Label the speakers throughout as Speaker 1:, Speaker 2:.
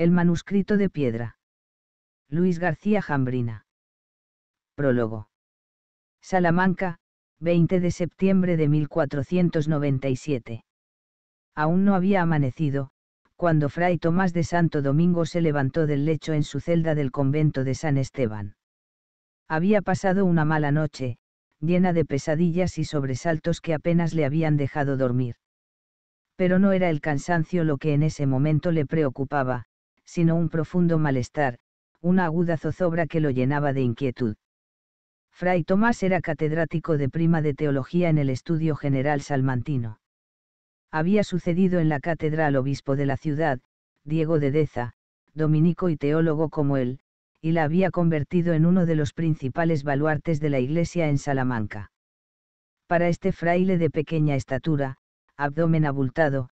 Speaker 1: El manuscrito de piedra. Luis García Jambrina. Prólogo. Salamanca, 20 de septiembre de 1497. Aún no había amanecido, cuando Fray Tomás de Santo Domingo se levantó del lecho en su celda del convento de San Esteban. Había pasado una mala noche, llena de pesadillas y sobresaltos que apenas le habían dejado dormir. Pero no era el cansancio lo que en ese momento le preocupaba, sino un profundo malestar, una aguda zozobra que lo llenaba de inquietud. Fray Tomás era catedrático de prima de teología en el Estudio General Salmantino. Había sucedido en la cátedra al obispo de la ciudad, Diego de Deza, dominico y teólogo como él, y la había convertido en uno de los principales baluartes de la iglesia en Salamanca. Para este fraile de pequeña estatura, abdomen abultado,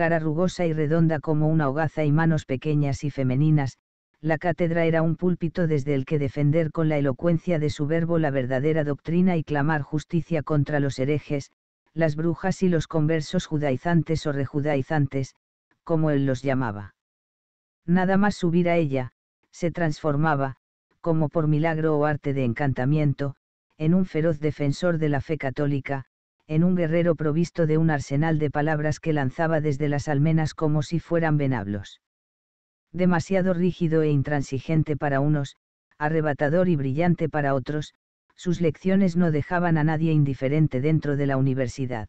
Speaker 1: cara rugosa y redonda como una hogaza y manos pequeñas y femeninas, la cátedra era un púlpito desde el que defender con la elocuencia de su verbo la verdadera doctrina y clamar justicia contra los herejes, las brujas y los conversos judaizantes o rejudaizantes, como él los llamaba. Nada más subir a ella, se transformaba, como por milagro o arte de encantamiento, en un feroz defensor de la fe católica, en un guerrero provisto de un arsenal de palabras que lanzaba desde las almenas como si fueran venablos. Demasiado rígido e intransigente para unos, arrebatador y brillante para otros, sus lecciones no dejaban a nadie indiferente dentro de la universidad.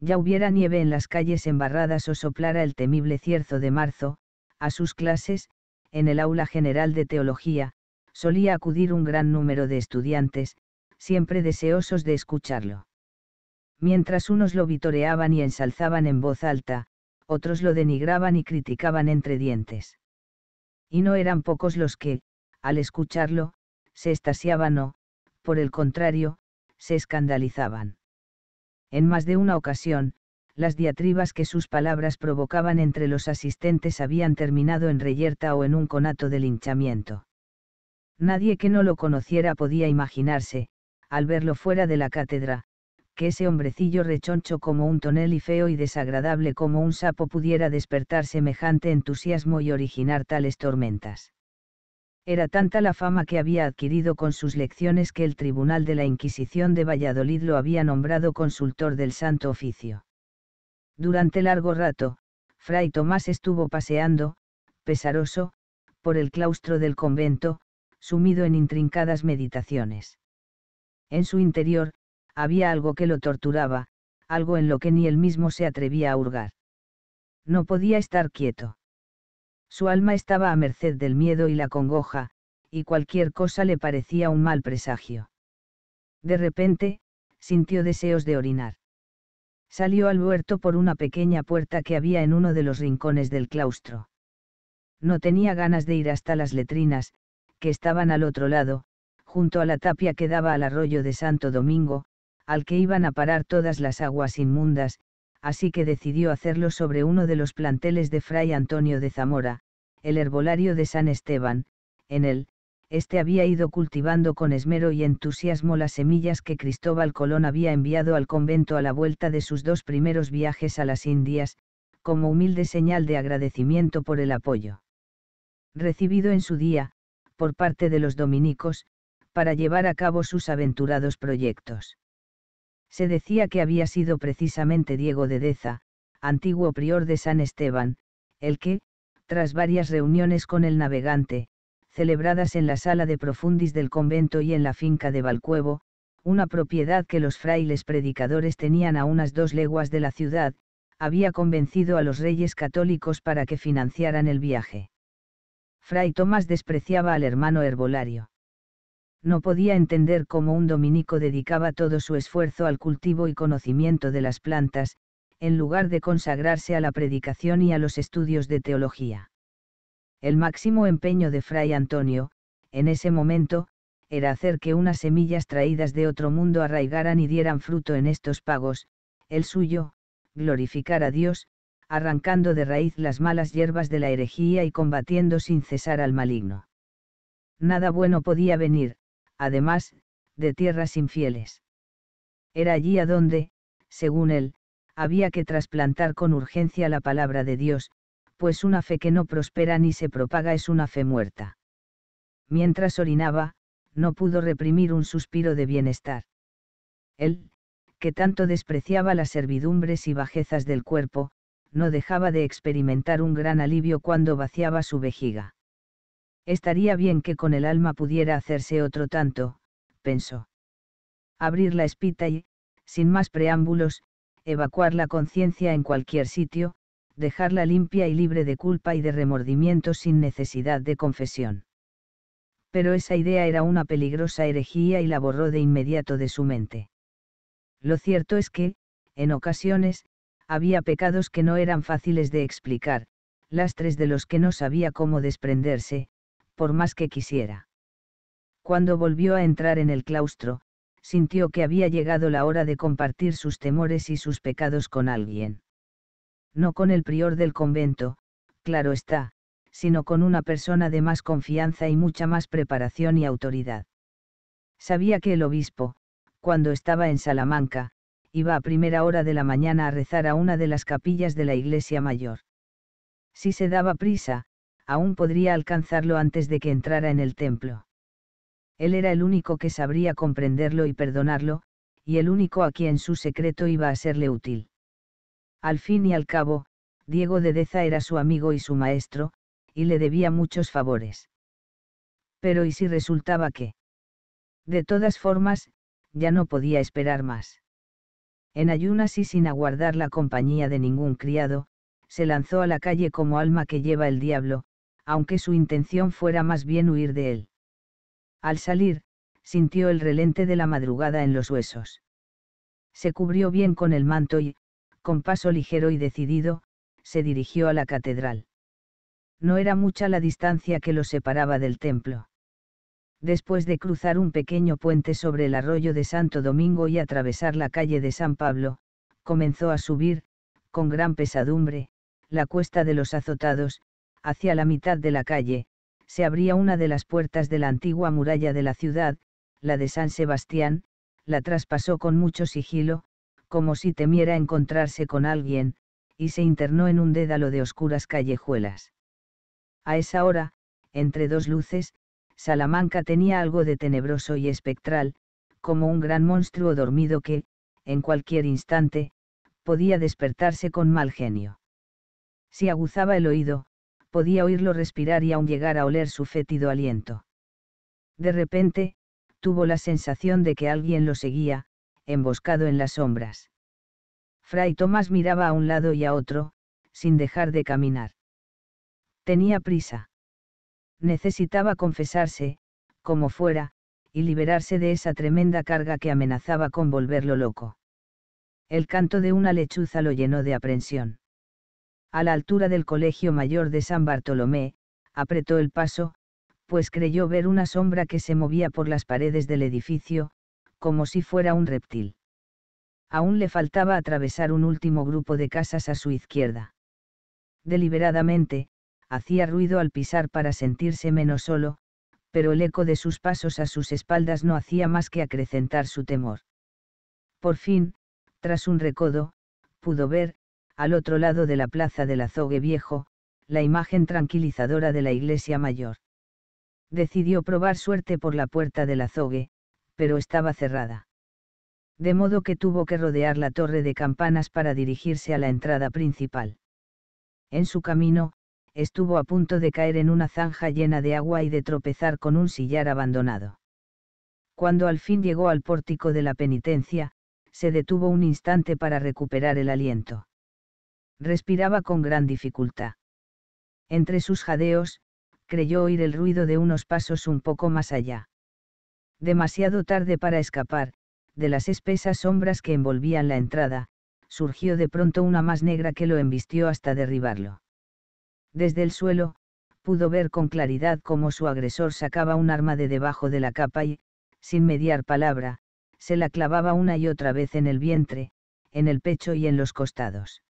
Speaker 1: Ya hubiera nieve en las calles embarradas o soplara el temible cierzo de marzo, a sus clases, en el aula general de teología, solía acudir un gran número de estudiantes, siempre deseosos de escucharlo mientras unos lo vitoreaban y ensalzaban en voz alta, otros lo denigraban y criticaban entre dientes. Y no eran pocos los que, al escucharlo, se estasiaban o, por el contrario, se escandalizaban. En más de una ocasión, las diatribas que sus palabras provocaban entre los asistentes habían terminado en reyerta o en un conato de linchamiento. Nadie que no lo conociera podía imaginarse, al verlo fuera de la cátedra, que ese hombrecillo rechoncho como un tonel y feo y desagradable como un sapo pudiera despertar semejante entusiasmo y originar tales tormentas. Era tanta la fama que había adquirido con sus lecciones que el Tribunal de la Inquisición de Valladolid lo había nombrado consultor del Santo Oficio. Durante largo rato, Fray Tomás estuvo paseando, pesaroso, por el claustro del convento, sumido en intrincadas meditaciones. En su interior, había algo que lo torturaba, algo en lo que ni él mismo se atrevía a hurgar. No podía estar quieto. Su alma estaba a merced del miedo y la congoja, y cualquier cosa le parecía un mal presagio. De repente, sintió deseos de orinar. Salió al huerto por una pequeña puerta que había en uno de los rincones del claustro. No tenía ganas de ir hasta las letrinas, que estaban al otro lado, junto a la tapia que daba al arroyo de Santo Domingo, al que iban a parar todas las aguas inmundas, así que decidió hacerlo sobre uno de los planteles de Fray Antonio de Zamora, el herbolario de San Esteban, en él, este había ido cultivando con esmero y entusiasmo las semillas que Cristóbal Colón había enviado al convento a la vuelta de sus dos primeros viajes a las Indias, como humilde señal de agradecimiento por el apoyo recibido en su día, por parte de los dominicos, para llevar a cabo sus aventurados proyectos se decía que había sido precisamente Diego de Deza, antiguo prior de San Esteban, el que, tras varias reuniones con el navegante, celebradas en la sala de profundis del convento y en la finca de Valcuevo, una propiedad que los frailes predicadores tenían a unas dos leguas de la ciudad, había convencido a los reyes católicos para que financiaran el viaje. Fray Tomás despreciaba al hermano herbolario no podía entender cómo un dominico dedicaba todo su esfuerzo al cultivo y conocimiento de las plantas, en lugar de consagrarse a la predicación y a los estudios de teología. El máximo empeño de Fray Antonio, en ese momento, era hacer que unas semillas traídas de otro mundo arraigaran y dieran fruto en estos pagos, el suyo, glorificar a Dios, arrancando de raíz las malas hierbas de la herejía y combatiendo sin cesar al maligno. Nada bueno podía venir, además, de tierras infieles. Era allí a donde, según él, había que trasplantar con urgencia la palabra de Dios, pues una fe que no prospera ni se propaga es una fe muerta. Mientras orinaba, no pudo reprimir un suspiro de bienestar. Él, que tanto despreciaba las servidumbres y bajezas del cuerpo, no dejaba de experimentar un gran alivio cuando vaciaba su vejiga. Estaría bien que con el alma pudiera hacerse otro tanto, pensó. Abrir la espita y, sin más preámbulos, evacuar la conciencia en cualquier sitio, dejarla limpia y libre de culpa y de remordimiento sin necesidad de confesión. Pero esa idea era una peligrosa herejía y la borró de inmediato de su mente. Lo cierto es que, en ocasiones, había pecados que no eran fáciles de explicar, lastres de los que no sabía cómo desprenderse, por más que quisiera. Cuando volvió a entrar en el claustro, sintió que había llegado la hora de compartir sus temores y sus pecados con alguien. No con el prior del convento, claro está, sino con una persona de más confianza y mucha más preparación y autoridad. Sabía que el obispo, cuando estaba en Salamanca, iba a primera hora de la mañana a rezar a una de las capillas de la iglesia mayor. Si se daba prisa, aún podría alcanzarlo antes de que entrara en el templo. Él era el único que sabría comprenderlo y perdonarlo, y el único a quien su secreto iba a serle útil. Al fin y al cabo, Diego de Deza era su amigo y su maestro, y le debía muchos favores. Pero ¿y si resultaba que? De todas formas, ya no podía esperar más. En ayunas y sin aguardar la compañía de ningún criado, se lanzó a la calle como alma que lleva el diablo, aunque su intención fuera más bien huir de él. Al salir, sintió el relente de la madrugada en los huesos. Se cubrió bien con el manto y, con paso ligero y decidido, se dirigió a la catedral. No era mucha la distancia que lo separaba del templo. Después de cruzar un pequeño puente sobre el arroyo de Santo Domingo y atravesar la calle de San Pablo, comenzó a subir, con gran pesadumbre, la cuesta de los azotados, hacia la mitad de la calle, se abría una de las puertas de la antigua muralla de la ciudad, la de San Sebastián, la traspasó con mucho sigilo, como si temiera encontrarse con alguien, y se internó en un dédalo de oscuras callejuelas. A esa hora, entre dos luces, Salamanca tenía algo de tenebroso y espectral, como un gran monstruo dormido que, en cualquier instante, podía despertarse con mal genio. Si aguzaba el oído, podía oírlo respirar y aún llegar a oler su fétido aliento. De repente, tuvo la sensación de que alguien lo seguía, emboscado en las sombras. Fray Tomás miraba a un lado y a otro, sin dejar de caminar. Tenía prisa. Necesitaba confesarse, como fuera, y liberarse de esa tremenda carga que amenazaba con volverlo loco. El canto de una lechuza lo llenó de aprensión a la altura del Colegio Mayor de San Bartolomé, apretó el paso, pues creyó ver una sombra que se movía por las paredes del edificio, como si fuera un reptil. Aún le faltaba atravesar un último grupo de casas a su izquierda. Deliberadamente, hacía ruido al pisar para sentirse menos solo, pero el eco de sus pasos a sus espaldas no hacía más que acrecentar su temor. Por fin, tras un recodo, pudo ver, al otro lado de la plaza del azogue viejo, la imagen tranquilizadora de la iglesia mayor. Decidió probar suerte por la puerta del azogue, pero estaba cerrada. De modo que tuvo que rodear la torre de campanas para dirigirse a la entrada principal. En su camino, estuvo a punto de caer en una zanja llena de agua y de tropezar con un sillar abandonado. Cuando al fin llegó al pórtico de la penitencia, se detuvo un instante para recuperar el aliento. Respiraba con gran dificultad. Entre sus jadeos, creyó oír el ruido de unos pasos un poco más allá. Demasiado tarde para escapar, de las espesas sombras que envolvían la entrada, surgió de pronto una más negra que lo embistió hasta derribarlo. Desde el suelo, pudo ver con claridad cómo su agresor sacaba un arma de debajo de la capa y, sin mediar palabra, se la clavaba una y otra vez en el vientre, en el pecho y en los costados.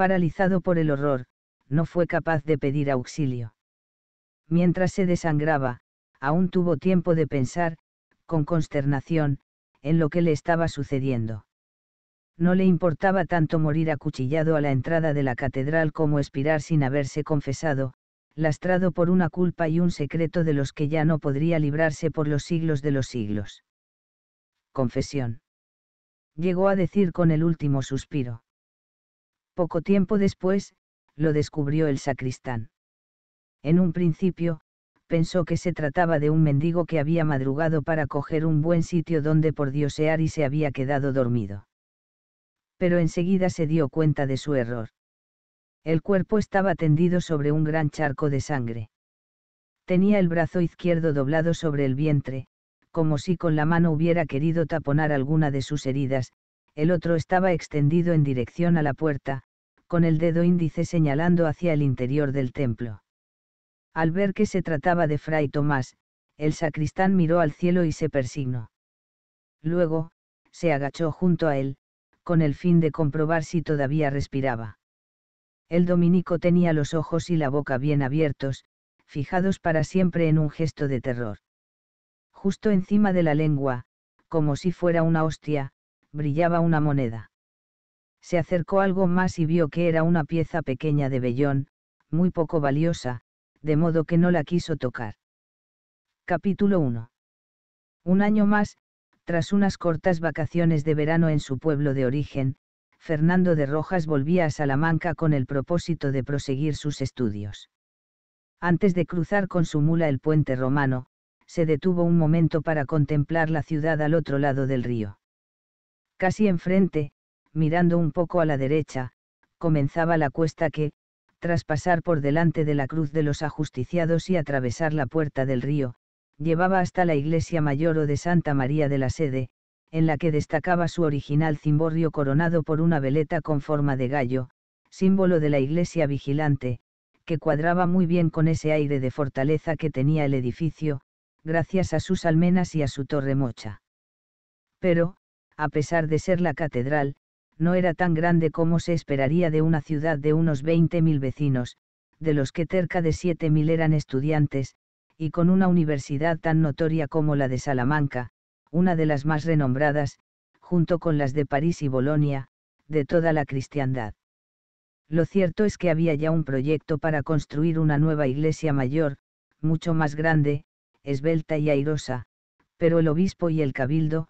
Speaker 1: Paralizado por el horror, no fue capaz de pedir auxilio. Mientras se desangraba, aún tuvo tiempo de pensar, con consternación, en lo que le estaba sucediendo. No le importaba tanto morir acuchillado a la entrada de la catedral como expirar sin haberse confesado, lastrado por una culpa y un secreto de los que ya no podría librarse por los siglos de los siglos. Confesión. Llegó a decir con el último suspiro. Poco tiempo después, lo descubrió el sacristán. En un principio, pensó que se trataba de un mendigo que había madrugado para coger un buen sitio donde por diosear y se había quedado dormido. Pero enseguida se dio cuenta de su error. El cuerpo estaba tendido sobre un gran charco de sangre. Tenía el brazo izquierdo doblado sobre el vientre, como si con la mano hubiera querido taponar alguna de sus heridas, el otro estaba extendido en dirección a la puerta, con el dedo índice señalando hacia el interior del templo. Al ver que se trataba de Fray Tomás, el sacristán miró al cielo y se persignó. Luego, se agachó junto a él, con el fin de comprobar si todavía respiraba. El dominico tenía los ojos y la boca bien abiertos, fijados para siempre en un gesto de terror. Justo encima de la lengua, como si fuera una hostia, brillaba una moneda se acercó algo más y vio que era una pieza pequeña de vellón, muy poco valiosa, de modo que no la quiso tocar. Capítulo 1. Un año más, tras unas cortas vacaciones de verano en su pueblo de origen, Fernando de Rojas volvía a Salamanca con el propósito de proseguir sus estudios. Antes de cruzar con su mula el puente romano, se detuvo un momento para contemplar la ciudad al otro lado del río. Casi enfrente, mirando un poco a la derecha, comenzaba la cuesta que, tras pasar por delante de la cruz de los ajusticiados y atravesar la puerta del río, llevaba hasta la iglesia mayor o de Santa María de la Sede, en la que destacaba su original cimborrio coronado por una veleta con forma de gallo, símbolo de la iglesia vigilante, que cuadraba muy bien con ese aire de fortaleza que tenía el edificio, gracias a sus almenas y a su torre mocha. Pero, a pesar de ser la catedral, no era tan grande como se esperaría de una ciudad de unos 20.000 vecinos, de los que cerca de 7.000 eran estudiantes, y con una universidad tan notoria como la de Salamanca, una de las más renombradas, junto con las de París y Bolonia, de toda la cristiandad. Lo cierto es que había ya un proyecto para construir una nueva iglesia mayor, mucho más grande, esbelta y airosa, pero el obispo y el cabildo,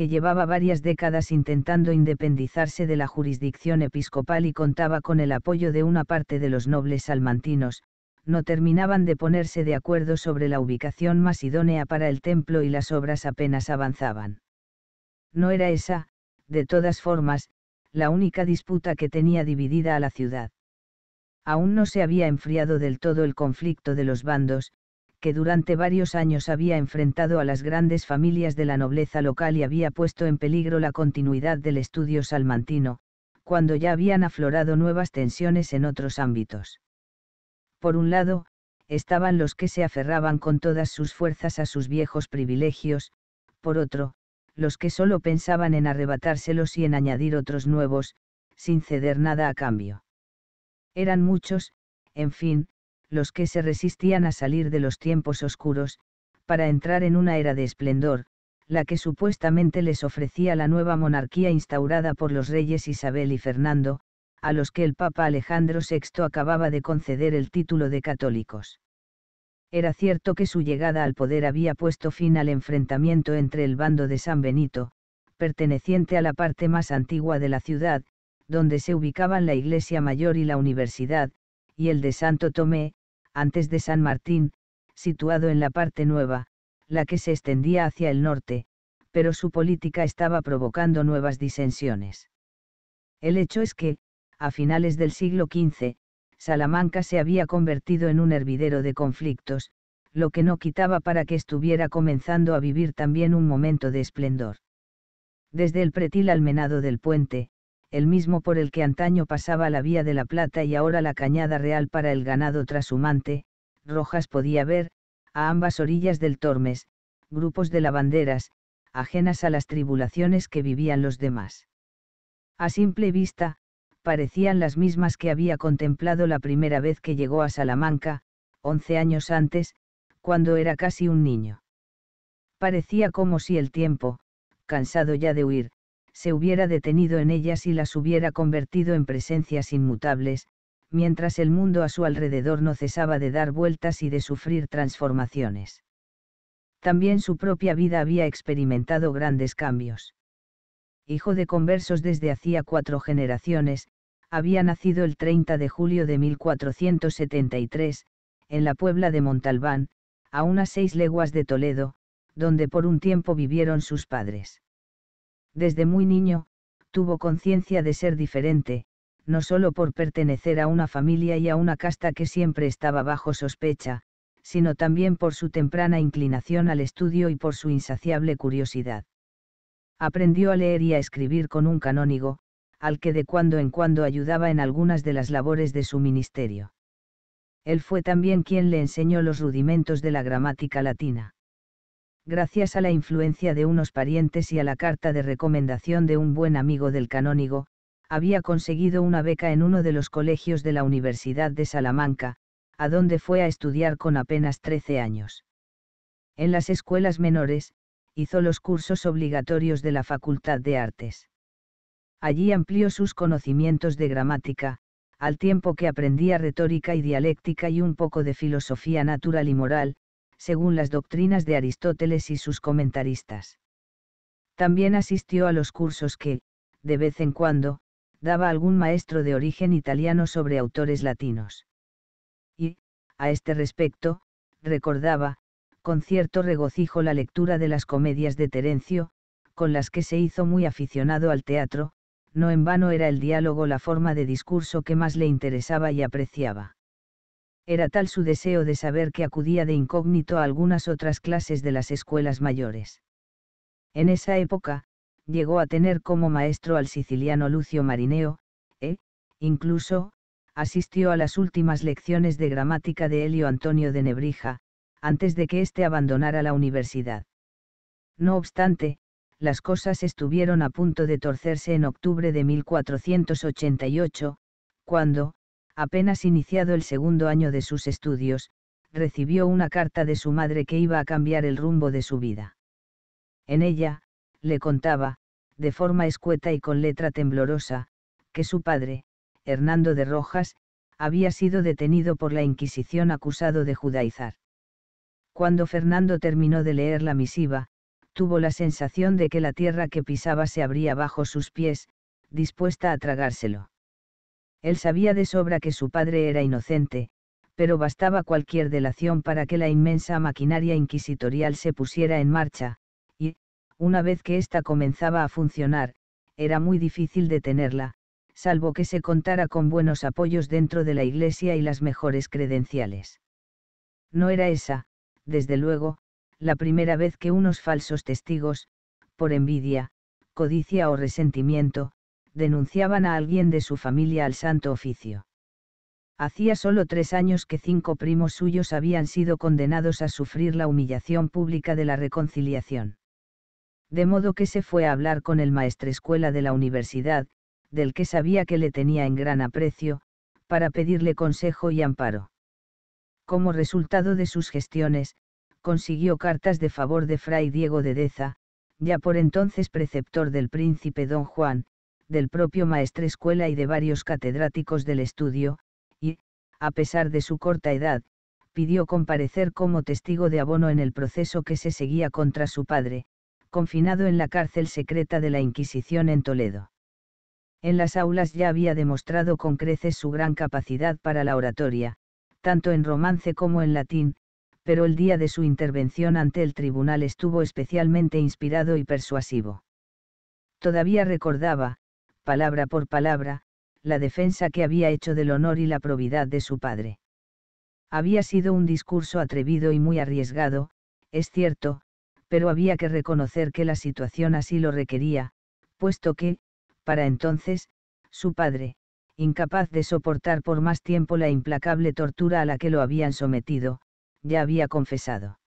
Speaker 1: que llevaba varias décadas intentando independizarse de la jurisdicción episcopal y contaba con el apoyo de una parte de los nobles salmantinos, no terminaban de ponerse de acuerdo sobre la ubicación más idónea para el templo y las obras apenas avanzaban. No era esa, de todas formas, la única disputa que tenía dividida a la ciudad. Aún no se había enfriado del todo el conflicto de los bandos, que durante varios años había enfrentado a las grandes familias de la nobleza local y había puesto en peligro la continuidad del estudio salmantino, cuando ya habían aflorado nuevas tensiones en otros ámbitos. Por un lado, estaban los que se aferraban con todas sus fuerzas a sus viejos privilegios, por otro, los que solo pensaban en arrebatárselos y en añadir otros nuevos, sin ceder nada a cambio. Eran muchos, en fin, los que se resistían a salir de los tiempos oscuros, para entrar en una era de esplendor, la que supuestamente les ofrecía la nueva monarquía instaurada por los reyes Isabel y Fernando, a los que el Papa Alejandro VI acababa de conceder el título de católicos. Era cierto que su llegada al poder había puesto fin al enfrentamiento entre el bando de San Benito, perteneciente a la parte más antigua de la ciudad, donde se ubicaban la iglesia mayor y la universidad, y el de Santo Tomé, antes de San Martín, situado en la parte nueva, la que se extendía hacia el norte, pero su política estaba provocando nuevas disensiones. El hecho es que, a finales del siglo XV, Salamanca se había convertido en un hervidero de conflictos, lo que no quitaba para que estuviera comenzando a vivir también un momento de esplendor. Desde el pretil almenado del puente, el mismo por el que antaño pasaba la vía de la Plata y ahora la cañada real para el ganado trashumante, Rojas podía ver, a ambas orillas del Tormes, grupos de lavanderas, ajenas a las tribulaciones que vivían los demás. A simple vista, parecían las mismas que había contemplado la primera vez que llegó a Salamanca, once años antes, cuando era casi un niño. Parecía como si el tiempo, cansado ya de huir, se hubiera detenido en ellas y las hubiera convertido en presencias inmutables, mientras el mundo a su alrededor no cesaba de dar vueltas y de sufrir transformaciones. También su propia vida había experimentado grandes cambios. Hijo de conversos desde hacía cuatro generaciones, había nacido el 30 de julio de 1473, en la Puebla de Montalbán, a unas seis leguas de Toledo, donde por un tiempo vivieron sus padres. Desde muy niño, tuvo conciencia de ser diferente, no solo por pertenecer a una familia y a una casta que siempre estaba bajo sospecha, sino también por su temprana inclinación al estudio y por su insaciable curiosidad. Aprendió a leer y a escribir con un canónigo, al que de cuando en cuando ayudaba en algunas de las labores de su ministerio. Él fue también quien le enseñó los rudimentos de la gramática latina gracias a la influencia de unos parientes y a la carta de recomendación de un buen amigo del canónigo, había conseguido una beca en uno de los colegios de la Universidad de Salamanca, a donde fue a estudiar con apenas 13 años. En las escuelas menores, hizo los cursos obligatorios de la Facultad de Artes. Allí amplió sus conocimientos de gramática, al tiempo que aprendía retórica y dialéctica y un poco de filosofía natural y moral, según las doctrinas de Aristóteles y sus comentaristas. También asistió a los cursos que, de vez en cuando, daba algún maestro de origen italiano sobre autores latinos. Y, a este respecto, recordaba, con cierto regocijo la lectura de las comedias de Terencio, con las que se hizo muy aficionado al teatro, no en vano era el diálogo la forma de discurso que más le interesaba y apreciaba. Era tal su deseo de saber que acudía de incógnito a algunas otras clases de las escuelas mayores. En esa época, llegó a tener como maestro al siciliano Lucio Marineo, e, incluso, asistió a las últimas lecciones de gramática de Helio Antonio de Nebrija, antes de que éste abandonara la universidad. No obstante, las cosas estuvieron a punto de torcerse en octubre de 1488, cuando, apenas iniciado el segundo año de sus estudios, recibió una carta de su madre que iba a cambiar el rumbo de su vida. En ella, le contaba, de forma escueta y con letra temblorosa, que su padre, Hernando de Rojas, había sido detenido por la Inquisición acusado de judaizar. Cuando Fernando terminó de leer la misiva, tuvo la sensación de que la tierra que pisaba se abría bajo sus pies, dispuesta a tragárselo. Él sabía de sobra que su padre era inocente, pero bastaba cualquier delación para que la inmensa maquinaria inquisitorial se pusiera en marcha, y, una vez que ésta comenzaba a funcionar, era muy difícil detenerla, salvo que se contara con buenos apoyos dentro de la Iglesia y las mejores credenciales. No era esa, desde luego, la primera vez que unos falsos testigos, por envidia, codicia o resentimiento, denunciaban a alguien de su familia al Santo Oficio. Hacía solo tres años que cinco primos suyos habían sido condenados a sufrir la humillación pública de la reconciliación. De modo que se fue a hablar con el escuela de la universidad, del que sabía que le tenía en gran aprecio, para pedirle consejo y amparo. Como resultado de sus gestiones, consiguió cartas de favor de Fray Diego de Deza, ya por entonces preceptor del príncipe Don Juan, del propio maestre escuela y de varios catedráticos del estudio, y, a pesar de su corta edad, pidió comparecer como testigo de abono en el proceso que se seguía contra su padre, confinado en la cárcel secreta de la Inquisición en Toledo. En las aulas ya había demostrado con creces su gran capacidad para la oratoria, tanto en romance como en latín, pero el día de su intervención ante el tribunal estuvo especialmente inspirado y persuasivo. Todavía recordaba, palabra por palabra, la defensa que había hecho del honor y la probidad de su padre. Había sido un discurso atrevido y muy arriesgado, es cierto, pero había que reconocer que la situación así lo requería, puesto que, para entonces, su padre, incapaz de soportar por más tiempo la implacable tortura a la que lo habían sometido, ya había confesado.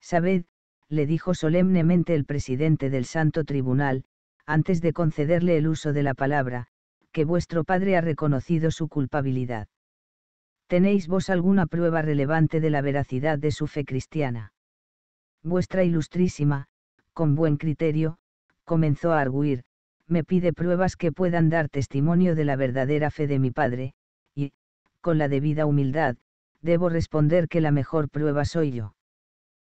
Speaker 1: Sabed, le dijo solemnemente el presidente del Santo Tribunal, antes de concederle el uso de la palabra, que vuestro padre ha reconocido su culpabilidad. ¿Tenéis vos alguna prueba relevante de la veracidad de su fe cristiana? Vuestra ilustrísima, con buen criterio, comenzó a arguir, me pide pruebas que puedan dar testimonio de la verdadera fe de mi padre, y, con la debida humildad, debo responder que la mejor prueba soy yo.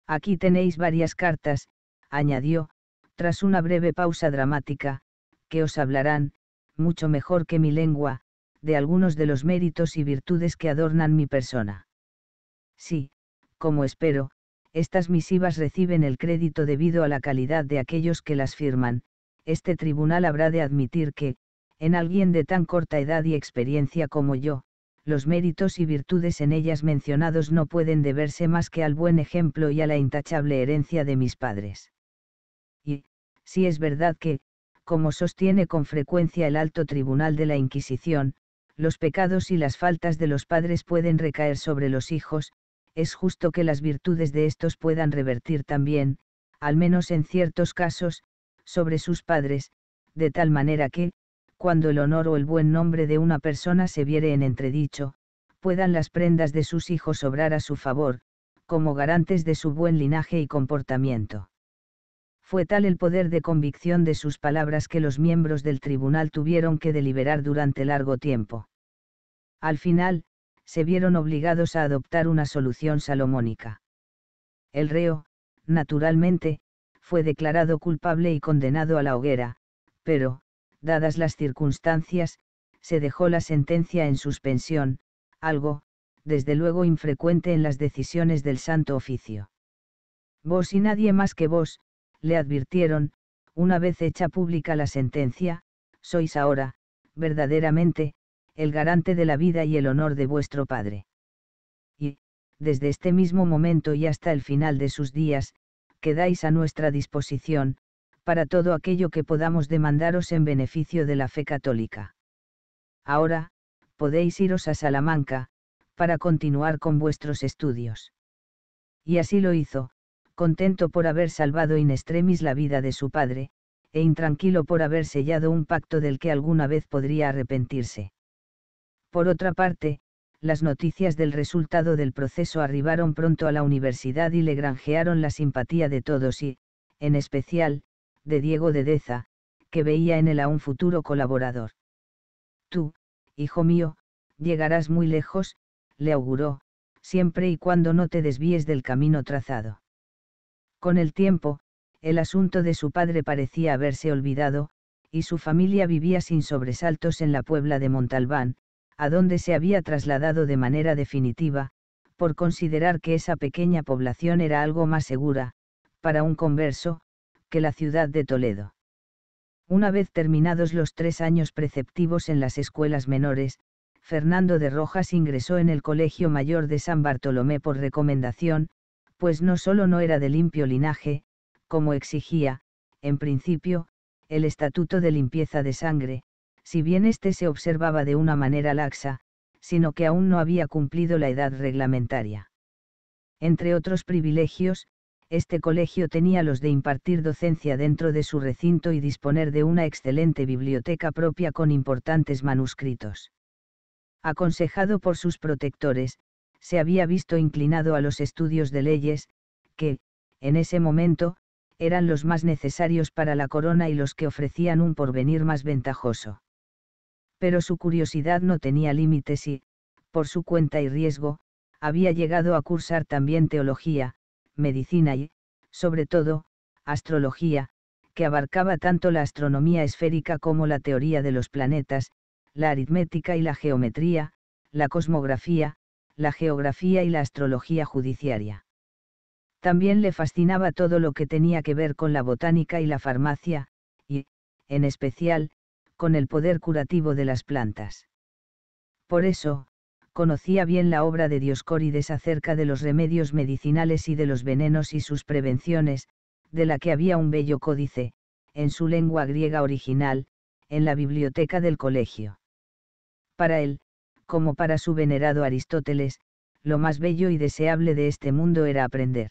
Speaker 1: Aquí tenéis varias cartas, añadió, tras una breve pausa dramática, que os hablarán, mucho mejor que mi lengua, de algunos de los méritos y virtudes que adornan mi persona. Sí, como espero, estas misivas reciben el crédito debido a la calidad de aquellos que las firman, este tribunal habrá de admitir que, en alguien de tan corta edad y experiencia como yo, los méritos y virtudes en ellas mencionados no pueden deberse más que al buen ejemplo y a la intachable herencia de mis padres si es verdad que, como sostiene con frecuencia el alto tribunal de la Inquisición, los pecados y las faltas de los padres pueden recaer sobre los hijos, es justo que las virtudes de estos puedan revertir también, al menos en ciertos casos, sobre sus padres, de tal manera que, cuando el honor o el buen nombre de una persona se viere en entredicho, puedan las prendas de sus hijos obrar a su favor, como garantes de su buen linaje y comportamiento. Fue tal el poder de convicción de sus palabras que los miembros del tribunal tuvieron que deliberar durante largo tiempo. Al final, se vieron obligados a adoptar una solución salomónica. El reo, naturalmente, fue declarado culpable y condenado a la hoguera, pero, dadas las circunstancias, se dejó la sentencia en suspensión, algo, desde luego infrecuente en las decisiones del Santo Oficio. Vos y nadie más que vos, le advirtieron, una vez hecha pública la sentencia, sois ahora, verdaderamente, el garante de la vida y el honor de vuestro Padre. Y, desde este mismo momento y hasta el final de sus días, quedáis a nuestra disposición, para todo aquello que podamos demandaros en beneficio de la fe católica. Ahora, podéis iros a Salamanca, para continuar con vuestros estudios. Y así lo hizo, contento por haber salvado in extremis la vida de su padre, e intranquilo por haber sellado un pacto del que alguna vez podría arrepentirse. Por otra parte, las noticias del resultado del proceso arribaron pronto a la universidad y le granjearon la simpatía de todos y, en especial, de Diego de Deza, que veía en él a un futuro colaborador. Tú, hijo mío, llegarás muy lejos, le auguró, siempre y cuando no te desvíes del camino trazado. Con el tiempo, el asunto de su padre parecía haberse olvidado, y su familia vivía sin sobresaltos en la Puebla de Montalbán, a donde se había trasladado de manera definitiva, por considerar que esa pequeña población era algo más segura, para un converso, que la ciudad de Toledo. Una vez terminados los tres años preceptivos en las escuelas menores, Fernando de Rojas ingresó en el Colegio Mayor de San Bartolomé por recomendación, pues no solo no era de limpio linaje, como exigía, en principio, el estatuto de limpieza de sangre, si bien éste se observaba de una manera laxa, sino que aún no había cumplido la edad reglamentaria. Entre otros privilegios, este colegio tenía los de impartir docencia dentro de su recinto y disponer de una excelente biblioteca propia con importantes manuscritos. Aconsejado por sus protectores, se había visto inclinado a los estudios de leyes, que, en ese momento, eran los más necesarios para la corona y los que ofrecían un porvenir más ventajoso. Pero su curiosidad no tenía límites y, por su cuenta y riesgo, había llegado a cursar también teología, medicina y, sobre todo, astrología, que abarcaba tanto la astronomía esférica como la teoría de los planetas, la aritmética y la geometría, la cosmografía, la geografía y la astrología judiciaria. También le fascinaba todo lo que tenía que ver con la botánica y la farmacia, y, en especial, con el poder curativo de las plantas. Por eso, conocía bien la obra de Dioscórides acerca de los remedios medicinales y de los venenos y sus prevenciones, de la que había un bello códice, en su lengua griega original, en la biblioteca del colegio. Para él, como para su venerado Aristóteles, lo más bello y deseable de este mundo era aprender.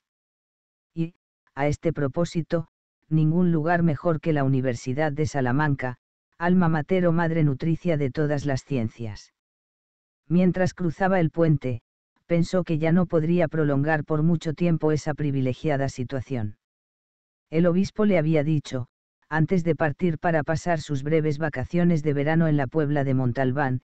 Speaker 1: Y, a este propósito, ningún lugar mejor que la Universidad de Salamanca, alma mater o madre nutricia de todas las ciencias. Mientras cruzaba el puente, pensó que ya no podría prolongar por mucho tiempo esa privilegiada situación. El obispo le había dicho, antes de partir para pasar sus breves vacaciones de verano en la Puebla de Montalbán,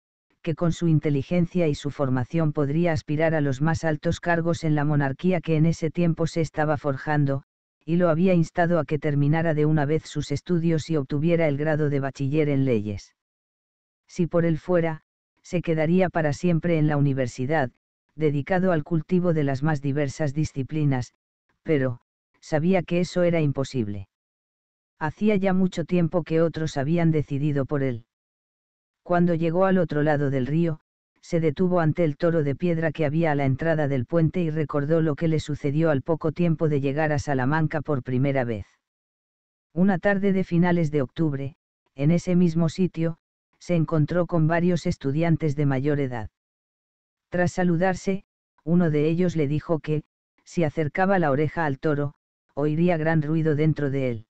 Speaker 1: que con su inteligencia y su formación podría aspirar a los más altos cargos en la monarquía que en ese tiempo se estaba forjando, y lo había instado a que terminara de una vez sus estudios y obtuviera el grado de bachiller en leyes. Si por él fuera, se quedaría para siempre en la universidad, dedicado al cultivo de las más diversas disciplinas, pero, sabía que eso era imposible. Hacía ya mucho tiempo que otros habían decidido por él. Cuando llegó al otro lado del río, se detuvo ante el toro de piedra que había a la entrada del puente y recordó lo que le sucedió al poco tiempo de llegar a Salamanca por primera vez. Una tarde de finales de octubre, en ese mismo sitio, se encontró con varios estudiantes de mayor edad. Tras saludarse, uno de ellos le dijo que, si acercaba la oreja al toro, oiría gran ruido dentro de él.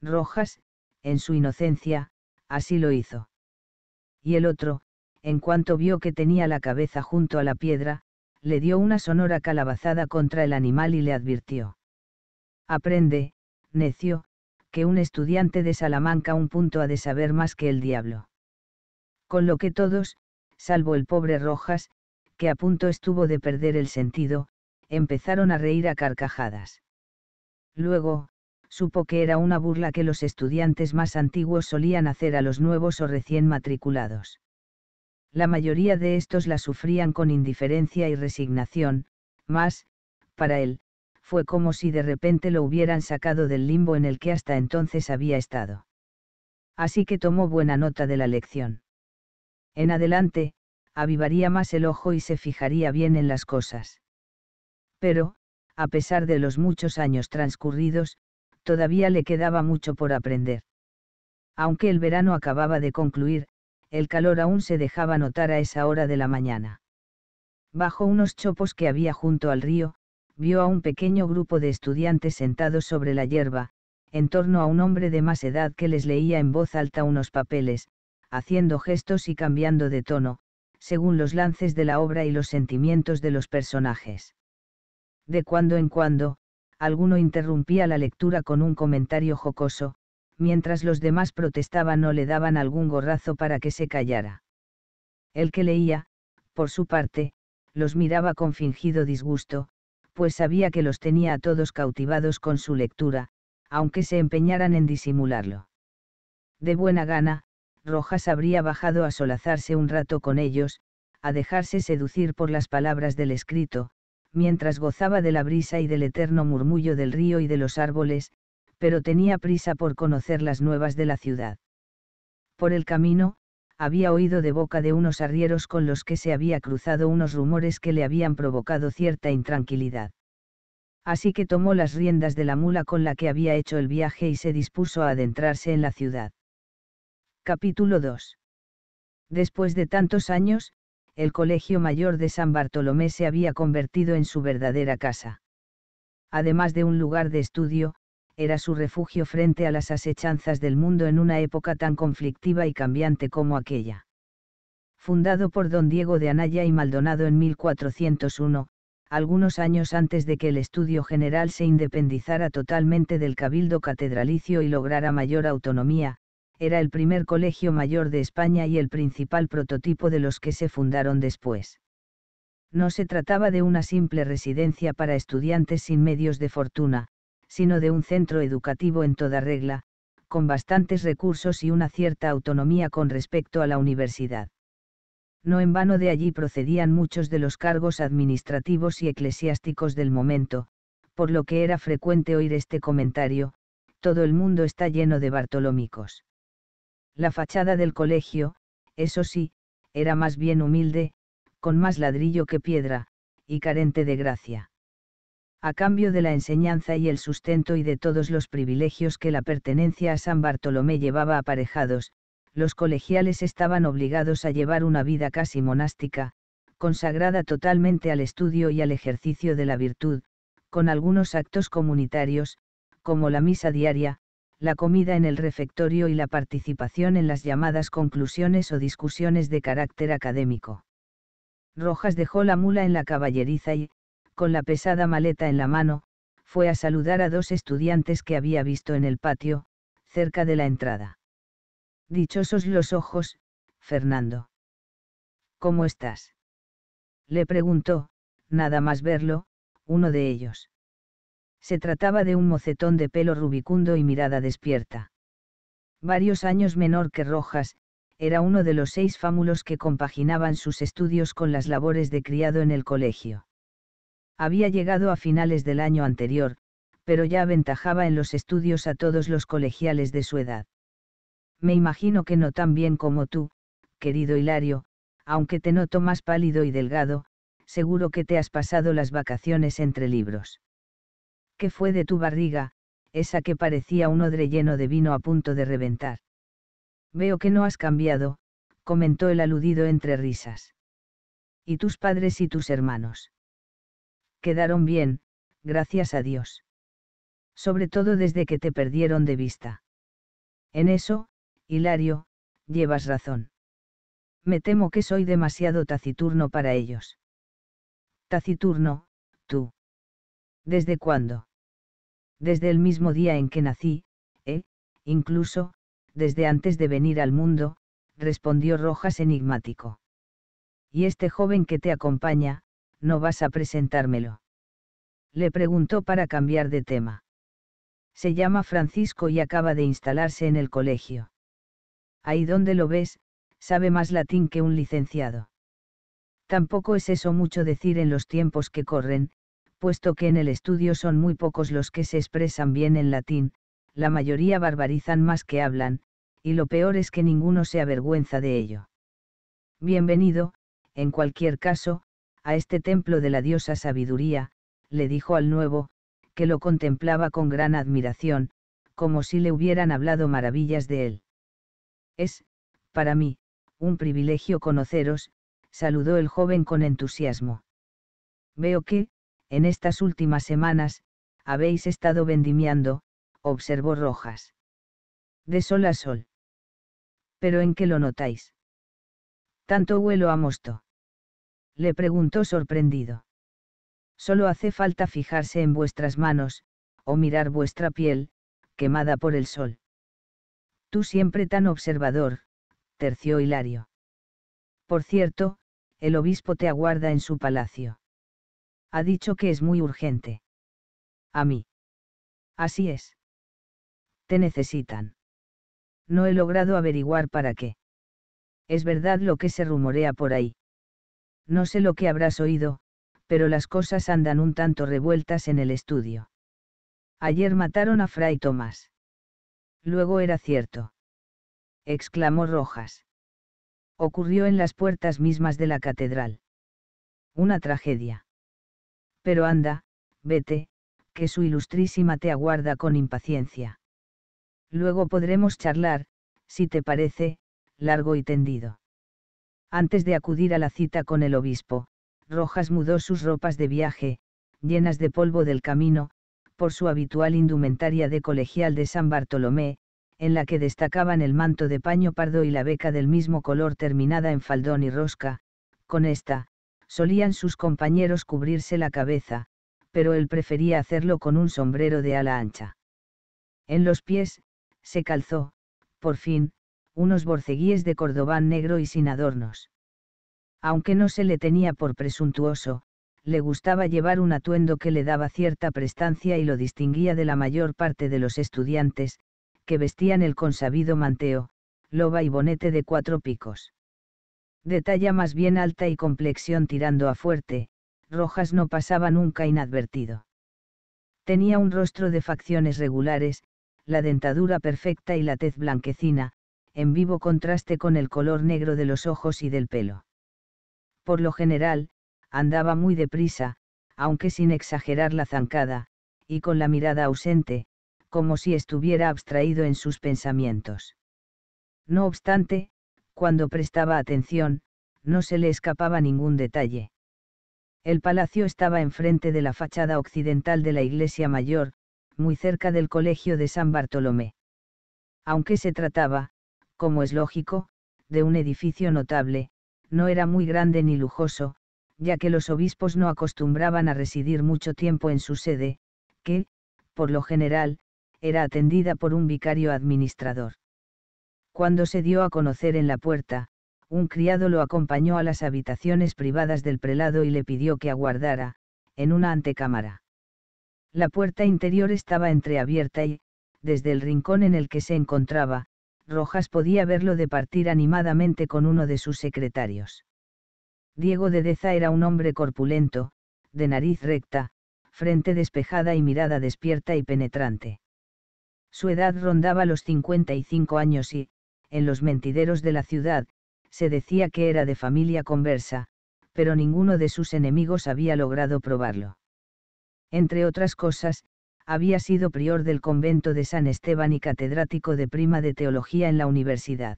Speaker 1: Rojas, en su inocencia, así lo hizo y el otro, en cuanto vio que tenía la cabeza junto a la piedra, le dio una sonora calabazada contra el animal y le advirtió. Aprende, necio, que un estudiante de Salamanca un punto ha de saber más que el diablo. Con lo que todos, salvo el pobre Rojas, que a punto estuvo de perder el sentido, empezaron a reír a carcajadas. Luego, supo que era una burla que los estudiantes más antiguos solían hacer a los nuevos o recién matriculados. La mayoría de estos la sufrían con indiferencia y resignación, mas, para él, fue como si de repente lo hubieran sacado del limbo en el que hasta entonces había estado. Así que tomó buena nota de la lección. En adelante, avivaría más el ojo y se fijaría bien en las cosas. Pero, a pesar de los muchos años transcurridos, todavía le quedaba mucho por aprender. Aunque el verano acababa de concluir, el calor aún se dejaba notar a esa hora de la mañana. Bajo unos chopos que había junto al río, vio a un pequeño grupo de estudiantes sentados sobre la hierba, en torno a un hombre de más edad que les leía en voz alta unos papeles, haciendo gestos y cambiando de tono, según los lances de la obra y los sentimientos de los personajes. De cuando en cuando, alguno interrumpía la lectura con un comentario jocoso, mientras los demás protestaban o le daban algún gorrazo para que se callara. El que leía, por su parte, los miraba con fingido disgusto, pues sabía que los tenía a todos cautivados con su lectura, aunque se empeñaran en disimularlo. De buena gana, Rojas habría bajado a solazarse un rato con ellos, a dejarse seducir por las palabras del escrito, mientras gozaba de la brisa y del eterno murmullo del río y de los árboles, pero tenía prisa por conocer las nuevas de la ciudad. Por el camino, había oído de boca de unos arrieros con los que se había cruzado unos rumores que le habían provocado cierta intranquilidad. Así que tomó las riendas de la mula con la que había hecho el viaje y se dispuso a adentrarse en la ciudad. Capítulo 2. Después de tantos años, el Colegio Mayor de San Bartolomé se había convertido en su verdadera casa. Además de un lugar de estudio, era su refugio frente a las asechanzas del mundo en una época tan conflictiva y cambiante como aquella. Fundado por don Diego de Anaya y Maldonado en 1401, algunos años antes de que el estudio general se independizara totalmente del cabildo catedralicio y lograra mayor autonomía, era el primer colegio mayor de España y el principal prototipo de los que se fundaron después. No se trataba de una simple residencia para estudiantes sin medios de fortuna, sino de un centro educativo en toda regla, con bastantes recursos y una cierta autonomía con respecto a la universidad. No en vano de allí procedían muchos de los cargos administrativos y eclesiásticos del momento, por lo que era frecuente oír este comentario, todo el mundo está lleno de bartolómicos. La fachada del colegio, eso sí, era más bien humilde, con más ladrillo que piedra, y carente de gracia. A cambio de la enseñanza y el sustento y de todos los privilegios que la pertenencia a San Bartolomé llevaba aparejados, los colegiales estaban obligados a llevar una vida casi monástica, consagrada totalmente al estudio y al ejercicio de la virtud, con algunos actos comunitarios, como la misa diaria, la comida en el refectorio y la participación en las llamadas conclusiones o discusiones de carácter académico. Rojas dejó la mula en la caballeriza y, con la pesada maleta en la mano, fue a saludar a dos estudiantes que había visto en el patio, cerca de la entrada. Dichosos los ojos, Fernando. ¿Cómo estás? Le preguntó, nada más verlo, uno de ellos. Se trataba de un mocetón de pelo rubicundo y mirada despierta. Varios años menor que Rojas, era uno de los seis fámulos que compaginaban sus estudios con las labores de criado en el colegio. Había llegado a finales del año anterior, pero ya aventajaba en los estudios a todos los colegiales de su edad. Me imagino que no tan bien como tú, querido Hilario, aunque te noto más pálido y delgado, seguro que te has pasado las vacaciones entre libros. ¿Qué fue de tu barriga, esa que parecía un odre lleno de vino a punto de reventar. Veo que no has cambiado, comentó el aludido entre risas. ¿Y tus padres y tus hermanos? Quedaron bien, gracias a Dios. Sobre todo desde que te perdieron de vista. En eso, Hilario, llevas razón. Me temo que soy demasiado taciturno para ellos. Taciturno, tú. ¿Desde cuándo? Desde el mismo día en que nací, eh, incluso, desde antes de venir al mundo, respondió Rojas enigmático. ¿Y este joven que te acompaña, no vas a presentármelo? Le preguntó para cambiar de tema. Se llama Francisco y acaba de instalarse en el colegio. Ahí donde lo ves, sabe más latín que un licenciado. Tampoco es eso mucho decir en los tiempos que corren, puesto que en el estudio son muy pocos los que se expresan bien en latín, la mayoría barbarizan más que hablan, y lo peor es que ninguno se avergüenza de ello. Bienvenido, en cualquier caso, a este templo de la diosa sabiduría, le dijo al nuevo, que lo contemplaba con gran admiración, como si le hubieran hablado maravillas de él. Es, para mí, un privilegio conoceros, saludó el joven con entusiasmo. Veo que, en estas últimas semanas, habéis estado vendimiando, observó Rojas. De sol a sol. ¿Pero en qué lo notáis? ¿Tanto huelo a mosto? Le preguntó sorprendido. Solo hace falta fijarse en vuestras manos, o mirar vuestra piel, quemada por el sol. Tú siempre tan observador, terció Hilario. Por cierto, el obispo te aguarda en su palacio ha dicho que es muy urgente. A mí. Así es. Te necesitan. No he logrado averiguar para qué. Es verdad lo que se rumorea por ahí. No sé lo que habrás oído, pero las cosas andan un tanto revueltas en el estudio. Ayer mataron a Fray Tomás. Luego era cierto. Exclamó Rojas. Ocurrió en las puertas mismas de la catedral. Una tragedia. Pero anda, vete, que su ilustrísima te aguarda con impaciencia. Luego podremos charlar, si te parece, largo y tendido. Antes de acudir a la cita con el obispo, Rojas mudó sus ropas de viaje, llenas de polvo del camino, por su habitual indumentaria de colegial de San Bartolomé, en la que destacaban el manto de paño pardo y la beca del mismo color terminada en faldón y rosca, con esta, Solían sus compañeros cubrirse la cabeza, pero él prefería hacerlo con un sombrero de ala ancha. En los pies, se calzó, por fin, unos borceguíes de cordobán negro y sin adornos. Aunque no se le tenía por presuntuoso, le gustaba llevar un atuendo que le daba cierta prestancia y lo distinguía de la mayor parte de los estudiantes, que vestían el consabido manteo, loba y bonete de cuatro picos de talla más bien alta y complexión tirando a fuerte, Rojas no pasaba nunca inadvertido. Tenía un rostro de facciones regulares, la dentadura perfecta y la tez blanquecina, en vivo contraste con el color negro de los ojos y del pelo. Por lo general, andaba muy deprisa, aunque sin exagerar la zancada, y con la mirada ausente, como si estuviera abstraído en sus pensamientos. No obstante, cuando prestaba atención, no se le escapaba ningún detalle. El palacio estaba enfrente de la fachada occidental de la iglesia mayor, muy cerca del colegio de San Bartolomé. Aunque se trataba, como es lógico, de un edificio notable, no era muy grande ni lujoso, ya que los obispos no acostumbraban a residir mucho tiempo en su sede, que, por lo general, era atendida por un vicario administrador. Cuando se dio a conocer en la puerta, un criado lo acompañó a las habitaciones privadas del prelado y le pidió que aguardara, en una antecámara. La puerta interior estaba entreabierta y, desde el rincón en el que se encontraba, Rojas podía verlo departir animadamente con uno de sus secretarios. Diego de Deza era un hombre corpulento, de nariz recta, frente despejada y mirada despierta y penetrante. Su edad rondaba los 55 años y, en los mentideros de la ciudad, se decía que era de familia conversa, pero ninguno de sus enemigos había logrado probarlo. Entre otras cosas, había sido prior del convento de San Esteban y catedrático de prima de teología en la universidad.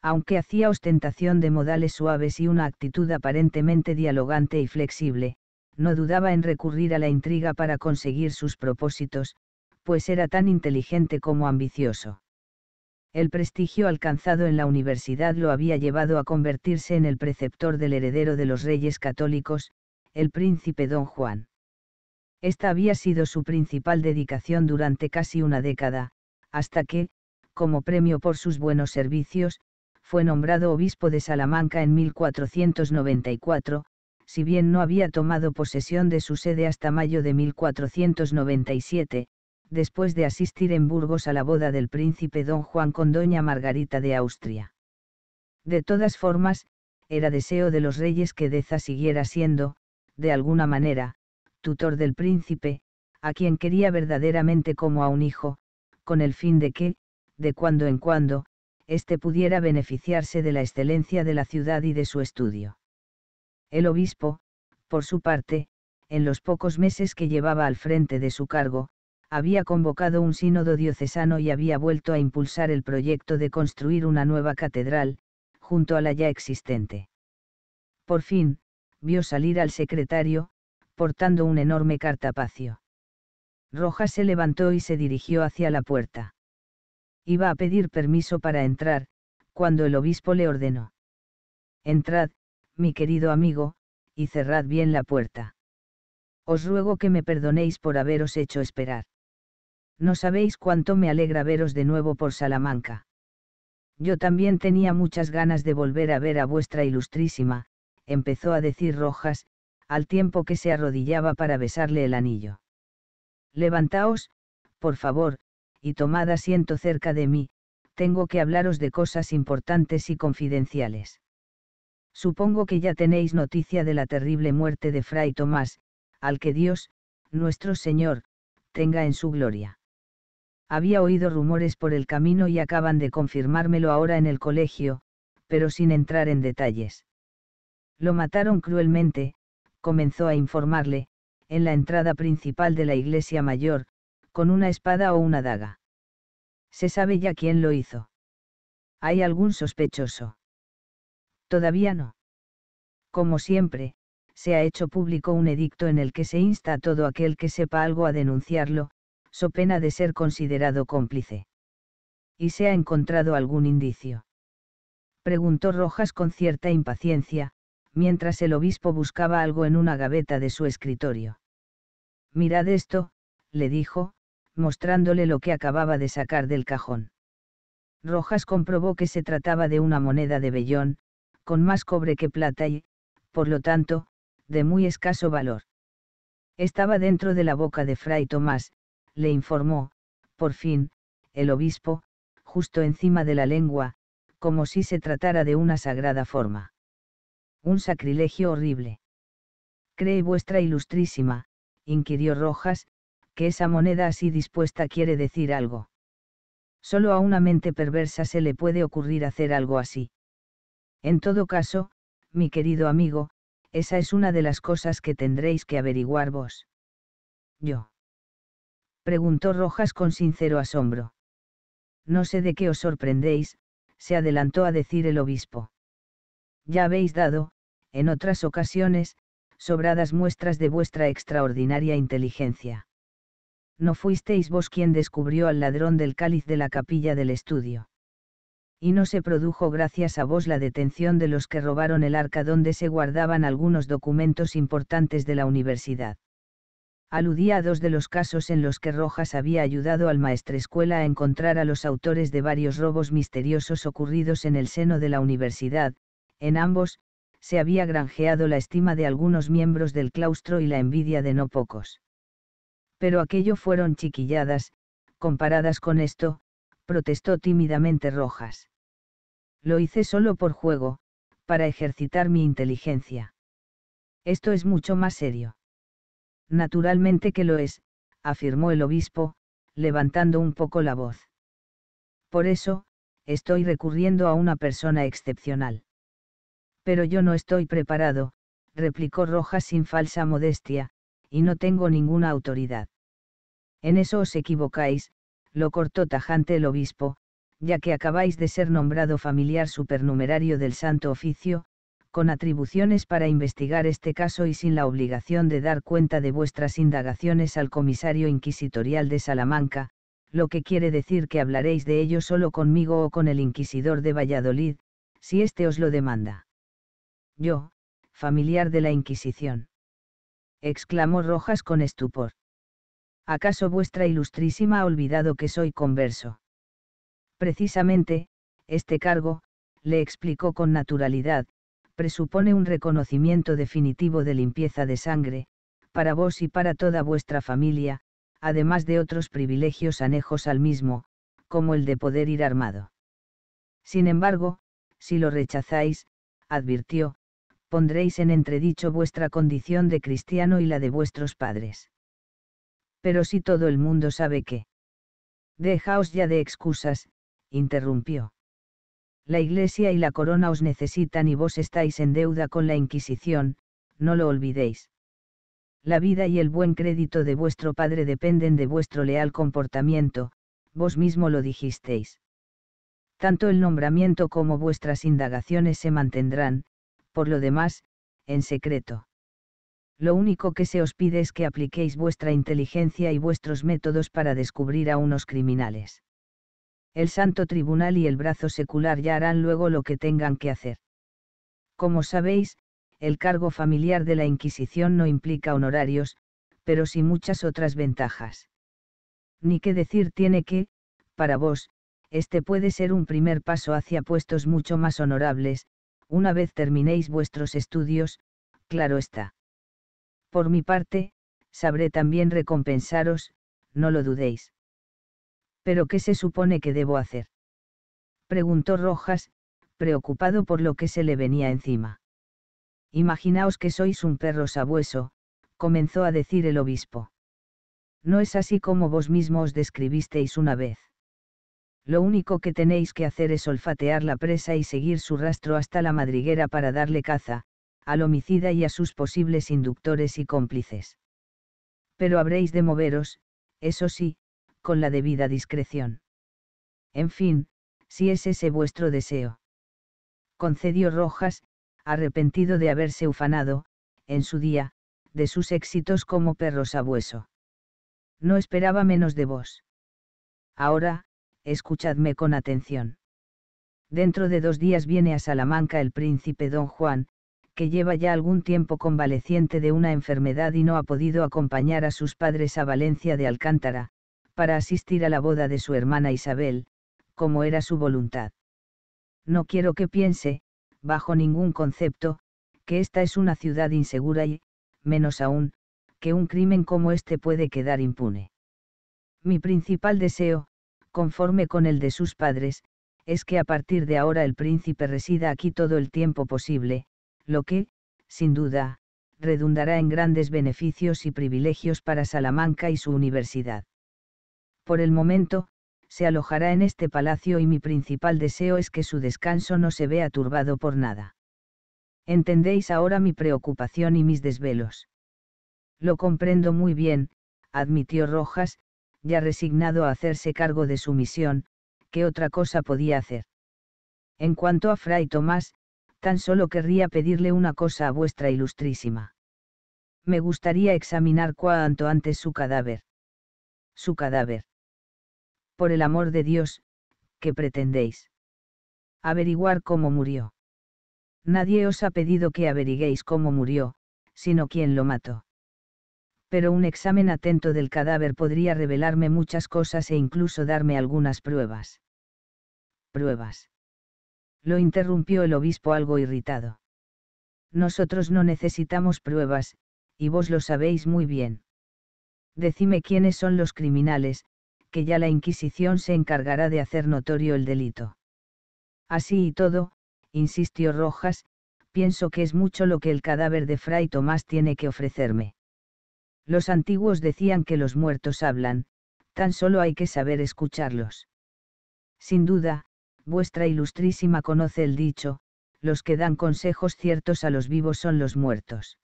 Speaker 1: Aunque hacía ostentación de modales suaves y una actitud aparentemente dialogante y flexible, no dudaba en recurrir a la intriga para conseguir sus propósitos, pues era tan inteligente como ambicioso. El prestigio alcanzado en la universidad lo había llevado a convertirse en el preceptor del heredero de los reyes católicos, el príncipe don Juan. Esta había sido su principal dedicación durante casi una década, hasta que, como premio por sus buenos servicios, fue nombrado obispo de Salamanca en 1494, si bien no había tomado posesión de su sede hasta mayo de 1497, después de asistir en Burgos a la boda del príncipe don Juan con doña Margarita de Austria. De todas formas, era deseo de los reyes que Deza siguiera siendo, de alguna manera, tutor del príncipe, a quien quería verdaderamente como a un hijo, con el fin de que, de cuando en cuando, éste pudiera beneficiarse de la excelencia de la ciudad y de su estudio. El obispo, por su parte, en los pocos meses que llevaba al frente de su cargo, había convocado un sínodo diocesano y había vuelto a impulsar el proyecto de construir una nueva catedral, junto a la ya existente. Por fin, vio salir al secretario, portando un enorme cartapacio. Rojas se levantó y se dirigió hacia la puerta. Iba a pedir permiso para entrar, cuando el obispo le ordenó. Entrad, mi querido amigo, y cerrad bien la puerta. Os ruego que me perdonéis por haberos hecho esperar no sabéis cuánto me alegra veros de nuevo por Salamanca. Yo también tenía muchas ganas de volver a ver a vuestra ilustrísima, empezó a decir Rojas, al tiempo que se arrodillaba para besarle el anillo. Levantaos, por favor, y tomad asiento cerca de mí, tengo que hablaros de cosas importantes y confidenciales. Supongo que ya tenéis noticia de la terrible muerte de Fray Tomás, al que Dios, nuestro Señor, tenga en su gloria había oído rumores por el camino y acaban de confirmármelo ahora en el colegio, pero sin entrar en detalles. Lo mataron cruelmente, comenzó a informarle, en la entrada principal de la iglesia mayor, con una espada o una daga. Se sabe ya quién lo hizo. ¿Hay algún sospechoso? Todavía no. Como siempre, se ha hecho público un edicto en el que se insta a todo aquel que sepa algo a denunciarlo, so pena de ser considerado cómplice. ¿Y se ha encontrado algún indicio? Preguntó Rojas con cierta impaciencia, mientras el obispo buscaba algo en una gaveta de su escritorio. Mirad esto, le dijo, mostrándole lo que acababa de sacar del cajón. Rojas comprobó que se trataba de una moneda de vellón, con más cobre que plata y, por lo tanto, de muy escaso valor. Estaba dentro de la boca de Fray Tomás, le informó, por fin, el obispo, justo encima de la lengua, como si se tratara de una sagrada forma. Un sacrilegio horrible. ¿Cree vuestra ilustrísima? inquirió Rojas, que esa moneda así dispuesta quiere decir algo. Solo a una mente perversa se le puede ocurrir hacer algo así. En todo caso, mi querido amigo, esa es una de las cosas que tendréis que averiguar vos. Yo preguntó Rojas con sincero asombro. No sé de qué os sorprendéis, se adelantó a decir el obispo. Ya habéis dado, en otras ocasiones, sobradas muestras de vuestra extraordinaria inteligencia. No fuisteis vos quien descubrió al ladrón del cáliz de la capilla del estudio. Y no se produjo gracias a vos la detención de los que robaron el arca donde se guardaban algunos documentos importantes de la universidad aludía a dos de los casos en los que Rojas había ayudado al maestrescuela a encontrar a los autores de varios robos misteriosos ocurridos en el seno de la universidad, en ambos, se había granjeado la estima de algunos miembros del claustro y la envidia de no pocos. Pero aquello fueron chiquilladas, comparadas con esto, protestó tímidamente Rojas. Lo hice solo por juego, para ejercitar mi inteligencia. Esto es mucho más serio. Naturalmente que lo es, afirmó el obispo, levantando un poco la voz. Por eso, estoy recurriendo a una persona excepcional. Pero yo no estoy preparado, replicó Rojas sin falsa modestia, y no tengo ninguna autoridad. En eso os equivocáis, lo cortó tajante el obispo, ya que acabáis de ser nombrado familiar supernumerario del Santo Oficio, con atribuciones para investigar este caso y sin la obligación de dar cuenta de vuestras indagaciones al comisario inquisitorial de Salamanca, lo que quiere decir que hablaréis de ello solo conmigo o con el inquisidor de Valladolid, si éste os lo demanda. Yo, familiar de la Inquisición. exclamó Rojas con estupor. ¿Acaso vuestra ilustrísima ha olvidado que soy converso? Precisamente, este cargo, le explicó con naturalidad, presupone un reconocimiento definitivo de limpieza de sangre, para vos y para toda vuestra familia, además de otros privilegios anejos al mismo, como el de poder ir armado. Sin embargo, si lo rechazáis, advirtió, pondréis en entredicho vuestra condición de cristiano y la de vuestros padres. Pero si todo el mundo sabe que... Dejaos ya de excusas, interrumpió. La Iglesia y la corona os necesitan y vos estáis en deuda con la Inquisición, no lo olvidéis. La vida y el buen crédito de vuestro Padre dependen de vuestro leal comportamiento, vos mismo lo dijisteis. Tanto el nombramiento como vuestras indagaciones se mantendrán, por lo demás, en secreto. Lo único que se os pide es que apliquéis vuestra inteligencia y vuestros métodos para descubrir a unos criminales el Santo Tribunal y el brazo secular ya harán luego lo que tengan que hacer. Como sabéis, el cargo familiar de la Inquisición no implica honorarios, pero sí muchas otras ventajas. Ni qué decir tiene que, para vos, este puede ser un primer paso hacia puestos mucho más honorables, una vez terminéis vuestros estudios, claro está. Por mi parte, sabré también recompensaros, no lo dudéis. ¿Pero qué se supone que debo hacer? Preguntó Rojas, preocupado por lo que se le venía encima. Imaginaos que sois un perro sabueso, comenzó a decir el obispo. No es así como vos mismo os describisteis una vez. Lo único que tenéis que hacer es olfatear la presa y seguir su rastro hasta la madriguera para darle caza, al homicida y a sus posibles inductores y cómplices. Pero habréis de moveros, eso sí, con la debida discreción. En fin, si es ese vuestro deseo. Concedió Rojas, arrepentido de haberse ufanado, en su día, de sus éxitos como perro sabueso. No esperaba menos de vos. Ahora, escuchadme con atención. Dentro de dos días viene a Salamanca el príncipe don Juan, que lleva ya algún tiempo convaleciente de una enfermedad y no ha podido acompañar a sus padres a Valencia de Alcántara, para asistir a la boda de su hermana Isabel, como era su voluntad. No quiero que piense, bajo ningún concepto, que esta es una ciudad insegura y, menos aún, que un crimen como este puede quedar impune. Mi principal deseo, conforme con el de sus padres, es que a partir de ahora el príncipe resida aquí todo el tiempo posible, lo que, sin duda, redundará en grandes beneficios y privilegios para Salamanca y su universidad por el momento, se alojará en este palacio y mi principal deseo es que su descanso no se vea turbado por nada. Entendéis ahora mi preocupación y mis desvelos. Lo comprendo muy bien, admitió Rojas, ya resignado a hacerse cargo de su misión, ¿qué otra cosa podía hacer? En cuanto a Fray Tomás, tan solo querría pedirle una cosa a vuestra ilustrísima. Me gustaría examinar cuanto antes su cadáver. Su cadáver por el amor de Dios, ¿qué pretendéis? Averiguar cómo murió. Nadie os ha pedido que averiguéis cómo murió, sino quién lo mató. Pero un examen atento del cadáver podría revelarme muchas cosas e incluso darme algunas pruebas. Pruebas. Lo interrumpió el obispo algo irritado. Nosotros no necesitamos pruebas, y vos lo sabéis muy bien. Decime quiénes son los criminales, que ya la Inquisición se encargará de hacer notorio el delito. Así y todo, insistió Rojas, pienso que es mucho lo que el cadáver de Fray Tomás tiene que ofrecerme. Los antiguos decían que los muertos hablan, tan solo hay que saber escucharlos. Sin duda, vuestra ilustrísima conoce el dicho, los que dan consejos ciertos a los vivos son los muertos.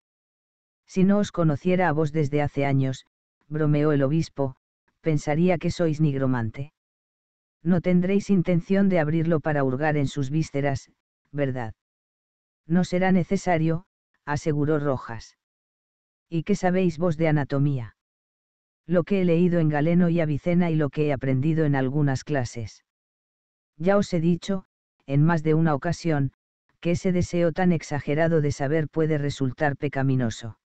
Speaker 1: Si no os conociera a vos desde hace años, bromeó el obispo, pensaría que sois nigromante. No tendréis intención de abrirlo para hurgar en sus vísceras, ¿verdad? No será necesario, aseguró Rojas. ¿Y qué sabéis vos de anatomía? Lo que he leído en Galeno y Avicena y lo que he aprendido en algunas clases. Ya os he dicho, en más de una ocasión, que ese deseo tan exagerado de saber puede resultar pecaminoso.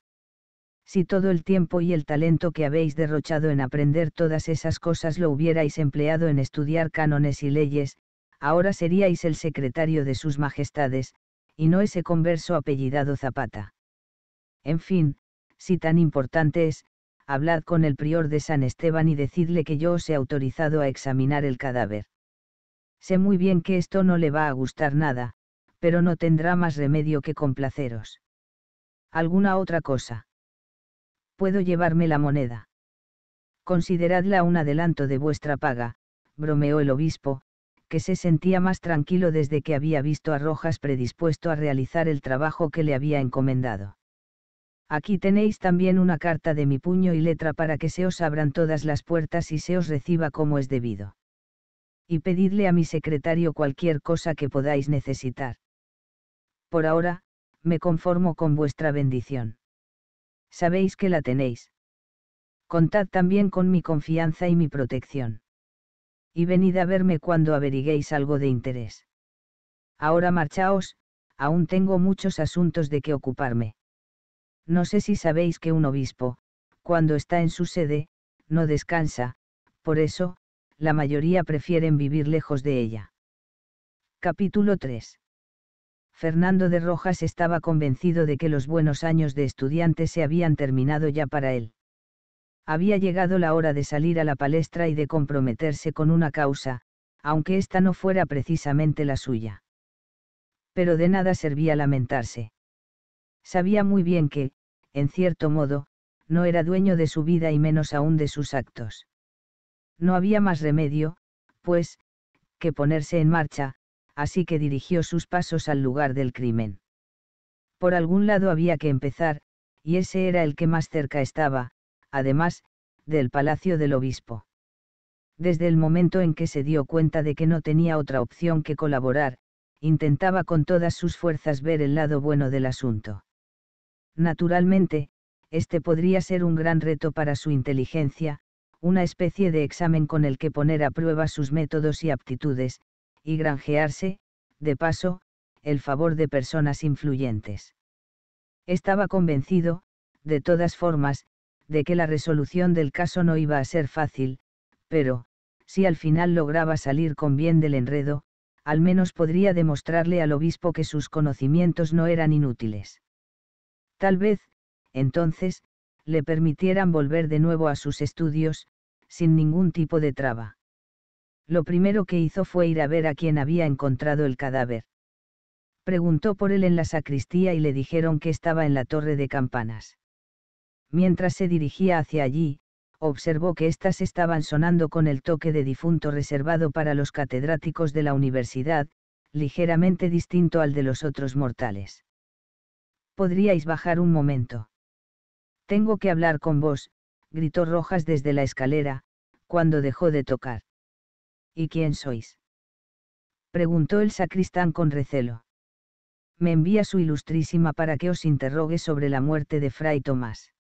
Speaker 1: Si todo el tiempo y el talento que habéis derrochado en aprender todas esas cosas lo hubierais empleado en estudiar cánones y leyes, ahora seríais el secretario de sus majestades, y no ese converso apellidado Zapata. En fin, si tan importante es, hablad con el prior de San Esteban y decidle que yo os he autorizado a examinar el cadáver. Sé muy bien que esto no le va a gustar nada, pero no tendrá más remedio que complaceros. ¿Alguna otra cosa? puedo llevarme la moneda. Consideradla un adelanto de vuestra paga, bromeó el obispo, que se sentía más tranquilo desde que había visto a Rojas predispuesto a realizar el trabajo que le había encomendado. Aquí tenéis también una carta de mi puño y letra para que se os abran todas las puertas y se os reciba como es debido. Y pedidle a mi secretario cualquier cosa que podáis necesitar. Por ahora, me conformo con vuestra bendición sabéis que la tenéis. Contad también con mi confianza y mi protección. Y venid a verme cuando averiguéis algo de interés. Ahora marchaos, aún tengo muchos asuntos de que ocuparme. No sé si sabéis que un obispo, cuando está en su sede, no descansa, por eso, la mayoría prefieren vivir lejos de ella. Capítulo 3. Fernando de Rojas estaba convencido de que los buenos años de estudiante se habían terminado ya para él. Había llegado la hora de salir a la palestra y de comprometerse con una causa, aunque ésta no fuera precisamente la suya. Pero de nada servía lamentarse. Sabía muy bien que, en cierto modo, no era dueño de su vida y menos aún de sus actos. No había más remedio, pues, que ponerse en marcha, así que dirigió sus pasos al lugar del crimen. Por algún lado había que empezar, y ese era el que más cerca estaba, además, del palacio del obispo. Desde el momento en que se dio cuenta de que no tenía otra opción que colaborar, intentaba con todas sus fuerzas ver el lado bueno del asunto. Naturalmente, este podría ser un gran reto para su inteligencia, una especie de examen con el que poner a prueba sus métodos y aptitudes, y granjearse, de paso, el favor de personas influyentes. Estaba convencido, de todas formas, de que la resolución del caso no iba a ser fácil, pero, si al final lograba salir con bien del enredo, al menos podría demostrarle al obispo que sus conocimientos no eran inútiles. Tal vez, entonces, le permitieran volver de nuevo a sus estudios, sin ningún tipo de traba. Lo primero que hizo fue ir a ver a quien había encontrado el cadáver. Preguntó por él en la sacristía y le dijeron que estaba en la torre de campanas. Mientras se dirigía hacia allí, observó que éstas estaban sonando con el toque de difunto reservado para los catedráticos de la universidad, ligeramente distinto al de los otros mortales. ¿Podríais bajar un momento? Tengo que hablar con vos, gritó Rojas desde la escalera, cuando dejó de tocar. ¿Y quién sois? preguntó el sacristán con recelo. Me envía su ilustrísima para que os interrogue sobre la muerte de Fray Tomás.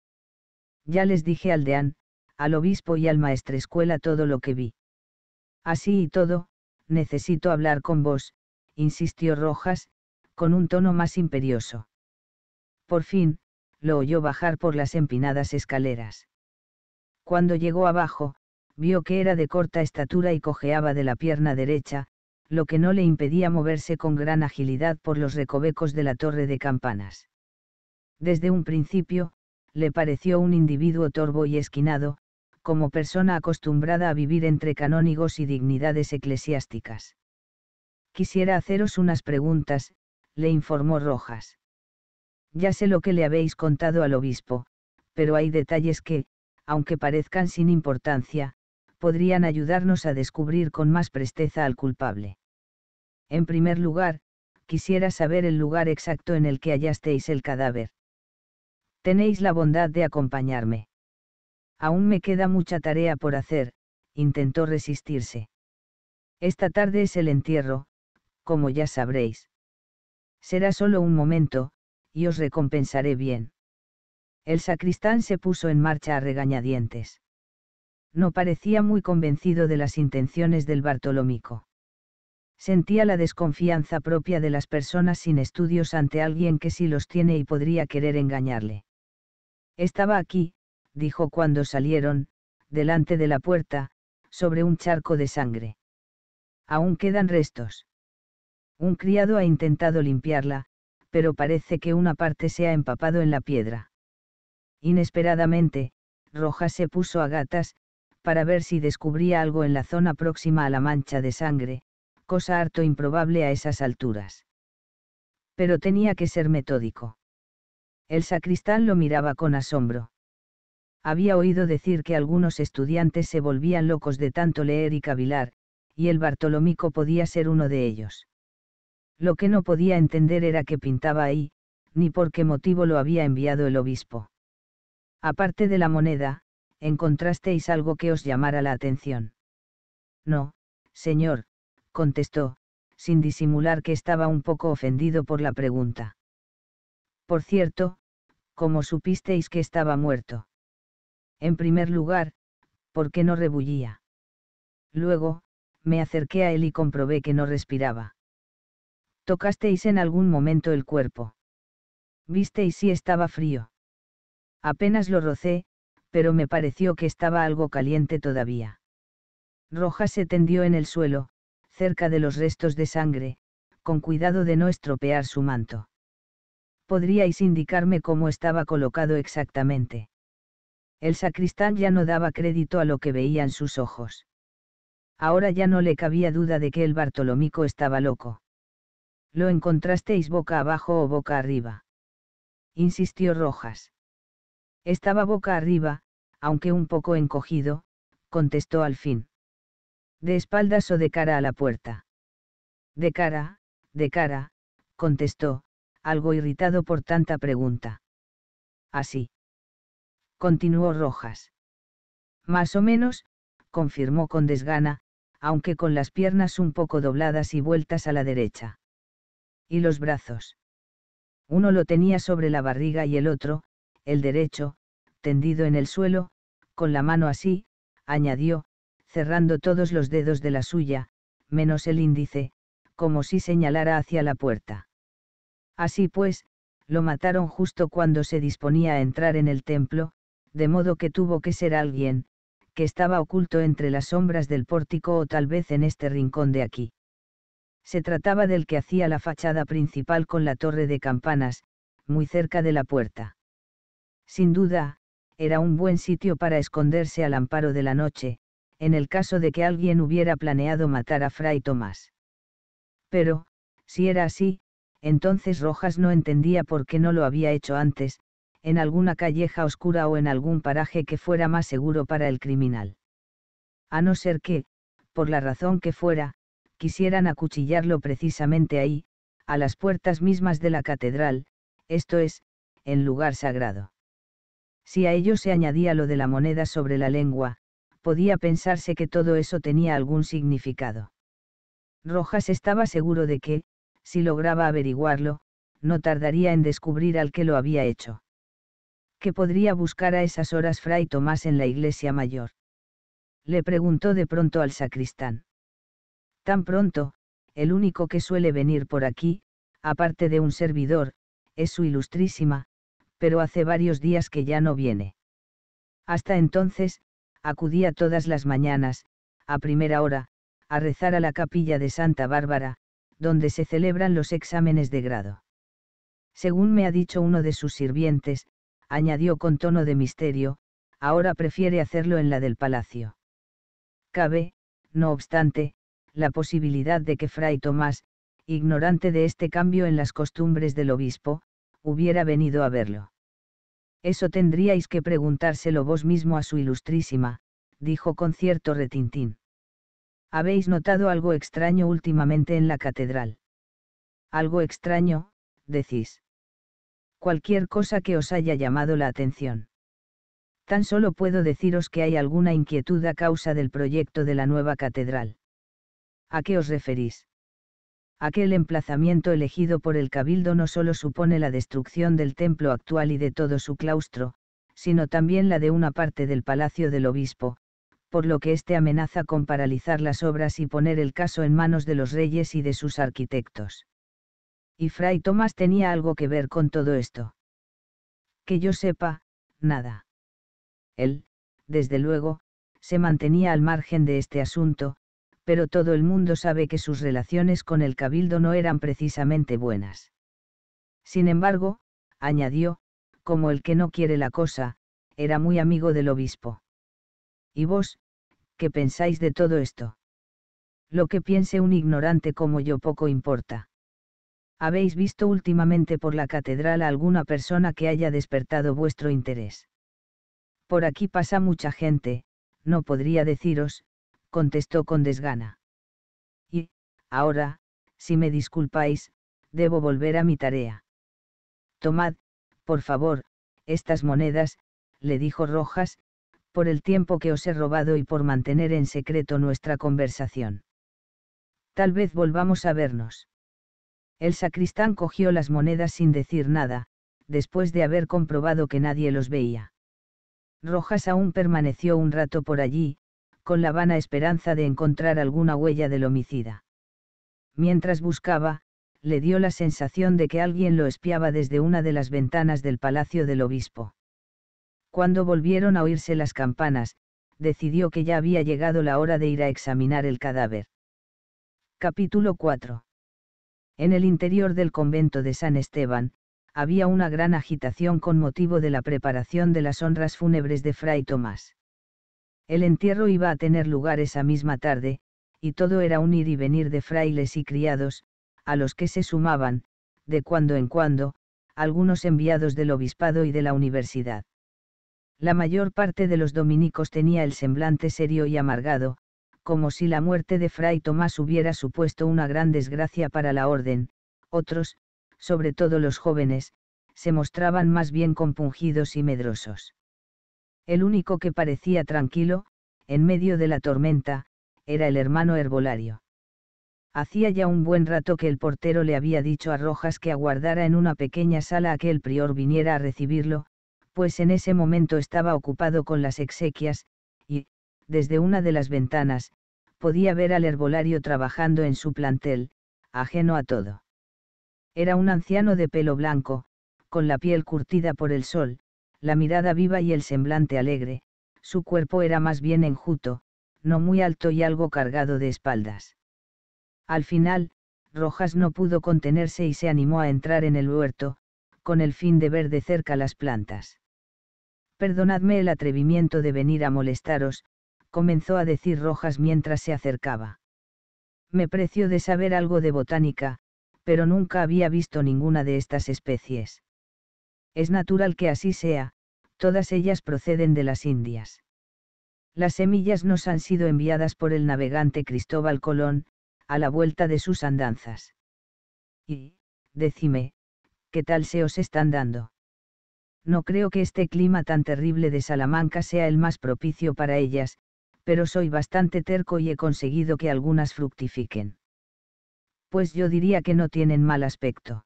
Speaker 1: Ya les dije al deán, al obispo y al escuela todo lo que vi. Así y todo, necesito hablar con vos, insistió Rojas, con un tono más imperioso. Por fin, lo oyó bajar por las empinadas escaleras. Cuando llegó abajo, vio que era de corta estatura y cojeaba de la pierna derecha, lo que no le impedía moverse con gran agilidad por los recovecos de la torre de campanas. Desde un principio, le pareció un individuo torvo y esquinado, como persona acostumbrada a vivir entre canónigos y dignidades eclesiásticas. Quisiera haceros unas preguntas, le informó Rojas. Ya sé lo que le habéis contado al obispo, pero hay detalles que, aunque parezcan sin importancia, podrían ayudarnos a descubrir con más presteza al culpable. En primer lugar, quisiera saber el lugar exacto en el que hallasteis el cadáver. Tenéis la bondad de acompañarme. Aún me queda mucha tarea por hacer, intentó resistirse. Esta tarde es el entierro, como ya sabréis. Será solo un momento, y os recompensaré bien. El sacristán se puso en marcha a regañadientes no parecía muy convencido de las intenciones del Bartolomico. Sentía la desconfianza propia de las personas sin estudios ante alguien que sí los tiene y podría querer engañarle. Estaba aquí, dijo cuando salieron, delante de la puerta, sobre un charco de sangre. Aún quedan restos. Un criado ha intentado limpiarla, pero parece que una parte se ha empapado en la piedra. Inesperadamente, Roja se puso a gatas, para ver si descubría algo en la zona próxima a la mancha de sangre, cosa harto improbable a esas alturas. Pero tenía que ser metódico. El sacristán lo miraba con asombro. Había oído decir que algunos estudiantes se volvían locos de tanto leer y cavilar, y el Bartolomico podía ser uno de ellos. Lo que no podía entender era que pintaba ahí, ni por qué motivo lo había enviado el obispo. Aparte de la moneda, encontrasteis algo que os llamara la atención. No, señor, contestó, sin disimular que estaba un poco ofendido por la pregunta. Por cierto, ¿cómo supisteis que estaba muerto? En primer lugar, ¿por qué no rebullía? Luego, me acerqué a él y comprobé que no respiraba. ¿Tocasteis en algún momento el cuerpo? ¿Visteis si estaba frío? Apenas lo rocé, pero me pareció que estaba algo caliente todavía. Rojas se tendió en el suelo, cerca de los restos de sangre, con cuidado de no estropear su manto. ¿Podríais indicarme cómo estaba colocado exactamente? El sacristán ya no daba crédito a lo que veían sus ojos. Ahora ya no le cabía duda de que el Bartolomico estaba loco. Lo encontrasteis boca abajo o boca arriba. Insistió Rojas. Estaba boca arriba, aunque un poco encogido, contestó al fin. De espaldas o de cara a la puerta. De cara, de cara, contestó, algo irritado por tanta pregunta. Así. Continuó Rojas. Más o menos, confirmó con desgana, aunque con las piernas un poco dobladas y vueltas a la derecha. Y los brazos. Uno lo tenía sobre la barriga y el otro, el derecho, tendido en el suelo, con la mano así, añadió, cerrando todos los dedos de la suya, menos el índice, como si señalara hacia la puerta. Así pues, lo mataron justo cuando se disponía a entrar en el templo, de modo que tuvo que ser alguien, que estaba oculto entre las sombras del pórtico o tal vez en este rincón de aquí. Se trataba del que hacía la fachada principal con la torre de campanas, muy cerca de la puerta. Sin duda, era un buen sitio para esconderse al amparo de la noche, en el caso de que alguien hubiera planeado matar a Fray Tomás. Pero, si era así, entonces Rojas no entendía por qué no lo había hecho antes, en alguna calleja oscura o en algún paraje que fuera más seguro para el criminal. A no ser que, por la razón que fuera, quisieran acuchillarlo precisamente ahí, a las puertas mismas de la catedral, esto es, en lugar sagrado. Si a ello se añadía lo de la moneda sobre la lengua, podía pensarse que todo eso tenía algún significado. Rojas estaba seguro de que, si lograba averiguarlo, no tardaría en descubrir al que lo había hecho. ¿Qué podría buscar a esas horas Fray Tomás en la iglesia mayor? Le preguntó de pronto al sacristán. Tan pronto, el único que suele venir por aquí, aparte de un servidor, es su ilustrísima, pero hace varios días que ya no viene. Hasta entonces, acudía todas las mañanas, a primera hora, a rezar a la capilla de Santa Bárbara, donde se celebran los exámenes de grado. Según me ha dicho uno de sus sirvientes, añadió con tono de misterio, ahora prefiere hacerlo en la del palacio. Cabe, no obstante, la posibilidad de que Fray Tomás, ignorante de este cambio en las costumbres del obispo, hubiera venido a verlo. Eso tendríais que preguntárselo vos mismo a su ilustrísima, dijo con cierto retintín. ¿Habéis notado algo extraño últimamente en la catedral? Algo extraño, decís. Cualquier cosa que os haya llamado la atención. Tan solo puedo deciros que hay alguna inquietud a causa del proyecto de la nueva catedral. ¿A qué os referís? aquel emplazamiento elegido por el cabildo no solo supone la destrucción del templo actual y de todo su claustro, sino también la de una parte del palacio del obispo, por lo que éste amenaza con paralizar las obras y poner el caso en manos de los reyes y de sus arquitectos. Y Fray Tomás tenía algo que ver con todo esto. Que yo sepa, nada. Él, desde luego, se mantenía al margen de este asunto, pero todo el mundo sabe que sus relaciones con el cabildo no eran precisamente buenas. Sin embargo, añadió, como el que no quiere la cosa, era muy amigo del obispo. ¿Y vos, qué pensáis de todo esto? Lo que piense un ignorante como yo poco importa. ¿Habéis visto últimamente por la catedral a alguna persona que haya despertado vuestro interés? Por aquí pasa mucha gente, no podría deciros, contestó con desgana. Y, ahora, si me disculpáis, debo volver a mi tarea. Tomad, por favor, estas monedas, le dijo Rojas, por el tiempo que os he robado y por mantener en secreto nuestra conversación. Tal vez volvamos a vernos. El sacristán cogió las monedas sin decir nada, después de haber comprobado que nadie los veía. Rojas aún permaneció un rato por allí, con la vana esperanza de encontrar alguna huella del homicida. Mientras buscaba, le dio la sensación de que alguien lo espiaba desde una de las ventanas del palacio del obispo. Cuando volvieron a oírse las campanas, decidió que ya había llegado la hora de ir a examinar el cadáver. Capítulo 4. En el interior del convento de San Esteban, había una gran agitación con motivo de la preparación de las honras fúnebres de Fray Tomás. El entierro iba a tener lugar esa misma tarde, y todo era un ir y venir de frailes y criados, a los que se sumaban, de cuando en cuando, algunos enviados del obispado y de la universidad. La mayor parte de los dominicos tenía el semblante serio y amargado, como si la muerte de Fray Tomás hubiera supuesto una gran desgracia para la orden, otros, sobre todo los jóvenes, se mostraban más bien compungidos y medrosos. El único que parecía tranquilo, en medio de la tormenta, era el hermano herbolario. Hacía ya un buen rato que el portero le había dicho a Rojas que aguardara en una pequeña sala a que el prior viniera a recibirlo, pues en ese momento estaba ocupado con las exequias, y, desde una de las ventanas, podía ver al herbolario trabajando en su plantel, ajeno a todo. Era un anciano de pelo blanco, con la piel curtida por el sol, la mirada viva y el semblante alegre, su cuerpo era más bien enjuto, no muy alto y algo cargado de espaldas. Al final, Rojas no pudo contenerse y se animó a entrar en el huerto, con el fin de ver de cerca las plantas. Perdonadme el atrevimiento de venir a molestaros, comenzó a decir Rojas mientras se acercaba. Me precio de saber algo de botánica, pero nunca había visto ninguna de estas especies. Es natural que así sea, todas ellas proceden de las Indias. Las semillas nos han sido enviadas por el navegante Cristóbal Colón, a la vuelta de sus andanzas. Y, decime, ¿qué tal se os están dando? No creo que este clima tan terrible de Salamanca sea el más propicio para ellas, pero soy bastante terco y he conseguido que algunas fructifiquen. Pues yo diría que no tienen mal aspecto.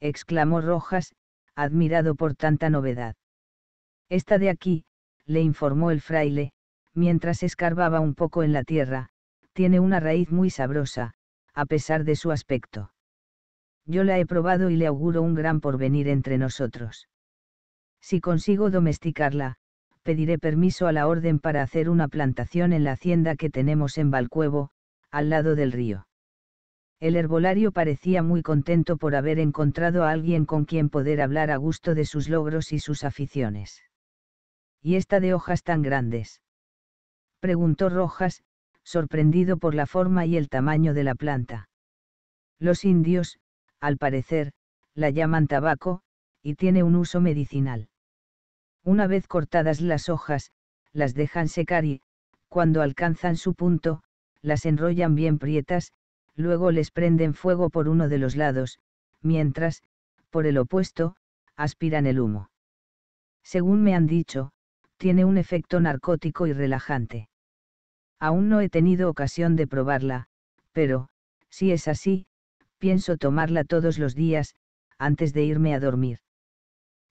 Speaker 1: Exclamó Rojas, admirado por tanta novedad. Esta de aquí, le informó el fraile, mientras escarbaba un poco en la tierra, tiene una raíz muy sabrosa, a pesar de su aspecto. Yo la he probado y le auguro un gran porvenir entre nosotros. Si consigo domesticarla, pediré permiso a la orden para hacer una plantación en la hacienda que tenemos en Valcuevo, al lado del río. El herbolario parecía muy contento por haber encontrado a alguien con quien poder hablar a gusto de sus logros y sus aficiones y esta de hojas tan grandes? preguntó Rojas, sorprendido por la forma y el tamaño de la planta. Los indios, al parecer, la llaman tabaco, y tiene un uso medicinal. Una vez cortadas las hojas, las dejan secar y, cuando alcanzan su punto, las enrollan bien prietas, luego les prenden fuego por uno de los lados, mientras, por el opuesto, aspiran el humo. Según me han dicho, tiene un efecto narcótico y relajante. Aún no he tenido ocasión de probarla, pero, si es así, pienso tomarla todos los días, antes de irme a dormir.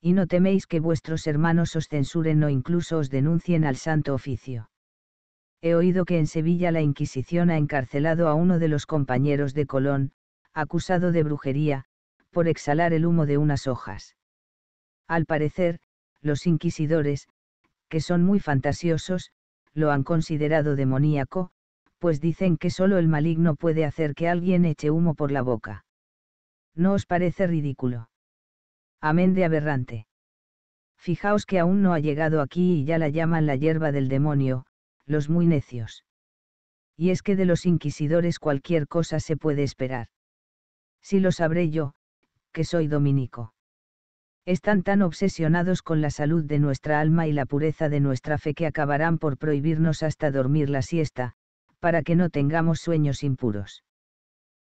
Speaker 1: Y no teméis que vuestros hermanos os censuren o incluso os denuncien al santo oficio. He oído que en Sevilla la Inquisición ha encarcelado a uno de los compañeros de Colón, acusado de brujería, por exhalar el humo de unas hojas. Al parecer, los inquisidores, que son muy fantasiosos, lo han considerado demoníaco, pues dicen que solo el maligno puede hacer que alguien eche humo por la boca. ¿No os parece ridículo? Amén de aberrante. Fijaos que aún no ha llegado aquí y ya la llaman la hierba del demonio, los muy necios. Y es que de los inquisidores cualquier cosa se puede esperar. Si lo sabré yo, que soy dominico están tan obsesionados con la salud de nuestra alma y la pureza de nuestra fe que acabarán por prohibirnos hasta dormir la siesta, para que no tengamos sueños impuros.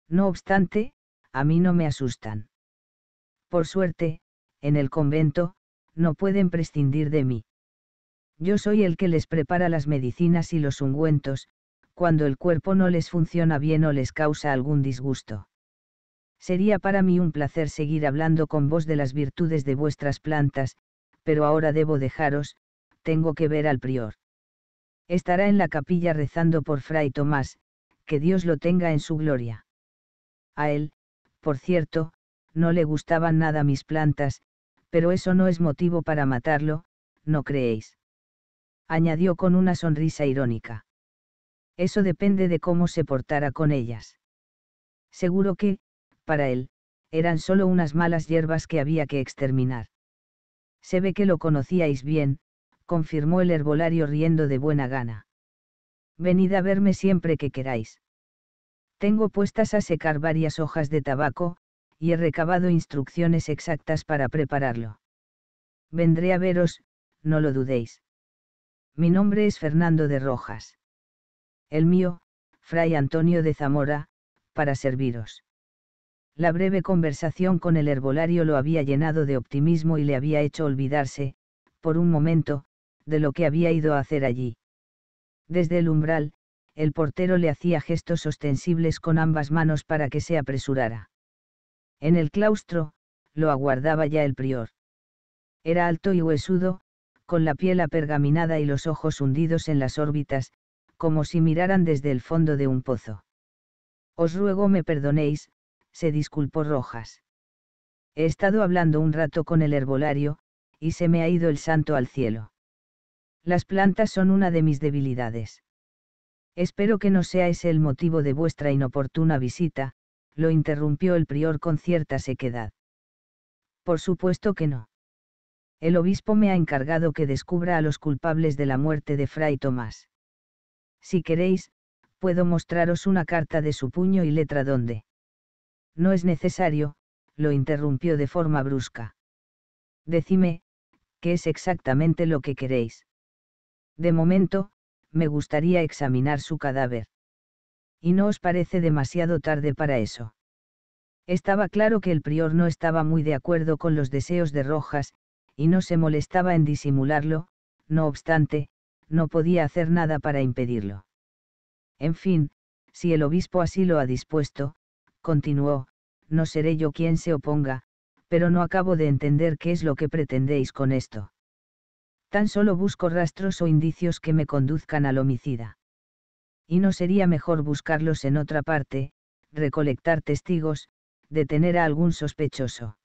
Speaker 1: No obstante, a mí no me asustan. Por suerte, en el convento, no pueden prescindir de mí. Yo soy el que les prepara las medicinas y los ungüentos, cuando el cuerpo no les funciona bien o les causa algún disgusto. Sería para mí un placer seguir hablando con vos de las virtudes de vuestras plantas, pero ahora debo dejaros, tengo que ver al prior. Estará en la capilla rezando por Fray Tomás, que Dios lo tenga en su gloria. A él, por cierto, no le gustaban nada mis plantas, pero eso no es motivo para matarlo, ¿no creéis? añadió con una sonrisa irónica. Eso depende de cómo se portara con ellas. Seguro que, para él, eran solo unas malas hierbas que había que exterminar. Se ve que lo conocíais bien, confirmó el herbolario riendo de buena gana. Venid a verme siempre que queráis. Tengo puestas a secar varias hojas de tabaco, y he recabado instrucciones exactas para prepararlo. Vendré a veros, no lo dudéis. Mi nombre es Fernando de Rojas. El mío, Fray Antonio de Zamora, para serviros. La breve conversación con el herbolario lo había llenado de optimismo y le había hecho olvidarse, por un momento, de lo que había ido a hacer allí. Desde el umbral, el portero le hacía gestos ostensibles con ambas manos para que se apresurara. En el claustro, lo aguardaba ya el prior. Era alto y huesudo, con la piel apergaminada y los ojos hundidos en las órbitas, como si miraran desde el fondo de un pozo. Os ruego me perdonéis, se disculpó Rojas. He estado hablando un rato con el herbolario, y se me ha ido el santo al cielo. Las plantas son una de mis debilidades. Espero que no sea ese el motivo de vuestra inoportuna visita, lo interrumpió el prior con cierta sequedad. Por supuesto que no. El obispo me ha encargado que descubra a los culpables de la muerte de Fray Tomás. Si queréis, puedo mostraros una carta de su puño y letra donde no es necesario, lo interrumpió de forma brusca. Decime, ¿qué es exactamente lo que queréis? De momento, me gustaría examinar su cadáver. ¿Y no os parece demasiado tarde para eso? Estaba claro que el prior no estaba muy de acuerdo con los deseos de Rojas, y no se molestaba en disimularlo, no obstante, no podía hacer nada para impedirlo. En fin, si el obispo así lo ha dispuesto, continuó, no seré yo quien se oponga, pero no acabo de entender qué es lo que pretendéis con esto. Tan solo busco rastros o indicios que me conduzcan al homicida. Y no sería mejor buscarlos en otra parte, recolectar testigos, detener a algún sospechoso.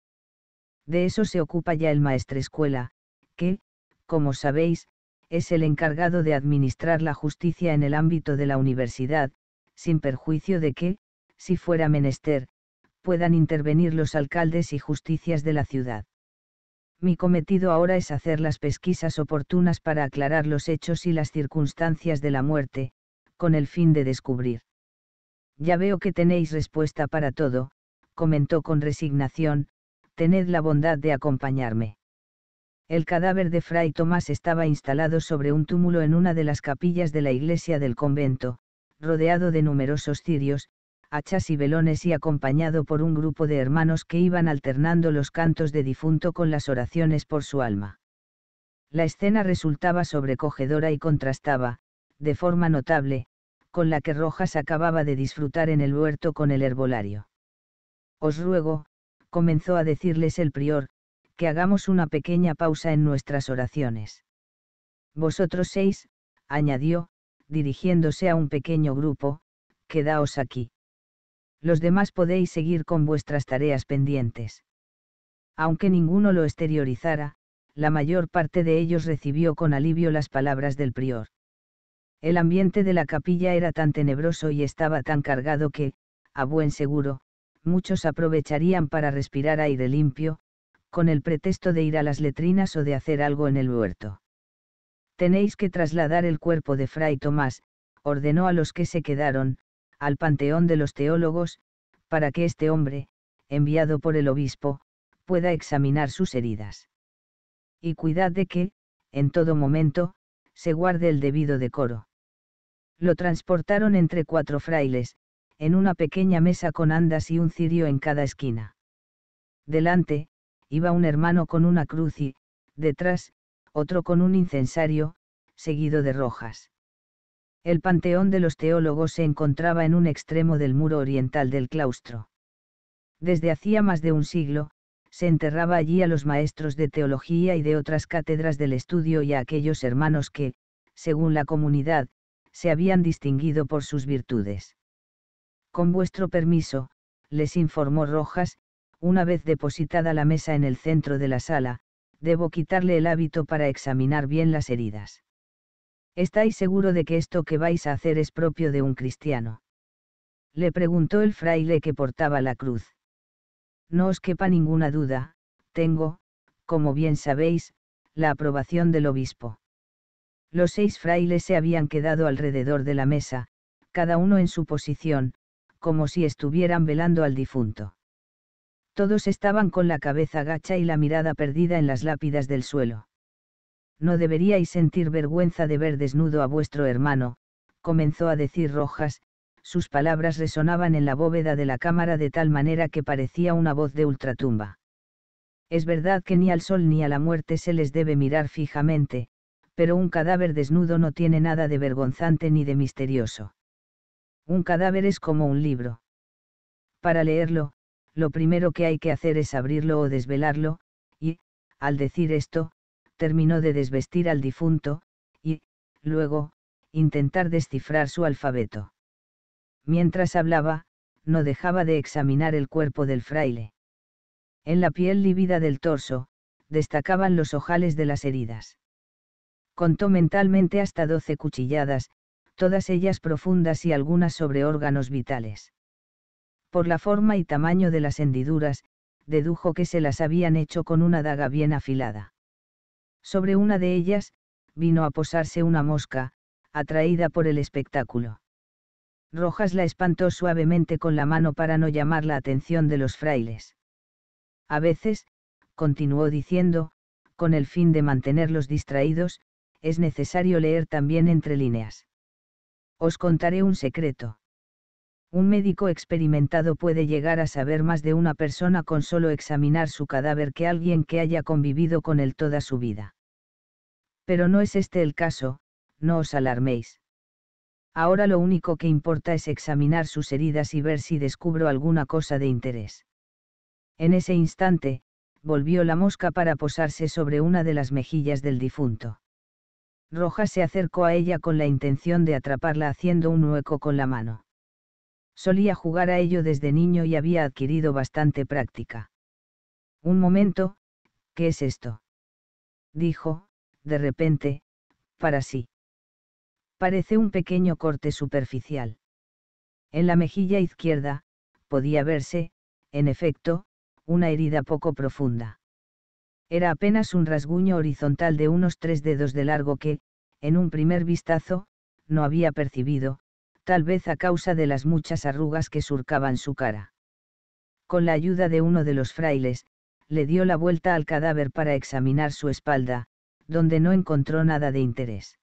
Speaker 1: De eso se ocupa ya el escuela, que, como sabéis, es el encargado de administrar la justicia en el ámbito de la universidad, sin perjuicio de que, si fuera menester, puedan intervenir los alcaldes y justicias de la ciudad. Mi cometido ahora es hacer las pesquisas oportunas para aclarar los hechos y las circunstancias de la muerte, con el fin de descubrir. Ya veo que tenéis respuesta para todo, comentó con resignación, tened la bondad de acompañarme. El cadáver de Fray Tomás estaba instalado sobre un túmulo en una de las capillas de la iglesia del convento, rodeado de numerosos cirios, hachas y velones y acompañado por un grupo de hermanos que iban alternando los cantos de difunto con las oraciones por su alma. La escena resultaba sobrecogedora y contrastaba, de forma notable, con la que Rojas acababa de disfrutar en el huerto con el herbolario. Os ruego, comenzó a decirles el prior, que hagamos una pequeña pausa en nuestras oraciones. Vosotros seis, añadió, dirigiéndose a un pequeño grupo, quedaos aquí los demás podéis seguir con vuestras tareas pendientes. Aunque ninguno lo exteriorizara, la mayor parte de ellos recibió con alivio las palabras del prior. El ambiente de la capilla era tan tenebroso y estaba tan cargado que, a buen seguro, muchos aprovecharían para respirar aire limpio, con el pretexto de ir a las letrinas o de hacer algo en el huerto. Tenéis que trasladar el cuerpo de Fray Tomás, ordenó a los que se quedaron, al panteón de los teólogos, para que este hombre, enviado por el obispo, pueda examinar sus heridas. Y cuidad de que, en todo momento, se guarde el debido decoro. Lo transportaron entre cuatro frailes, en una pequeña mesa con andas y un cirio en cada esquina. Delante, iba un hermano con una cruz y, detrás, otro con un incensario, seguido de rojas. El panteón de los teólogos se encontraba en un extremo del muro oriental del claustro. Desde hacía más de un siglo, se enterraba allí a los maestros de teología y de otras cátedras del estudio y a aquellos hermanos que, según la comunidad, se habían distinguido por sus virtudes. Con vuestro permiso, les informó Rojas, una vez depositada la mesa en el centro de la sala, debo quitarle el hábito para examinar bien las heridas. ¿Estáis seguro de que esto que vais a hacer es propio de un cristiano? Le preguntó el fraile que portaba la cruz. No os quepa ninguna duda, tengo, como bien sabéis, la aprobación del obispo. Los seis frailes se habían quedado alrededor de la mesa, cada uno en su posición, como si estuvieran velando al difunto. Todos estaban con la cabeza gacha y la mirada perdida en las lápidas del suelo no deberíais sentir vergüenza de ver desnudo a vuestro hermano, comenzó a decir Rojas, sus palabras resonaban en la bóveda de la cámara de tal manera que parecía una voz de ultratumba. Es verdad que ni al sol ni a la muerte se les debe mirar fijamente, pero un cadáver desnudo no tiene nada de vergonzante ni de misterioso. Un cadáver es como un libro. Para leerlo, lo primero que hay que hacer es abrirlo o desvelarlo, y, al decir esto, terminó de desvestir al difunto, y, luego, intentar descifrar su alfabeto. Mientras hablaba, no dejaba de examinar el cuerpo del fraile. En la piel lívida del torso, destacaban los ojales de las heridas. Contó mentalmente hasta doce cuchilladas, todas ellas profundas y algunas sobre órganos vitales. Por la forma y tamaño de las hendiduras, dedujo que se las habían hecho con una daga bien afilada. Sobre una de ellas, vino a posarse una mosca, atraída por el espectáculo. Rojas la espantó suavemente con la mano para no llamar la atención de los frailes. A veces, continuó diciendo, con el fin de mantenerlos distraídos, es necesario leer también entre líneas. Os contaré un secreto un médico experimentado puede llegar a saber más de una persona con solo examinar su cadáver que alguien que haya convivido con él toda su vida. Pero no es este el caso, no os alarméis. Ahora lo único que importa es examinar sus heridas y ver si descubro alguna cosa de interés. En ese instante, volvió la mosca para posarse sobre una de las mejillas del difunto. Roja se acercó a ella con la intención de atraparla haciendo un hueco con la mano. Solía jugar a ello desde niño y había adquirido bastante práctica. Un momento, ¿qué es esto? dijo, de repente, para sí. Parece un pequeño corte superficial. En la mejilla izquierda, podía verse, en efecto, una herida poco profunda. Era apenas un rasguño horizontal de unos tres dedos de largo que, en un primer vistazo, no había percibido, tal vez a causa de las muchas arrugas que surcaban su cara. Con la ayuda de uno de los frailes, le dio la vuelta al cadáver para examinar su espalda, donde no encontró nada de interés.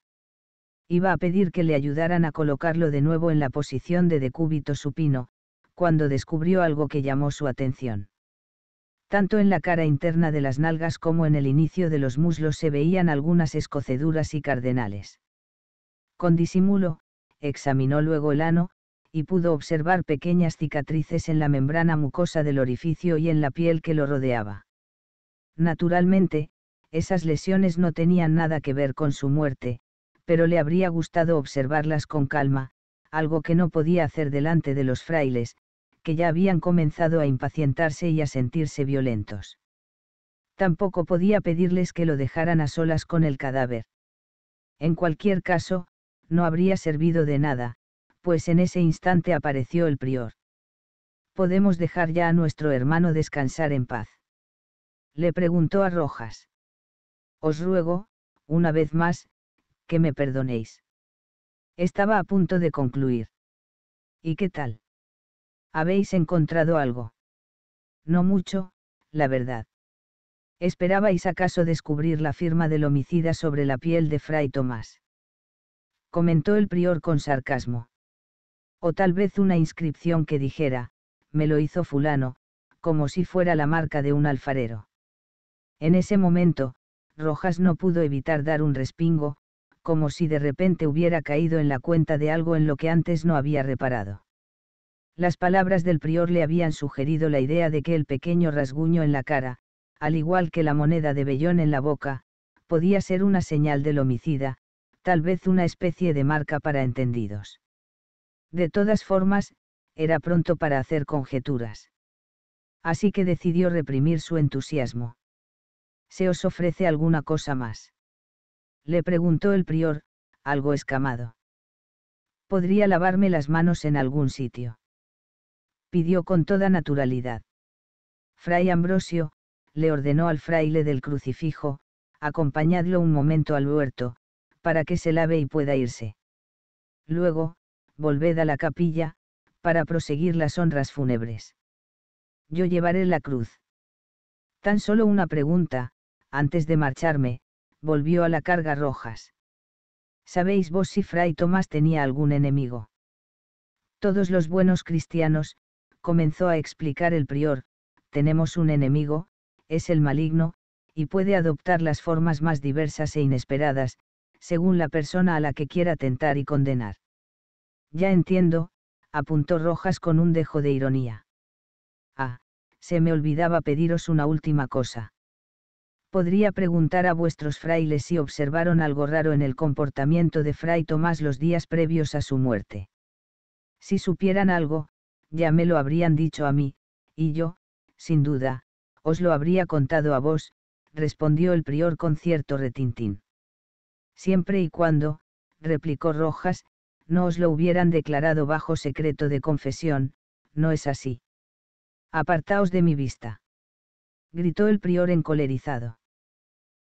Speaker 1: Iba a pedir que le ayudaran a colocarlo de nuevo en la posición de decúbito supino, cuando descubrió algo que llamó su atención. Tanto en la cara interna de las nalgas como en el inicio de los muslos se veían algunas escoceduras y cardenales. Con disimulo, examinó luego el ano, y pudo observar pequeñas cicatrices en la membrana mucosa del orificio y en la piel que lo rodeaba. Naturalmente, esas lesiones no tenían nada que ver con su muerte, pero le habría gustado observarlas con calma, algo que no podía hacer delante de los frailes, que ya habían comenzado a impacientarse y a sentirse violentos. Tampoco podía pedirles que lo dejaran a solas con el cadáver. En cualquier caso, no habría servido de nada, pues en ese instante apareció el prior. ¿Podemos dejar ya a nuestro hermano descansar en paz? Le preguntó a Rojas. Os ruego, una vez más, que me perdonéis. Estaba a punto de concluir. ¿Y qué tal? ¿Habéis encontrado algo? No mucho, la verdad. ¿Esperabais acaso descubrir la firma del homicida sobre la piel de Fray Tomás? comentó el prior con sarcasmo. O tal vez una inscripción que dijera, me lo hizo fulano, como si fuera la marca de un alfarero. En ese momento, Rojas no pudo evitar dar un respingo, como si de repente hubiera caído en la cuenta de algo en lo que antes no había reparado. Las palabras del prior le habían sugerido la idea de que el pequeño rasguño en la cara, al igual que la moneda de vellón en la boca, podía ser una señal del homicida, tal vez una especie de marca para entendidos. De todas formas, era pronto para hacer conjeturas. Así que decidió reprimir su entusiasmo. ¿Se os ofrece alguna cosa más? Le preguntó el prior, algo escamado. ¿Podría lavarme las manos en algún sitio? Pidió con toda naturalidad. Fray Ambrosio, le ordenó al fraile del crucifijo, acompañadlo un momento al huerto, para que se lave y pueda irse. Luego, volved a la capilla, para proseguir las honras fúnebres. Yo llevaré la cruz. Tan solo una pregunta, antes de marcharme, volvió a la carga Rojas. ¿Sabéis vos si Fray Tomás tenía algún enemigo? Todos los buenos cristianos, comenzó a explicar el prior, tenemos un enemigo, es el maligno, y puede adoptar las formas más diversas e inesperadas, según la persona a la que quiera tentar y condenar. Ya entiendo, apuntó Rojas con un dejo de ironía. Ah, se me olvidaba pediros una última cosa. Podría preguntar a vuestros frailes si observaron algo raro en el comportamiento de Fray Tomás los días previos a su muerte. Si supieran algo, ya me lo habrían dicho a mí, y yo, sin duda, os lo habría contado a vos, respondió el prior con cierto retintín siempre y cuando, replicó Rojas, no os lo hubieran declarado bajo secreto de confesión, no es así. Apartaos de mi vista. Gritó el prior encolerizado.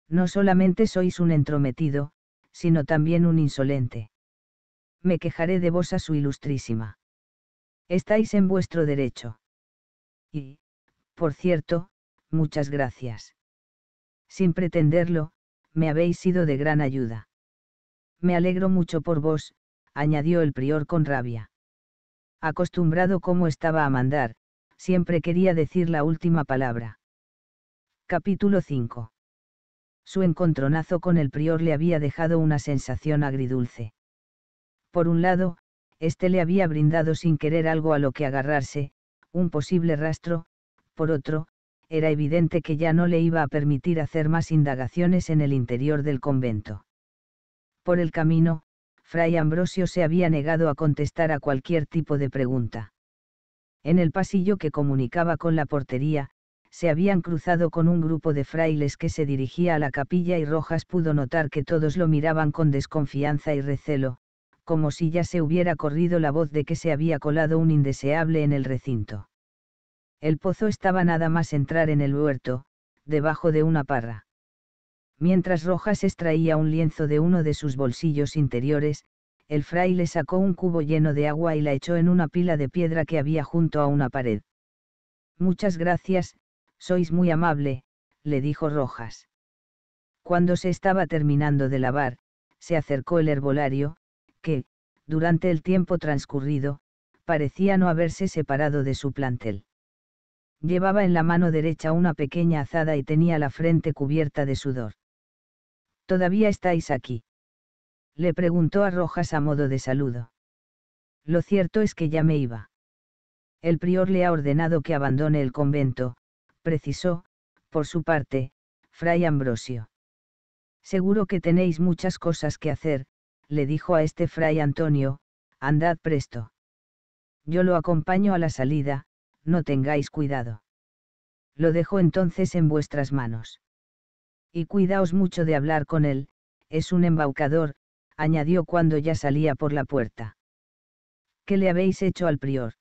Speaker 1: No solamente sois un entrometido, sino también un insolente. Me quejaré de vos a su ilustrísima. Estáis en vuestro derecho. Y, por cierto, muchas gracias. Sin pretenderlo, me habéis sido de gran ayuda. Me alegro mucho por vos, añadió el prior con rabia. Acostumbrado como estaba a mandar, siempre quería decir la última palabra. Capítulo 5. Su encontronazo con el prior le había dejado una sensación agridulce. Por un lado, éste le había brindado sin querer algo a lo que agarrarse, un posible rastro, por otro, era evidente que ya no le iba a permitir hacer más indagaciones en el interior del convento. Por el camino, Fray Ambrosio se había negado a contestar a cualquier tipo de pregunta. En el pasillo que comunicaba con la portería, se habían cruzado con un grupo de frailes que se dirigía a la capilla y Rojas pudo notar que todos lo miraban con desconfianza y recelo, como si ya se hubiera corrido la voz de que se había colado un indeseable en el recinto. El pozo estaba nada más entrar en el huerto, debajo de una parra. Mientras Rojas extraía un lienzo de uno de sus bolsillos interiores, el fraile sacó un cubo lleno de agua y la echó en una pila de piedra que había junto a una pared. Muchas gracias, sois muy amable, le dijo Rojas. Cuando se estaba terminando de lavar, se acercó el herbolario, que, durante el tiempo transcurrido, parecía no haberse separado de su plantel. Llevaba en la mano derecha una pequeña azada y tenía la frente cubierta de sudor. ¿Todavía estáis aquí? Le preguntó a Rojas a modo de saludo. Lo cierto es que ya me iba. El prior le ha ordenado que abandone el convento, precisó, por su parte, fray Ambrosio. Seguro que tenéis muchas cosas que hacer, le dijo a este fray Antonio, andad presto. Yo lo acompaño a la salida, no tengáis cuidado. Lo dejo entonces en vuestras manos. Y cuidaos mucho de hablar con él, es un embaucador, añadió cuando ya salía por la puerta. ¿Qué le habéis hecho al prior?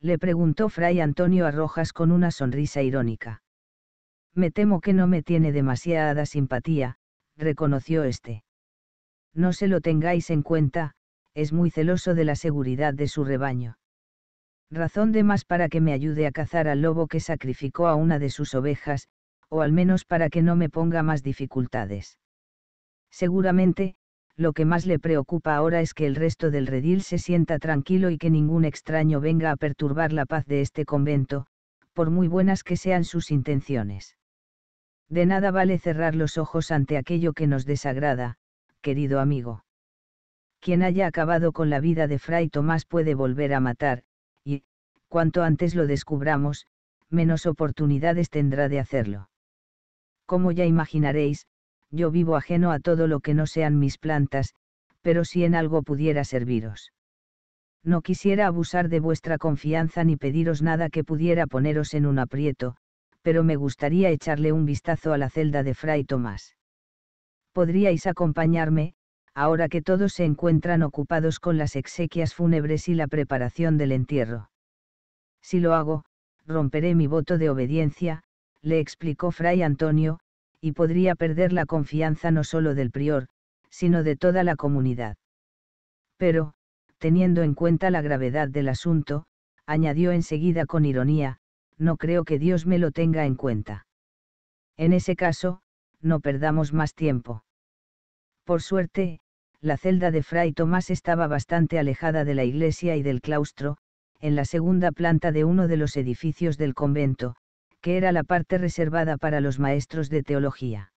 Speaker 1: Le preguntó Fray Antonio a Rojas con una sonrisa irónica. Me temo que no me tiene demasiada simpatía, reconoció este. No se lo tengáis en cuenta, es muy celoso de la seguridad de su rebaño. Razón de más para que me ayude a cazar al lobo que sacrificó a una de sus ovejas, o al menos para que no me ponga más dificultades. Seguramente, lo que más le preocupa ahora es que el resto del redil se sienta tranquilo y que ningún extraño venga a perturbar la paz de este convento, por muy buenas que sean sus intenciones. De nada vale cerrar los ojos ante aquello que nos desagrada, querido amigo. Quien haya acabado con la vida de Fray Tomás puede volver a matar, y, cuanto antes lo descubramos, menos oportunidades tendrá de hacerlo. Como ya imaginaréis, yo vivo ajeno a todo lo que no sean mis plantas, pero si en algo pudiera serviros. No quisiera abusar de vuestra confianza ni pediros nada que pudiera poneros en un aprieto, pero me gustaría echarle un vistazo a la celda de Fray Tomás. ¿Podríais acompañarme, ahora que todos se encuentran ocupados con las exequias fúnebres y la preparación del entierro? Si lo hago, romperé mi voto de obediencia, le explicó Fray Antonio, y podría perder la confianza no solo del prior, sino de toda la comunidad. Pero, teniendo en cuenta la gravedad del asunto, añadió enseguida con ironía, no creo que Dios me lo tenga en cuenta. En ese caso, no perdamos más tiempo. Por suerte, la celda de Fray Tomás estaba bastante alejada de la iglesia y del claustro, en la segunda planta de uno de los edificios del convento, que era la parte reservada para los maestros de teología.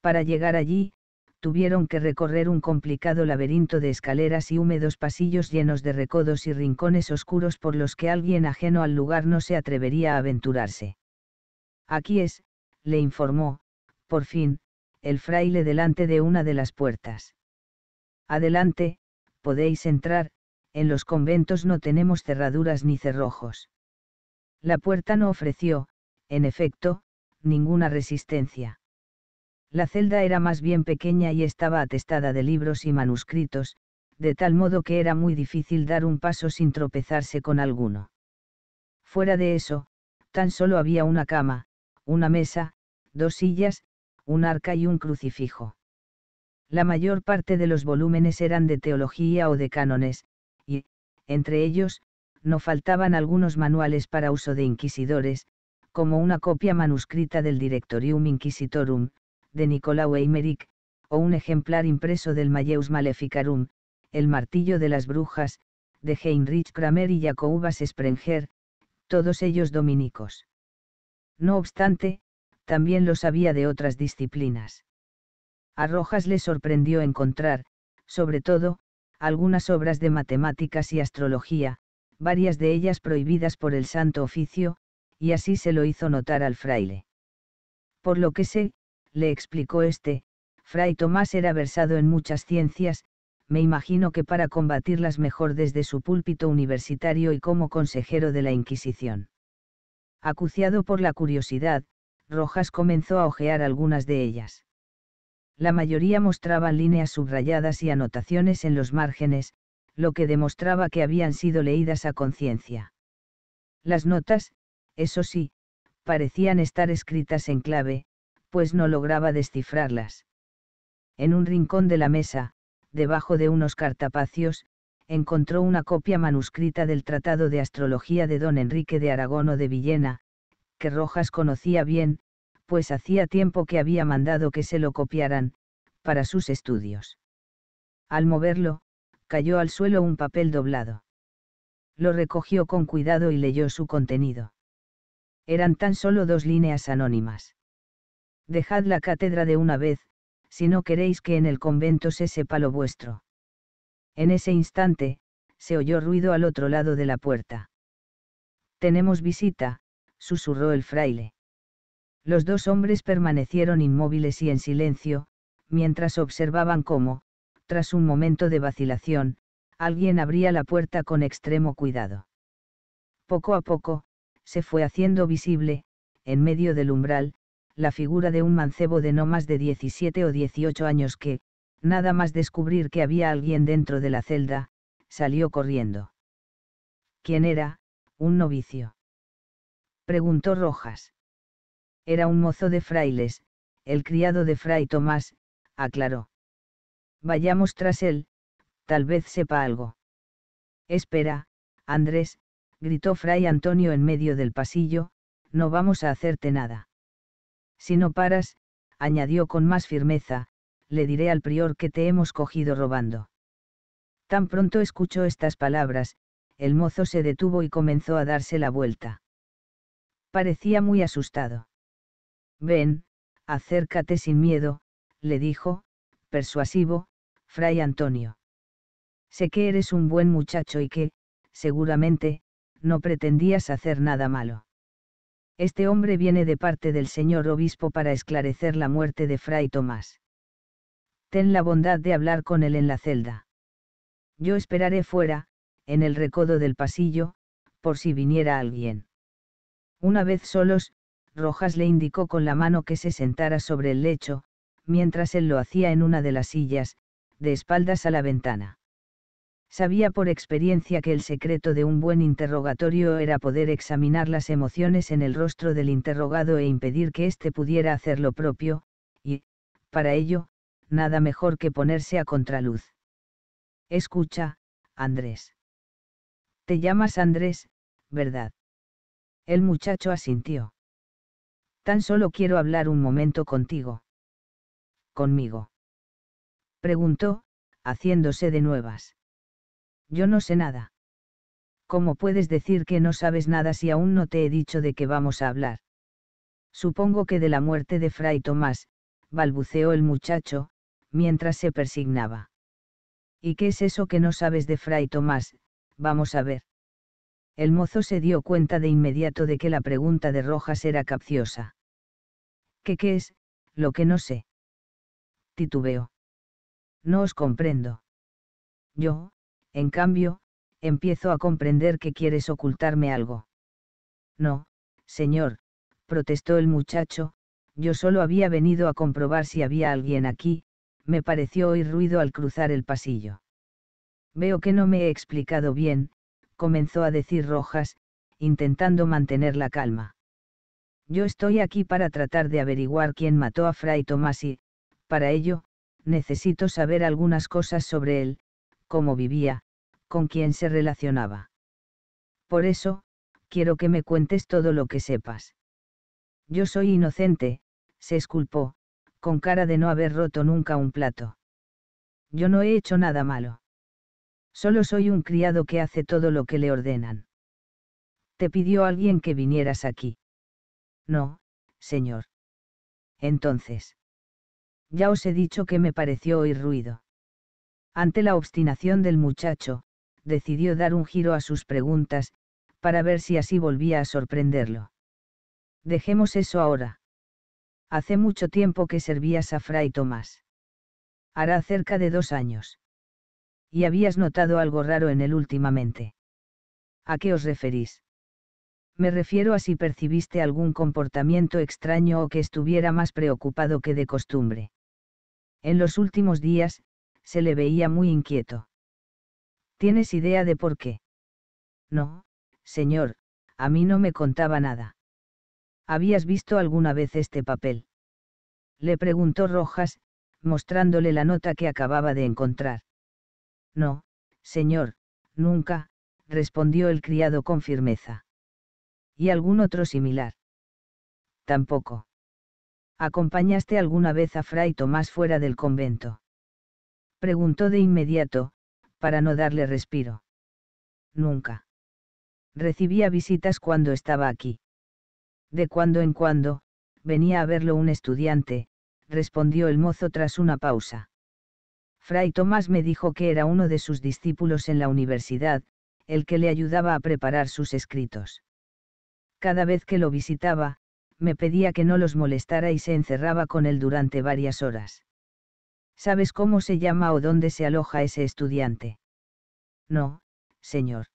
Speaker 1: Para llegar allí, tuvieron que recorrer un complicado laberinto de escaleras y húmedos pasillos llenos de recodos y rincones oscuros por los que alguien ajeno al lugar no se atrevería a aventurarse. Aquí es, le informó, por fin, el fraile delante de una de las puertas. Adelante, podéis entrar, en los conventos no tenemos cerraduras ni cerrojos. La puerta no ofreció, en efecto, ninguna resistencia. La celda era más bien pequeña y estaba atestada de libros y manuscritos, de tal modo que era muy difícil dar un paso sin tropezarse con alguno. Fuera de eso, tan solo había una cama, una mesa, dos sillas, un arca y un crucifijo. La mayor parte de los volúmenes eran de teología o de cánones, y, entre ellos, no faltaban algunos manuales para uso de inquisidores, como una copia manuscrita del Directorium Inquisitorum, de Nicolau Eimerick, o un ejemplar impreso del Malleus Maleficarum, El Martillo de las Brujas, de Heinrich Kramer y Jacobus Sprenger, todos ellos dominicos. No obstante, también los había de otras disciplinas. A Rojas le sorprendió encontrar, sobre todo, algunas obras de matemáticas y astrología, varias de ellas prohibidas por el Santo Oficio, y así se lo hizo notar al fraile. Por lo que sé, le explicó este, Fray Tomás era versado en muchas ciencias, me imagino que para combatirlas mejor desde su púlpito universitario y como consejero de la Inquisición. Acuciado por la curiosidad, Rojas comenzó a hojear algunas de ellas. La mayoría mostraban líneas subrayadas y anotaciones en los márgenes, lo que demostraba que habían sido leídas a conciencia. Las notas, eso sí, parecían estar escritas en clave, pues no lograba descifrarlas. En un rincón de la mesa, debajo de unos cartapacios, encontró una copia manuscrita del Tratado de Astrología de don Enrique de Aragón o de Villena, que Rojas conocía bien, pues hacía tiempo que había mandado que se lo copiaran, para sus estudios. Al moverlo, cayó al suelo un papel doblado. Lo recogió con cuidado y leyó su contenido. Eran tan solo dos líneas anónimas. Dejad la cátedra de una vez, si no queréis que en el convento se sepa lo vuestro. En ese instante, se oyó ruido al otro lado de la puerta. Tenemos visita, susurró el fraile. Los dos hombres permanecieron inmóviles y en silencio, mientras observaban cómo, tras un momento de vacilación, alguien abría la puerta con extremo cuidado. Poco a poco, se fue haciendo visible, en medio del umbral, la figura de un mancebo de no más de 17 o 18 años que, nada más descubrir que había alguien dentro de la celda, salió corriendo. ¿Quién era? Un novicio. Preguntó Rojas. Era un mozo de frailes, el criado de Fray Tomás, aclaró. Vayamos tras él, tal vez sepa algo. Espera, Andrés, gritó Fray Antonio en medio del pasillo, no vamos a hacerte nada. Si no paras, añadió con más firmeza, le diré al prior que te hemos cogido robando. Tan pronto escuchó estas palabras, el mozo se detuvo y comenzó a darse la vuelta. Parecía muy asustado. Ven, acércate sin miedo, le dijo, persuasivo, Fray Antonio. Sé que eres un buen muchacho y que, seguramente, no pretendías hacer nada malo. Este hombre viene de parte del señor obispo para esclarecer la muerte de Fray Tomás. Ten la bondad de hablar con él en la celda. Yo esperaré fuera, en el recodo del pasillo, por si viniera alguien. Una vez solos, Rojas le indicó con la mano que se sentara sobre el lecho, mientras él lo hacía en una de las sillas, de espaldas a la ventana. Sabía por experiencia que el secreto de un buen interrogatorio era poder examinar las emociones en el rostro del interrogado e impedir que éste pudiera hacer lo propio, y, para ello, nada mejor que ponerse a contraluz. Escucha, Andrés. Te llamas Andrés, ¿verdad? El muchacho asintió. Tan solo quiero hablar un momento contigo. Conmigo preguntó, haciéndose de nuevas. Yo no sé nada. ¿Cómo puedes decir que no sabes nada si aún no te he dicho de qué vamos a hablar? Supongo que de la muerte de Fray Tomás, balbuceó el muchacho, mientras se persignaba. ¿Y qué es eso que no sabes de Fray Tomás? Vamos a ver. El mozo se dio cuenta de inmediato de que la pregunta de Rojas era capciosa. ¿Qué qué es, lo que no sé? titubeó no os comprendo. Yo, en cambio, empiezo a comprender que quieres ocultarme algo. No, señor, protestó el muchacho, yo solo había venido a comprobar si había alguien aquí, me pareció oír ruido al cruzar el pasillo. Veo que no me he explicado bien, comenzó a decir Rojas, intentando mantener la calma. Yo estoy aquí para tratar de averiguar quién mató a Fray Tomás y, para ello, necesito saber algunas cosas sobre él, cómo vivía, con quién se relacionaba. Por eso, quiero que me cuentes todo lo que sepas. Yo soy inocente, se esculpó, con cara de no haber roto nunca un plato. Yo no he hecho nada malo. Solo soy un criado que hace todo lo que le ordenan. Te pidió alguien que vinieras aquí. No, señor. Entonces. Ya os he dicho que me pareció oír ruido. Ante la obstinación del muchacho, decidió dar un giro a sus preguntas, para ver si así volvía a sorprenderlo. Dejemos eso ahora. Hace mucho tiempo que servías a Fray Tomás. Hará cerca de dos años. Y habías notado algo raro en él últimamente. ¿A qué os referís? Me refiero a si percibiste algún comportamiento extraño o que estuviera más preocupado que de costumbre. En los últimos días, se le veía muy inquieto. ¿Tienes idea de por qué? No, señor, a mí no me contaba nada. ¿Habías visto alguna vez este papel? Le preguntó Rojas, mostrándole la nota que acababa de encontrar. No, señor, nunca, respondió el criado con firmeza. ¿Y algún otro similar? Tampoco. ¿acompañaste alguna vez a Fray Tomás fuera del convento? Preguntó de inmediato, para no darle respiro. Nunca. Recibía visitas cuando estaba aquí. De cuando en cuando, venía a verlo un estudiante, respondió el mozo tras una pausa. Fray Tomás me dijo que era uno de sus discípulos en la universidad, el que le ayudaba a preparar sus escritos. Cada vez que lo visitaba, me pedía que no los molestara y se encerraba con él durante varias horas. ¿Sabes cómo se llama o dónde se aloja ese estudiante? No, señor.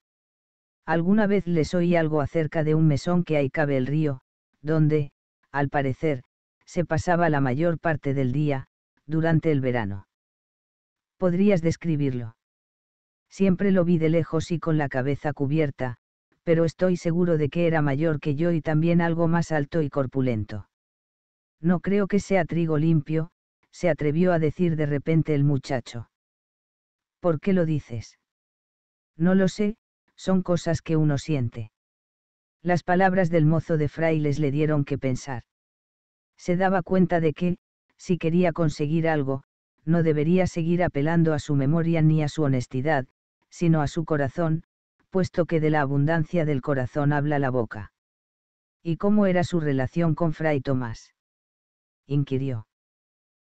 Speaker 1: Alguna vez les oí algo acerca de un mesón que hay cabe el río, donde, al parecer, se pasaba la mayor parte del día, durante el verano. ¿Podrías describirlo? Siempre lo vi de lejos y con la cabeza cubierta, pero estoy seguro de que era mayor que yo y también algo más alto y corpulento. No creo que sea trigo limpio, se atrevió a decir de repente el muchacho. ¿Por qué lo dices? No lo sé, son cosas que uno siente. Las palabras del mozo de frailes le dieron que pensar. Se daba cuenta de que, si quería conseguir algo, no debería seguir apelando a su memoria ni a su honestidad, sino a su corazón, puesto que de la abundancia del corazón habla la boca. ¿Y cómo era su relación con Fray Tomás? inquirió.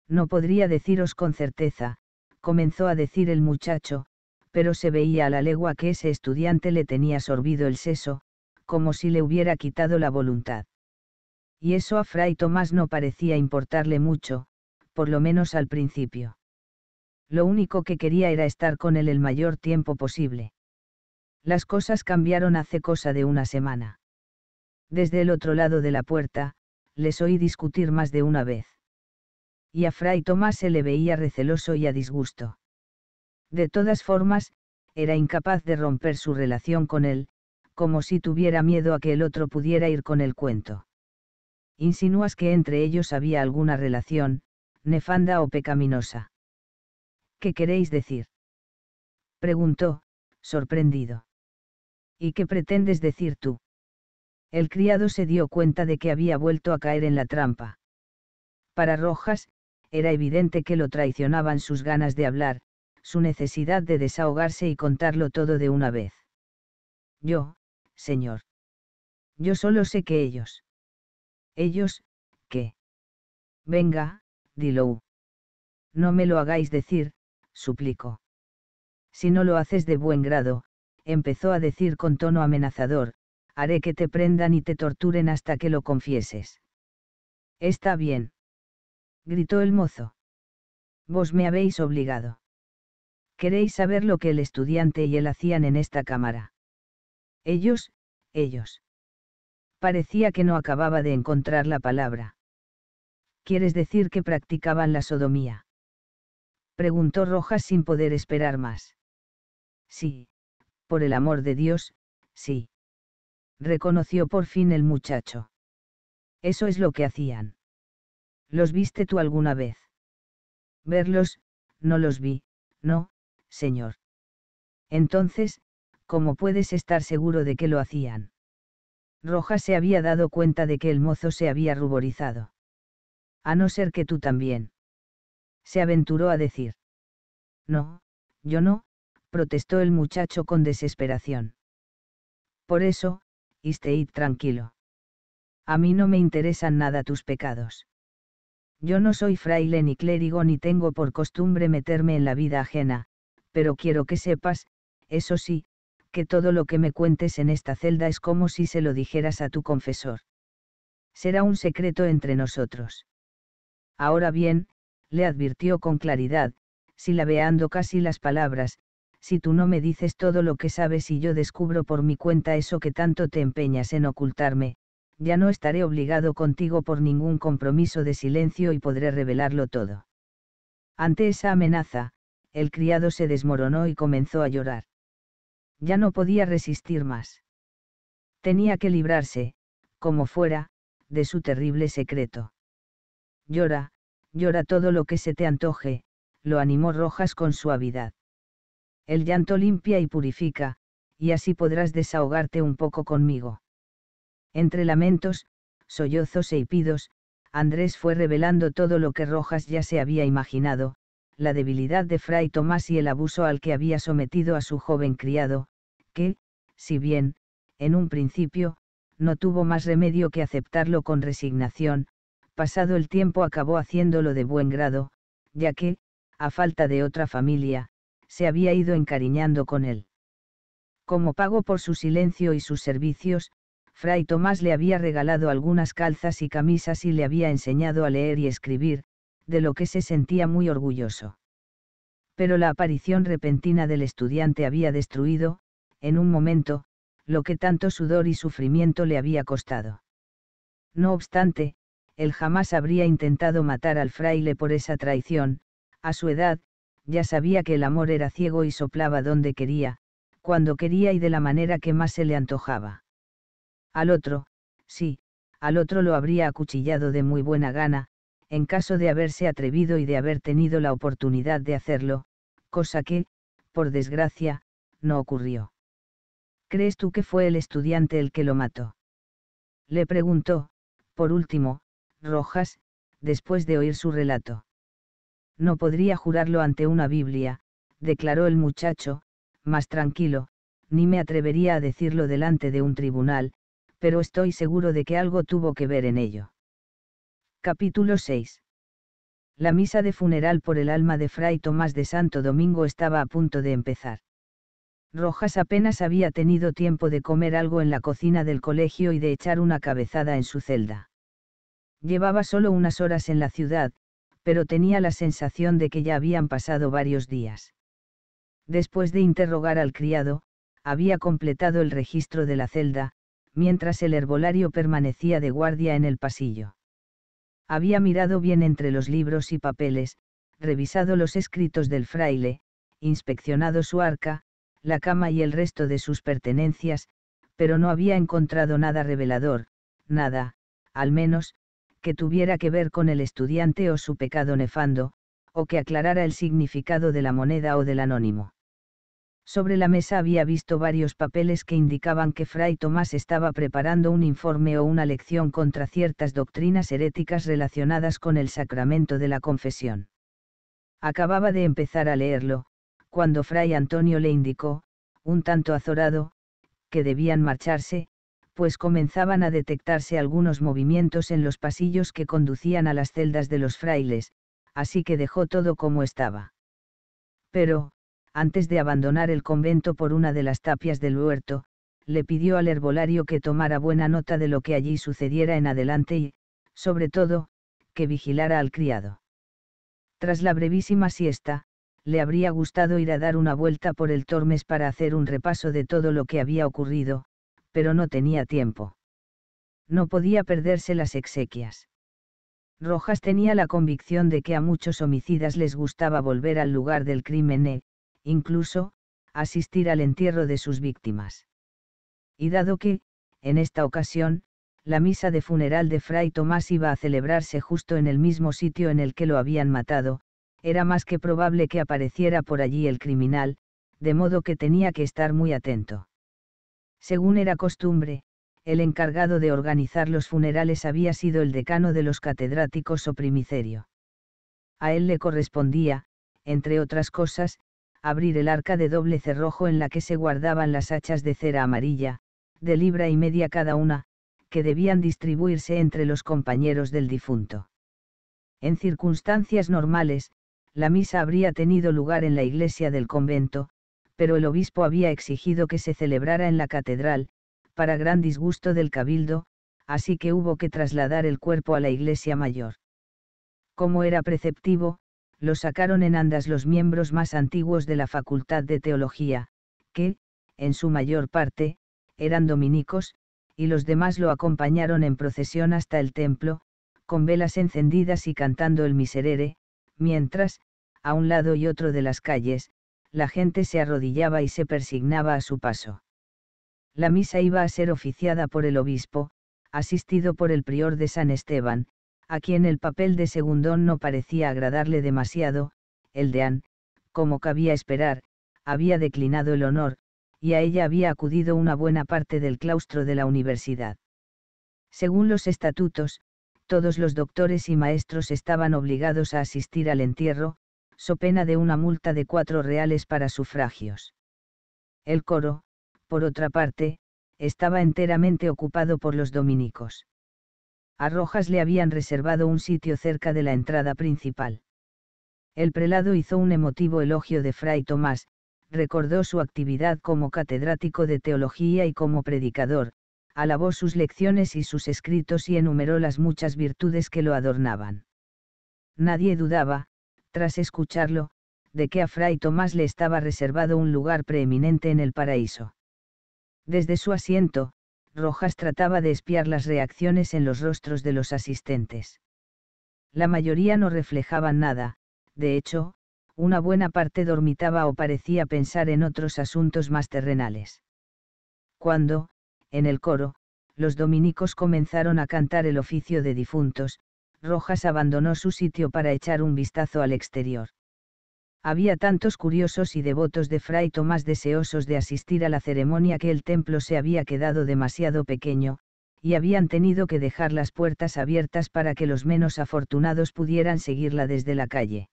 Speaker 1: No podría deciros con certeza, comenzó a decir el muchacho, pero se veía a la legua que ese estudiante le tenía sorbido el seso, como si le hubiera quitado la voluntad. Y eso a Fray Tomás no parecía importarle mucho, por lo menos al principio. Lo único que quería era estar con él el mayor tiempo posible las cosas cambiaron hace cosa de una semana. Desde el otro lado de la puerta, les oí discutir más de una vez. Y a Fray Tomás se le veía receloso y a disgusto. De todas formas, era incapaz de romper su relación con él, como si tuviera miedo a que el otro pudiera ir con el cuento. Insinúas que entre ellos había alguna relación, nefanda o pecaminosa. ¿Qué queréis decir? preguntó, sorprendido. ¿Y qué pretendes decir tú? El criado se dio cuenta de que había vuelto a caer en la trampa. Para Rojas, era evidente que lo traicionaban sus ganas de hablar, su necesidad de desahogarse y contarlo todo de una vez. Yo, señor. Yo solo sé que ellos. Ellos, ¿qué? Venga, dilo. No me lo hagáis decir, suplico. Si no lo haces de buen grado, empezó a decir con tono amenazador, haré que te prendan y te torturen hasta que lo confieses. Está bien. Gritó el mozo. Vos me habéis obligado. Queréis saber lo que el estudiante y él hacían en esta cámara. Ellos, ellos. Parecía que no acababa de encontrar la palabra. ¿Quieres decir que practicaban la sodomía? Preguntó Rojas sin poder esperar más. Sí, por el amor de Dios, sí. Reconoció por fin el muchacho. Eso es lo que hacían. ¿Los viste tú alguna vez? Verlos, no los vi, no, señor. Entonces, ¿cómo puedes estar seguro de que lo hacían? Roja se había dado cuenta de que el mozo se había ruborizado. A no ser que tú también. Se aventuró a decir. No, yo no, protestó el muchacho con desesperación. Por eso, Isteid tranquilo. A mí no me interesan nada tus pecados. Yo no soy fraile ni clérigo ni tengo por costumbre meterme en la vida ajena, pero quiero que sepas, eso sí, que todo lo que me cuentes en esta celda es como si se lo dijeras a tu confesor. Será un secreto entre nosotros. Ahora bien, le advirtió con claridad, silabeando casi las palabras, si tú no me dices todo lo que sabes y yo descubro por mi cuenta eso que tanto te empeñas en ocultarme, ya no estaré obligado contigo por ningún compromiso de silencio y podré revelarlo todo. Ante esa amenaza, el criado se desmoronó y comenzó a llorar. Ya no podía resistir más. Tenía que librarse, como fuera, de su terrible secreto. Llora, llora todo lo que se te antoje, lo animó Rojas con suavidad. El llanto limpia y purifica, y así podrás desahogarte un poco conmigo. Entre lamentos, sollozos e hipidos, Andrés fue revelando todo lo que Rojas ya se había imaginado, la debilidad de Fray Tomás y el abuso al que había sometido a su joven criado, que, si bien, en un principio, no tuvo más remedio que aceptarlo con resignación, pasado el tiempo acabó haciéndolo de buen grado, ya que, a falta de otra familia, se había ido encariñando con él. Como pago por su silencio y sus servicios, Fray Tomás le había regalado algunas calzas y camisas y le había enseñado a leer y escribir, de lo que se sentía muy orgulloso. Pero la aparición repentina del estudiante había destruido, en un momento, lo que tanto sudor y sufrimiento le había costado. No obstante, él jamás habría intentado matar al fraile por esa traición, a su edad, ya sabía que el amor era ciego y soplaba donde quería, cuando quería y de la manera que más se le antojaba. Al otro, sí, al otro lo habría acuchillado de muy buena gana, en caso de haberse atrevido y de haber tenido la oportunidad de hacerlo, cosa que, por desgracia, no ocurrió. ¿Crees tú que fue el estudiante el que lo mató? Le preguntó, por último, Rojas, después de oír su relato. No podría jurarlo ante una Biblia, declaró el muchacho, más tranquilo, ni me atrevería a decirlo delante de un tribunal, pero estoy seguro de que algo tuvo que ver en ello. Capítulo 6. La misa de funeral por el alma de Fray Tomás de Santo Domingo estaba a punto de empezar. Rojas apenas había tenido tiempo de comer algo en la cocina del colegio y de echar una cabezada en su celda. Llevaba solo unas horas en la ciudad, pero tenía la sensación de que ya habían pasado varios días. Después de interrogar al criado, había completado el registro de la celda, mientras el herbolario permanecía de guardia en el pasillo. Había mirado bien entre los libros y papeles, revisado los escritos del fraile, inspeccionado su arca, la cama y el resto de sus pertenencias, pero no había encontrado nada revelador, nada, al menos, que tuviera que ver con el estudiante o su pecado nefando, o que aclarara el significado de la moneda o del anónimo. Sobre la mesa había visto varios papeles que indicaban que Fray Tomás estaba preparando un informe o una lección contra ciertas doctrinas heréticas relacionadas con el sacramento de la confesión. Acababa de empezar a leerlo, cuando Fray Antonio le indicó, un tanto azorado, que debían marcharse, pues comenzaban a detectarse algunos movimientos en los pasillos que conducían a las celdas de los frailes, así que dejó todo como estaba. Pero, antes de abandonar el convento por una de las tapias del huerto, le pidió al herbolario que tomara buena nota de lo que allí sucediera en adelante y, sobre todo, que vigilara al criado. Tras la brevísima siesta, le habría gustado ir a dar una vuelta por el Tormes para hacer un repaso de todo lo que había ocurrido, pero no tenía tiempo. No podía perderse las exequias. Rojas tenía la convicción de que a muchos homicidas les gustaba volver al lugar del crimen e, incluso, asistir al entierro de sus víctimas. Y dado que, en esta ocasión, la misa de funeral de Fray Tomás iba a celebrarse justo en el mismo sitio en el que lo habían matado, era más que probable que apareciera por allí el criminal, de modo que tenía que estar muy atento. Según era costumbre, el encargado de organizar los funerales había sido el decano de los catedráticos o primicerio. A él le correspondía, entre otras cosas, abrir el arca de doble cerrojo en la que se guardaban las hachas de cera amarilla, de libra y media cada una, que debían distribuirse entre los compañeros del difunto. En circunstancias normales, la misa habría tenido lugar en la iglesia del convento, pero el obispo había exigido que se celebrara en la catedral, para gran disgusto del cabildo, así que hubo que trasladar el cuerpo a la iglesia mayor. Como era preceptivo, lo sacaron en andas los miembros más antiguos de la Facultad de Teología, que, en su mayor parte, eran dominicos, y los demás lo acompañaron en procesión hasta el templo, con velas encendidas y cantando el miserere, mientras, a un lado y otro de las calles, la gente se arrodillaba y se persignaba a su paso. La misa iba a ser oficiada por el obispo, asistido por el prior de San Esteban, a quien el papel de segundón no parecía agradarle demasiado, el deán, como cabía esperar, había declinado el honor, y a ella había acudido una buena parte del claustro de la universidad. Según los estatutos, todos los doctores y maestros estaban obligados a asistir al entierro, so pena de una multa de cuatro reales para sufragios. El coro, por otra parte, estaba enteramente ocupado por los dominicos. A Rojas le habían reservado un sitio cerca de la entrada principal. El prelado hizo un emotivo elogio de Fray Tomás, recordó su actividad como catedrático de teología y como predicador, alabó sus lecciones y sus escritos y enumeró las muchas virtudes que lo adornaban. Nadie dudaba, tras escucharlo, de que a Fray Tomás le estaba reservado un lugar preeminente en el paraíso. Desde su asiento, Rojas trataba de espiar las reacciones en los rostros de los asistentes. La mayoría no reflejaban nada, de hecho, una buena parte dormitaba o parecía pensar en otros asuntos más terrenales. Cuando, en el coro, los dominicos comenzaron a cantar el oficio de difuntos, Rojas abandonó su sitio para echar un vistazo al exterior. Había tantos curiosos y devotos de Fray Tomás deseosos de asistir a la ceremonia que el templo se había quedado demasiado pequeño, y habían tenido que dejar las puertas abiertas para que los menos afortunados pudieran seguirla desde la calle.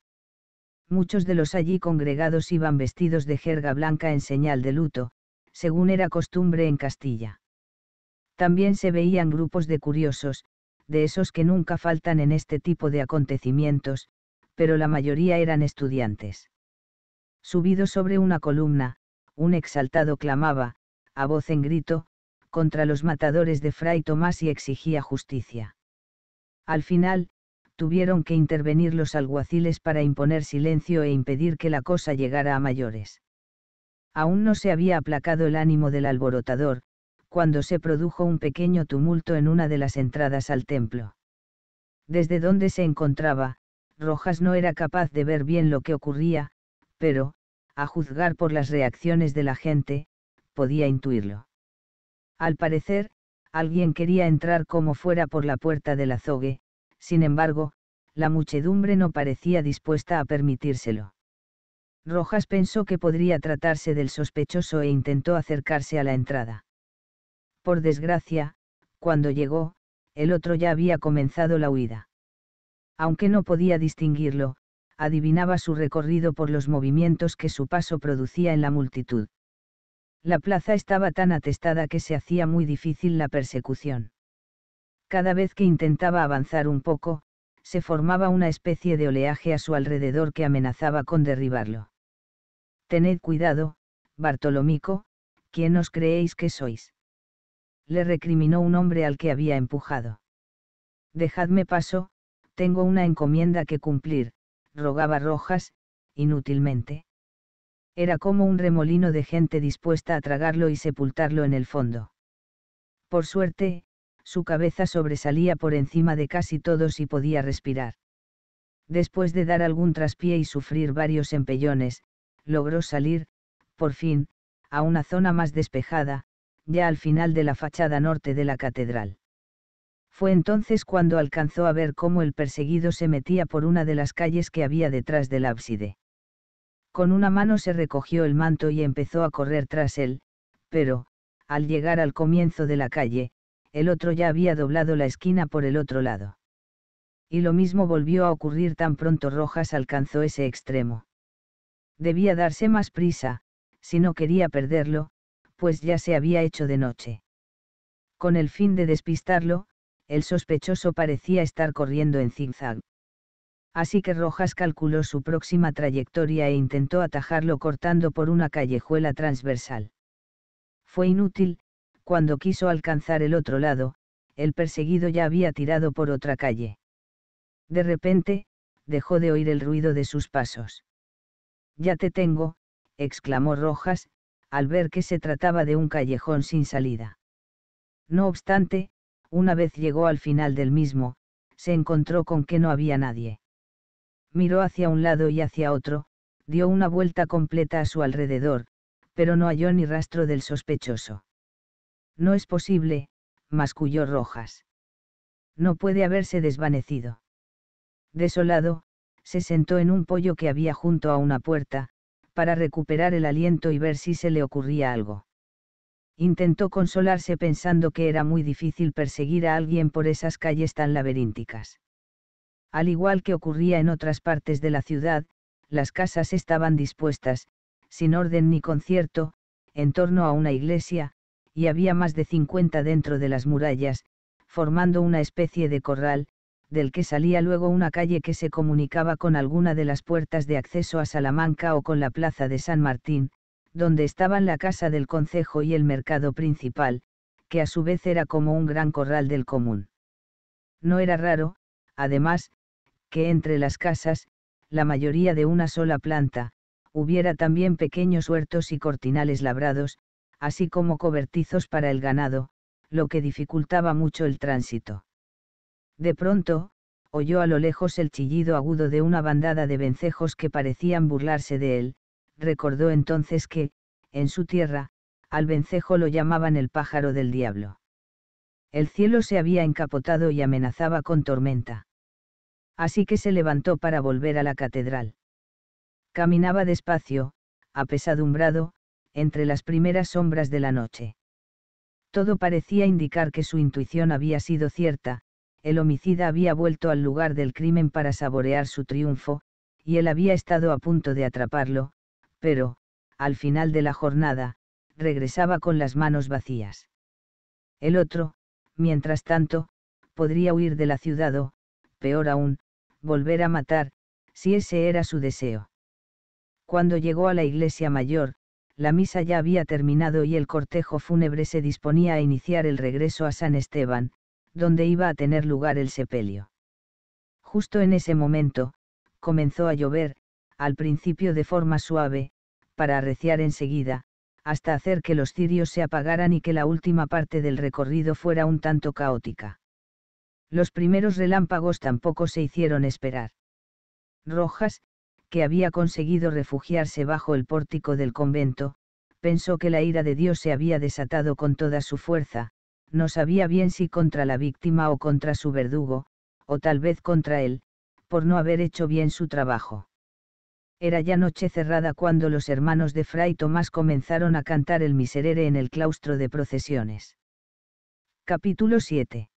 Speaker 1: Muchos de los allí congregados iban vestidos de jerga blanca en señal de luto, según era costumbre en Castilla. También se veían grupos de curiosos, de esos que nunca faltan en este tipo de acontecimientos, pero la mayoría eran estudiantes. Subido sobre una columna, un exaltado clamaba, a voz en grito, contra los matadores de Fray Tomás y exigía justicia. Al final, tuvieron que intervenir los alguaciles para imponer silencio e impedir que la cosa llegara a mayores. Aún no se había aplacado el ánimo del alborotador, cuando se produjo un pequeño tumulto en una de las entradas al templo. Desde donde se encontraba, Rojas no era capaz de ver bien lo que ocurría, pero, a juzgar por las reacciones de la gente, podía intuirlo. Al parecer, alguien quería entrar como fuera por la puerta del azogue, sin embargo, la muchedumbre no parecía dispuesta a permitírselo. Rojas pensó que podría tratarse del sospechoso e intentó acercarse a la entrada. Por desgracia, cuando llegó, el otro ya había comenzado la huida. Aunque no podía distinguirlo, adivinaba su recorrido por los movimientos que su paso producía en la multitud. La plaza estaba tan atestada que se hacía muy difícil la persecución. Cada vez que intentaba avanzar un poco, se formaba una especie de oleaje a su alrededor que amenazaba con derribarlo. Tened cuidado, Bartolomico, ¿quién os creéis que sois? le recriminó un hombre al que había empujado. Dejadme paso, tengo una encomienda que cumplir, rogaba Rojas, inútilmente. Era como un remolino de gente dispuesta a tragarlo y sepultarlo en el fondo. Por suerte, su cabeza sobresalía por encima de casi todos y podía respirar. Después de dar algún traspié y sufrir varios empellones, logró salir, por fin, a una zona más despejada, ya al final de la fachada norte de la catedral. Fue entonces cuando alcanzó a ver cómo el perseguido se metía por una de las calles que había detrás del ábside. Con una mano se recogió el manto y empezó a correr tras él, pero, al llegar al comienzo de la calle, el otro ya había doblado la esquina por el otro lado. Y lo mismo volvió a ocurrir tan pronto Rojas alcanzó ese extremo. Debía darse más prisa, si no quería perderlo, pues ya se había hecho de noche. Con el fin de despistarlo, el sospechoso parecía estar corriendo en zigzag. Así que Rojas calculó su próxima trayectoria e intentó atajarlo cortando por una callejuela transversal. Fue inútil, cuando quiso alcanzar el otro lado, el perseguido ya había tirado por otra calle. De repente, dejó de oír el ruido de sus pasos. Ya te tengo, exclamó Rojas, al ver que se trataba de un callejón sin salida. No obstante, una vez llegó al final del mismo, se encontró con que no había nadie. Miró hacia un lado y hacia otro, dio una vuelta completa a su alrededor, pero no halló ni rastro del sospechoso. No es posible, masculló Rojas. No puede haberse desvanecido. Desolado, se sentó en un pollo que había junto a una puerta, para recuperar el aliento y ver si se le ocurría algo. Intentó consolarse pensando que era muy difícil perseguir a alguien por esas calles tan laberínticas. Al igual que ocurría en otras partes de la ciudad, las casas estaban dispuestas, sin orden ni concierto, en torno a una iglesia, y había más de 50 dentro de las murallas, formando una especie de corral, del que salía luego una calle que se comunicaba con alguna de las puertas de acceso a Salamanca o con la plaza de San Martín, donde estaban la casa del concejo y el mercado principal, que a su vez era como un gran corral del común. No era raro, además, que entre las casas, la mayoría de una sola planta, hubiera también pequeños huertos y cortinales labrados, así como cobertizos para el ganado, lo que dificultaba mucho el tránsito. De pronto, oyó a lo lejos el chillido agudo de una bandada de vencejos que parecían burlarse de él, recordó entonces que, en su tierra, al vencejo lo llamaban el pájaro del diablo. El cielo se había encapotado y amenazaba con tormenta. Así que se levantó para volver a la catedral. Caminaba despacio, apesadumbrado, entre las primeras sombras de la noche. Todo parecía indicar que su intuición había sido cierta, el homicida había vuelto al lugar del crimen para saborear su triunfo, y él había estado a punto de atraparlo, pero, al final de la jornada, regresaba con las manos vacías. El otro, mientras tanto, podría huir de la ciudad o, peor aún, volver a matar, si ese era su deseo. Cuando llegó a la iglesia mayor, la misa ya había terminado y el cortejo fúnebre se disponía a iniciar el regreso a San Esteban, donde iba a tener lugar el sepelio. Justo en ese momento, comenzó a llover, al principio de forma suave, para arreciar enseguida, hasta hacer que los cirios se apagaran y que la última parte del recorrido fuera un tanto caótica. Los primeros relámpagos tampoco se hicieron esperar. Rojas, que había conseguido refugiarse bajo el pórtico del convento, pensó que la ira de Dios se había desatado con toda su fuerza, no sabía bien si contra la víctima o contra su verdugo, o tal vez contra él, por no haber hecho bien su trabajo. Era ya noche cerrada cuando los hermanos de Fray Tomás comenzaron a cantar el miserere en el claustro de procesiones. Capítulo 7.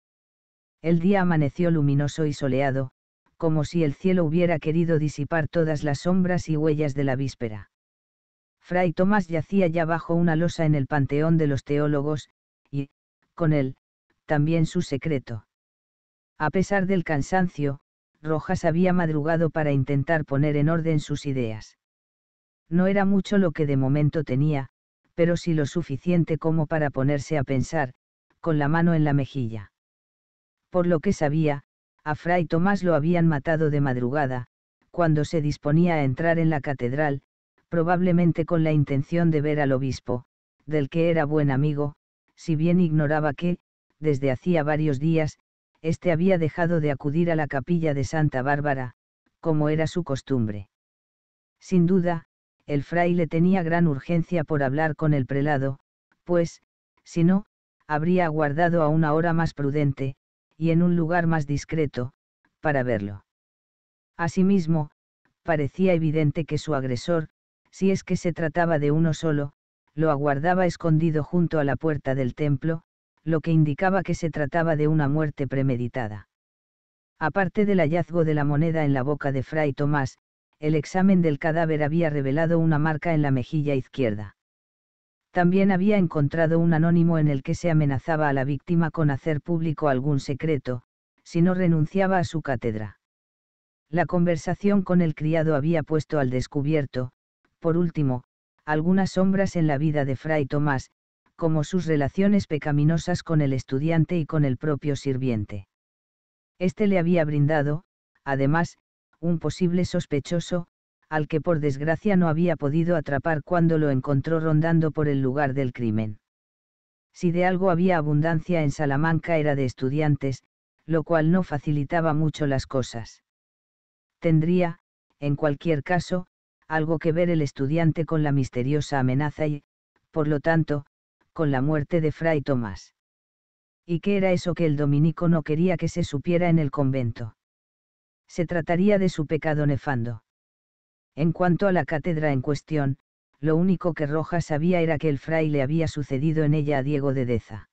Speaker 1: El día amaneció luminoso y soleado, como si el cielo hubiera querido disipar todas las sombras y huellas de la víspera. Fray Tomás yacía ya bajo una losa en el Panteón de los Teólogos, con él, también su secreto. A pesar del cansancio, Rojas había madrugado para intentar poner en orden sus ideas. No era mucho lo que de momento tenía, pero sí lo suficiente como para ponerse a pensar, con la mano en la mejilla. Por lo que sabía, a Fray Tomás lo habían matado de madrugada, cuando se disponía a entrar en la catedral, probablemente con la intención de ver al obispo, del que era buen amigo, si bien ignoraba que, desde hacía varios días, éste había dejado de acudir a la capilla de Santa Bárbara, como era su costumbre. Sin duda, el fraile tenía gran urgencia por hablar con el prelado, pues, si no, habría aguardado a una hora más prudente, y en un lugar más discreto, para verlo. Asimismo, parecía evidente que su agresor, si es que se trataba de uno solo, lo aguardaba escondido junto a la puerta del templo, lo que indicaba que se trataba de una muerte premeditada. Aparte del hallazgo de la moneda en la boca de Fray Tomás, el examen del cadáver había revelado una marca en la mejilla izquierda. También había encontrado un anónimo en el que se amenazaba a la víctima con hacer público algún secreto, si no renunciaba a su cátedra. La conversación con el criado había puesto al descubierto, por último, algunas sombras en la vida de Fray Tomás, como sus relaciones pecaminosas con el estudiante y con el propio sirviente. Este le había brindado, además, un posible sospechoso, al que por desgracia no había podido atrapar cuando lo encontró rondando por el lugar del crimen. Si de algo había abundancia en Salamanca era de estudiantes, lo cual no facilitaba mucho las cosas. Tendría, en cualquier caso, algo que ver el estudiante con la misteriosa amenaza y, por lo tanto, con la muerte de Fray Tomás. ¿Y qué era eso que el dominico no quería que se supiera en el convento? Se trataría de su pecado nefando. En cuanto a la cátedra en cuestión, lo único que Rojas sabía era que el fray le había sucedido en ella a Diego de Deza.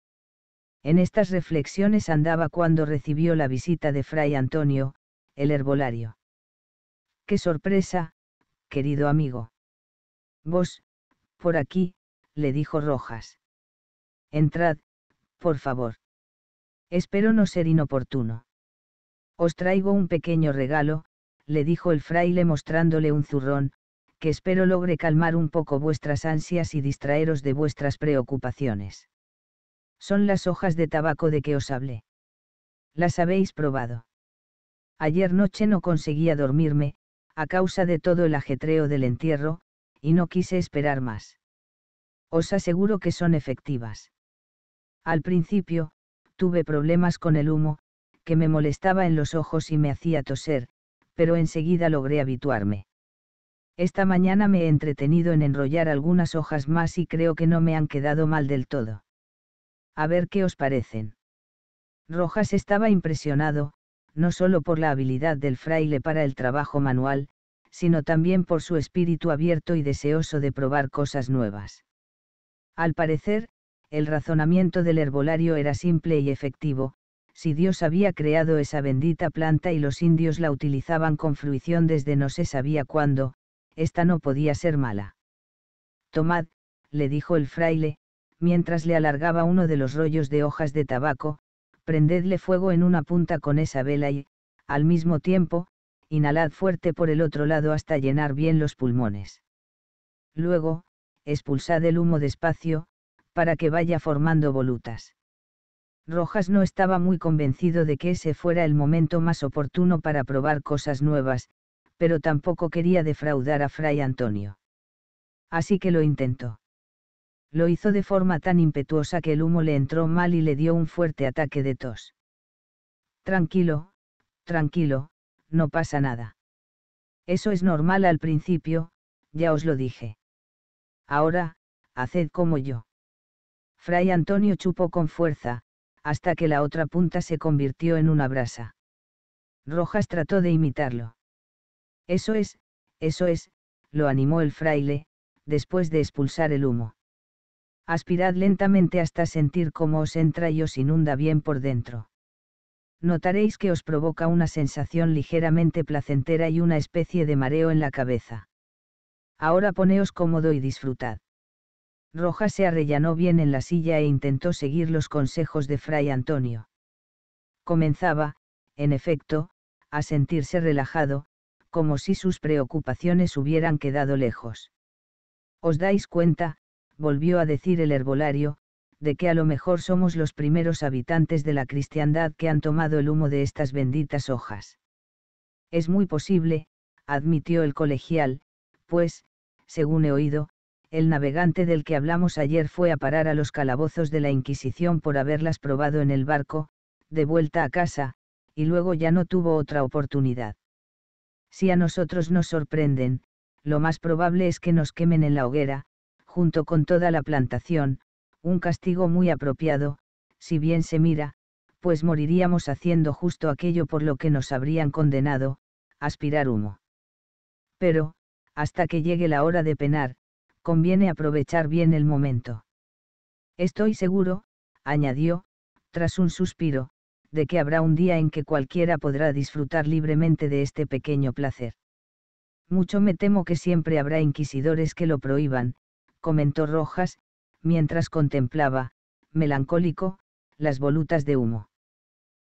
Speaker 1: En estas reflexiones andaba cuando recibió la visita de Fray Antonio, el herbolario. ¡Qué sorpresa! querido amigo. Vos, por aquí, le dijo Rojas. Entrad, por favor. Espero no ser inoportuno. Os traigo un pequeño regalo, le dijo el fraile mostrándole un zurrón, que espero logre calmar un poco vuestras ansias y distraeros de vuestras preocupaciones. Son las hojas de tabaco de que os hablé. Las habéis probado. Ayer noche no conseguía dormirme, a causa de todo el ajetreo del entierro, y no quise esperar más. Os aseguro que son efectivas. Al principio, tuve problemas con el humo, que me molestaba en los ojos y me hacía toser, pero enseguida logré habituarme. Esta mañana me he entretenido en enrollar algunas hojas más y creo que no me han quedado mal del todo. A ver qué os parecen. Rojas estaba impresionado, no solo por la habilidad del fraile para el trabajo manual, sino también por su espíritu abierto y deseoso de probar cosas nuevas. Al parecer, el razonamiento del herbolario era simple y efectivo, si Dios había creado esa bendita planta y los indios la utilizaban con fruición desde no se sabía cuándo, esta no podía ser mala. Tomad, le dijo el fraile, mientras le alargaba uno de los rollos de hojas de tabaco, prendedle fuego en una punta con esa vela y, al mismo tiempo, inhalad fuerte por el otro lado hasta llenar bien los pulmones. Luego, expulsad el humo despacio, para que vaya formando volutas. Rojas no estaba muy convencido de que ese fuera el momento más oportuno para probar cosas nuevas, pero tampoco quería defraudar a Fray Antonio. Así que lo intentó. Lo hizo de forma tan impetuosa que el humo le entró mal y le dio un fuerte ataque de tos. Tranquilo, tranquilo, no pasa nada. Eso es normal al principio, ya os lo dije. Ahora, haced como yo. Fray Antonio chupó con fuerza, hasta que la otra punta se convirtió en una brasa. Rojas trató de imitarlo. Eso es, eso es, lo animó el fraile, después de expulsar el humo aspirad lentamente hasta sentir cómo os entra y os inunda bien por dentro. Notaréis que os provoca una sensación ligeramente placentera y una especie de mareo en la cabeza. Ahora poneos cómodo y disfrutad. Roja se arrellanó bien en la silla e intentó seguir los consejos de Fray Antonio. Comenzaba, en efecto, a sentirse relajado, como si sus preocupaciones hubieran quedado lejos. ¿Os dais cuenta, volvió a decir el herbolario, de que a lo mejor somos los primeros habitantes de la cristiandad que han tomado el humo de estas benditas hojas. Es muy posible, admitió el colegial, pues, según he oído, el navegante del que hablamos ayer fue a parar a los calabozos de la Inquisición por haberlas probado en el barco, de vuelta a casa, y luego ya no tuvo otra oportunidad. Si a nosotros nos sorprenden, lo más probable es que nos quemen en la hoguera, junto con toda la plantación, un castigo muy apropiado, si bien se mira, pues moriríamos haciendo justo aquello por lo que nos habrían condenado, aspirar humo. Pero, hasta que llegue la hora de penar, conviene aprovechar bien el momento. Estoy seguro, añadió, tras un suspiro, de que habrá un día en que cualquiera podrá disfrutar libremente de este pequeño placer. Mucho me temo que siempre habrá inquisidores que lo prohíban, comentó Rojas, mientras contemplaba, melancólico, las volutas de humo.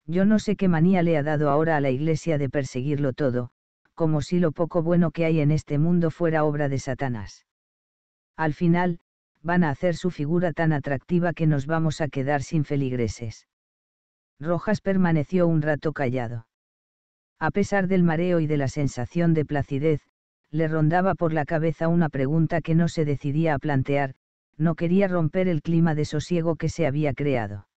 Speaker 1: Yo no sé qué manía le ha dado ahora a la Iglesia de perseguirlo todo, como si lo poco bueno que hay en este mundo fuera obra de Satanás. Al final, van a hacer su figura tan atractiva que nos vamos a quedar sin feligreses. Rojas permaneció un rato callado. A pesar del mareo y de la sensación de placidez, le rondaba por la cabeza una pregunta que no se decidía a plantear, no quería romper el clima de sosiego que se había creado.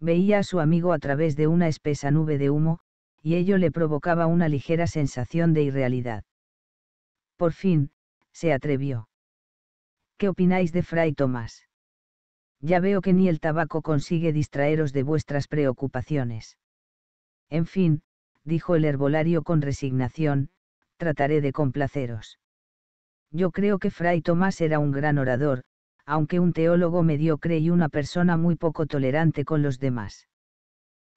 Speaker 1: Veía a su amigo a través de una espesa nube de humo, y ello le provocaba una ligera sensación de irrealidad. Por fin, se atrevió. ¿Qué opináis de Fray Tomás? Ya veo que ni el tabaco consigue distraeros de vuestras preocupaciones. En fin, dijo el herbolario con resignación, trataré de complaceros. Yo creo que Fray Tomás era un gran orador, aunque un teólogo mediocre y una persona muy poco tolerante con los demás.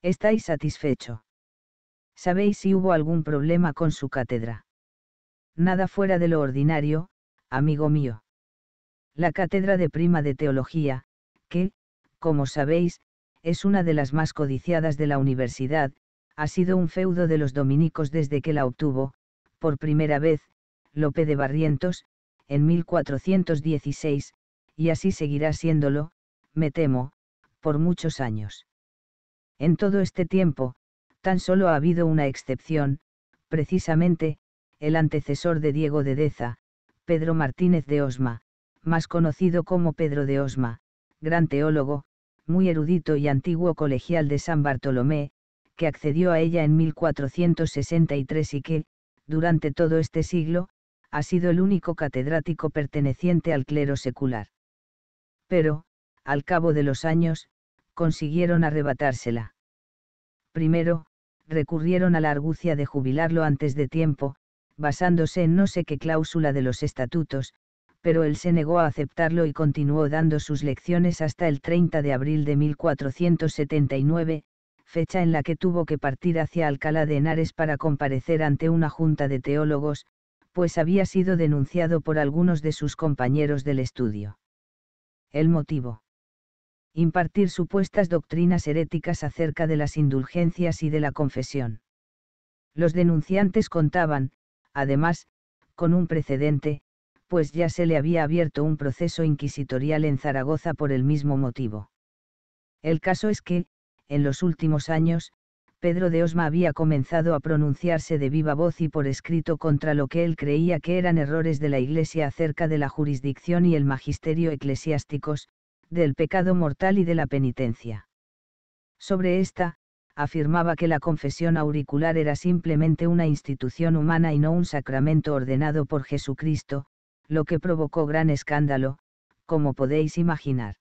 Speaker 1: ¿Estáis satisfecho? ¿Sabéis si hubo algún problema con su cátedra? Nada fuera de lo ordinario, amigo mío. La cátedra de prima de teología, que, como sabéis, es una de las más codiciadas de la universidad, ha sido un feudo de los dominicos desde que la obtuvo, por primera vez, Lope de Barrientos, en 1416, y así seguirá siéndolo, me temo, por muchos años. En todo este tiempo, tan solo ha habido una excepción, precisamente, el antecesor de Diego de Deza, Pedro Martínez de Osma, más conocido como Pedro de Osma, gran teólogo, muy erudito y antiguo colegial de San Bartolomé, que accedió a ella en 1463 y que, durante todo este siglo, ha sido el único catedrático perteneciente al clero secular. Pero, al cabo de los años, consiguieron arrebatársela. Primero, recurrieron a la argucia de jubilarlo antes de tiempo, basándose en no sé qué cláusula de los estatutos, pero él se negó a aceptarlo y continuó dando sus lecciones hasta el 30 de abril de 1479, fecha en la que tuvo que partir hacia Alcalá de Henares para comparecer ante una junta de teólogos, pues había sido denunciado por algunos de sus compañeros del estudio. El motivo. Impartir supuestas doctrinas heréticas acerca de las indulgencias y de la confesión. Los denunciantes contaban, además, con un precedente, pues ya se le había abierto un proceso inquisitorial en Zaragoza por el mismo motivo. El caso es que, en los últimos años, Pedro de Osma había comenzado a pronunciarse de viva voz y por escrito contra lo que él creía que eran errores de la Iglesia acerca de la jurisdicción y el magisterio eclesiásticos, del pecado mortal y de la penitencia. Sobre esta, afirmaba que la confesión auricular era simplemente una institución humana y no un sacramento ordenado por Jesucristo, lo que provocó gran escándalo, como podéis imaginar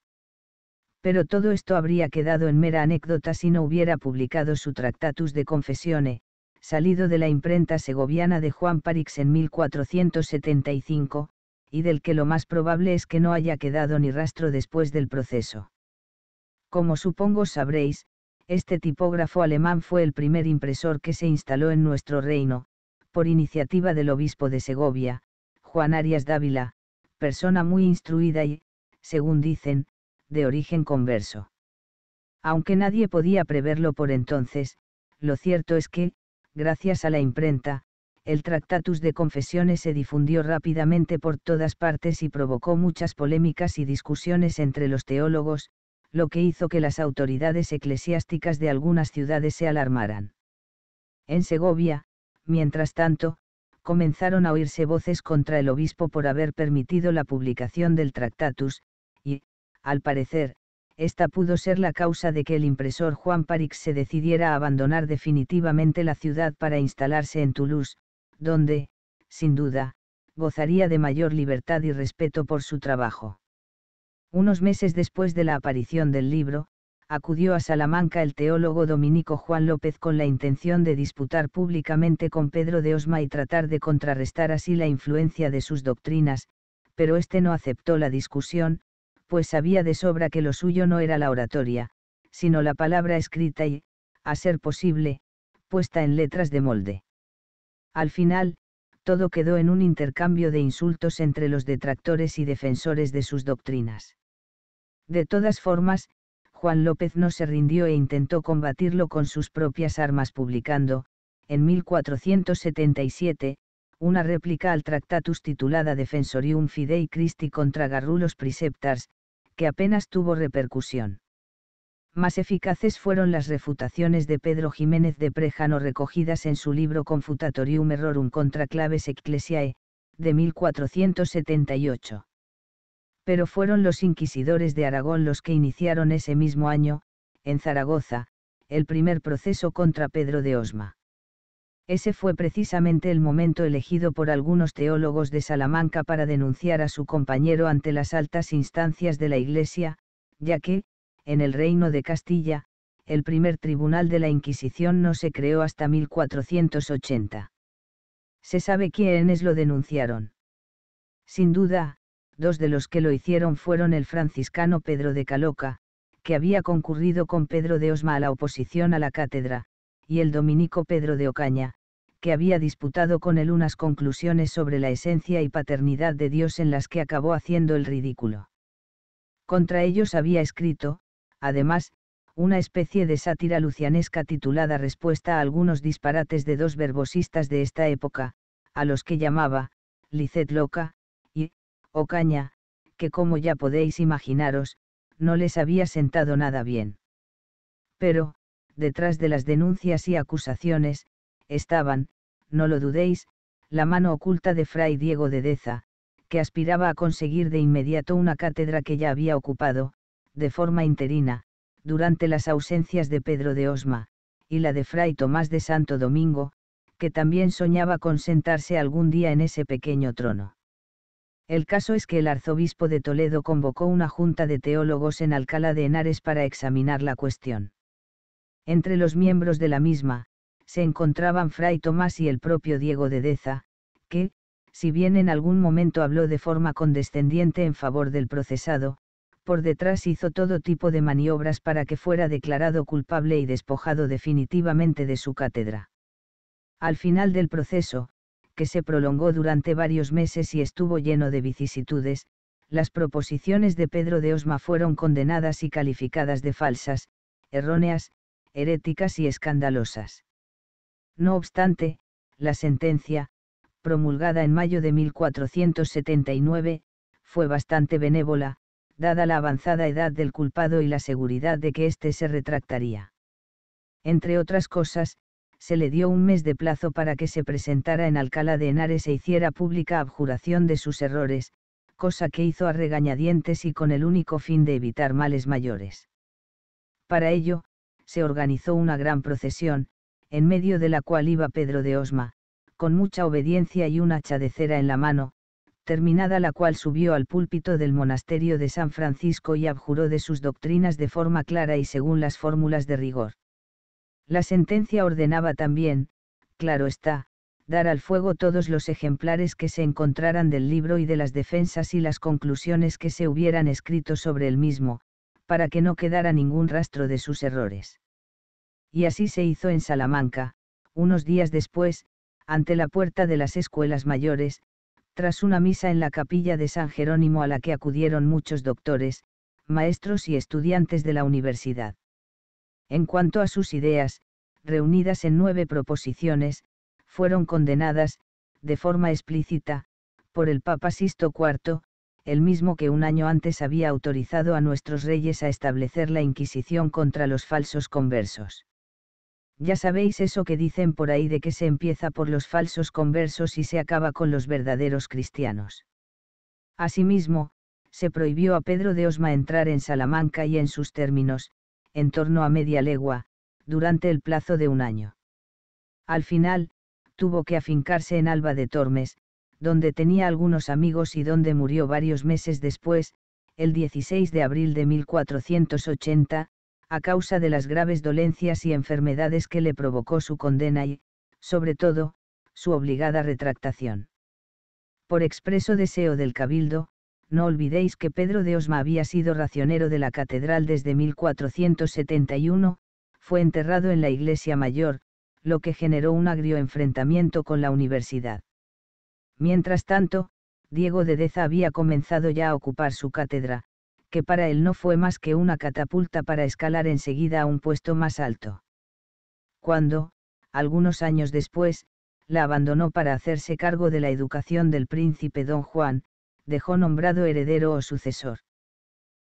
Speaker 1: pero todo esto habría quedado en mera anécdota si no hubiera publicado su Tractatus de Confesione, salido de la imprenta segoviana de Juan Parix en 1475, y del que lo más probable es que no haya quedado ni rastro después del proceso. Como supongo sabréis, este tipógrafo alemán fue el primer impresor que se instaló en nuestro reino, por iniciativa del obispo de Segovia, Juan Arias Dávila, persona muy instruida y, según dicen, de origen converso. Aunque nadie podía preverlo por entonces, lo cierto es que, gracias a la imprenta, el Tractatus de Confesiones se difundió rápidamente por todas partes y provocó muchas polémicas y discusiones entre los teólogos, lo que hizo que las autoridades eclesiásticas de algunas ciudades se alarmaran. En Segovia, mientras tanto, comenzaron a oírse voces contra el obispo por haber permitido la publicación del Tractatus, al parecer, esta pudo ser la causa de que el impresor Juan Parix se decidiera a abandonar definitivamente la ciudad para instalarse en Toulouse, donde, sin duda, gozaría de mayor libertad y respeto por su trabajo. Unos meses después de la aparición del libro, acudió a Salamanca el teólogo dominico Juan López con la intención de disputar públicamente con Pedro de Osma y tratar de contrarrestar así la influencia de sus doctrinas, pero este no aceptó la discusión, pues sabía de sobra que lo suyo no era la oratoria, sino la palabra escrita y, a ser posible, puesta en letras de molde. Al final, todo quedó en un intercambio de insultos entre los detractores y defensores de sus doctrinas. De todas formas, Juan López no se rindió e intentó combatirlo con sus propias armas publicando, en 1477, una réplica al Tractatus titulada Defensorium Fidei Christi contra Garrulos Preceptars, que apenas tuvo repercusión. Más eficaces fueron las refutaciones de Pedro Jiménez de Prejano recogidas en su libro Confutatorium Errorum contra Claves Ecclesiae, de 1478. Pero fueron los inquisidores de Aragón los que iniciaron ese mismo año, en Zaragoza, el primer proceso contra Pedro de Osma. Ese fue precisamente el momento elegido por algunos teólogos de Salamanca para denunciar a su compañero ante las altas instancias de la Iglesia, ya que, en el Reino de Castilla, el primer tribunal de la Inquisición no se creó hasta 1480. Se sabe quiénes lo denunciaron. Sin duda, dos de los que lo hicieron fueron el franciscano Pedro de Caloca, que había concurrido con Pedro de Osma a la oposición a la cátedra, y el dominico Pedro de Ocaña, que había disputado con él unas conclusiones sobre la esencia y paternidad de Dios en las que acabó haciendo el ridículo. Contra ellos había escrito, además, una especie de sátira lucianesca titulada Respuesta a algunos disparates de dos verbosistas de esta época, a los que llamaba, Licet Loca, y, Ocaña, oh que como ya podéis imaginaros, no les había sentado nada bien. Pero, detrás de las denuncias y acusaciones, estaban, no lo dudéis, la mano oculta de Fray Diego de Deza, que aspiraba a conseguir de inmediato una cátedra que ya había ocupado, de forma interina, durante las ausencias de Pedro de Osma, y la de Fray Tomás de Santo Domingo, que también soñaba con sentarse algún día en ese pequeño trono. El caso es que el arzobispo de Toledo convocó una junta de teólogos en Alcalá de Henares para examinar la cuestión. Entre los miembros de la misma, se encontraban Fray Tomás y el propio Diego de Deza, que, si bien en algún momento habló de forma condescendiente en favor del procesado, por detrás hizo todo tipo de maniobras para que fuera declarado culpable y despojado definitivamente de su cátedra. Al final del proceso, que se prolongó durante varios meses y estuvo lleno de vicisitudes, las proposiciones de Pedro de Osma fueron condenadas y calificadas de falsas, erróneas, heréticas y escandalosas. No obstante, la sentencia, promulgada en mayo de 1479, fue bastante benévola, dada la avanzada edad del culpado y la seguridad de que éste se retractaría. Entre otras cosas, se le dio un mes de plazo para que se presentara en Alcalá de Henares e hiciera pública abjuración de sus errores, cosa que hizo a regañadientes y con el único fin de evitar males mayores. Para ello, se organizó una gran procesión, en medio de la cual iba Pedro de Osma, con mucha obediencia y un hacha de cera en la mano, terminada la cual subió al púlpito del monasterio de San Francisco y abjuró de sus doctrinas de forma clara y según las fórmulas de rigor. La sentencia ordenaba también, claro está, dar al fuego todos los ejemplares que se encontraran del libro y de las defensas y las conclusiones que se hubieran escrito sobre el mismo, para que no quedara ningún rastro de sus errores y así se hizo en Salamanca, unos días después, ante la puerta de las escuelas mayores, tras una misa en la capilla de San Jerónimo a la que acudieron muchos doctores, maestros y estudiantes de la universidad. En cuanto a sus ideas, reunidas en nueve proposiciones, fueron condenadas, de forma explícita, por el Papa Sisto IV, el mismo que un año antes había autorizado a nuestros reyes a establecer la Inquisición contra los falsos conversos. Ya sabéis eso que dicen por ahí de que se empieza por los falsos conversos y se acaba con los verdaderos cristianos. Asimismo, se prohibió a Pedro de Osma entrar en Salamanca y en sus términos, en torno a media legua, durante el plazo de un año. Al final, tuvo que afincarse en Alba de Tormes, donde tenía algunos amigos y donde murió varios meses después, el 16 de abril de 1480, a causa de las graves dolencias y enfermedades que le provocó su condena y, sobre todo, su obligada retractación. Por expreso deseo del Cabildo, no olvidéis que Pedro de Osma había sido racionero de la catedral desde 1471, fue enterrado en la iglesia mayor, lo que generó un agrio enfrentamiento con la universidad. Mientras tanto, Diego de Deza había comenzado ya a ocupar su cátedra, que para él no fue más que una catapulta para escalar enseguida a un puesto más alto. Cuando, algunos años después, la abandonó para hacerse cargo de la educación del príncipe don Juan, dejó nombrado heredero o sucesor.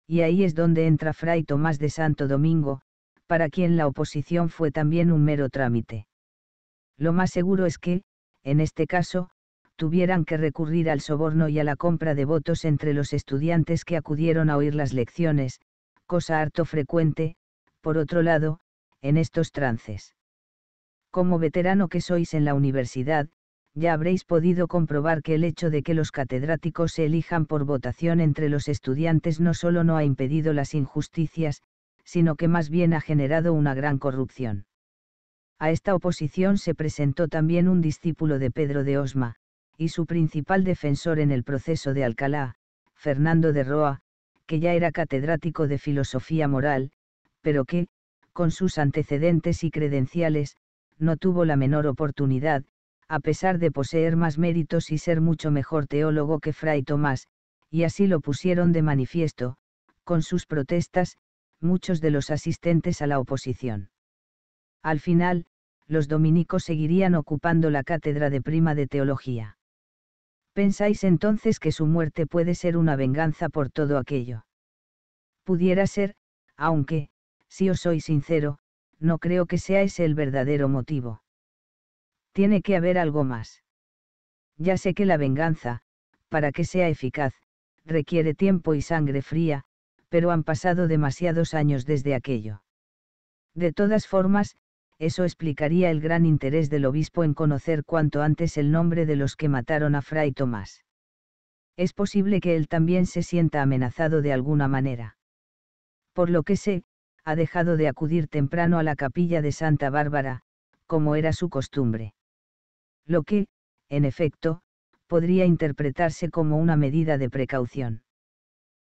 Speaker 1: Y ahí es donde entra Fray Tomás de Santo Domingo, para quien la oposición fue también un mero trámite. Lo más seguro es que, en este caso, tuvieran que recurrir al soborno y a la compra de votos entre los estudiantes que acudieron a oír las lecciones, cosa harto frecuente, por otro lado, en estos trances. Como veterano que sois en la universidad, ya habréis podido comprobar que el hecho de que los catedráticos se elijan por votación entre los estudiantes no solo no ha impedido las injusticias, sino que más bien ha generado una gran corrupción. A esta oposición se presentó también un discípulo de Pedro de Osma, y su principal defensor en el proceso de Alcalá, Fernando de Roa, que ya era catedrático de filosofía moral, pero que, con sus antecedentes y credenciales, no tuvo la menor oportunidad, a pesar de poseer más méritos y ser mucho mejor teólogo que Fray Tomás, y así lo pusieron de manifiesto, con sus protestas, muchos de los asistentes a la oposición. Al final, los dominicos seguirían ocupando la cátedra de prima de teología. ¿Pensáis entonces que su muerte puede ser una venganza por todo aquello? Pudiera ser, aunque, si os soy sincero, no creo que sea ese el verdadero motivo. Tiene que haber algo más. Ya sé que la venganza, para que sea eficaz, requiere tiempo y sangre fría, pero han pasado demasiados años desde aquello. De todas formas, eso explicaría el gran interés del obispo en conocer cuanto antes el nombre de los que mataron a Fray Tomás. Es posible que él también se sienta amenazado de alguna manera. Por lo que sé, ha dejado de acudir temprano a la capilla de Santa Bárbara, como era su costumbre. Lo que, en efecto, podría interpretarse como una medida de precaución.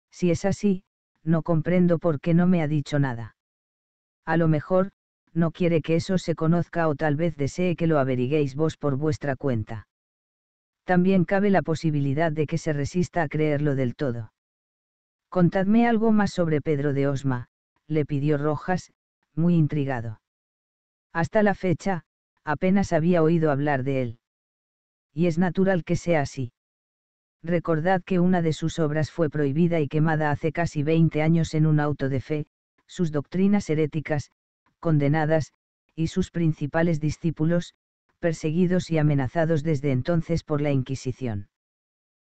Speaker 1: Si es así, no comprendo por qué no me ha dicho nada. A lo mejor, no quiere que eso se conozca o tal vez desee que lo averiguéis vos por vuestra cuenta. También cabe la posibilidad de que se resista a creerlo del todo. Contadme algo más sobre Pedro de Osma, le pidió Rojas, muy intrigado. Hasta la fecha, apenas había oído hablar de él. Y es natural que sea así. Recordad que una de sus obras fue prohibida y quemada hace casi 20 años en un auto de fe, sus doctrinas heréticas, condenadas, y sus principales discípulos, perseguidos y amenazados desde entonces por la Inquisición.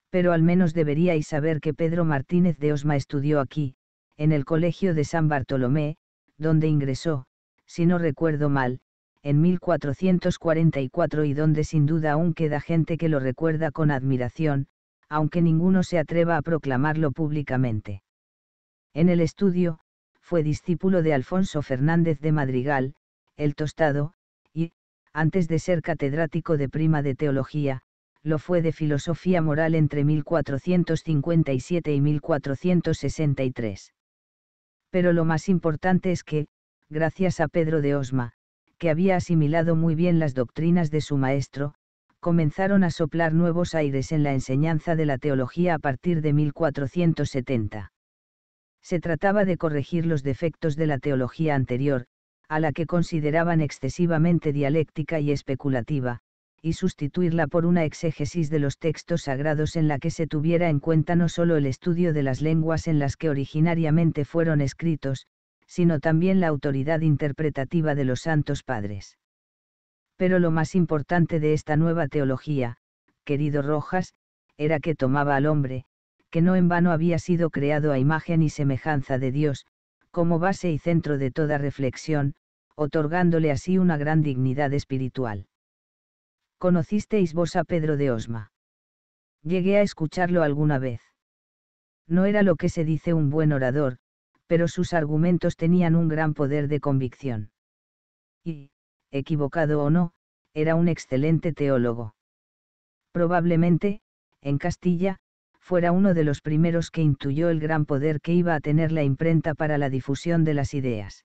Speaker 1: Pero al menos deberíais saber que Pedro Martínez de Osma estudió aquí, en el Colegio de San Bartolomé, donde ingresó, si no recuerdo mal, en 1444 y donde sin duda aún queda gente que lo recuerda con admiración, aunque ninguno se atreva a proclamarlo públicamente. En el estudio, fue discípulo de Alfonso Fernández de Madrigal, el Tostado, y, antes de ser catedrático de prima de teología, lo fue de filosofía moral entre 1457 y 1463. Pero lo más importante es que, gracias a Pedro de Osma, que había asimilado muy bien las doctrinas de su maestro, comenzaron a soplar nuevos aires en la enseñanza de la teología a partir de 1470 se trataba de corregir los defectos de la teología anterior, a la que consideraban excesivamente dialéctica y especulativa, y sustituirla por una exégesis de los textos sagrados en la que se tuviera en cuenta no solo el estudio de las lenguas en las que originariamente fueron escritos, sino también la autoridad interpretativa de los santos padres. Pero lo más importante de esta nueva teología, querido Rojas, era que tomaba al hombre, que no en vano había sido creado a imagen y semejanza de Dios, como base y centro de toda reflexión, otorgándole así una gran dignidad espiritual. Conocisteis vos a Pedro de Osma. Llegué a escucharlo alguna vez. No era lo que se dice un buen orador, pero sus argumentos tenían un gran poder de convicción. Y, equivocado o no, era un excelente teólogo. Probablemente, en Castilla, fuera uno de los primeros que intuyó el gran poder que iba a tener la imprenta para la difusión de las ideas.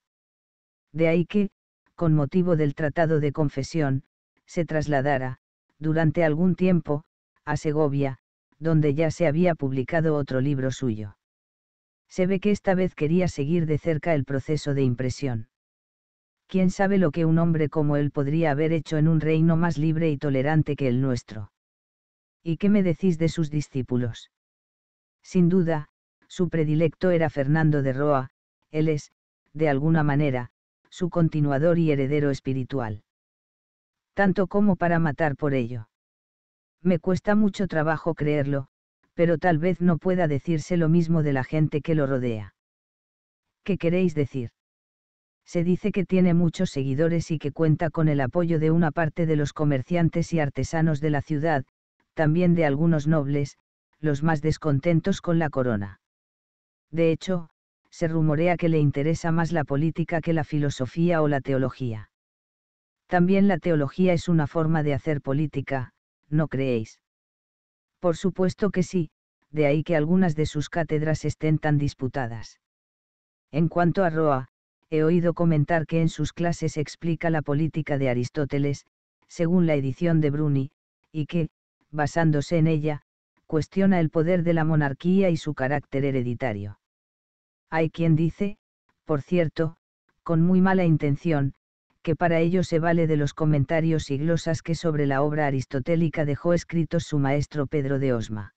Speaker 1: De ahí que, con motivo del Tratado de Confesión, se trasladara, durante algún tiempo, a Segovia, donde ya se había publicado otro libro suyo. Se ve que esta vez quería seguir de cerca el proceso de impresión. ¿Quién sabe lo que un hombre como él podría haber hecho en un reino más libre y tolerante que el nuestro? ¿Y qué me decís de sus discípulos? Sin duda, su predilecto era Fernando de Roa, él es, de alguna manera, su continuador y heredero espiritual. Tanto como para matar por ello. Me cuesta mucho trabajo creerlo, pero tal vez no pueda decirse lo mismo de la gente que lo rodea. ¿Qué queréis decir? Se dice que tiene muchos seguidores y que cuenta con el apoyo de una parte de los comerciantes y artesanos de la ciudad, también de algunos nobles, los más descontentos con la corona. De hecho, se rumorea que le interesa más la política que la filosofía o la teología. También la teología es una forma de hacer política, ¿no creéis? Por supuesto que sí, de ahí que algunas de sus cátedras estén tan disputadas. En cuanto a Roa, he oído comentar que en sus clases explica la política de Aristóteles, según la edición de Bruni, y que, basándose en ella, cuestiona el poder de la monarquía y su carácter hereditario. Hay quien dice, por cierto, con muy mala intención, que para ello se vale de los comentarios y glosas que sobre la obra aristotélica dejó escrito su maestro Pedro de Osma.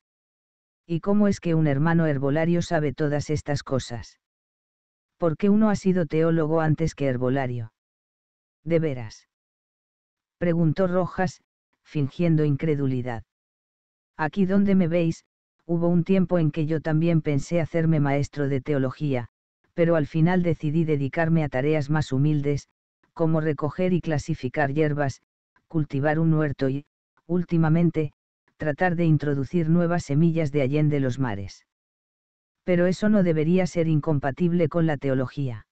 Speaker 1: ¿Y cómo es que un hermano herbolario sabe todas estas cosas? Porque uno ha sido teólogo antes que herbolario. ¿De veras? Preguntó Rojas, fingiendo incredulidad. Aquí donde me veis, hubo un tiempo en que yo también pensé hacerme maestro de teología, pero al final decidí dedicarme a tareas más humildes, como recoger y clasificar hierbas, cultivar un huerto y, últimamente, tratar de introducir nuevas semillas de Allende los mares. Pero eso no debería ser incompatible con la teología.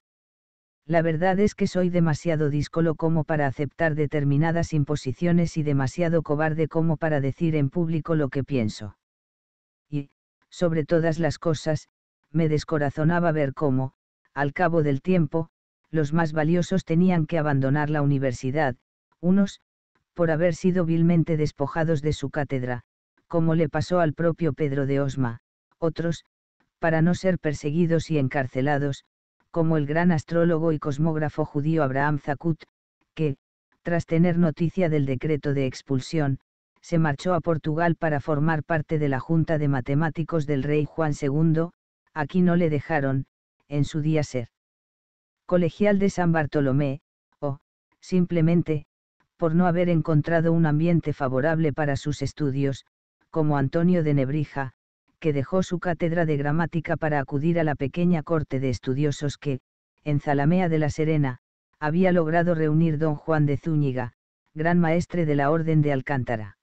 Speaker 1: La verdad es que soy demasiado díscolo como para aceptar determinadas imposiciones y demasiado cobarde como para decir en público lo que pienso. Y, sobre todas las cosas, me descorazonaba ver cómo, al cabo del tiempo, los más valiosos tenían que abandonar la universidad, unos, por haber sido vilmente despojados de su cátedra, como le pasó al propio Pedro de Osma, otros, para no ser perseguidos y encarcelados, como el gran astrólogo y cosmógrafo judío Abraham Zacut, que, tras tener noticia del decreto de expulsión, se marchó a Portugal para formar parte de la Junta de Matemáticos del rey Juan II, aquí no le dejaron, en su día ser colegial de San Bartolomé, o, simplemente, por no haber encontrado un ambiente favorable para sus estudios, como Antonio de Nebrija, que dejó su cátedra de gramática para acudir a la pequeña corte de estudiosos que, en Zalamea de la Serena, había logrado reunir don Juan de Zúñiga, gran maestre de la Orden de Alcántara.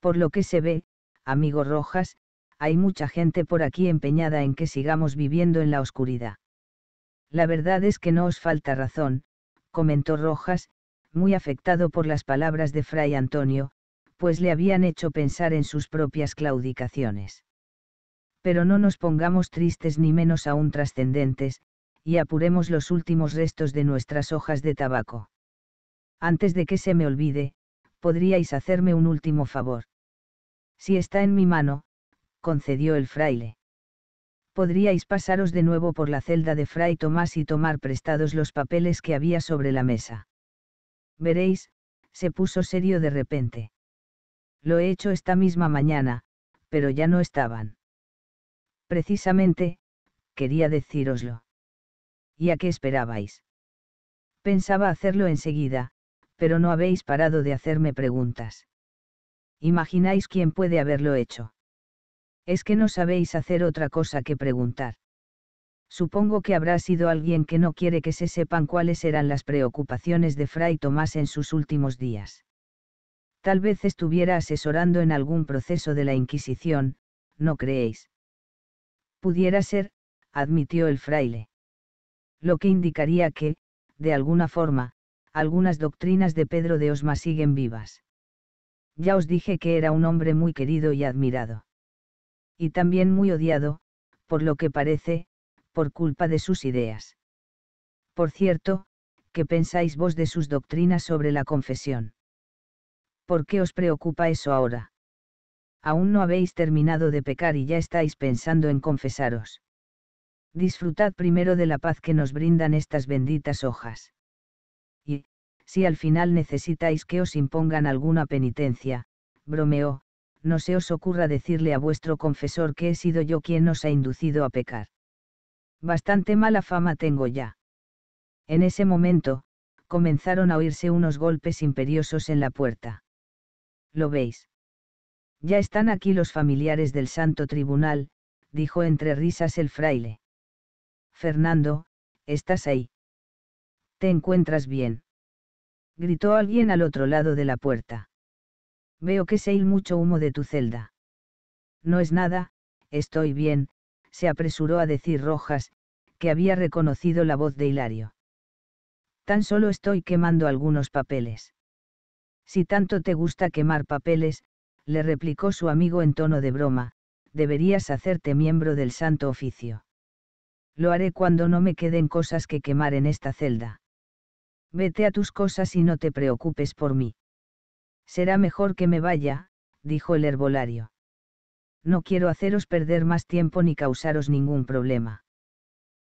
Speaker 1: Por lo que se ve, amigo Rojas, hay mucha gente por aquí empeñada en que sigamos viviendo en la oscuridad. La verdad es que no os falta razón, comentó Rojas, muy afectado por las palabras de Fray Antonio, pues le habían hecho pensar en sus propias claudicaciones pero no nos pongamos tristes ni menos aún trascendentes, y apuremos los últimos restos de nuestras hojas de tabaco. Antes de que se me olvide, podríais hacerme un último favor. Si está en mi mano, concedió el fraile. Podríais pasaros de nuevo por la celda de Fray Tomás y tomar prestados los papeles que había sobre la mesa. Veréis, se puso serio de repente. Lo he hecho esta misma mañana, pero ya no estaban. Precisamente, quería decíroslo. ¿Y a qué esperabais? Pensaba hacerlo enseguida, pero no habéis parado de hacerme preguntas. ¿Imagináis quién puede haberlo hecho? Es que no sabéis hacer otra cosa que preguntar. Supongo que habrá sido alguien que no quiere que se sepan cuáles eran las preocupaciones de Fray Tomás en sus últimos días. Tal vez estuviera asesorando en algún proceso de la Inquisición, ¿no creéis? Pudiera ser, admitió el fraile. Lo que indicaría que, de alguna forma, algunas doctrinas de Pedro de Osma siguen vivas. Ya os dije que era un hombre muy querido y admirado. Y también muy odiado, por lo que parece, por culpa de sus ideas. Por cierto, ¿qué pensáis vos de sus doctrinas sobre la confesión? ¿Por qué os preocupa eso ahora? aún no habéis terminado de pecar y ya estáis pensando en confesaros. Disfrutad primero de la paz que nos brindan estas benditas hojas. Y, si al final necesitáis que os impongan alguna penitencia, bromeó, no se os ocurra decirle a vuestro confesor que he sido yo quien os ha inducido a pecar. Bastante mala fama tengo ya. En ese momento, comenzaron a oírse unos golpes imperiosos en la puerta. ¿Lo veis? Ya están aquí los familiares del Santo Tribunal, dijo entre risas el fraile. Fernando, ¿estás ahí? ¿Te encuentras bien? Gritó alguien al otro lado de la puerta. Veo que se il mucho humo de tu celda. No es nada, estoy bien, se apresuró a decir Rojas, que había reconocido la voz de Hilario. Tan solo estoy quemando algunos papeles. Si tanto te gusta quemar papeles, le replicó su amigo en tono de broma, deberías hacerte miembro del santo oficio. Lo haré cuando no me queden cosas que quemar en esta celda. Vete a tus cosas y no te preocupes por mí. Será mejor que me vaya, dijo el herbolario. No quiero haceros perder más tiempo ni causaros ningún problema.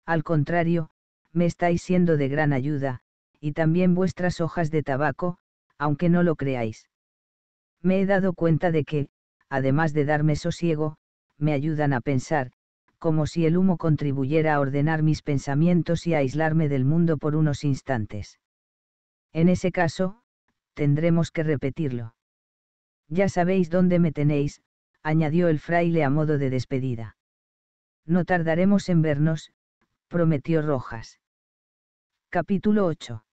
Speaker 1: Al contrario, me estáis siendo de gran ayuda, y también vuestras hojas de tabaco, aunque no lo creáis. Me he dado cuenta de que, además de darme sosiego, me ayudan a pensar, como si el humo contribuyera a ordenar mis pensamientos y a aislarme del mundo por unos instantes. En ese caso, tendremos que repetirlo. Ya sabéis dónde me tenéis, añadió el fraile a modo de despedida. No tardaremos en vernos, prometió Rojas. Capítulo 8.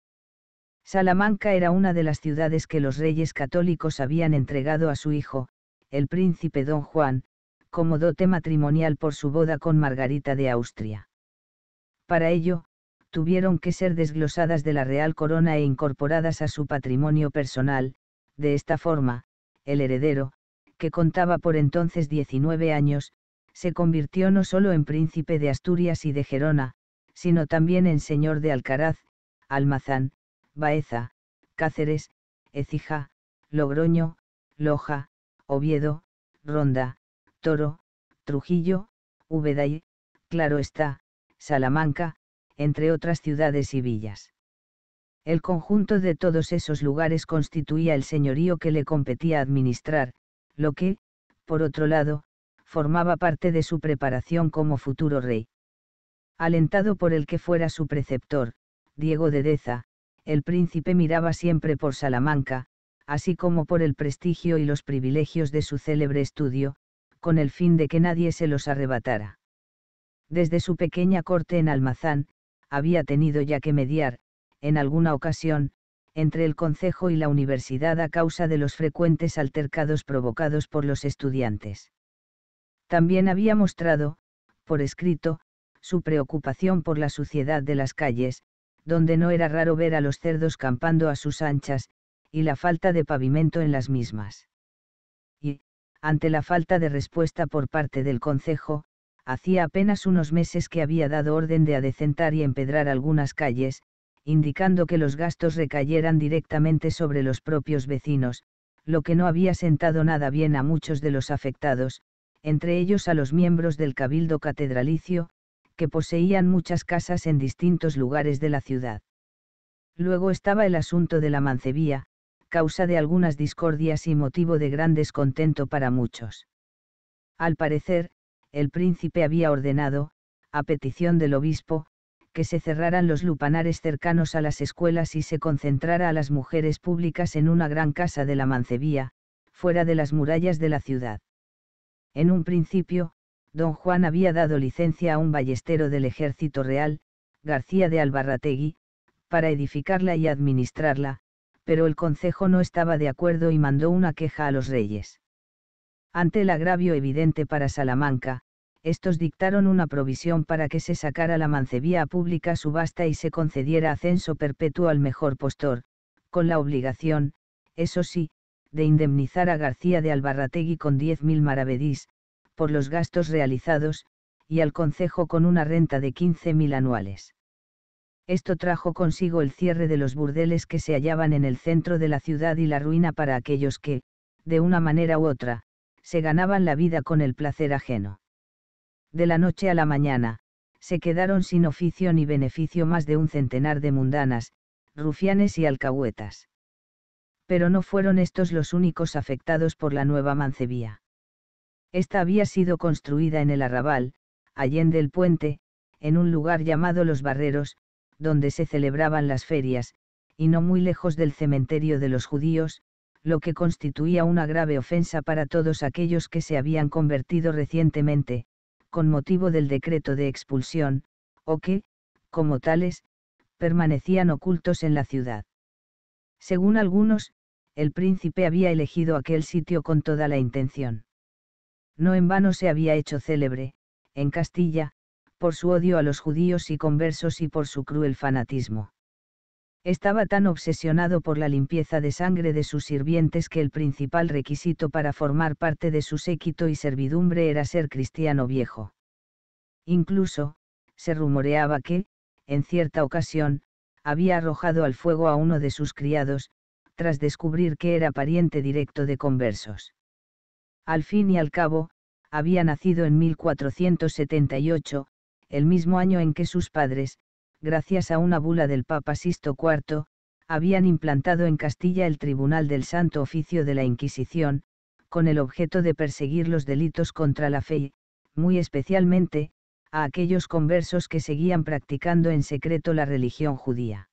Speaker 1: Salamanca era una de las ciudades que los reyes católicos habían entregado a su hijo, el príncipe don Juan, como dote matrimonial por su boda con Margarita de Austria. Para ello, tuvieron que ser desglosadas de la Real Corona e incorporadas a su patrimonio personal, de esta forma, el heredero, que contaba por entonces 19 años, se convirtió no solo en príncipe de Asturias y de Gerona, sino también en señor de Alcaraz, Almazán, Baeza, Cáceres, Ecija, Logroño, Loja, Oviedo, Ronda, Toro, Trujillo, Ubeday, claro está, Salamanca, entre otras ciudades y villas. El conjunto de todos esos lugares constituía el señorío que le competía administrar, lo que, por otro lado, formaba parte de su preparación como futuro rey. Alentado por el que fuera su preceptor, Diego de Deza, el príncipe miraba siempre por Salamanca, así como por el prestigio y los privilegios de su célebre estudio, con el fin de que nadie se los arrebatara. Desde su pequeña corte en Almazán, había tenido ya que mediar, en alguna ocasión, entre el Consejo y la Universidad a causa de los frecuentes altercados provocados por los estudiantes. También había mostrado, por escrito, su preocupación por la suciedad de las calles, donde no era raro ver a los cerdos campando a sus anchas, y la falta de pavimento en las mismas. Y, ante la falta de respuesta por parte del Concejo, hacía apenas unos meses que había dado orden de adecentar y empedrar algunas calles, indicando que los gastos recayeran directamente sobre los propios vecinos, lo que no había sentado nada bien a muchos de los afectados, entre ellos a los miembros del Cabildo Catedralicio, que poseían muchas casas en distintos lugares de la ciudad. Luego estaba el asunto de la mancebía, causa de algunas discordias y motivo de gran descontento para muchos. Al parecer, el príncipe había ordenado, a petición del obispo, que se cerraran los lupanares cercanos a las escuelas y se concentrara a las mujeres públicas en una gran casa de la mancebía, fuera de las murallas de la ciudad. En un principio, don Juan había dado licencia a un ballestero del ejército real, García de Albarrategui, para edificarla y administrarla, pero el Consejo no estaba de acuerdo y mandó una queja a los reyes. Ante el agravio evidente para Salamanca, estos dictaron una provisión para que se sacara la mancebía a pública subasta y se concediera ascenso perpetuo al mejor postor, con la obligación, eso sí, de indemnizar a García de Albarrategui con 10.000 maravedís, por los gastos realizados, y al concejo con una renta de 15.000 anuales. Esto trajo consigo el cierre de los burdeles que se hallaban en el centro de la ciudad y la ruina para aquellos que, de una manera u otra, se ganaban la vida con el placer ajeno. De la noche a la mañana, se quedaron sin oficio ni beneficio más de un centenar de mundanas, rufianes y alcahuetas. Pero no fueron estos los únicos afectados por la nueva mancebía. Esta había sido construida en el arrabal, allende el puente, en un lugar llamado Los Barreros, donde se celebraban las ferias, y no muy lejos del cementerio de los judíos, lo que constituía una grave ofensa para todos aquellos que se habían convertido recientemente, con motivo del decreto de expulsión, o que, como tales, permanecían ocultos en la ciudad. Según algunos, el príncipe había elegido aquel sitio con toda la intención no en vano se había hecho célebre, en Castilla, por su odio a los judíos y conversos y por su cruel fanatismo. Estaba tan obsesionado por la limpieza de sangre de sus sirvientes que el principal requisito para formar parte de su séquito y servidumbre era ser cristiano viejo. Incluso, se rumoreaba que, en cierta ocasión, había arrojado al fuego a uno de sus criados, tras descubrir que era pariente directo de conversos. Al fin y al cabo, había nacido en 1478, el mismo año en que sus padres, gracias a una bula del Papa Sisto IV, habían implantado en Castilla el Tribunal del Santo Oficio de la Inquisición, con el objeto de perseguir los delitos contra la fe, muy especialmente, a aquellos conversos que seguían practicando en secreto la religión judía.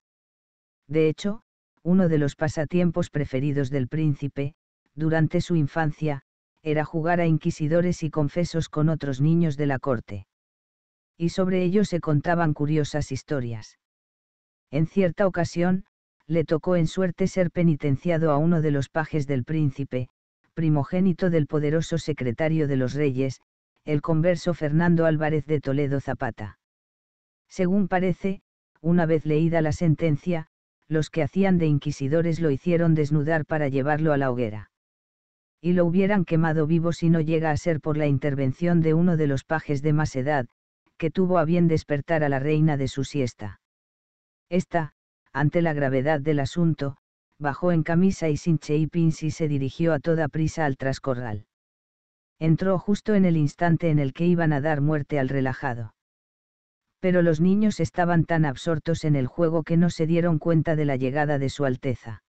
Speaker 1: De hecho, uno de los pasatiempos preferidos del príncipe, durante su infancia, era jugar a inquisidores y confesos con otros niños de la corte. Y sobre ello se contaban curiosas historias. En cierta ocasión, le tocó en suerte ser penitenciado a uno de los pajes del príncipe, primogénito del poderoso secretario de los reyes, el converso Fernando Álvarez de Toledo Zapata. Según parece, una vez leída la sentencia, los que hacían de inquisidores lo hicieron desnudar para llevarlo a la hoguera y lo hubieran quemado vivo si no llega a ser por la intervención de uno de los pajes de más edad, que tuvo a bien despertar a la reina de su siesta. Esta, ante la gravedad del asunto, bajó en camisa y sin cheipins y se dirigió a toda prisa al trascorral. Entró justo en el instante en el que iban a dar muerte al relajado. Pero los niños estaban tan absortos en el juego que no se dieron cuenta de la llegada de su Alteza.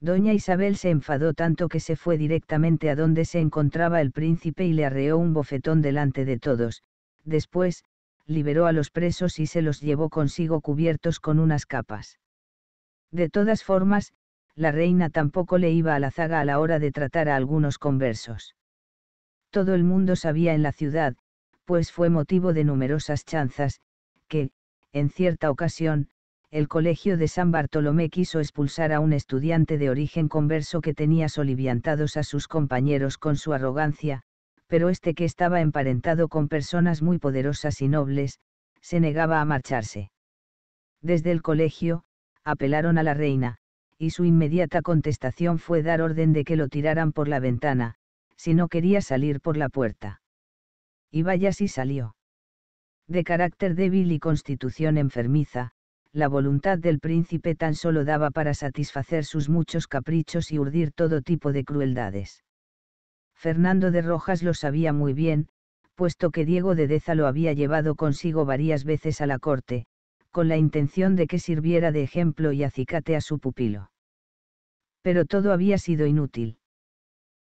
Speaker 1: Doña Isabel se enfadó tanto que se fue directamente a donde se encontraba el príncipe y le arreó un bofetón delante de todos. Después, liberó a los presos y se los llevó consigo cubiertos con unas capas. De todas formas, la reina tampoco le iba a la zaga a la hora de tratar a algunos conversos. Todo el mundo sabía en la ciudad, pues fue motivo de numerosas chanzas, que, en cierta ocasión, el Colegio de San Bartolomé quiso expulsar a un estudiante de origen converso que tenía soliviantados a sus compañeros con su arrogancia, pero este que estaba emparentado con personas muy poderosas y nobles, se negaba a marcharse. Desde el colegio, apelaron a la reina, y su inmediata contestación fue dar orden de que lo tiraran por la ventana, si no quería salir por la puerta. Y vaya si salió. De carácter débil y constitución enfermiza, la voluntad del príncipe tan solo daba para satisfacer sus muchos caprichos y urdir todo tipo de crueldades. Fernando de Rojas lo sabía muy bien, puesto que Diego de Deza lo había llevado consigo varias veces a la corte, con la intención de que sirviera de ejemplo y acicate a su pupilo. Pero todo había sido inútil.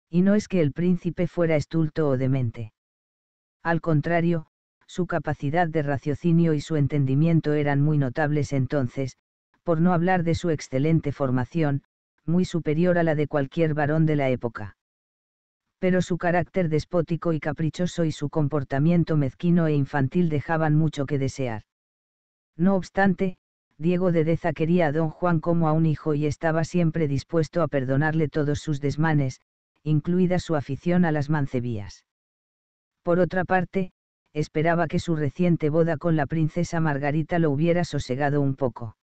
Speaker 1: Y no es que el príncipe fuera estulto o demente. Al contrario, su capacidad de raciocinio y su entendimiento eran muy notables entonces, por no hablar de su excelente formación, muy superior a la de cualquier varón de la época. Pero su carácter despótico y caprichoso y su comportamiento mezquino e infantil dejaban mucho que desear. No obstante, Diego de Deza quería a don Juan como a un hijo y estaba siempre dispuesto a perdonarle todos sus desmanes, incluida su afición a las mancebías. Por otra parte, esperaba que su reciente boda con la princesa Margarita lo hubiera sosegado un poco.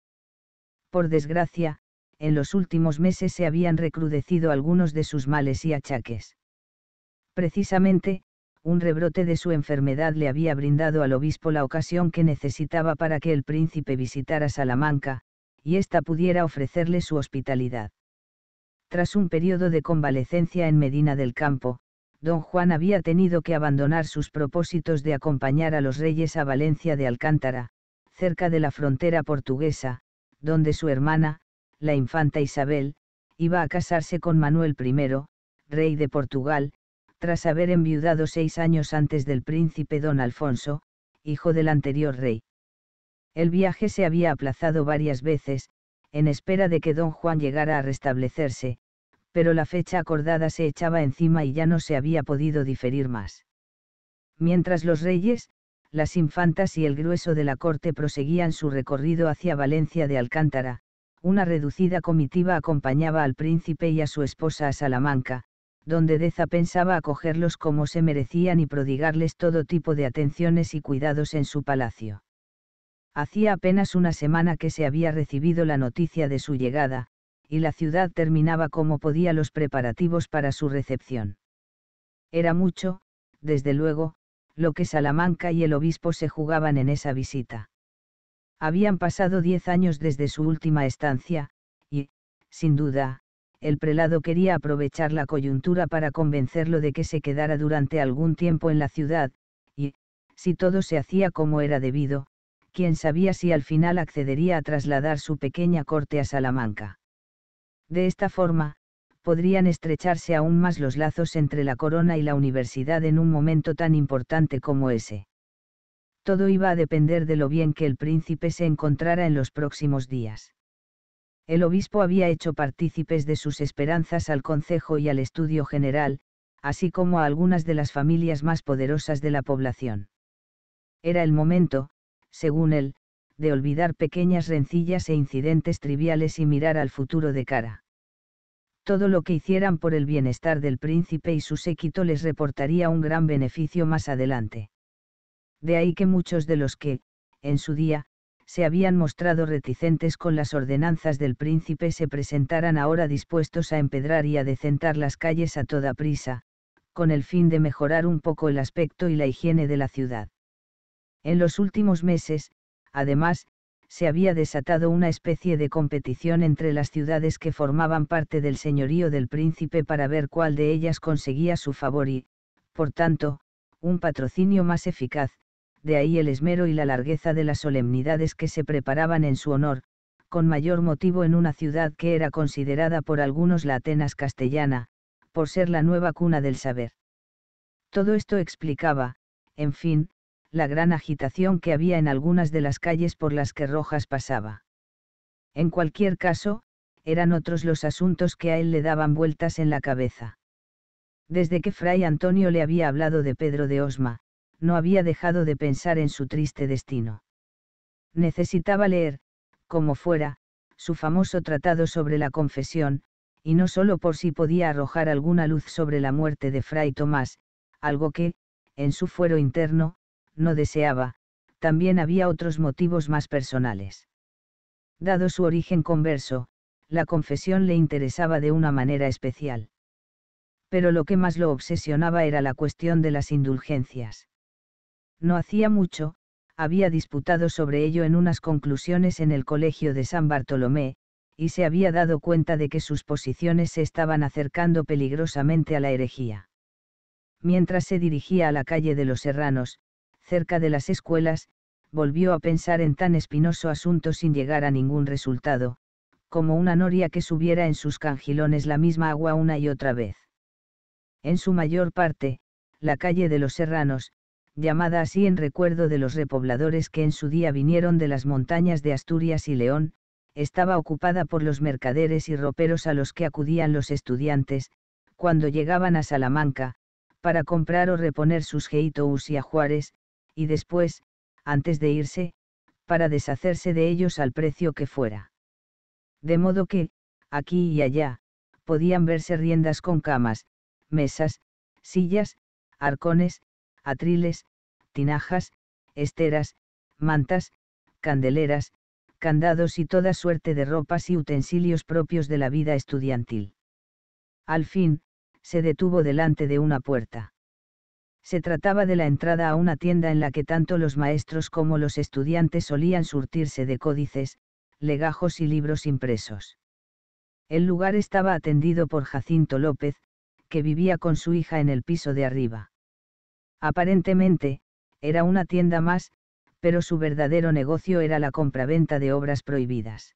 Speaker 1: Por desgracia, en los últimos meses se habían recrudecido algunos de sus males y achaques. Precisamente, un rebrote de su enfermedad le había brindado al obispo la ocasión que necesitaba para que el príncipe visitara Salamanca, y ésta pudiera ofrecerle su hospitalidad. Tras un periodo de convalecencia en Medina del Campo, don Juan había tenido que abandonar sus propósitos de acompañar a los reyes a Valencia de Alcántara, cerca de la frontera portuguesa, donde su hermana, la infanta Isabel, iba a casarse con Manuel I, rey de Portugal, tras haber enviudado seis años antes del príncipe don Alfonso, hijo del anterior rey. El viaje se había aplazado varias veces, en espera de que don Juan llegara a restablecerse, pero la fecha acordada se echaba encima y ya no se había podido diferir más. Mientras los reyes, las infantas y el grueso de la corte proseguían su recorrido hacia Valencia de Alcántara, una reducida comitiva acompañaba al príncipe y a su esposa a Salamanca, donde Deza pensaba acogerlos como se merecían y prodigarles todo tipo de atenciones y cuidados en su palacio. Hacía apenas una semana que se había recibido la noticia de su llegada, y la ciudad terminaba como podía los preparativos para su recepción. Era mucho, desde luego, lo que Salamanca y el obispo se jugaban en esa visita. Habían pasado diez años desde su última estancia, y, sin duda, el prelado quería aprovechar la coyuntura para convencerlo de que se quedara durante algún tiempo en la ciudad, y, si todo se hacía como era debido, quién sabía si al final accedería a trasladar su pequeña corte a Salamanca. De esta forma, podrían estrecharse aún más los lazos entre la corona y la universidad en un momento tan importante como ese. Todo iba a depender de lo bien que el príncipe se encontrara en los próximos días. El obispo había hecho partícipes de sus esperanzas al Consejo y al Estudio General, así como a algunas de las familias más poderosas de la población. Era el momento, según él, de olvidar pequeñas rencillas e incidentes triviales y mirar al futuro de cara todo lo que hicieran por el bienestar del príncipe y su séquito les reportaría un gran beneficio más adelante. De ahí que muchos de los que, en su día, se habían mostrado reticentes con las ordenanzas del príncipe se presentaran ahora dispuestos a empedrar y a decentar las calles a toda prisa, con el fin de mejorar un poco el aspecto y la higiene de la ciudad. En los últimos meses, además, se había desatado una especie de competición entre las ciudades que formaban parte del señorío del príncipe para ver cuál de ellas conseguía su favor y, por tanto, un patrocinio más eficaz, de ahí el esmero y la largueza de las solemnidades que se preparaban en su honor, con mayor motivo en una ciudad que era considerada por algunos la Atenas castellana, por ser la nueva cuna del saber. Todo esto explicaba, en fin, la gran agitación que había en algunas de las calles por las que Rojas pasaba. En cualquier caso, eran otros los asuntos que a él le daban vueltas en la cabeza. Desde que Fray Antonio le había hablado de Pedro de Osma, no había dejado de pensar en su triste destino. Necesitaba leer, como fuera, su famoso tratado sobre la confesión, y no solo por si podía arrojar alguna luz sobre la muerte de Fray Tomás, algo que, en su fuero interno, no deseaba, también había otros motivos más personales. Dado su origen converso, la confesión le interesaba de una manera especial. Pero lo que más lo obsesionaba era la cuestión de las indulgencias. No hacía mucho, había disputado sobre ello en unas conclusiones en el Colegio de San Bartolomé, y se había dado cuenta de que sus posiciones se estaban acercando peligrosamente a la herejía. Mientras se dirigía a la calle de los Serranos, cerca de las escuelas, volvió a pensar en tan espinoso asunto sin llegar a ningún resultado, como una noria que subiera en sus cangilones la misma agua una y otra vez. En su mayor parte, la calle de los Serranos, llamada así en recuerdo de los repobladores que en su día vinieron de las montañas de Asturias y León, estaba ocupada por los mercaderes y roperos a los que acudían los estudiantes, cuando llegaban a Salamanca, para comprar o reponer sus geitous y ajuares, y después, antes de irse, para deshacerse de ellos al precio que fuera. De modo que, aquí y allá, podían verse riendas con camas, mesas, sillas, arcones, atriles, tinajas, esteras, mantas, candeleras, candados y toda suerte de ropas y utensilios propios de la vida estudiantil. Al fin, se detuvo delante de una puerta. Se trataba de la entrada a una tienda en la que tanto los maestros como los estudiantes solían surtirse de códices, legajos y libros impresos. El lugar estaba atendido por Jacinto López, que vivía con su hija en el piso de arriba. Aparentemente, era una tienda más, pero su verdadero negocio era la compraventa de obras prohibidas.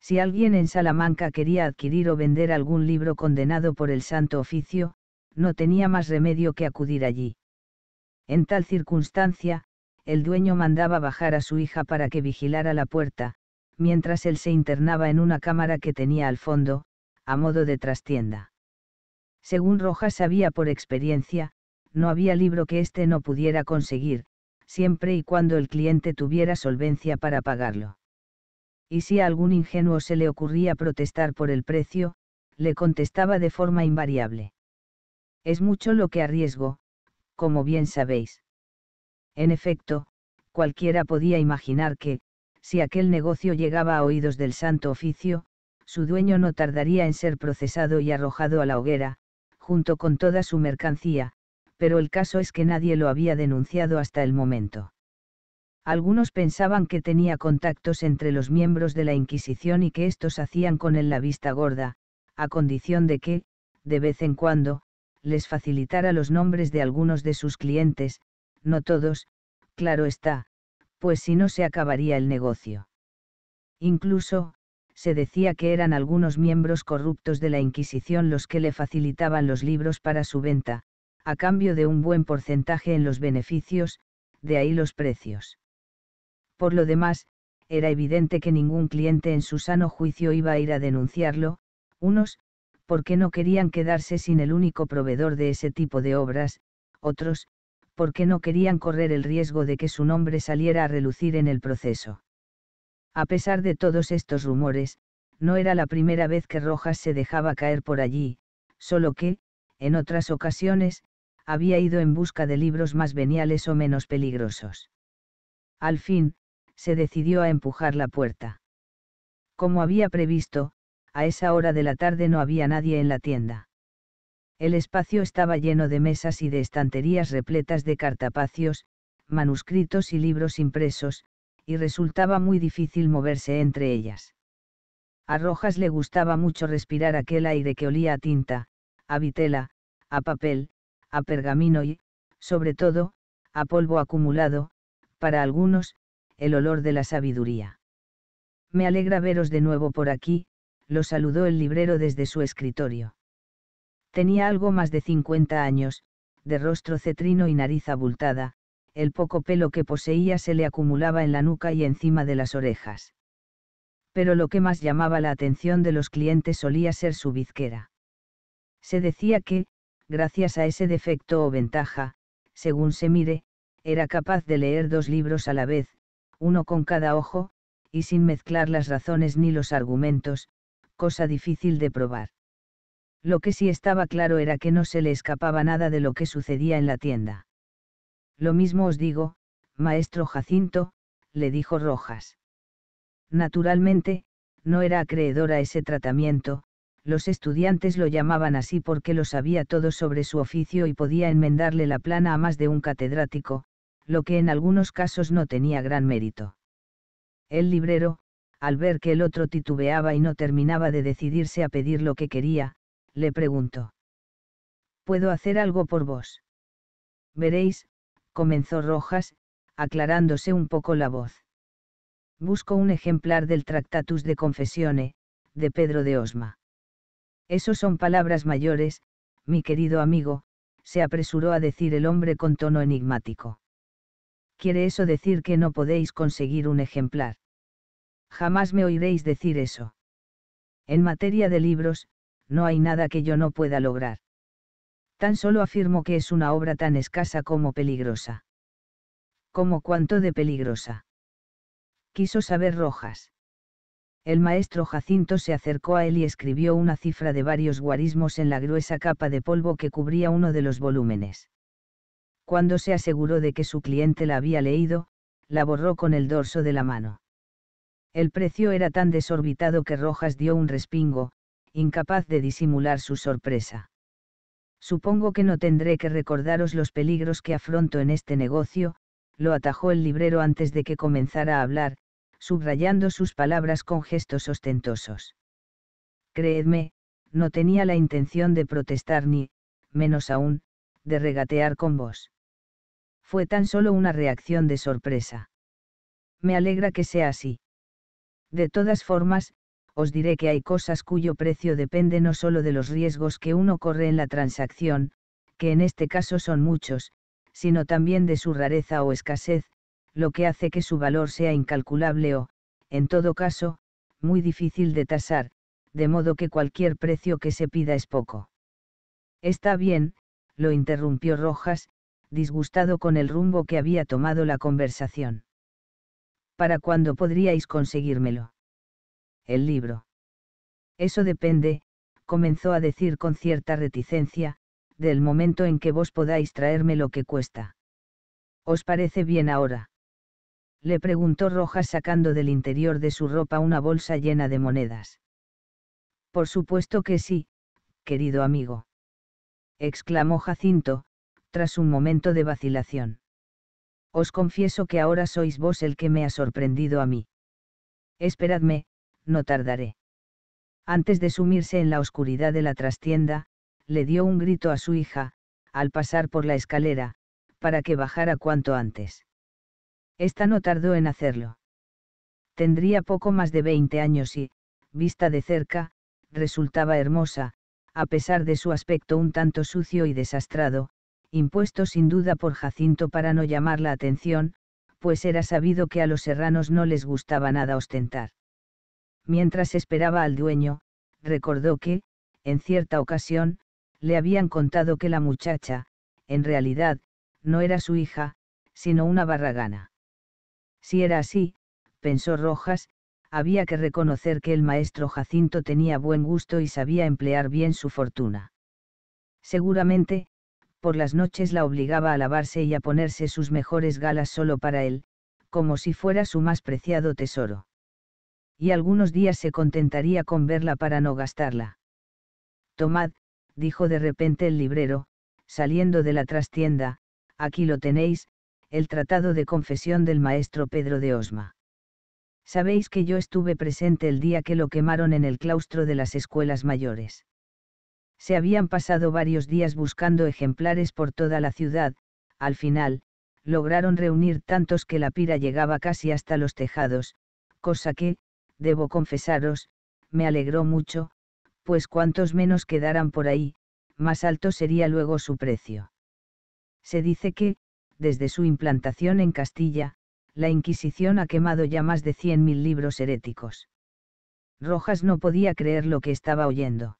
Speaker 1: Si alguien en Salamanca quería adquirir o vender algún libro condenado por el Santo Oficio, no tenía más remedio que acudir allí. En tal circunstancia, el dueño mandaba bajar a su hija para que vigilara la puerta, mientras él se internaba en una cámara que tenía al fondo, a modo de trastienda. Según Rojas sabía por experiencia, no había libro que éste no pudiera conseguir, siempre y cuando el cliente tuviera solvencia para pagarlo. Y si a algún ingenuo se le ocurría protestar por el precio, le contestaba de forma invariable. Es mucho lo que arriesgo, como bien sabéis. En efecto, cualquiera podía imaginar que, si aquel negocio llegaba a oídos del Santo Oficio, su dueño no tardaría en ser procesado y arrojado a la hoguera, junto con toda su mercancía, pero el caso es que nadie lo había denunciado hasta el momento. Algunos pensaban que tenía contactos entre los miembros de la Inquisición y que estos hacían con él la vista gorda, a condición de que, de vez en cuando, les facilitara los nombres de algunos de sus clientes, no todos, claro está, pues si no se acabaría el negocio. Incluso, se decía que eran algunos miembros corruptos de la Inquisición los que le facilitaban los libros para su venta, a cambio de un buen porcentaje en los beneficios, de ahí los precios. Por lo demás, era evidente que ningún cliente en su sano juicio iba a ir a denunciarlo, unos, porque no querían quedarse sin el único proveedor de ese tipo de obras, otros, porque no querían correr el riesgo de que su nombre saliera a relucir en el proceso. A pesar de todos estos rumores, no era la primera vez que Rojas se dejaba caer por allí, solo que, en otras ocasiones, había ido en busca de libros más veniales o menos peligrosos. Al fin, se decidió a empujar la puerta. Como había previsto, a esa hora de la tarde no había nadie en la tienda. El espacio estaba lleno de mesas y de estanterías repletas de cartapacios, manuscritos y libros impresos, y resultaba muy difícil moverse entre ellas. A Rojas le gustaba mucho respirar aquel aire que olía a tinta, a vitela, a papel, a pergamino y, sobre todo, a polvo acumulado, para algunos, el olor de la sabiduría. Me alegra veros de nuevo por aquí, lo saludó el librero desde su escritorio. Tenía algo más de 50 años, de rostro cetrino y nariz abultada, el poco pelo que poseía se le acumulaba en la nuca y encima de las orejas. Pero lo que más llamaba la atención de los clientes solía ser su bizquera. Se decía que, gracias a ese defecto o ventaja, según se mire, era capaz de leer dos libros a la vez, uno con cada ojo, y sin mezclar las razones ni los argumentos, cosa difícil de probar. Lo que sí estaba claro era que no se le escapaba nada de lo que sucedía en la tienda. Lo mismo os digo, maestro Jacinto, le dijo Rojas. Naturalmente, no era acreedor a ese tratamiento, los estudiantes lo llamaban así porque lo sabía todo sobre su oficio y podía enmendarle la plana a más de un catedrático, lo que en algunos casos no tenía gran mérito. El librero, al ver que el otro titubeaba y no terminaba de decidirse a pedir lo que quería, le preguntó. ¿Puedo hacer algo por vos? Veréis, comenzó Rojas, aclarándose un poco la voz. Busco un ejemplar del Tractatus de Confesione, de Pedro de Osma. Esos son palabras mayores, mi querido amigo, se apresuró a decir el hombre con tono enigmático. ¿Quiere eso decir que no podéis conseguir un ejemplar? Jamás me oiréis decir eso. En materia de libros, no hay nada que yo no pueda lograr. Tan solo afirmo que es una obra tan escasa como peligrosa. ¿Como cuánto de peligrosa? Quiso saber Rojas. El maestro Jacinto se acercó a él y escribió una cifra de varios guarismos en la gruesa capa de polvo que cubría uno de los volúmenes. Cuando se aseguró de que su cliente la había leído, la borró con el dorso de la mano. El precio era tan desorbitado que Rojas dio un respingo, incapaz de disimular su sorpresa. Supongo que no tendré que recordaros los peligros que afronto en este negocio, lo atajó el librero antes de que comenzara a hablar, subrayando sus palabras con gestos ostentosos. Creedme, no tenía la intención de protestar ni, menos aún, de regatear con vos. Fue tan solo una reacción de sorpresa. Me alegra que sea así. De todas formas, os diré que hay cosas cuyo precio depende no solo de los riesgos que uno corre en la transacción, que en este caso son muchos, sino también de su rareza o escasez, lo que hace que su valor sea incalculable o, en todo caso, muy difícil de tasar, de modo que cualquier precio que se pida es poco. Está bien, lo interrumpió Rojas, disgustado con el rumbo que había tomado la conversación. ¿Para cuándo podríais conseguírmelo? El libro. Eso depende, comenzó a decir con cierta reticencia, del momento en que vos podáis traerme lo que cuesta. ¿Os parece bien ahora? Le preguntó Rojas sacando del interior de su ropa una bolsa llena de monedas. Por supuesto que sí, querido amigo. Exclamó Jacinto, tras un momento de vacilación. Os confieso que ahora sois vos el que me ha sorprendido a mí. Esperadme, no tardaré. Antes de sumirse en la oscuridad de la trastienda, le dio un grito a su hija, al pasar por la escalera, para que bajara cuanto antes. Esta no tardó en hacerlo. Tendría poco más de veinte años y, vista de cerca, resultaba hermosa, a pesar de su aspecto un tanto sucio y desastrado, impuesto sin duda por Jacinto para no llamar la atención, pues era sabido que a los serranos no les gustaba nada ostentar. Mientras esperaba al dueño, recordó que, en cierta ocasión, le habían contado que la muchacha, en realidad, no era su hija, sino una barragana. Si era así, pensó Rojas, había que reconocer que el maestro Jacinto tenía buen gusto y sabía emplear bien su fortuna. Seguramente, por las noches la obligaba a lavarse y a ponerse sus mejores galas solo para él, como si fuera su más preciado tesoro. Y algunos días se contentaría con verla para no gastarla. Tomad, dijo de repente el librero, saliendo de la trastienda, aquí lo tenéis, el tratado de confesión del maestro Pedro de Osma. Sabéis que yo estuve presente el día que lo quemaron en el claustro de las escuelas mayores. Se habían pasado varios días buscando ejemplares por toda la ciudad, al final, lograron reunir tantos que la pira llegaba casi hasta los tejados, cosa que, debo confesaros, me alegró mucho, pues cuantos menos quedaran por ahí, más alto sería luego su precio. Se dice que, desde su implantación en Castilla, la Inquisición ha quemado ya más de 100.000 libros heréticos. Rojas no podía creer lo que estaba oyendo.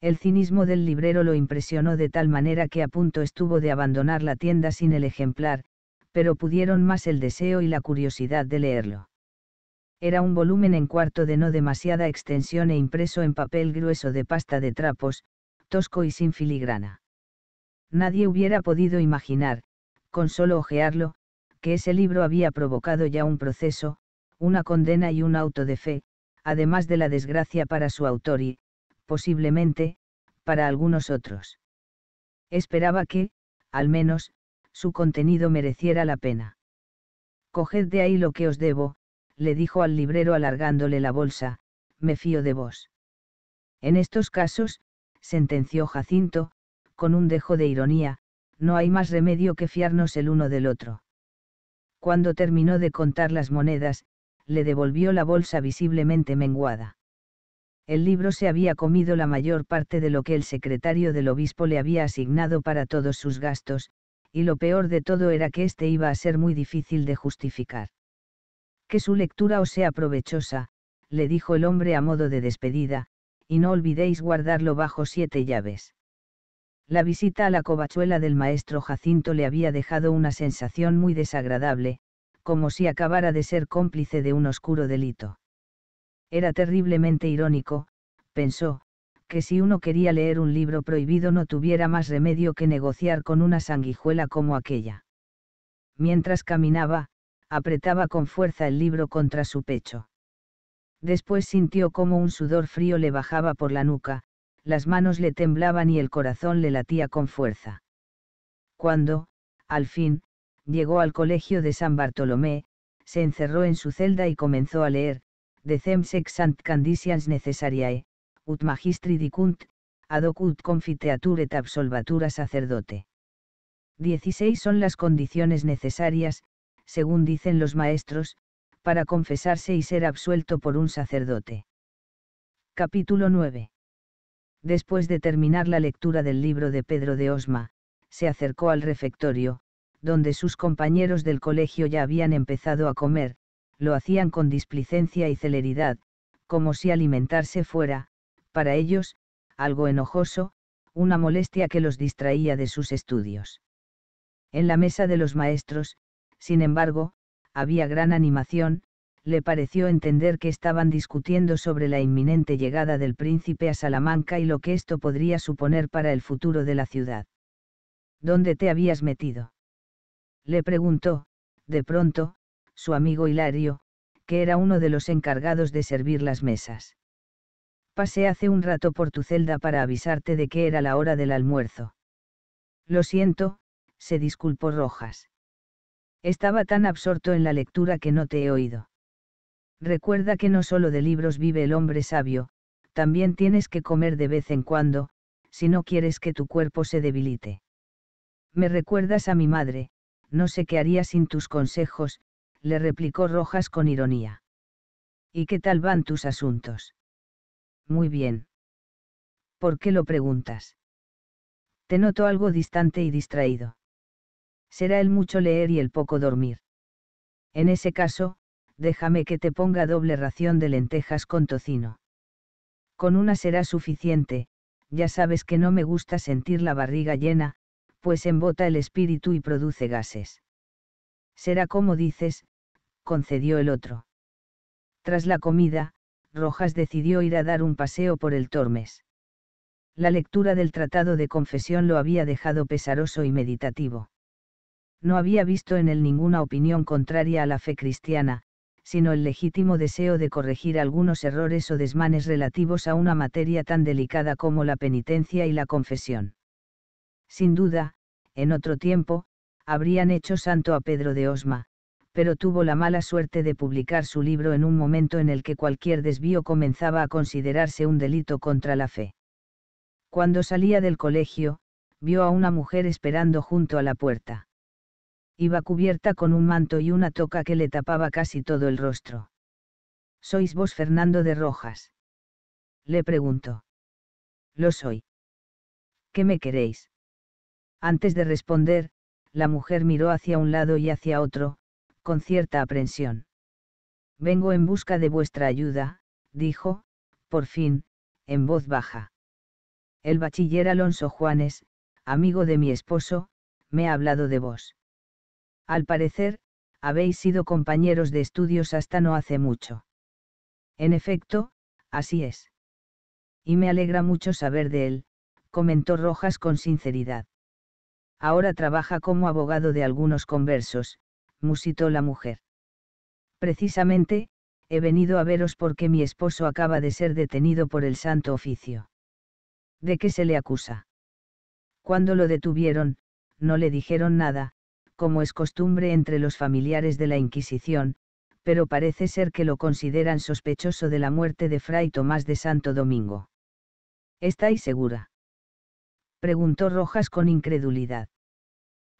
Speaker 1: El cinismo del librero lo impresionó de tal manera que a punto estuvo de abandonar la tienda sin el ejemplar, pero pudieron más el deseo y la curiosidad de leerlo. Era un volumen en cuarto de no demasiada extensión e impreso en papel grueso de pasta de trapos, tosco y sin filigrana. Nadie hubiera podido imaginar, con solo ojearlo, que ese libro había provocado ya un proceso, una condena y un auto de fe, además de la desgracia para su autor y, posiblemente, para algunos otros. Esperaba que, al menos, su contenido mereciera la pena. Coged de ahí lo que os debo, le dijo al librero alargándole la bolsa, me fío de vos. En estos casos, sentenció Jacinto, con un dejo de ironía, no hay más remedio que fiarnos el uno del otro. Cuando terminó de contar las monedas, le devolvió la bolsa visiblemente menguada el libro se había comido la mayor parte de lo que el secretario del obispo le había asignado para todos sus gastos, y lo peor de todo era que este iba a ser muy difícil de justificar. Que su lectura os sea provechosa, le dijo el hombre a modo de despedida, y no olvidéis guardarlo bajo siete llaves. La visita a la covachuela del maestro Jacinto le había dejado una sensación muy desagradable, como si acabara de ser cómplice de un oscuro delito. Era terriblemente irónico, pensó, que si uno quería leer un libro prohibido no tuviera más remedio que negociar con una sanguijuela como aquella. Mientras caminaba, apretaba con fuerza el libro contra su pecho. Después sintió como un sudor frío le bajaba por la nuca, las manos le temblaban y el corazón le latía con fuerza. Cuando, al fin, llegó al colegio de San Bartolomé, se encerró en su celda y comenzó a leer, Decem sex and necessariae, ut magistri dicunt, ad confiteatur et absolvatura sacerdote. 16 son las condiciones necesarias, según dicen los maestros, para confesarse y ser absuelto por un sacerdote. Capítulo 9. Después de terminar la lectura del libro de Pedro de Osma, se acercó al refectorio, donde sus compañeros del colegio ya habían empezado a comer, lo hacían con displicencia y celeridad, como si alimentarse fuera, para ellos, algo enojoso, una molestia que los distraía de sus estudios. En la mesa de los maestros, sin embargo, había gran animación, le pareció entender que estaban discutiendo sobre la inminente llegada del príncipe a Salamanca y lo que esto podría suponer para el futuro de la ciudad. ¿Dónde te habías metido? Le preguntó, de pronto, su amigo Hilario, que era uno de los encargados de servir las mesas. Pasé hace un rato por tu celda para avisarte de que era la hora del almuerzo. Lo siento, se disculpó Rojas. Estaba tan absorto en la lectura que no te he oído. Recuerda que no solo de libros vive el hombre sabio, también tienes que comer de vez en cuando, si no quieres que tu cuerpo se debilite. Me recuerdas a mi madre, no sé qué haría sin tus consejos, le replicó Rojas con ironía. ¿Y qué tal van tus asuntos? Muy bien. ¿Por qué lo preguntas? Te noto algo distante y distraído. Será el mucho leer y el poco dormir. En ese caso, déjame que te ponga doble ración de lentejas con tocino. Con una será suficiente, ya sabes que no me gusta sentir la barriga llena, pues embota el espíritu y produce gases. Será como dices, concedió el otro. Tras la comida, Rojas decidió ir a dar un paseo por el Tormes. La lectura del Tratado de Confesión lo había dejado pesaroso y meditativo. No había visto en él ninguna opinión contraria a la fe cristiana, sino el legítimo deseo de corregir algunos errores o desmanes relativos a una materia tan delicada como la penitencia y la confesión. Sin duda, en otro tiempo, habrían hecho santo a Pedro de Osma, pero tuvo la mala suerte de publicar su libro en un momento en el que cualquier desvío comenzaba a considerarse un delito contra la fe. Cuando salía del colegio, vio a una mujer esperando junto a la puerta. Iba cubierta con un manto y una toca que le tapaba casi todo el rostro. ¿Sois vos Fernando de Rojas? Le preguntó. Lo soy. ¿Qué me queréis? Antes de responder, la mujer miró hacia un lado y hacia otro, con cierta aprensión. Vengo en busca de vuestra ayuda, dijo, por fin, en voz baja. El bachiller Alonso Juanes, amigo de mi esposo, me ha hablado de vos. Al parecer, habéis sido compañeros de estudios hasta no hace mucho. En efecto, así es. Y me alegra mucho saber de él, comentó Rojas con sinceridad. Ahora trabaja como abogado de algunos conversos, musitó la mujer. Precisamente, he venido a veros porque mi esposo acaba de ser detenido por el santo oficio. ¿De qué se le acusa? Cuando lo detuvieron, no le dijeron nada, como es costumbre entre los familiares de la Inquisición, pero parece ser que lo consideran sospechoso de la muerte de Fray Tomás de Santo Domingo. ¿Estáis segura? preguntó Rojas con incredulidad.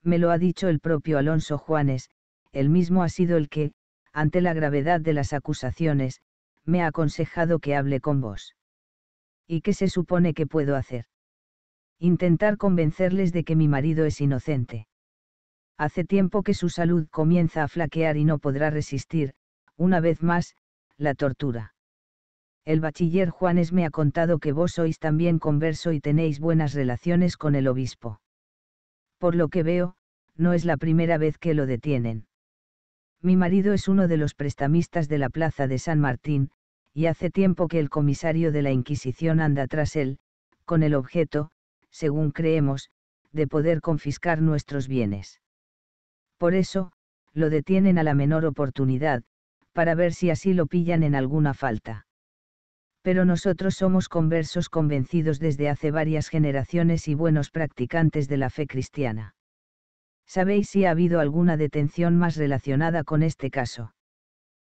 Speaker 1: Me lo ha dicho el propio Alonso Juanes, el mismo ha sido el que, ante la gravedad de las acusaciones, me ha aconsejado que hable con vos. ¿Y qué se supone que puedo hacer? Intentar convencerles de que mi marido es inocente. Hace tiempo que su salud comienza a flaquear y no podrá resistir, una vez más, la tortura. El bachiller Juanes me ha contado que vos sois también converso y tenéis buenas relaciones con el obispo. Por lo que veo, no es la primera vez que lo detienen. Mi marido es uno de los prestamistas de la Plaza de San Martín, y hace tiempo que el comisario de la Inquisición anda tras él, con el objeto, según creemos, de poder confiscar nuestros bienes. Por eso, lo detienen a la menor oportunidad, para ver si así lo pillan en alguna falta. Pero nosotros somos conversos convencidos desde hace varias generaciones y buenos practicantes de la fe cristiana. ¿Sabéis si ha habido alguna detención más relacionada con este caso?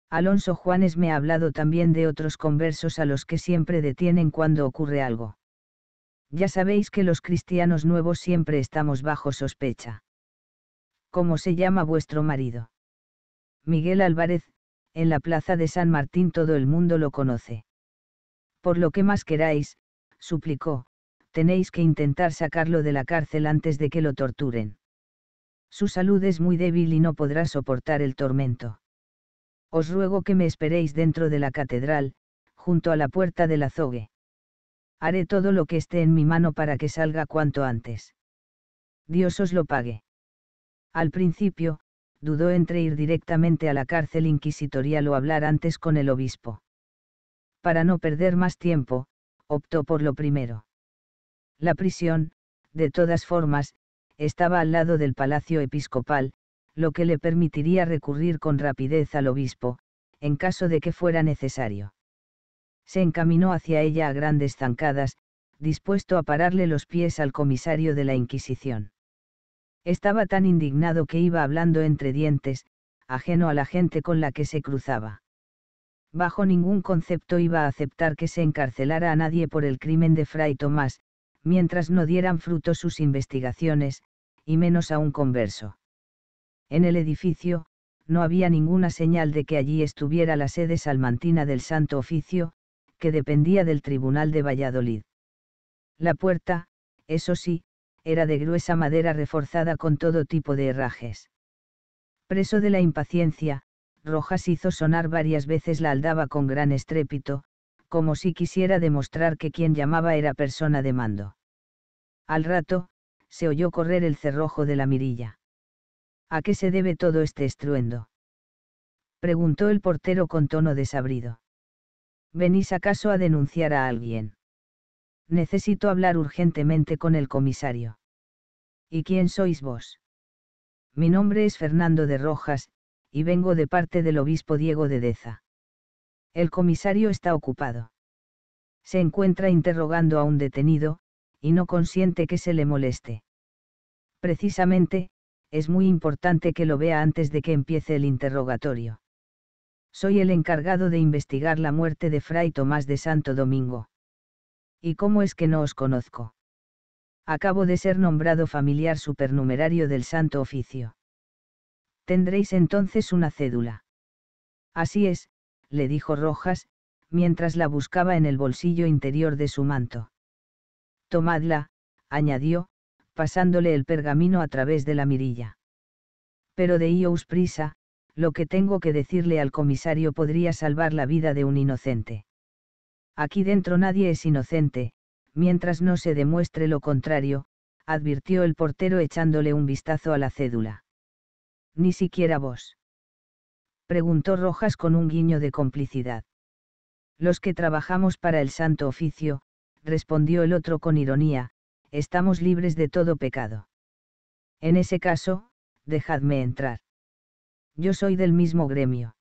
Speaker 1: Alonso Juanes me ha hablado también de otros conversos a los que siempre detienen cuando ocurre algo. Ya sabéis que los cristianos nuevos siempre estamos bajo sospecha. ¿Cómo se llama vuestro marido? Miguel Álvarez, en la plaza de San Martín todo el mundo lo conoce. Por lo que más queráis, suplicó, tenéis que intentar sacarlo de la cárcel antes de que lo torturen su salud es muy débil y no podrá soportar el tormento. Os ruego que me esperéis dentro de la catedral, junto a la puerta del azogue. Haré todo lo que esté en mi mano para que salga cuanto antes. Dios os lo pague. Al principio, dudó entre ir directamente a la cárcel inquisitorial o hablar antes con el obispo. Para no perder más tiempo, optó por lo primero. La prisión, de todas formas, estaba al lado del palacio episcopal, lo que le permitiría recurrir con rapidez al obispo, en caso de que fuera necesario. Se encaminó hacia ella a grandes zancadas, dispuesto a pararle los pies al comisario de la Inquisición. Estaba tan indignado que iba hablando entre dientes, ajeno a la gente con la que se cruzaba. Bajo ningún concepto iba a aceptar que se encarcelara a nadie por el crimen de Fray Tomás, mientras no dieran fruto sus investigaciones, y menos a un converso. En el edificio, no había ninguna señal de que allí estuviera la sede salmantina del Santo Oficio, que dependía del Tribunal de Valladolid. La puerta, eso sí, era de gruesa madera reforzada con todo tipo de herrajes. Preso de la impaciencia, Rojas hizo sonar varias veces la aldaba con gran estrépito, como si quisiera demostrar que quien llamaba era persona de mando. Al rato, se oyó correr el cerrojo de la mirilla. ¿A qué se debe todo este estruendo? preguntó el portero con tono desabrido. ¿Venís acaso a denunciar a alguien? Necesito hablar urgentemente con el comisario. ¿Y quién sois vos? Mi nombre es Fernando de Rojas, y vengo de parte del obispo Diego de Deza. El comisario está ocupado. Se encuentra interrogando a un detenido, y no consiente que se le moleste. Precisamente, es muy importante que lo vea antes de que empiece el interrogatorio. Soy el encargado de investigar la muerte de Fray Tomás de Santo Domingo. ¿Y cómo es que no os conozco? Acabo de ser nombrado familiar supernumerario del Santo Oficio. Tendréis entonces una cédula. Así es, le dijo Rojas, mientras la buscaba en el bolsillo interior de su manto. Tomadla, añadió, pasándole el pergamino a través de la mirilla. Pero de prisa, lo que tengo que decirle al comisario podría salvar la vida de un inocente. Aquí dentro nadie es inocente, mientras no se demuestre lo contrario, advirtió el portero echándole un vistazo a la cédula. Ni siquiera vos preguntó Rojas con un guiño de complicidad. Los que trabajamos para el Santo Oficio, respondió el otro con ironía, estamos libres de todo pecado. En ese caso, dejadme entrar. Yo soy del mismo gremio.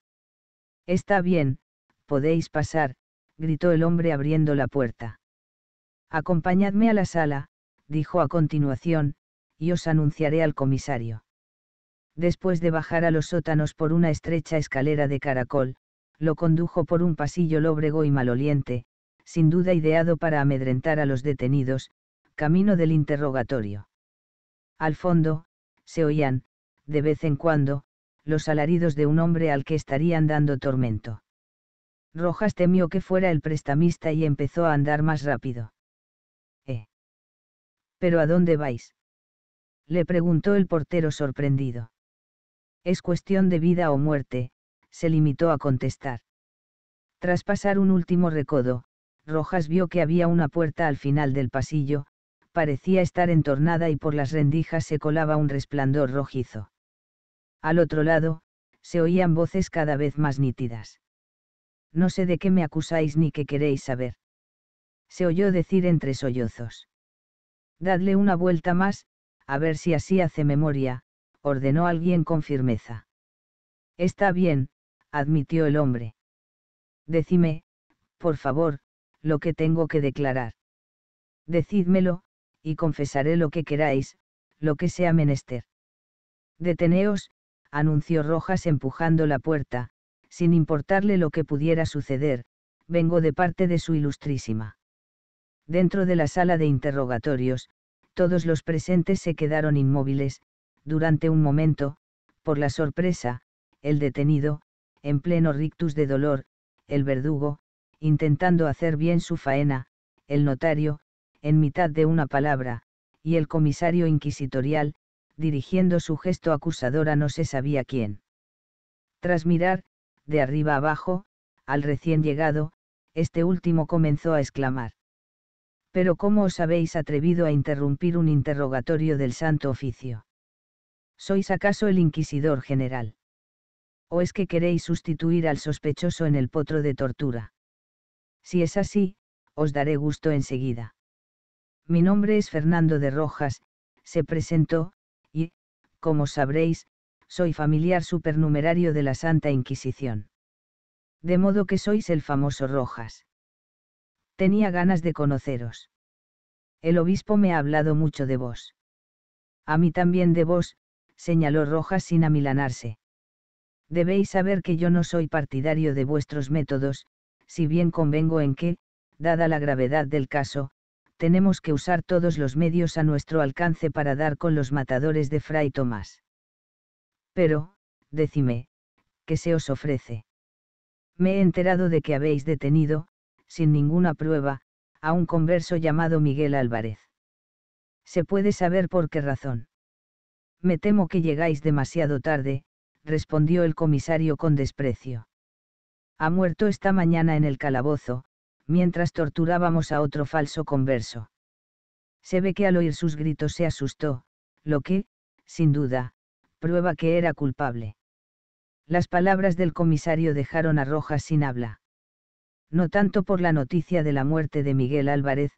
Speaker 1: Está bien, podéis pasar, gritó el hombre abriendo la puerta. Acompañadme a la sala, dijo a continuación, y os anunciaré al comisario. Después de bajar a los sótanos por una estrecha escalera de caracol, lo condujo por un pasillo lóbrego y maloliente, sin duda ideado para amedrentar a los detenidos, camino del interrogatorio. Al fondo, se oían, de vez en cuando, los alaridos de un hombre al que estarían dando tormento. Rojas temió que fuera el prestamista y empezó a andar más rápido. ¿Eh? ¿Pero a dónde vais? Le preguntó el portero sorprendido es cuestión de vida o muerte, se limitó a contestar. Tras pasar un último recodo, Rojas vio que había una puerta al final del pasillo, parecía estar entornada y por las rendijas se colaba un resplandor rojizo. Al otro lado, se oían voces cada vez más nítidas. No sé de qué me acusáis ni qué queréis saber. Se oyó decir entre sollozos. Dadle una vuelta más, a ver si así hace memoria, ordenó alguien con firmeza. Está bien, admitió el hombre. Decime, por favor, lo que tengo que declarar. Decídmelo, y confesaré lo que queráis, lo que sea menester. Deteneos, anunció Rojas empujando la puerta, sin importarle lo que pudiera suceder, vengo de parte de su ilustrísima. Dentro de la sala de interrogatorios, todos los presentes se quedaron inmóviles, durante un momento, por la sorpresa, el detenido, en pleno rictus de dolor, el verdugo, intentando hacer bien su faena, el notario, en mitad de una palabra, y el comisario inquisitorial, dirigiendo su gesto acusador a no se sabía quién. Tras mirar, de arriba abajo, al recién llegado, este último comenzó a exclamar. Pero ¿cómo os habéis atrevido a interrumpir un interrogatorio del Santo Oficio? ¿Sois acaso el inquisidor general? ¿O es que queréis sustituir al sospechoso en el potro de tortura? Si es así, os daré gusto enseguida. Mi nombre es Fernando de Rojas, se presentó, y, como sabréis, soy familiar supernumerario de la Santa Inquisición. De modo que sois el famoso Rojas. Tenía ganas de conoceros. El obispo me ha hablado mucho de vos. A mí también de vos, señaló Rojas sin amilanarse. Debéis saber que yo no soy partidario de vuestros métodos, si bien convengo en que, dada la gravedad del caso, tenemos que usar todos los medios a nuestro alcance para dar con los matadores de Fray Tomás. Pero, decime, ¿qué se os ofrece? Me he enterado de que habéis detenido, sin ninguna prueba, a un converso llamado Miguel Álvarez. ¿Se puede saber por qué razón? Me temo que llegáis demasiado tarde, respondió el comisario con desprecio. Ha muerto esta mañana en el calabozo, mientras torturábamos a otro falso converso. Se ve que al oír sus gritos se asustó, lo que, sin duda, prueba que era culpable. Las palabras del comisario dejaron a Rojas sin habla. No tanto por la noticia de la muerte de Miguel Álvarez,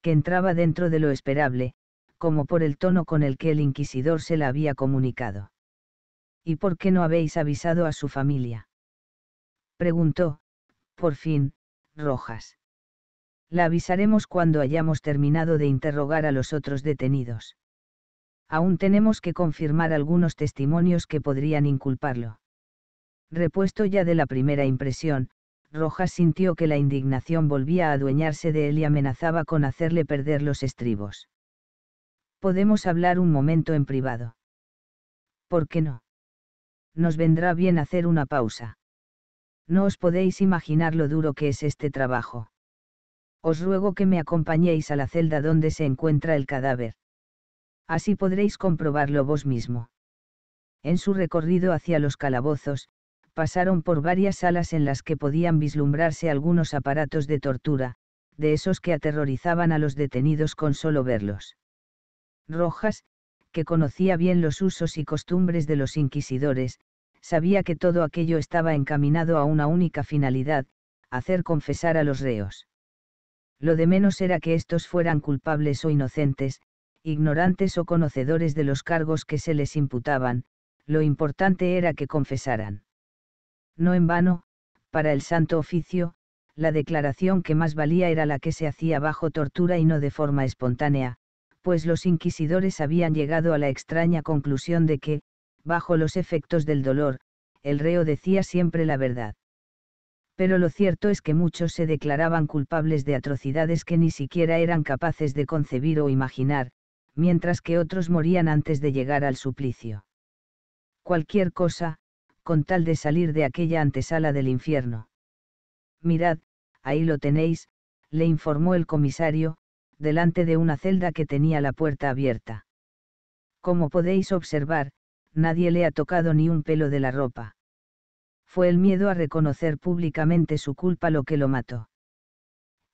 Speaker 1: que entraba dentro de lo esperable, como por el tono con el que el inquisidor se la había comunicado. ¿Y por qué no habéis avisado a su familia? Preguntó, por fin, Rojas. La avisaremos cuando hayamos terminado de interrogar a los otros detenidos. Aún tenemos que confirmar algunos testimonios que podrían inculparlo. Repuesto ya de la primera impresión, Rojas sintió que la indignación volvía a adueñarse de él y amenazaba con hacerle perder los estribos. Podemos hablar un momento en privado. ¿Por qué no? Nos vendrá bien hacer una pausa. No os podéis imaginar lo duro que es este trabajo. Os ruego que me acompañéis a la celda donde se encuentra el cadáver. Así podréis comprobarlo vos mismo. En su recorrido hacia los calabozos, pasaron por varias salas en las que podían vislumbrarse algunos aparatos de tortura, de esos que aterrorizaban a los detenidos con solo verlos. Rojas, que conocía bien los usos y costumbres de los inquisidores, sabía que todo aquello estaba encaminado a una única finalidad, hacer confesar a los reos. Lo de menos era que estos fueran culpables o inocentes, ignorantes o conocedores de los cargos que se les imputaban, lo importante era que confesaran. No en vano, para el Santo Oficio, la declaración que más valía era la que se hacía bajo tortura y no de forma espontánea, pues los inquisidores habían llegado a la extraña conclusión de que, bajo los efectos del dolor, el reo decía siempre la verdad. Pero lo cierto es que muchos se declaraban culpables de atrocidades que ni siquiera eran capaces de concebir o imaginar, mientras que otros morían antes de llegar al suplicio. Cualquier cosa, con tal de salir de aquella antesala del infierno. Mirad, ahí lo tenéis, le informó el comisario, delante de una celda que tenía la puerta abierta. Como podéis observar, nadie le ha tocado ni un pelo de la ropa. Fue el miedo a reconocer públicamente su culpa lo que lo mató.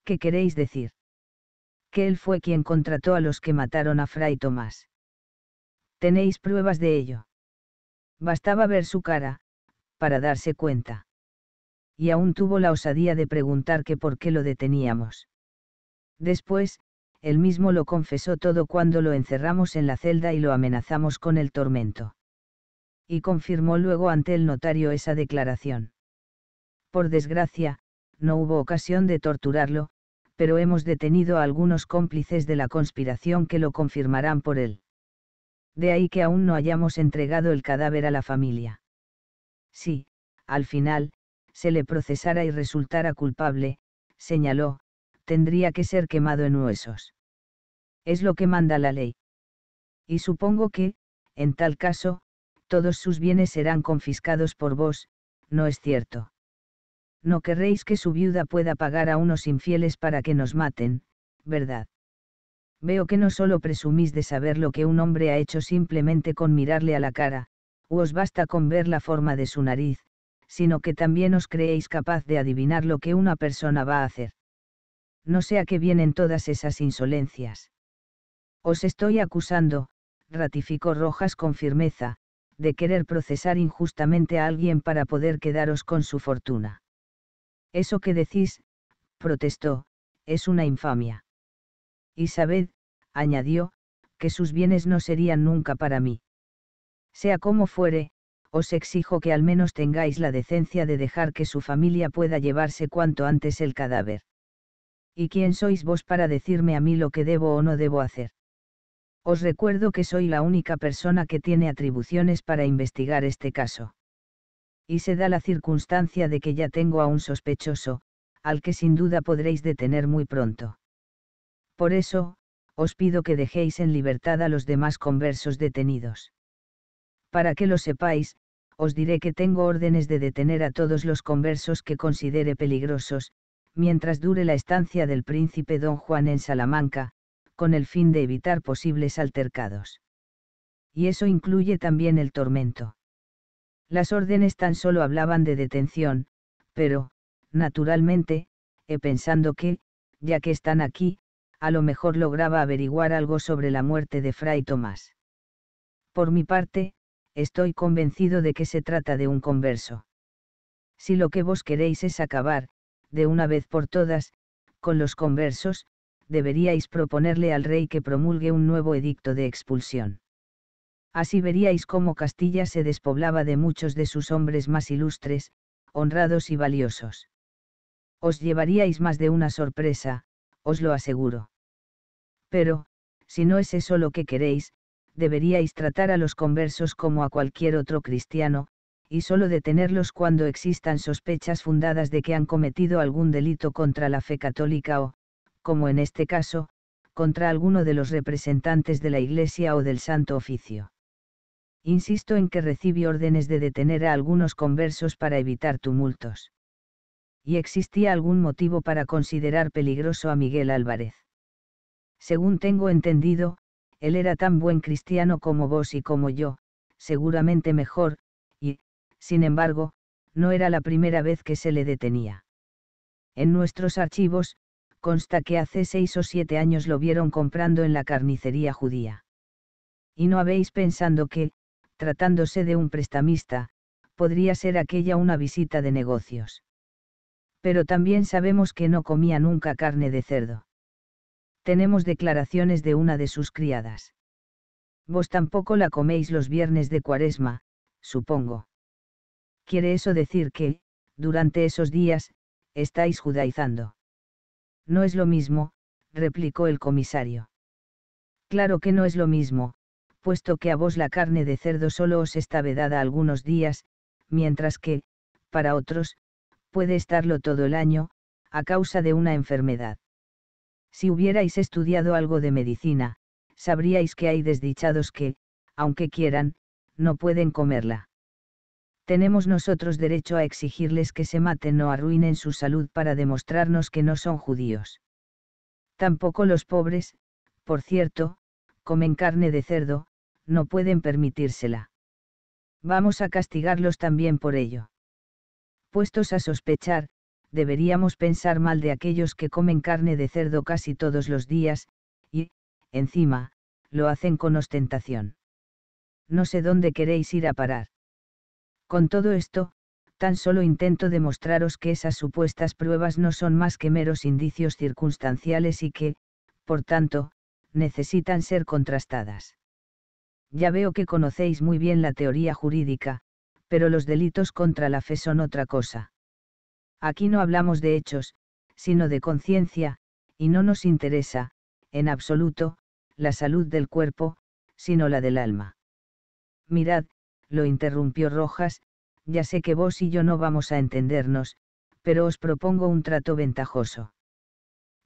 Speaker 1: ¿Qué queréis decir? Que él fue quien contrató a los que mataron a Fray Tomás. ¿Tenéis pruebas de ello? Bastaba ver su cara, para darse cuenta. Y aún tuvo la osadía de preguntar que por qué lo deteníamos. Después, él mismo lo confesó todo cuando lo encerramos en la celda y lo amenazamos con el tormento. Y confirmó luego ante el notario esa declaración. Por desgracia, no hubo ocasión de torturarlo, pero hemos detenido a algunos cómplices de la conspiración que lo confirmarán por él. De ahí que aún no hayamos entregado el cadáver a la familia. Si, al final, se le procesara y resultara culpable, señaló, tendría que ser quemado en huesos. Es lo que manda la ley. Y supongo que, en tal caso, todos sus bienes serán confiscados por vos, ¿no es cierto? No querréis que su viuda pueda pagar a unos infieles para que nos maten, ¿verdad? Veo que no solo presumís de saber lo que un hombre ha hecho simplemente con mirarle a la cara, o os basta con ver la forma de su nariz, sino que también os creéis capaz de adivinar lo que una persona va a hacer no sé a qué vienen todas esas insolencias. Os estoy acusando, ratificó Rojas con firmeza, de querer procesar injustamente a alguien para poder quedaros con su fortuna. Eso que decís, protestó, es una infamia. Y sabed, añadió, que sus bienes no serían nunca para mí. Sea como fuere, os exijo que al menos tengáis la decencia de dejar que su familia pueda llevarse cuanto antes el cadáver. ¿Y quién sois vos para decirme a mí lo que debo o no debo hacer? Os recuerdo que soy la única persona que tiene atribuciones para investigar este caso. Y se da la circunstancia de que ya tengo a un sospechoso, al que sin duda podréis detener muy pronto. Por eso, os pido que dejéis en libertad a los demás conversos detenidos. Para que lo sepáis, os diré que tengo órdenes de detener a todos los conversos que considere peligrosos, mientras dure la estancia del príncipe don Juan en Salamanca, con el fin de evitar posibles altercados. Y eso incluye también el tormento. Las órdenes tan solo hablaban de detención, pero, naturalmente, he pensando que, ya que están aquí, a lo mejor lograba averiguar algo sobre la muerte de Fray Tomás. Por mi parte, estoy convencido de que se trata de un converso. Si lo que vos queréis es acabar, de una vez por todas, con los conversos, deberíais proponerle al rey que promulgue un nuevo edicto de expulsión. Así veríais cómo Castilla se despoblaba de muchos de sus hombres más ilustres, honrados y valiosos. Os llevaríais más de una sorpresa, os lo aseguro. Pero, si no es eso lo que queréis, deberíais tratar a los conversos como a cualquier otro cristiano, y solo detenerlos cuando existan sospechas fundadas de que han cometido algún delito contra la fe católica o, como en este caso, contra alguno de los representantes de la Iglesia o del Santo Oficio. Insisto en que recibí órdenes de detener a algunos conversos para evitar tumultos. Y existía algún motivo para considerar peligroso a Miguel Álvarez. Según tengo entendido, él era tan buen cristiano como vos y como yo, seguramente mejor, sin embargo, no era la primera vez que se le detenía. En nuestros archivos, consta que hace seis o siete años lo vieron comprando en la carnicería judía. Y no habéis pensando que, tratándose de un prestamista, podría ser aquella una visita de negocios. Pero también sabemos que no comía nunca carne de cerdo. Tenemos declaraciones de una de sus criadas. Vos tampoco la coméis los viernes de cuaresma, supongo. ¿Quiere eso decir que, durante esos días, estáis judaizando? No es lo mismo, replicó el comisario. Claro que no es lo mismo, puesto que a vos la carne de cerdo solo os está vedada algunos días, mientras que, para otros, puede estarlo todo el año, a causa de una enfermedad. Si hubierais estudiado algo de medicina, sabríais que hay desdichados que, aunque quieran, no pueden comerla tenemos nosotros derecho a exigirles que se maten o arruinen su salud para demostrarnos que no son judíos. Tampoco los pobres, por cierto, comen carne de cerdo, no pueden permitírsela. Vamos a castigarlos también por ello. Puestos a sospechar, deberíamos pensar mal de aquellos que comen carne de cerdo casi todos los días, y, encima, lo hacen con ostentación. No sé dónde queréis ir a parar. Con todo esto, tan solo intento demostraros que esas supuestas pruebas no son más que meros indicios circunstanciales y que, por tanto, necesitan ser contrastadas. Ya veo que conocéis muy bien la teoría jurídica, pero los delitos contra la fe son otra cosa. Aquí no hablamos de hechos, sino de conciencia, y no nos interesa, en absoluto, la salud del cuerpo, sino la del alma. Mirad, lo interrumpió Rojas, ya sé que vos y yo no vamos a entendernos, pero os propongo un trato ventajoso.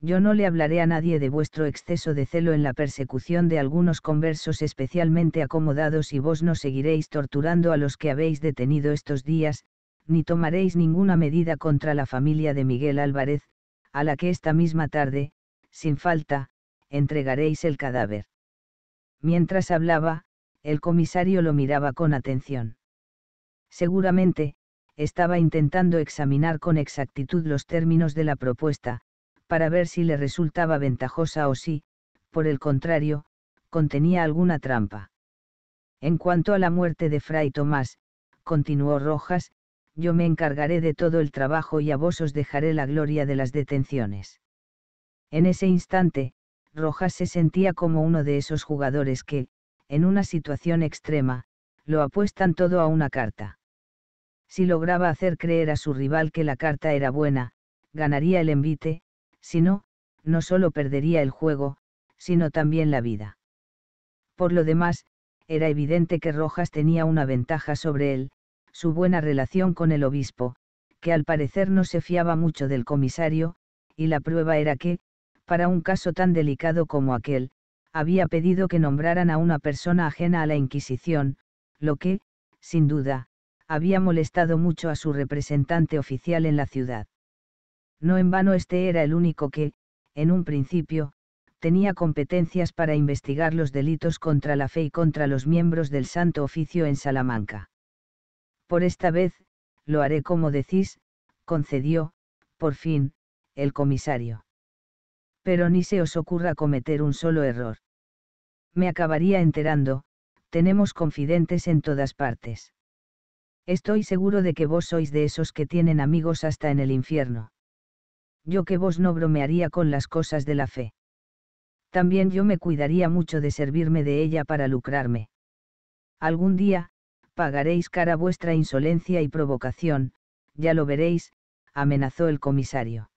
Speaker 1: Yo no le hablaré a nadie de vuestro exceso de celo en la persecución de algunos conversos especialmente acomodados y vos no seguiréis torturando a los que habéis detenido estos días, ni tomaréis ninguna medida contra la familia de Miguel Álvarez, a la que esta misma tarde, sin falta, entregaréis el cadáver. Mientras hablaba, el comisario lo miraba con atención. Seguramente, estaba intentando examinar con exactitud los términos de la propuesta, para ver si le resultaba ventajosa o si, por el contrario, contenía alguna trampa. En cuanto a la muerte de Fray Tomás, continuó Rojas, yo me encargaré de todo el trabajo y a vos os dejaré la gloria de las detenciones. En ese instante, Rojas se sentía como uno de esos jugadores que, en una situación extrema, lo apuestan todo a una carta. Si lograba hacer creer a su rival que la carta era buena, ganaría el envite, si no, no solo perdería el juego, sino también la vida. Por lo demás, era evidente que Rojas tenía una ventaja sobre él, su buena relación con el obispo, que al parecer no se fiaba mucho del comisario, y la prueba era que, para un caso tan delicado como aquel, había pedido que nombraran a una persona ajena a la Inquisición, lo que, sin duda, había molestado mucho a su representante oficial en la ciudad. No en vano este era el único que, en un principio, tenía competencias para investigar los delitos contra la fe y contra los miembros del Santo Oficio en Salamanca. Por esta vez, lo haré como decís, concedió, por fin, el comisario. Pero ni se os ocurra cometer un solo error me acabaría enterando, tenemos confidentes en todas partes. Estoy seguro de que vos sois de esos que tienen amigos hasta en el infierno. Yo que vos no bromearía con las cosas de la fe. También yo me cuidaría mucho de servirme de ella para lucrarme. Algún día, pagaréis cara vuestra insolencia y provocación, ya lo veréis, amenazó el comisario.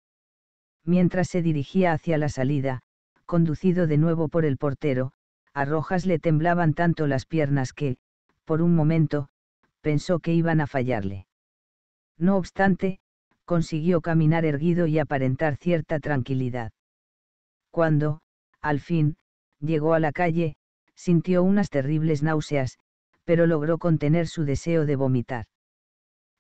Speaker 1: Mientras se dirigía hacia la salida, conducido de nuevo por el portero, a Rojas le temblaban tanto las piernas que, por un momento, pensó que iban a fallarle. No obstante, consiguió caminar erguido y aparentar cierta tranquilidad. Cuando, al fin, llegó a la calle, sintió unas terribles náuseas, pero logró contener su deseo de vomitar.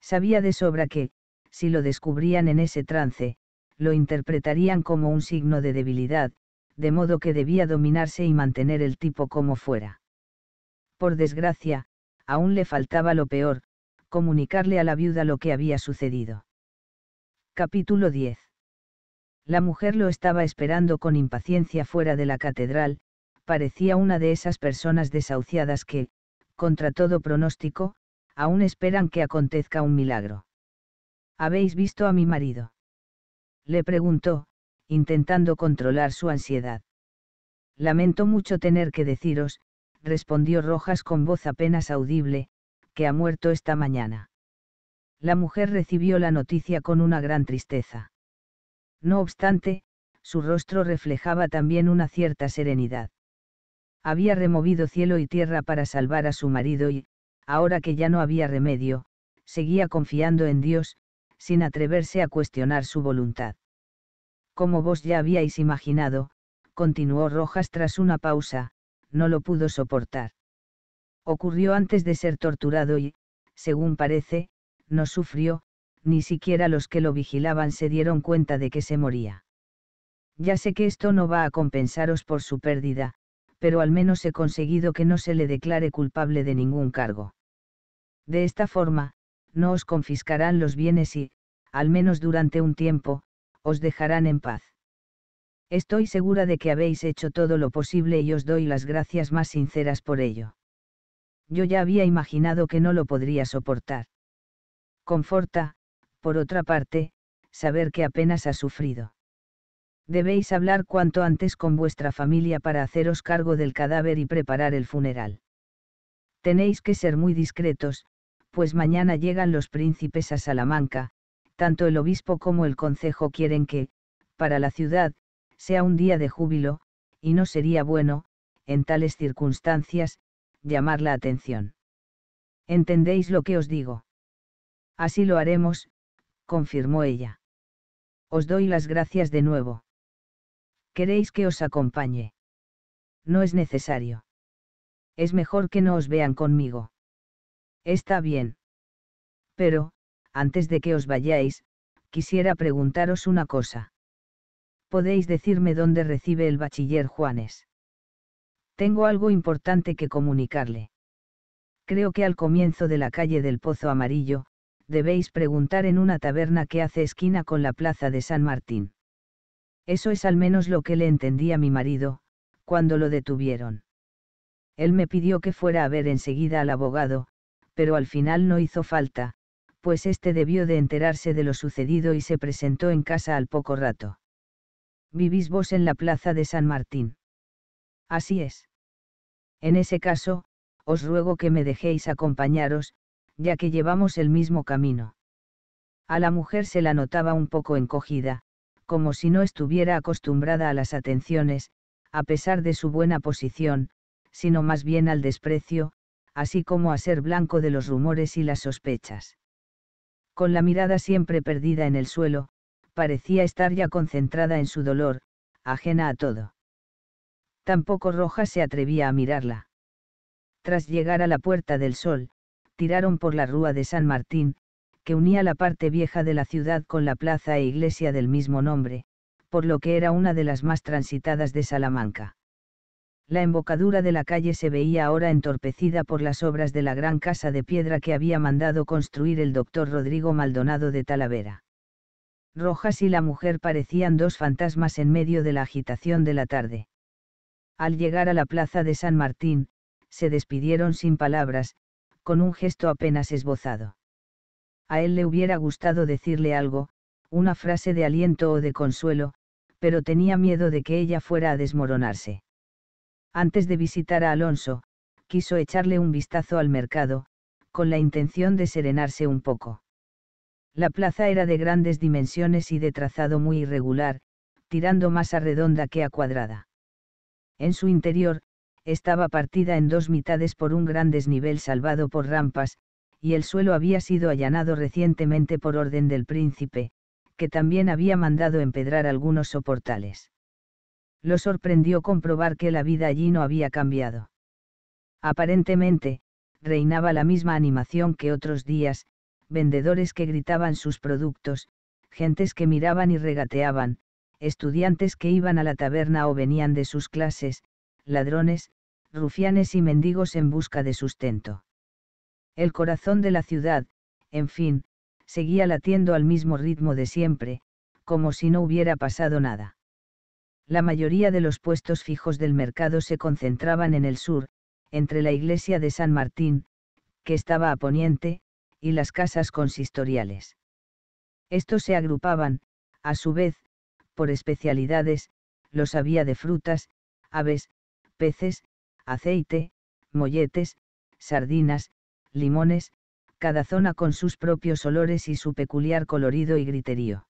Speaker 1: Sabía de sobra que, si lo descubrían en ese trance, lo interpretarían como un signo de debilidad, de modo que debía dominarse y mantener el tipo como fuera. Por desgracia, aún le faltaba lo peor, comunicarle a la viuda lo que había sucedido. Capítulo 10. La mujer lo estaba esperando con impaciencia fuera de la catedral, parecía una de esas personas desahuciadas que, contra todo pronóstico, aún esperan que acontezca un milagro. ¿Habéis visto a mi marido? Le preguntó, intentando controlar su ansiedad. Lamento mucho tener que deciros, respondió Rojas con voz apenas audible, que ha muerto esta mañana. La mujer recibió la noticia con una gran tristeza. No obstante, su rostro reflejaba también una cierta serenidad. Había removido cielo y tierra para salvar a su marido y, ahora que ya no había remedio, seguía confiando en Dios, sin atreverse a cuestionar su voluntad. Como vos ya habíais imaginado, continuó Rojas tras una pausa, no lo pudo soportar. Ocurrió antes de ser torturado y, según parece, no sufrió, ni siquiera los que lo vigilaban se dieron cuenta de que se moría. Ya sé que esto no va a compensaros por su pérdida, pero al menos he conseguido que no se le declare culpable de ningún cargo. De esta forma, no os confiscarán los bienes y, al menos durante un tiempo, os dejarán en paz. Estoy segura de que habéis hecho todo lo posible y os doy las gracias más sinceras por ello. Yo ya había imaginado que no lo podría soportar. Conforta, por otra parte, saber que apenas ha sufrido. Debéis hablar cuanto antes con vuestra familia para haceros cargo del cadáver y preparar el funeral. Tenéis que ser muy discretos, pues mañana llegan los príncipes a Salamanca, tanto el obispo como el concejo quieren que, para la ciudad, sea un día de júbilo, y no sería bueno, en tales circunstancias, llamar la atención. ¿Entendéis lo que os digo? Así lo haremos, confirmó ella. Os doy las gracias de nuevo. ¿Queréis que os acompañe? No es necesario. Es mejor que no os vean conmigo. Está bien. Pero, antes de que os vayáis, quisiera preguntaros una cosa. ¿Podéis decirme dónde recibe el bachiller Juanes? Tengo algo importante que comunicarle. Creo que al comienzo de la calle del Pozo Amarillo, debéis preguntar en una taberna que hace esquina con la plaza de San Martín. Eso es al menos lo que le entendí a mi marido, cuando lo detuvieron. Él me pidió que fuera a ver enseguida al abogado, pero al final no hizo falta, pues este debió de enterarse de lo sucedido y se presentó en casa al poco rato. ¿Vivís vos en la plaza de San Martín? Así es. En ese caso, os ruego que me dejéis acompañaros, ya que llevamos el mismo camino. A la mujer se la notaba un poco encogida, como si no estuviera acostumbrada a las atenciones, a pesar de su buena posición, sino más bien al desprecio, así como a ser blanco de los rumores y las sospechas con la mirada siempre perdida en el suelo, parecía estar ya concentrada en su dolor, ajena a todo. Tampoco Roja se atrevía a mirarla. Tras llegar a la Puerta del Sol, tiraron por la Rúa de San Martín, que unía la parte vieja de la ciudad con la plaza e iglesia del mismo nombre, por lo que era una de las más transitadas de Salamanca. La embocadura de la calle se veía ahora entorpecida por las obras de la gran casa de piedra que había mandado construir el doctor Rodrigo Maldonado de Talavera. Rojas y la mujer parecían dos fantasmas en medio de la agitación de la tarde. Al llegar a la plaza de San Martín, se despidieron sin palabras, con un gesto apenas esbozado. A él le hubiera gustado decirle algo, una frase de aliento o de consuelo, pero tenía miedo de que ella fuera a desmoronarse antes de visitar a Alonso, quiso echarle un vistazo al mercado, con la intención de serenarse un poco. La plaza era de grandes dimensiones y de trazado muy irregular, tirando más a redonda que a cuadrada. En su interior, estaba partida en dos mitades por un gran desnivel salvado por rampas, y el suelo había sido allanado recientemente por orden del príncipe, que también había mandado empedrar algunos soportales lo sorprendió comprobar que la vida allí no había cambiado. Aparentemente, reinaba la misma animación que otros días, vendedores que gritaban sus productos, gentes que miraban y regateaban, estudiantes que iban a la taberna o venían de sus clases, ladrones, rufianes y mendigos en busca de sustento. El corazón de la ciudad, en fin, seguía latiendo al mismo ritmo de siempre, como si no hubiera pasado nada la mayoría de los puestos fijos del mercado se concentraban en el sur, entre la iglesia de San Martín, que estaba a poniente, y las casas consistoriales. Estos se agrupaban, a su vez, por especialidades, los había de frutas, aves, peces, aceite, molletes, sardinas, limones, cada zona con sus propios olores y su peculiar colorido y griterío.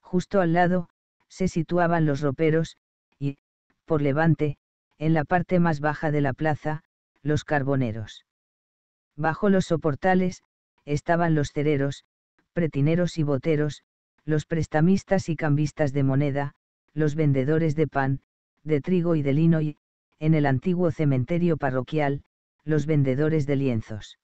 Speaker 1: Justo al lado, se situaban los roperos, y, por levante, en la parte más baja de la plaza, los carboneros. Bajo los soportales, estaban los cereros, pretineros y boteros, los prestamistas y cambistas de moneda, los vendedores de pan, de trigo y de lino y, en el antiguo cementerio parroquial, los vendedores de lienzos.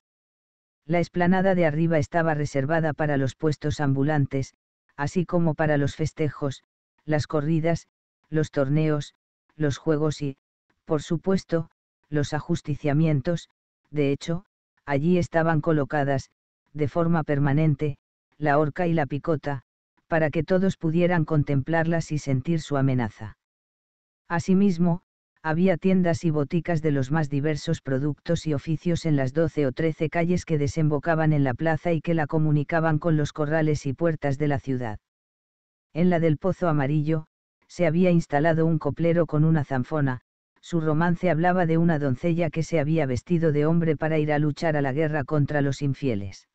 Speaker 1: La esplanada de arriba estaba reservada para los puestos ambulantes, así como para los festejos, las corridas, los torneos, los juegos y, por supuesto, los ajusticiamientos, de hecho, allí estaban colocadas, de forma permanente, la horca y la picota, para que todos pudieran contemplarlas y sentir su amenaza. Asimismo, había tiendas y boticas de los más diversos productos y oficios en las doce o trece calles que desembocaban en la plaza y que la comunicaban con los corrales y puertas de la ciudad. En la del Pozo Amarillo, se había instalado un coplero con una zanfona, su romance hablaba de una doncella que se había vestido de hombre para ir a luchar a la guerra contra los infieles.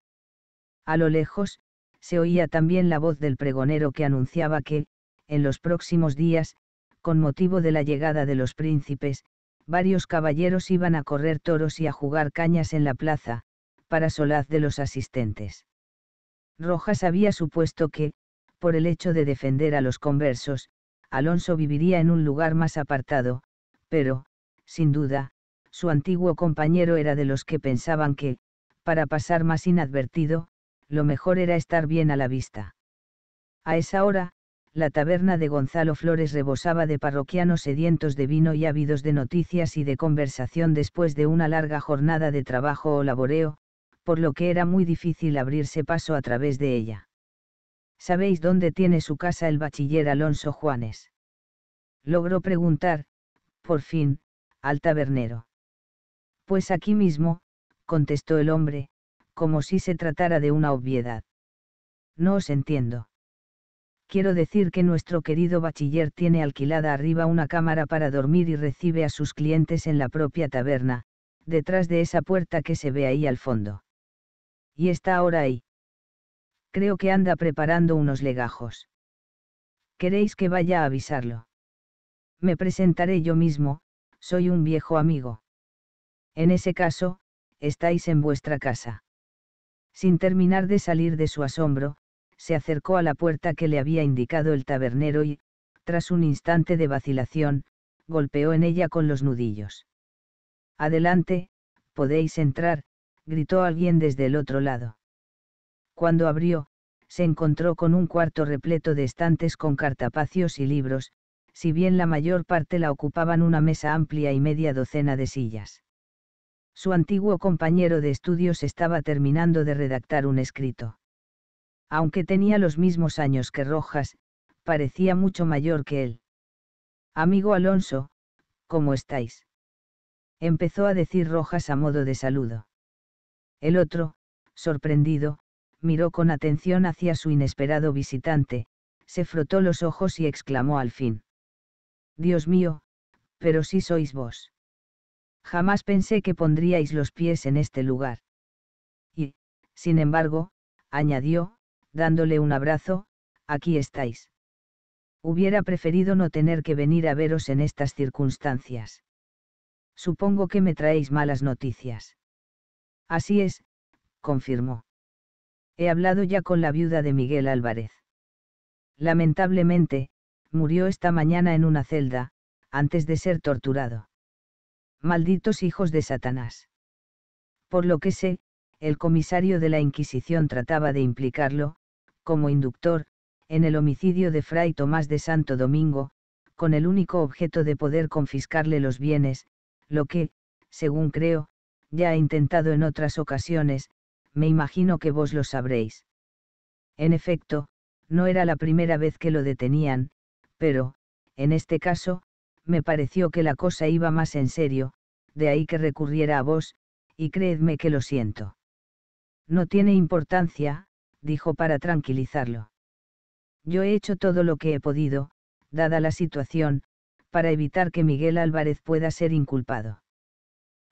Speaker 1: A lo lejos, se oía también la voz del pregonero que anunciaba que, en los próximos días, con motivo de la llegada de los príncipes, varios caballeros iban a correr toros y a jugar cañas en la plaza, para solaz de los asistentes. Rojas había supuesto que, por el hecho de defender a los conversos, Alonso viviría en un lugar más apartado, pero, sin duda, su antiguo compañero era de los que pensaban que, para pasar más inadvertido, lo mejor era estar bien a la vista. A esa hora, la taberna de Gonzalo Flores rebosaba de parroquianos sedientos de vino y ávidos de noticias y de conversación después de una larga jornada de trabajo o laboreo, por lo que era muy difícil abrirse paso a través de ella. ¿Sabéis dónde tiene su casa el bachiller Alonso Juanes? Logró preguntar, por fin, al tabernero. Pues aquí mismo, contestó el hombre, como si se tratara de una obviedad. No os entiendo. Quiero decir que nuestro querido bachiller tiene alquilada arriba una cámara para dormir y recibe a sus clientes en la propia taberna, detrás de esa puerta que se ve ahí al fondo. Y está ahora ahí. Creo que anda preparando unos legajos. ¿Queréis que vaya a avisarlo? Me presentaré yo mismo, soy un viejo amigo. En ese caso, estáis en vuestra casa. Sin terminar de salir de su asombro, se acercó a la puerta que le había indicado el tabernero y, tras un instante de vacilación, golpeó en ella con los nudillos. Adelante, podéis entrar, gritó alguien desde el otro lado. Cuando abrió, se encontró con un cuarto repleto de estantes con cartapacios y libros, si bien la mayor parte la ocupaban una mesa amplia y media docena de sillas. Su antiguo compañero de estudios estaba terminando de redactar un escrito. Aunque tenía los mismos años que Rojas, parecía mucho mayor que él. Amigo Alonso, ¿cómo estáis? Empezó a decir Rojas a modo de saludo. El otro, sorprendido, miró con atención hacia su inesperado visitante, se frotó los ojos y exclamó al fin. Dios mío, pero sí sois vos. Jamás pensé que pondríais los pies en este lugar. Y, sin embargo, añadió, dándole un abrazo, aquí estáis. Hubiera preferido no tener que venir a veros en estas circunstancias. Supongo que me traéis malas noticias. Así es, confirmó. He hablado ya con la viuda de Miguel Álvarez. Lamentablemente, murió esta mañana en una celda, antes de ser torturado. Malditos hijos de Satanás. Por lo que sé, el comisario de la Inquisición trataba de implicarlo, como inductor, en el homicidio de Fray Tomás de Santo Domingo, con el único objeto de poder confiscarle los bienes, lo que, según creo, ya ha intentado en otras ocasiones, me imagino que vos lo sabréis. En efecto, no era la primera vez que lo detenían, pero, en este caso, me pareció que la cosa iba más en serio, de ahí que recurriera a vos, y creedme que lo siento. No tiene importancia, dijo para tranquilizarlo. Yo he hecho todo lo que he podido, dada la situación, para evitar que Miguel Álvarez pueda ser inculpado.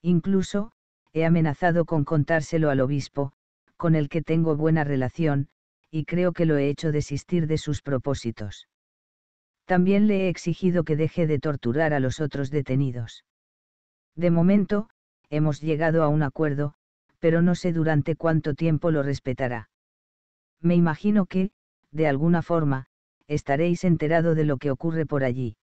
Speaker 1: Incluso, he amenazado con contárselo al obispo, con el que tengo buena relación, y creo que lo he hecho desistir de sus propósitos. También le he exigido que deje de torturar a los otros detenidos. De momento, hemos llegado a un acuerdo, pero no sé durante cuánto tiempo lo respetará. Me imagino que, de alguna forma, estaréis enterado de lo que ocurre por allí.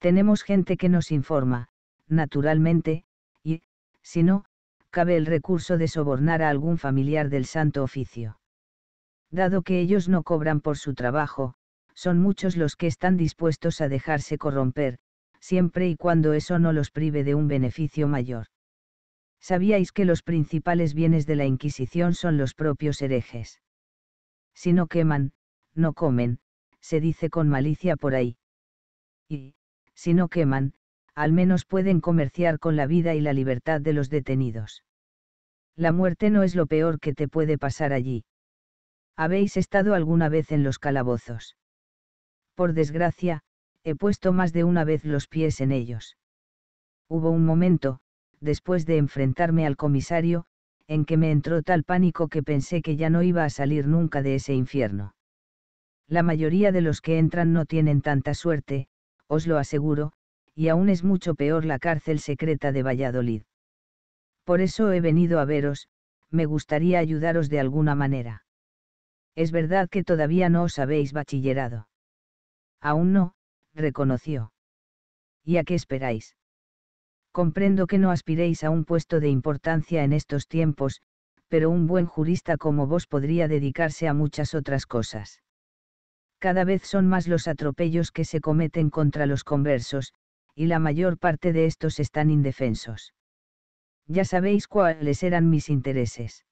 Speaker 1: Tenemos gente que nos informa, naturalmente, y, si no, cabe el recurso de sobornar a algún familiar del Santo Oficio. Dado que ellos no cobran por su trabajo, son muchos los que están dispuestos a dejarse corromper, siempre y cuando eso no los prive de un beneficio mayor. ¿Sabíais que los principales bienes de la Inquisición son los propios herejes? Si no queman, no comen, se dice con malicia por ahí. Y, si no queman, al menos pueden comerciar con la vida y la libertad de los detenidos. La muerte no es lo peor que te puede pasar allí. ¿Habéis estado alguna vez en los calabozos? Por desgracia, he puesto más de una vez los pies en ellos. Hubo un momento, después de enfrentarme al comisario, en que me entró tal pánico que pensé que ya no iba a salir nunca de ese infierno. La mayoría de los que entran no tienen tanta suerte, os lo aseguro, y aún es mucho peor la cárcel secreta de Valladolid. Por eso he venido a veros, me gustaría ayudaros de alguna manera. Es verdad que todavía no os habéis bachillerado. Aún no, reconoció. ¿Y a qué esperáis? Comprendo que no aspiréis a un puesto de importancia en estos tiempos, pero un buen jurista como vos podría dedicarse a muchas otras cosas. Cada vez son más los atropellos que se cometen contra los conversos, y la mayor parte de estos están indefensos. Ya sabéis cuáles eran mis intereses.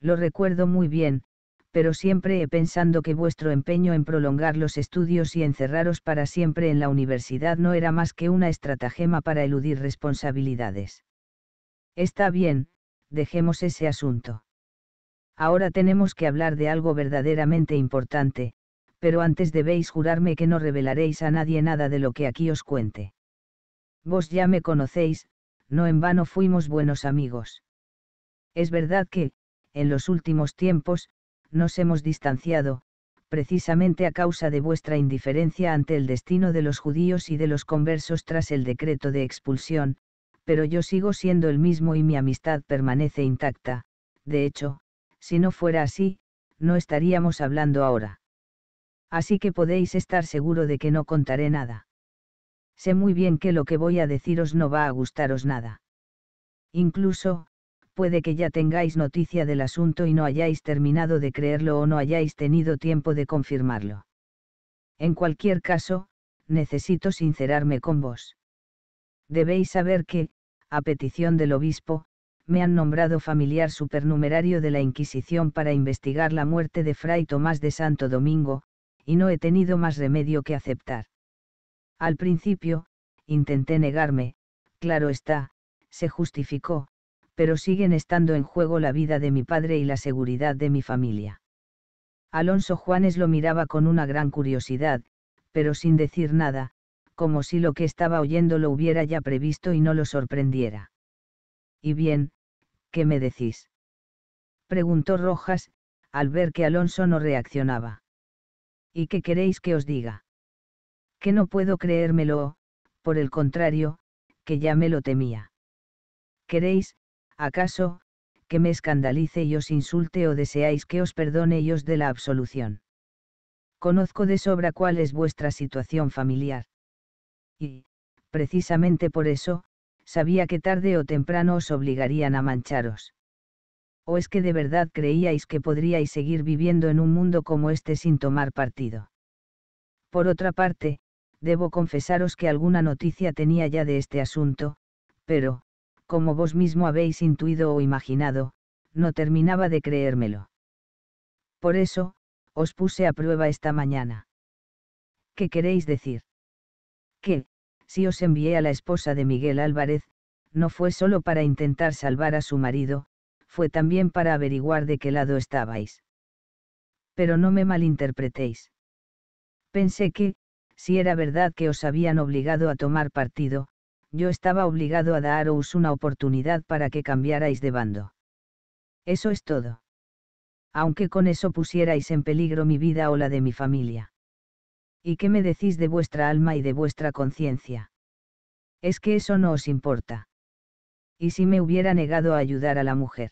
Speaker 1: Lo recuerdo muy bien, pero siempre he pensando que vuestro empeño en prolongar los estudios y encerraros para siempre en la universidad no era más que una estratagema para eludir responsabilidades. Está bien, dejemos ese asunto. Ahora tenemos que hablar de algo verdaderamente importante, pero antes debéis jurarme que no revelaréis a nadie nada de lo que aquí os cuente. Vos ya me conocéis, no en vano fuimos buenos amigos. Es verdad que, en los últimos tiempos, nos hemos distanciado, precisamente a causa de vuestra indiferencia ante el destino de los judíos y de los conversos tras el decreto de expulsión, pero yo sigo siendo el mismo y mi amistad permanece intacta, de hecho, si no fuera así, no estaríamos hablando ahora así que podéis estar seguro de que no contaré nada. Sé muy bien que lo que voy a deciros no va a gustaros nada. Incluso, puede que ya tengáis noticia del asunto y no hayáis terminado de creerlo o no hayáis tenido tiempo de confirmarlo. En cualquier caso, necesito sincerarme con vos. Debéis saber que, a petición del obispo, me han nombrado familiar supernumerario de la Inquisición para investigar la muerte de Fray Tomás de Santo Domingo, y no he tenido más remedio que aceptar. Al principio, intenté negarme, claro está, se justificó, pero siguen estando en juego la vida de mi padre y la seguridad de mi familia. Alonso Juanes lo miraba con una gran curiosidad, pero sin decir nada, como si lo que estaba oyendo lo hubiera ya previsto y no lo sorprendiera. ¿Y bien, qué me decís? preguntó Rojas, al ver que Alonso no reaccionaba. ¿Y qué queréis que os diga? Que no puedo creérmelo, por el contrario, que ya me lo temía. ¿Queréis, acaso, que me escandalice y os insulte o deseáis que os perdone y os dé la absolución? Conozco de sobra cuál es vuestra situación familiar. Y, precisamente por eso, sabía que tarde o temprano os obligarían a mancharos o es que de verdad creíais que podríais seguir viviendo en un mundo como este sin tomar partido. Por otra parte, debo confesaros que alguna noticia tenía ya de este asunto, pero, como vos mismo habéis intuido o imaginado, no terminaba de creérmelo. Por eso, os puse a prueba esta mañana. ¿Qué queréis decir? Que, si os envié a la esposa de Miguel Álvarez, no fue solo para intentar salvar a su marido, fue también para averiguar de qué lado estabais. Pero no me malinterpretéis. Pensé que, si era verdad que os habían obligado a tomar partido, yo estaba obligado a daros una oportunidad para que cambiarais de bando. Eso es todo. Aunque con eso pusierais en peligro mi vida o la de mi familia. ¿Y qué me decís de vuestra alma y de vuestra conciencia? Es que eso no os importa. ¿Y si me hubiera negado a ayudar a la mujer?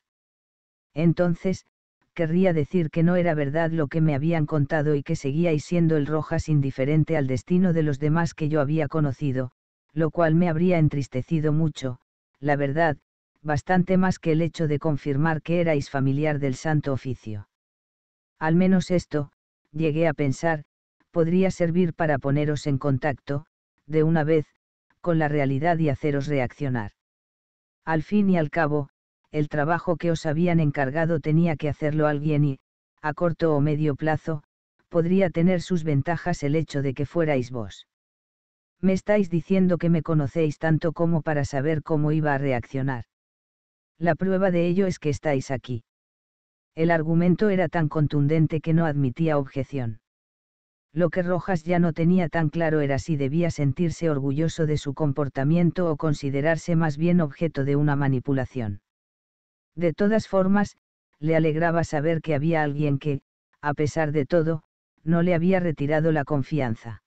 Speaker 1: Entonces, querría decir que no era verdad lo que me habían contado y que seguíais siendo el Rojas indiferente al destino de los demás que yo había conocido, lo cual me habría entristecido mucho, la verdad, bastante más que el hecho de confirmar que erais familiar del Santo Oficio. Al menos esto, llegué a pensar, podría servir para poneros en contacto, de una vez, con la realidad y haceros reaccionar. Al fin y al cabo, el trabajo que os habían encargado tenía que hacerlo alguien y, a corto o medio plazo, podría tener sus ventajas el hecho de que fuerais vos. Me estáis diciendo que me conocéis tanto como para saber cómo iba a reaccionar. La prueba de ello es que estáis aquí. El argumento era tan contundente que no admitía objeción. Lo que Rojas ya no tenía tan claro era si debía sentirse orgulloso de su comportamiento o considerarse más bien objeto de una manipulación. De todas formas, le alegraba saber que había alguien que, a pesar de todo, no le había retirado la confianza.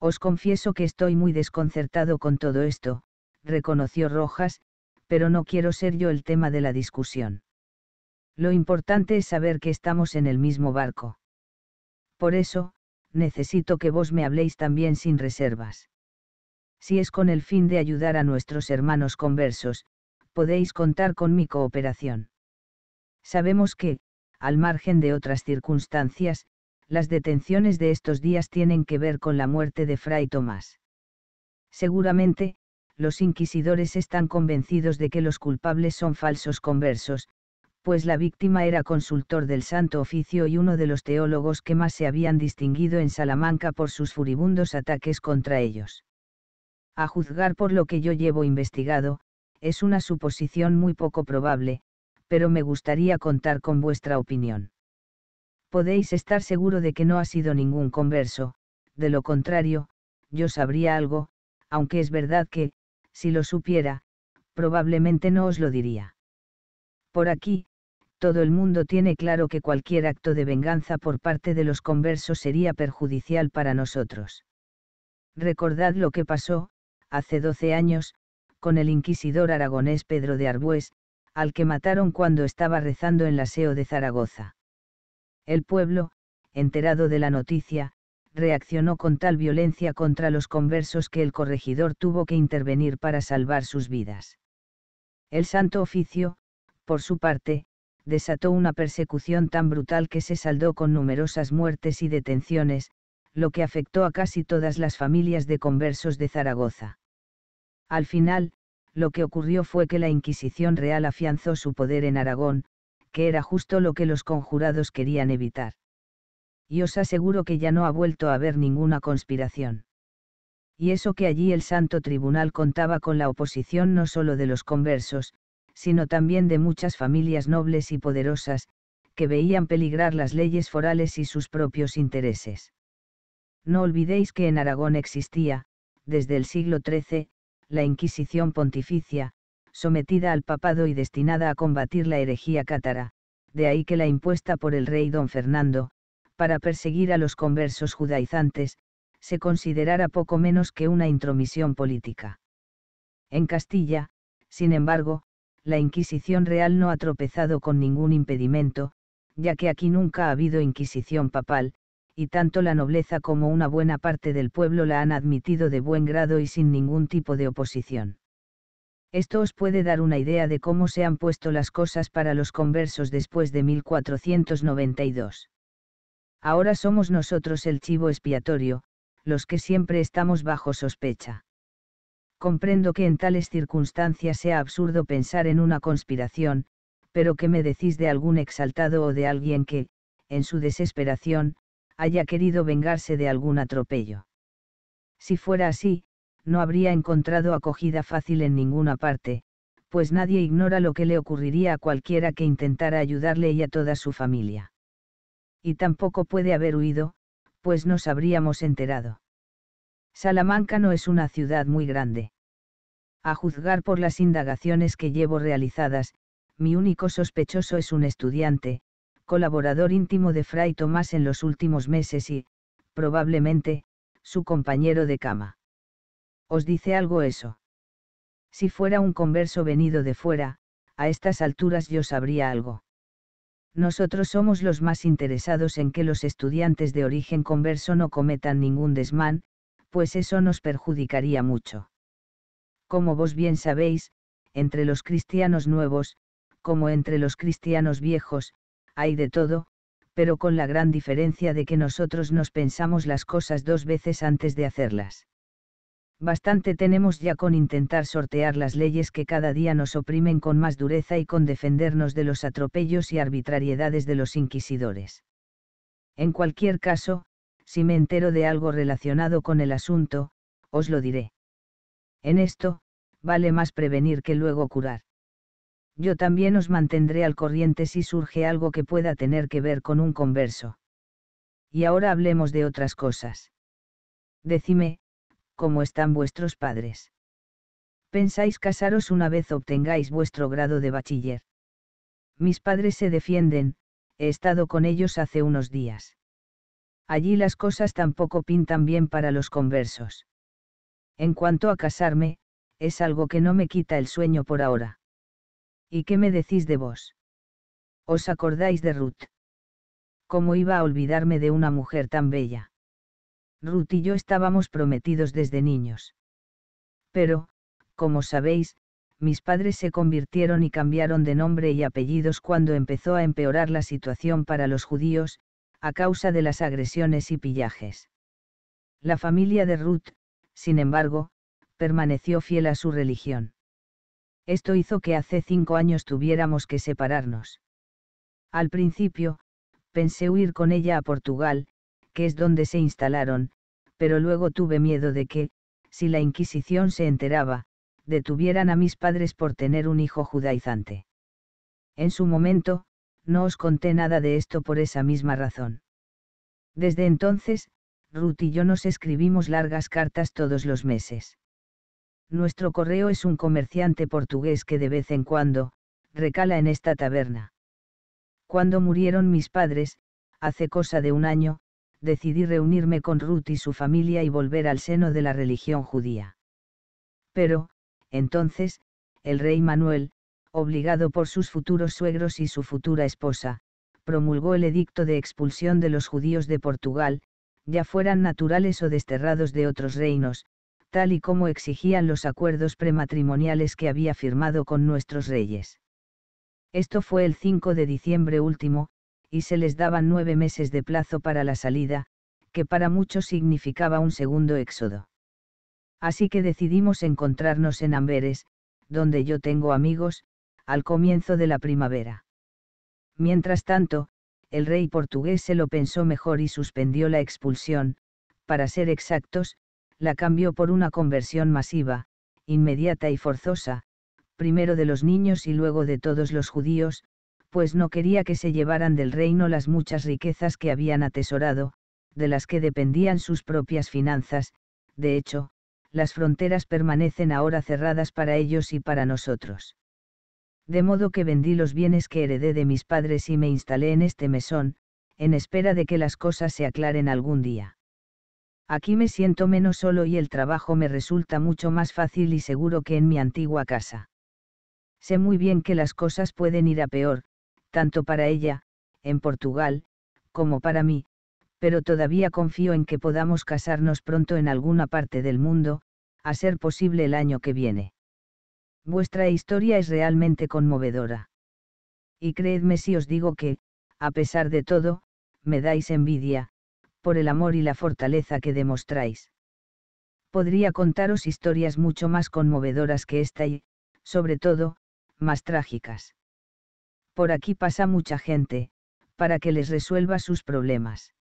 Speaker 1: Os confieso que estoy muy desconcertado con todo esto, reconoció Rojas, pero no quiero ser yo el tema de la discusión. Lo importante es saber que estamos en el mismo barco. Por eso, necesito que vos me habléis también sin reservas. Si es con el fin de ayudar a nuestros hermanos conversos, podéis contar con mi cooperación. Sabemos que, al margen de otras circunstancias, las detenciones de estos días tienen que ver con la muerte de Fray Tomás. Seguramente, los inquisidores están convencidos de que los culpables son falsos conversos, pues la víctima era consultor del Santo Oficio y uno de los teólogos que más se habían distinguido en Salamanca por sus furibundos ataques contra ellos. A juzgar por lo que yo llevo investigado, es una suposición muy poco probable, pero me gustaría contar con vuestra opinión. Podéis estar seguro de que no ha sido ningún converso, de lo contrario, yo sabría algo, aunque es verdad que, si lo supiera, probablemente no os lo diría. Por aquí, todo el mundo tiene claro que cualquier acto de venganza por parte de los conversos sería perjudicial para nosotros. Recordad lo que pasó, hace 12 años, con el inquisidor aragonés Pedro de Arbués, al que mataron cuando estaba rezando en la SEO de Zaragoza. El pueblo, enterado de la noticia, reaccionó con tal violencia contra los conversos que el corregidor tuvo que intervenir para salvar sus vidas. El Santo Oficio, por su parte, desató una persecución tan brutal que se saldó con numerosas muertes y detenciones, lo que afectó a casi todas las familias de conversos de Zaragoza. Al final, lo que ocurrió fue que la Inquisición Real afianzó su poder en Aragón, que era justo lo que los conjurados querían evitar. Y os aseguro que ya no ha vuelto a haber ninguna conspiración. Y eso que allí el Santo Tribunal contaba con la oposición no solo de los conversos, sino también de muchas familias nobles y poderosas, que veían peligrar las leyes forales y sus propios intereses. No olvidéis que en Aragón existía, desde el siglo XIII, la Inquisición pontificia, sometida al papado y destinada a combatir la herejía cátara, de ahí que la impuesta por el rey don Fernando, para perseguir a los conversos judaizantes, se considerara poco menos que una intromisión política. En Castilla, sin embargo, la Inquisición real no ha tropezado con ningún impedimento, ya que aquí nunca ha habido Inquisición papal, y tanto la nobleza como una buena parte del pueblo la han admitido de buen grado y sin ningún tipo de oposición. Esto os puede dar una idea de cómo se han puesto las cosas para los conversos después de 1492. Ahora somos nosotros el chivo expiatorio, los que siempre estamos bajo sospecha. Comprendo que en tales circunstancias sea absurdo pensar en una conspiración, pero ¿qué me decís de algún exaltado o de alguien que, en su desesperación, haya querido vengarse de algún atropello. Si fuera así, no habría encontrado acogida fácil en ninguna parte, pues nadie ignora lo que le ocurriría a cualquiera que intentara ayudarle y a toda su familia. Y tampoco puede haber huido, pues nos habríamos enterado. Salamanca no es una ciudad muy grande. A juzgar por las indagaciones que llevo realizadas, mi único sospechoso es un estudiante, colaborador íntimo de Fray Tomás en los últimos meses y, probablemente, su compañero de cama. ¿Os dice algo eso? Si fuera un converso venido de fuera, a estas alturas yo sabría algo. Nosotros somos los más interesados en que los estudiantes de origen converso no cometan ningún desmán, pues eso nos perjudicaría mucho. Como vos bien sabéis, entre los cristianos nuevos, como entre los cristianos viejos, hay de todo, pero con la gran diferencia de que nosotros nos pensamos las cosas dos veces antes de hacerlas. Bastante tenemos ya con intentar sortear las leyes que cada día nos oprimen con más dureza y con defendernos de los atropellos y arbitrariedades de los inquisidores. En cualquier caso, si me entero de algo relacionado con el asunto, os lo diré. En esto, vale más prevenir que luego curar yo también os mantendré al corriente si surge algo que pueda tener que ver con un converso. Y ahora hablemos de otras cosas. Decime, ¿cómo están vuestros padres? ¿Pensáis casaros una vez obtengáis vuestro grado de bachiller? Mis padres se defienden, he estado con ellos hace unos días. Allí las cosas tampoco pintan bien para los conversos. En cuanto a casarme, es algo que no me quita el sueño por ahora ¿Y qué me decís de vos? ¿Os acordáis de Ruth? ¿Cómo iba a olvidarme de una mujer tan bella? Ruth y yo estábamos prometidos desde niños. Pero, como sabéis, mis padres se convirtieron y cambiaron de nombre y apellidos cuando empezó a empeorar la situación para los judíos, a causa de las agresiones y pillajes. La familia de Ruth, sin embargo, permaneció fiel a su religión. Esto hizo que hace cinco años tuviéramos que separarnos. Al principio, pensé huir con ella a Portugal, que es donde se instalaron, pero luego tuve miedo de que, si la Inquisición se enteraba, detuvieran a mis padres por tener un hijo judaizante. En su momento, no os conté nada de esto por esa misma razón. Desde entonces, Ruth y yo nos escribimos largas cartas todos los meses nuestro correo es un comerciante portugués que de vez en cuando, recala en esta taberna. Cuando murieron mis padres, hace cosa de un año, decidí reunirme con Ruth y su familia y volver al seno de la religión judía. Pero, entonces, el rey Manuel, obligado por sus futuros suegros y su futura esposa, promulgó el edicto de expulsión de los judíos de Portugal, ya fueran naturales o desterrados de otros reinos, tal y como exigían los acuerdos prematrimoniales que había firmado con nuestros reyes. Esto fue el 5 de diciembre último, y se les daban nueve meses de plazo para la salida, que para muchos significaba un segundo éxodo. Así que decidimos encontrarnos en Amberes, donde yo tengo amigos, al comienzo de la primavera. Mientras tanto, el rey portugués se lo pensó mejor y suspendió la expulsión, para ser exactos, la cambió por una conversión masiva, inmediata y forzosa, primero de los niños y luego de todos los judíos, pues no quería que se llevaran del reino las muchas riquezas que habían atesorado, de las que dependían sus propias finanzas, de hecho, las fronteras permanecen ahora cerradas para ellos y para nosotros. De modo que vendí los bienes que heredé de mis padres y me instalé en este mesón, en espera de que las cosas se aclaren algún día. Aquí me siento menos solo y el trabajo me resulta mucho más fácil y seguro que en mi antigua casa. Sé muy bien que las cosas pueden ir a peor, tanto para ella, en Portugal, como para mí, pero todavía confío en que podamos casarnos pronto en alguna parte del mundo, a ser posible el año que viene. Vuestra historia es realmente conmovedora. Y creedme si os digo que, a pesar de todo, me dais envidia, por el amor y la fortaleza que demostráis. Podría contaros historias mucho más conmovedoras que esta y, sobre todo, más trágicas. Por aquí pasa mucha gente, para que les resuelva sus problemas.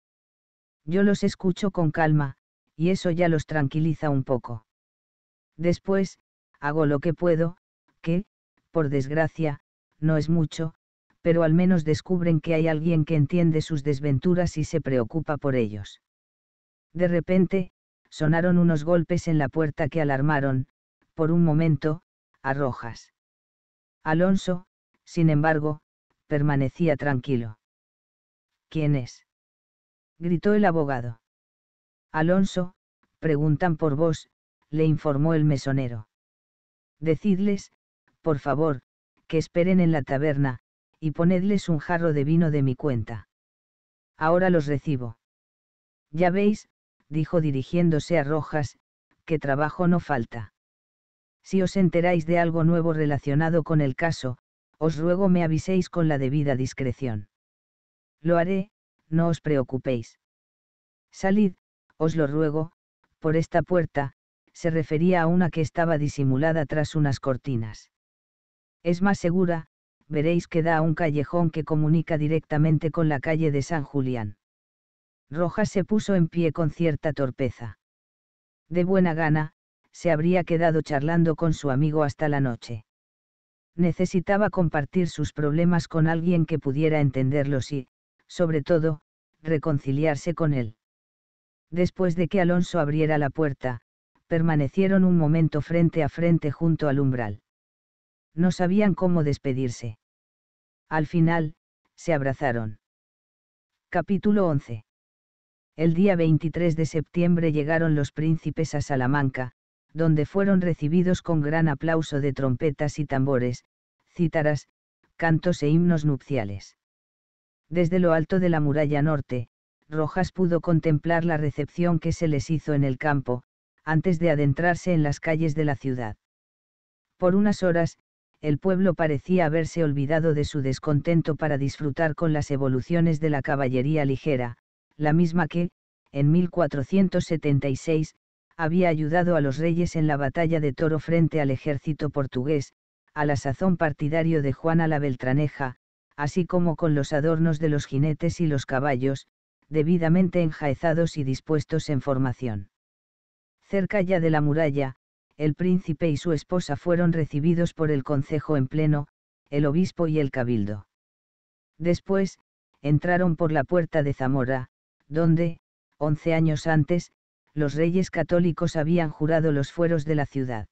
Speaker 1: Yo los escucho con calma, y eso ya los tranquiliza un poco. Después, hago lo que puedo, que, por desgracia, no es mucho, pero al menos descubren que hay alguien que entiende sus desventuras y se preocupa por ellos. De repente, sonaron unos golpes en la puerta que alarmaron, por un momento, a Rojas. Alonso, sin embargo, permanecía tranquilo. ¿Quién es? gritó el abogado. Alonso, preguntan por vos, le informó el mesonero. Decidles, por favor, que esperen en la taberna, y ponedles un jarro de vino de mi cuenta. Ahora los recibo. Ya veis, dijo dirigiéndose a Rojas, que trabajo no falta. Si os enteráis de algo nuevo relacionado con el caso, os ruego me aviséis con la debida discreción. Lo haré, no os preocupéis. Salid, os lo ruego, por esta puerta, se refería a una que estaba disimulada tras unas cortinas. Es más segura, veréis que da a un callejón que comunica directamente con la calle de San Julián. Rojas se puso en pie con cierta torpeza. De buena gana, se habría quedado charlando con su amigo hasta la noche. Necesitaba compartir sus problemas con alguien que pudiera entenderlos y, sobre todo, reconciliarse con él. Después de que Alonso abriera la puerta, permanecieron un momento frente a frente junto al umbral. No sabían cómo despedirse. Al final, se abrazaron. Capítulo 11. El día 23 de septiembre llegaron los príncipes a Salamanca, donde fueron recibidos con gran aplauso de trompetas y tambores, cítaras, cantos e himnos nupciales. Desde lo alto de la muralla norte, Rojas pudo contemplar la recepción que se les hizo en el campo, antes de adentrarse en las calles de la ciudad. Por unas horas, el pueblo parecía haberse olvidado de su descontento para disfrutar con las evoluciones de la caballería ligera, la misma que, en 1476, había ayudado a los reyes en la batalla de Toro frente al ejército portugués, a la sazón partidario de Juana la Beltraneja, así como con los adornos de los jinetes y los caballos, debidamente enjaezados y dispuestos en formación. Cerca ya de la muralla, el príncipe y su esposa fueron recibidos por el concejo en pleno, el obispo y el cabildo. Después, entraron por la puerta de Zamora, donde, once años antes, los reyes católicos habían jurado los fueros de la ciudad.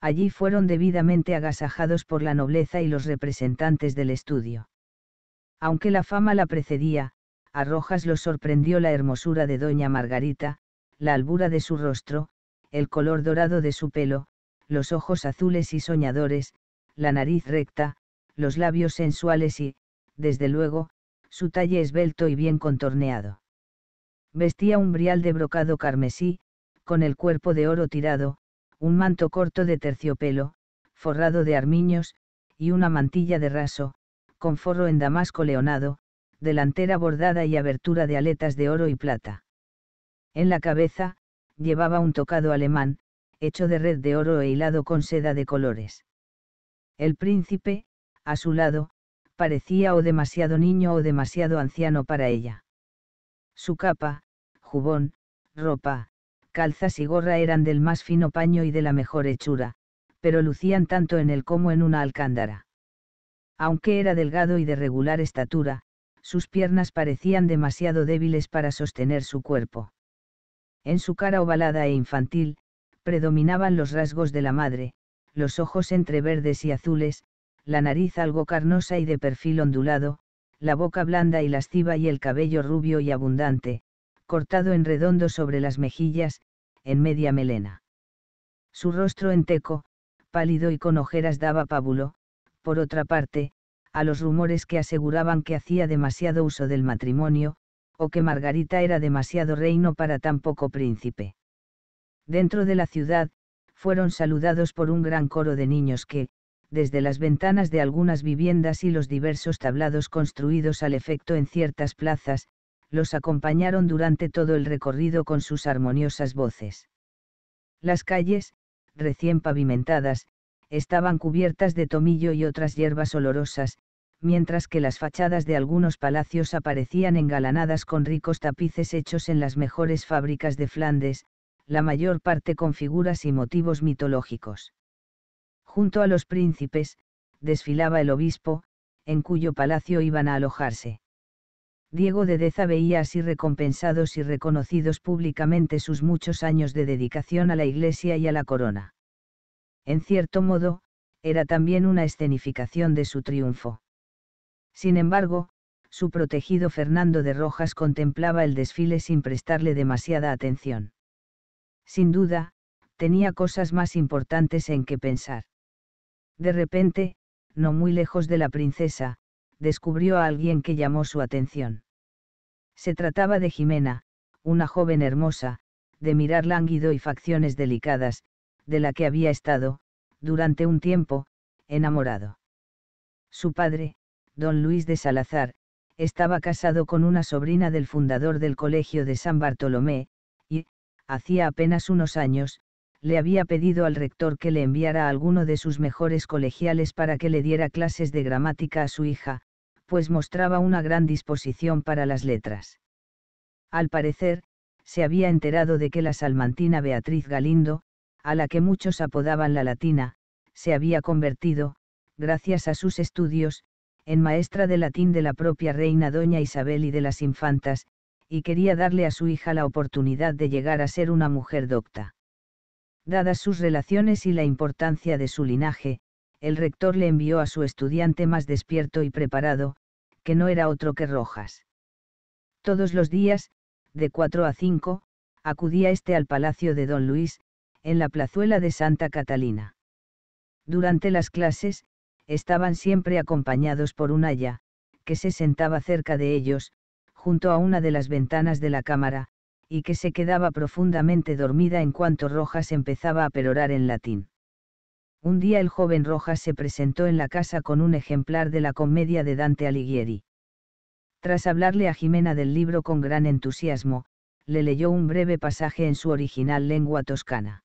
Speaker 1: Allí fueron debidamente agasajados por la nobleza y los representantes del estudio. Aunque la fama la precedía, a Rojas lo sorprendió la hermosura de doña Margarita, la albura de su rostro, el color dorado de su pelo, los ojos azules y soñadores, la nariz recta, los labios sensuales y, desde luego, su talle esbelto y bien contorneado. Vestía un brial de brocado carmesí, con el cuerpo de oro tirado, un manto corto de terciopelo, forrado de armiños, y una mantilla de raso, con forro en damasco leonado, delantera bordada y abertura de aletas de oro y plata. En la cabeza, llevaba un tocado alemán, hecho de red de oro e hilado con seda de colores. El príncipe, a su lado, parecía o demasiado niño o demasiado anciano para ella. Su capa, jubón, ropa, calzas y gorra eran del más fino paño y de la mejor hechura, pero lucían tanto en él como en una alcándara. Aunque era delgado y de regular estatura, sus piernas parecían demasiado débiles para sostener su cuerpo. En su cara ovalada e infantil, predominaban los rasgos de la madre, los ojos entre verdes y azules, la nariz algo carnosa y de perfil ondulado, la boca blanda y lasciva y el cabello rubio y abundante, cortado en redondo sobre las mejillas, en media melena. Su rostro enteco, pálido y con ojeras daba pábulo, por otra parte, a los rumores que aseguraban que hacía demasiado uso del matrimonio, o que Margarita era demasiado reino para tan poco príncipe. Dentro de la ciudad, fueron saludados por un gran coro de niños que, desde las ventanas de algunas viviendas y los diversos tablados construidos al efecto en ciertas plazas, los acompañaron durante todo el recorrido con sus armoniosas voces. Las calles, recién pavimentadas, estaban cubiertas de tomillo y otras hierbas olorosas, mientras que las fachadas de algunos palacios aparecían engalanadas con ricos tapices hechos en las mejores fábricas de Flandes, la mayor parte con figuras y motivos mitológicos. Junto a los príncipes, desfilaba el obispo, en cuyo palacio iban a alojarse. Diego de Deza veía así recompensados y reconocidos públicamente sus muchos años de dedicación a la Iglesia y a la corona. En cierto modo, era también una escenificación de su triunfo. Sin embargo, su protegido Fernando de Rojas contemplaba el desfile sin prestarle demasiada atención. Sin duda, tenía cosas más importantes en que pensar. De repente, no muy lejos de la princesa, descubrió a alguien que llamó su atención. Se trataba de Jimena, una joven hermosa, de mirar lánguido y facciones delicadas, de la que había estado, durante un tiempo, enamorado. Su padre, don Luis de Salazar, estaba casado con una sobrina del fundador del Colegio de San Bartolomé, y, hacía apenas unos años, le había pedido al rector que le enviara a alguno de sus mejores colegiales para que le diera clases de gramática a su hija, pues mostraba una gran disposición para las letras. Al parecer, se había enterado de que la salmantina Beatriz Galindo, a la que muchos apodaban la latina, se había convertido, gracias a sus estudios, en maestra de latín de la propia reina doña Isabel y de las infantas, y quería darle a su hija la oportunidad de llegar a ser una mujer docta. Dadas sus relaciones y la importancia de su linaje, el rector le envió a su estudiante más despierto y preparado, que no era otro que Rojas. Todos los días, de cuatro a cinco, acudía éste al palacio de don Luis, en la plazuela de Santa Catalina. Durante las clases, estaban siempre acompañados por un aya, que se sentaba cerca de ellos, junto a una de las ventanas de la cámara, y que se quedaba profundamente dormida en cuanto Rojas empezaba a perorar en latín. Un día el joven Rojas se presentó en la casa con un ejemplar de la comedia de Dante Alighieri. Tras hablarle a Jimena del libro con gran entusiasmo, le leyó un breve pasaje en su original lengua toscana.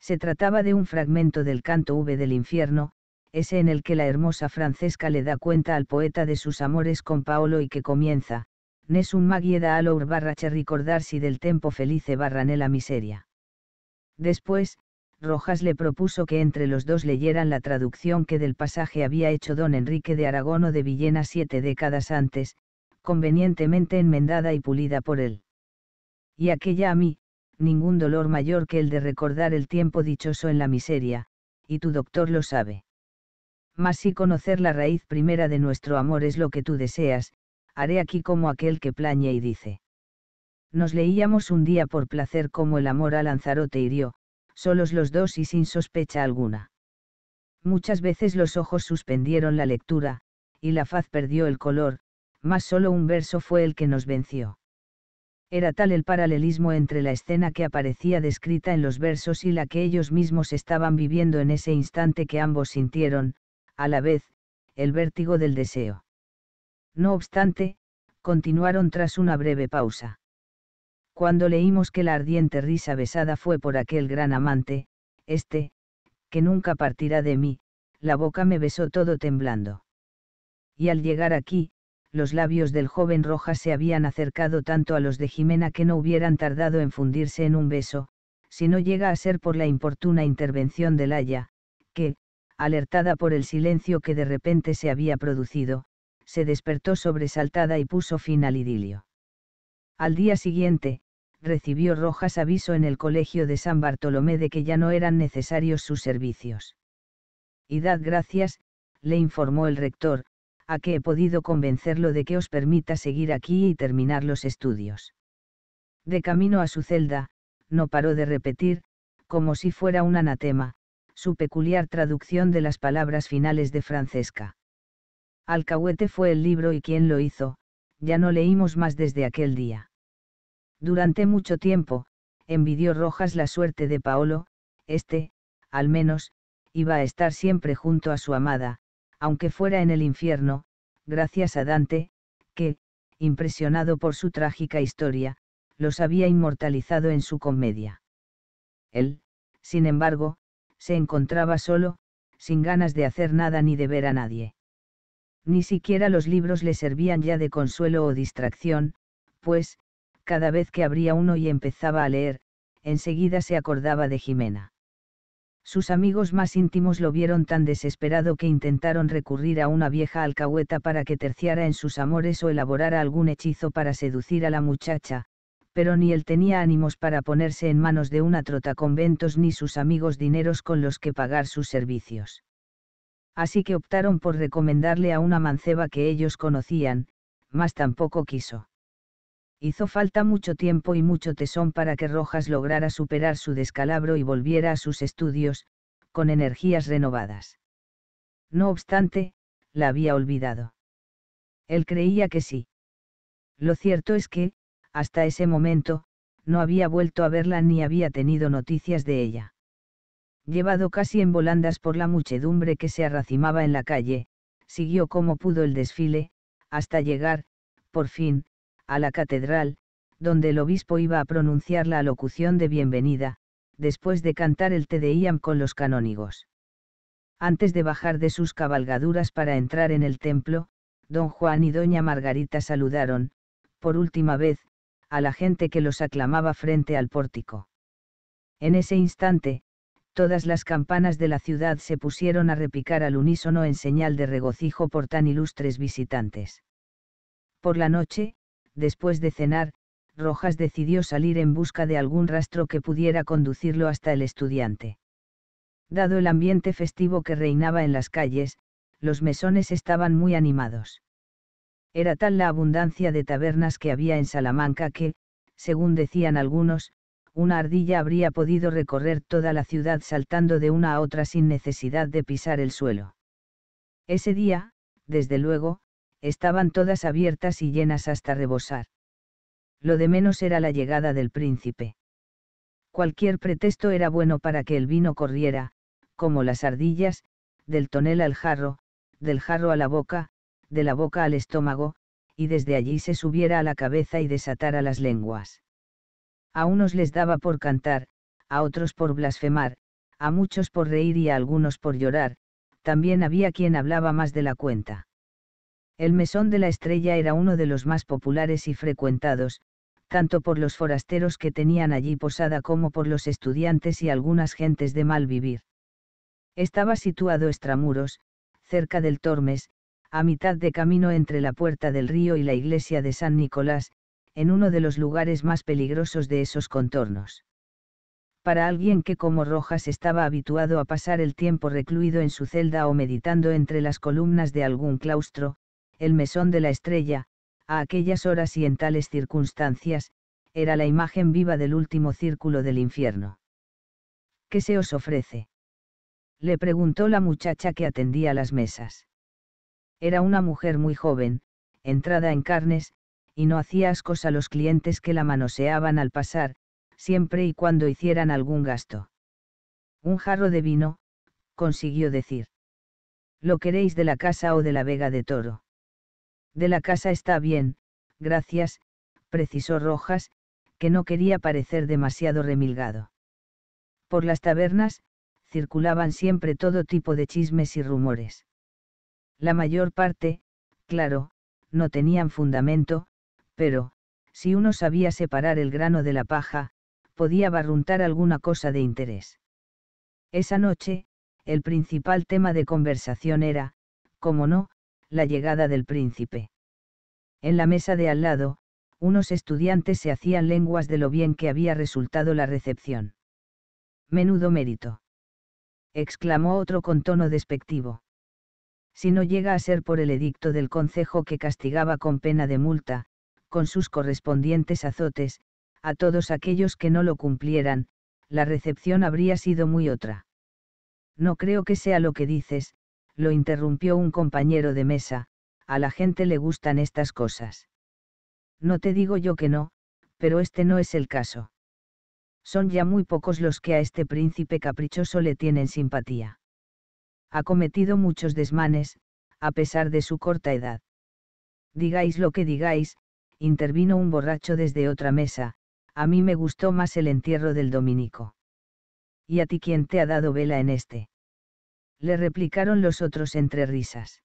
Speaker 1: Se trataba de un fragmento del canto V del infierno, ese en el que la hermosa Francesca le da cuenta al poeta de sus amores con Paolo y que comienza, Nessun maghieda che barrache si del tempo felice barra la miseria. Después, Rojas le propuso que entre los dos leyeran la traducción que del pasaje había hecho don Enrique de Aragón o de Villena siete décadas antes, convenientemente enmendada y pulida por él. Y aquella a mí, ningún dolor mayor que el de recordar el tiempo dichoso en la miseria, y tu doctor lo sabe mas si conocer la raíz primera de nuestro amor es lo que tú deseas, haré aquí como aquel que plañe y dice. Nos leíamos un día por placer como el amor a Lanzarote hirió, solos los dos y sin sospecha alguna. Muchas veces los ojos suspendieron la lectura, y la faz perdió el color, mas solo un verso fue el que nos venció. Era tal el paralelismo entre la escena que aparecía descrita en los versos y la que ellos mismos estaban viviendo en ese instante que ambos sintieron, a la vez, el vértigo del deseo. No obstante, continuaron tras una breve pausa. Cuando leímos que la ardiente risa besada fue por aquel gran amante, este, que nunca partirá de mí, la boca me besó todo temblando. Y al llegar aquí, los labios del joven roja se habían acercado tanto a los de Jimena que no hubieran tardado en fundirse en un beso, si no llega a ser por la importuna intervención del Haya, que, alertada por el silencio que de repente se había producido, se despertó sobresaltada y puso fin al idilio. Al día siguiente, recibió Rojas aviso en el colegio de San Bartolomé de que ya no eran necesarios sus servicios. Y dad gracias, le informó el rector, a que he podido convencerlo de que os permita seguir aquí y terminar los estudios. De camino a su celda, no paró de repetir, como si fuera un anatema, su peculiar traducción de las palabras finales de Francesca. Alcahuete fue el libro y quien lo hizo, ya no leímos más desde aquel día. Durante mucho tiempo, envidió Rojas la suerte de Paolo, este, al menos, iba a estar siempre junto a su amada, aunque fuera en el infierno, gracias a Dante, que, impresionado por su trágica historia, los había inmortalizado en su comedia. Él, sin embargo, se encontraba solo, sin ganas de hacer nada ni de ver a nadie. Ni siquiera los libros le servían ya de consuelo o distracción, pues, cada vez que abría uno y empezaba a leer, enseguida se acordaba de Jimena. Sus amigos más íntimos lo vieron tan desesperado que intentaron recurrir a una vieja alcahueta para que terciara en sus amores o elaborara algún hechizo para seducir a la muchacha, pero ni él tenía ánimos para ponerse en manos de una trota ventos ni sus amigos dineros con los que pagar sus servicios. Así que optaron por recomendarle a una manceba que ellos conocían, mas tampoco quiso. Hizo falta mucho tiempo y mucho tesón para que Rojas lograra superar su descalabro y volviera a sus estudios, con energías renovadas. No obstante, la había olvidado. Él creía que sí. Lo cierto es que, hasta ese momento, no había vuelto a verla ni había tenido noticias de ella. Llevado casi en volandas por la muchedumbre que se arracimaba en la calle, siguió como pudo el desfile, hasta llegar, por fin, a la catedral, donde el obispo iba a pronunciar la alocución de bienvenida, después de cantar el Te Deum con los canónigos. Antes de bajar de sus cabalgaduras para entrar en el templo, don Juan y doña Margarita saludaron, por última vez, a la gente que los aclamaba frente al pórtico. En ese instante, todas las campanas de la ciudad se pusieron a repicar al unísono en señal de regocijo por tan ilustres visitantes. Por la noche, después de cenar, Rojas decidió salir en busca de algún rastro que pudiera conducirlo hasta el estudiante. Dado el ambiente festivo que reinaba en las calles, los mesones estaban muy animados. Era tal la abundancia de tabernas que había en Salamanca que, según decían algunos, una ardilla habría podido recorrer toda la ciudad saltando de una a otra sin necesidad de pisar el suelo. Ese día, desde luego, estaban todas abiertas y llenas hasta rebosar. Lo de menos era la llegada del príncipe. Cualquier pretexto era bueno para que el vino corriera, como las ardillas, del tonel al jarro, del jarro a la boca, de la boca al estómago, y desde allí se subiera a la cabeza y desatara las lenguas. A unos les daba por cantar, a otros por blasfemar, a muchos por reír y a algunos por llorar, también había quien hablaba más de la cuenta. El mesón de la estrella era uno de los más populares y frecuentados, tanto por los forasteros que tenían allí posada como por los estudiantes y algunas gentes de mal vivir. Estaba situado extramuros, cerca del Tormes, a mitad de camino entre la puerta del río y la iglesia de San Nicolás, en uno de los lugares más peligrosos de esos contornos. Para alguien que como Rojas estaba habituado a pasar el tiempo recluido en su celda o meditando entre las columnas de algún claustro, el mesón de la estrella, a aquellas horas y en tales circunstancias, era la imagen viva del último círculo del infierno. ¿Qué se os ofrece? Le preguntó la muchacha que atendía las mesas. Era una mujer muy joven, entrada en carnes, y no hacía ascos a los clientes que la manoseaban al pasar, siempre y cuando hicieran algún gasto. Un jarro de vino, consiguió decir. ¿Lo queréis de la casa o de la Vega de Toro? De la casa está bien, gracias, precisó Rojas, que no quería parecer demasiado remilgado. Por las tabernas, circulaban siempre todo tipo de chismes y rumores. La mayor parte, claro, no tenían fundamento, pero, si uno sabía separar el grano de la paja, podía barruntar alguna cosa de interés. Esa noche, el principal tema de conversación era, como no, la llegada del príncipe. En la mesa de al lado, unos estudiantes se hacían lenguas de lo bien que había resultado la recepción. Menudo mérito. exclamó otro con tono despectivo si no llega a ser por el edicto del Concejo que castigaba con pena de multa, con sus correspondientes azotes, a todos aquellos que no lo cumplieran, la recepción habría sido muy otra. No creo que sea lo que dices, lo interrumpió un compañero de mesa, a la gente le gustan estas cosas. No te digo yo que no, pero este no es el caso. Son ya muy pocos los que a este príncipe caprichoso le tienen simpatía ha cometido muchos desmanes, a pesar de su corta edad. Digáis lo que digáis, intervino un borracho desde otra mesa, a mí me gustó más el entierro del dominico. ¿Y a ti quién te ha dado vela en este? Le replicaron los otros entre risas.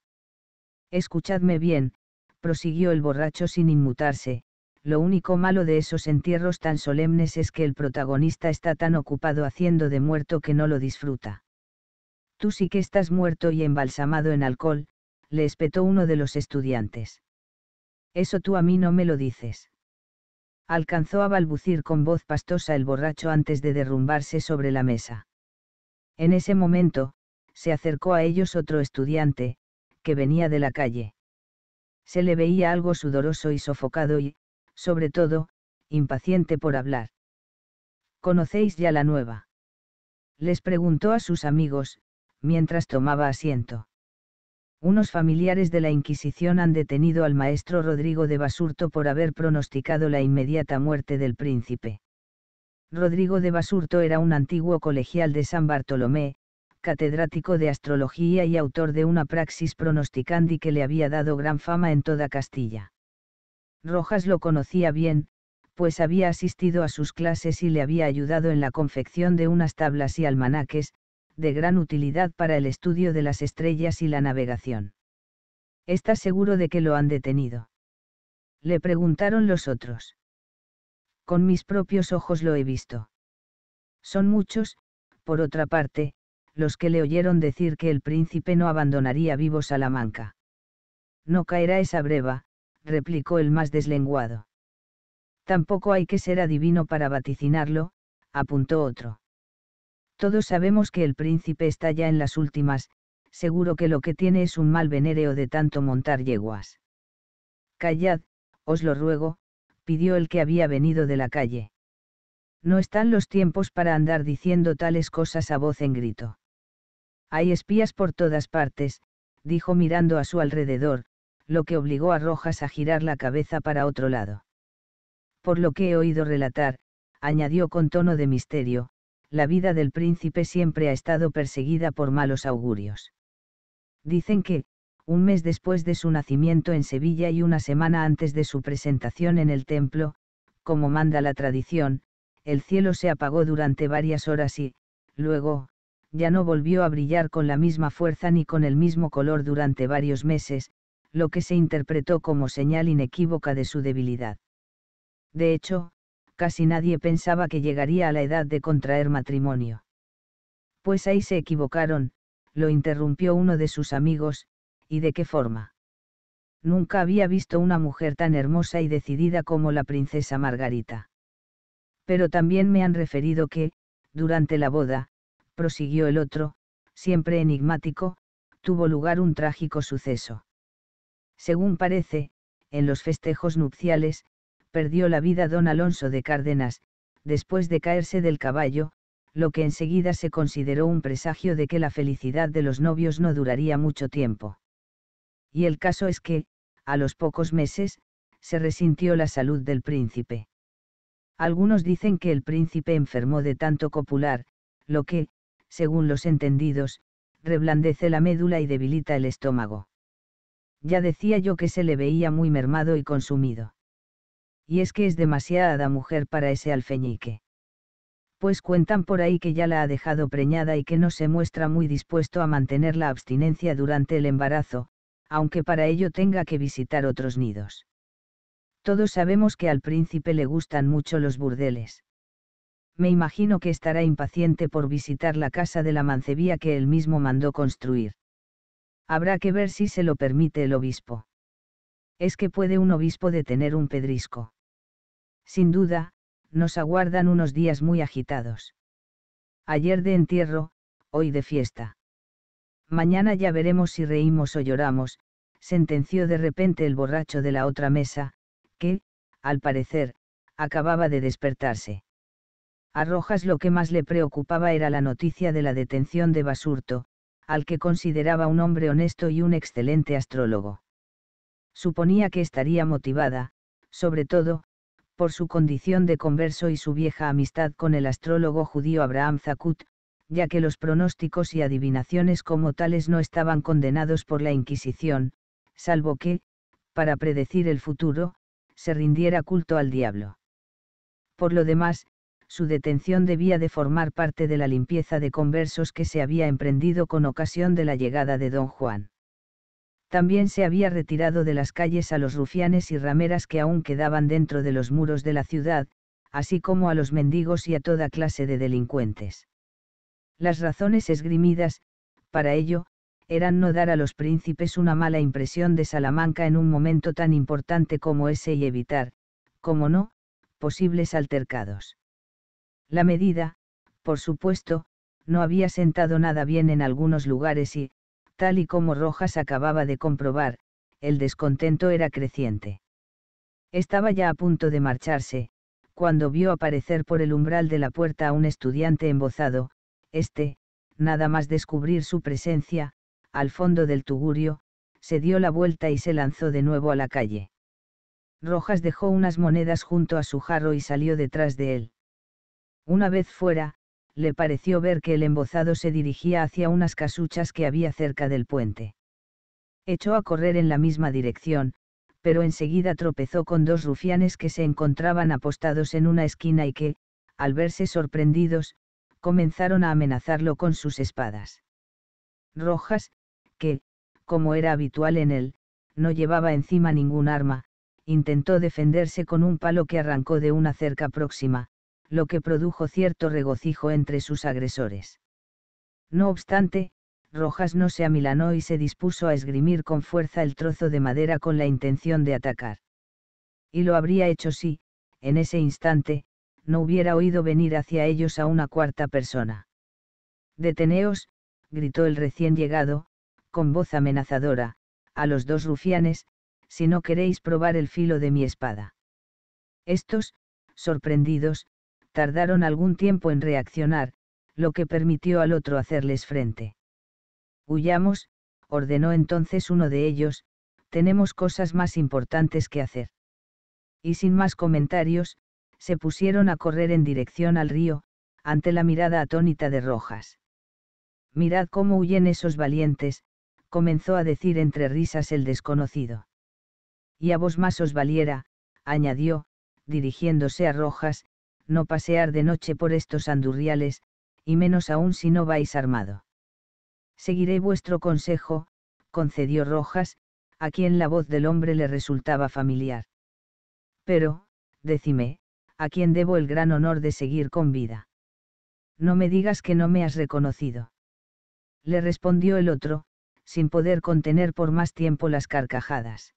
Speaker 1: Escuchadme bien, prosiguió el borracho sin inmutarse, lo único malo de esos entierros tan solemnes es que el protagonista está tan ocupado haciendo de muerto que no lo disfruta. Tú sí que estás muerto y embalsamado en alcohol, le espetó uno de los estudiantes. Eso tú a mí no me lo dices. Alcanzó a balbucir con voz pastosa el borracho antes de derrumbarse sobre la mesa. En ese momento, se acercó a ellos otro estudiante, que venía de la calle. Se le veía algo sudoroso y sofocado y, sobre todo, impaciente por hablar. ¿Conocéis ya la nueva? Les preguntó a sus amigos, mientras tomaba asiento. Unos familiares de la Inquisición han detenido al maestro Rodrigo de Basurto por haber pronosticado la inmediata muerte del príncipe. Rodrigo de Basurto era un antiguo colegial de San Bartolomé, catedrático de astrología y autor de una praxis pronosticandi que le había dado gran fama en toda Castilla. Rojas lo conocía bien, pues había asistido a sus clases y le había ayudado en la confección de unas tablas y almanaques, de gran utilidad para el estudio de las estrellas y la navegación. ¿Estás seguro de que lo han detenido? Le preguntaron los otros. Con mis propios ojos lo he visto. Son muchos, por otra parte, los que le oyeron decir que el príncipe no abandonaría vivo Salamanca. No caerá esa breva, replicó el más deslenguado. Tampoco hay que ser adivino para vaticinarlo, apuntó otro. Todos sabemos que el príncipe está ya en las últimas, seguro que lo que tiene es un mal venéreo de tanto montar yeguas. Callad, os lo ruego, pidió el que había venido de la calle. No están los tiempos para andar diciendo tales cosas a voz en grito. Hay espías por todas partes, dijo mirando a su alrededor, lo que obligó a Rojas a girar la cabeza para otro lado. Por lo que he oído relatar, añadió con tono de misterio, la vida del príncipe siempre ha estado perseguida por malos augurios. Dicen que, un mes después de su nacimiento en Sevilla y una semana antes de su presentación en el templo, como manda la tradición, el cielo se apagó durante varias horas y, luego, ya no volvió a brillar con la misma fuerza ni con el mismo color durante varios meses, lo que se interpretó como señal inequívoca de su debilidad. De hecho, casi nadie pensaba que llegaría a la edad de contraer matrimonio. Pues ahí se equivocaron, lo interrumpió uno de sus amigos, ¿y de qué forma? Nunca había visto una mujer tan hermosa y decidida como la princesa Margarita. Pero también me han referido que, durante la boda, prosiguió el otro, siempre enigmático, tuvo lugar un trágico suceso. Según parece, en los festejos nupciales, perdió la vida don Alonso de Cárdenas, después de caerse del caballo, lo que enseguida se consideró un presagio de que la felicidad de los novios no duraría mucho tiempo. Y el caso es que, a los pocos meses, se resintió la salud del príncipe. Algunos dicen que el príncipe enfermó de tanto copular, lo que, según los entendidos, reblandece la médula y debilita el estómago. Ya decía yo que se le veía muy mermado y consumido y es que es demasiada mujer para ese alfeñique. Pues cuentan por ahí que ya la ha dejado preñada y que no se muestra muy dispuesto a mantener la abstinencia durante el embarazo, aunque para ello tenga que visitar otros nidos. Todos sabemos que al príncipe le gustan mucho los burdeles. Me imagino que estará impaciente por visitar la casa de la mancebía que él mismo mandó construir. Habrá que ver si se lo permite el obispo. Es que puede un obispo detener un pedrisco. Sin duda, nos aguardan unos días muy agitados. Ayer de entierro, hoy de fiesta. Mañana ya veremos si reímos o lloramos, sentenció de repente el borracho de la otra mesa, que, al parecer, acababa de despertarse. A Rojas lo que más le preocupaba era la noticia de la detención de Basurto, al que consideraba un hombre honesto y un excelente astrólogo. Suponía que estaría motivada, sobre todo, por su condición de converso y su vieja amistad con el astrólogo judío Abraham Zakut, ya que los pronósticos y adivinaciones como tales no estaban condenados por la Inquisición, salvo que, para predecir el futuro, se rindiera culto al diablo. Por lo demás, su detención debía de formar parte de la limpieza de conversos que se había emprendido con ocasión de la llegada de don Juan también se había retirado de las calles a los rufianes y rameras que aún quedaban dentro de los muros de la ciudad, así como a los mendigos y a toda clase de delincuentes. Las razones esgrimidas, para ello, eran no dar a los príncipes una mala impresión de Salamanca en un momento tan importante como ese y evitar, como no, posibles altercados. La medida, por supuesto, no había sentado nada bien en algunos lugares y, Tal y como Rojas acababa de comprobar, el descontento era creciente. Estaba ya a punto de marcharse, cuando vio aparecer por el umbral de la puerta a un estudiante embozado, este, nada más descubrir su presencia, al fondo del tugurio, se dio la vuelta y se lanzó de nuevo a la calle. Rojas dejó unas monedas junto a su jarro y salió detrás de él. Una vez fuera, le pareció ver que el embozado se dirigía hacia unas casuchas que había cerca del puente. Echó a correr en la misma dirección, pero enseguida tropezó con dos rufianes que se encontraban apostados en una esquina y que, al verse sorprendidos, comenzaron a amenazarlo con sus espadas. Rojas, que, como era habitual en él, no llevaba encima ningún arma, intentó defenderse con un palo que arrancó de una cerca próxima, lo que produjo cierto regocijo entre sus agresores. No obstante, Rojas no se amilanó y se dispuso a esgrimir con fuerza el trozo de madera con la intención de atacar. Y lo habría hecho si, en ese instante, no hubiera oído venir hacia ellos a una cuarta persona. Deteneos, gritó el recién llegado, con voz amenazadora, a los dos rufianes, si no queréis probar el filo de mi espada. Estos, sorprendidos, tardaron algún tiempo en reaccionar, lo que permitió al otro hacerles frente. Huyamos, ordenó entonces uno de ellos, tenemos cosas más importantes que hacer. Y sin más comentarios, se pusieron a correr en dirección al río, ante la mirada atónita de Rojas. Mirad cómo huyen esos valientes, comenzó a decir entre risas el desconocido. Y a vos más os valiera, añadió, dirigiéndose a Rojas, no pasear de noche por estos andurriales, y menos aún si no vais armado. Seguiré vuestro consejo, concedió Rojas, a quien la voz del hombre le resultaba familiar. Pero, decime, ¿a quién debo el gran honor de seguir con vida? No me digas que no me has reconocido. Le respondió el otro, sin poder contener por más tiempo las carcajadas.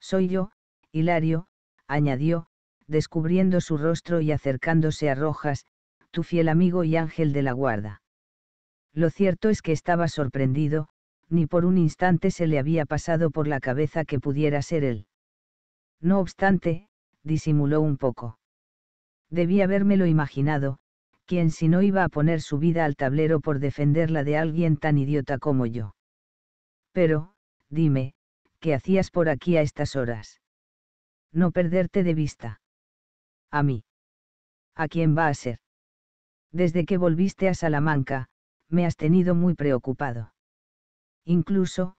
Speaker 1: Soy yo, Hilario, añadió, descubriendo su rostro y acercándose a Rojas, tu fiel amigo y ángel de la guarda. Lo cierto es que estaba sorprendido, ni por un instante se le había pasado por la cabeza que pudiera ser él. No obstante, disimuló un poco. Debí habérmelo imaginado, quien si no iba a poner su vida al tablero por defenderla de alguien tan idiota como yo. Pero, dime, ¿qué hacías por aquí a estas horas? No perderte de vista. A mí. ¿A quién va a ser? Desde que volviste a Salamanca, me has tenido muy preocupado. Incluso,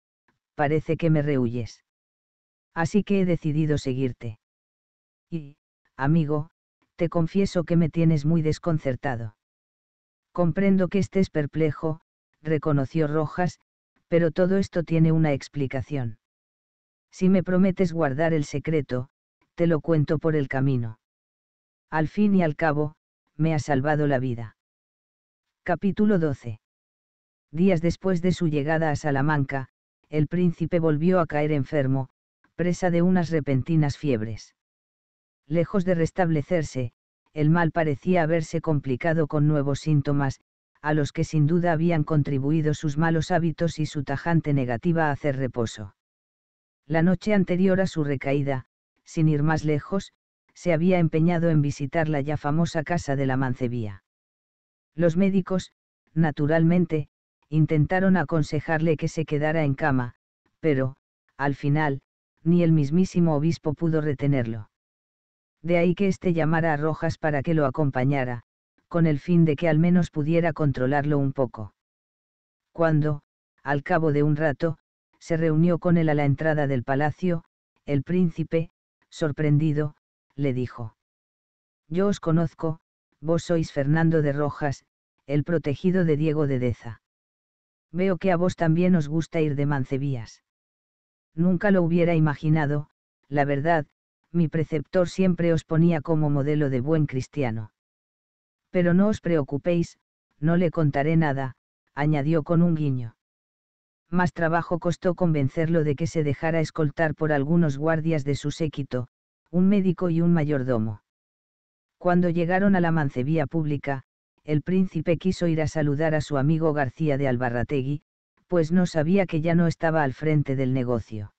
Speaker 1: parece que me rehuyes. Así que he decidido seguirte. Y, amigo, te confieso que me tienes muy desconcertado. Comprendo que estés perplejo, reconoció Rojas, pero todo esto tiene una explicación. Si me prometes guardar el secreto, te lo cuento por el camino. Al fin y al cabo, me ha salvado la vida. Capítulo 12. Días después de su llegada a Salamanca, el príncipe volvió a caer enfermo, presa de unas repentinas fiebres. Lejos de restablecerse, el mal parecía haberse complicado con nuevos síntomas, a los que sin duda habían contribuido sus malos hábitos y su tajante negativa a hacer reposo. La noche anterior a su recaída, sin ir más lejos, se había empeñado en visitar la ya famosa casa de la mancebía. Los médicos, naturalmente, intentaron aconsejarle que se quedara en cama, pero, al final, ni el mismísimo obispo pudo retenerlo. De ahí que éste llamara a Rojas para que lo acompañara, con el fin de que al menos pudiera controlarlo un poco. Cuando, al cabo de un rato, se reunió con él a la entrada del palacio, el príncipe, sorprendido, le dijo. Yo os conozco, vos sois Fernando de Rojas, el protegido de Diego de Deza. Veo que a vos también os gusta ir de mancebías. Nunca lo hubiera imaginado, la verdad, mi preceptor siempre os ponía como modelo de buen cristiano. Pero no os preocupéis, no le contaré nada, añadió con un guiño. Más trabajo costó convencerlo de que se dejara escoltar por algunos guardias de su séquito, un médico y un mayordomo. Cuando llegaron a la mancebía pública, el príncipe quiso ir a saludar a su amigo García de Albarrategui, pues no sabía que ya no estaba al frente del negocio.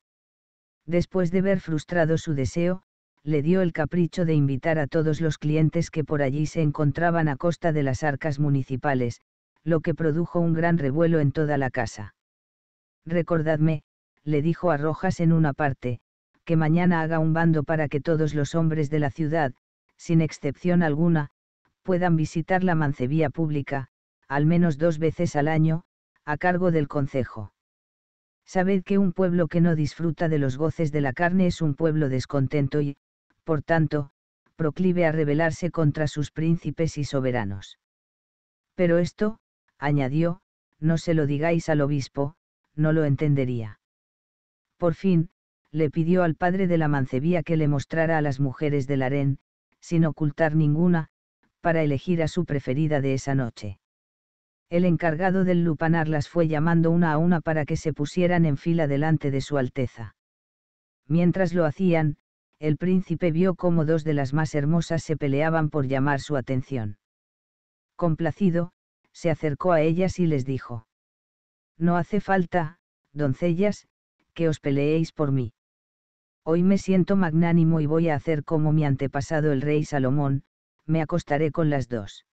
Speaker 1: Después de ver frustrado su deseo, le dio el capricho de invitar a todos los clientes que por allí se encontraban a costa de las arcas municipales, lo que produjo un gran revuelo en toda la casa. Recordadme, le dijo a Rojas en una parte, que mañana haga un bando para que todos los hombres de la ciudad, sin excepción alguna, puedan visitar la mancebía pública, al menos dos veces al año, a cargo del concejo. Sabed que un pueblo que no disfruta de los goces de la carne es un pueblo descontento y, por tanto, proclive a rebelarse contra sus príncipes y soberanos. Pero esto, añadió, no se lo digáis al obispo, no lo entendería. Por fin, le pidió al padre de la mancebía que le mostrara a las mujeres del harén, sin ocultar ninguna, para elegir a su preferida de esa noche. El encargado del lupanar las fue llamando una a una para que se pusieran en fila delante de su Alteza. Mientras lo hacían, el príncipe vio cómo dos de las más hermosas se peleaban por llamar su atención. Complacido, se acercó a ellas y les dijo. No hace falta, doncellas, que os peleéis por mí. Hoy me siento magnánimo y voy a hacer como mi antepasado el rey Salomón, me acostaré con las dos.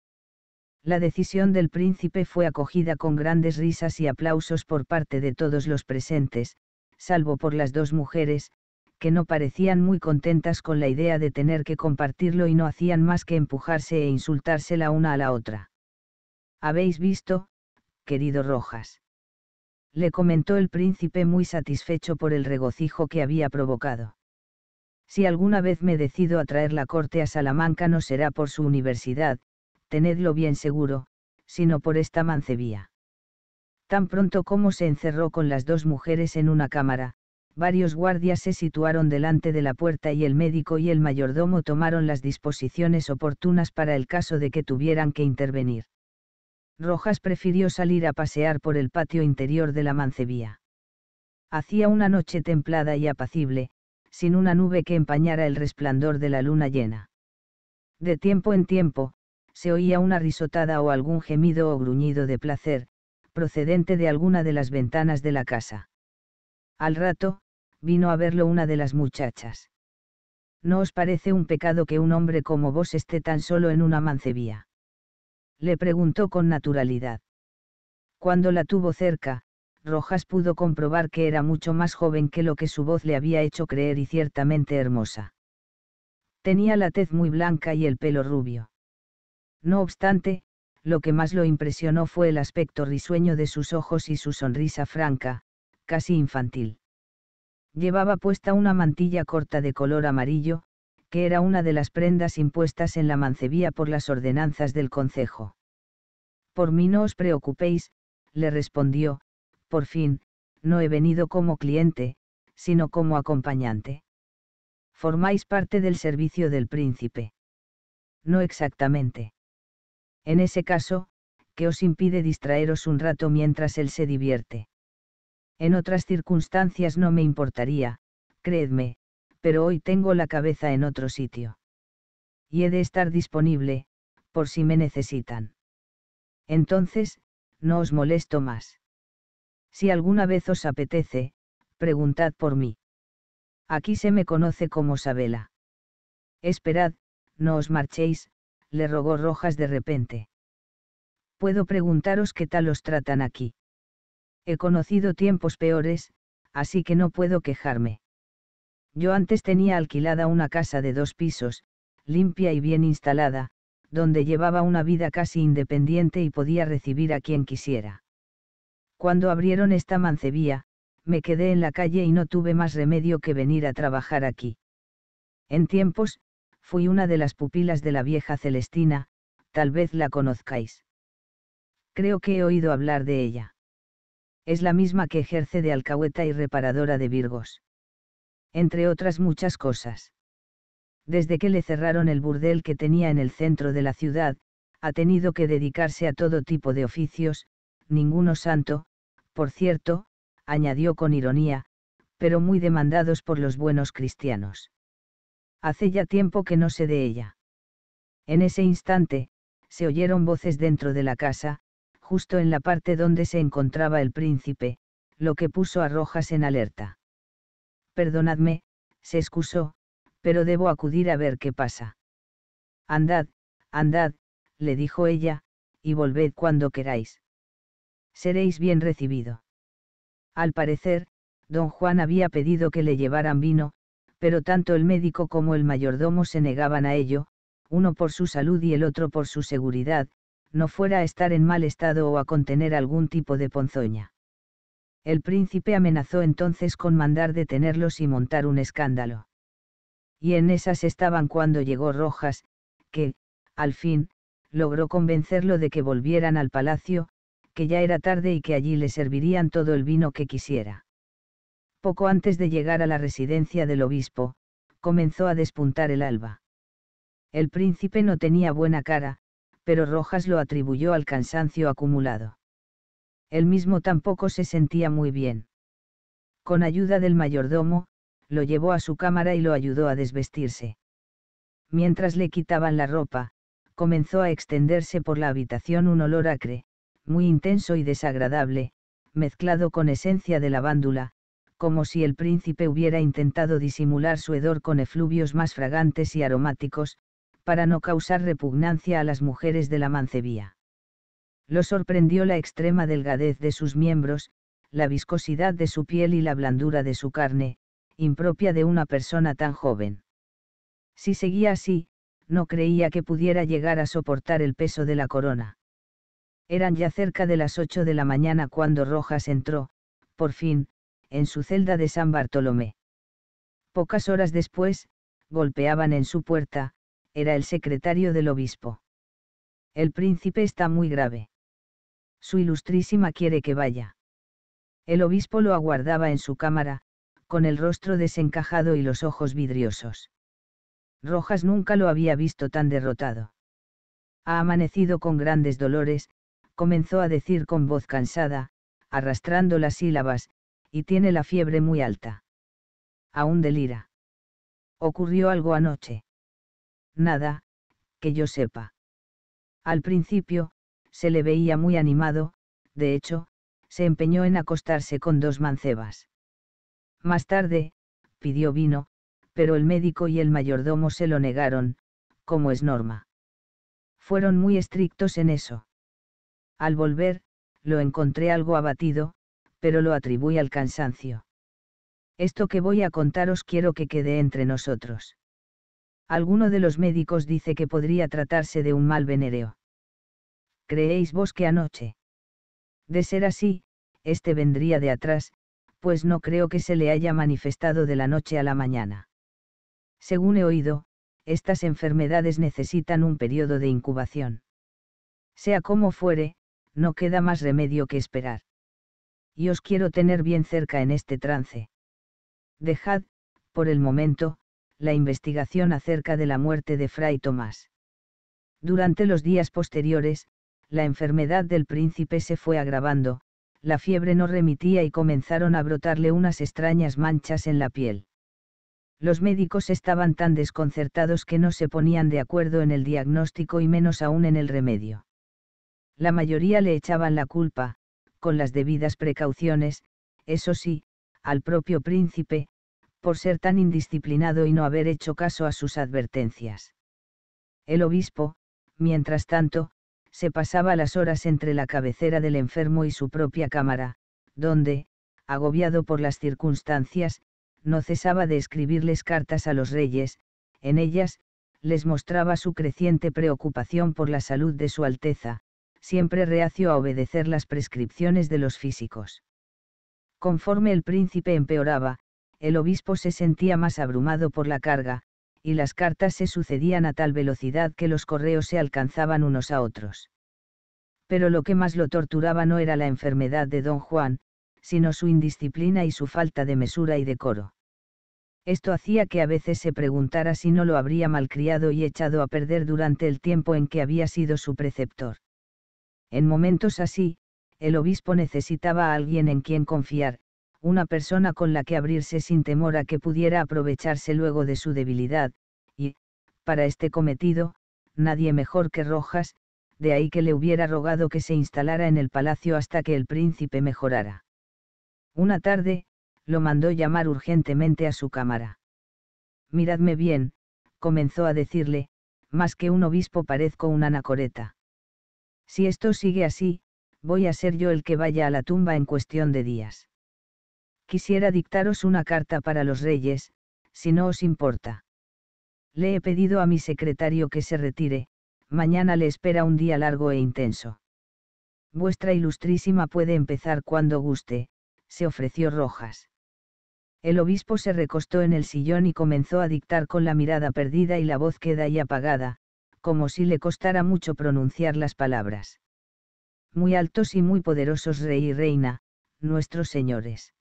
Speaker 1: La decisión del príncipe fue acogida con grandes risas y aplausos por parte de todos los presentes, salvo por las dos mujeres, que no parecían muy contentas con la idea de tener que compartirlo y no hacían más que empujarse e insultarse la una a la otra. Habéis visto, querido Rojas le comentó el príncipe muy satisfecho por el regocijo que había provocado. Si alguna vez me decido a traer la corte a Salamanca no será por su universidad, tenedlo bien seguro, sino por esta mancebía. Tan pronto como se encerró con las dos mujeres en una cámara, varios guardias se situaron delante de la puerta y el médico y el mayordomo tomaron las disposiciones oportunas para el caso de que tuvieran que intervenir. Rojas prefirió salir a pasear por el patio interior de la mancebía. Hacía una noche templada y apacible, sin una nube que empañara el resplandor de la luna llena. De tiempo en tiempo, se oía una risotada o algún gemido o gruñido de placer, procedente de alguna de las ventanas de la casa. Al rato, vino a verlo una de las muchachas. ¿No os parece un pecado que un hombre como vos esté tan solo en una mancebía? le preguntó con naturalidad. Cuando la tuvo cerca, Rojas pudo comprobar que era mucho más joven que lo que su voz le había hecho creer y ciertamente hermosa. Tenía la tez muy blanca y el pelo rubio. No obstante, lo que más lo impresionó fue el aspecto risueño de sus ojos y su sonrisa franca, casi infantil. Llevaba puesta una mantilla corta de color amarillo, que era una de las prendas impuestas en la mancebía por las ordenanzas del concejo. Por mí no os preocupéis, le respondió, por fin, no he venido como cliente, sino como acompañante. Formáis parte del servicio del príncipe. No exactamente. En ese caso, ¿qué os impide distraeros un rato mientras él se divierte? En otras circunstancias no me importaría, creedme, pero hoy tengo la cabeza en otro sitio. Y he de estar disponible, por si me necesitan. Entonces, no os molesto más. Si alguna vez os apetece, preguntad por mí. Aquí se me conoce como Sabela. Esperad, no os marchéis, le rogó Rojas de repente. Puedo preguntaros qué tal os tratan aquí. He conocido tiempos peores, así que no puedo quejarme. Yo antes tenía alquilada una casa de dos pisos, limpia y bien instalada, donde llevaba una vida casi independiente y podía recibir a quien quisiera. Cuando abrieron esta mancebía, me quedé en la calle y no tuve más remedio que venir a trabajar aquí. En tiempos, fui una de las pupilas de la vieja Celestina, tal vez la conozcáis. Creo que he oído hablar de ella. Es la misma que ejerce de alcahueta y reparadora de Virgos entre otras muchas cosas. Desde que le cerraron el burdel que tenía en el centro de la ciudad, ha tenido que dedicarse a todo tipo de oficios, ninguno santo, por cierto, añadió con ironía, pero muy demandados por los buenos cristianos. Hace ya tiempo que no sé de ella. En ese instante, se oyeron voces dentro de la casa, justo en la parte donde se encontraba el príncipe, lo que puso a Rojas en alerta. Perdonadme, se excusó, pero debo acudir a ver qué pasa. Andad, andad, le dijo ella, y volved cuando queráis. Seréis bien recibido. Al parecer, don Juan había pedido que le llevaran vino, pero tanto el médico como el mayordomo se negaban a ello, uno por su salud y el otro por su seguridad, no fuera a estar en mal estado o a contener algún tipo de ponzoña. El príncipe amenazó entonces con mandar detenerlos y montar un escándalo. Y en esas estaban cuando llegó Rojas, que, al fin, logró convencerlo de que volvieran al palacio, que ya era tarde y que allí le servirían todo el vino que quisiera. Poco antes de llegar a la residencia del obispo, comenzó a despuntar el alba. El príncipe no tenía buena cara, pero Rojas lo atribuyó al cansancio acumulado él mismo tampoco se sentía muy bien. Con ayuda del mayordomo, lo llevó a su cámara y lo ayudó a desvestirse. Mientras le quitaban la ropa, comenzó a extenderse por la habitación un olor acre, muy intenso y desagradable, mezclado con esencia de lavándula, como si el príncipe hubiera intentado disimular su hedor con efluvios más fragantes y aromáticos, para no causar repugnancia a las mujeres de la mancebía. Lo sorprendió la extrema delgadez de sus miembros, la viscosidad de su piel y la blandura de su carne, impropia de una persona tan joven. Si seguía así, no creía que pudiera llegar a soportar el peso de la corona. Eran ya cerca de las ocho de la mañana cuando Rojas entró, por fin, en su celda de San Bartolomé. Pocas horas después, golpeaban en su puerta, era el secretario del obispo. El príncipe está muy grave. Su ilustrísima quiere que vaya. El obispo lo aguardaba en su cámara, con el rostro desencajado y los ojos vidriosos. Rojas nunca lo había visto tan derrotado. Ha amanecido con grandes dolores, comenzó a decir con voz cansada, arrastrando las sílabas, y tiene la fiebre muy alta. Aún delira. ¿Ocurrió algo anoche? Nada, que yo sepa. Al principio, se le veía muy animado, de hecho, se empeñó en acostarse con dos mancebas. Más tarde, pidió vino, pero el médico y el mayordomo se lo negaron, como es norma. Fueron muy estrictos en eso. Al volver, lo encontré algo abatido, pero lo atribuí al cansancio. Esto que voy a contaros quiero que quede entre nosotros. Alguno de los médicos dice que podría tratarse de un mal venereo. ¿creéis vos que anoche? De ser así, este vendría de atrás, pues no creo que se le haya manifestado de la noche a la mañana. Según he oído, estas enfermedades necesitan un periodo de incubación. Sea como fuere, no queda más remedio que esperar. Y os quiero tener bien cerca en este trance. Dejad, por el momento, la investigación acerca de la muerte de Fray Tomás. Durante los días posteriores, la enfermedad del príncipe se fue agravando, la fiebre no remitía y comenzaron a brotarle unas extrañas manchas en la piel. Los médicos estaban tan desconcertados que no se ponían de acuerdo en el diagnóstico y menos aún en el remedio. La mayoría le echaban la culpa, con las debidas precauciones, eso sí, al propio príncipe, por ser tan indisciplinado y no haber hecho caso a sus advertencias. El obispo, mientras tanto, se pasaba las horas entre la cabecera del enfermo y su propia cámara, donde, agobiado por las circunstancias, no cesaba de escribirles cartas a los reyes, en ellas, les mostraba su creciente preocupación por la salud de Su Alteza, siempre reacio a obedecer las prescripciones de los físicos. Conforme el príncipe empeoraba, el obispo se sentía más abrumado por la carga, y las cartas se sucedían a tal velocidad que los correos se alcanzaban unos a otros. Pero lo que más lo torturaba no era la enfermedad de don Juan, sino su indisciplina y su falta de mesura y decoro. Esto hacía que a veces se preguntara si no lo habría malcriado y echado a perder durante el tiempo en que había sido su preceptor. En momentos así, el obispo necesitaba a alguien en quien confiar, una persona con la que abrirse sin temor a que pudiera aprovecharse luego de su debilidad, y, para este cometido, nadie mejor que Rojas, de ahí que le hubiera rogado que se instalara en el palacio hasta que el príncipe mejorara. Una tarde, lo mandó llamar urgentemente a su cámara. Miradme bien, comenzó a decirle, más que un obispo parezco un anacoreta. Si esto sigue así, voy a ser yo el que vaya a la tumba en cuestión de días quisiera dictaros una carta para los reyes, si no os importa. Le he pedido a mi secretario que se retire, mañana le espera un día largo e intenso. Vuestra ilustrísima puede empezar cuando guste, se ofreció Rojas. El obispo se recostó en el sillón y comenzó a dictar con la mirada perdida y la voz queda y apagada, como si le costara mucho pronunciar las palabras. Muy altos y muy poderosos rey y reina, nuestros señores.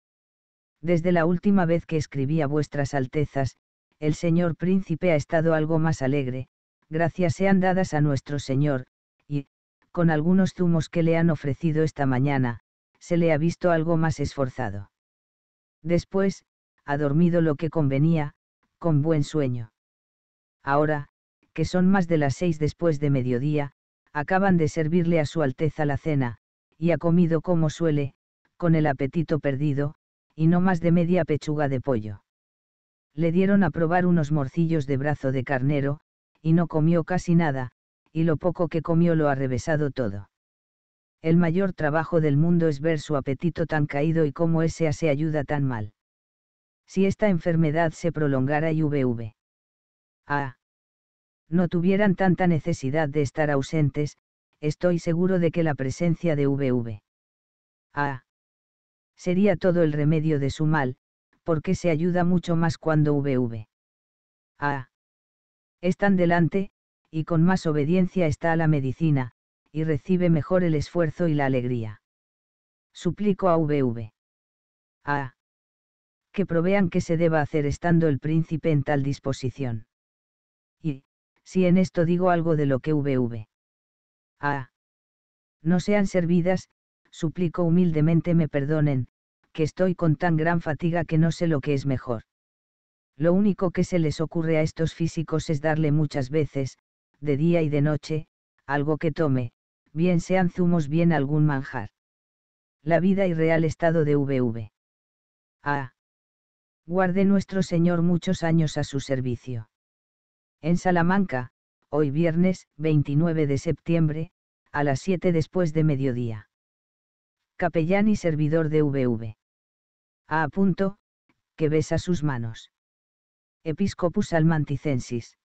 Speaker 1: Desde la última vez que escribí a vuestras altezas, el señor príncipe ha estado algo más alegre, gracias sean dadas a nuestro señor, y, con algunos zumos que le han ofrecido esta mañana, se le ha visto algo más esforzado. Después, ha dormido lo que convenía, con buen sueño. Ahora, que son más de las seis después de mediodía, acaban de servirle a Su Alteza la cena, y ha comido como suele, con el apetito perdido, y no más de media pechuga de pollo. Le dieron a probar unos morcillos de brazo de carnero, y no comió casi nada, y lo poco que comió lo ha revesado todo. El mayor trabajo del mundo es ver su apetito tan caído y cómo ese se ayuda tan mal. Si esta enfermedad se prolongara y VV. Ah. No tuvieran tanta necesidad de estar ausentes, estoy seguro de que la presencia de VV. Ah sería todo el remedio de su mal, porque se ayuda mucho más cuando VV. Ah. Están delante, y con más obediencia está a la medicina, y recibe mejor el esfuerzo y la alegría. Suplico a VV. Ah. Que provean que se deba hacer estando el príncipe en tal disposición. Y, si en esto digo algo de lo que VV. Ah. No sean servidas, suplico humildemente me perdonen, que estoy con tan gran fatiga que no sé lo que es mejor. Lo único que se les ocurre a estos físicos es darle muchas veces, de día y de noche, algo que tome, bien sean zumos bien algún manjar. La vida y real estado de VV. Ah. Guarde nuestro Señor muchos años a su servicio. En Salamanca, hoy viernes, 29 de septiembre, a las 7 después de mediodía capellán y servidor de VV. A. punto, que besa sus manos. Episcopus Almanticensis.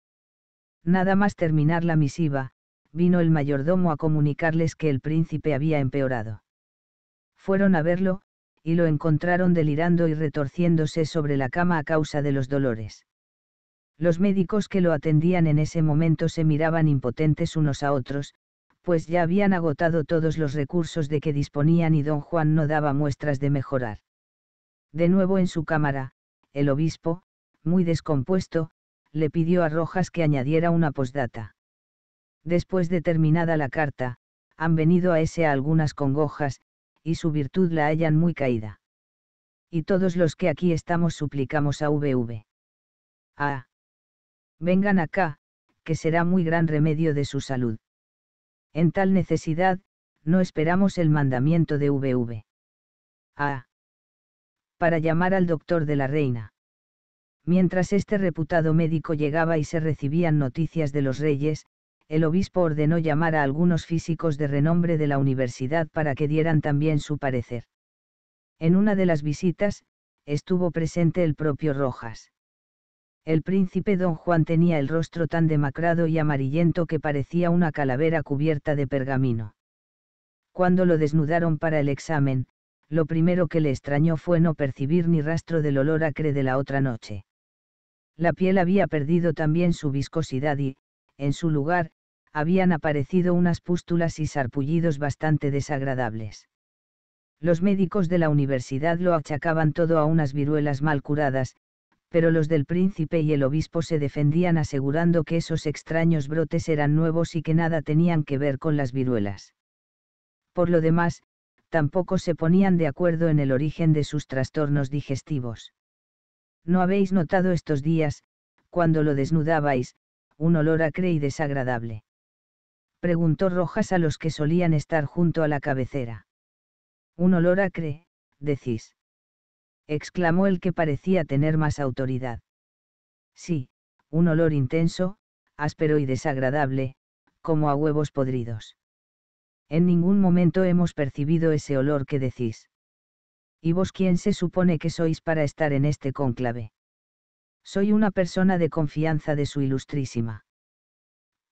Speaker 1: Nada más terminar la misiva, vino el mayordomo a comunicarles que el príncipe había empeorado. Fueron a verlo, y lo encontraron delirando y retorciéndose sobre la cama a causa de los dolores. Los médicos que lo atendían en ese momento se miraban impotentes unos a otros, pues ya habían agotado todos los recursos de que disponían y don Juan no daba muestras de mejorar. De nuevo en su cámara, el obispo, muy descompuesto, le pidió a Rojas que añadiera una posdata. Después de terminada la carta, han venido a ese a algunas congojas, y su virtud la hallan muy caída. Y todos los que aquí estamos suplicamos a VV. Ah. Vengan acá, que será muy gran remedio de su salud. En tal necesidad, no esperamos el mandamiento de VV. Ah. Para llamar al doctor de la reina. Mientras este reputado médico llegaba y se recibían noticias de los reyes, el obispo ordenó llamar a algunos físicos de renombre de la universidad para que dieran también su parecer. En una de las visitas, estuvo presente el propio Rojas. El príncipe don Juan tenía el rostro tan demacrado y amarillento que parecía una calavera cubierta de pergamino. Cuando lo desnudaron para el examen, lo primero que le extrañó fue no percibir ni rastro del olor acre de la otra noche. La piel había perdido también su viscosidad y, en su lugar, habían aparecido unas pústulas y sarpullidos bastante desagradables. Los médicos de la universidad lo achacaban todo a unas viruelas mal curadas, pero los del príncipe y el obispo se defendían asegurando que esos extraños brotes eran nuevos y que nada tenían que ver con las viruelas. Por lo demás, tampoco se ponían de acuerdo en el origen de sus trastornos digestivos. ¿No habéis notado estos días, cuando lo desnudabais, un olor acre y desagradable? Preguntó Rojas a los que solían estar junto a la cabecera. Un olor acre, decís exclamó el que parecía tener más autoridad. Sí, un olor intenso, áspero y desagradable, como a huevos podridos. En ningún momento hemos percibido ese olor que decís. ¿Y vos quién se supone que sois para estar en este cónclave? Soy una persona de confianza de su ilustrísima.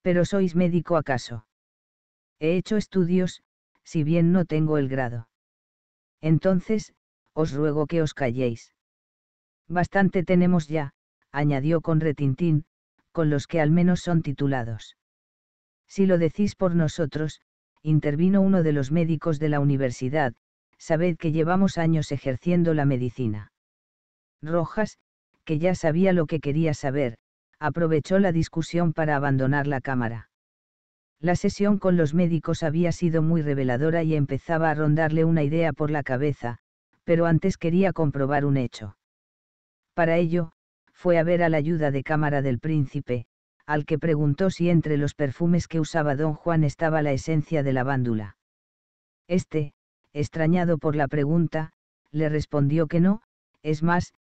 Speaker 1: ¿Pero sois médico acaso? He hecho estudios, si bien no tengo el grado. Entonces, os ruego que os calléis. Bastante tenemos ya, añadió con retintín, con los que al menos son titulados. Si lo decís por nosotros, intervino uno de los médicos de la universidad, sabed que llevamos años ejerciendo la medicina. Rojas, que ya sabía lo que quería saber, aprovechó la discusión para abandonar la cámara. La sesión con los médicos había sido muy reveladora y empezaba a rondarle una idea por la cabeza, pero antes quería comprobar un hecho. Para ello, fue a ver a la ayuda de cámara del príncipe, al que preguntó si entre los perfumes que usaba don Juan estaba la esencia de lavándula. Este, extrañado por la pregunta, le respondió que no, es más,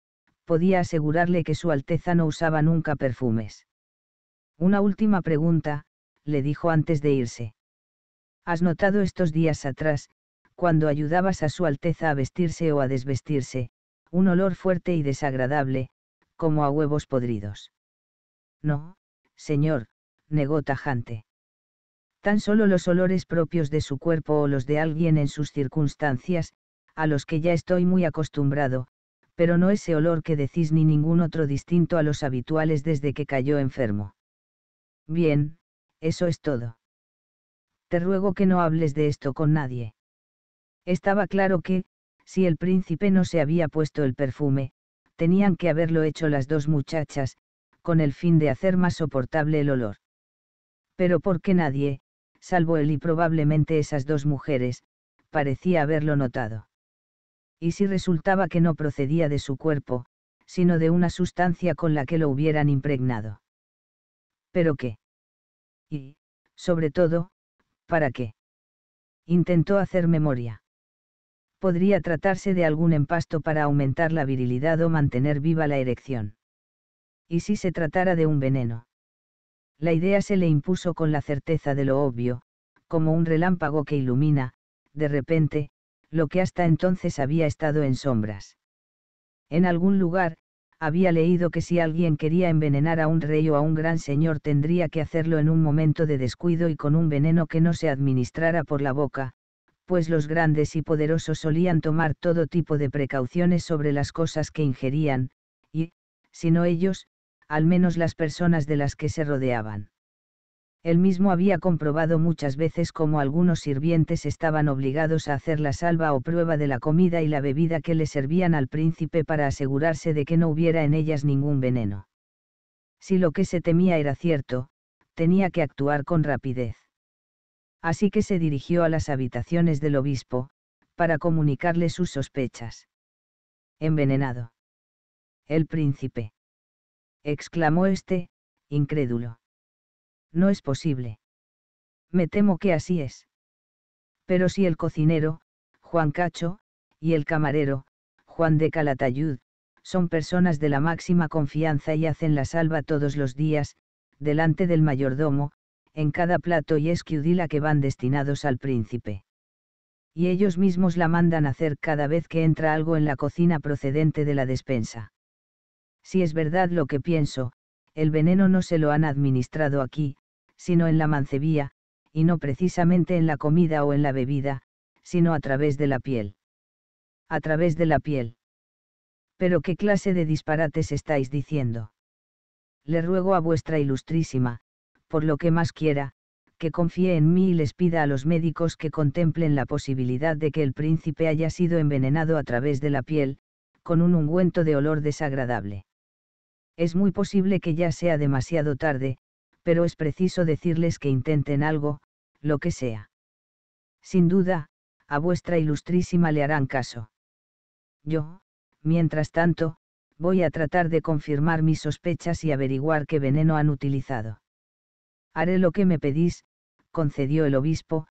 Speaker 1: podía asegurarle que Su Alteza no usaba nunca perfumes. Una última pregunta, le dijo antes de irse. ¿Has notado estos días atrás, cuando ayudabas a su Alteza a vestirse o a desvestirse, un olor fuerte y desagradable, como a huevos podridos. No, señor, negó tajante. Tan solo los olores propios de su cuerpo o los de alguien en sus circunstancias, a los que ya estoy muy acostumbrado, pero no ese olor que decís ni ningún otro distinto a los habituales desde que cayó enfermo. Bien, eso es todo. Te ruego que no hables de esto con nadie. Estaba claro que, si el príncipe no se había puesto el perfume, tenían que haberlo hecho las dos muchachas, con el fin de hacer más soportable el olor. Pero porque nadie, salvo él y probablemente esas dos mujeres, parecía haberlo notado. Y si resultaba que no procedía de su cuerpo, sino de una sustancia con la que lo hubieran impregnado. ¿Pero qué? Y, sobre todo, ¿para qué? Intentó hacer memoria podría tratarse de algún empasto para aumentar la virilidad o mantener viva la erección. ¿Y si se tratara de un veneno? La idea se le impuso con la certeza de lo obvio, como un relámpago que ilumina, de repente, lo que hasta entonces había estado en sombras. En algún lugar, había leído que si alguien quería envenenar a un rey o a un gran señor tendría que hacerlo en un momento de descuido y con un veneno que no se administrara por la boca, pues los grandes y poderosos solían tomar todo tipo de precauciones sobre las cosas que ingerían, y, si no ellos, al menos las personas de las que se rodeaban. Él mismo había comprobado muchas veces cómo algunos sirvientes estaban obligados a hacer la salva o prueba de la comida y la bebida que le servían al príncipe para asegurarse de que no hubiera en ellas ningún veneno. Si lo que se temía era cierto, tenía que actuar con rapidez así que se dirigió a las habitaciones del obispo, para comunicarle sus sospechas. Envenenado. El príncipe. exclamó este, incrédulo. No es posible. Me temo que así es. Pero si el cocinero, Juan Cacho, y el camarero, Juan de Calatayud, son personas de la máxima confianza y hacen la salva todos los días, delante del mayordomo, en cada plato y esquiudila que van destinados al príncipe. Y ellos mismos la mandan hacer cada vez que entra algo en la cocina procedente de la despensa. Si es verdad lo que pienso, el veneno no se lo han administrado aquí, sino en la mancebía, y no precisamente en la comida o en la bebida, sino a través de la piel. A través de la piel. Pero qué clase de disparates estáis diciendo. Le ruego a vuestra ilustrísima, por lo que más quiera, que confíe en mí y les pida a los médicos que contemplen la posibilidad de que el príncipe haya sido envenenado a través de la piel, con un ungüento de olor desagradable. Es muy posible que ya sea demasiado tarde, pero es preciso decirles que intenten algo, lo que sea. Sin duda, a vuestra ilustrísima le harán caso. Yo, mientras tanto, voy a tratar de confirmar mis sospechas y averiguar qué veneno han utilizado. Haré lo que me pedís, concedió el obispo,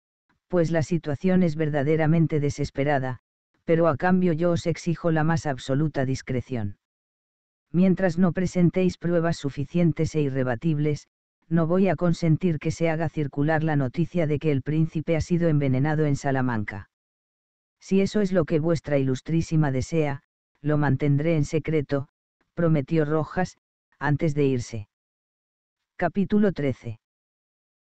Speaker 1: pues la situación es verdaderamente desesperada, pero a cambio yo os exijo la más absoluta discreción. Mientras no presentéis pruebas suficientes e irrebatibles, no voy a consentir que se haga circular la noticia de que el príncipe ha sido envenenado en Salamanca. Si eso es lo que vuestra ilustrísima desea, lo mantendré en secreto, prometió Rojas, antes de irse. Capítulo 13.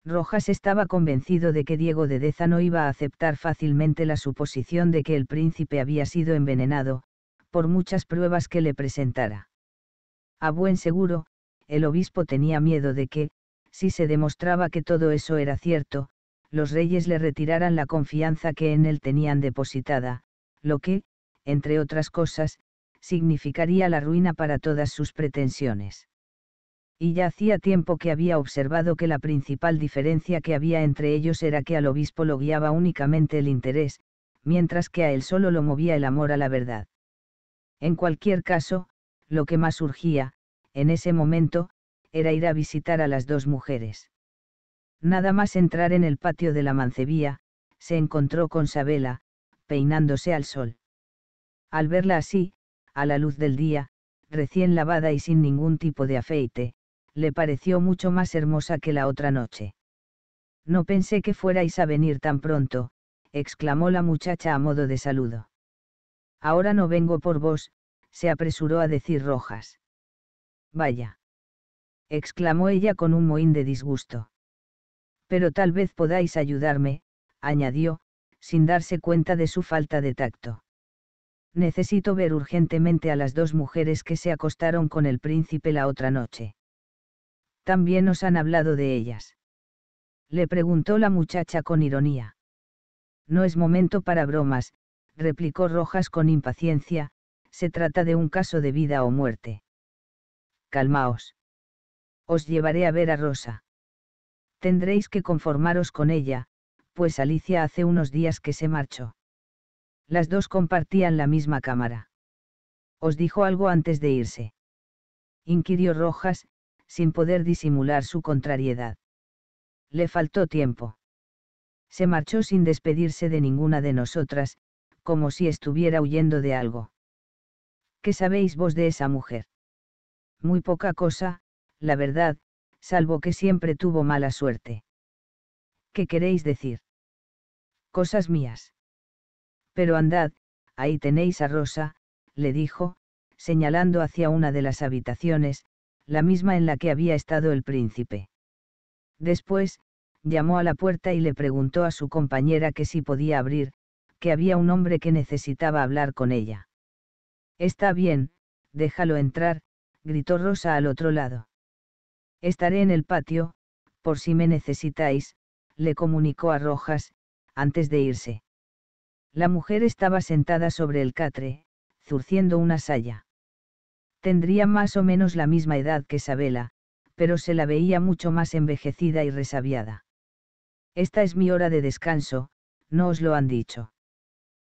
Speaker 1: Rojas estaba convencido de que Diego de Deza no iba a aceptar fácilmente la suposición de que el príncipe había sido envenenado, por muchas pruebas que le presentara. A buen seguro, el obispo tenía miedo de que, si se demostraba que todo eso era cierto, los reyes le retiraran la confianza que en él tenían depositada, lo que, entre otras cosas, significaría la ruina para todas sus pretensiones y ya hacía tiempo que había observado que la principal diferencia que había entre ellos era que al obispo lo guiaba únicamente el interés, mientras que a él solo lo movía el amor a la verdad. En cualquier caso, lo que más surgía, en ese momento, era ir a visitar a las dos mujeres. Nada más entrar en el patio de la mancebía, se encontró con Sabela, peinándose al sol. Al verla así, a la luz del día, recién lavada y sin ningún tipo de afeite, le pareció mucho más hermosa que la otra noche. No pensé que fuerais a venir tan pronto, exclamó la muchacha a modo de saludo. Ahora no vengo por vos, se apresuró a decir Rojas. Vaya. exclamó ella con un mohín de disgusto. Pero tal vez podáis ayudarme, añadió, sin darse cuenta de su falta de tacto. Necesito ver urgentemente a las dos mujeres que se acostaron con el príncipe la otra noche también os han hablado de ellas. Le preguntó la muchacha con ironía. No es momento para bromas, replicó Rojas con impaciencia, se trata de un caso de vida o muerte. Calmaos. Os llevaré a ver a Rosa. Tendréis que conformaros con ella, pues Alicia hace unos días que se marchó. Las dos compartían la misma cámara. ¿Os dijo algo antes de irse? Inquirió Rojas, sin poder disimular su contrariedad. Le faltó tiempo. Se marchó sin despedirse de ninguna de nosotras, como si estuviera huyendo de algo. ¿Qué sabéis vos de esa mujer? Muy poca cosa, la verdad, salvo que siempre tuvo mala suerte. ¿Qué queréis decir? Cosas mías. Pero andad, ahí tenéis a Rosa, le dijo, señalando hacia una de las habitaciones, la misma en la que había estado el príncipe. Después, llamó a la puerta y le preguntó a su compañera que si podía abrir, que había un hombre que necesitaba hablar con ella. Está bien, déjalo entrar, gritó Rosa al otro lado. Estaré en el patio, por si me necesitáis, le comunicó a Rojas, antes de irse. La mujer estaba sentada sobre el catre, zurciendo una saya. Tendría más o menos la misma edad que Sabela, pero se la veía mucho más envejecida y resabiada. Esta es mi hora de descanso, no os lo han dicho.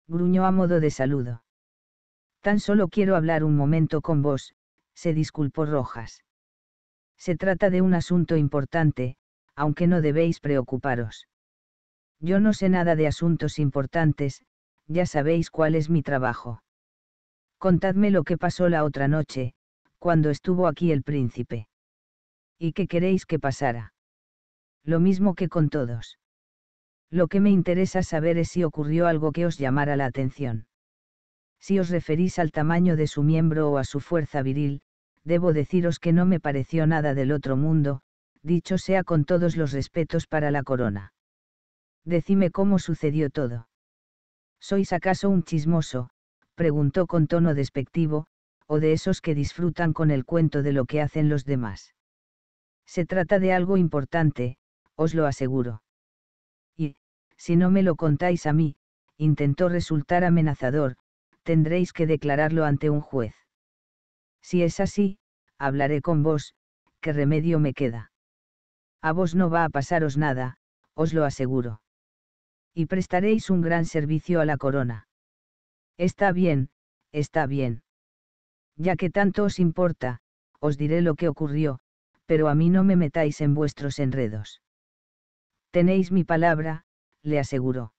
Speaker 1: Gruñó a modo de saludo. Tan solo quiero hablar un momento con vos, se disculpó Rojas. Se trata de un asunto importante, aunque no debéis preocuparos. Yo no sé nada de asuntos importantes, ya sabéis cuál es mi trabajo. Contadme lo que pasó la otra noche, cuando estuvo aquí el príncipe. ¿Y qué queréis que pasara? Lo mismo que con todos. Lo que me interesa saber es si ocurrió algo que os llamara la atención. Si os referís al tamaño de su miembro o a su fuerza viril, debo deciros que no me pareció nada del otro mundo, dicho sea con todos los respetos para la corona. Decime cómo sucedió todo. ¿Sois acaso un chismoso, preguntó con tono despectivo, o de esos que disfrutan con el cuento de lo que hacen los demás. Se trata de algo importante, os lo aseguro. Y, si no me lo contáis a mí, intentó resultar amenazador, tendréis que declararlo ante un juez. Si es así, hablaré con vos, ¿qué remedio me queda? A vos no va a pasaros nada, os lo aseguro. Y prestaréis un gran servicio a la corona. Está bien, está bien. Ya que tanto os importa, os diré lo que ocurrió, pero a mí no me metáis en vuestros enredos. Tenéis mi palabra, le aseguró.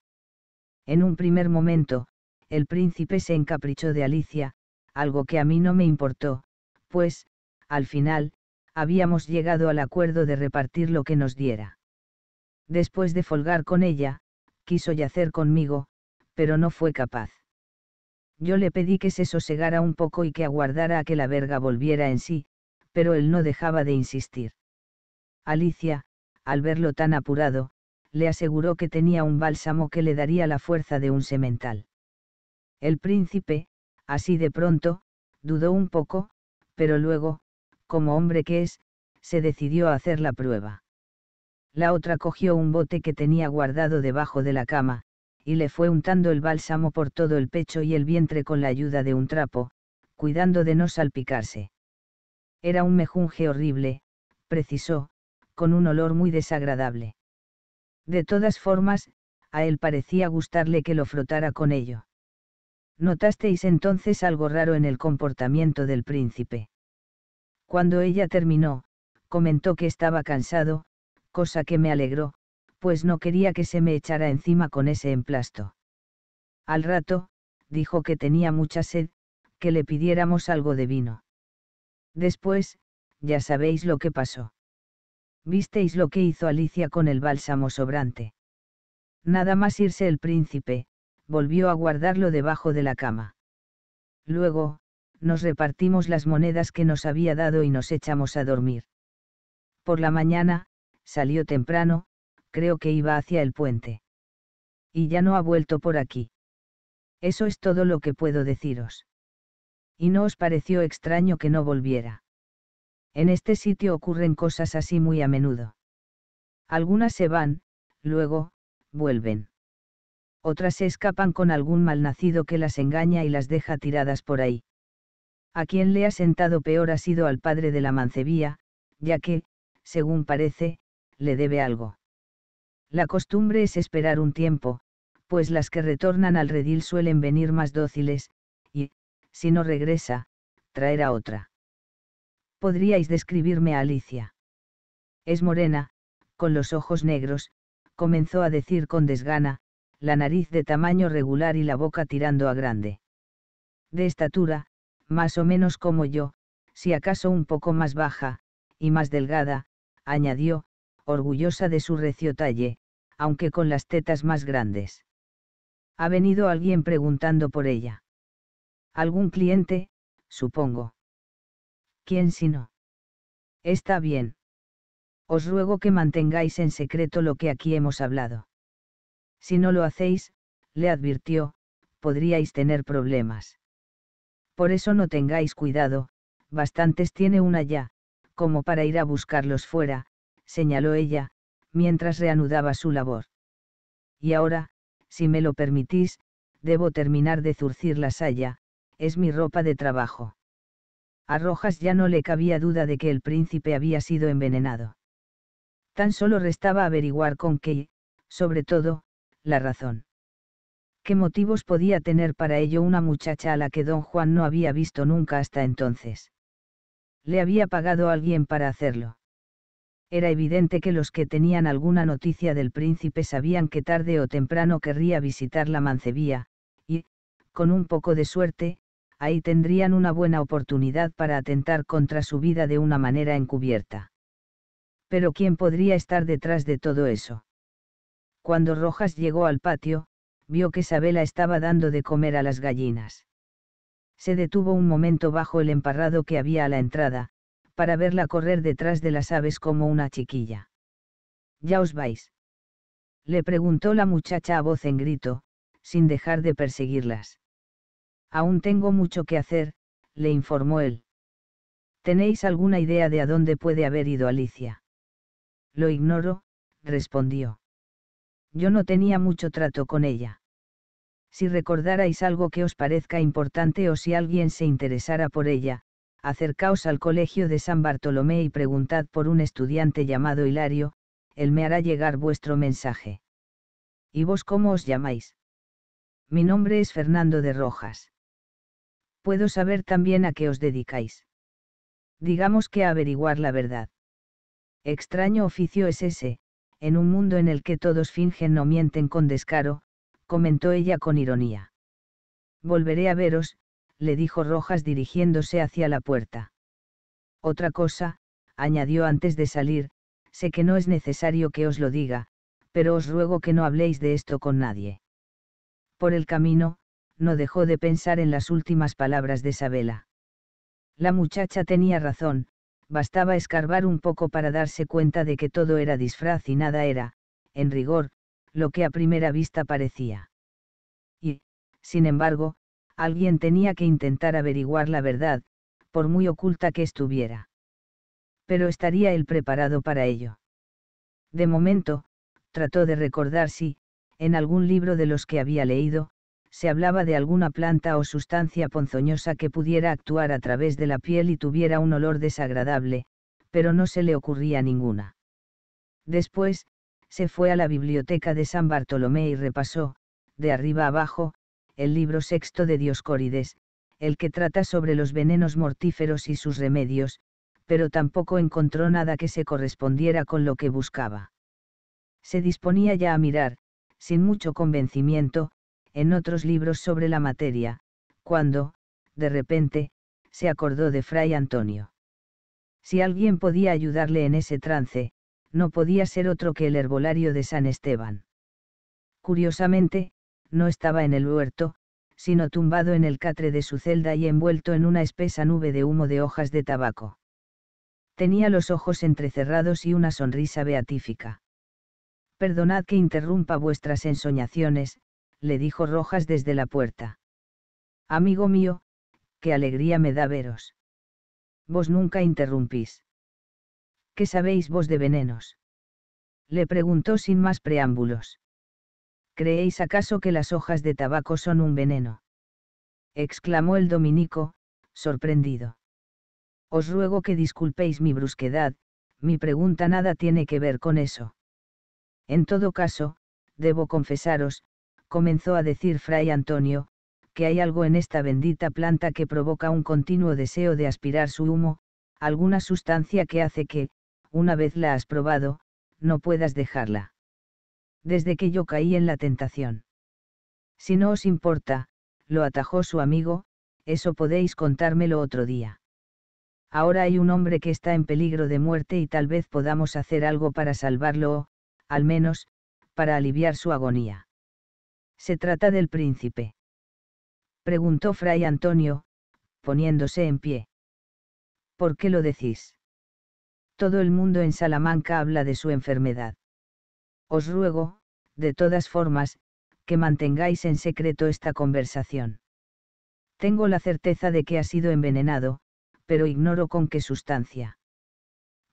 Speaker 1: En un primer momento, el príncipe se encaprichó de Alicia, algo que a mí no me importó, pues, al final, habíamos llegado al acuerdo de repartir lo que nos diera. Después de folgar con ella, quiso yacer conmigo, pero no fue capaz. Yo le pedí que se sosegara un poco y que aguardara a que la verga volviera en sí, pero él no dejaba de insistir. Alicia, al verlo tan apurado, le aseguró que tenía un bálsamo que le daría la fuerza de un semental. El príncipe, así de pronto, dudó un poco, pero luego, como hombre que es, se decidió a hacer la prueba. La otra cogió un bote que tenía guardado debajo de la cama, y le fue untando el bálsamo por todo el pecho y el vientre con la ayuda de un trapo, cuidando de no salpicarse. Era un mejunje horrible, precisó, con un olor muy desagradable. De todas formas, a él parecía gustarle que lo frotara con ello. Notasteis entonces algo raro en el comportamiento del príncipe. Cuando ella terminó, comentó que estaba cansado, cosa que me alegró, pues no quería que se me echara encima con ese emplasto. Al rato, dijo que tenía mucha sed, que le pidiéramos algo de vino. Después, ya sabéis lo que pasó. Visteis lo que hizo Alicia con el bálsamo sobrante. Nada más irse el príncipe, volvió a guardarlo debajo de la cama. Luego, nos repartimos las monedas que nos había dado y nos echamos a dormir. Por la mañana, salió temprano, creo que iba hacia el puente. Y ya no ha vuelto por aquí. Eso es todo lo que puedo deciros. Y no os pareció extraño que no volviera. En este sitio ocurren cosas así muy a menudo. Algunas se van, luego, vuelven. Otras se escapan con algún malnacido que las engaña y las deja tiradas por ahí. A quien le ha sentado peor ha sido al padre de la mancebía, ya que, según parece, le debe algo. La costumbre es esperar un tiempo, pues las que retornan al redil suelen venir más dóciles, y, si no regresa, traer a otra. Podríais describirme a Alicia. Es morena, con los ojos negros, comenzó a decir con desgana, la nariz de tamaño regular y la boca tirando a grande. De estatura, más o menos como yo, si acaso un poco más baja, y más delgada, añadió, orgullosa de su recio talle, aunque con las tetas más grandes. Ha venido alguien preguntando por ella. Algún cliente, supongo. ¿Quién si no? Está bien. Os ruego que mantengáis en secreto lo que aquí hemos hablado. Si no lo hacéis, le advirtió, podríais tener problemas. Por eso no tengáis cuidado, bastantes tiene una ya, como para ir a buscarlos fuera, señaló ella, mientras reanudaba su labor. Y ahora, si me lo permitís, debo terminar de zurcir la saya, es mi ropa de trabajo. A Rojas ya no le cabía duda de que el príncipe había sido envenenado. Tan solo restaba averiguar con qué, sobre todo, la razón. ¿Qué motivos podía tener para ello una muchacha a la que don Juan no había visto nunca hasta entonces? Le había pagado alguien para hacerlo era evidente que los que tenían alguna noticia del príncipe sabían que tarde o temprano querría visitar la mancebía, y, con un poco de suerte, ahí tendrían una buena oportunidad para atentar contra su vida de una manera encubierta. Pero ¿quién podría estar detrás de todo eso? Cuando Rojas llegó al patio, vio que Isabela estaba dando de comer a las gallinas. Se detuvo un momento bajo el emparrado que había a la entrada, para verla correr detrás de las aves como una chiquilla. ¿Ya os vais? Le preguntó la muchacha a voz en grito, sin dejar de perseguirlas. Aún tengo mucho que hacer, le informó él. ¿Tenéis alguna idea de a dónde puede haber ido Alicia? Lo ignoro, respondió. Yo no tenía mucho trato con ella. Si recordarais algo que os parezca importante o si alguien se interesara por ella, acercaos al colegio de San Bartolomé y preguntad por un estudiante llamado Hilario, él me hará llegar vuestro mensaje. ¿Y vos cómo os llamáis? Mi nombre es Fernando de Rojas. Puedo saber también a qué os dedicáis. Digamos que a averiguar la verdad. Extraño oficio es ese, en un mundo en el que todos fingen o mienten con descaro, comentó ella con ironía. Volveré a veros, le dijo Rojas dirigiéndose hacia la puerta. Otra cosa, añadió antes de salir, sé que no es necesario que os lo diga, pero os ruego que no habléis de esto con nadie. Por el camino, no dejó de pensar en las últimas palabras de Sabela. La muchacha tenía razón, bastaba escarbar un poco para darse cuenta de que todo era disfraz y nada era, en rigor, lo que a primera vista parecía. Y, sin embargo, alguien tenía que intentar averiguar la verdad, por muy oculta que estuviera. Pero estaría él preparado para ello. De momento, trató de recordar si, en algún libro de los que había leído, se hablaba de alguna planta o sustancia ponzoñosa que pudiera actuar a través de la piel y tuviera un olor desagradable, pero no se le ocurría ninguna. Después, se fue a la biblioteca de San Bartolomé y repasó, de arriba abajo, el libro sexto de Dioscórides, el que trata sobre los venenos mortíferos y sus remedios, pero tampoco encontró nada que se correspondiera con lo que buscaba. Se disponía ya a mirar, sin mucho convencimiento, en otros libros sobre la materia, cuando, de repente, se acordó de Fray Antonio. Si alguien podía ayudarle en ese trance, no podía ser otro que el herbolario de San Esteban. Curiosamente, no estaba en el huerto, sino tumbado en el catre de su celda y envuelto en una espesa nube de humo de hojas de tabaco. Tenía los ojos entrecerrados y una sonrisa beatífica. Perdonad que interrumpa vuestras ensoñaciones, le dijo Rojas desde la puerta. Amigo mío, qué alegría me da veros. Vos nunca interrumpís. ¿Qué sabéis vos de venenos? Le preguntó sin más preámbulos. ¿creéis acaso que las hojas de tabaco son un veneno? exclamó el dominico, sorprendido. Os ruego que disculpéis mi brusquedad, mi pregunta nada tiene que ver con eso. En todo caso, debo confesaros, comenzó a decir Fray Antonio, que hay algo en esta bendita planta que provoca un continuo deseo de aspirar su humo, alguna sustancia que hace que, una vez la has probado, no puedas dejarla desde que yo caí en la tentación. Si no os importa, lo atajó su amigo, eso podéis contármelo otro día. Ahora hay un hombre que está en peligro de muerte y tal vez podamos hacer algo para salvarlo o, al menos, para aliviar su agonía. ¿Se trata del príncipe? Preguntó Fray Antonio, poniéndose en pie. ¿Por qué lo decís? Todo el mundo en Salamanca habla de su enfermedad. Os ruego, de todas formas, que mantengáis en secreto esta conversación. Tengo la certeza de que ha sido envenenado, pero ignoro con qué sustancia.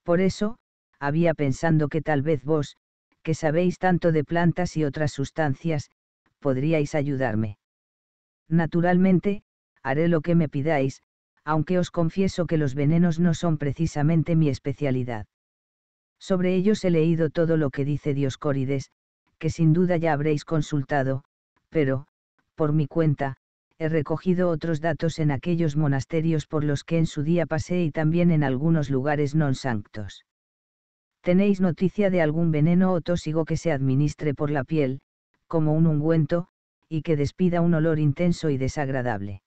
Speaker 1: Por eso, había pensando que tal vez vos, que sabéis tanto de plantas y otras sustancias, podríais ayudarme. Naturalmente, haré lo que me pidáis, aunque os confieso que los venenos no son precisamente mi especialidad. Sobre ellos he leído todo lo que dice Dioscórides, que sin duda ya habréis consultado, pero, por mi cuenta, he recogido otros datos en aquellos monasterios por los que en su día pasé y también en algunos lugares non sanctos. ¿Tenéis noticia de algún veneno o tóxico que se administre por la piel, como un ungüento, y que despida un olor intenso y desagradable?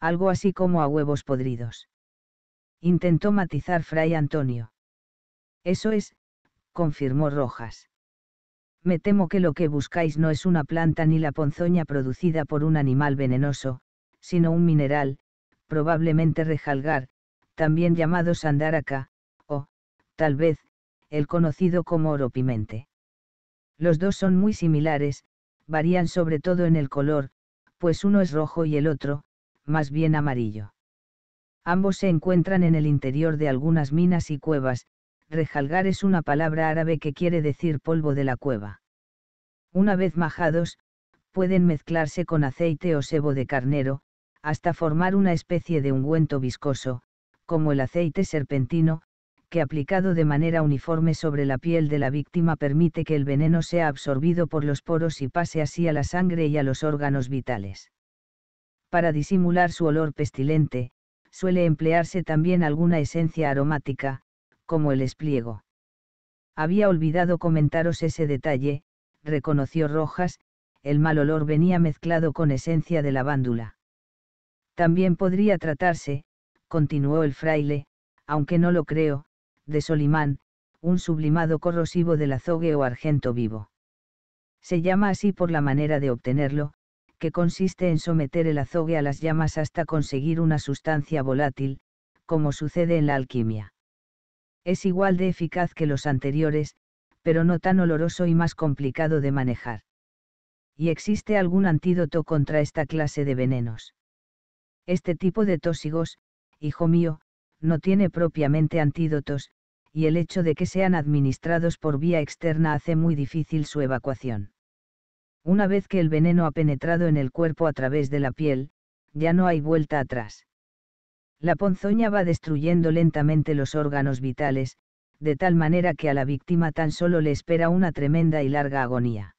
Speaker 1: Algo así como a huevos podridos. Intentó matizar Fray Antonio. Eso es, confirmó Rojas. Me temo que lo que buscáis no es una planta ni la ponzoña producida por un animal venenoso, sino un mineral, probablemente rejalgar, también llamado sandaraca, o, tal vez, el conocido como oropimente. Los dos son muy similares, varían sobre todo en el color, pues uno es rojo y el otro, más bien amarillo. Ambos se encuentran en el interior de algunas minas y cuevas, rejalgar es una palabra árabe que quiere decir polvo de la cueva. Una vez majados, pueden mezclarse con aceite o sebo de carnero, hasta formar una especie de ungüento viscoso, como el aceite serpentino, que aplicado de manera uniforme sobre la piel de la víctima permite que el veneno sea absorbido por los poros y pase así a la sangre y a los órganos vitales. Para disimular su olor pestilente, suele emplearse también alguna esencia aromática, como el espliego. Había olvidado comentaros ese detalle, reconoció Rojas, el mal olor venía mezclado con esencia de lavándula. También podría tratarse, continuó el fraile, aunque no lo creo, de solimán, un sublimado corrosivo del azogue o argento vivo. Se llama así por la manera de obtenerlo, que consiste en someter el azogue a las llamas hasta conseguir una sustancia volátil, como sucede en la alquimia. Es igual de eficaz que los anteriores, pero no tan oloroso y más complicado de manejar. ¿Y existe algún antídoto contra esta clase de venenos? Este tipo de tóxicos, hijo mío, no tiene propiamente antídotos, y el hecho de que sean administrados por vía externa hace muy difícil su evacuación. Una vez que el veneno ha penetrado en el cuerpo a través de la piel, ya no hay vuelta atrás. La ponzoña va destruyendo lentamente los órganos vitales, de tal manera que a la víctima tan solo le espera una tremenda y larga agonía.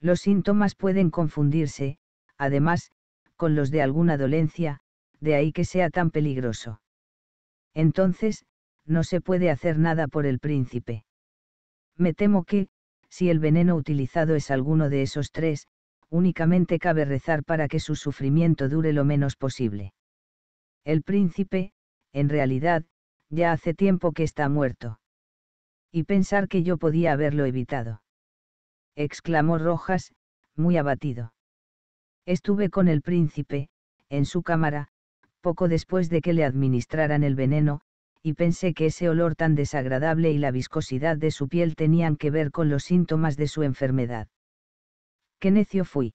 Speaker 1: Los síntomas pueden confundirse, además, con los de alguna dolencia, de ahí que sea tan peligroso. Entonces, no se puede hacer nada por el príncipe. Me temo que, si el veneno utilizado es alguno de esos tres, únicamente cabe rezar para que su sufrimiento dure lo menos posible. El príncipe, en realidad, ya hace tiempo que está muerto. Y pensar que yo podía haberlo evitado. Exclamó Rojas, muy abatido. Estuve con el príncipe, en su cámara, poco después de que le administraran el veneno, y pensé que ese olor tan desagradable y la viscosidad de su piel tenían que ver con los síntomas de su enfermedad. Qué necio fui.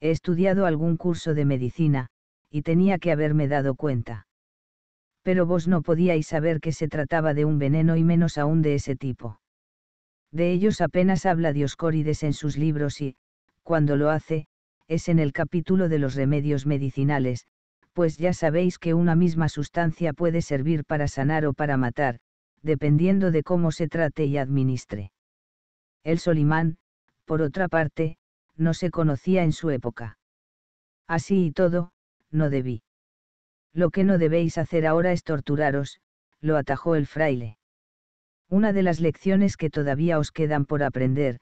Speaker 1: He estudiado algún curso de medicina, y tenía que haberme dado cuenta. Pero vos no podíais saber que se trataba de un veneno y menos aún de ese tipo. De ellos apenas habla Dioscórides en sus libros y, cuando lo hace, es en el capítulo de los remedios medicinales, pues ya sabéis que una misma sustancia puede servir para sanar o para matar, dependiendo de cómo se trate y administre. El Solimán, por otra parte, no se conocía en su época. Así y todo, no debí. Lo que no debéis hacer ahora es torturaros, lo atajó el fraile. Una de las lecciones que todavía os quedan por aprender,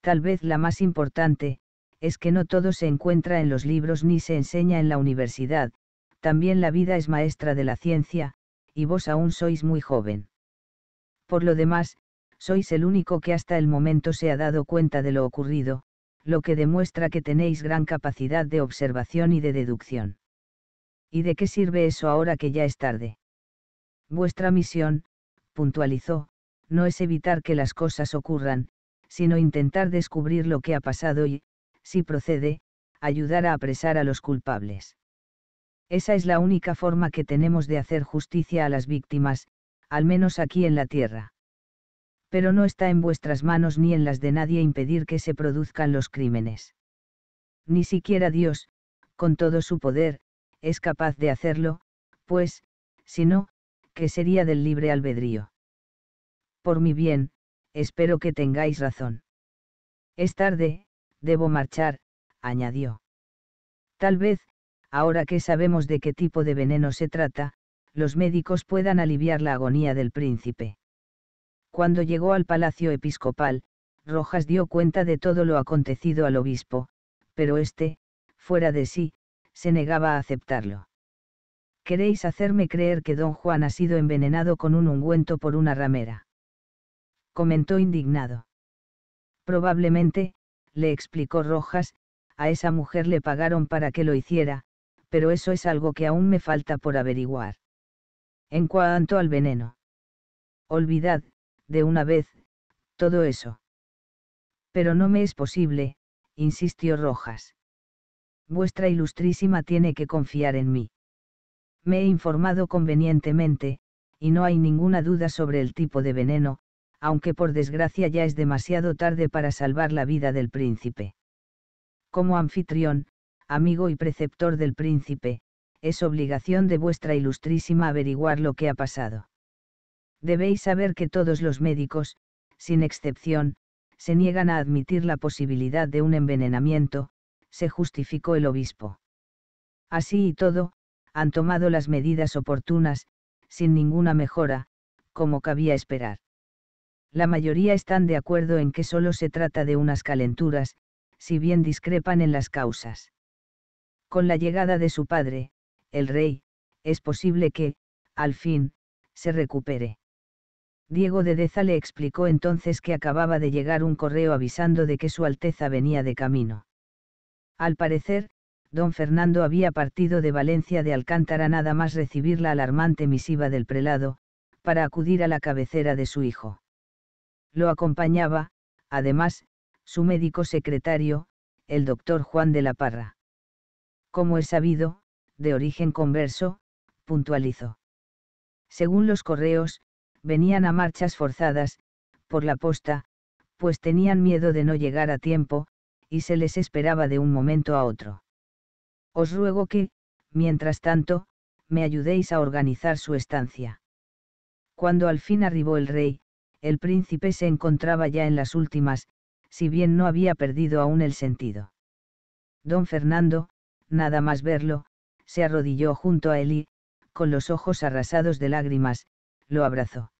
Speaker 1: tal vez la más importante, es que no todo se encuentra en los libros ni se enseña en la universidad, también la vida es maestra de la ciencia, y vos aún sois muy joven. Por lo demás, sois el único que hasta el momento se ha dado cuenta de lo ocurrido, lo que demuestra que tenéis gran capacidad de observación y de deducción. ¿Y de qué sirve eso ahora que ya es tarde? Vuestra misión, puntualizó, no es evitar que las cosas ocurran, sino intentar descubrir lo que ha pasado y, si procede, ayudar a apresar a los culpables. Esa es la única forma que tenemos de hacer justicia a las víctimas, al menos aquí en la Tierra. Pero no está en vuestras manos ni en las de nadie impedir que se produzcan los crímenes. Ni siquiera Dios, con todo su poder, es capaz de hacerlo, pues, si no, ¿qué sería del libre albedrío? Por mi bien, espero que tengáis razón. Es tarde, debo marchar, añadió. Tal vez, ahora que sabemos de qué tipo de veneno se trata, los médicos puedan aliviar la agonía del príncipe. Cuando llegó al palacio episcopal, Rojas dio cuenta de todo lo acontecido al obispo, pero éste, fuera de sí, se negaba a aceptarlo. ¿Queréis hacerme creer que don Juan ha sido envenenado con un ungüento por una ramera? comentó indignado. Probablemente, le explicó Rojas, a esa mujer le pagaron para que lo hiciera, pero eso es algo que aún me falta por averiguar. En cuanto al veneno. Olvidad, de una vez, todo eso. Pero no me es posible, insistió Rojas vuestra ilustrísima tiene que confiar en mí. Me he informado convenientemente, y no hay ninguna duda sobre el tipo de veneno, aunque por desgracia ya es demasiado tarde para salvar la vida del príncipe. Como anfitrión, amigo y preceptor del príncipe, es obligación de vuestra ilustrísima averiguar lo que ha pasado. Debéis saber que todos los médicos, sin excepción, se niegan a admitir la posibilidad de un envenenamiento, se justificó el obispo. Así y todo, han tomado las medidas oportunas, sin ninguna mejora, como cabía esperar. La mayoría están de acuerdo en que solo se trata de unas calenturas, si bien discrepan en las causas. Con la llegada de su padre, el rey, es posible que, al fin, se recupere. Diego de Deza le explicó entonces que acababa de llegar un correo avisando de que Su Alteza venía de camino. Al parecer, don Fernando había partido de Valencia de Alcántara nada más recibir la alarmante misiva del prelado, para acudir a la cabecera de su hijo. Lo acompañaba, además, su médico secretario, el doctor Juan de la Parra. Como es sabido, de origen converso, puntualizó. Según los correos, venían a marchas forzadas, por la posta, pues tenían miedo de no llegar a tiempo, y se les esperaba de un momento a otro. Os ruego que, mientras tanto, me ayudéis a organizar su estancia. Cuando al fin arribó el rey, el príncipe se encontraba ya en las últimas, si bien no había perdido aún el sentido. Don Fernando, nada más verlo, se arrodilló junto a él y, con los ojos arrasados de lágrimas, lo abrazó.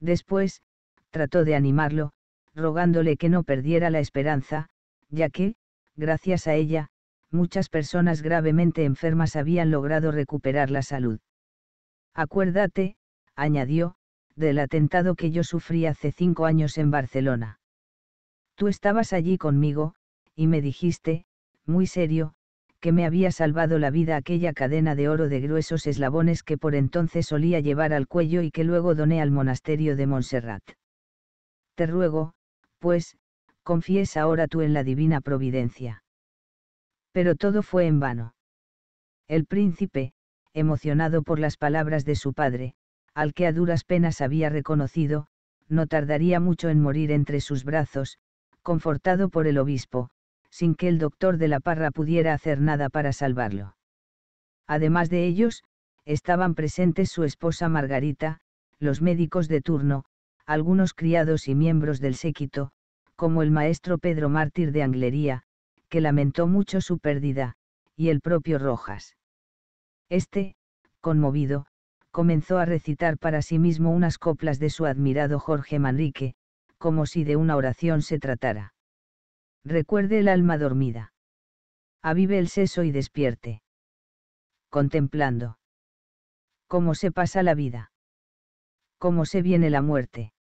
Speaker 1: Después, trató de animarlo, rogándole que no perdiera la esperanza, ya que, gracias a ella, muchas personas gravemente enfermas habían logrado recuperar la salud. Acuérdate, añadió, del atentado que yo sufrí hace cinco años en Barcelona. Tú estabas allí conmigo, y me dijiste, muy serio, que me había salvado la vida aquella cadena de oro de gruesos eslabones que por entonces solía llevar al cuello y que luego doné al monasterio de Montserrat. Te ruego, pues, confíes ahora tú en la divina providencia. Pero todo fue en vano. El príncipe, emocionado por las palabras de su padre, al que a duras penas había reconocido, no tardaría mucho en morir entre sus brazos, confortado por el obispo, sin que el doctor de la parra pudiera hacer nada para salvarlo. Además de ellos, estaban presentes su esposa Margarita, los médicos de turno, algunos criados y miembros del séquito, como el maestro Pedro Mártir de Anglería, que lamentó mucho su pérdida, y el propio Rojas. Este, conmovido, comenzó a recitar para sí mismo unas coplas de su admirado Jorge Manrique, como si de una oración se tratara. Recuerde el alma dormida. Avive el seso y despierte. Contemplando. Cómo se pasa la vida. Cómo se viene la muerte.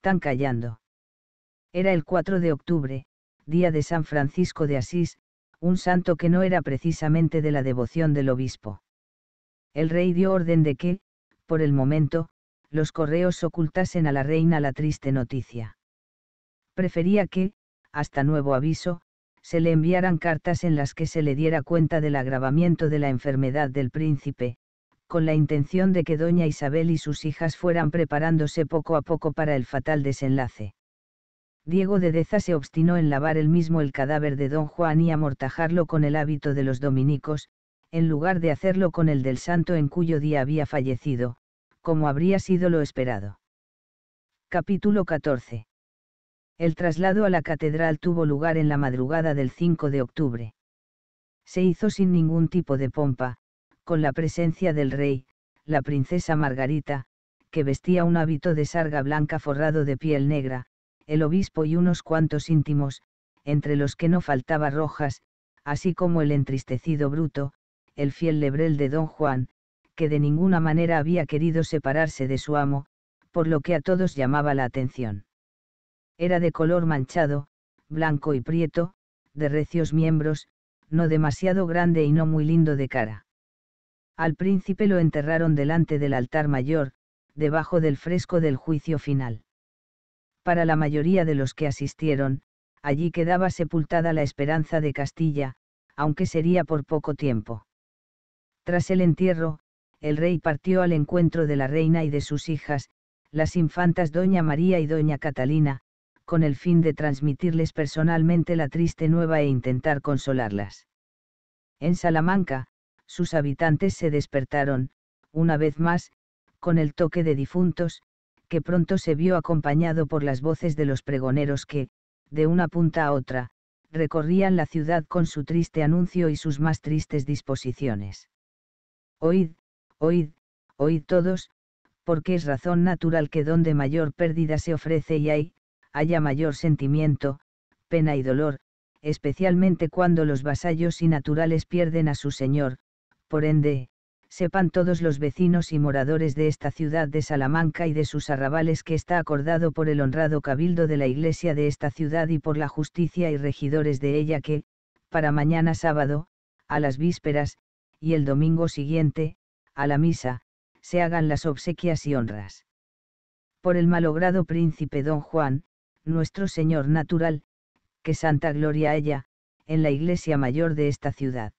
Speaker 1: Tan callando. Era el 4 de octubre, día de San Francisco de Asís, un santo que no era precisamente de la devoción del obispo. El rey dio orden de que, por el momento, los correos ocultasen a la reina la triste noticia. Prefería que, hasta nuevo aviso, se le enviaran cartas en las que se le diera cuenta del agravamiento de la enfermedad del príncipe, con la intención de que doña Isabel y sus hijas fueran preparándose poco a poco para el fatal desenlace. Diego de Deza se obstinó en lavar él mismo el cadáver de don Juan y amortajarlo con el hábito de los dominicos, en lugar de hacerlo con el del santo en cuyo día había fallecido, como habría sido lo esperado. Capítulo 14. El traslado a la catedral tuvo lugar en la madrugada del 5 de octubre. Se hizo sin ningún tipo de pompa, con la presencia del rey, la princesa Margarita, que vestía un hábito de sarga blanca forrado de piel negra, el obispo y unos cuantos íntimos, entre los que no faltaba Rojas, así como el entristecido Bruto, el fiel lebrel de don Juan, que de ninguna manera había querido separarse de su amo, por lo que a todos llamaba la atención. Era de color manchado, blanco y prieto, de recios miembros, no demasiado grande y no muy lindo de cara. Al príncipe lo enterraron delante del altar mayor, debajo del fresco del juicio final para la mayoría de los que asistieron, allí quedaba sepultada la esperanza de Castilla, aunque sería por poco tiempo. Tras el entierro, el rey partió al encuentro de la reina y de sus hijas, las infantas Doña María y Doña Catalina, con el fin de transmitirles personalmente la triste nueva e intentar consolarlas. En Salamanca, sus habitantes se despertaron, una vez más, con el toque de difuntos, que pronto se vio acompañado por las voces de los pregoneros que, de una punta a otra, recorrían la ciudad con su triste anuncio y sus más tristes disposiciones. Oíd, oíd, oíd todos, porque es razón natural que donde mayor pérdida se ofrece y hay, haya mayor sentimiento, pena y dolor, especialmente cuando los vasallos y naturales pierden a su señor, por ende, sepan todos los vecinos y moradores de esta ciudad de Salamanca y de sus arrabales que está acordado por el honrado cabildo de la iglesia de esta ciudad y por la justicia y regidores de ella que, para mañana sábado, a las vísperas, y el domingo siguiente, a la misa, se hagan las obsequias y honras. Por el malogrado príncipe don Juan, nuestro señor natural, que santa gloria ella, en la iglesia mayor de esta ciudad.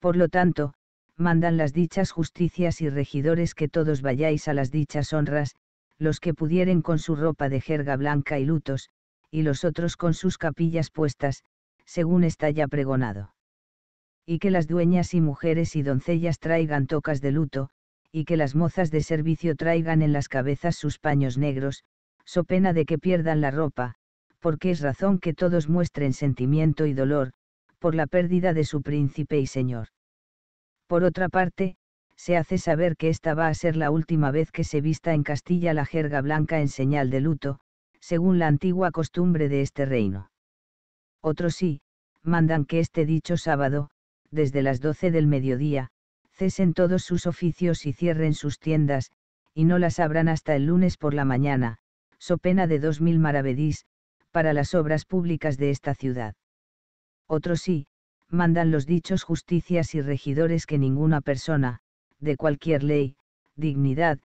Speaker 1: Por lo tanto, mandan las dichas justicias y regidores que todos vayáis a las dichas honras, los que pudieren con su ropa de jerga blanca y lutos, y los otros con sus capillas puestas, según está ya pregonado. Y que las dueñas y mujeres y doncellas traigan tocas de luto, y que las mozas de servicio traigan en las cabezas sus paños negros, so pena de que pierdan la ropa, porque es razón que todos muestren sentimiento y dolor, por la pérdida de su príncipe y señor. Por otra parte, se hace saber que esta va a ser la última vez que se vista en Castilla la jerga blanca en señal de luto, según la antigua costumbre de este reino. Otros sí, mandan que este dicho sábado, desde las doce del mediodía, cesen todos sus oficios y cierren sus tiendas, y no las abran hasta el lunes por la mañana, so pena de dos mil maravedís, para las obras públicas de esta ciudad. Otros sí, mandan los dichos justicias y regidores que ninguna persona, de cualquier ley, dignidad,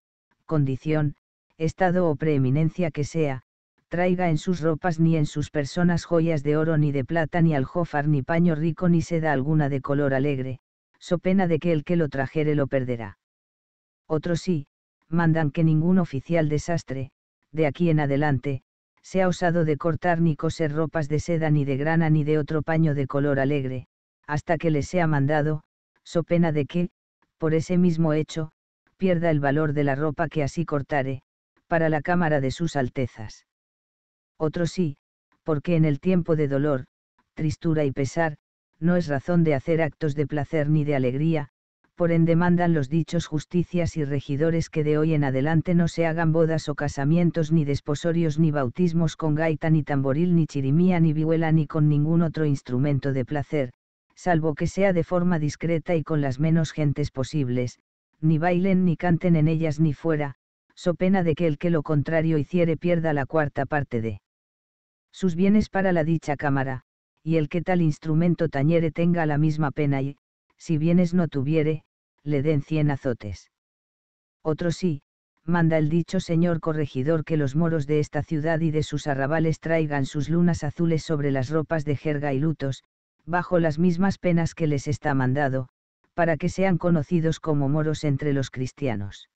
Speaker 1: condición, estado o preeminencia que sea, traiga en sus ropas ni en sus personas joyas de oro ni de plata ni aljófar ni paño rico ni seda alguna de color alegre, so pena de que el que lo trajere lo perderá. Otros sí, mandan que ningún oficial desastre, de aquí en adelante, sea osado de cortar ni coser ropas de seda ni de grana ni de otro paño de color alegre, hasta que le sea mandado, so pena de que, por ese mismo hecho, pierda el valor de la ropa que así cortare, para la cámara de sus altezas. Otro sí, porque en el tiempo de dolor, tristura y pesar, no es razón de hacer actos de placer ni de alegría, por ende mandan los dichos justicias y regidores que de hoy en adelante no se hagan bodas o casamientos ni desposorios ni bautismos con gaita ni tamboril ni chirimía ni vihuela ni con ningún otro instrumento de placer, salvo que sea de forma discreta y con las menos gentes posibles, ni bailen ni canten en ellas ni fuera, so pena de que el que lo contrario hiciere pierda la cuarta parte de sus bienes para la dicha cámara, y el que tal instrumento tañere tenga la misma pena y, si bienes no tuviere, le den cien azotes. Otro sí, manda el dicho señor corregidor que los moros de esta ciudad y de sus arrabales traigan sus lunas azules sobre las ropas de jerga y lutos, bajo las mismas penas que les está mandado, para que sean conocidos como moros entre los cristianos.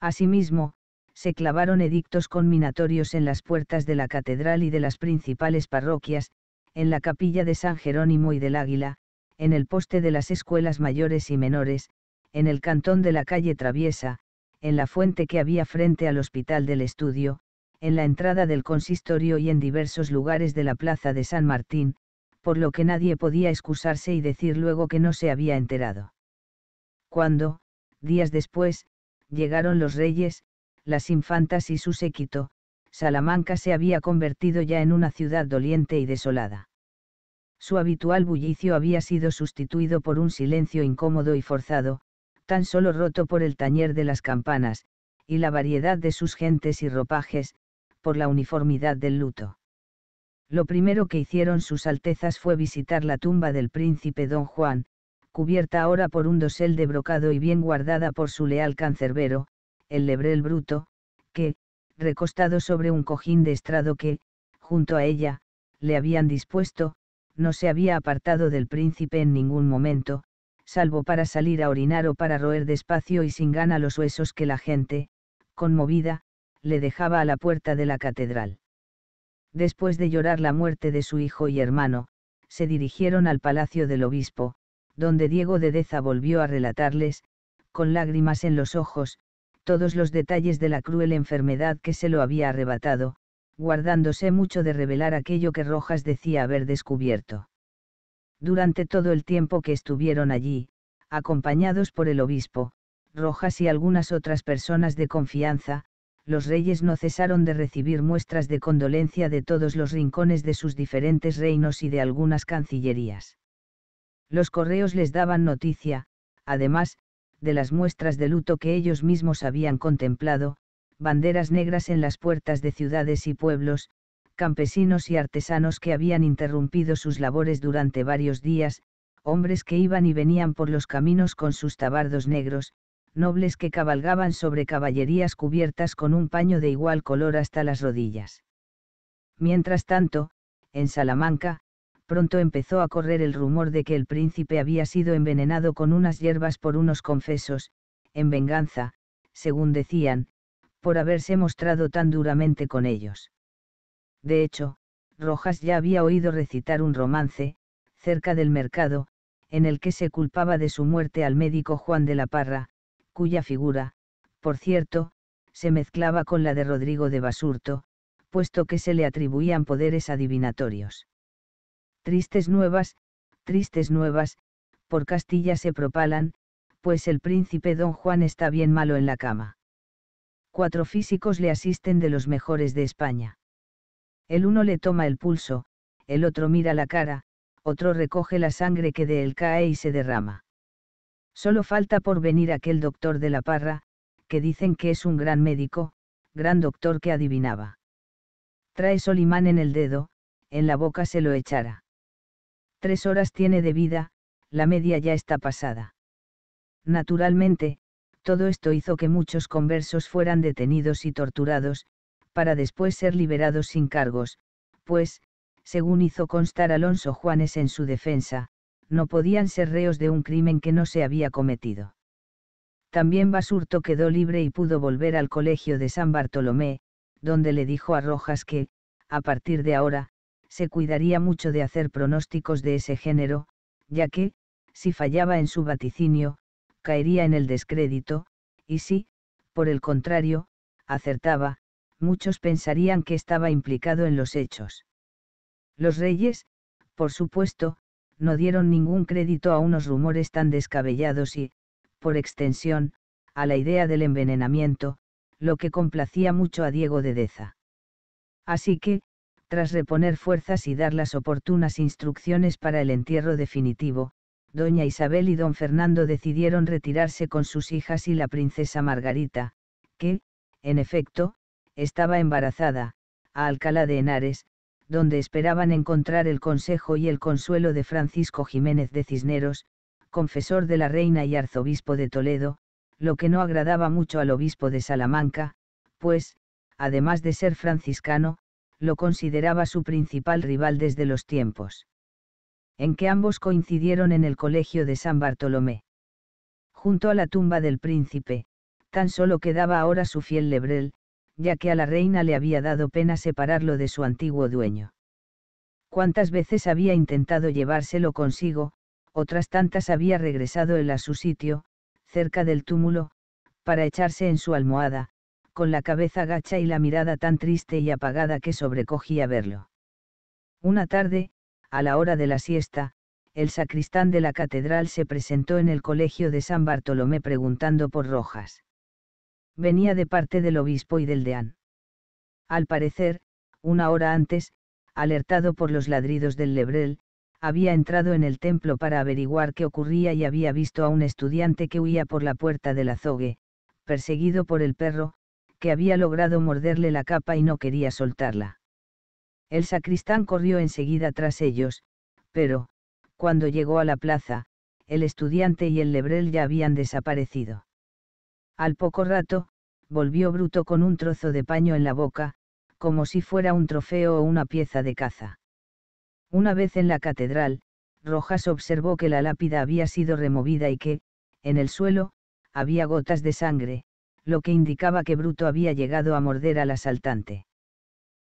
Speaker 1: Asimismo, se clavaron edictos conminatorios en las puertas de la catedral y de las principales parroquias, en la capilla de San Jerónimo y del Águila, en el poste de las escuelas mayores y menores, en el cantón de la calle Traviesa, en la fuente que había frente al Hospital del Estudio, en la entrada del consistorio y en diversos lugares de la Plaza de San Martín, por lo que nadie podía excusarse y decir luego que no se había enterado. Cuando, días después, llegaron los reyes, las infantas y su séquito, Salamanca se había convertido ya en una ciudad doliente y desolada. Su habitual bullicio había sido sustituido por un silencio incómodo y forzado, tan solo roto por el tañer de las campanas, y la variedad de sus gentes y ropajes, por la uniformidad del luto. Lo primero que hicieron sus altezas fue visitar la tumba del príncipe don Juan, cubierta ahora por un dosel de brocado y bien guardada por su leal cancerbero, el lebrel bruto, que, recostado sobre un cojín de estrado que, junto a ella, le habían dispuesto, no se había apartado del príncipe en ningún momento, salvo para salir a orinar o para roer despacio y sin gana los huesos que la gente, conmovida, le dejaba a la puerta de la catedral después de llorar la muerte de su hijo y hermano, se dirigieron al palacio del obispo, donde Diego de Deza volvió a relatarles, con lágrimas en los ojos, todos los detalles de la cruel enfermedad que se lo había arrebatado, guardándose mucho de revelar aquello que Rojas decía haber descubierto. Durante todo el tiempo que estuvieron allí, acompañados por el obispo, Rojas y algunas otras personas de confianza, los reyes no cesaron de recibir muestras de condolencia de todos los rincones de sus diferentes reinos y de algunas cancillerías. Los correos les daban noticia, además, de las muestras de luto que ellos mismos habían contemplado, banderas negras en las puertas de ciudades y pueblos, campesinos y artesanos que habían interrumpido sus labores durante varios días, hombres que iban y venían por los caminos con sus tabardos negros, nobles que cabalgaban sobre caballerías cubiertas con un paño de igual color hasta las rodillas. Mientras tanto, en Salamanca, pronto empezó a correr el rumor de que el príncipe había sido envenenado con unas hierbas por unos confesos, en venganza, según decían, por haberse mostrado tan duramente con ellos. De hecho, Rojas ya había oído recitar un romance, cerca del mercado, en el que se culpaba de su muerte al médico Juan de la Parra, cuya figura, por cierto, se mezclaba con la de Rodrigo de Basurto, puesto que se le atribuían poderes adivinatorios. Tristes nuevas, tristes nuevas, por Castilla se propalan, pues el príncipe don Juan está bien malo en la cama. Cuatro físicos le asisten de los mejores de España. El uno le toma el pulso, el otro mira la cara, otro recoge la sangre que de él cae y se derrama. Solo falta por venir aquel doctor de la parra, que dicen que es un gran médico, gran doctor que adivinaba. Trae Solimán en el dedo, en la boca se lo echara. Tres horas tiene de vida, la media ya está pasada. Naturalmente, todo esto hizo que muchos conversos fueran detenidos y torturados, para después ser liberados sin cargos, pues, según hizo constar Alonso Juanes en su defensa, no podían ser reos de un crimen que no se había cometido. También Basurto quedó libre y pudo volver al colegio de San Bartolomé, donde le dijo a Rojas que, a partir de ahora, se cuidaría mucho de hacer pronósticos de ese género, ya que, si fallaba en su vaticinio, caería en el descrédito, y si, por el contrario, acertaba, muchos pensarían que estaba implicado en los hechos. Los reyes, por supuesto, no dieron ningún crédito a unos rumores tan descabellados y, por extensión, a la idea del envenenamiento, lo que complacía mucho a Diego de Deza. Así que, tras reponer fuerzas y dar las oportunas instrucciones para el entierro definitivo, doña Isabel y don Fernando decidieron retirarse con sus hijas y la princesa Margarita, que, en efecto, estaba embarazada, a Alcalá de Henares, donde esperaban encontrar el consejo y el consuelo de Francisco Jiménez de Cisneros, confesor de la reina y arzobispo de Toledo, lo que no agradaba mucho al obispo de Salamanca, pues, además de ser franciscano, lo consideraba su principal rival desde los tiempos en que ambos coincidieron en el colegio de San Bartolomé. Junto a la tumba del príncipe, tan solo quedaba ahora su fiel lebrel, ya que a la reina le había dado pena separarlo de su antiguo dueño. Cuántas veces había intentado llevárselo consigo, otras tantas había regresado él a su sitio, cerca del túmulo, para echarse en su almohada, con la cabeza gacha y la mirada tan triste y apagada que sobrecogía verlo. Una tarde, a la hora de la siesta, el sacristán de la catedral se presentó en el colegio de San Bartolomé preguntando por Rojas venía de parte del obispo y del deán. Al parecer, una hora antes, alertado por los ladridos del Lebrel, había entrado en el templo para averiguar qué ocurría y había visto a un estudiante que huía por la puerta del azogue, perseguido por el perro, que había logrado morderle la capa y no quería soltarla. El sacristán corrió enseguida tras ellos, pero, cuando llegó a la plaza, el estudiante y el lebrel ya habían desaparecido. Al poco rato, volvió Bruto con un trozo de paño en la boca, como si fuera un trofeo o una pieza de caza. Una vez en la catedral, Rojas observó que la lápida había sido removida y que, en el suelo, había gotas de sangre, lo que indicaba que Bruto había llegado a morder al asaltante.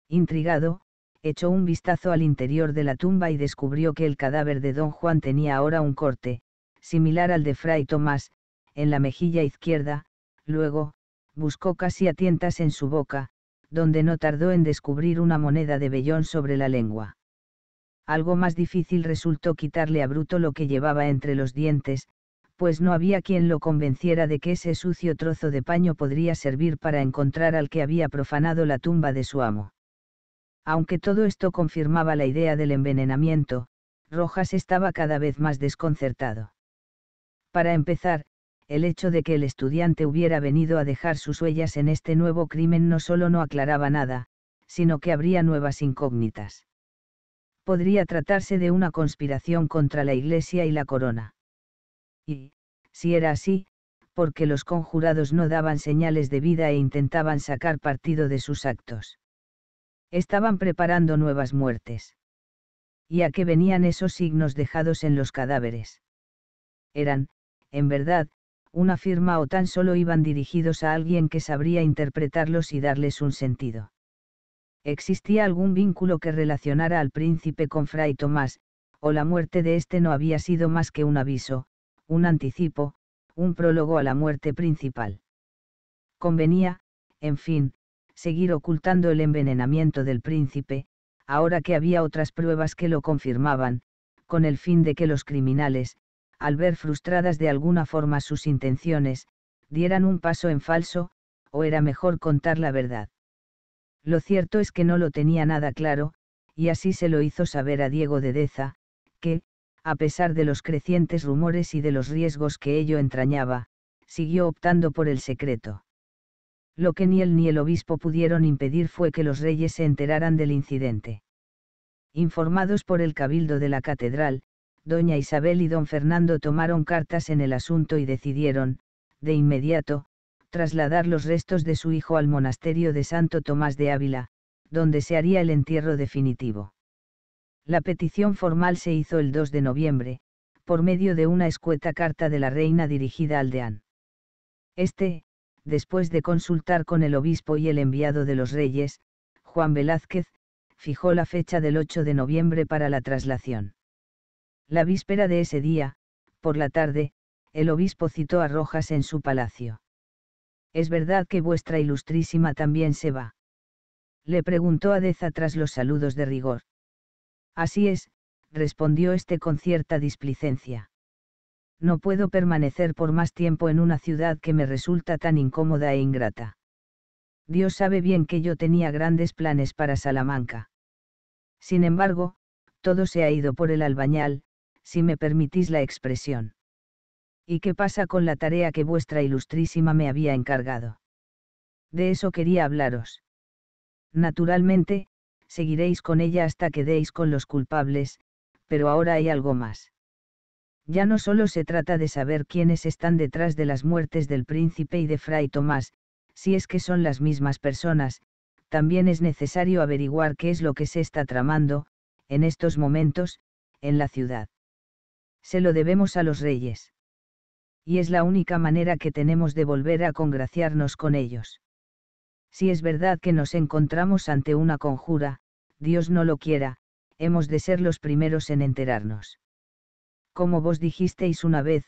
Speaker 1: Intrigado, echó un vistazo al interior de la tumba y descubrió que el cadáver de don Juan tenía ahora un corte, similar al de Fray Tomás, en la mejilla izquierda, Luego, buscó casi a tientas en su boca, donde no tardó en descubrir una moneda de vellón sobre la lengua. Algo más difícil resultó quitarle a Bruto lo que llevaba entre los dientes, pues no había quien lo convenciera de que ese sucio trozo de paño podría servir para encontrar al que había profanado la tumba de su amo. Aunque todo esto confirmaba la idea del envenenamiento, Rojas estaba cada vez más desconcertado. Para empezar, el hecho de que el estudiante hubiera venido a dejar sus huellas en este nuevo crimen no solo no aclaraba nada, sino que habría nuevas incógnitas. Podría tratarse de una conspiración contra la Iglesia y la Corona. Y, si era así, porque los conjurados no daban señales de vida e intentaban sacar partido de sus actos. Estaban preparando nuevas muertes. ¿Y a qué venían esos signos dejados en los cadáveres? Eran, en verdad, una firma o tan solo iban dirigidos a alguien que sabría interpretarlos y darles un sentido. Existía algún vínculo que relacionara al príncipe con Fray Tomás, o la muerte de este no había sido más que un aviso, un anticipo, un prólogo a la muerte principal. Convenía, en fin, seguir ocultando el envenenamiento del príncipe, ahora que había otras pruebas que lo confirmaban, con el fin de que los criminales, al ver frustradas de alguna forma sus intenciones, dieran un paso en falso, o era mejor contar la verdad. Lo cierto es que no lo tenía nada claro, y así se lo hizo saber a Diego de Deza, que, a pesar de los crecientes rumores y de los riesgos que ello entrañaba, siguió optando por el secreto. Lo que ni él ni el obispo pudieron impedir fue que los reyes se enteraran del incidente. Informados por el cabildo de la catedral, doña Isabel y don Fernando tomaron cartas en el asunto y decidieron, de inmediato, trasladar los restos de su hijo al monasterio de Santo Tomás de Ávila, donde se haría el entierro definitivo. La petición formal se hizo el 2 de noviembre, por medio de una escueta carta de la reina dirigida al deán. Este, después de consultar con el obispo y el enviado de los reyes, Juan Velázquez, fijó la fecha del 8 de noviembre para la traslación. La víspera de ese día, por la tarde, el obispo citó a Rojas en su palacio. ¿Es verdad que vuestra ilustrísima también se va? Le preguntó a tras los saludos de rigor. Así es, respondió este con cierta displicencia. No puedo permanecer por más tiempo en una ciudad que me resulta tan incómoda e ingrata. Dios sabe bien que yo tenía grandes planes para Salamanca. Sin embargo, todo se ha ido por el albañal, si me permitís la expresión. ¿Y qué pasa con la tarea que vuestra ilustrísima me había encargado? De eso quería hablaros. Naturalmente, seguiréis con ella hasta que deis con los culpables, pero ahora hay algo más. Ya no solo se trata de saber quiénes están detrás de las muertes del príncipe y de Fray Tomás, si es que son las mismas personas, también es necesario averiguar qué es lo que se está tramando, en estos momentos, en la ciudad se lo debemos a los reyes. Y es la única manera que tenemos de volver a congraciarnos con ellos. Si es verdad que nos encontramos ante una conjura, Dios no lo quiera, hemos de ser los primeros en enterarnos. Como vos dijisteis una vez,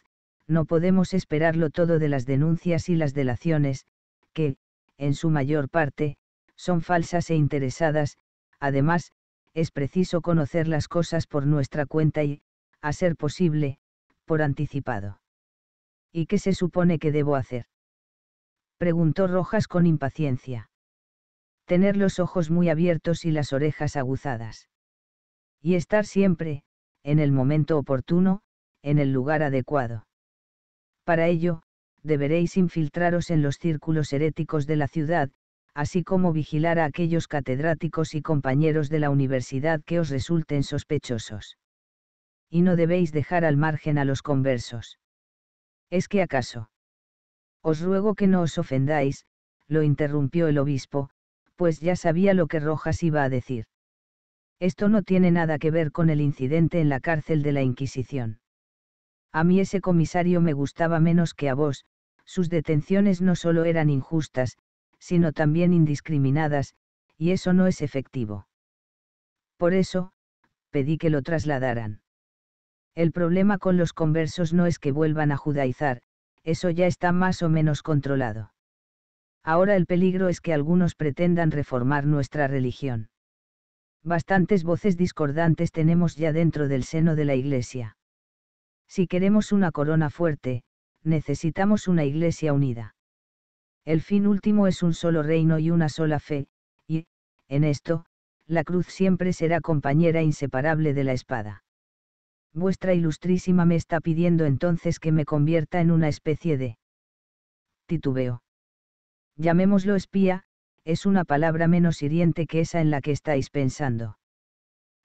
Speaker 1: no podemos esperarlo todo de las denuncias y las delaciones, que, en su mayor parte, son falsas e interesadas, además, es preciso conocer las cosas por nuestra cuenta y, a ser posible, por anticipado. ¿Y qué se supone que debo hacer? preguntó Rojas con impaciencia. Tener los ojos muy abiertos y las orejas aguzadas. Y estar siempre, en el momento oportuno, en el lugar adecuado. Para ello, deberéis infiltraros en los círculos heréticos de la ciudad, así como vigilar a aquellos catedráticos y compañeros de la universidad que os resulten sospechosos y no debéis dejar al margen a los conversos. ¿Es que acaso? Os ruego que no os ofendáis, lo interrumpió el obispo, pues ya sabía lo que Rojas iba a decir. Esto no tiene nada que ver con el incidente en la cárcel de la Inquisición. A mí ese comisario me gustaba menos que a vos, sus detenciones no solo eran injustas, sino también indiscriminadas, y eso no es efectivo. Por eso, pedí que lo trasladaran. El problema con los conversos no es que vuelvan a judaizar, eso ya está más o menos controlado. Ahora el peligro es que algunos pretendan reformar nuestra religión. Bastantes voces discordantes tenemos ya dentro del seno de la Iglesia. Si queremos una corona fuerte, necesitamos una Iglesia unida. El fin último es un solo reino y una sola fe, y, en esto, la cruz siempre será compañera inseparable de la espada vuestra ilustrísima me está pidiendo entonces que me convierta en una especie de titubeo. Llamémoslo espía, es una palabra menos hiriente que esa en la que estáis pensando.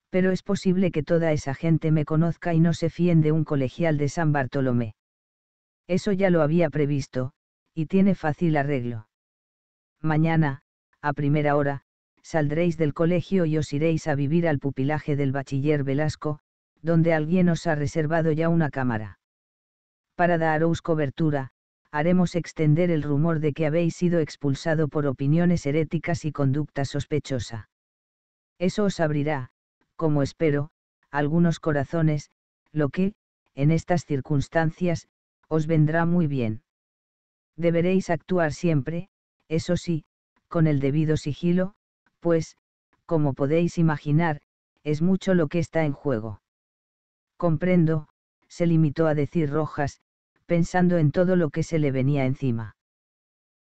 Speaker 1: Pero es posible que toda esa gente me conozca y no se fíen de un colegial de San Bartolomé. Eso ya lo había previsto, y tiene fácil arreglo. Mañana, a primera hora, saldréis del colegio y os iréis a vivir al pupilaje del bachiller Velasco, donde alguien os ha reservado ya una cámara. Para daros cobertura, haremos extender el rumor de que habéis sido expulsado por opiniones heréticas y conducta sospechosa. Eso os abrirá, como espero, algunos corazones, lo que, en estas circunstancias, os vendrá muy bien. Deberéis actuar siempre, eso sí, con el debido sigilo, pues, como podéis imaginar, es mucho lo que está en juego. Comprendo, se limitó a decir Rojas, pensando en todo lo que se le venía encima.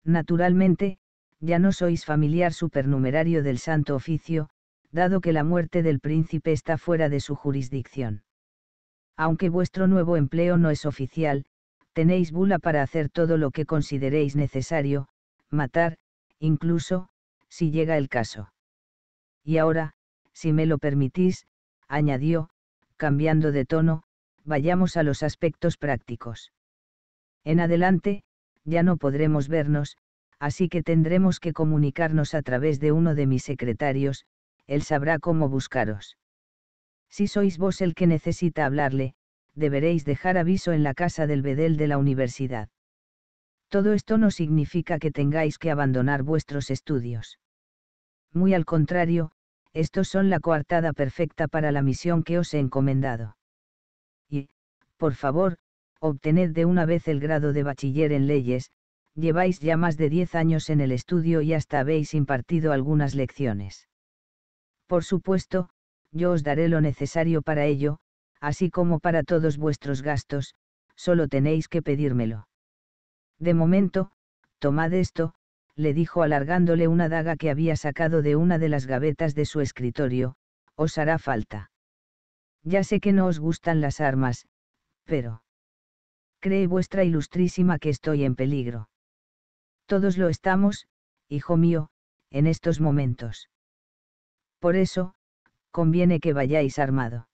Speaker 1: Naturalmente, ya no sois familiar supernumerario del Santo Oficio, dado que la muerte del príncipe está fuera de su jurisdicción. Aunque vuestro nuevo empleo no es oficial, tenéis bula para hacer todo lo que consideréis necesario, matar, incluso, si llega el caso. Y ahora, si me lo permitís, añadió, cambiando de tono, vayamos a los aspectos prácticos. En adelante, ya no podremos vernos, así que tendremos que comunicarnos a través de uno de mis secretarios, él sabrá cómo buscaros. Si sois vos el que necesita hablarle, deberéis dejar aviso en la casa del bedel de la universidad. Todo esto no significa que tengáis que abandonar vuestros estudios. Muy al contrario, estos son la coartada perfecta para la misión que os he encomendado. Y, por favor, obtened de una vez el grado de bachiller en leyes, lleváis ya más de diez años en el estudio y hasta habéis impartido algunas lecciones. Por supuesto, yo os daré lo necesario para ello, así como para todos vuestros gastos, solo tenéis que pedírmelo. De momento, tomad esto, le dijo alargándole una daga que había sacado de una de las gavetas de su escritorio, os hará falta. Ya sé que no os gustan las armas, pero... Cree vuestra ilustrísima que estoy en peligro. Todos lo estamos, hijo mío, en estos momentos. Por eso, conviene que vayáis armado.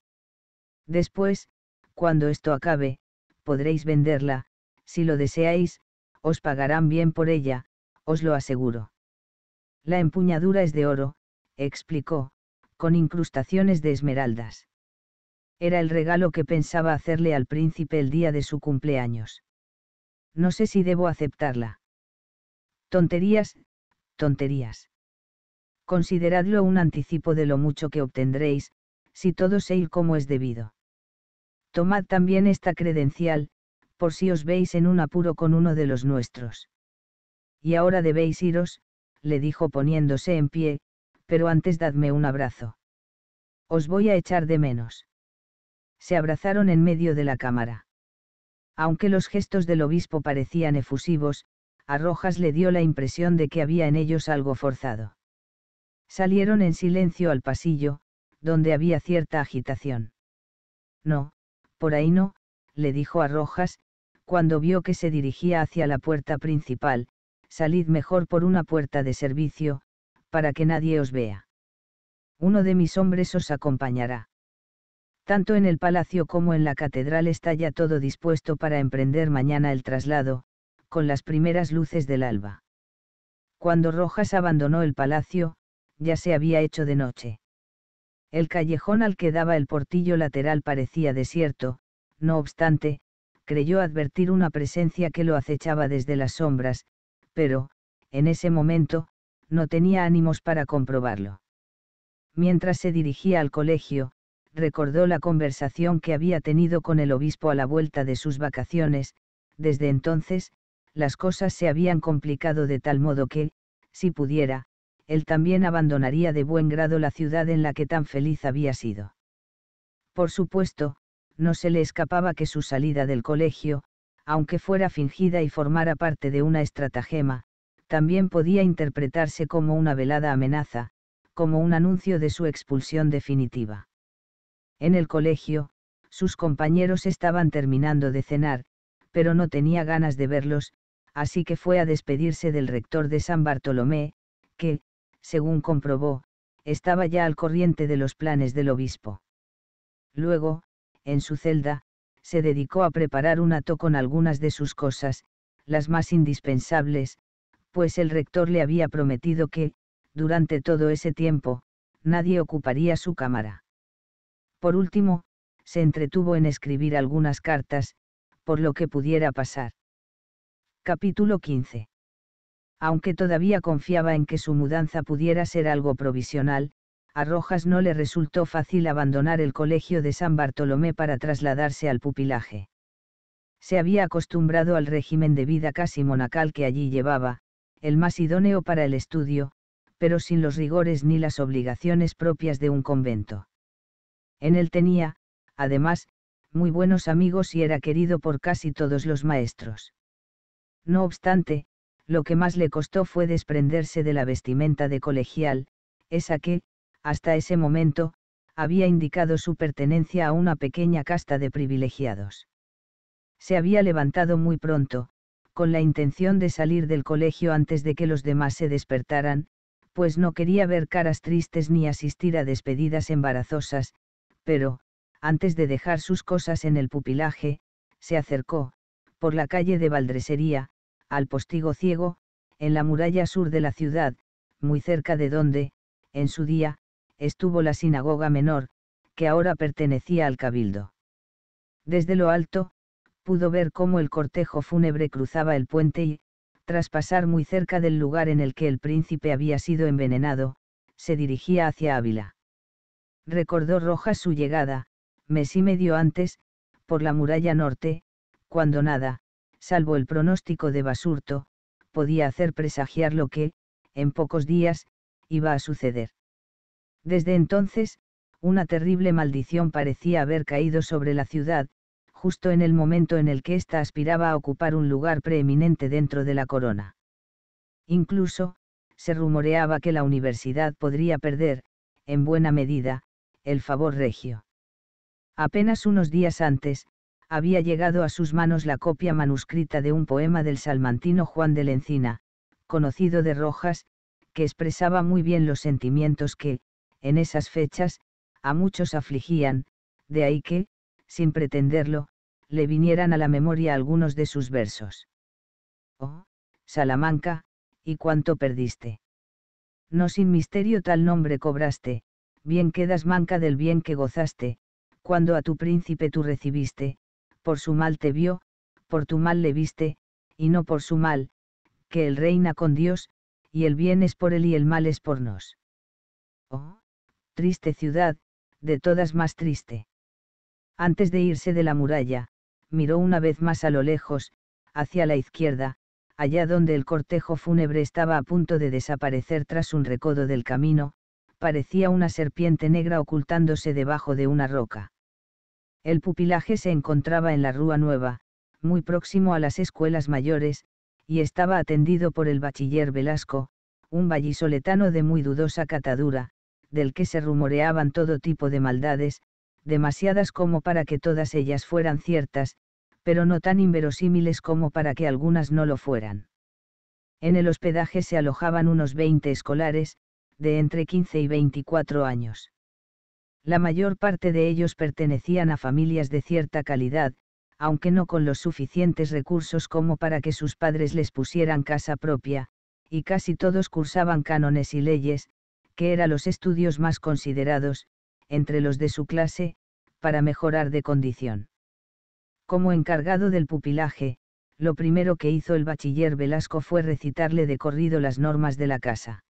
Speaker 1: Después, cuando esto acabe, podréis venderla, si lo deseáis, os pagarán bien por ella, os lo aseguro. La empuñadura es de oro, explicó, con incrustaciones de esmeraldas. Era el regalo que pensaba hacerle al príncipe el día de su cumpleaños. No sé si debo aceptarla. Tonterías, tonterías. Consideradlo un anticipo de lo mucho que obtendréis, si todo se ir como es debido. Tomad también esta credencial, por si os veis en un apuro con uno de los nuestros y ahora debéis iros, le dijo poniéndose en pie, pero antes dadme un abrazo. Os voy a echar de menos. Se abrazaron en medio de la cámara. Aunque los gestos del obispo parecían efusivos, a Rojas le dio la impresión de que había en ellos algo forzado. Salieron en silencio al pasillo, donde había cierta agitación. No, por ahí no, le dijo a Rojas, cuando vio que se dirigía hacia la puerta principal, salid mejor por una puerta de servicio, para que nadie os vea. Uno de mis hombres os acompañará. Tanto en el palacio como en la catedral está ya todo dispuesto para emprender mañana el traslado, con las primeras luces del alba. Cuando Rojas abandonó el palacio, ya se había hecho de noche. El callejón al que daba el portillo lateral parecía desierto, no obstante, creyó advertir una presencia que lo acechaba desde las sombras, pero, en ese momento, no tenía ánimos para comprobarlo. Mientras se dirigía al colegio, recordó la conversación que había tenido con el obispo a la vuelta de sus vacaciones, desde entonces, las cosas se habían complicado de tal modo que, si pudiera, él también abandonaría de buen grado la ciudad en la que tan feliz había sido. Por supuesto, no se le escapaba que su salida del colegio, aunque fuera fingida y formara parte de una estratagema, también podía interpretarse como una velada amenaza, como un anuncio de su expulsión definitiva. En el colegio, sus compañeros estaban terminando de cenar, pero no tenía ganas de verlos, así que fue a despedirse del rector de San Bartolomé, que, según comprobó, estaba ya al corriente de los planes del obispo. Luego, en su celda, se dedicó a preparar un ato con algunas de sus cosas, las más indispensables, pues el rector le había prometido que, durante todo ese tiempo, nadie ocuparía su cámara. Por último, se entretuvo en escribir algunas cartas, por lo que pudiera pasar. Capítulo 15. Aunque todavía confiaba en que su mudanza pudiera ser algo provisional, a Rojas no le resultó fácil abandonar el colegio de San Bartolomé para trasladarse al pupilaje. Se había acostumbrado al régimen de vida casi monacal que allí llevaba, el más idóneo para el estudio, pero sin los rigores ni las obligaciones propias de un convento. En él tenía, además, muy buenos amigos y era querido por casi todos los maestros. No obstante, lo que más le costó fue desprenderse de la vestimenta de colegial, esa que, hasta ese momento, había indicado su pertenencia a una pequeña casta de privilegiados. Se había levantado muy pronto, con la intención de salir del colegio antes de que los demás se despertaran, pues no quería ver caras tristes ni asistir a despedidas embarazosas, pero, antes de dejar sus cosas en el pupilaje, se acercó, por la calle de Valdresería, al postigo ciego, en la muralla sur de la ciudad, muy cerca de donde, en su día, estuvo la sinagoga menor, que ahora pertenecía al cabildo. Desde lo alto, pudo ver cómo el cortejo fúnebre cruzaba el puente y, tras pasar muy cerca del lugar en el que el príncipe había sido envenenado, se dirigía hacia Ávila. Recordó Rojas su llegada, mes y medio antes, por la muralla norte, cuando nada, salvo el pronóstico de Basurto, podía hacer presagiar lo que, en pocos días, iba a suceder. Desde entonces, una terrible maldición parecía haber caído sobre la ciudad, justo en el momento en el que ésta aspiraba a ocupar un lugar preeminente dentro de la corona. Incluso, se rumoreaba que la universidad podría perder, en buena medida, el favor regio. Apenas unos días antes, había llegado a sus manos la copia manuscrita de un poema del salmantino Juan de Lencina, conocido de Rojas, que expresaba muy bien los sentimientos que, en esas fechas, a muchos afligían, de ahí que, sin pretenderlo, le vinieran a la memoria algunos de sus versos. Oh, Salamanca, ¿y cuánto perdiste? No sin misterio tal nombre cobraste, bien quedas manca del bien que gozaste, cuando a tu príncipe tú recibiste, por su mal te vio, por tu mal le viste, y no por su mal, que él reina con Dios, y el bien es por él y el mal es por nos. Oh, triste ciudad, de todas más triste. Antes de irse de la muralla, miró una vez más a lo lejos, hacia la izquierda, allá donde el cortejo fúnebre estaba a punto de desaparecer tras un recodo del camino, parecía una serpiente negra ocultándose debajo de una roca. El pupilaje se encontraba en la Rúa Nueva, muy próximo a las escuelas mayores, y estaba atendido por el bachiller Velasco, un vallisoletano de muy dudosa catadura, del que se rumoreaban todo tipo de maldades, demasiadas como para que todas ellas fueran ciertas, pero no tan inverosímiles como para que algunas no lo fueran. En el hospedaje se alojaban unos 20 escolares, de entre 15 y 24 años. La mayor parte de ellos pertenecían a familias de cierta calidad, aunque no con los suficientes recursos como para que sus padres les pusieran casa propia, y casi todos cursaban cánones y leyes, que era los estudios más considerados, entre los de su clase, para mejorar de condición. Como encargado del pupilaje, lo primero que hizo el bachiller Velasco fue recitarle de corrido las normas de la casa.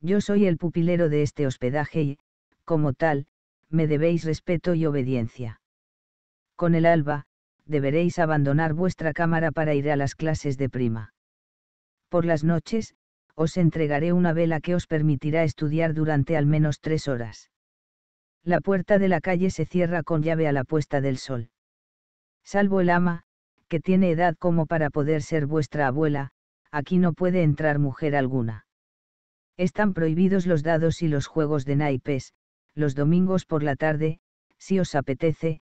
Speaker 1: Yo soy el pupilero de este hospedaje y, como tal, me debéis respeto y obediencia. Con el alba, deberéis abandonar vuestra cámara para ir a las clases de prima. Por las noches, os entregaré una vela que os permitirá estudiar durante al menos tres horas. La puerta de la calle se cierra con llave a la puesta del sol. Salvo el ama, que tiene edad como para poder ser vuestra abuela, aquí no puede entrar mujer alguna. Están prohibidos los dados y los juegos de naipes, los domingos por la tarde, si os apetece,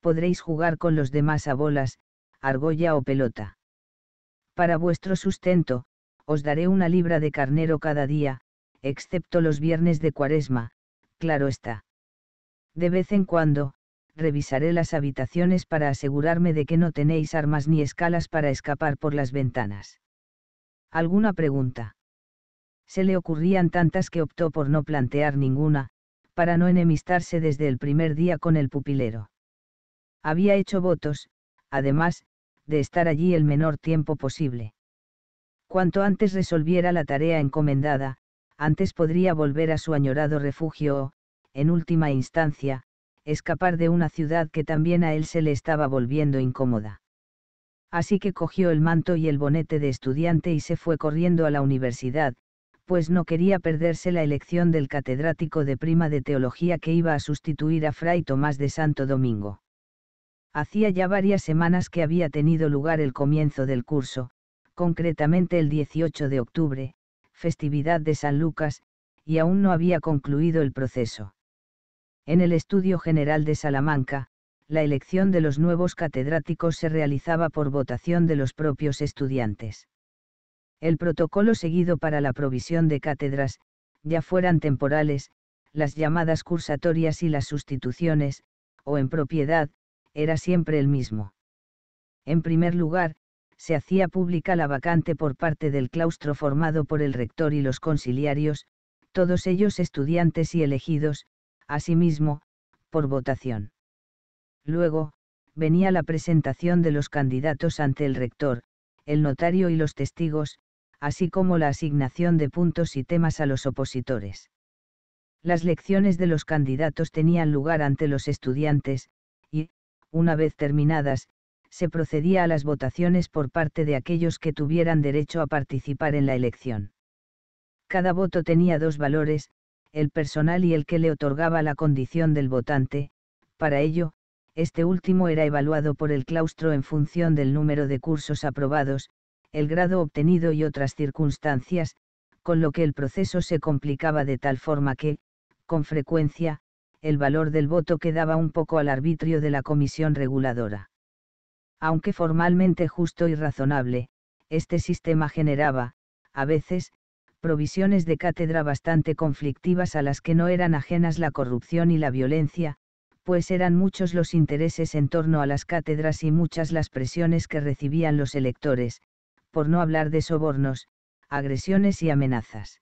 Speaker 1: podréis jugar con los demás a bolas, argolla o pelota. Para vuestro sustento, os daré una libra de carnero cada día, excepto los viernes de cuaresma, claro está. De vez en cuando, revisaré las habitaciones para asegurarme de que no tenéis armas ni escalas para escapar por las ventanas. ¿Alguna pregunta? Se le ocurrían tantas que optó por no plantear ninguna, para no enemistarse desde el primer día con el pupilero. Había hecho votos, además, de estar allí el menor tiempo posible. Cuanto antes resolviera la tarea encomendada, antes podría volver a su añorado refugio o, en última instancia, escapar de una ciudad que también a él se le estaba volviendo incómoda. Así que cogió el manto y el bonete de estudiante y se fue corriendo a la universidad, pues no quería perderse la elección del catedrático de prima de teología que iba a sustituir a Fray Tomás de Santo Domingo. Hacía ya varias semanas que había tenido lugar el comienzo del curso, concretamente el 18 de octubre, festividad de San Lucas, y aún no había concluido el proceso. En el Estudio General de Salamanca, la elección de los nuevos catedráticos se realizaba por votación de los propios estudiantes. El protocolo seguido para la provisión de cátedras, ya fueran temporales, las llamadas cursatorias y las sustituciones, o en propiedad, era siempre el mismo. En primer lugar, se hacía pública la vacante por parte del claustro formado por el rector y los conciliarios, todos ellos estudiantes y elegidos, asimismo, por votación. Luego, venía la presentación de los candidatos ante el rector, el notario y los testigos, así como la asignación de puntos y temas a los opositores. Las lecciones de los candidatos tenían lugar ante los estudiantes, y, una vez terminadas, se procedía a las votaciones por parte de aquellos que tuvieran derecho a participar en la elección. Cada voto tenía dos valores, el personal y el que le otorgaba la condición del votante, para ello, este último era evaluado por el claustro en función del número de cursos aprobados, el grado obtenido y otras circunstancias, con lo que el proceso se complicaba de tal forma que, con frecuencia, el valor del voto quedaba un poco al arbitrio de la comisión reguladora. Aunque formalmente justo y razonable, este sistema generaba, a veces, provisiones de cátedra bastante conflictivas a las que no eran ajenas la corrupción y la violencia, pues eran muchos los intereses en torno a las cátedras y muchas las presiones que recibían los electores, por no hablar de sobornos, agresiones y amenazas.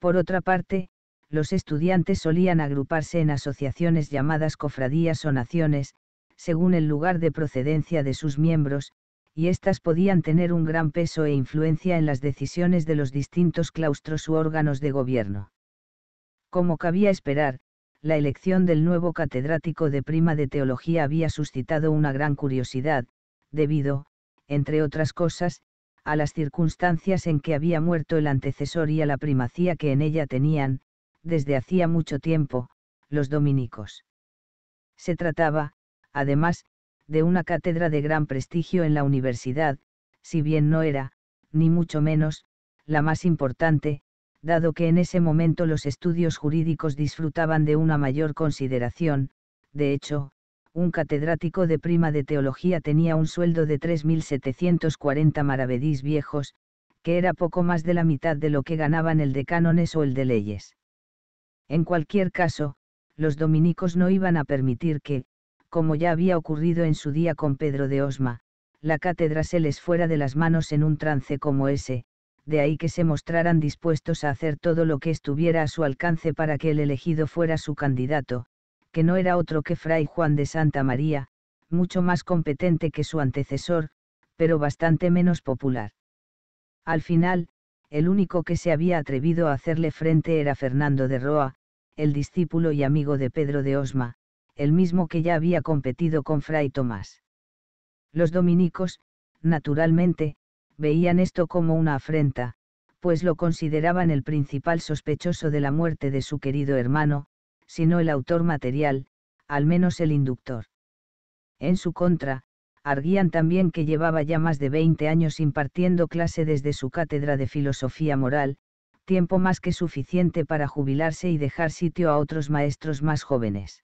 Speaker 1: Por otra parte, los estudiantes solían agruparse en asociaciones llamadas cofradías o naciones, según el lugar de procedencia de sus miembros, y éstas podían tener un gran peso e influencia en las decisiones de los distintos claustros u órganos de gobierno. Como cabía esperar, la elección del nuevo catedrático de prima de teología había suscitado una gran curiosidad, debido, entre otras cosas, a las circunstancias en que había muerto el antecesor y a la primacía que en ella tenían, desde hacía mucho tiempo, los dominicos. Se trataba, además, de una cátedra de gran prestigio en la universidad, si bien no era, ni mucho menos, la más importante, dado que en ese momento los estudios jurídicos disfrutaban de una mayor consideración, de hecho, un catedrático de prima de teología tenía un sueldo de 3.740 maravedís viejos, que era poco más de la mitad de lo que ganaban el de cánones o el de leyes. En cualquier caso, los dominicos no iban a permitir que, como ya había ocurrido en su día con Pedro de Osma, la cátedra se les fuera de las manos en un trance como ese, de ahí que se mostraran dispuestos a hacer todo lo que estuviera a su alcance para que el elegido fuera su candidato, que no era otro que Fray Juan de Santa María, mucho más competente que su antecesor, pero bastante menos popular. Al final, el único que se había atrevido a hacerle frente era Fernando de Roa, el discípulo y amigo de Pedro de Osma, el mismo que ya había competido con Fray Tomás. Los dominicos, naturalmente, veían esto como una afrenta, pues lo consideraban el principal sospechoso de la muerte de su querido hermano, si no el autor material, al menos el inductor. En su contra, arguían también que llevaba ya más de 20 años impartiendo clase desde su cátedra de filosofía moral, tiempo más que suficiente para jubilarse y dejar sitio a otros maestros más jóvenes.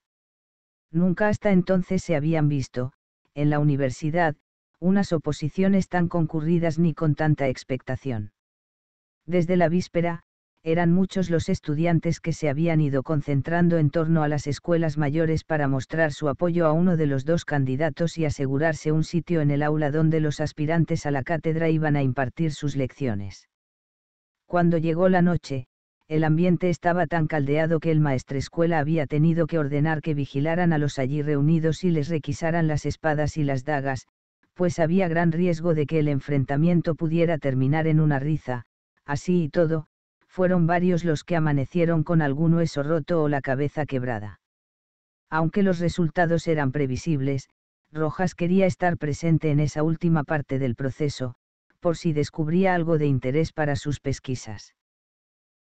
Speaker 1: Nunca hasta entonces se habían visto, en la universidad, unas oposiciones tan concurridas ni con tanta expectación. Desde la víspera, eran muchos los estudiantes que se habían ido concentrando en torno a las escuelas mayores para mostrar su apoyo a uno de los dos candidatos y asegurarse un sitio en el aula donde los aspirantes a la cátedra iban a impartir sus lecciones. Cuando llegó la noche, el ambiente estaba tan caldeado que el escuela había tenido que ordenar que vigilaran a los allí reunidos y les requisaran las espadas y las dagas, pues había gran riesgo de que el enfrentamiento pudiera terminar en una riza, así y todo, fueron varios los que amanecieron con algún hueso roto o la cabeza quebrada. Aunque los resultados eran previsibles, Rojas quería estar presente en esa última parte del proceso, por si descubría algo de interés para sus pesquisas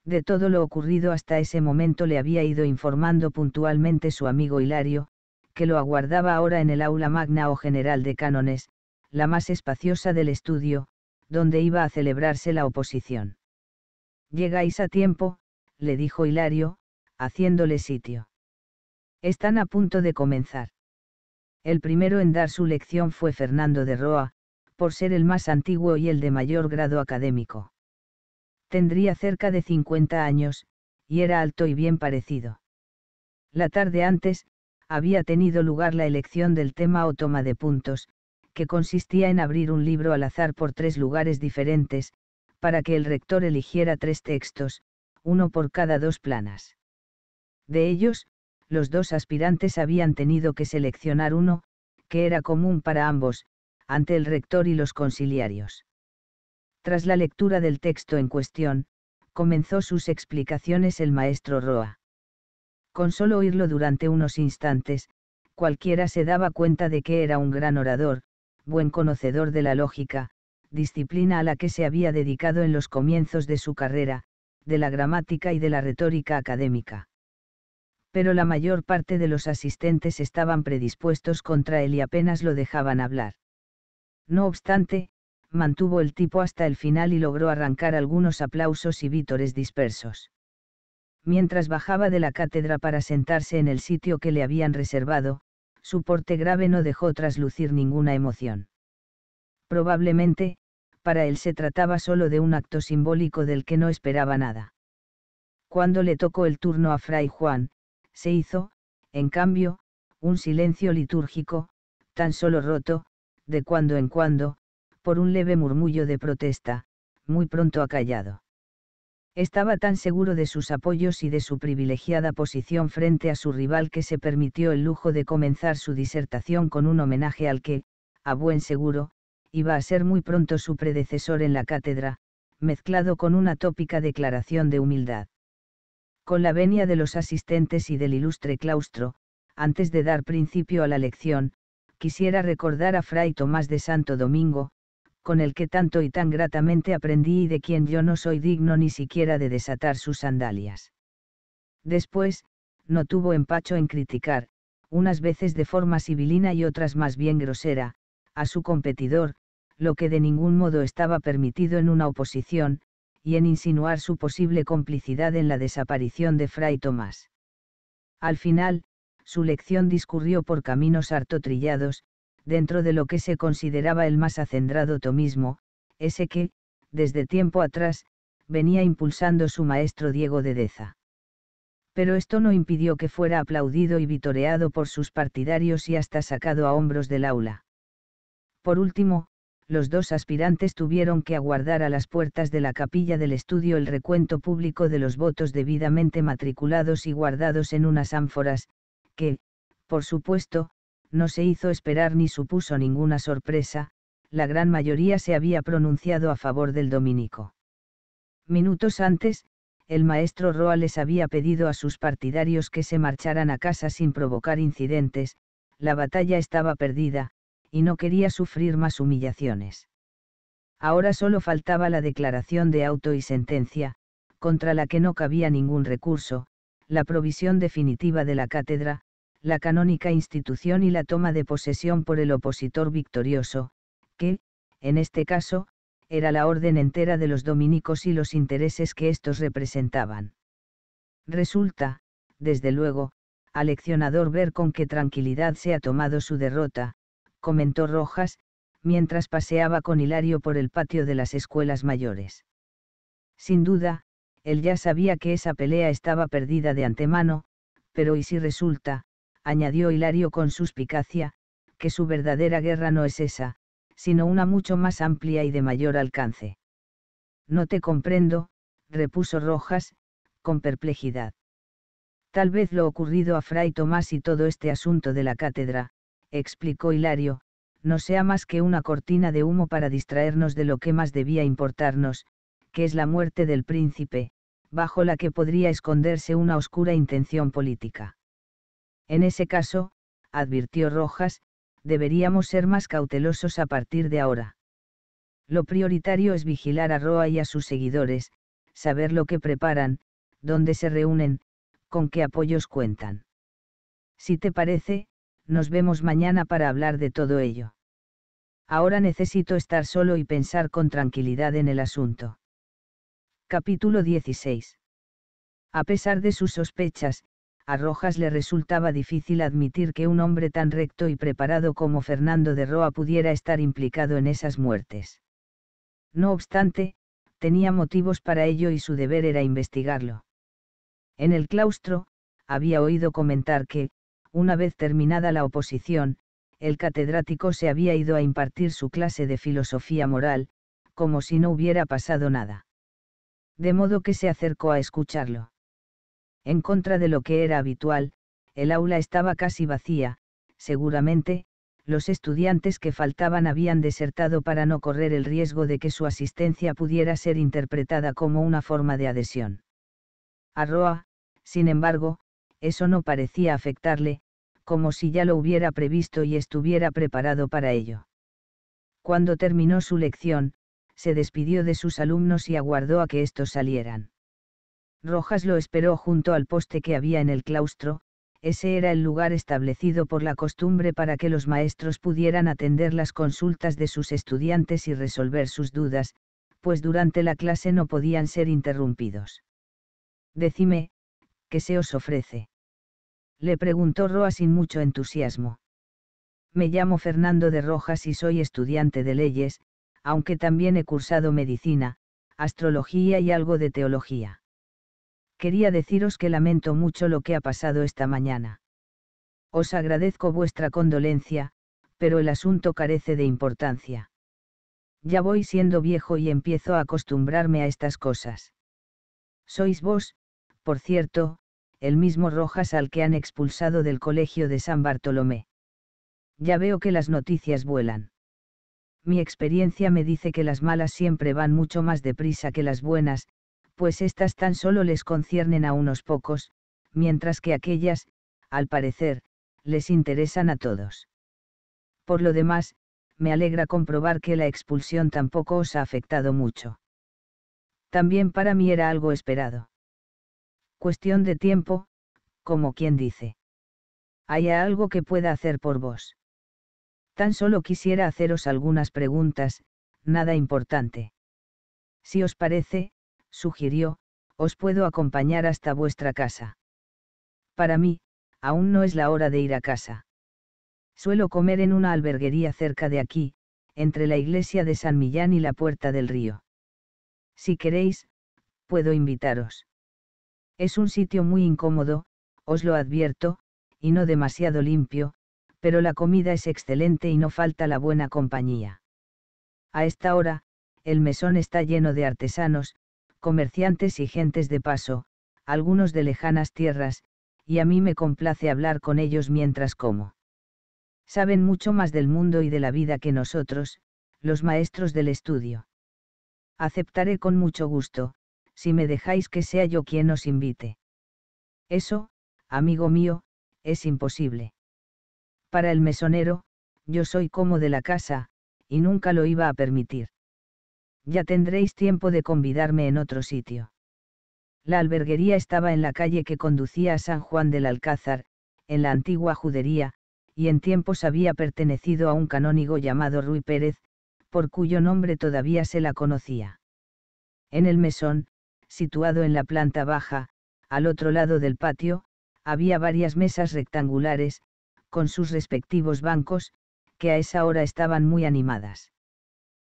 Speaker 1: de todo lo ocurrido hasta ese momento le había ido informando puntualmente su amigo Hilario, que lo aguardaba ahora en el aula magna o general de cánones, la más espaciosa del estudio, donde iba a celebrarse la oposición. Llegáis a tiempo, le dijo Hilario, haciéndole sitio. Están a punto de comenzar. El primero en dar su lección fue Fernando de Roa, por ser el más antiguo y el de mayor grado académico tendría cerca de 50 años, y era alto y bien parecido. La tarde antes, había tenido lugar la elección del tema o toma de puntos, que consistía en abrir un libro al azar por tres lugares diferentes, para que el rector eligiera tres textos, uno por cada dos planas. De ellos, los dos aspirantes habían tenido que seleccionar uno, que era común para ambos, ante el rector y los conciliarios. Tras la lectura del texto en cuestión, comenzó sus explicaciones el maestro Roa. Con solo oírlo durante unos instantes, cualquiera se daba cuenta de que era un gran orador, buen conocedor de la lógica, disciplina a la que se había dedicado en los comienzos de su carrera, de la gramática y de la retórica académica. Pero la mayor parte de los asistentes estaban predispuestos contra él y apenas lo dejaban hablar. No obstante, mantuvo el tipo hasta el final y logró arrancar algunos aplausos y vítores dispersos. Mientras bajaba de la cátedra para sentarse en el sitio que le habían reservado, su porte grave no dejó traslucir ninguna emoción. Probablemente, para él se trataba solo de un acto simbólico del que no esperaba nada. Cuando le tocó el turno a Fray Juan, se hizo, en cambio, un silencio litúrgico, tan solo roto, de cuando en cuando, por un leve murmullo de protesta, muy pronto acallado. Estaba tan seguro de sus apoyos y de su privilegiada posición frente a su rival que se permitió el lujo de comenzar su disertación con un homenaje al que, a buen seguro, iba a ser muy pronto su predecesor en la cátedra, mezclado con una tópica declaración de humildad. Con la venia de los asistentes y del ilustre claustro, antes de dar principio a la lección, quisiera recordar a Fray Tomás de Santo Domingo, con el que tanto y tan gratamente aprendí y de quien yo no soy digno ni siquiera de desatar sus sandalias. Después, no tuvo empacho en criticar, unas veces de forma sibilina y otras más bien grosera, a su competidor, lo que de ningún modo estaba permitido en una oposición, y en insinuar su posible complicidad en la desaparición de Fray Tomás. Al final, su lección discurrió por caminos harto trillados, dentro de lo que se consideraba el más acendrado tomismo, ese que, desde tiempo atrás, venía impulsando su maestro Diego de Deza. Pero esto no impidió que fuera aplaudido y vitoreado por sus partidarios y hasta sacado a hombros del aula. Por último, los dos aspirantes tuvieron que aguardar a las puertas de la capilla del estudio el recuento público de los votos debidamente matriculados y guardados en unas ánforas, que, por supuesto, no se hizo esperar ni supuso ninguna sorpresa, la gran mayoría se había pronunciado a favor del dominico. Minutos antes, el maestro Roa les había pedido a sus partidarios que se marcharan a casa sin provocar incidentes, la batalla estaba perdida, y no quería sufrir más humillaciones. Ahora solo faltaba la declaración de auto y sentencia, contra la que no cabía ningún recurso, la provisión definitiva de la cátedra, la canónica institución y la toma de posesión por el opositor victorioso, que, en este caso, era la orden entera de los dominicos y los intereses que estos representaban. Resulta, desde luego, aleccionador ver con qué tranquilidad se ha tomado su derrota, comentó Rojas, mientras paseaba con Hilario por el patio de las escuelas mayores. Sin duda, él ya sabía que esa pelea estaba perdida de antemano, pero ¿y si resulta, añadió Hilario con suspicacia, que su verdadera guerra no es esa, sino una mucho más amplia y de mayor alcance. No te comprendo, repuso Rojas, con perplejidad. Tal vez lo ocurrido a Fray Tomás y todo este asunto de la cátedra, explicó Hilario, no sea más que una cortina de humo para distraernos de lo que más debía importarnos, que es la muerte del príncipe, bajo la que podría esconderse una oscura intención política. En ese caso, advirtió Rojas, deberíamos ser más cautelosos a partir de ahora. Lo prioritario es vigilar a Roa y a sus seguidores, saber lo que preparan, dónde se reúnen, con qué apoyos cuentan. Si te parece, nos vemos mañana para hablar de todo ello. Ahora necesito estar solo y pensar con tranquilidad en el asunto. Capítulo 16. A pesar de sus sospechas, a Rojas le resultaba difícil admitir que un hombre tan recto y preparado como Fernando de Roa pudiera estar implicado en esas muertes. No obstante, tenía motivos para ello y su deber era investigarlo. En el claustro, había oído comentar que, una vez terminada la oposición, el catedrático se había ido a impartir su clase de filosofía moral, como si no hubiera pasado nada. De modo que se acercó a escucharlo. En contra de lo que era habitual, el aula estaba casi vacía, seguramente, los estudiantes que faltaban habían desertado para no correr el riesgo de que su asistencia pudiera ser interpretada como una forma de adhesión. A Roa, sin embargo, eso no parecía afectarle, como si ya lo hubiera previsto y estuviera preparado para ello. Cuando terminó su lección, se despidió de sus alumnos y aguardó a que estos salieran. Rojas lo esperó junto al poste que había en el claustro, ese era el lugar establecido por la costumbre para que los maestros pudieran atender las consultas de sus estudiantes y resolver sus dudas, pues durante la clase no podían ser interrumpidos. Decime, ¿qué se os ofrece? Le preguntó Roa sin mucho entusiasmo. Me llamo Fernando de Rojas y soy estudiante de leyes, aunque también he cursado medicina, astrología y algo de teología quería deciros que lamento mucho lo que ha pasado esta mañana. Os agradezco vuestra condolencia, pero el asunto carece de importancia. Ya voy siendo viejo y empiezo a acostumbrarme a estas cosas. Sois vos, por cierto, el mismo Rojas al que han expulsado del colegio de San Bartolomé. Ya veo que las noticias vuelan. Mi experiencia me dice que las malas siempre van mucho más deprisa que las buenas, pues estas tan solo les conciernen a unos pocos, mientras que aquellas, al parecer, les interesan a todos. Por lo demás, me alegra comprobar que la expulsión tampoco os ha afectado mucho. También para mí era algo esperado. Cuestión de tiempo, como quien dice. ¿Hay algo que pueda hacer por vos? Tan solo quisiera haceros algunas preguntas, nada importante. Si os parece, sugirió, os puedo acompañar hasta vuestra casa. Para mí, aún no es la hora de ir a casa. Suelo comer en una alberguería cerca de aquí, entre la iglesia de San Millán y la Puerta del Río. Si queréis, puedo invitaros. Es un sitio muy incómodo, os lo advierto, y no demasiado limpio, pero la comida es excelente y no falta la buena compañía. A esta hora, el mesón está lleno de artesanos, comerciantes y gentes de paso, algunos de lejanas tierras, y a mí me complace hablar con ellos mientras como. Saben mucho más del mundo y de la vida que nosotros, los maestros del estudio. Aceptaré con mucho gusto, si me dejáis que sea yo quien os invite. Eso, amigo mío, es imposible. Para el mesonero, yo soy como de la casa, y nunca lo iba a permitir. Ya tendréis tiempo de convidarme en otro sitio. La alberguería estaba en la calle que conducía a San Juan del Alcázar, en la antigua judería, y en tiempos había pertenecido a un canónigo llamado Ruy Pérez, por cuyo nombre todavía se la conocía. En el mesón, situado en la planta baja, al otro lado del patio, había varias mesas rectangulares, con sus respectivos bancos, que a esa hora estaban muy animadas.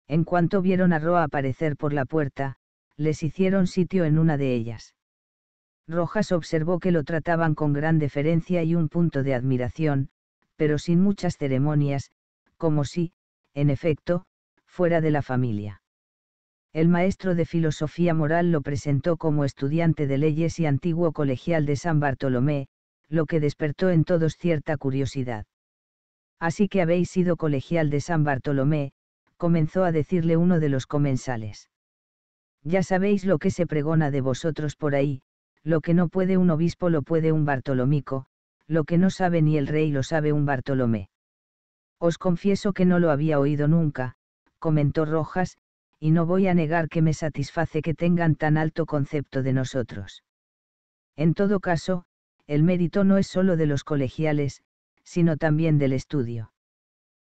Speaker 1: En cuanto vieron a Roa aparecer por la puerta, les hicieron sitio en una de ellas. Rojas observó que lo trataban con gran deferencia y un punto de admiración, pero sin muchas ceremonias, como si, en efecto, fuera de la familia. El maestro de filosofía moral lo presentó como estudiante de leyes y antiguo colegial de San Bartolomé, lo que despertó en todos cierta curiosidad. Así que habéis sido colegial de San Bartolomé, comenzó a decirle uno de los comensales. Ya sabéis lo que se pregona de vosotros por ahí, lo que no puede un obispo lo puede un Bartolomico, lo que no sabe ni el rey lo sabe un Bartolomé. Os confieso que no lo había oído nunca, comentó Rojas, y no voy a negar que me satisface que tengan tan alto concepto de nosotros. En todo caso, el mérito no es solo de los colegiales, sino también del estudio.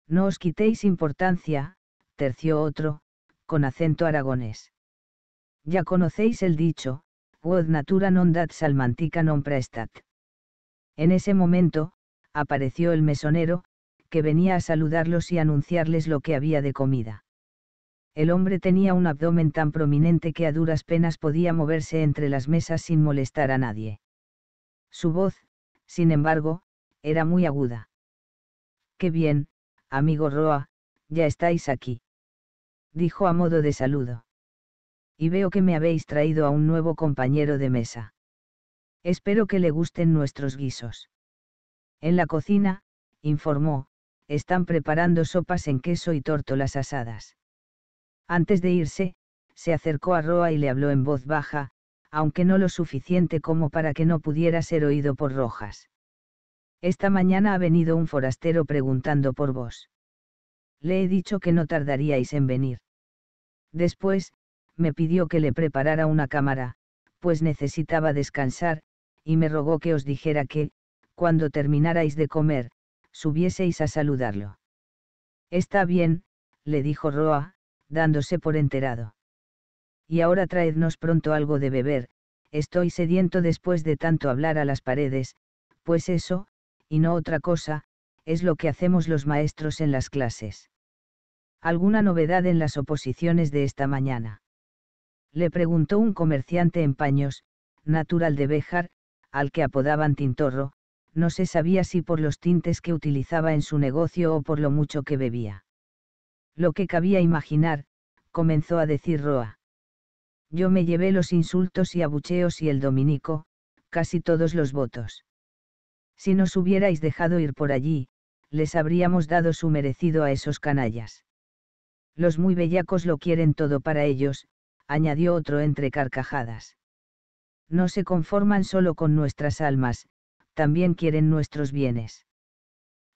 Speaker 1: No os quitéis importancia, terció otro, con acento aragonés. Ya conocéis el dicho, quod natura non dat salmantica non prestat. En ese momento, apareció el mesonero, que venía a saludarlos y anunciarles lo que había de comida. El hombre tenía un abdomen tan prominente que a duras penas podía moverse entre las mesas sin molestar a nadie. Su voz, sin embargo, era muy aguda. Qué bien, amigo Roa, ya estáis aquí. Dijo a modo de saludo. Y veo que me habéis traído a un nuevo compañero de mesa. Espero que le gusten nuestros guisos. En la cocina, informó, están preparando sopas en queso y tórtolas asadas. Antes de irse, se acercó a Roa y le habló en voz baja, aunque no lo suficiente como para que no pudiera ser oído por Rojas. Esta mañana ha venido un forastero preguntando por vos. Le he dicho que no tardaríais en venir. Después, me pidió que le preparara una cámara, pues necesitaba descansar, y me rogó que os dijera que, cuando terminarais de comer, subieseis a saludarlo. Está bien, le dijo Roa, dándose por enterado. Y ahora traednos pronto algo de beber, estoy sediento después de tanto hablar a las paredes, pues eso, y no otra cosa, es lo que hacemos los maestros en las clases. ¿Alguna novedad en las oposiciones de esta mañana? Le preguntó un comerciante en paños, natural de Béjar, al que apodaban Tintorro, no se sabía si por los tintes que utilizaba en su negocio o por lo mucho que bebía. Lo que cabía imaginar, comenzó a decir Roa. Yo me llevé los insultos y abucheos y el dominico, casi todos los votos. Si nos hubierais dejado ir por allí, les habríamos dado su merecido a esos canallas. Los muy bellacos lo quieren todo para ellos, añadió otro entre carcajadas. No se conforman solo con nuestras almas, también quieren nuestros bienes.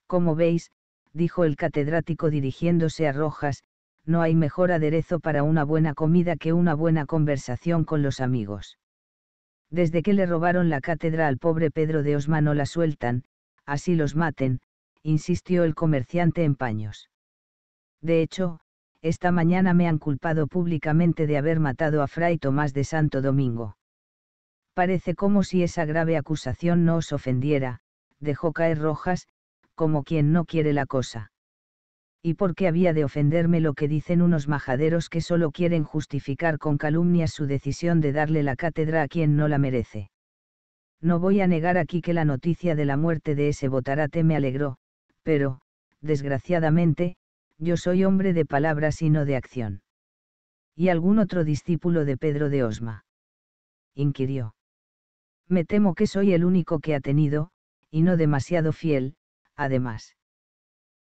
Speaker 1: Como veis, dijo el catedrático dirigiéndose a Rojas, no hay mejor aderezo para una buena comida que una buena conversación con los amigos. Desde que le robaron la cátedra al pobre Pedro de Osma no la sueltan, así los maten, insistió el comerciante en paños. De hecho, esta mañana me han culpado públicamente de haber matado a Fray Tomás de Santo Domingo. Parece como si esa grave acusación no os ofendiera, dejó caer Rojas, como quien no quiere la cosa. ¿Y por qué había de ofenderme lo que dicen unos majaderos que solo quieren justificar con calumnias su decisión de darle la cátedra a quien no la merece? No voy a negar aquí que la noticia de la muerte de ese botarate me alegró, pero, desgraciadamente, yo soy hombre de palabras y no de acción. ¿Y algún otro discípulo de Pedro de Osma? inquirió. Me temo que soy el único que ha tenido, y no demasiado fiel, además.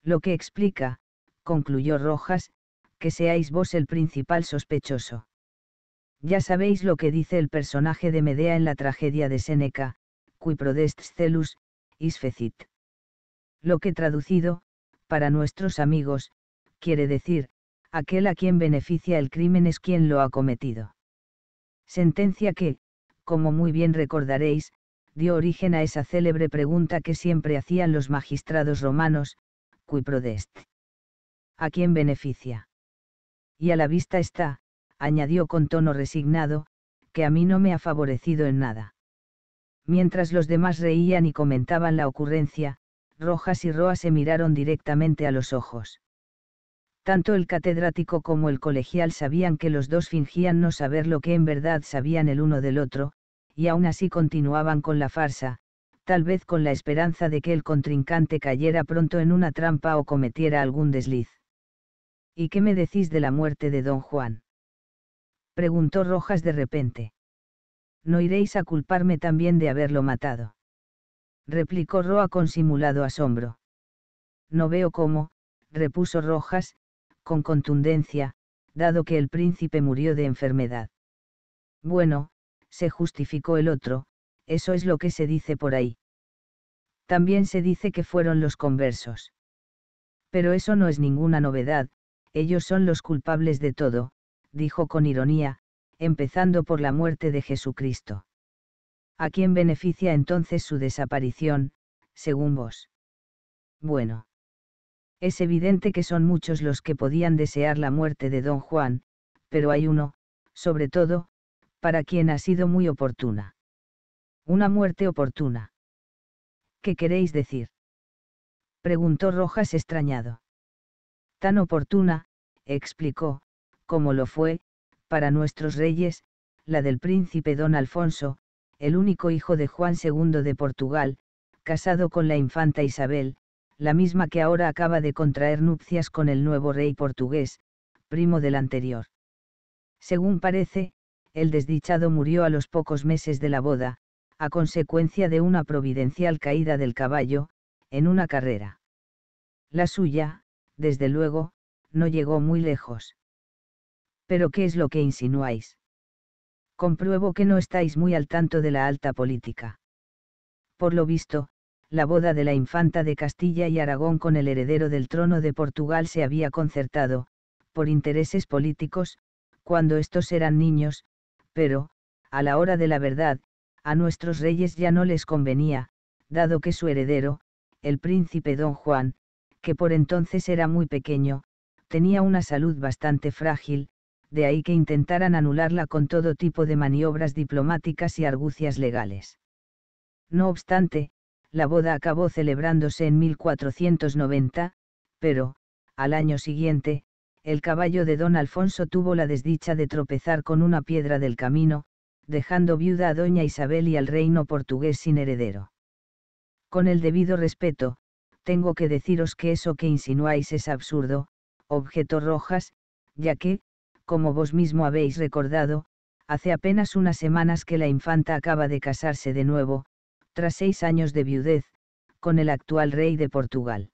Speaker 1: Lo que explica, concluyó Rojas, que seáis vos el principal sospechoso. Ya sabéis lo que dice el personaje de Medea en la tragedia de Séneca, cui prodest celus, isfecit. Lo que traducido, para nuestros amigos, quiere decir, aquel a quien beneficia el crimen es quien lo ha cometido. Sentencia que, como muy bien recordaréis, dio origen a esa célebre pregunta que siempre hacían los magistrados romanos, qui prodest. ¿A quién beneficia? Y a la vista está, añadió con tono resignado, que a mí no me ha favorecido en nada. Mientras los demás reían y comentaban la ocurrencia, Rojas y Roa se miraron directamente a los ojos tanto el catedrático como el colegial sabían que los dos fingían no saber lo que en verdad sabían el uno del otro, y aún así continuaban con la farsa, tal vez con la esperanza de que el contrincante cayera pronto en una trampa o cometiera algún desliz. ¿Y qué me decís de la muerte de don Juan? preguntó Rojas de repente. No iréis a culparme también de haberlo matado. replicó Roa con simulado asombro. No veo cómo, repuso Rojas, con contundencia, dado que el príncipe murió de enfermedad. Bueno, se justificó el otro, eso es lo que se dice por ahí. También se dice que fueron los conversos. Pero eso no es ninguna novedad, ellos son los culpables de todo, dijo con ironía, empezando por la muerte de Jesucristo. ¿A quién beneficia entonces su desaparición, según vos? Bueno. Es evidente que son muchos los que podían desear la muerte de don Juan, pero hay uno, sobre todo, para quien ha sido muy oportuna. Una muerte oportuna. ¿Qué queréis decir? preguntó Rojas extrañado. Tan oportuna, explicó, como lo fue, para nuestros reyes, la del príncipe don Alfonso, el único hijo de Juan II de Portugal, casado con la infanta Isabel, la misma que ahora acaba de contraer nupcias con el nuevo rey portugués, primo del anterior. Según parece, el desdichado murió a los pocos meses de la boda, a consecuencia de una providencial caída del caballo, en una carrera. La suya, desde luego, no llegó muy lejos. Pero ¿qué es lo que insinuáis? Compruebo que no estáis muy al tanto de la alta política. Por lo visto, la boda de la infanta de Castilla y Aragón con el heredero del trono de Portugal se había concertado, por intereses políticos, cuando estos eran niños, pero, a la hora de la verdad, a nuestros reyes ya no les convenía, dado que su heredero, el príncipe don Juan, que por entonces era muy pequeño, tenía una salud bastante frágil, de ahí que intentaran anularla con todo tipo de maniobras diplomáticas y argucias legales. No obstante, la boda acabó celebrándose en 1490, pero, al año siguiente, el caballo de don Alfonso tuvo la desdicha de tropezar con una piedra del camino, dejando viuda a doña Isabel y al reino portugués sin heredero. Con el debido respeto, tengo que deciros que eso que insinuáis es absurdo, objetó Rojas, ya que, como vos mismo habéis recordado, hace apenas unas semanas que la infanta acaba de casarse de nuevo, tras seis años de viudez, con el actual rey de Portugal.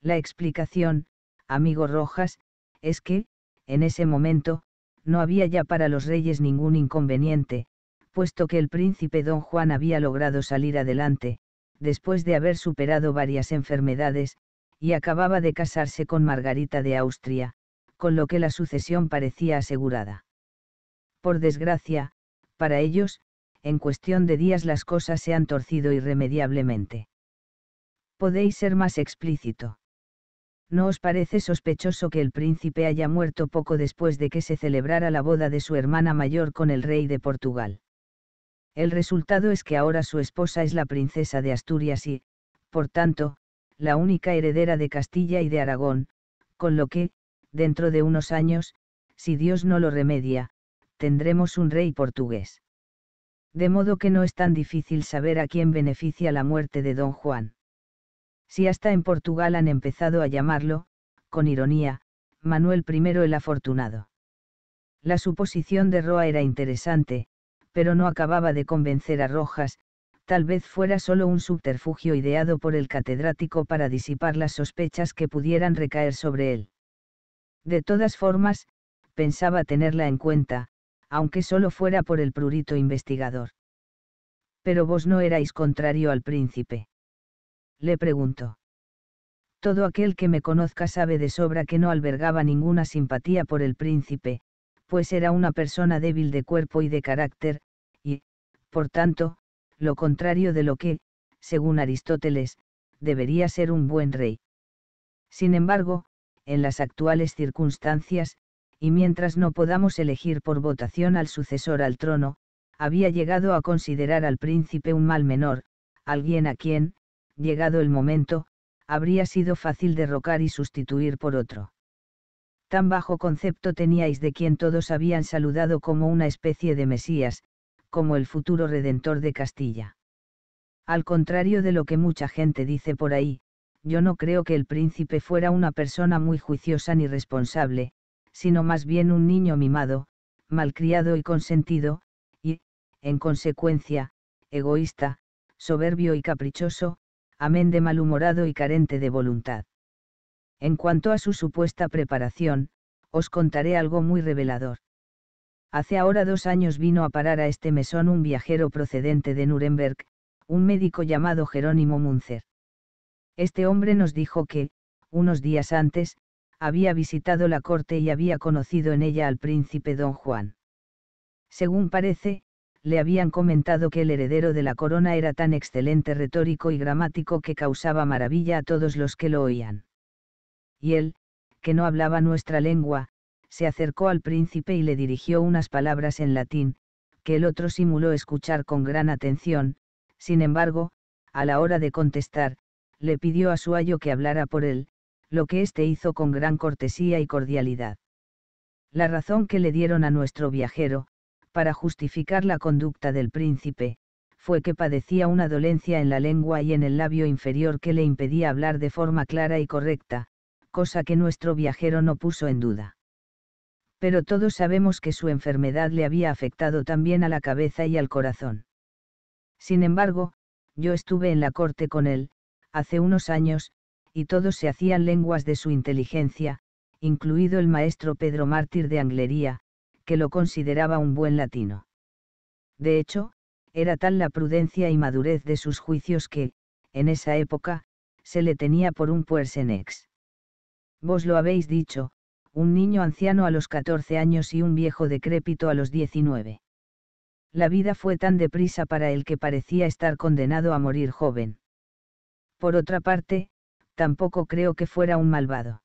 Speaker 1: La explicación, amigo Rojas, es que, en ese momento, no había ya para los reyes ningún inconveniente, puesto que el príncipe don Juan había logrado salir adelante, después de haber superado varias enfermedades, y acababa de casarse con Margarita de Austria, con lo que la sucesión parecía asegurada. Por desgracia, para ellos, en cuestión de días las cosas se han torcido irremediablemente. Podéis ser más explícito. ¿No os parece sospechoso que el príncipe haya muerto poco después de que se celebrara la boda de su hermana mayor con el rey de Portugal? El resultado es que ahora su esposa es la princesa de Asturias y, por tanto, la única heredera de Castilla y de Aragón, con lo que, dentro de unos años, si Dios no lo remedia, tendremos un rey portugués. De modo que no es tan difícil saber a quién beneficia la muerte de don Juan. Si hasta en Portugal han empezado a llamarlo, con ironía, Manuel I el afortunado. La suposición de Roa era interesante, pero no acababa de convencer a Rojas, tal vez fuera solo un subterfugio ideado por el catedrático para disipar las sospechas que pudieran recaer sobre él. De todas formas, pensaba tenerla en cuenta, aunque solo fuera por el prurito investigador. Pero vos no erais contrario al príncipe. Le preguntó. Todo aquel que me conozca sabe de sobra que no albergaba ninguna simpatía por el príncipe, pues era una persona débil de cuerpo y de carácter, y, por tanto, lo contrario de lo que, según Aristóteles, debería ser un buen rey. Sin embargo, en las actuales circunstancias, y mientras no podamos elegir por votación al sucesor al trono, había llegado a considerar al príncipe un mal menor, alguien a quien, llegado el momento, habría sido fácil derrocar y sustituir por otro. Tan bajo concepto teníais de quien todos habían saludado como una especie de Mesías, como el futuro redentor de Castilla. Al contrario de lo que mucha gente dice por ahí, yo no creo que el príncipe fuera una persona muy juiciosa ni responsable, sino más bien un niño mimado, malcriado y consentido, y, en consecuencia, egoísta, soberbio y caprichoso, amén de malhumorado y carente de voluntad. En cuanto a su supuesta preparación, os contaré algo muy revelador. Hace ahora dos años vino a parar a este mesón un viajero procedente de Nuremberg, un médico llamado Jerónimo Munzer. Este hombre nos dijo que, unos días antes, había visitado la corte y había conocido en ella al príncipe don Juan. Según parece, le habían comentado que el heredero de la corona era tan excelente retórico y gramático que causaba maravilla a todos los que lo oían. Y él, que no hablaba nuestra lengua, se acercó al príncipe y le dirigió unas palabras en latín, que el otro simuló escuchar con gran atención, sin embargo, a la hora de contestar, le pidió a su ayo que hablara por él, lo que éste hizo con gran cortesía y cordialidad. La razón que le dieron a nuestro viajero, para justificar la conducta del príncipe, fue que padecía una dolencia en la lengua y en el labio inferior que le impedía hablar de forma clara y correcta, cosa que nuestro viajero no puso en duda. Pero todos sabemos que su enfermedad le había afectado también a la cabeza y al corazón. Sin embargo, yo estuve en la corte con él, hace unos años, y todos se hacían lenguas de su inteligencia, incluido el maestro Pedro Mártir de Anglería, que lo consideraba un buen latino. De hecho, era tal la prudencia y madurez de sus juicios que, en esa época, se le tenía por un ex. Vos lo habéis dicho, un niño anciano a los 14 años y un viejo decrépito a los 19. La vida fue tan deprisa para el que parecía estar condenado a morir joven. Por otra parte, tampoco creo que fuera un malvado.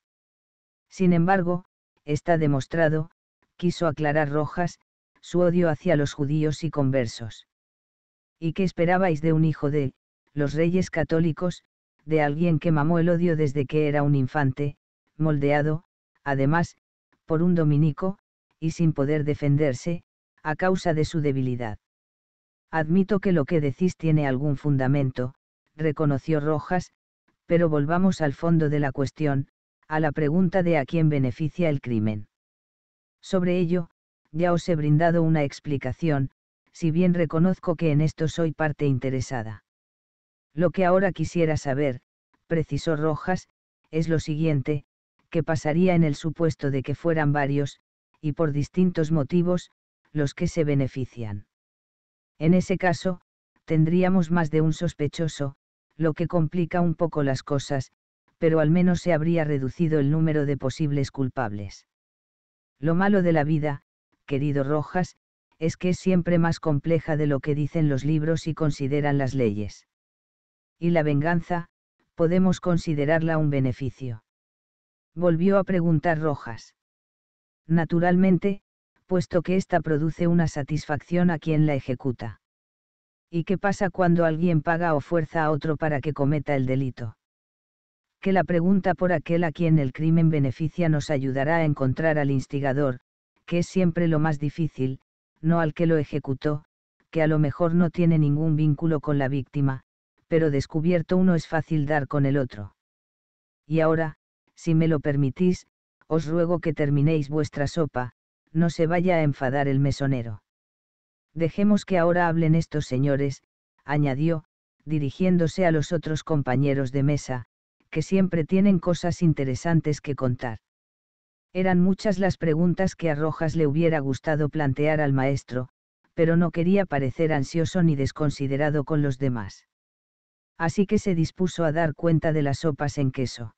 Speaker 1: Sin embargo, está demostrado, quiso aclarar Rojas, su odio hacia los judíos y conversos. ¿Y qué esperabais de un hijo de, los reyes católicos, de alguien que mamó el odio desde que era un infante, moldeado, además, por un dominico, y sin poder defenderse, a causa de su debilidad? Admito que lo que decís tiene algún fundamento, reconoció Rojas, pero volvamos al fondo de la cuestión, a la pregunta de a quién beneficia el crimen. Sobre ello, ya os he brindado una explicación, si bien reconozco que en esto soy parte interesada. Lo que ahora quisiera saber, precisó Rojas, es lo siguiente, que pasaría en el supuesto de que fueran varios, y por distintos motivos, los que se benefician. En ese caso, tendríamos más de un sospechoso, lo que complica un poco las cosas, pero al menos se habría reducido el número de posibles culpables. Lo malo de la vida, querido Rojas, es que es siempre más compleja de lo que dicen los libros y consideran las leyes. Y la venganza, podemos considerarla un beneficio. Volvió a preguntar Rojas. Naturalmente, puesto que ésta produce una satisfacción a quien la ejecuta. ¿Y qué pasa cuando alguien paga o fuerza a otro para que cometa el delito? Que la pregunta por aquel a quien el crimen beneficia nos ayudará a encontrar al instigador, que es siempre lo más difícil, no al que lo ejecutó, que a lo mejor no tiene ningún vínculo con la víctima, pero descubierto uno es fácil dar con el otro. Y ahora, si me lo permitís, os ruego que terminéis vuestra sopa, no se vaya a enfadar el mesonero. Dejemos que ahora hablen estos señores, añadió, dirigiéndose a los otros compañeros de mesa, que siempre tienen cosas interesantes que contar. Eran muchas las preguntas que a Rojas le hubiera gustado plantear al maestro, pero no quería parecer ansioso ni desconsiderado con los demás. Así que se dispuso a dar cuenta de las sopas en queso.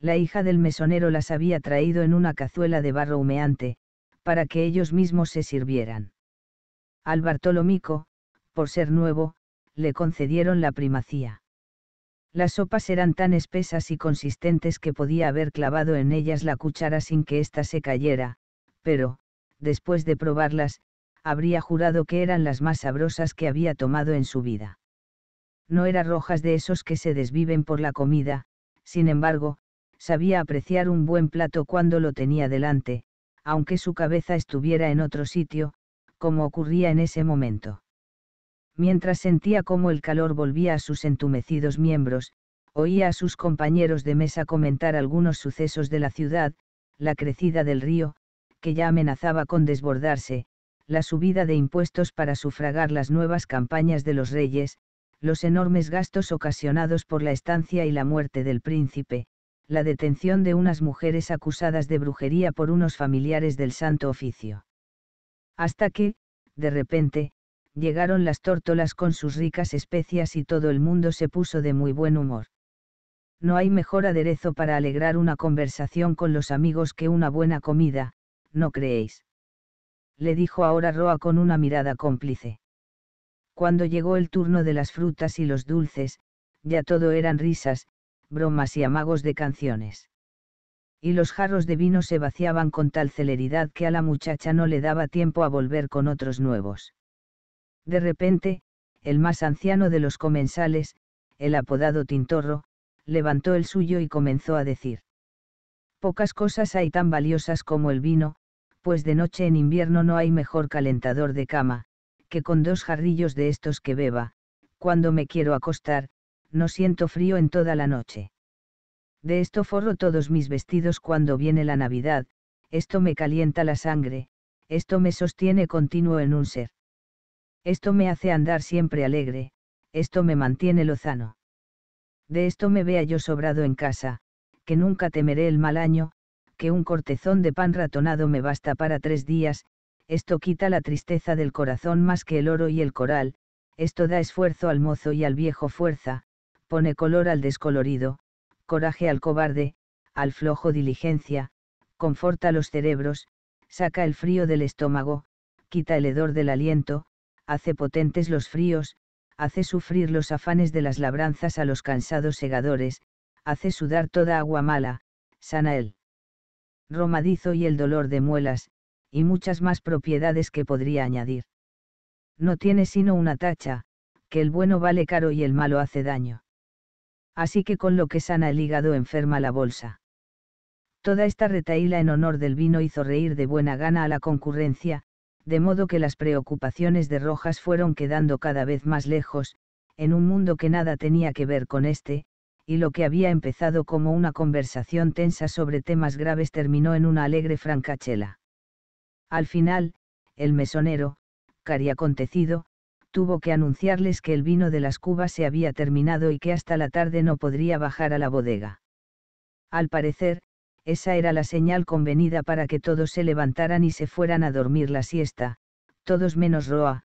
Speaker 1: La hija del mesonero las había traído en una cazuela de barro humeante, para que ellos mismos se sirvieran. Al Bartolomico, por ser nuevo, le concedieron la primacía. Las sopas eran tan espesas y consistentes que podía haber clavado en ellas la cuchara sin que ésta se cayera, pero, después de probarlas, habría jurado que eran las más sabrosas que había tomado en su vida. No eran rojas de esos que se desviven por la comida, sin embargo, sabía apreciar un buen plato cuando lo tenía delante, aunque su cabeza estuviera en otro sitio, como ocurría en ese momento. Mientras sentía cómo el calor volvía a sus entumecidos miembros, oía a sus compañeros de mesa comentar algunos sucesos de la ciudad, la crecida del río, que ya amenazaba con desbordarse, la subida de impuestos para sufragar las nuevas campañas de los reyes, los enormes gastos ocasionados por la estancia y la muerte del príncipe, la detención de unas mujeres acusadas de brujería por unos familiares del santo oficio hasta que, de repente, llegaron las tórtolas con sus ricas especias y todo el mundo se puso de muy buen humor. No hay mejor aderezo para alegrar una conversación con los amigos que una buena comida, ¿no creéis? le dijo ahora Roa con una mirada cómplice. Cuando llegó el turno de las frutas y los dulces, ya todo eran risas, bromas y amagos de canciones y los jarros de vino se vaciaban con tal celeridad que a la muchacha no le daba tiempo a volver con otros nuevos. De repente, el más anciano de los comensales, el apodado Tintorro, levantó el suyo y comenzó a decir. Pocas cosas hay tan valiosas como el vino, pues de noche en invierno no hay mejor calentador de cama, que con dos jarrillos de estos que beba, cuando me quiero acostar, no siento frío en toda la noche. De esto forro todos mis vestidos cuando viene la Navidad, esto me calienta la sangre, esto me sostiene continuo en un ser. Esto me hace andar siempre alegre, esto me mantiene lozano. De esto me vea yo sobrado en casa, que nunca temeré el mal año, que un cortezón de pan ratonado me basta para tres días, esto quita la tristeza del corazón más que el oro y el coral, esto da esfuerzo al mozo y al viejo fuerza, pone color al descolorido, coraje al cobarde, al flojo diligencia, conforta los cerebros, saca el frío del estómago, quita el hedor del aliento, hace potentes los fríos, hace sufrir los afanes de las labranzas a los cansados segadores, hace sudar toda agua mala, sana el romadizo y el dolor de muelas, y muchas más propiedades que podría añadir. No tiene sino una tacha, que el bueno vale caro y el malo hace daño así que con lo que sana el hígado enferma la bolsa. Toda esta retaíla en honor del vino hizo reír de buena gana a la concurrencia, de modo que las preocupaciones de Rojas fueron quedando cada vez más lejos, en un mundo que nada tenía que ver con este, y lo que había empezado como una conversación tensa sobre temas graves terminó en una alegre francachela. Al final, el mesonero, cari acontecido, tuvo que anunciarles que el vino de las cubas se había terminado y que hasta la tarde no podría bajar a la bodega. Al parecer, esa era la señal convenida para que todos se levantaran y se fueran a dormir la siesta, todos menos Roa,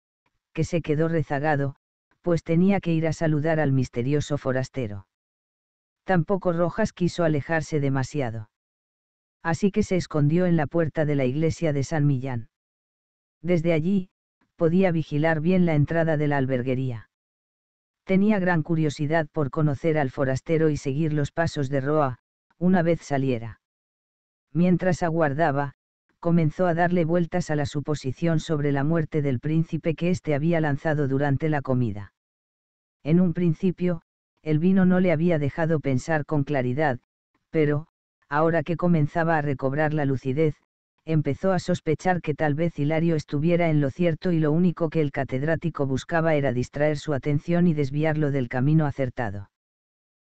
Speaker 1: que se quedó rezagado, pues tenía que ir a saludar al misterioso forastero. Tampoco Rojas quiso alejarse demasiado. Así que se escondió en la puerta de la iglesia de San Millán. Desde allí, podía vigilar bien la entrada de la alberguería. Tenía gran curiosidad por conocer al forastero y seguir los pasos de Roa, una vez saliera. Mientras aguardaba, comenzó a darle vueltas a la suposición sobre la muerte del príncipe que éste había lanzado durante la comida. En un principio, el vino no le había dejado pensar con claridad, pero, ahora que comenzaba a recobrar la lucidez, empezó a sospechar que tal vez Hilario estuviera en lo cierto y lo único que el catedrático buscaba era distraer su atención y desviarlo del camino acertado.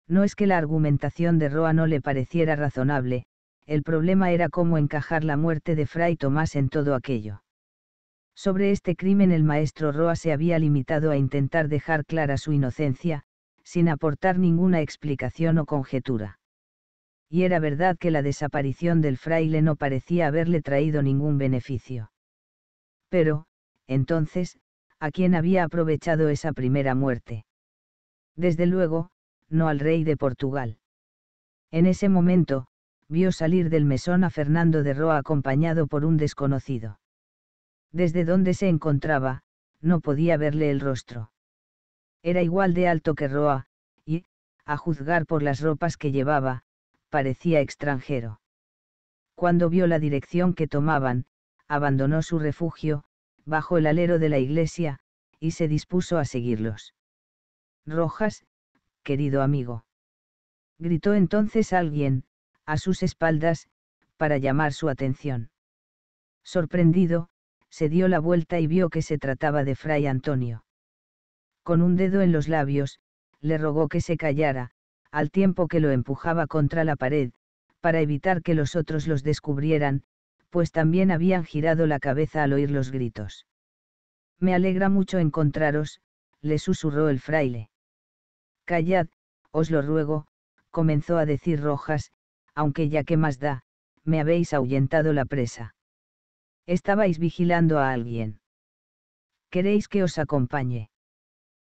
Speaker 1: No es que la argumentación de Roa no le pareciera razonable, el problema era cómo encajar la muerte de Fray Tomás en todo aquello. Sobre este crimen el maestro Roa se había limitado a intentar dejar clara su inocencia, sin aportar ninguna explicación o conjetura y era verdad que la desaparición del fraile no parecía haberle traído ningún beneficio. Pero, entonces, ¿a quién había aprovechado esa primera muerte? Desde luego, no al rey de Portugal. En ese momento, vio salir del mesón a Fernando de Roa acompañado por un desconocido. Desde donde se encontraba, no podía verle el rostro. Era igual de alto que Roa, y, a juzgar por las ropas que llevaba, parecía extranjero. Cuando vio la dirección que tomaban, abandonó su refugio, bajo el alero de la iglesia, y se dispuso a seguirlos. Rojas, querido amigo. Gritó entonces alguien, a sus espaldas, para llamar su atención. Sorprendido, se dio la vuelta y vio que se trataba de Fray Antonio. Con un dedo en los labios, le rogó que se callara, al tiempo que lo empujaba contra la pared, para evitar que los otros los descubrieran, pues también habían girado la cabeza al oír los gritos. Me alegra mucho encontraros, le susurró el fraile. Callad, os lo ruego, comenzó a decir Rojas, aunque ya que más da, me habéis ahuyentado la presa. Estabais vigilando a alguien. ¿Queréis que os acompañe?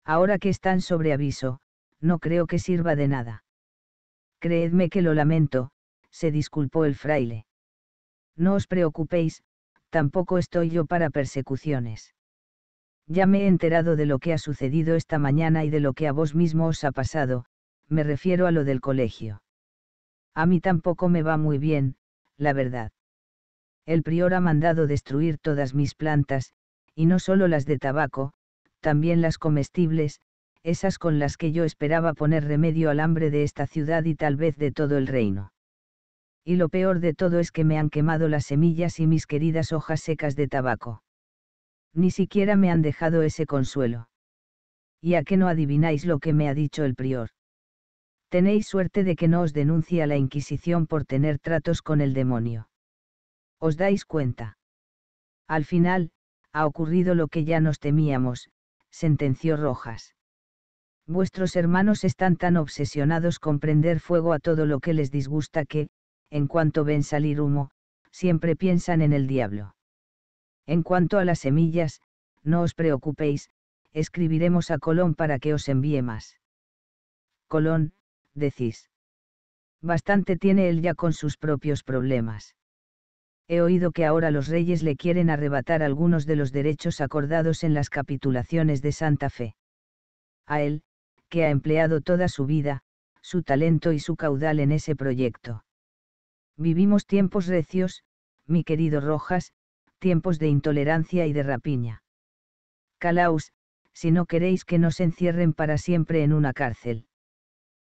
Speaker 1: Ahora que están sobre aviso, no creo que sirva de nada. Creedme que lo lamento, se disculpó el fraile. No os preocupéis, tampoco estoy yo para persecuciones. Ya me he enterado de lo que ha sucedido esta mañana y de lo que a vos mismo os ha pasado, me refiero a lo del colegio. A mí tampoco me va muy bien, la verdad. El prior ha mandado destruir todas mis plantas, y no solo las de tabaco, también las comestibles, esas con las que yo esperaba poner remedio al hambre de esta ciudad y tal vez de todo el reino. Y lo peor de todo es que me han quemado las semillas y mis queridas hojas secas de tabaco. Ni siquiera me han dejado ese consuelo. ¿Y a qué no adivináis lo que me ha dicho el prior? Tenéis suerte de que no os denuncia la Inquisición por tener tratos con el demonio. ¿Os dais cuenta? Al final, ha ocurrido lo que ya nos temíamos, sentenció Rojas. Vuestros hermanos están tan obsesionados con prender fuego a todo lo que les disgusta que, en cuanto ven salir humo, siempre piensan en el diablo. En cuanto a las semillas, no os preocupéis, escribiremos a Colón para que os envíe más. Colón, decís. Bastante tiene él ya con sus propios problemas. He oído que ahora los reyes le quieren arrebatar algunos de los derechos acordados en las capitulaciones de Santa Fe. A él, que ha empleado toda su vida, su talento y su caudal en ese proyecto. Vivimos tiempos recios, mi querido Rojas, tiempos de intolerancia y de rapiña. Calaus, si no queréis que nos encierren para siempre en una cárcel.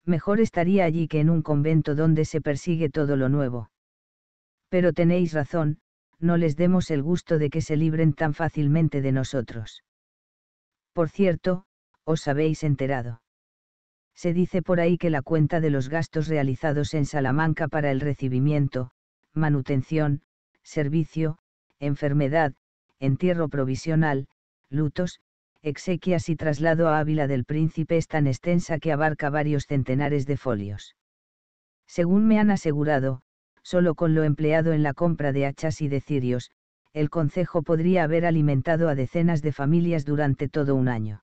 Speaker 1: Mejor estaría allí que en un convento donde se persigue todo lo nuevo. Pero tenéis razón, no les demos el gusto de que se libren tan fácilmente de nosotros. Por cierto, os habéis enterado. Se dice por ahí que la cuenta de los gastos realizados en Salamanca para el recibimiento, manutención, servicio, enfermedad, entierro provisional, lutos, exequias y traslado a Ávila del Príncipe es tan extensa que abarca varios centenares de folios. Según me han asegurado, solo con lo empleado en la compra de hachas y de cirios, el concejo podría haber alimentado a decenas de familias durante todo un año.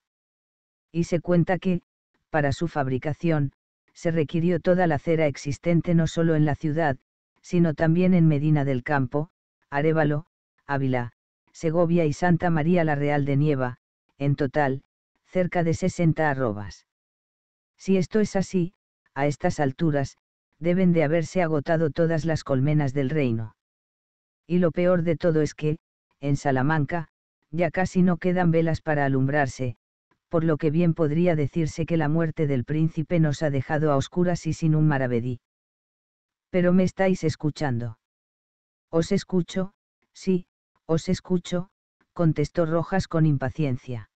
Speaker 1: Y se cuenta que, para su fabricación, se requirió toda la cera existente no solo en la ciudad, sino también en Medina del Campo, Arévalo, Ávila, Segovia y Santa María la Real de Nieva, en total, cerca de 60 arrobas. Si esto es así, a estas alturas, deben de haberse agotado todas las colmenas del reino. Y lo peor de todo es que, en Salamanca, ya casi no quedan velas para alumbrarse, por lo que bien podría decirse que la muerte del príncipe nos ha dejado a oscuras y sin un maravedí. Pero me estáis escuchando. Os escucho, sí, os escucho, contestó Rojas con impaciencia.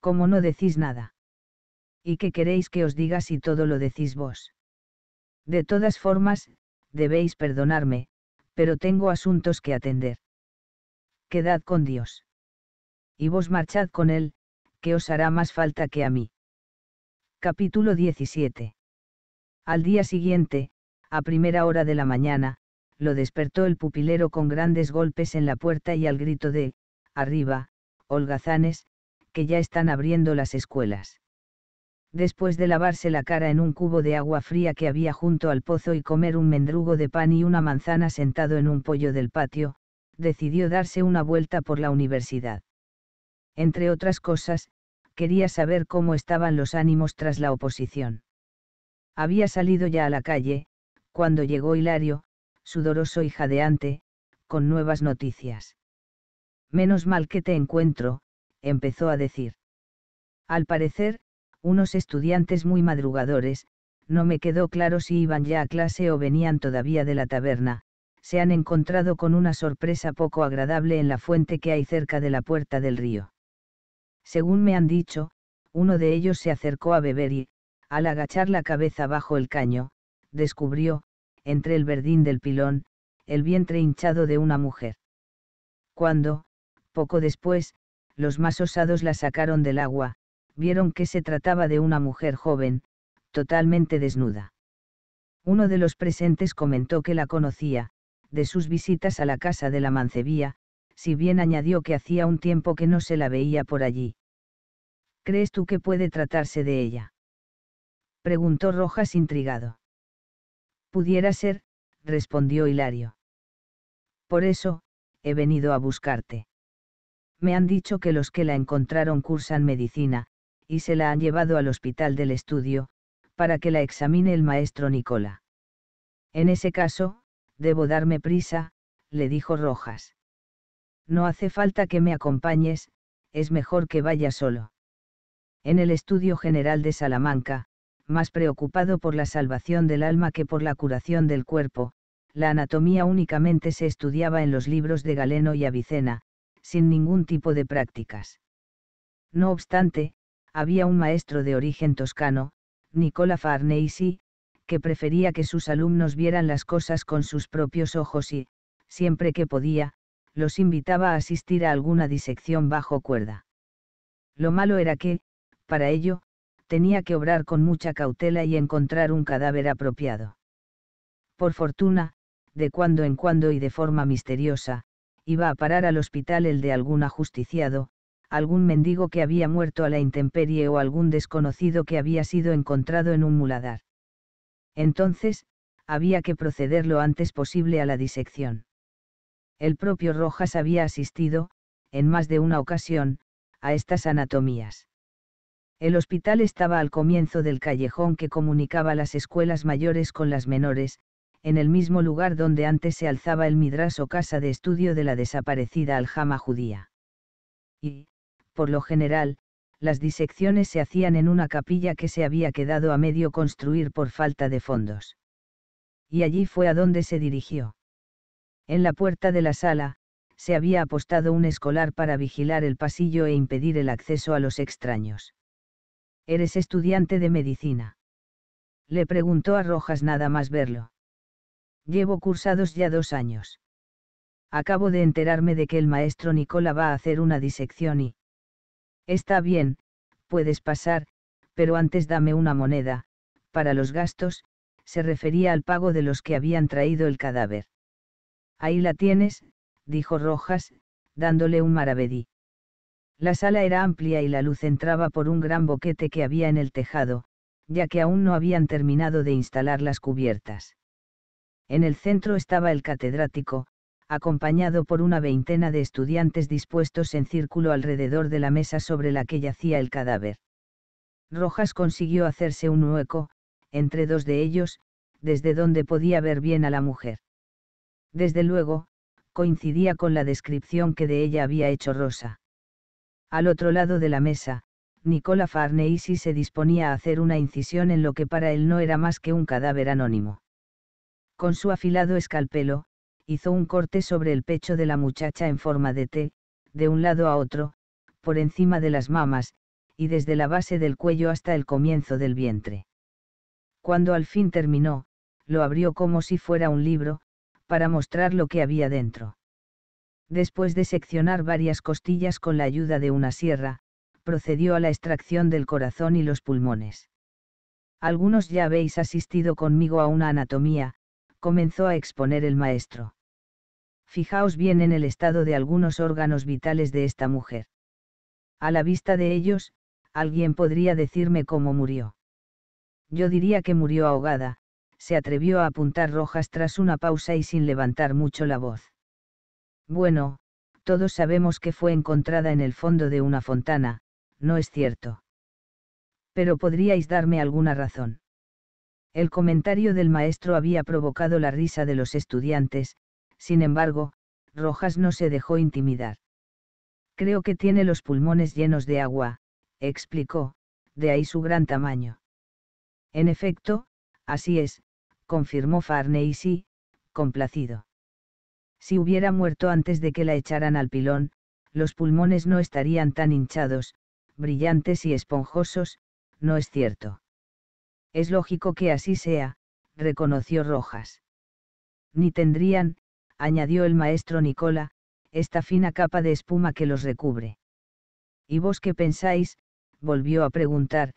Speaker 1: ¿Cómo no decís nada? ¿Y qué queréis que os diga si todo lo decís vos? De todas formas, debéis perdonarme, pero tengo asuntos que atender. Quedad con Dios. Y vos marchad con él, que os hará más falta que a mí. Capítulo 17. Al día siguiente, a primera hora de la mañana, lo despertó el pupilero con grandes golpes en la puerta y al grito de, arriba, holgazanes, que ya están abriendo las escuelas. Después de lavarse la cara en un cubo de agua fría que había junto al pozo y comer un mendrugo de pan y una manzana sentado en un pollo del patio, decidió darse una vuelta por la universidad. Entre otras cosas, quería saber cómo estaban los ánimos tras la oposición. Había salido ya a la calle, cuando llegó Hilario, sudoroso y jadeante, con nuevas noticias. Menos mal que te encuentro, empezó a decir. Al parecer, unos estudiantes muy madrugadores, no me quedó claro si iban ya a clase o venían todavía de la taberna, se han encontrado con una sorpresa poco agradable en la fuente que hay cerca de la puerta del río. Según me han dicho, uno de ellos se acercó a beber y, al agachar la cabeza bajo el caño, descubrió, entre el verdín del pilón, el vientre hinchado de una mujer. Cuando, poco después, los más osados la sacaron del agua, vieron que se trataba de una mujer joven, totalmente desnuda. Uno de los presentes comentó que la conocía, de sus visitas a la casa de la mancebía, si bien añadió que hacía un tiempo que no se la veía por allí. ¿Crees tú que puede tratarse de ella? preguntó Rojas intrigado. Pudiera ser, respondió Hilario. Por eso, he venido a buscarte. Me han dicho que los que la encontraron cursan medicina, y se la han llevado al hospital del estudio, para que la examine el maestro Nicola. En ese caso, debo darme prisa, le dijo Rojas. No hace falta que me acompañes, es mejor que vaya solo. En el estudio general de Salamanca, más preocupado por la salvación del alma que por la curación del cuerpo, la anatomía únicamente se estudiaba en los libros de Galeno y Avicena, sin ningún tipo de prácticas. No obstante, había un maestro de origen toscano, Nicola Farnese, que prefería que sus alumnos vieran las cosas con sus propios ojos y, siempre que podía, los invitaba a asistir a alguna disección bajo cuerda. Lo malo era que, para ello, tenía que obrar con mucha cautela y encontrar un cadáver apropiado. Por fortuna, de cuando en cuando y de forma misteriosa, iba a parar al hospital el de algún ajusticiado, algún mendigo que había muerto a la intemperie o algún desconocido que había sido encontrado en un muladar. Entonces, había que proceder lo antes posible a la disección. El propio Rojas había asistido, en más de una ocasión, a estas anatomías. El hospital estaba al comienzo del callejón que comunicaba las escuelas mayores con las menores, en el mismo lugar donde antes se alzaba el midras o casa de estudio de la desaparecida aljama judía. Y, por lo general, las disecciones se hacían en una capilla que se había quedado a medio construir por falta de fondos. Y allí fue a donde se dirigió. En la puerta de la sala, se había apostado un escolar para vigilar el pasillo e impedir el acceso a los extraños. ¿Eres estudiante de medicina? Le preguntó a Rojas nada más verlo. Llevo cursados ya dos años. Acabo de enterarme de que el maestro Nicola va a hacer una disección y... Está bien, puedes pasar, pero antes dame una moneda, para los gastos, se refería al pago de los que habían traído el cadáver. Ahí la tienes, dijo Rojas, dándole un maravedí. La sala era amplia y la luz entraba por un gran boquete que había en el tejado, ya que aún no habían terminado de instalar las cubiertas. En el centro estaba el catedrático, acompañado por una veintena de estudiantes dispuestos en círculo alrededor de la mesa sobre la que yacía el cadáver. Rojas consiguió hacerse un hueco, entre dos de ellos, desde donde podía ver bien a la mujer desde luego, coincidía con la descripción que de ella había hecho Rosa. Al otro lado de la mesa, Nicola Farnese se disponía a hacer una incisión en lo que para él no era más que un cadáver anónimo. Con su afilado escalpelo, hizo un corte sobre el pecho de la muchacha en forma de T, de un lado a otro, por encima de las mamas, y desde la base del cuello hasta el comienzo del vientre. Cuando al fin terminó, lo abrió como si fuera un libro, para mostrar lo que había dentro. Después de seccionar varias costillas con la ayuda de una sierra, procedió a la extracción del corazón y los pulmones. Algunos ya habéis asistido conmigo a una anatomía, comenzó a exponer el maestro. Fijaos bien en el estado de algunos órganos vitales de esta mujer. A la vista de ellos, alguien podría decirme cómo murió. Yo diría que murió ahogada, se atrevió a apuntar Rojas tras una pausa y sin levantar mucho la voz. Bueno, todos sabemos que fue encontrada en el fondo de una fontana, ¿no es cierto? Pero podríais darme alguna razón. El comentario del maestro había provocado la risa de los estudiantes, sin embargo, Rojas no se dejó intimidar. Creo que tiene los pulmones llenos de agua, explicó, de ahí su gran tamaño. En efecto, así es, confirmó sí, complacido. Si hubiera muerto antes de que la echaran al pilón, los pulmones no estarían tan hinchados, brillantes y esponjosos, no es cierto. Es lógico que así sea, reconoció Rojas. Ni tendrían, añadió el maestro Nicola, esta fina capa de espuma que los recubre. ¿Y vos qué pensáis? volvió a preguntar,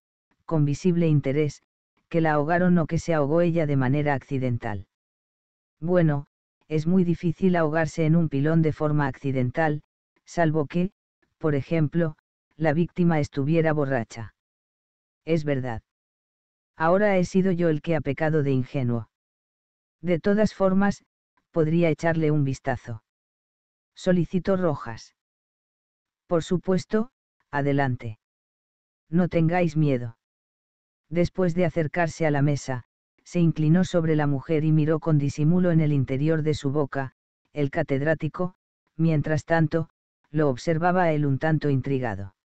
Speaker 1: con visible interés, que la ahogaron o que se ahogó ella de manera accidental. Bueno, es muy difícil ahogarse en un pilón de forma accidental, salvo que, por ejemplo, la víctima estuviera borracha. Es verdad. Ahora he sido yo el que ha pecado de ingenuo. De todas formas, podría echarle un vistazo. Solicito Rojas. Por supuesto, adelante. No tengáis miedo. Después de acercarse a la mesa, se inclinó sobre la mujer y miró con disimulo en el interior de su boca, el catedrático, mientras tanto, lo observaba él un tanto intrigado.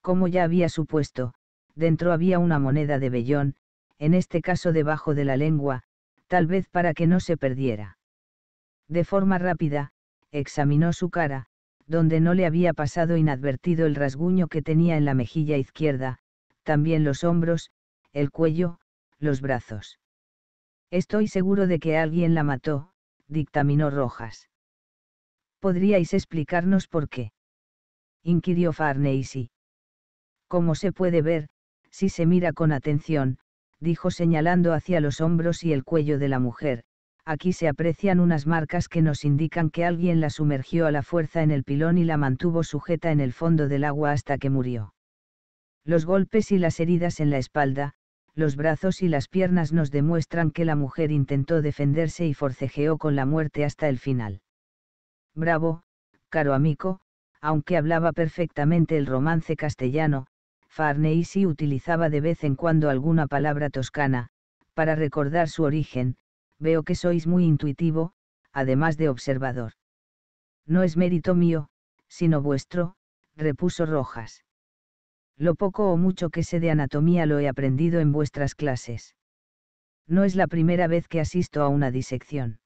Speaker 1: Como ya había supuesto, dentro había una moneda de vellón, en este caso debajo de la lengua, tal vez para que no se perdiera. De forma rápida, examinó su cara, donde no le había pasado inadvertido el rasguño que tenía en la mejilla izquierda, también los hombros, el cuello, los brazos. Estoy seguro de que alguien la mató, dictaminó Rojas. ¿Podríais explicarnos por qué? inquirió Farneisi. Como se puede ver, si se mira con atención, dijo señalando hacia los hombros y el cuello de la mujer, aquí se aprecian unas marcas que nos indican que alguien la sumergió a la fuerza en el pilón y la mantuvo sujeta en el fondo del agua hasta que murió. Los golpes y las heridas en la espalda, los brazos y las piernas nos demuestran que la mujer intentó defenderse y forcejeó con la muerte hasta el final. Bravo, caro amigo, aunque hablaba perfectamente el romance castellano, Farnese utilizaba de vez en cuando alguna palabra toscana, para recordar su origen, veo que sois muy intuitivo, además de observador. No es mérito mío, sino vuestro, repuso Rojas. Lo poco o mucho que sé de anatomía lo he aprendido en vuestras clases. No es la primera vez que asisto a una disección.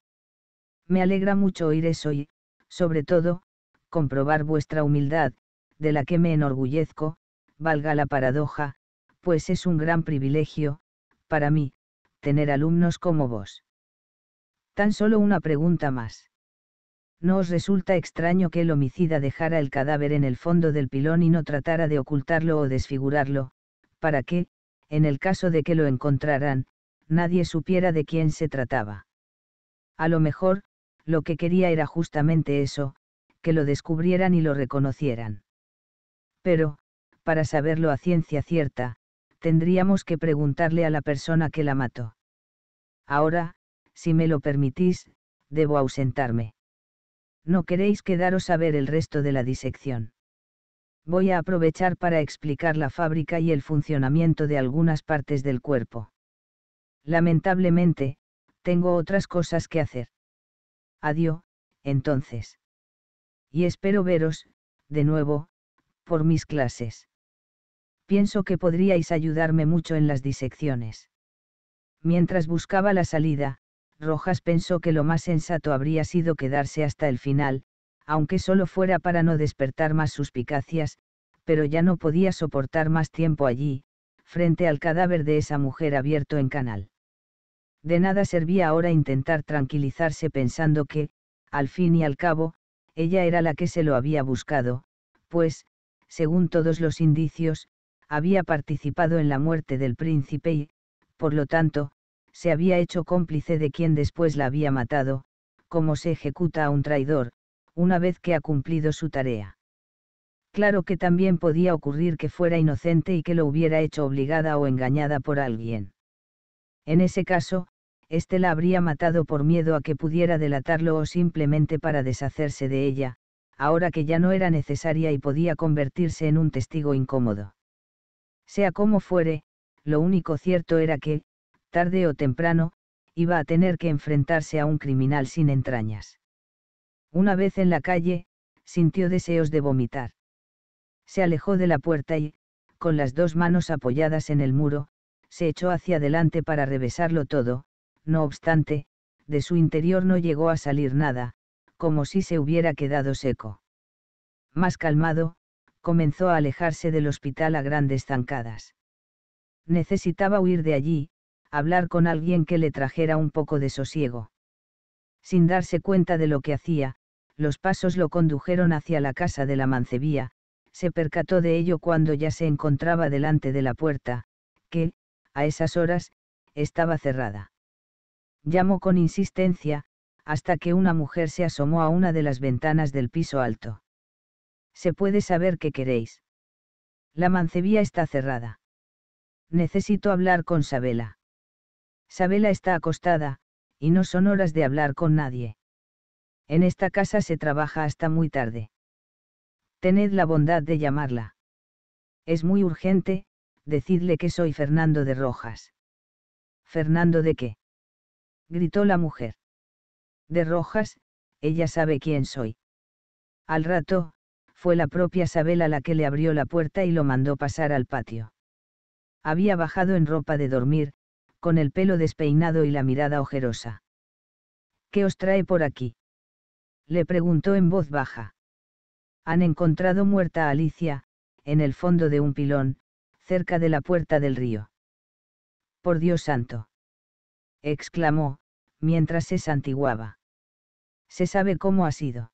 Speaker 1: Me alegra mucho oír eso y, sobre todo, comprobar vuestra humildad, de la que me enorgullezco, valga la paradoja, pues es un gran privilegio, para mí, tener alumnos como vos. Tan solo una pregunta más no os resulta extraño que el homicida dejara el cadáver en el fondo del pilón y no tratara de ocultarlo o desfigurarlo, para que, en el caso de que lo encontraran, nadie supiera de quién se trataba. A lo mejor, lo que quería era justamente eso, que lo descubrieran y lo reconocieran. Pero, para saberlo a ciencia cierta, tendríamos que preguntarle a la persona que la mató. Ahora, si me lo permitís, debo ausentarme no queréis quedaros a ver el resto de la disección. Voy a aprovechar para explicar la fábrica y el funcionamiento de algunas partes del cuerpo. Lamentablemente, tengo otras cosas que hacer. Adiós, entonces. Y espero veros, de nuevo, por mis clases. Pienso que podríais ayudarme mucho en las disecciones. Mientras buscaba la salida, Rojas pensó que lo más sensato habría sido quedarse hasta el final, aunque solo fuera para no despertar más suspicacias, pero ya no podía soportar más tiempo allí, frente al cadáver de esa mujer abierto en canal. De nada servía ahora intentar tranquilizarse pensando que, al fin y al cabo, ella era la que se lo había buscado, pues, según todos los indicios, había participado en la muerte del príncipe y, por lo tanto, se había hecho cómplice de quien después la había matado, como se ejecuta a un traidor, una vez que ha cumplido su tarea. Claro que también podía ocurrir que fuera inocente y que lo hubiera hecho obligada o engañada por alguien. En ese caso, éste la habría matado por miedo a que pudiera delatarlo o simplemente para deshacerse de ella, ahora que ya no era necesaria y podía convertirse en un testigo incómodo. Sea como fuere, lo único cierto era que, tarde o temprano, iba a tener que enfrentarse a un criminal sin entrañas. Una vez en la calle, sintió deseos de vomitar. Se alejó de la puerta y, con las dos manos apoyadas en el muro, se echó hacia adelante para revesarlo todo, no obstante, de su interior no llegó a salir nada, como si se hubiera quedado seco. Más calmado, comenzó a alejarse del hospital a grandes zancadas. Necesitaba huir de allí, hablar con alguien que le trajera un poco de sosiego. Sin darse cuenta de lo que hacía, los pasos lo condujeron hacia la casa de la mancebía, se percató de ello cuando ya se encontraba delante de la puerta, que, a esas horas, estaba cerrada. Llamó con insistencia, hasta que una mujer se asomó a una de las ventanas del piso alto. Se puede saber qué queréis. La mancebía está cerrada. Necesito hablar con Sabela. Sabela está acostada, y no son horas de hablar con nadie. En esta casa se trabaja hasta muy tarde. Tened la bondad de llamarla. Es muy urgente, decidle que soy Fernando de Rojas. ¿Fernando de qué? gritó la mujer. De Rojas, ella sabe quién soy. Al rato, fue la propia Sabela la que le abrió la puerta y lo mandó pasar al patio. Había bajado en ropa de dormir, con el pelo despeinado y la mirada ojerosa. ¿Qué os trae por aquí? Le preguntó en voz baja. Han encontrado muerta a Alicia, en el fondo de un pilón, cerca de la puerta del río. Por Dios santo. exclamó, mientras se santiguaba. Se sabe cómo ha sido.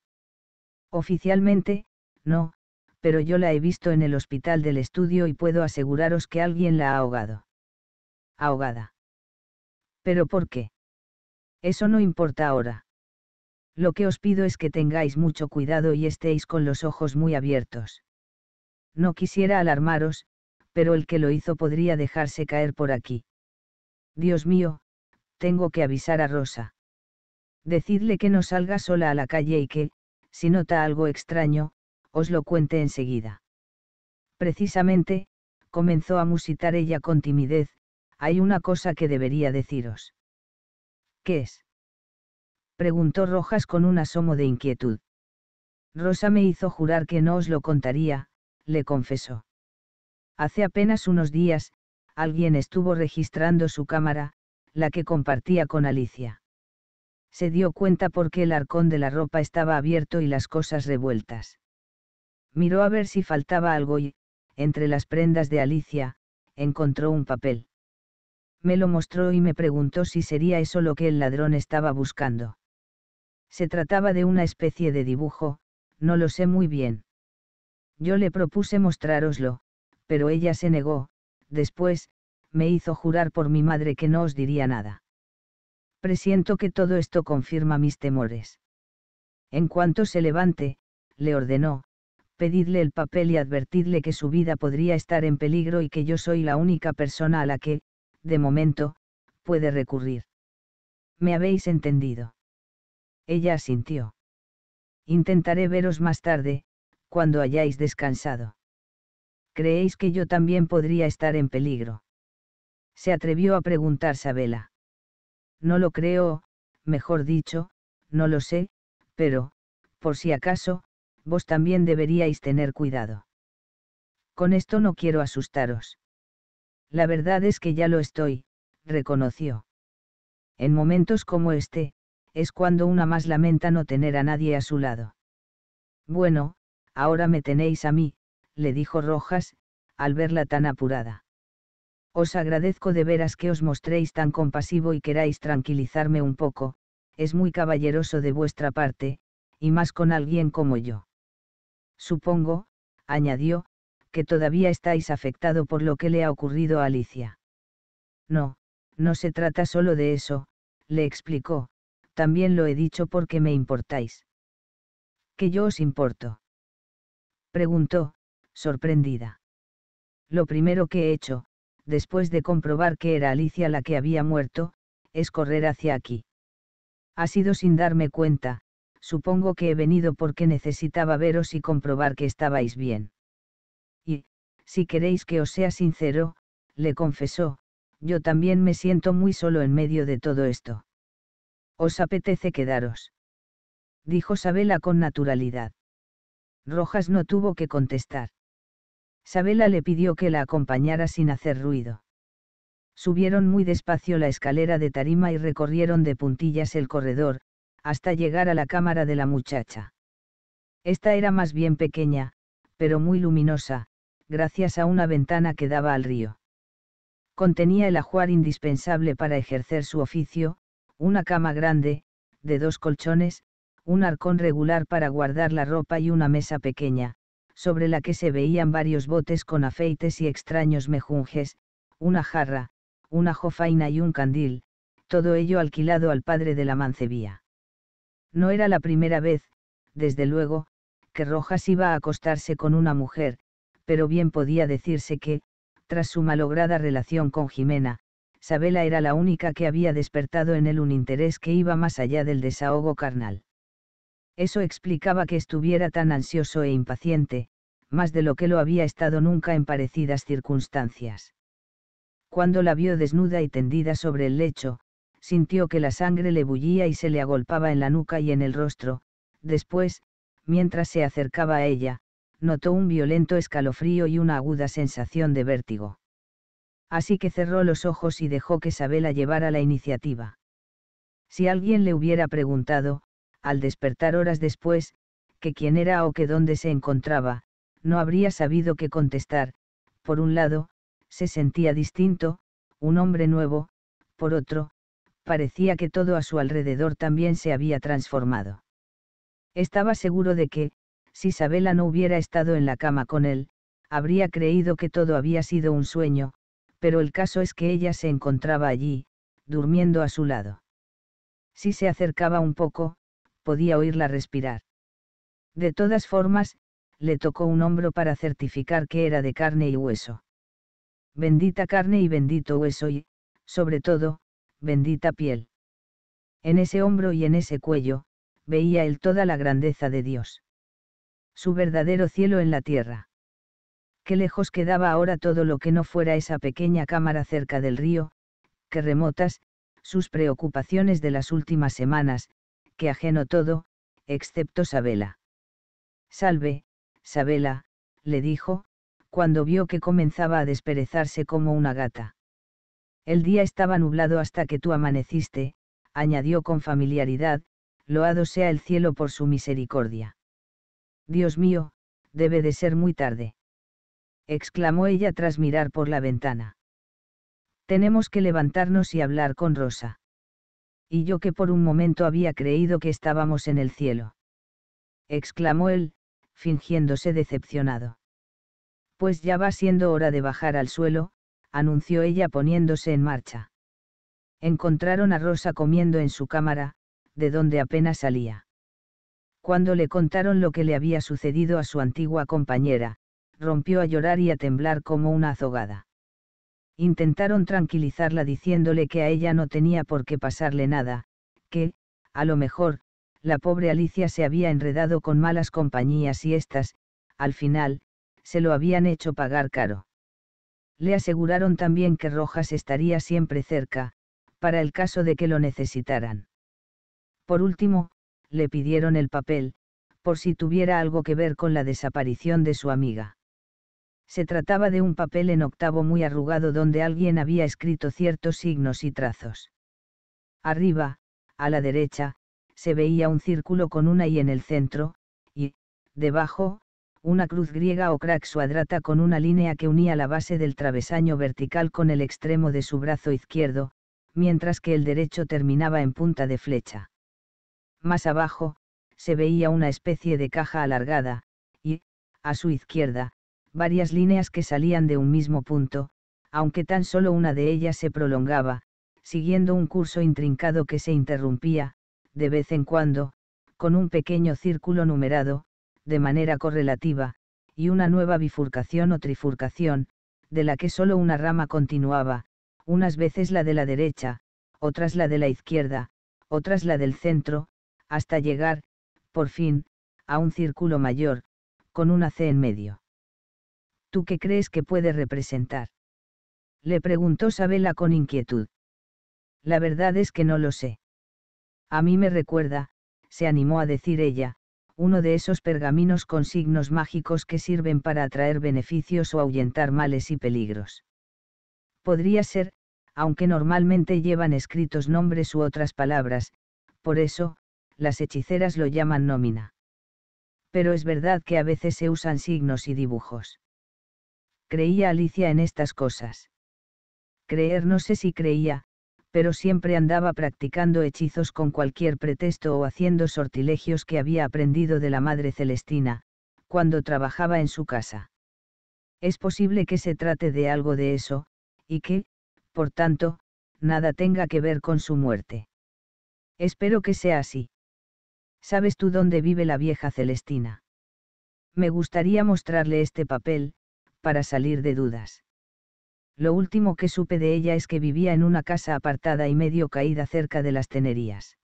Speaker 1: Oficialmente, no, pero yo la he visto en el hospital del estudio y puedo aseguraros que alguien la ha ahogado. Ahogada. Pero ¿por qué? Eso no importa ahora. Lo que os pido es que tengáis mucho cuidado y estéis con los ojos muy abiertos. No quisiera alarmaros, pero el que lo hizo podría dejarse caer por aquí. Dios mío, tengo que avisar a Rosa. Decidle que no salga sola a la calle y que, si nota algo extraño, os lo cuente enseguida. Precisamente, comenzó a musitar ella con timidez, hay una cosa que debería deciros. ¿Qué es? preguntó Rojas con un asomo de inquietud. Rosa me hizo jurar que no os lo contaría, le confesó. Hace apenas unos días, alguien estuvo registrando su cámara, la que compartía con Alicia. Se dio cuenta porque el arcón de la ropa estaba abierto y las cosas revueltas. Miró a ver si faltaba algo y, entre las prendas de Alicia, encontró un papel me lo mostró y me preguntó si sería eso lo que el ladrón estaba buscando. Se trataba de una especie de dibujo, no lo sé muy bien. Yo le propuse mostraroslo, pero ella se negó, después, me hizo jurar por mi madre que no os diría nada. Presiento que todo esto confirma mis temores. En cuanto se levante, le ordenó, pedidle el papel y advertidle que su vida podría estar en peligro y que yo soy la única persona a la que, de momento, puede recurrir. ¿Me habéis entendido? Ella asintió. Intentaré veros más tarde, cuando hayáis descansado. ¿Creéis que yo también podría estar en peligro? Se atrevió a preguntar Sabela. No lo creo, mejor dicho, no lo sé, pero, por si acaso, vos también deberíais tener cuidado. Con esto no quiero asustaros. La verdad es que ya lo estoy, reconoció. En momentos como este, es cuando una más lamenta no tener a nadie a su lado. Bueno, ahora me tenéis a mí, le dijo Rojas, al verla tan apurada. Os agradezco de veras que os mostréis tan compasivo y queráis tranquilizarme un poco, es muy caballeroso de vuestra parte, y más con alguien como yo. Supongo, añadió, que todavía estáis afectado por lo que le ha ocurrido a Alicia. No, no se trata solo de eso, le explicó, también lo he dicho porque me importáis. ¿Que yo os importo? preguntó, sorprendida. Lo primero que he hecho, después de comprobar que era Alicia la que había muerto, es correr hacia aquí. Ha sido sin darme cuenta, supongo que he venido porque necesitaba veros y comprobar que estabais bien. Si queréis que os sea sincero, le confesó, yo también me siento muy solo en medio de todo esto. ¿Os apetece quedaros? dijo Sabela con naturalidad. Rojas no tuvo que contestar. Sabela le pidió que la acompañara sin hacer ruido. Subieron muy despacio la escalera de tarima y recorrieron de puntillas el corredor, hasta llegar a la cámara de la muchacha. Esta era más bien pequeña, pero muy luminosa, gracias a una ventana que daba al río. Contenía el ajuar indispensable para ejercer su oficio, una cama grande, de dos colchones, un arcón regular para guardar la ropa y una mesa pequeña, sobre la que se veían varios botes con afeites y extraños mejunjes, una jarra, una jofaina y un candil, todo ello alquilado al padre de la mancebía. No era la primera vez, desde luego, que Rojas iba a acostarse con una mujer, pero bien podía decirse que, tras su malograda relación con Jimena, Sabela era la única que había despertado en él un interés que iba más allá del desahogo carnal. Eso explicaba que estuviera tan ansioso e impaciente, más de lo que lo había estado nunca en parecidas circunstancias. Cuando la vio desnuda y tendida sobre el lecho, sintió que la sangre le bullía y se le agolpaba en la nuca y en el rostro, después, mientras se acercaba a ella, notó un violento escalofrío y una aguda sensación de vértigo. Así que cerró los ojos y dejó que Sabela llevara la iniciativa. Si alguien le hubiera preguntado, al despertar horas después, que quién era o que dónde se encontraba, no habría sabido qué contestar, por un lado, se sentía distinto, un hombre nuevo, por otro, parecía que todo a su alrededor también se había transformado. Estaba seguro de que, si Isabela no hubiera estado en la cama con él, habría creído que todo había sido un sueño, pero el caso es que ella se encontraba allí, durmiendo a su lado. Si se acercaba un poco, podía oírla respirar. De todas formas, le tocó un hombro para certificar que era de carne y hueso. Bendita carne y bendito hueso y, sobre todo, bendita piel. En ese hombro y en ese cuello, veía él toda la grandeza de Dios su verdadero cielo en la tierra. Qué lejos quedaba ahora todo lo que no fuera esa pequeña cámara cerca del río, qué remotas, sus preocupaciones de las últimas semanas, que ajeno todo, excepto Sabela. Salve, Sabela, le dijo, cuando vio que comenzaba a desperezarse como una gata. El día estaba nublado hasta que tú amaneciste, añadió con familiaridad, loado sea el cielo por su misericordia. Dios mío, debe de ser muy tarde. exclamó ella tras mirar por la ventana. Tenemos que levantarnos y hablar con Rosa. Y yo que por un momento había creído que estábamos en el cielo. exclamó él, fingiéndose decepcionado. Pues ya va siendo hora de bajar al suelo, anunció ella poniéndose en marcha. Encontraron a Rosa comiendo en su cámara, de donde apenas salía. Cuando le contaron lo que le había sucedido a su antigua compañera, rompió a llorar y a temblar como una azogada. Intentaron tranquilizarla diciéndole que a ella no tenía por qué pasarle nada, que, a lo mejor, la pobre Alicia se había enredado con malas compañías y éstas, al final, se lo habían hecho pagar caro. Le aseguraron también que Rojas estaría siempre cerca, para el caso de que lo necesitaran. Por último, le pidieron el papel, por si tuviera algo que ver con la desaparición de su amiga. Se trataba de un papel en octavo muy arrugado donde alguien había escrito ciertos signos y trazos. Arriba, a la derecha, se veía un círculo con una y en el centro, y, debajo, una cruz griega o crack cuadrata con una línea que unía la base del travesaño vertical con el extremo de su brazo izquierdo, mientras que el derecho terminaba en punta de flecha. Más abajo, se veía una especie de caja alargada, y, a su izquierda, varias líneas que salían de un mismo punto, aunque tan solo una de ellas se prolongaba, siguiendo un curso intrincado que se interrumpía, de vez en cuando, con un pequeño círculo numerado, de manera correlativa, y una nueva bifurcación o trifurcación, de la que solo una rama continuaba, unas veces la de la derecha, otras la de la izquierda, otras la del centro, hasta llegar, por fin, a un círculo mayor, con una C en medio. ¿Tú qué crees que puede representar? Le preguntó Sabela con inquietud. La verdad es que no lo sé. A mí me recuerda, se animó a decir ella, uno de esos pergaminos con signos mágicos que sirven para atraer beneficios o ahuyentar males y peligros. Podría ser, aunque normalmente llevan escritos nombres u otras palabras, por eso, las hechiceras lo llaman nómina. Pero es verdad que a veces se usan signos y dibujos. Creía Alicia en estas cosas. Creer no sé si creía, pero siempre andaba practicando hechizos con cualquier pretexto o haciendo sortilegios que había aprendido de la Madre Celestina, cuando trabajaba en su casa. Es posible que se trate de algo de eso, y que, por tanto, nada tenga que ver con su muerte. Espero que sea así. ¿Sabes tú dónde vive la vieja Celestina? Me gustaría mostrarle este papel, para salir de dudas. Lo último que supe de ella es que vivía en una casa apartada y medio caída cerca de las tenerías.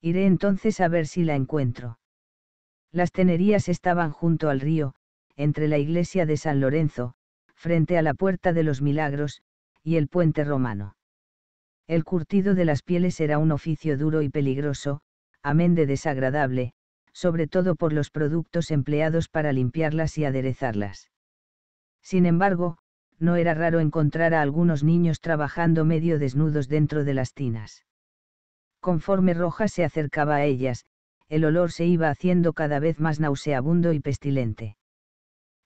Speaker 1: Iré entonces a ver si la encuentro. Las tenerías estaban junto al río, entre la iglesia de San Lorenzo, frente a la Puerta de los Milagros, y el puente romano. El curtido de las pieles era un oficio duro y peligroso, amén de desagradable, sobre todo por los productos empleados para limpiarlas y aderezarlas. Sin embargo, no era raro encontrar a algunos niños trabajando medio desnudos dentro de las tinas. Conforme roja se acercaba a ellas, el olor se iba haciendo cada vez más nauseabundo y pestilente.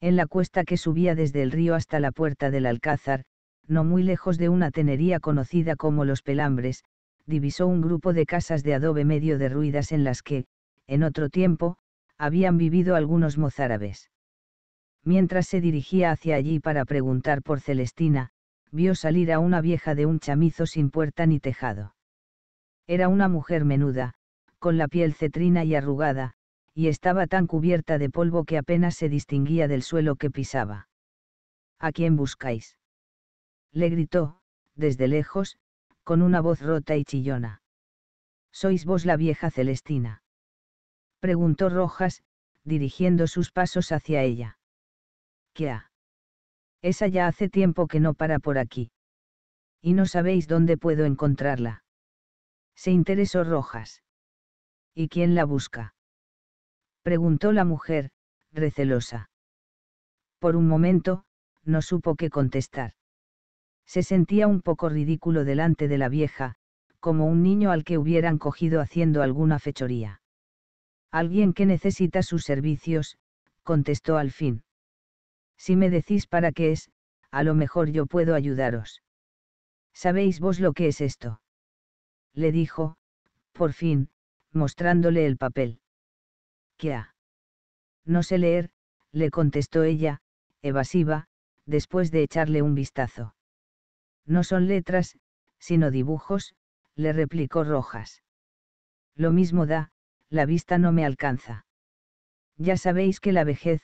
Speaker 1: En la cuesta que subía desde el río hasta la puerta del alcázar, no muy lejos de una tenería conocida como Los Pelambres, divisó un grupo de casas de adobe medio derruidas en las que, en otro tiempo, habían vivido algunos mozárabes. Mientras se dirigía hacia allí para preguntar por Celestina, vio salir a una vieja de un chamizo sin puerta ni tejado. Era una mujer menuda, con la piel cetrina y arrugada, y estaba tan cubierta de polvo que apenas se distinguía del suelo que pisaba. ¿A quién buscáis? Le gritó, desde lejos, con una voz rota y chillona. ¿Sois vos la vieja Celestina? preguntó Rojas, dirigiendo sus pasos hacia ella. ¿Qué ha? Esa ya hace tiempo que no para por aquí. Y no sabéis dónde puedo encontrarla. Se interesó Rojas. ¿Y quién la busca? preguntó la mujer, recelosa. Por un momento, no supo qué contestar se sentía un poco ridículo delante de la vieja, como un niño al que hubieran cogido haciendo alguna fechoría. Alguien que necesita sus servicios, contestó al fin. Si me decís para qué es, a lo mejor yo puedo ayudaros. ¿Sabéis vos lo que es esto? Le dijo, por fin, mostrándole el papel. ¿Qué ha? No sé leer, le contestó ella, evasiva, después de echarle un vistazo. No son letras, sino dibujos, le replicó Rojas. Lo mismo da, la vista no me alcanza. Ya sabéis que la vejez,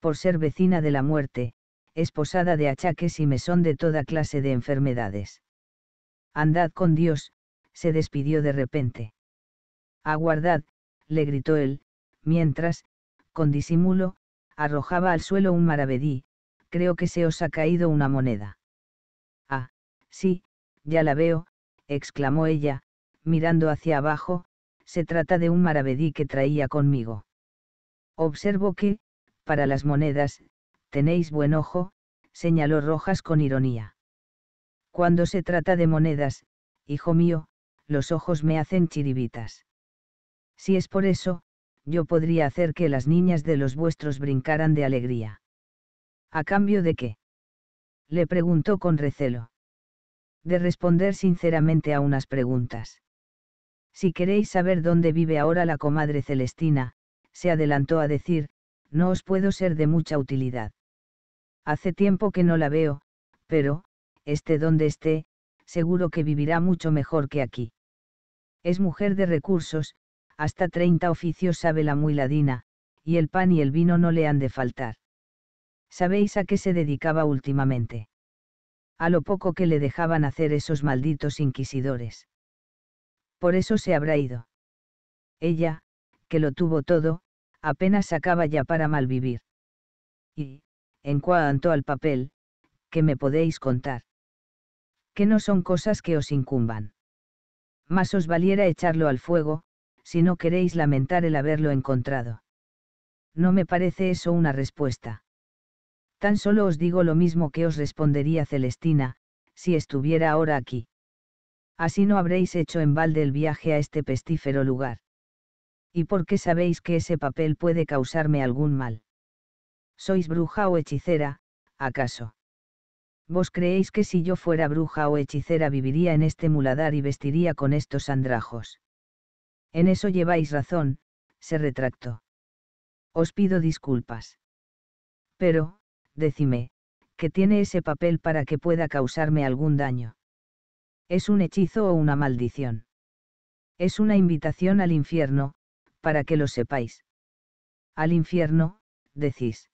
Speaker 1: por ser vecina de la muerte, es posada de achaques y mesón de toda clase de enfermedades. Andad con Dios, se despidió de repente. Aguardad, le gritó él, mientras, con disimulo, arrojaba al suelo un maravedí, creo que se os ha caído una moneda. Sí, ya la veo, exclamó ella, mirando hacia abajo, se trata de un maravedí que traía conmigo. Observo que, para las monedas, tenéis buen ojo, señaló Rojas con ironía. Cuando se trata de monedas, hijo mío, los ojos me hacen chiribitas. Si es por eso, yo podría hacer que las niñas de los vuestros brincaran de alegría. ¿A cambio de qué? Le preguntó con recelo de responder sinceramente a unas preguntas. Si queréis saber dónde vive ahora la comadre Celestina, se adelantó a decir, no os puedo ser de mucha utilidad. Hace tiempo que no la veo, pero, esté donde esté, seguro que vivirá mucho mejor que aquí. Es mujer de recursos, hasta 30 oficios sabe la muy ladina, y el pan y el vino no le han de faltar. ¿Sabéis a qué se dedicaba últimamente? a lo poco que le dejaban hacer esos malditos inquisidores. Por eso se habrá ido. Ella, que lo tuvo todo, apenas sacaba ya para malvivir. Y, en cuanto al papel, que me podéis contar. Que no son cosas que os incumban. Más os valiera echarlo al fuego, si no queréis lamentar el haberlo encontrado. No me parece eso una respuesta. Tan solo os digo lo mismo que os respondería Celestina, si estuviera ahora aquí. Así no habréis hecho en balde el viaje a este pestífero lugar. ¿Y por qué sabéis que ese papel puede causarme algún mal? ¿Sois bruja o hechicera, acaso? ¿Vos creéis que si yo fuera bruja o hechicera viviría en este muladar y vestiría con estos andrajos? En eso lleváis razón, se retractó. Os pido disculpas. Pero, decime, ¿qué tiene ese papel para que pueda causarme algún daño. Es un hechizo o una maldición. Es una invitación al infierno, para que lo sepáis. Al infierno, decís.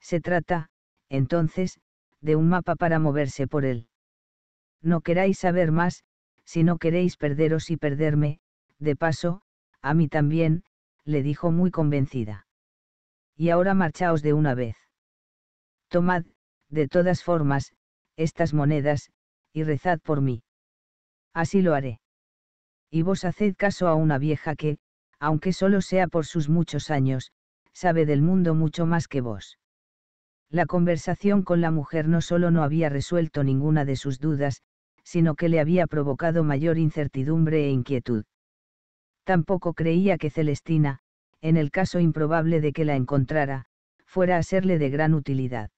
Speaker 1: Se trata, entonces, de un mapa para moverse por él. No queráis saber más, si no queréis perderos y perderme, de paso, a mí también, le dijo muy convencida. Y ahora marchaos de una vez. Tomad, de todas formas, estas monedas, y rezad por mí. Así lo haré. Y vos haced caso a una vieja que, aunque solo sea por sus muchos años, sabe del mundo mucho más que vos. La conversación con la mujer no solo no había resuelto ninguna de sus dudas, sino que le había provocado mayor incertidumbre e inquietud. Tampoco creía que Celestina, en el caso improbable de que la encontrara, fuera a serle de gran utilidad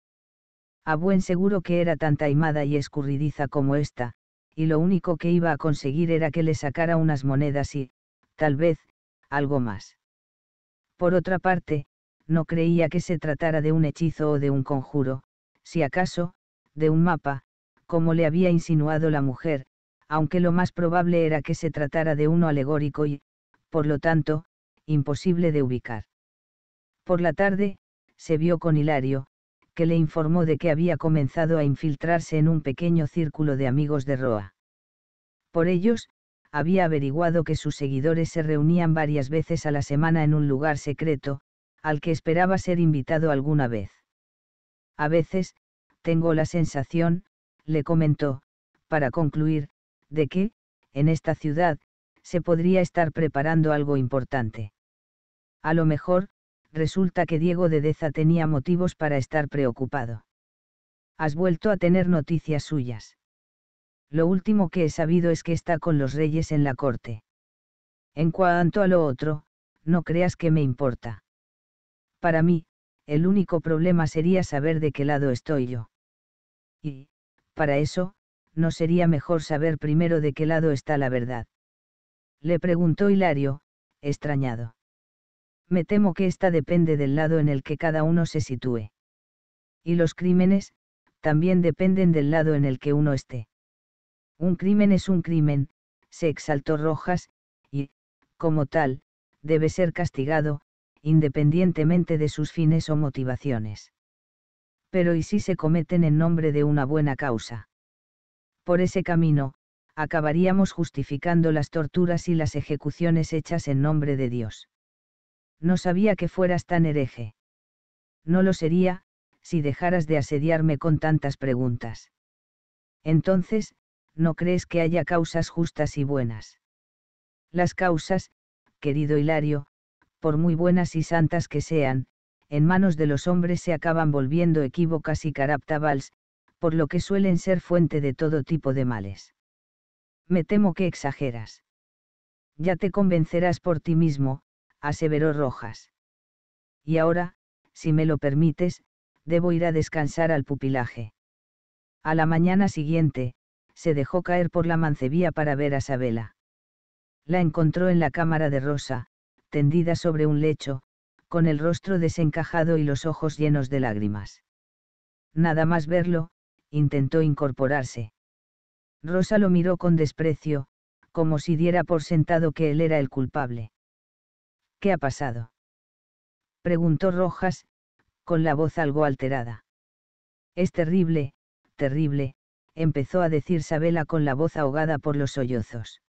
Speaker 1: a buen seguro que era tan taimada y escurridiza como esta, y lo único que iba a conseguir era que le sacara unas monedas y, tal vez, algo más. Por otra parte, no creía que se tratara de un hechizo o de un conjuro, si acaso, de un mapa, como le había insinuado la mujer, aunque lo más probable era que se tratara de uno alegórico y, por lo tanto, imposible de ubicar. Por la tarde, se vio con Hilario, que le informó de que había comenzado a infiltrarse en un pequeño círculo de amigos de Roa. Por ellos, había averiguado que sus seguidores se reunían varias veces a la semana en un lugar secreto, al que esperaba ser invitado alguna vez. A veces, tengo la sensación, le comentó, para concluir, de que, en esta ciudad, se podría estar preparando algo importante. A lo mejor, resulta que Diego de Deza tenía motivos para estar preocupado. Has vuelto a tener noticias suyas. Lo último que he sabido es que está con los reyes en la corte. En cuanto a lo otro, no creas que me importa. Para mí, el único problema sería saber de qué lado estoy yo. Y, para eso, no sería mejor saber primero de qué lado está la verdad. Le preguntó Hilario, extrañado me temo que esta depende del lado en el que cada uno se sitúe. Y los crímenes, también dependen del lado en el que uno esté. Un crimen es un crimen, se exaltó Rojas, y, como tal, debe ser castigado, independientemente de sus fines o motivaciones. Pero ¿y si se cometen en nombre de una buena causa? Por ese camino, acabaríamos justificando las torturas y las ejecuciones hechas en nombre de Dios. No sabía que fueras tan hereje. No lo sería, si dejaras de asediarme con tantas preguntas. Entonces, ¿no crees que haya causas justas y buenas? Las causas, querido Hilario, por muy buenas y santas que sean, en manos de los hombres se acaban volviendo equívocas y caraptabals, por lo que suelen ser fuente de todo tipo de males. Me temo que exageras. Ya te convencerás por ti mismo, aseveró Rojas. Y ahora, si me lo permites, debo ir a descansar al pupilaje. A la mañana siguiente, se dejó caer por la mancebía para ver a Sabela. La encontró en la cámara de Rosa, tendida sobre un lecho, con el rostro desencajado y los ojos llenos de lágrimas. Nada más verlo, intentó incorporarse. Rosa lo miró con desprecio, como si diera por sentado que él era el culpable. ¿Qué ha pasado? Preguntó Rojas, con la voz algo alterada. Es terrible, terrible, empezó a decir Sabela con la voz ahogada por los sollozos.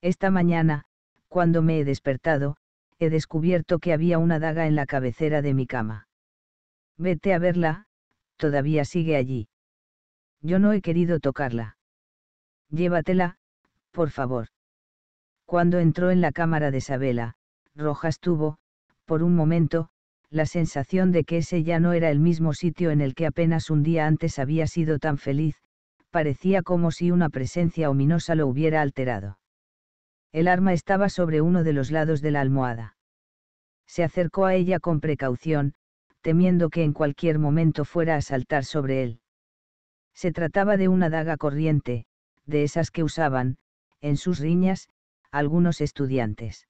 Speaker 1: Esta mañana, cuando me he despertado, he descubierto que había una daga en la cabecera de mi cama. Vete a verla, todavía sigue allí. Yo no he querido tocarla. Llévatela, por favor. Cuando entró en la cámara de Sabela, Rojas tuvo, por un momento, la sensación de que ese ya no era el mismo sitio en el que apenas un día antes había sido tan feliz, parecía como si una presencia ominosa lo hubiera alterado. El arma estaba sobre uno de los lados de la almohada. Se acercó a ella con precaución, temiendo que en cualquier momento fuera a saltar sobre él. Se trataba de una daga corriente, de esas que usaban, en sus riñas, algunos estudiantes.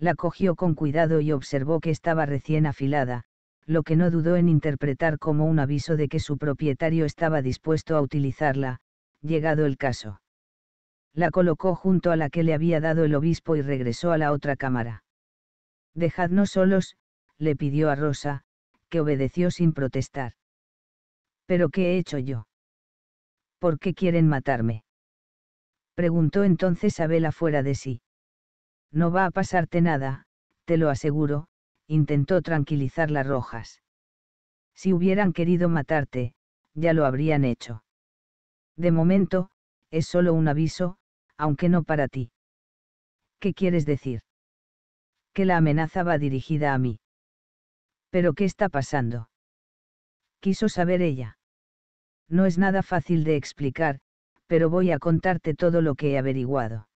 Speaker 1: La cogió con cuidado y observó que estaba recién afilada, lo que no dudó en interpretar como un aviso de que su propietario estaba dispuesto a utilizarla, llegado el caso. La colocó junto a la que le había dado el obispo y regresó a la otra cámara. Dejadnos solos, le pidió a Rosa, que obedeció sin protestar. ¿Pero qué he hecho yo? ¿Por qué quieren matarme? Preguntó entonces Abela fuera de sí. No va a pasarte nada, te lo aseguro, intentó tranquilizar las Rojas. Si hubieran querido matarte, ya lo habrían hecho. De momento, es solo un aviso, aunque no para ti. ¿Qué quieres decir? Que la amenaza va dirigida a mí. ¿Pero qué está pasando? Quiso saber ella. No es nada fácil de explicar, pero voy a contarte todo lo que he averiguado.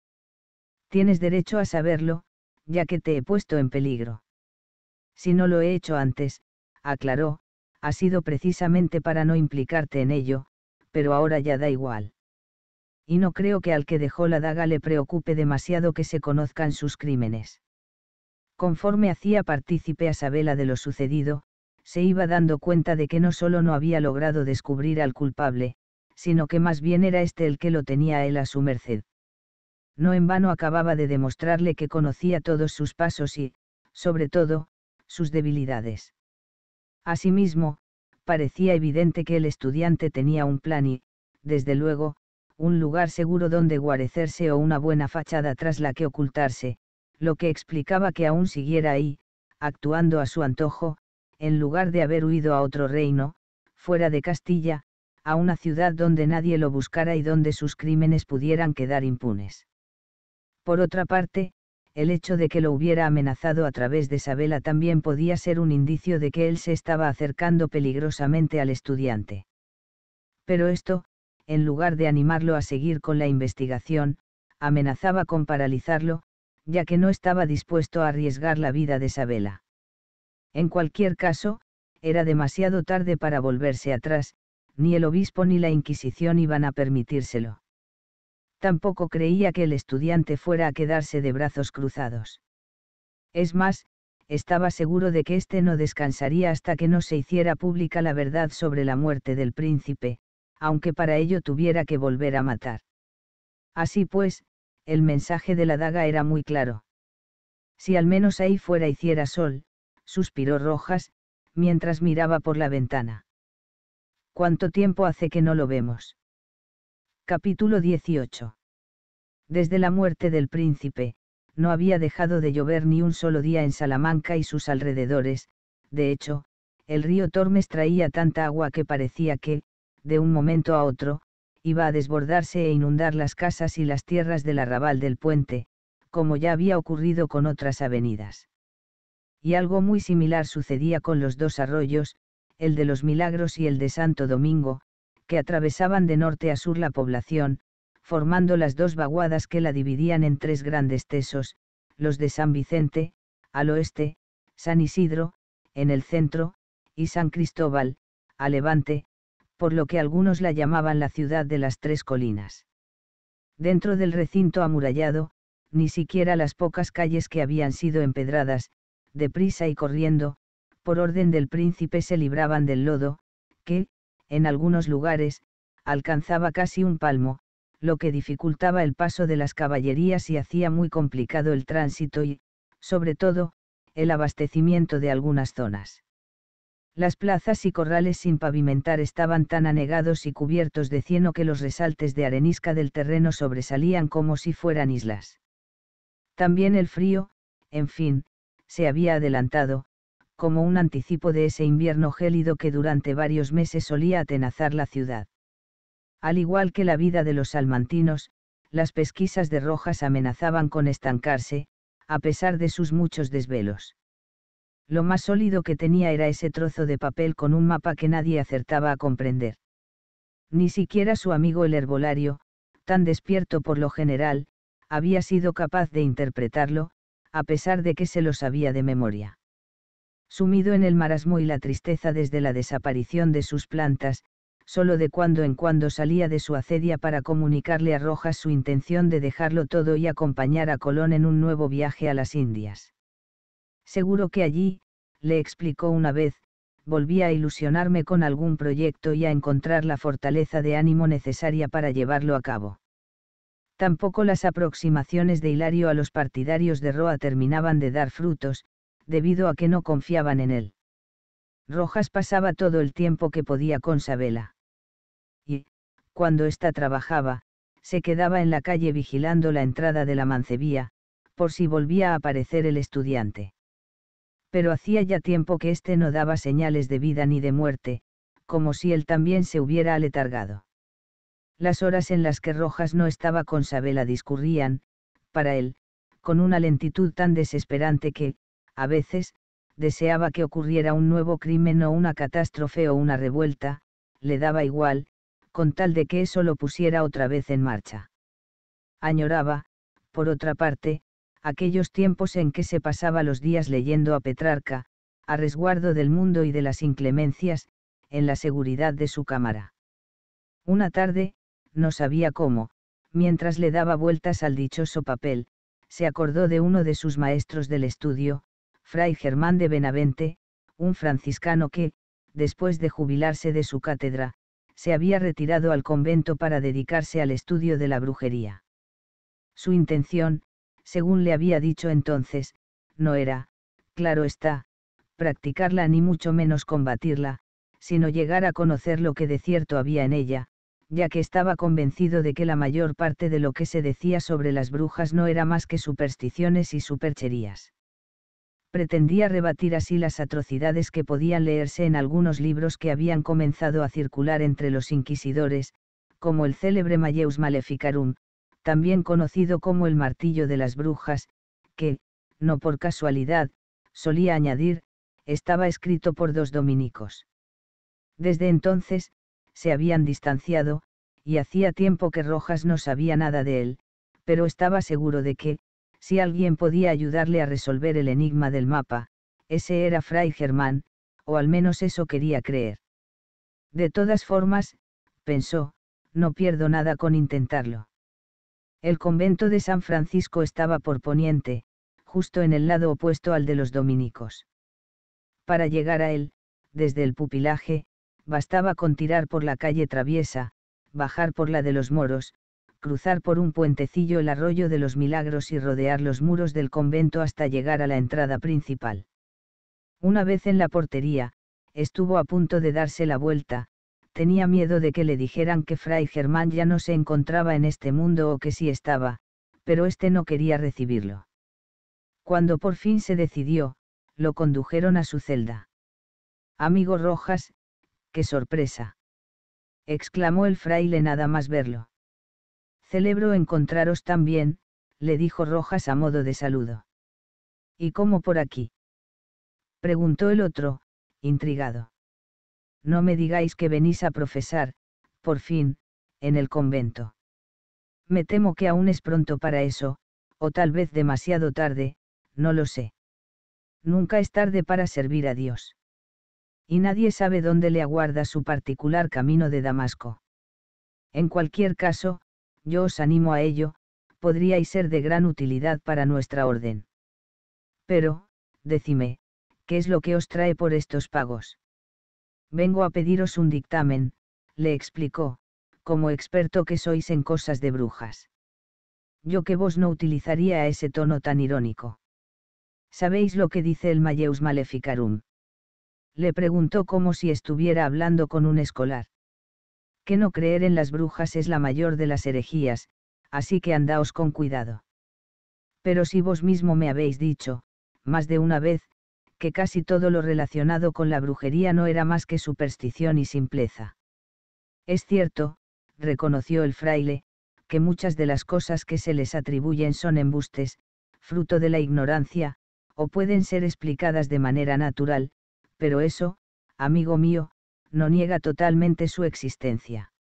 Speaker 1: Tienes derecho a saberlo, ya que te he puesto en peligro. Si no lo he hecho antes, aclaró, ha sido precisamente para no implicarte en ello, pero ahora ya da igual. Y no creo que al que dejó la daga le preocupe demasiado que se conozcan sus crímenes. Conforme hacía partícipe a Sabela de lo sucedido, se iba dando cuenta de que no solo no había logrado descubrir al culpable, sino que más bien era este el que lo tenía a él a su merced no en vano acababa de demostrarle que conocía todos sus pasos y, sobre todo, sus debilidades. Asimismo, parecía evidente que el estudiante tenía un plan y, desde luego, un lugar seguro donde guarecerse o una buena fachada tras la que ocultarse, lo que explicaba que aún siguiera ahí, actuando a su antojo, en lugar de haber huido a otro reino, fuera de Castilla, a una ciudad donde nadie lo buscara y donde sus crímenes pudieran quedar impunes. Por otra parte, el hecho de que lo hubiera amenazado a través de Sabela también podía ser un indicio de que él se estaba acercando peligrosamente al estudiante. Pero esto, en lugar de animarlo a seguir con la investigación, amenazaba con paralizarlo, ya que no estaba dispuesto a arriesgar la vida de Sabela. En cualquier caso, era demasiado tarde para volverse atrás, ni el obispo ni la Inquisición iban a permitírselo tampoco creía que el estudiante fuera a quedarse de brazos cruzados. Es más, estaba seguro de que éste no descansaría hasta que no se hiciera pública la verdad sobre la muerte del príncipe, aunque para ello tuviera que volver a matar. Así pues, el mensaje de la daga era muy claro. Si al menos ahí fuera hiciera sol, suspiró Rojas, mientras miraba por la ventana. ¿Cuánto tiempo hace que no lo vemos? Capítulo 18. Desde la muerte del príncipe, no había dejado de llover ni un solo día en Salamanca y sus alrededores, de hecho, el río Tormes traía tanta agua que parecía que, de un momento a otro, iba a desbordarse e inundar las casas y las tierras del arrabal del puente, como ya había ocurrido con otras avenidas. Y algo muy similar sucedía con los dos arroyos, el de los Milagros y el de Santo Domingo, atravesaban de norte a sur la población, formando las dos vaguadas que la dividían en tres grandes tesos, los de San Vicente, al oeste, San Isidro, en el centro, y San Cristóbal, a levante, por lo que algunos la llamaban la ciudad de las tres colinas. Dentro del recinto amurallado, ni siquiera las pocas calles que habían sido empedradas, deprisa y corriendo, por orden del príncipe se libraban del lodo, que, en algunos lugares, alcanzaba casi un palmo, lo que dificultaba el paso de las caballerías y hacía muy complicado el tránsito y, sobre todo, el abastecimiento de algunas zonas. Las plazas y corrales sin pavimentar estaban tan anegados y cubiertos de cieno que los resaltes de arenisca del terreno sobresalían como si fueran islas. También el frío, en fin, se había adelantado, como un anticipo de ese invierno gélido que durante varios meses solía atenazar la ciudad. Al igual que la vida de los salmantinos, las pesquisas de Rojas amenazaban con estancarse, a pesar de sus muchos desvelos. Lo más sólido que tenía era ese trozo de papel con un mapa que nadie acertaba a comprender. Ni siquiera su amigo el herbolario, tan despierto por lo general, había sido capaz de interpretarlo, a pesar de que se lo sabía de memoria sumido en el marasmo y la tristeza desde la desaparición de sus plantas, solo de cuando en cuando salía de su acedia para comunicarle a Rojas su intención de dejarlo todo y acompañar a Colón en un nuevo viaje a las Indias. Seguro que allí, le explicó una vez, volvía a ilusionarme con algún proyecto y a encontrar la fortaleza de ánimo necesaria para llevarlo a cabo. Tampoco las aproximaciones de Hilario a los partidarios de Roa terminaban de dar frutos, debido a que no confiaban en él. Rojas pasaba todo el tiempo que podía con Sabela. Y, cuando ésta trabajaba, se quedaba en la calle vigilando la entrada de la mancebía, por si volvía a aparecer el estudiante. Pero hacía ya tiempo que éste no daba señales de vida ni de muerte, como si él también se hubiera aletargado. Las horas en las que Rojas no estaba con Sabela discurrían, para él, con una lentitud tan desesperante que, a veces, deseaba que ocurriera un nuevo crimen o una catástrofe o una revuelta, le daba igual, con tal de que eso lo pusiera otra vez en marcha. Añoraba, por otra parte, aquellos tiempos en que se pasaba los días leyendo a Petrarca, a resguardo del mundo y de las inclemencias, en la seguridad de su cámara. Una tarde, no sabía cómo, mientras le daba vueltas al dichoso papel, se acordó de uno de sus maestros del estudio, Fray Germán de Benavente, un franciscano que, después de jubilarse de su cátedra, se había retirado al convento para dedicarse al estudio de la brujería. Su intención, según le había dicho entonces, no era, claro está, practicarla ni mucho menos combatirla, sino llegar a conocer lo que de cierto había en ella, ya que estaba convencido de que la mayor parte de lo que se decía sobre las brujas no era más que supersticiones y supercherías pretendía rebatir así las atrocidades que podían leerse en algunos libros que habían comenzado a circular entre los inquisidores, como el célebre Malleus Maleficarum, también conocido como el martillo de las brujas, que, no por casualidad, solía añadir, estaba escrito por dos dominicos. Desde entonces, se habían distanciado, y hacía tiempo que Rojas no sabía nada de él, pero estaba seguro de que, si alguien podía ayudarle a resolver el enigma del mapa, ese era Fray Germán, o al menos eso quería creer. De todas formas, pensó, no pierdo nada con intentarlo. El convento de San Francisco estaba por poniente, justo en el lado opuesto al de los dominicos. Para llegar a él, desde el pupilaje, bastaba con tirar por la calle traviesa, bajar por la de los moros, cruzar por un puentecillo el arroyo de los milagros y rodear los muros del convento hasta llegar a la entrada principal. Una vez en la portería, estuvo a punto de darse la vuelta, tenía miedo de que le dijeran que Fray Germán ya no se encontraba en este mundo o que sí estaba, pero éste no quería recibirlo. Cuando por fin se decidió, lo condujeron a su celda. Amigo Rojas, qué sorpresa. exclamó el fraile nada más verlo. Celebro encontraros también, le dijo Rojas a modo de saludo. ¿Y cómo por aquí? preguntó el otro, intrigado. No me digáis que venís a profesar, por fin, en el convento. Me temo que aún es pronto para eso, o tal vez demasiado tarde, no lo sé. Nunca es tarde para servir a Dios. Y nadie sabe dónde le aguarda su particular camino de Damasco. En cualquier caso, yo os animo a ello, podríais ser de gran utilidad para nuestra orden. Pero, decime, ¿qué es lo que os trae por estos pagos? Vengo a pediros un dictamen, le explicó, como experto que sois en cosas de brujas. Yo que vos no utilizaría ese tono tan irónico. ¿Sabéis lo que dice el Mayeus Maleficarum? Le preguntó como si estuviera hablando con un escolar que no creer en las brujas es la mayor de las herejías, así que andaos con cuidado. Pero si vos mismo me habéis dicho, más de una vez, que casi todo lo relacionado con la brujería no era más que superstición y simpleza. Es cierto, reconoció el fraile, que muchas de las cosas que se les atribuyen son embustes, fruto de la ignorancia, o pueden ser explicadas de manera natural, pero eso, amigo mío, no niega totalmente su existencia.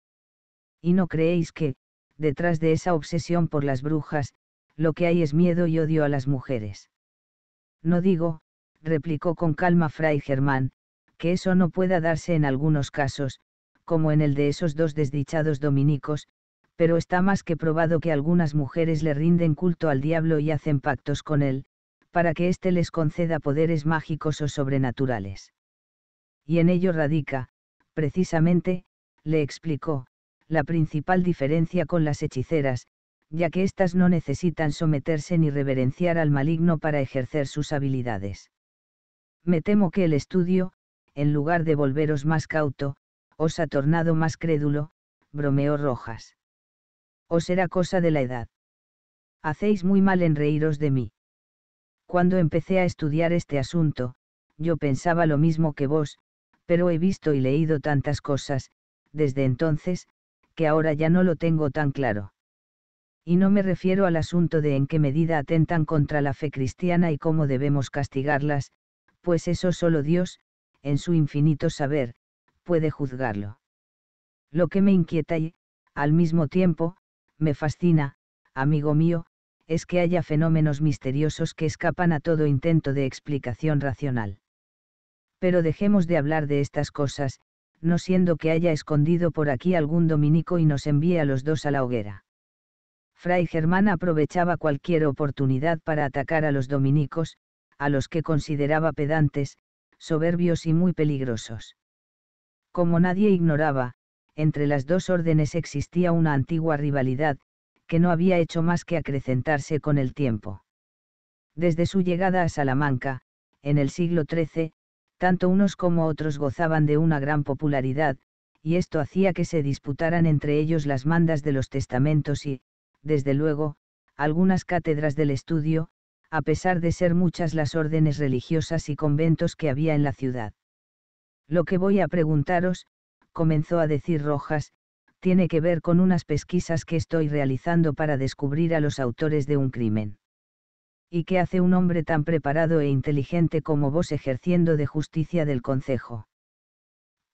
Speaker 1: Y no creéis que, detrás de esa obsesión por las brujas, lo que hay es miedo y odio a las mujeres. No digo, replicó con calma Fray Germán, que eso no pueda darse en algunos casos, como en el de esos dos desdichados dominicos, pero está más que probado que algunas mujeres le rinden culto al diablo y hacen pactos con él, para que éste les conceda poderes mágicos o sobrenaturales. Y en ello radica, precisamente, le explicó, la principal diferencia con las hechiceras, ya que éstas no necesitan someterse ni reverenciar al maligno para ejercer sus habilidades. Me temo que el estudio, en lugar de volveros más cauto, os ha tornado más crédulo, bromeó Rojas. O será cosa de la edad. Hacéis muy mal en reíros de mí. Cuando empecé a estudiar este asunto, yo pensaba lo mismo que vos, pero he visto y leído tantas cosas, desde entonces, que ahora ya no lo tengo tan claro. Y no me refiero al asunto de en qué medida atentan contra la fe cristiana y cómo debemos castigarlas, pues eso solo Dios, en su infinito saber, puede juzgarlo. Lo que me inquieta y, al mismo tiempo, me fascina, amigo mío, es que haya fenómenos misteriosos que escapan a todo intento de explicación racional. Pero dejemos de hablar de estas cosas, no siendo que haya escondido por aquí algún dominico y nos envíe a los dos a la hoguera. Fray Germán aprovechaba cualquier oportunidad para atacar a los dominicos, a los que consideraba pedantes, soberbios y muy peligrosos. Como nadie ignoraba, entre las dos órdenes existía una antigua rivalidad, que no había hecho más que acrecentarse con el tiempo. Desde su llegada a Salamanca, en el siglo XIII, tanto unos como otros gozaban de una gran popularidad, y esto hacía que se disputaran entre ellos las mandas de los testamentos y, desde luego, algunas cátedras del estudio, a pesar de ser muchas las órdenes religiosas y conventos que había en la ciudad. Lo que voy a preguntaros, comenzó a decir Rojas, tiene que ver con unas pesquisas que estoy realizando para descubrir a los autores de un crimen. ¿y qué hace un hombre tan preparado e inteligente como vos ejerciendo de justicia del concejo?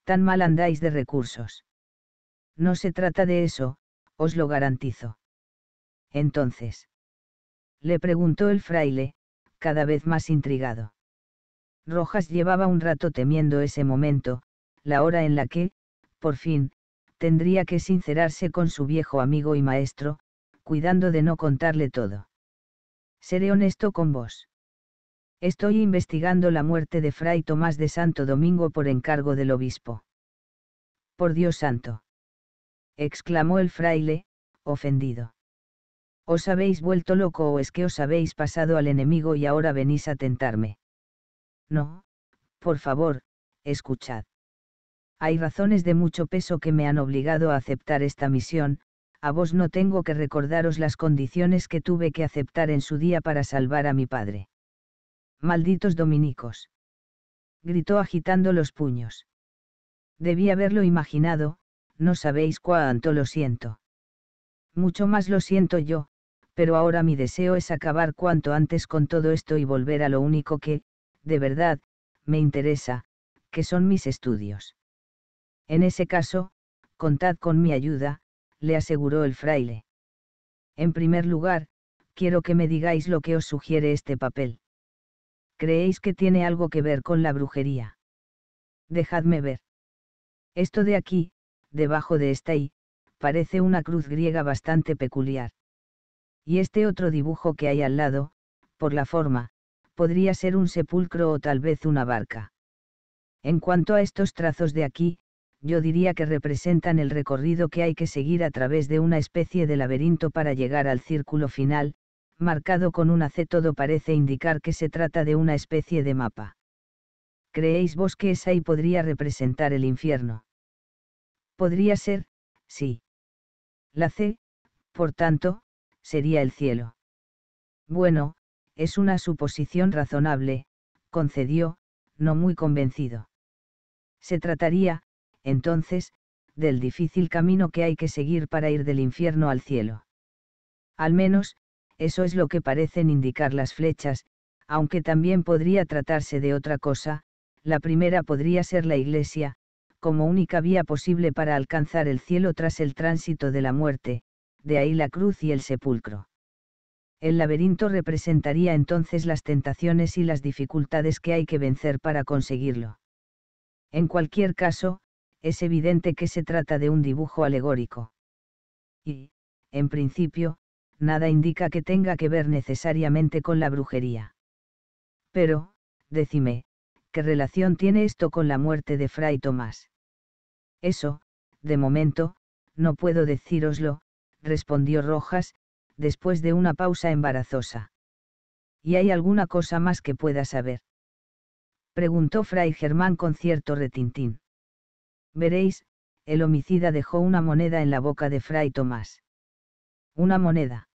Speaker 1: Tan mal andáis de recursos. No se trata de eso, os lo garantizo. Entonces. Le preguntó el fraile, cada vez más intrigado. Rojas llevaba un rato temiendo ese momento, la hora en la que, por fin, tendría que sincerarse con su viejo amigo y maestro, cuidando de no contarle todo. Seré honesto con vos. Estoy investigando la muerte de Fray Tomás de Santo Domingo por encargo del obispo. Por Dios santo. exclamó el fraile, ofendido. Os habéis vuelto loco o es que os habéis pasado al enemigo y ahora venís a tentarme. No, por favor, escuchad. Hay razones de mucho peso que me han obligado a aceptar esta misión, a vos no tengo que recordaros las condiciones que tuve que aceptar en su día para salvar a mi padre. Malditos dominicos. Gritó agitando los puños. Debí haberlo imaginado, no sabéis cuánto lo siento. Mucho más lo siento yo, pero ahora mi deseo es acabar cuanto antes con todo esto y volver a lo único que, de verdad, me interesa, que son mis estudios. En ese caso, contad con mi ayuda, le aseguró el fraile. En primer lugar, quiero que me digáis lo que os sugiere este papel. ¿Creéis que tiene algo que ver con la brujería? Dejadme ver. Esto de aquí, debajo de esta y, parece una cruz griega bastante peculiar. Y este otro dibujo que hay al lado, por la forma, podría ser un sepulcro o tal vez una barca. En cuanto a estos trazos de aquí, yo diría que representan el recorrido que hay que seguir a través de una especie de laberinto para llegar al círculo final, marcado con una C todo parece indicar que se trata de una especie de mapa. ¿Creéis vos que esa y podría representar el infierno? Podría ser, sí. La C, por tanto, sería el cielo. Bueno, es una suposición razonable, concedió, no muy convencido. Se trataría, entonces, del difícil camino que hay que seguir para ir del infierno al cielo. Al menos, eso es lo que parecen indicar las flechas, aunque también podría tratarse de otra cosa, la primera podría ser la Iglesia, como única vía posible para alcanzar el cielo tras el tránsito de la muerte, de ahí la cruz y el sepulcro. El laberinto representaría entonces las tentaciones y las dificultades que hay que vencer para conseguirlo. En cualquier caso, es evidente que se trata de un dibujo alegórico. Y, en principio, nada indica que tenga que ver necesariamente con la brujería. Pero, decime, ¿qué relación tiene esto con la muerte de Fray Tomás? Eso, de momento, no puedo decíroslo, respondió Rojas, después de una pausa embarazosa. ¿Y hay alguna cosa más que pueda saber? preguntó Fray Germán con cierto retintín. Veréis, el homicida dejó una moneda en la boca de Fray Tomás. Una moneda.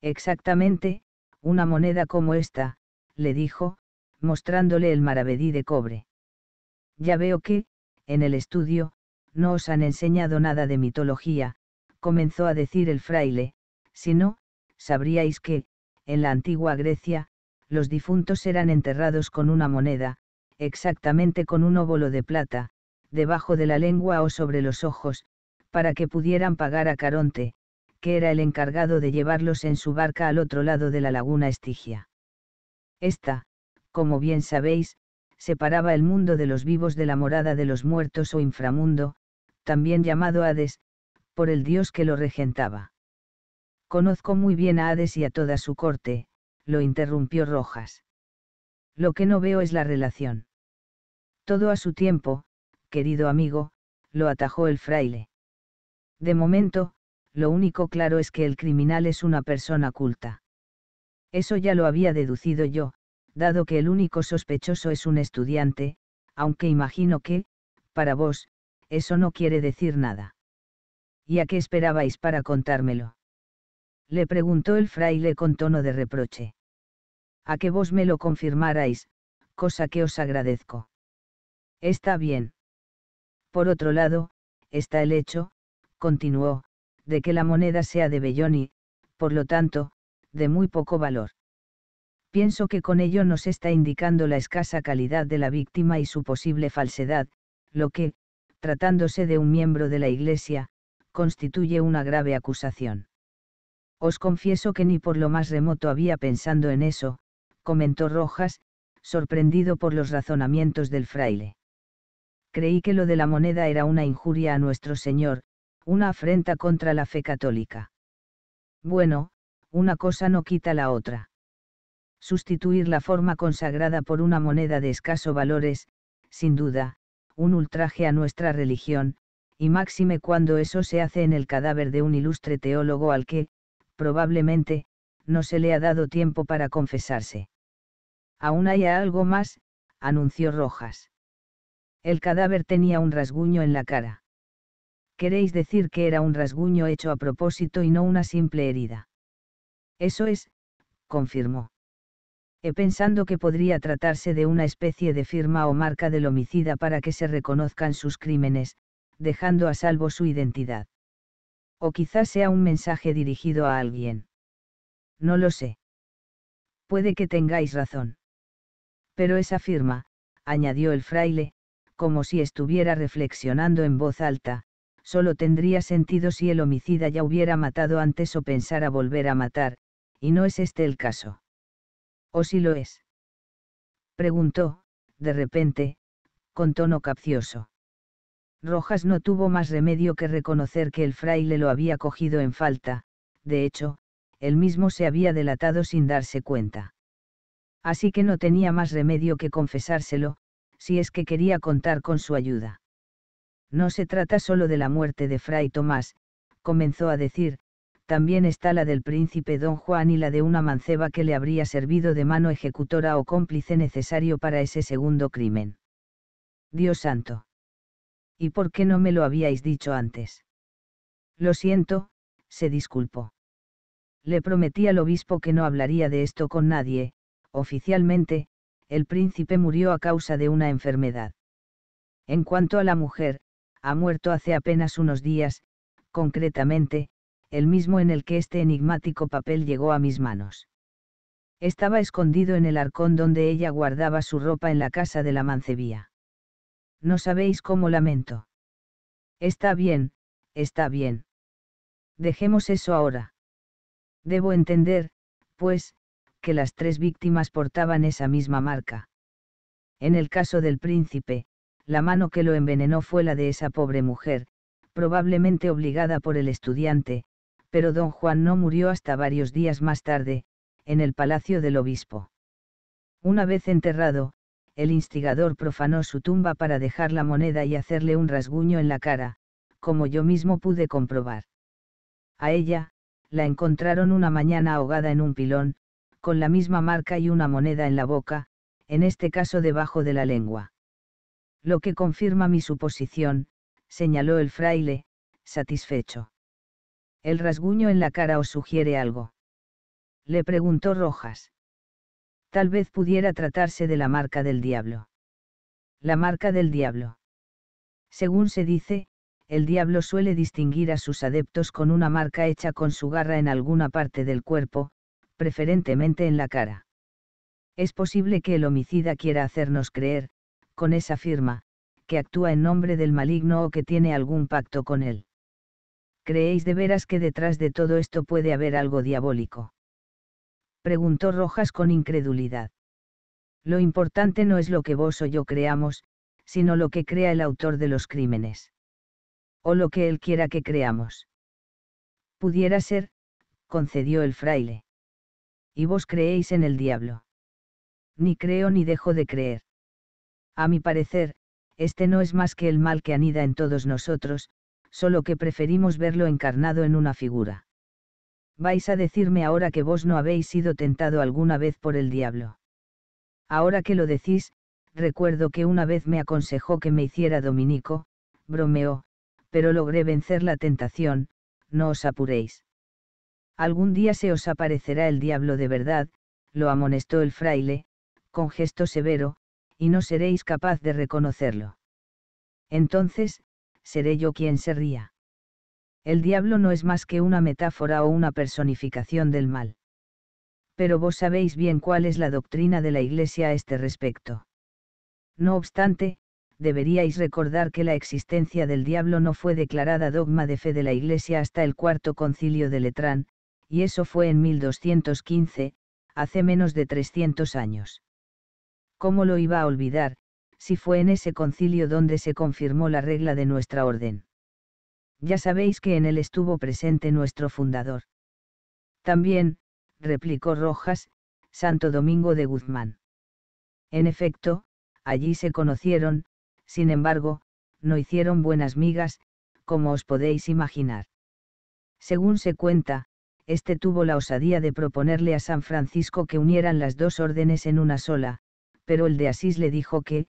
Speaker 1: Exactamente, una moneda como esta, le dijo, mostrándole el maravedí de cobre. Ya veo que, en el estudio, no os han enseñado nada de mitología, comenzó a decir el fraile, si no, sabríais que, en la antigua Grecia, los difuntos eran enterrados con una moneda, exactamente con un óvulo de plata, debajo de la lengua o sobre los ojos, para que pudieran pagar a Caronte, que era el encargado de llevarlos en su barca al otro lado de la laguna Estigia. Esta, como bien sabéis, separaba el mundo de los vivos de la morada de los muertos o inframundo, también llamado Hades, por el dios que lo regentaba. Conozco muy bien a Hades y a toda su corte, lo interrumpió Rojas. Lo que no veo es la relación. Todo a su tiempo, querido amigo, lo atajó el fraile. De momento, lo único claro es que el criminal es una persona culta. Eso ya lo había deducido yo, dado que el único sospechoso es un estudiante, aunque imagino que, para vos, eso no quiere decir nada. ¿Y a qué esperabais para contármelo? Le preguntó el fraile con tono de reproche. A que vos me lo confirmarais, cosa que os agradezco. Está bien. Por otro lado, está el hecho, continuó, de que la moneda sea de Belloni, por lo tanto, de muy poco valor. Pienso que con ello nos está indicando la escasa calidad de la víctima y su posible falsedad, lo que, tratándose de un miembro de la Iglesia, constituye una grave acusación. Os confieso que ni por lo más remoto había pensando en eso, comentó Rojas, sorprendido por los razonamientos del fraile creí que lo de la moneda era una injuria a nuestro Señor, una afrenta contra la fe católica. Bueno, una cosa no quita la otra. Sustituir la forma consagrada por una moneda de escaso valor es, sin duda, un ultraje a nuestra religión, y máxime cuando eso se hace en el cadáver de un ilustre teólogo al que, probablemente, no se le ha dado tiempo para confesarse. Aún hay algo más, anunció Rojas. El cadáver tenía un rasguño en la cara. Queréis decir que era un rasguño hecho a propósito y no una simple herida. Eso es, confirmó. He pensando que podría tratarse de una especie de firma o marca del homicida para que se reconozcan sus crímenes, dejando a salvo su identidad. O quizás sea un mensaje dirigido a alguien. No lo sé. Puede que tengáis razón. Pero esa firma, añadió el fraile, como si estuviera reflexionando en voz alta, solo tendría sentido si el homicida ya hubiera matado antes o pensara volver a matar, y no es este el caso. ¿O si lo es? Preguntó, de repente, con tono capcioso. Rojas no tuvo más remedio que reconocer que el fraile lo había cogido en falta, de hecho, él mismo se había delatado sin darse cuenta. Así que no tenía más remedio que confesárselo, si es que quería contar con su ayuda. No se trata solo de la muerte de Fray Tomás, comenzó a decir, también está la del príncipe don Juan y la de una manceba que le habría servido de mano ejecutora o cómplice necesario para ese segundo crimen. Dios santo. ¿Y por qué no me lo habíais dicho antes? Lo siento, se disculpó. Le prometí al obispo que no hablaría de esto con nadie, oficialmente, el príncipe murió a causa de una enfermedad. En cuanto a la mujer, ha muerto hace apenas unos días, concretamente, el mismo en el que este enigmático papel llegó a mis manos. Estaba escondido en el arcón donde ella guardaba su ropa en la casa de la mancebía. No sabéis cómo lamento. Está bien, está bien. Dejemos eso ahora. Debo entender, pues, que las tres víctimas portaban esa misma marca. En el caso del príncipe, la mano que lo envenenó fue la de esa pobre mujer, probablemente obligada por el estudiante, pero don Juan no murió hasta varios días más tarde, en el palacio del obispo. Una vez enterrado, el instigador profanó su tumba para dejar la moneda y hacerle un rasguño en la cara, como yo mismo pude comprobar. A ella, la encontraron una mañana ahogada en un pilón, con la misma marca y una moneda en la boca, en este caso debajo de la lengua. Lo que confirma mi suposición, señaló el fraile, satisfecho. El rasguño en la cara os sugiere algo. Le preguntó Rojas. Tal vez pudiera tratarse de la marca del diablo. La marca del diablo. Según se dice, el diablo suele distinguir a sus adeptos con una marca hecha con su garra en alguna parte del cuerpo, preferentemente en la cara. Es posible que el homicida quiera hacernos creer, con esa firma, que actúa en nombre del maligno o que tiene algún pacto con él. ¿Creéis de veras que detrás de todo esto puede haber algo diabólico? Preguntó Rojas con incredulidad. Lo importante no es lo que vos o yo creamos, sino lo que crea el autor de los crímenes. O lo que él quiera que creamos. Pudiera ser, concedió el fraile y vos creéis en el diablo. Ni creo ni dejo de creer. A mi parecer, este no es más que el mal que anida en todos nosotros, solo que preferimos verlo encarnado en una figura. Vais a decirme ahora que vos no habéis sido tentado alguna vez por el diablo. Ahora que lo decís, recuerdo que una vez me aconsejó que me hiciera dominico, bromeó, pero logré vencer la tentación, no os apuréis. Algún día se os aparecerá el diablo de verdad, lo amonestó el fraile, con gesto severo, y no seréis capaz de reconocerlo. Entonces, seré yo quien se ría. El diablo no es más que una metáfora o una personificación del mal. Pero vos sabéis bien cuál es la doctrina de la Iglesia a este respecto. No obstante, deberíais recordar que la existencia del diablo no fue declarada dogma de fe de la Iglesia hasta el cuarto concilio de Letrán, y eso fue en 1215, hace menos de 300 años. ¿Cómo lo iba a olvidar, si fue en ese concilio donde se confirmó la regla de nuestra orden? Ya sabéis que en él estuvo presente nuestro fundador. También, replicó Rojas, Santo Domingo de Guzmán. En efecto, allí se conocieron, sin embargo, no hicieron buenas migas, como os podéis imaginar. Según se cuenta, este tuvo la osadía de proponerle a San Francisco que unieran las dos órdenes en una sola, pero el de Asís le dijo que,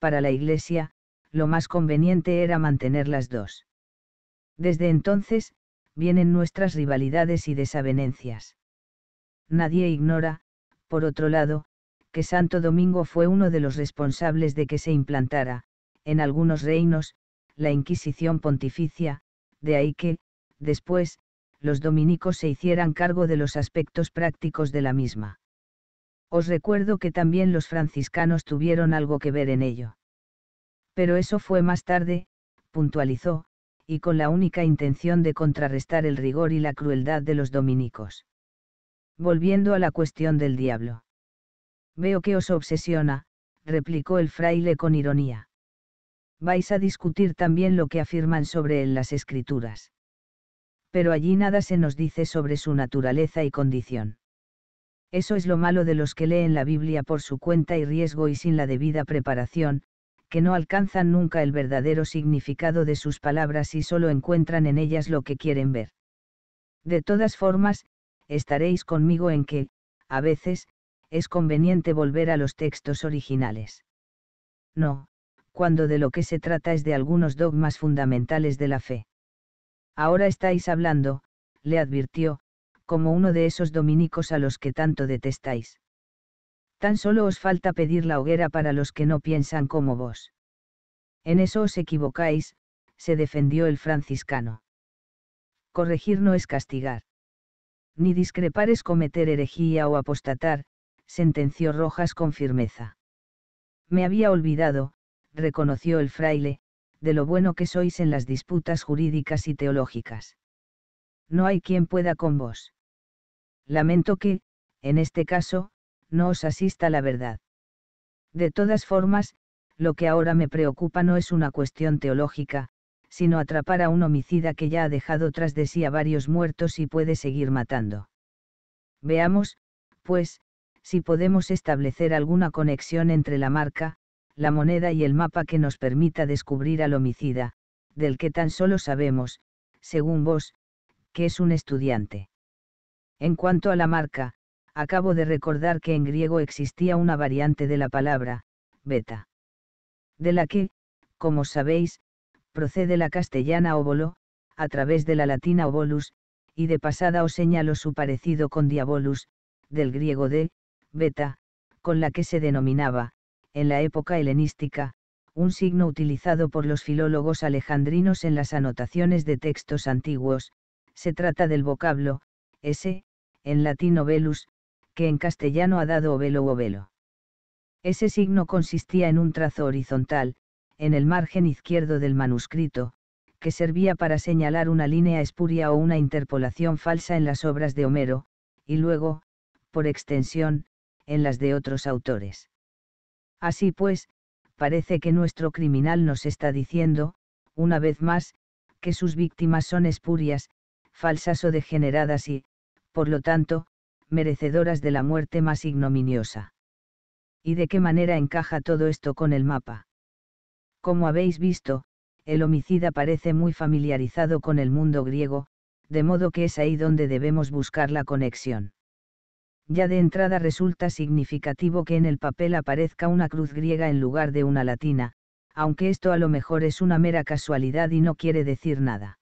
Speaker 1: para la Iglesia, lo más conveniente era mantener las dos. Desde entonces, vienen nuestras rivalidades y desavenencias. Nadie ignora, por otro lado, que Santo Domingo fue uno de los responsables de que se implantara, en algunos reinos, la Inquisición pontificia, de ahí que, después, los dominicos se hicieran cargo de los aspectos prácticos de la misma. Os recuerdo que también los franciscanos tuvieron algo que ver en ello. Pero eso fue más tarde, puntualizó, y con la única intención de contrarrestar el rigor y la crueldad de los dominicos. Volviendo a la cuestión del diablo. Veo que os obsesiona, replicó el fraile con ironía. Vais a discutir también lo que afirman sobre él las escrituras pero allí nada se nos dice sobre su naturaleza y condición. Eso es lo malo de los que leen la Biblia por su cuenta y riesgo y sin la debida preparación, que no alcanzan nunca el verdadero significado de sus palabras y solo encuentran en ellas lo que quieren ver. De todas formas, estaréis conmigo en que, a veces, es conveniente volver a los textos originales. No, cuando de lo que se trata es de algunos dogmas fundamentales de la fe. Ahora estáis hablando, le advirtió, como uno de esos dominicos a los que tanto detestáis. Tan solo os falta pedir la hoguera para los que no piensan como vos. En eso os equivocáis, se defendió el franciscano. Corregir no es castigar. Ni discrepar es cometer herejía o apostatar, sentenció Rojas con firmeza. Me había olvidado, reconoció el fraile, de lo bueno que sois en las disputas jurídicas y teológicas. No hay quien pueda con vos. Lamento que, en este caso, no os asista la verdad. De todas formas, lo que ahora me preocupa no es una cuestión teológica, sino atrapar a un homicida que ya ha dejado tras de sí a varios muertos y puede seguir matando. Veamos, pues, si podemos establecer alguna conexión entre la marca, la moneda y el mapa que nos permita descubrir al homicida, del que tan solo sabemos, según vos, que es un estudiante. En cuanto a la marca, acabo de recordar que en griego existía una variante de la palabra, beta. De la que, como sabéis, procede la castellana óvolo, a través de la latina obolus, y de pasada os señalo su parecido con diabolus, del griego de, beta, con la que se denominaba, en la época helenística, un signo utilizado por los filólogos alejandrinos en las anotaciones de textos antiguos, se trata del vocablo, s, en latín velus, que en castellano ha dado ovelo o velo. Ese signo consistía en un trazo horizontal, en el margen izquierdo del manuscrito, que servía para señalar una línea espuria o una interpolación falsa en las obras de Homero, y luego, por extensión, en las de otros autores. Así pues, parece que nuestro criminal nos está diciendo, una vez más, que sus víctimas son espurias, falsas o degeneradas y, por lo tanto, merecedoras de la muerte más ignominiosa. ¿Y de qué manera encaja todo esto con el mapa? Como habéis visto, el homicida parece muy familiarizado con el mundo griego, de modo que es ahí donde debemos buscar la conexión. Ya de entrada resulta significativo que en el papel aparezca una cruz griega en lugar de una latina, aunque esto a lo mejor es una mera casualidad y no quiere decir nada.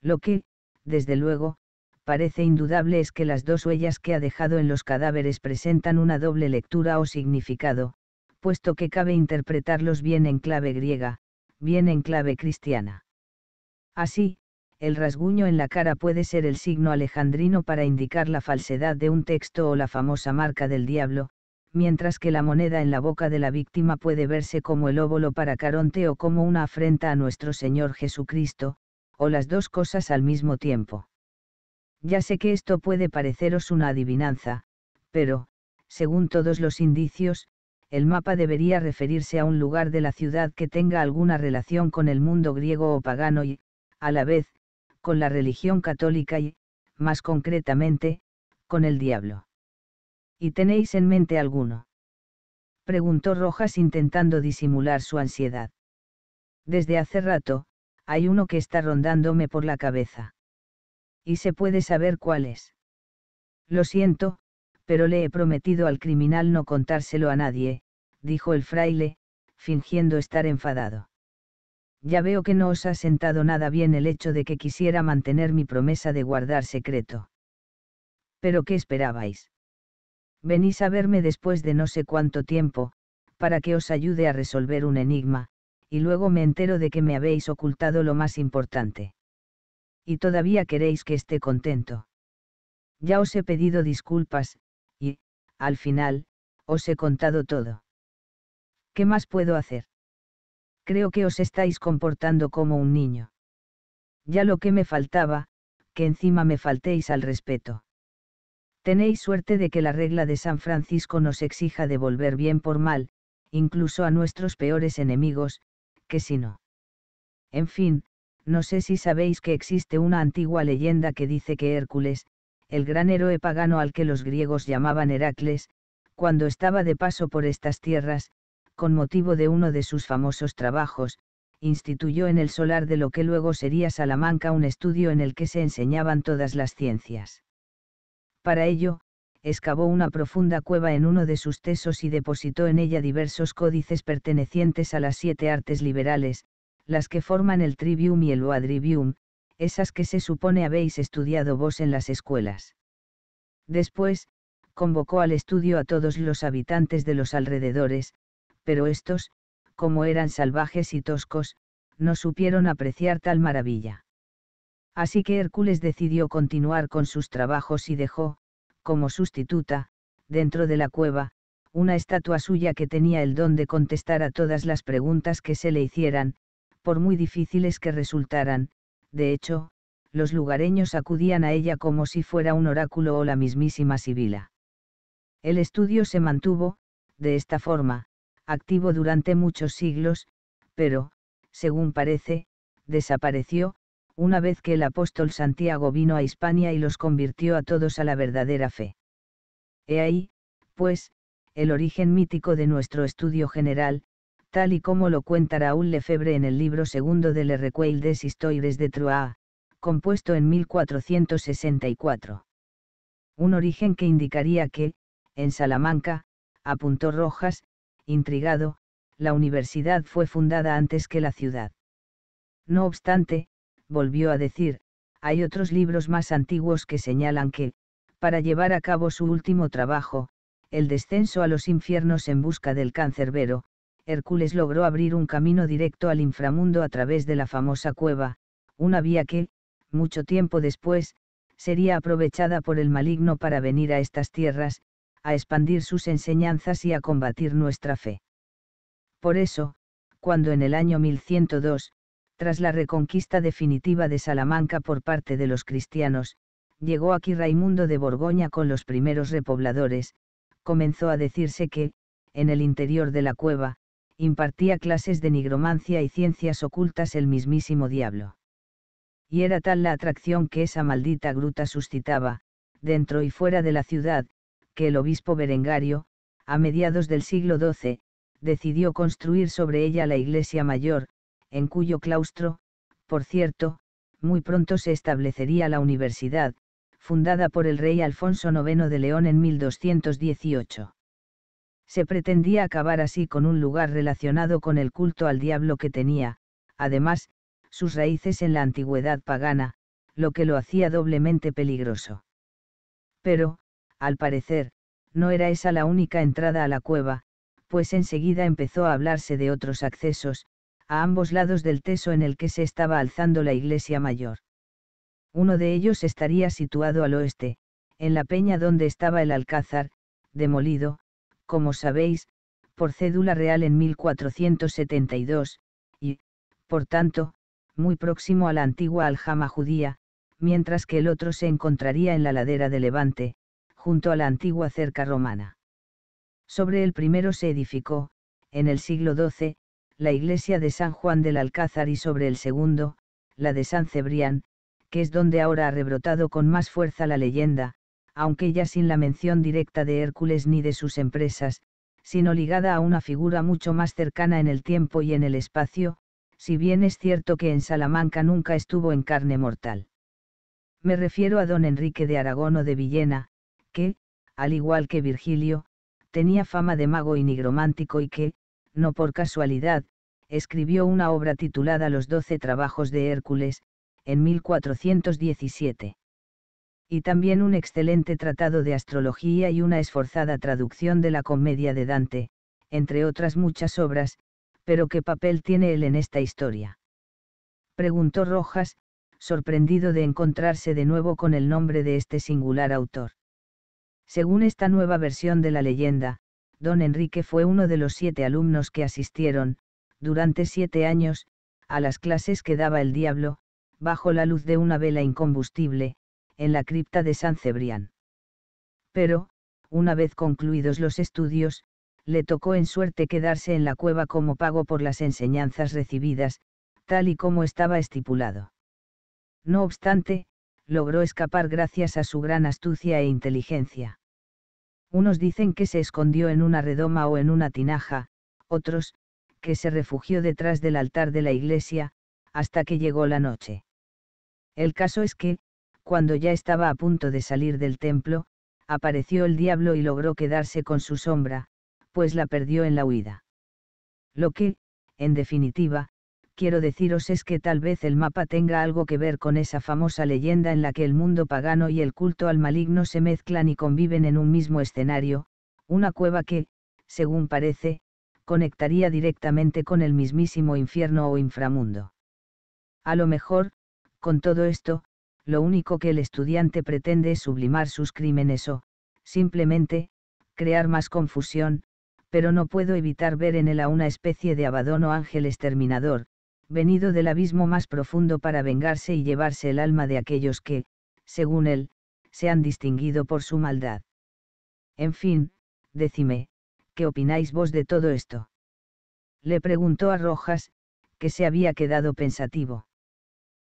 Speaker 1: Lo que, desde luego, parece indudable es que las dos huellas que ha dejado en los cadáveres presentan una doble lectura o significado, puesto que cabe interpretarlos bien en clave griega, bien en clave cristiana. Así, el rasguño en la cara puede ser el signo alejandrino para indicar la falsedad de un texto o la famosa marca del diablo, mientras que la moneda en la boca de la víctima puede verse como el óvulo para Caronte o como una afrenta a nuestro Señor Jesucristo, o las dos cosas al mismo tiempo. Ya sé que esto puede pareceros una adivinanza, pero, según todos los indicios, el mapa debería referirse a un lugar de la ciudad que tenga alguna relación con el mundo griego o pagano y, a la vez, con la religión católica y, más concretamente, con el diablo. ¿Y tenéis en mente alguno? Preguntó Rojas intentando disimular su ansiedad. Desde hace rato, hay uno que está rondándome por la cabeza. ¿Y se puede saber cuál es? Lo siento, pero le he prometido al criminal no contárselo a nadie, dijo el fraile, fingiendo estar enfadado. Ya veo que no os ha sentado nada bien el hecho de que quisiera mantener mi promesa de guardar secreto. ¿Pero qué esperabais? Venís a verme después de no sé cuánto tiempo, para que os ayude a resolver un enigma, y luego me entero de que me habéis ocultado lo más importante. Y todavía queréis que esté contento. Ya os he pedido disculpas, y, al final, os he contado todo. ¿Qué más puedo hacer? Creo que os estáis comportando como un niño. Ya lo que me faltaba, que encima me faltéis al respeto. Tenéis suerte de que la regla de San Francisco nos exija devolver bien por mal, incluso a nuestros peores enemigos, que si no. En fin, no sé si sabéis que existe una antigua leyenda que dice que Hércules, el gran héroe pagano al que los griegos llamaban Heracles, cuando estaba de paso por estas tierras, con motivo de uno de sus famosos trabajos, instituyó en el solar de lo que luego sería Salamanca un estudio en el que se enseñaban todas las ciencias. Para ello, excavó una profunda cueva en uno de sus tesos y depositó en ella diversos códices pertenecientes a las siete artes liberales, las que forman el trivium y el quadrivium, esas que se supone habéis estudiado vos en las escuelas. Después, convocó al estudio a todos los habitantes de los alrededores, pero estos, como eran salvajes y toscos, no supieron apreciar tal maravilla. Así que Hércules decidió continuar con sus trabajos y dejó, como sustituta, dentro de la cueva, una estatua suya que tenía el don de contestar a todas las preguntas que se le hicieran, por muy difíciles que resultaran, de hecho, los lugareños acudían a ella como si fuera un oráculo o la mismísima Sibila. El estudio se mantuvo, de esta forma, activo durante muchos siglos, pero, según parece, desapareció, una vez que el apóstol Santiago vino a Hispania y los convirtió a todos a la verdadera fe. He ahí, pues, el origen mítico de nuestro estudio general, tal y como lo cuenta Raúl Lefebvre en el libro segundo de Le Recueil des Histoires de Troyes, compuesto en 1464. Un origen que indicaría que, en Salamanca, apuntó Rojas, intrigado, la universidad fue fundada antes que la ciudad. No obstante, volvió a decir, hay otros libros más antiguos que señalan que, para llevar a cabo su último trabajo, el descenso a los infiernos en busca del vero, Hércules logró abrir un camino directo al inframundo a través de la famosa cueva, una vía que, mucho tiempo después, sería aprovechada por el maligno para venir a estas tierras, a expandir sus enseñanzas y a combatir nuestra fe. Por eso, cuando en el año 1102, tras la reconquista definitiva de Salamanca por parte de los cristianos, llegó aquí Raimundo de Borgoña con los primeros repobladores, comenzó a decirse que, en el interior de la cueva, impartía clases de nigromancia y ciencias ocultas el mismísimo diablo. Y era tal la atracción que esa maldita gruta suscitaba, dentro y fuera de la ciudad, que el obispo Berengario, a mediados del siglo XII, decidió construir sobre ella la iglesia mayor, en cuyo claustro, por cierto, muy pronto se establecería la universidad, fundada por el rey Alfonso IX de León en 1218. Se pretendía acabar así con un lugar relacionado con el culto al diablo que tenía, además, sus raíces en la antigüedad pagana, lo que lo hacía doblemente peligroso. Pero, al parecer, no era esa la única entrada a la cueva, pues enseguida empezó a hablarse de otros accesos, a ambos lados del teso en el que se estaba alzando la iglesia mayor. Uno de ellos estaría situado al oeste, en la peña donde estaba el alcázar, demolido, como sabéis, por cédula real en 1472, y, por tanto, muy próximo a la antigua aljama judía, mientras que el otro se encontraría en la ladera de Levante, junto a la antigua cerca romana. Sobre el primero se edificó, en el siglo XII, la iglesia de San Juan del Alcázar y sobre el segundo, la de San Cebrián, que es donde ahora ha rebrotado con más fuerza la leyenda, aunque ya sin la mención directa de Hércules ni de sus empresas, sino ligada a una figura mucho más cercana en el tiempo y en el espacio, si bien es cierto que en Salamanca nunca estuvo en carne mortal. Me refiero a don Enrique de Aragón o de Villena, que, al igual que Virgilio, tenía fama de mago y nigromántico y que, no por casualidad, escribió una obra titulada Los Doce Trabajos de Hércules, en 1417. Y también un excelente tratado de astrología y una esforzada traducción de la comedia de Dante, entre otras muchas obras, pero ¿qué papel tiene él en esta historia? Preguntó Rojas, sorprendido de encontrarse de nuevo con el nombre de este singular autor. Según esta nueva versión de la leyenda, don Enrique fue uno de los siete alumnos que asistieron, durante siete años, a las clases que daba el diablo, bajo la luz de una vela incombustible, en la cripta de San Cebrián. Pero, una vez concluidos los estudios, le tocó en suerte quedarse en la cueva como pago por las enseñanzas recibidas, tal y como estaba estipulado. No obstante, logró escapar gracias a su gran astucia e inteligencia. Unos dicen que se escondió en una redoma o en una tinaja, otros, que se refugió detrás del altar de la iglesia, hasta que llegó la noche. El caso es que, cuando ya estaba a punto de salir del templo, apareció el diablo y logró quedarse con su sombra, pues la perdió en la huida. Lo que, en definitiva, quiero deciros es que tal vez el mapa tenga algo que ver con esa famosa leyenda en la que el mundo pagano y el culto al maligno se mezclan y conviven en un mismo escenario, una cueva que, según parece, conectaría directamente con el mismísimo infierno o inframundo. A lo mejor, con todo esto, lo único que el estudiante pretende es sublimar sus crímenes o, simplemente, crear más confusión, pero no puedo evitar ver en él a una especie de abadón o ángel exterminador, venido del abismo más profundo para vengarse y llevarse el alma de aquellos que, según él, se han distinguido por su maldad. En fin, decime, ¿qué opináis vos de todo esto? Le preguntó a Rojas, que se había quedado pensativo.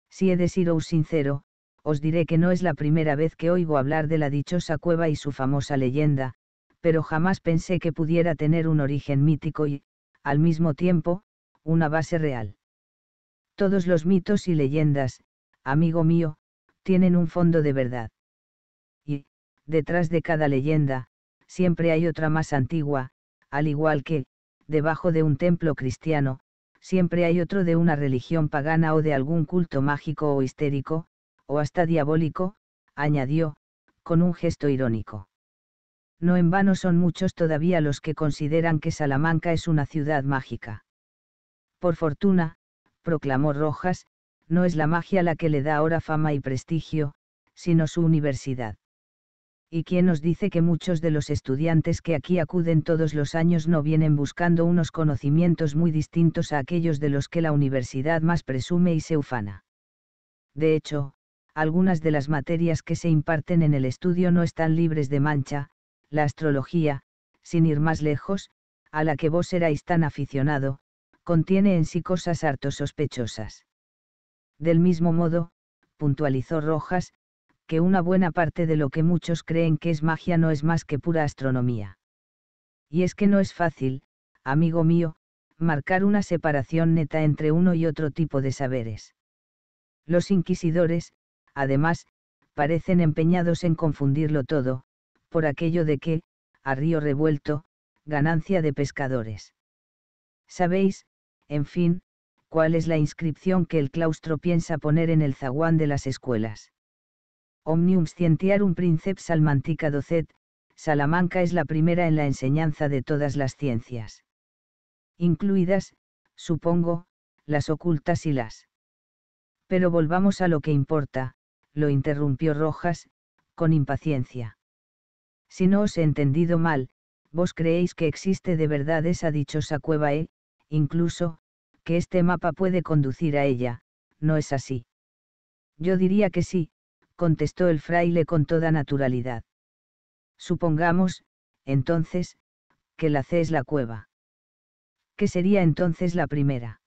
Speaker 1: Si he de ser sincero, os diré que no es la primera vez que oigo hablar de la dichosa cueva y su famosa leyenda, pero jamás pensé que pudiera tener un origen mítico y, al mismo tiempo, una base real. Todos los mitos y leyendas, amigo mío, tienen un fondo de verdad. Y, detrás de cada leyenda, siempre hay otra más antigua, al igual que, debajo de un templo cristiano, siempre hay otro de una religión pagana o de algún culto mágico o histérico, o hasta diabólico, añadió, con un gesto irónico. No en vano son muchos todavía los que consideran que Salamanca es una ciudad mágica. Por fortuna, proclamó Rojas, no es la magia la que le da ahora fama y prestigio, sino su universidad. ¿Y quién nos dice que muchos de los estudiantes que aquí acuden todos los años no vienen buscando unos conocimientos muy distintos a aquellos de los que la universidad más presume y se ufana? De hecho, algunas de las materias que se imparten en el estudio no están libres de mancha, la astrología, sin ir más lejos, a la que vos erais tan aficionado, contiene en sí cosas harto sospechosas. Del mismo modo, puntualizó Rojas, que una buena parte de lo que muchos creen que es magia no es más que pura astronomía. Y es que no es fácil, amigo mío, marcar una separación neta entre uno y otro tipo de saberes. Los inquisidores, además, parecen empeñados en confundirlo todo, por aquello de que, a río revuelto, ganancia de pescadores. Sabéis, en fin, cuál es la inscripción que el claustro piensa poner en el zaguán de las escuelas. Omnium Scientiarum Princeps Salmantica Docet, Salamanca es la primera en la enseñanza de todas las ciencias. Incluidas, supongo, las ocultas y las. Pero volvamos a lo que importa, lo interrumpió Rojas, con impaciencia. Si no os he entendido mal, vos creéis que existe de verdad esa dichosa cueva E, incluso, que este mapa puede conducir a ella, ¿no es así? Yo diría que sí, contestó el fraile con toda naturalidad. Supongamos, entonces, que la C es la cueva. ¿Qué sería entonces la primera?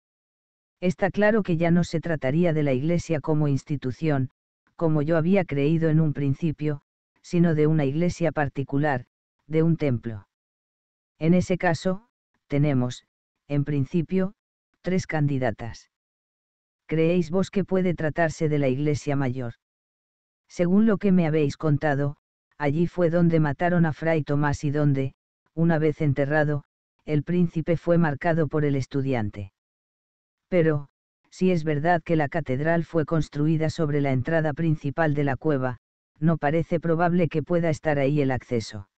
Speaker 1: Está claro que ya no se trataría de la Iglesia como institución, como yo había creído en un principio, sino de una iglesia particular, de un templo. En ese caso, tenemos, en principio, tres candidatas. ¿Creéis vos que puede tratarse de la Iglesia Mayor? Según lo que me habéis contado, allí fue donde mataron a Fray Tomás y donde, una vez enterrado, el príncipe fue marcado por el estudiante. Pero, si es verdad que la catedral fue construida sobre la entrada principal de la cueva, no parece probable que pueda estar ahí el acceso.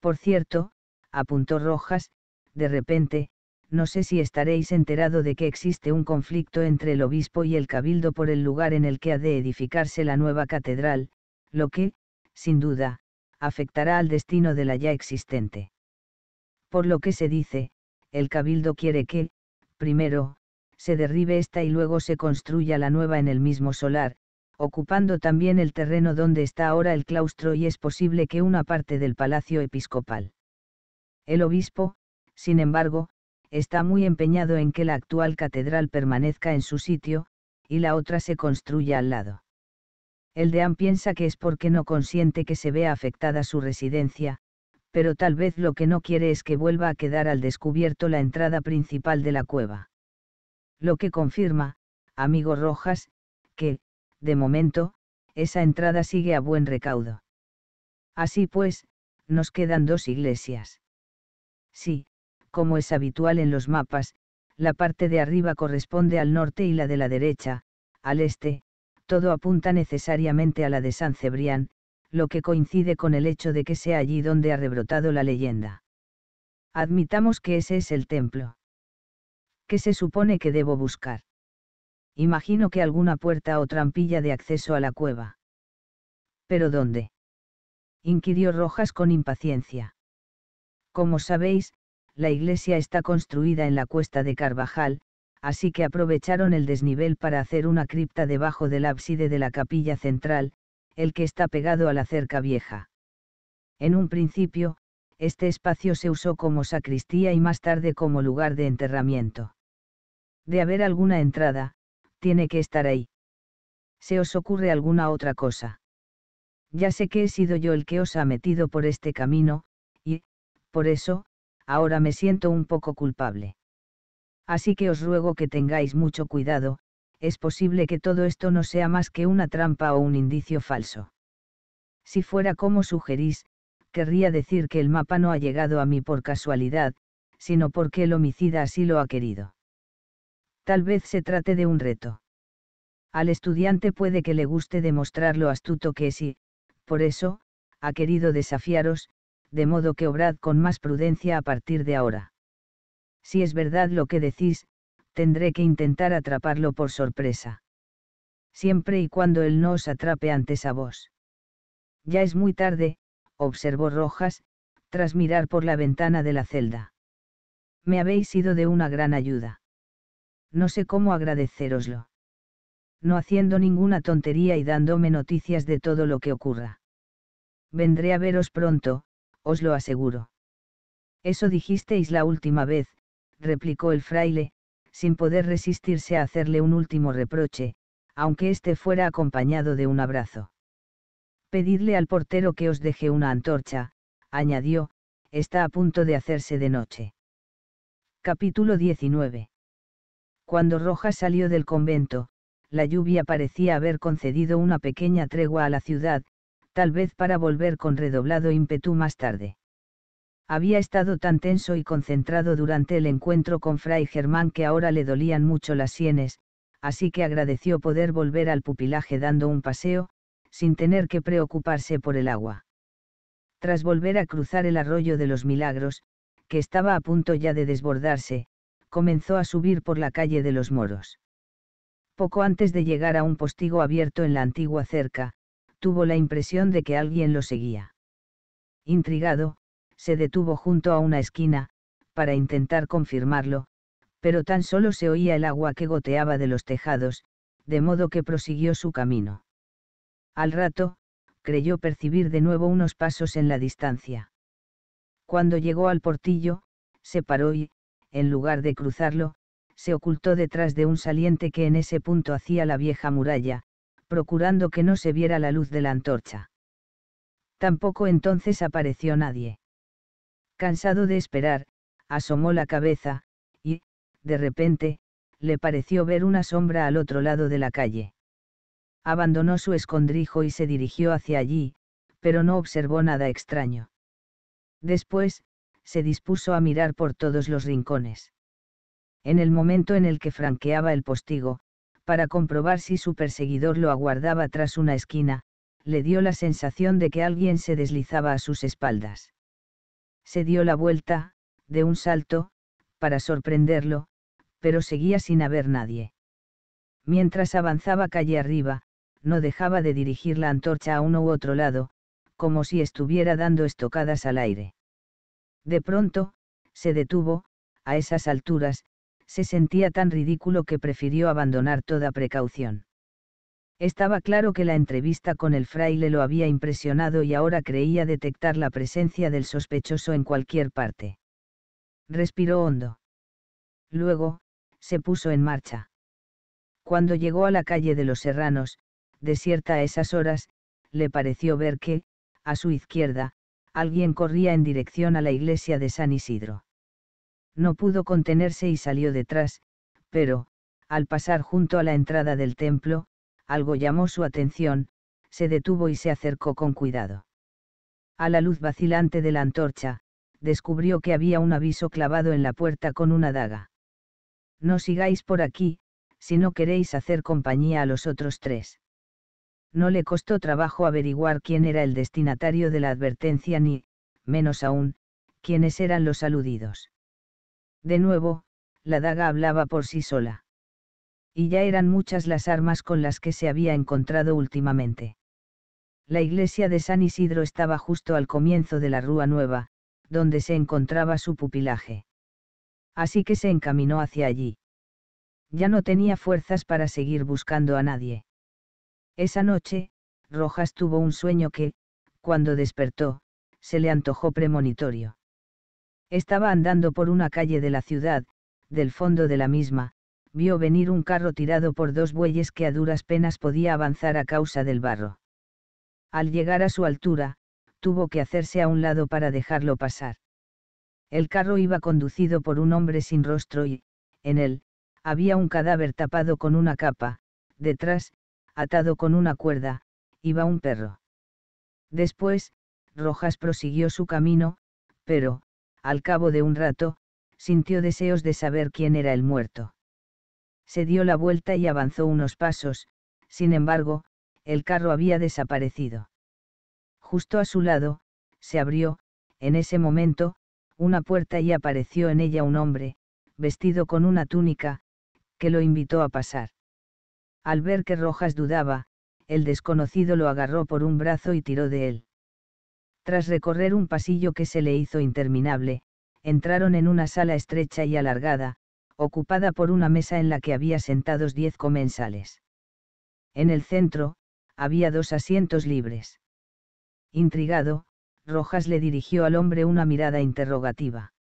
Speaker 1: Por cierto, apuntó Rojas, de repente, no sé si estaréis enterado de que existe un conflicto entre el obispo y el cabildo por el lugar en el que ha de edificarse la nueva catedral, lo que, sin duda, afectará al destino de la ya existente. Por lo que se dice, el cabildo quiere que, primero, se derribe esta y luego se construya la nueva en el mismo solar, ocupando también el terreno donde está ahora el claustro y es posible que una parte del palacio episcopal. El obispo, sin embargo, está muy empeñado en que la actual catedral permanezca en su sitio, y la otra se construya al lado. El deán piensa que es porque no consiente que se vea afectada su residencia, pero tal vez lo que no quiere es que vuelva a quedar al descubierto la entrada principal de la cueva. Lo que confirma, amigo Rojas, que, de momento, esa entrada sigue a buen recaudo. Así pues, nos quedan dos iglesias. Sí, como es habitual en los mapas, la parte de arriba corresponde al norte y la de la derecha, al este, todo apunta necesariamente a la de San Cebrián, lo que coincide con el hecho de que sea allí donde ha rebrotado la leyenda. Admitamos que ese es el templo. ¿Qué se supone que debo buscar? Imagino que alguna puerta o trampilla de acceso a la cueva. ¿Pero dónde? inquirió Rojas con impaciencia. Como sabéis, la iglesia está construida en la cuesta de Carvajal, así que aprovecharon el desnivel para hacer una cripta debajo del ábside de la capilla central, el que está pegado a la cerca vieja. En un principio, este espacio se usó como sacristía y más tarde como lugar de enterramiento. De haber alguna entrada, tiene que estar ahí. ¿Se os ocurre alguna otra cosa? Ya sé que he sido yo el que os ha metido por este camino, y, por eso, ahora me siento un poco culpable. Así que os ruego que tengáis mucho cuidado, es posible que todo esto no sea más que una trampa o un indicio falso. Si fuera como sugerís, querría decir que el mapa no ha llegado a mí por casualidad, sino porque el homicida así lo ha querido. Tal vez se trate de un reto. Al estudiante puede que le guste demostrar lo astuto que es y, por eso, ha querido desafiaros, de modo que obrad con más prudencia a partir de ahora. Si es verdad lo que decís, tendré que intentar atraparlo por sorpresa. Siempre y cuando él no os atrape antes a vos. Ya es muy tarde, observó Rojas, tras mirar por la ventana de la celda. Me habéis sido de una gran ayuda. No sé cómo agradeceroslo. No haciendo ninguna tontería y dándome noticias de todo lo que ocurra. Vendré a veros pronto, os lo aseguro. Eso dijisteis la última vez, replicó el fraile, sin poder resistirse a hacerle un último reproche, aunque éste fuera acompañado de un abrazo. Pedidle al portero que os deje una antorcha, añadió, está a punto de hacerse de noche. Capítulo 19. Cuando Rojas salió del convento, la lluvia parecía haber concedido una pequeña tregua a la ciudad, tal vez para volver con redoblado ímpetu más tarde. Había estado tan tenso y concentrado durante el encuentro con Fray Germán que ahora le dolían mucho las sienes, así que agradeció poder volver al pupilaje dando un paseo, sin tener que preocuparse por el agua. Tras volver a cruzar el arroyo de los milagros, que estaba a punto ya de desbordarse, comenzó a subir por la calle de los moros. Poco antes de llegar a un postigo abierto en la antigua cerca, tuvo la impresión de que alguien lo seguía. Intrigado, se detuvo junto a una esquina, para intentar confirmarlo, pero tan solo se oía el agua que goteaba de los tejados, de modo que prosiguió su camino. Al rato, creyó percibir de nuevo unos pasos en la distancia. Cuando llegó al portillo, se paró y, en lugar de cruzarlo, se ocultó detrás de un saliente que en ese punto hacía la vieja muralla, procurando que no se viera la luz de la antorcha. Tampoco entonces apareció nadie. Cansado de esperar, asomó la cabeza, y, de repente, le pareció ver una sombra al otro lado de la calle. Abandonó su escondrijo y se dirigió hacia allí, pero no observó nada extraño. Después, se dispuso a mirar por todos los rincones. En el momento en el que franqueaba el postigo, para comprobar si su perseguidor lo aguardaba tras una esquina, le dio la sensación de que alguien se deslizaba a sus espaldas. Se dio la vuelta, de un salto, para sorprenderlo, pero seguía sin haber nadie. Mientras avanzaba calle arriba, no dejaba de dirigir la antorcha a uno u otro lado, como si estuviera dando estocadas al aire. De pronto, se detuvo, a esas alturas, se sentía tan ridículo que prefirió abandonar toda precaución. Estaba claro que la entrevista con el fraile lo había impresionado y ahora creía detectar la presencia del sospechoso en cualquier parte. Respiró hondo. Luego, se puso en marcha. Cuando llegó a la calle de los Serranos, desierta a esas horas, le pareció ver que, a su izquierda, alguien corría en dirección a la iglesia de San Isidro no pudo contenerse y salió detrás, pero, al pasar junto a la entrada del templo, algo llamó su atención, se detuvo y se acercó con cuidado. A la luz vacilante de la antorcha, descubrió que había un aviso clavado en la puerta con una daga. No sigáis por aquí, si no queréis hacer compañía a los otros tres. No le costó trabajo averiguar quién era el destinatario de la advertencia ni, menos aún, quiénes eran los aludidos. De nuevo, la daga hablaba por sí sola. Y ya eran muchas las armas con las que se había encontrado últimamente. La iglesia de San Isidro estaba justo al comienzo de la Rúa Nueva, donde se encontraba su pupilaje. Así que se encaminó hacia allí. Ya no tenía fuerzas para seguir buscando a nadie. Esa noche, Rojas tuvo un sueño que, cuando despertó, se le antojó premonitorio. Estaba andando por una calle de la ciudad, del fondo de la misma, vio venir un carro tirado por dos bueyes que a duras penas podía avanzar a causa del barro. Al llegar a su altura, tuvo que hacerse a un lado para dejarlo pasar. El carro iba conducido por un hombre sin rostro y, en él, había un cadáver tapado con una capa, detrás, atado con una cuerda, iba un perro. Después, Rojas prosiguió su camino, pero, al cabo de un rato, sintió deseos de saber quién era el muerto. Se dio la vuelta y avanzó unos pasos, sin embargo, el carro había desaparecido. Justo a su lado, se abrió, en ese momento, una puerta y apareció en ella un hombre, vestido con una túnica, que lo invitó a pasar. Al ver que Rojas dudaba, el desconocido lo agarró por un brazo y tiró de él. Tras recorrer un pasillo que se le hizo interminable, entraron en una sala estrecha y alargada, ocupada por una mesa en la que había sentados diez comensales. En el centro, había dos asientos libres. Intrigado, Rojas le dirigió al hombre una mirada interrogativa.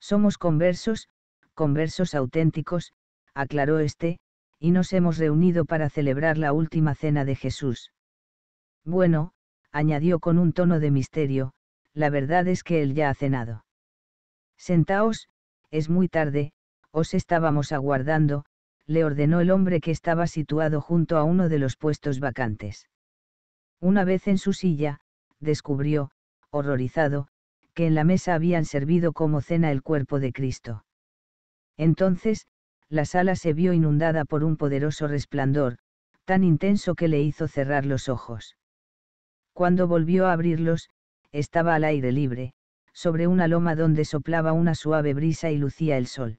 Speaker 1: Somos conversos, conversos auténticos, aclaró este, y nos hemos reunido para celebrar la última cena de Jesús. Bueno, añadió con un tono de misterio, la verdad es que él ya ha cenado. Sentaos, es muy tarde, os estábamos aguardando, le ordenó el hombre que estaba situado junto a uno de los puestos vacantes. Una vez en su silla, descubrió, horrorizado, que en la mesa habían servido como cena el cuerpo de Cristo. Entonces, la sala se vio inundada por un poderoso resplandor, tan intenso que le hizo cerrar los ojos. Cuando volvió a abrirlos, estaba al aire libre, sobre una loma donde soplaba una suave brisa y lucía el sol.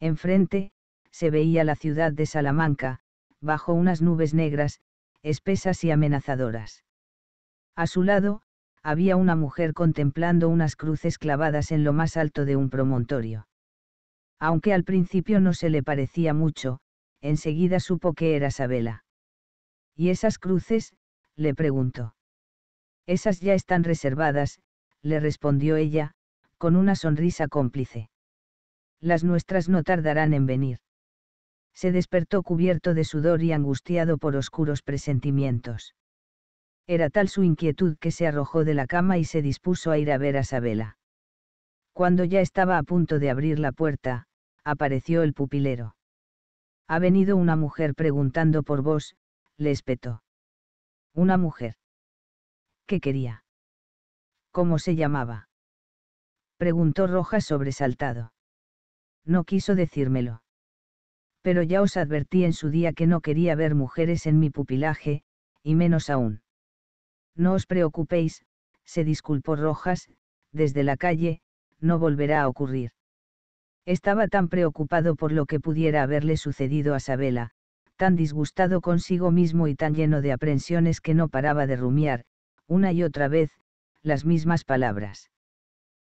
Speaker 1: Enfrente, se veía la ciudad de Salamanca, bajo unas nubes negras, espesas y amenazadoras. A su lado, había una mujer contemplando unas cruces clavadas en lo más alto de un promontorio. Aunque al principio no se le parecía mucho, enseguida supo que era Sabela. Y esas cruces, le preguntó. Esas ya están reservadas, le respondió ella, con una sonrisa cómplice. Las nuestras no tardarán en venir. Se despertó cubierto de sudor y angustiado por oscuros presentimientos. Era tal su inquietud que se arrojó de la cama y se dispuso a ir a ver a Sabela. Cuando ya estaba a punto de abrir la puerta, apareció el pupilero. Ha venido una mujer preguntando por vos, le espetó. Una mujer. ¿Qué quería? ¿Cómo se llamaba? Preguntó Rojas sobresaltado. No quiso decírmelo. Pero ya os advertí en su día que no quería ver mujeres en mi pupilaje, y menos aún. No os preocupéis, se disculpó Rojas, desde la calle, no volverá a ocurrir. Estaba tan preocupado por lo que pudiera haberle sucedido a Sabela, tan disgustado consigo mismo y tan lleno de aprensiones que no paraba de rumiar, una y otra vez, las mismas palabras.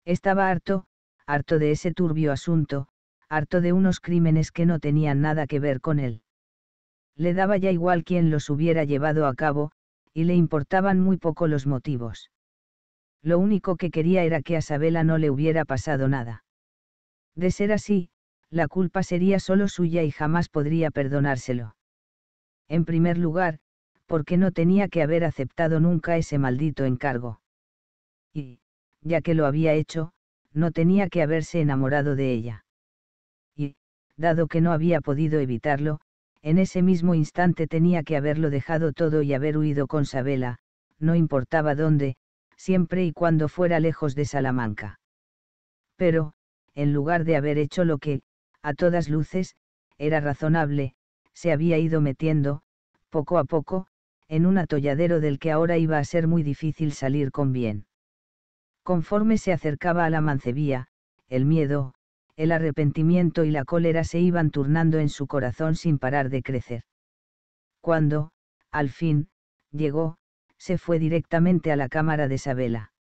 Speaker 1: Estaba harto, harto de ese turbio asunto, harto de unos crímenes que no tenían nada que ver con él. Le daba ya igual quién los hubiera llevado a cabo, y le importaban muy poco los motivos. Lo único que quería era que a Sabela no le hubiera pasado nada. De ser así, la culpa sería solo suya y jamás podría perdonárselo. En primer lugar, porque no tenía que haber aceptado nunca ese maldito encargo. Y, ya que lo había hecho, no tenía que haberse enamorado de ella. Y, dado que no había podido evitarlo, en ese mismo instante tenía que haberlo dejado todo y haber huido con Sabela, no importaba dónde, siempre y cuando fuera lejos de Salamanca. Pero, en lugar de haber hecho lo que, a todas luces, era razonable, se había ido metiendo, poco a poco, en un atolladero del que ahora iba a ser muy difícil salir con bien. Conforme se acercaba a la mancebía, el miedo, el arrepentimiento y la cólera se iban turnando en su corazón sin parar de crecer. Cuando, al fin, llegó, se fue directamente a la cámara de Sabela.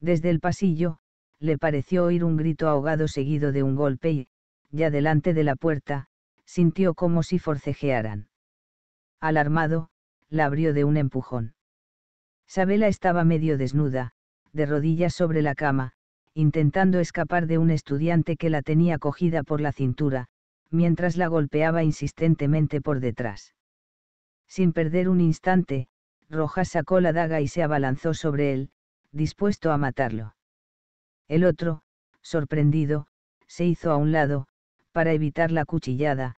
Speaker 1: Desde el pasillo, le pareció oír un grito ahogado seguido de un golpe y, ya delante de la puerta, sintió como si forcejearan. Alarmado, la abrió de un empujón. Sabela estaba medio desnuda, de rodillas sobre la cama, intentando escapar de un estudiante que la tenía cogida por la cintura, mientras la golpeaba insistentemente por detrás. Sin perder un instante, Rojas sacó la daga y se abalanzó sobre él, dispuesto a matarlo. El otro, sorprendido, se hizo a un lado, para evitar la cuchillada,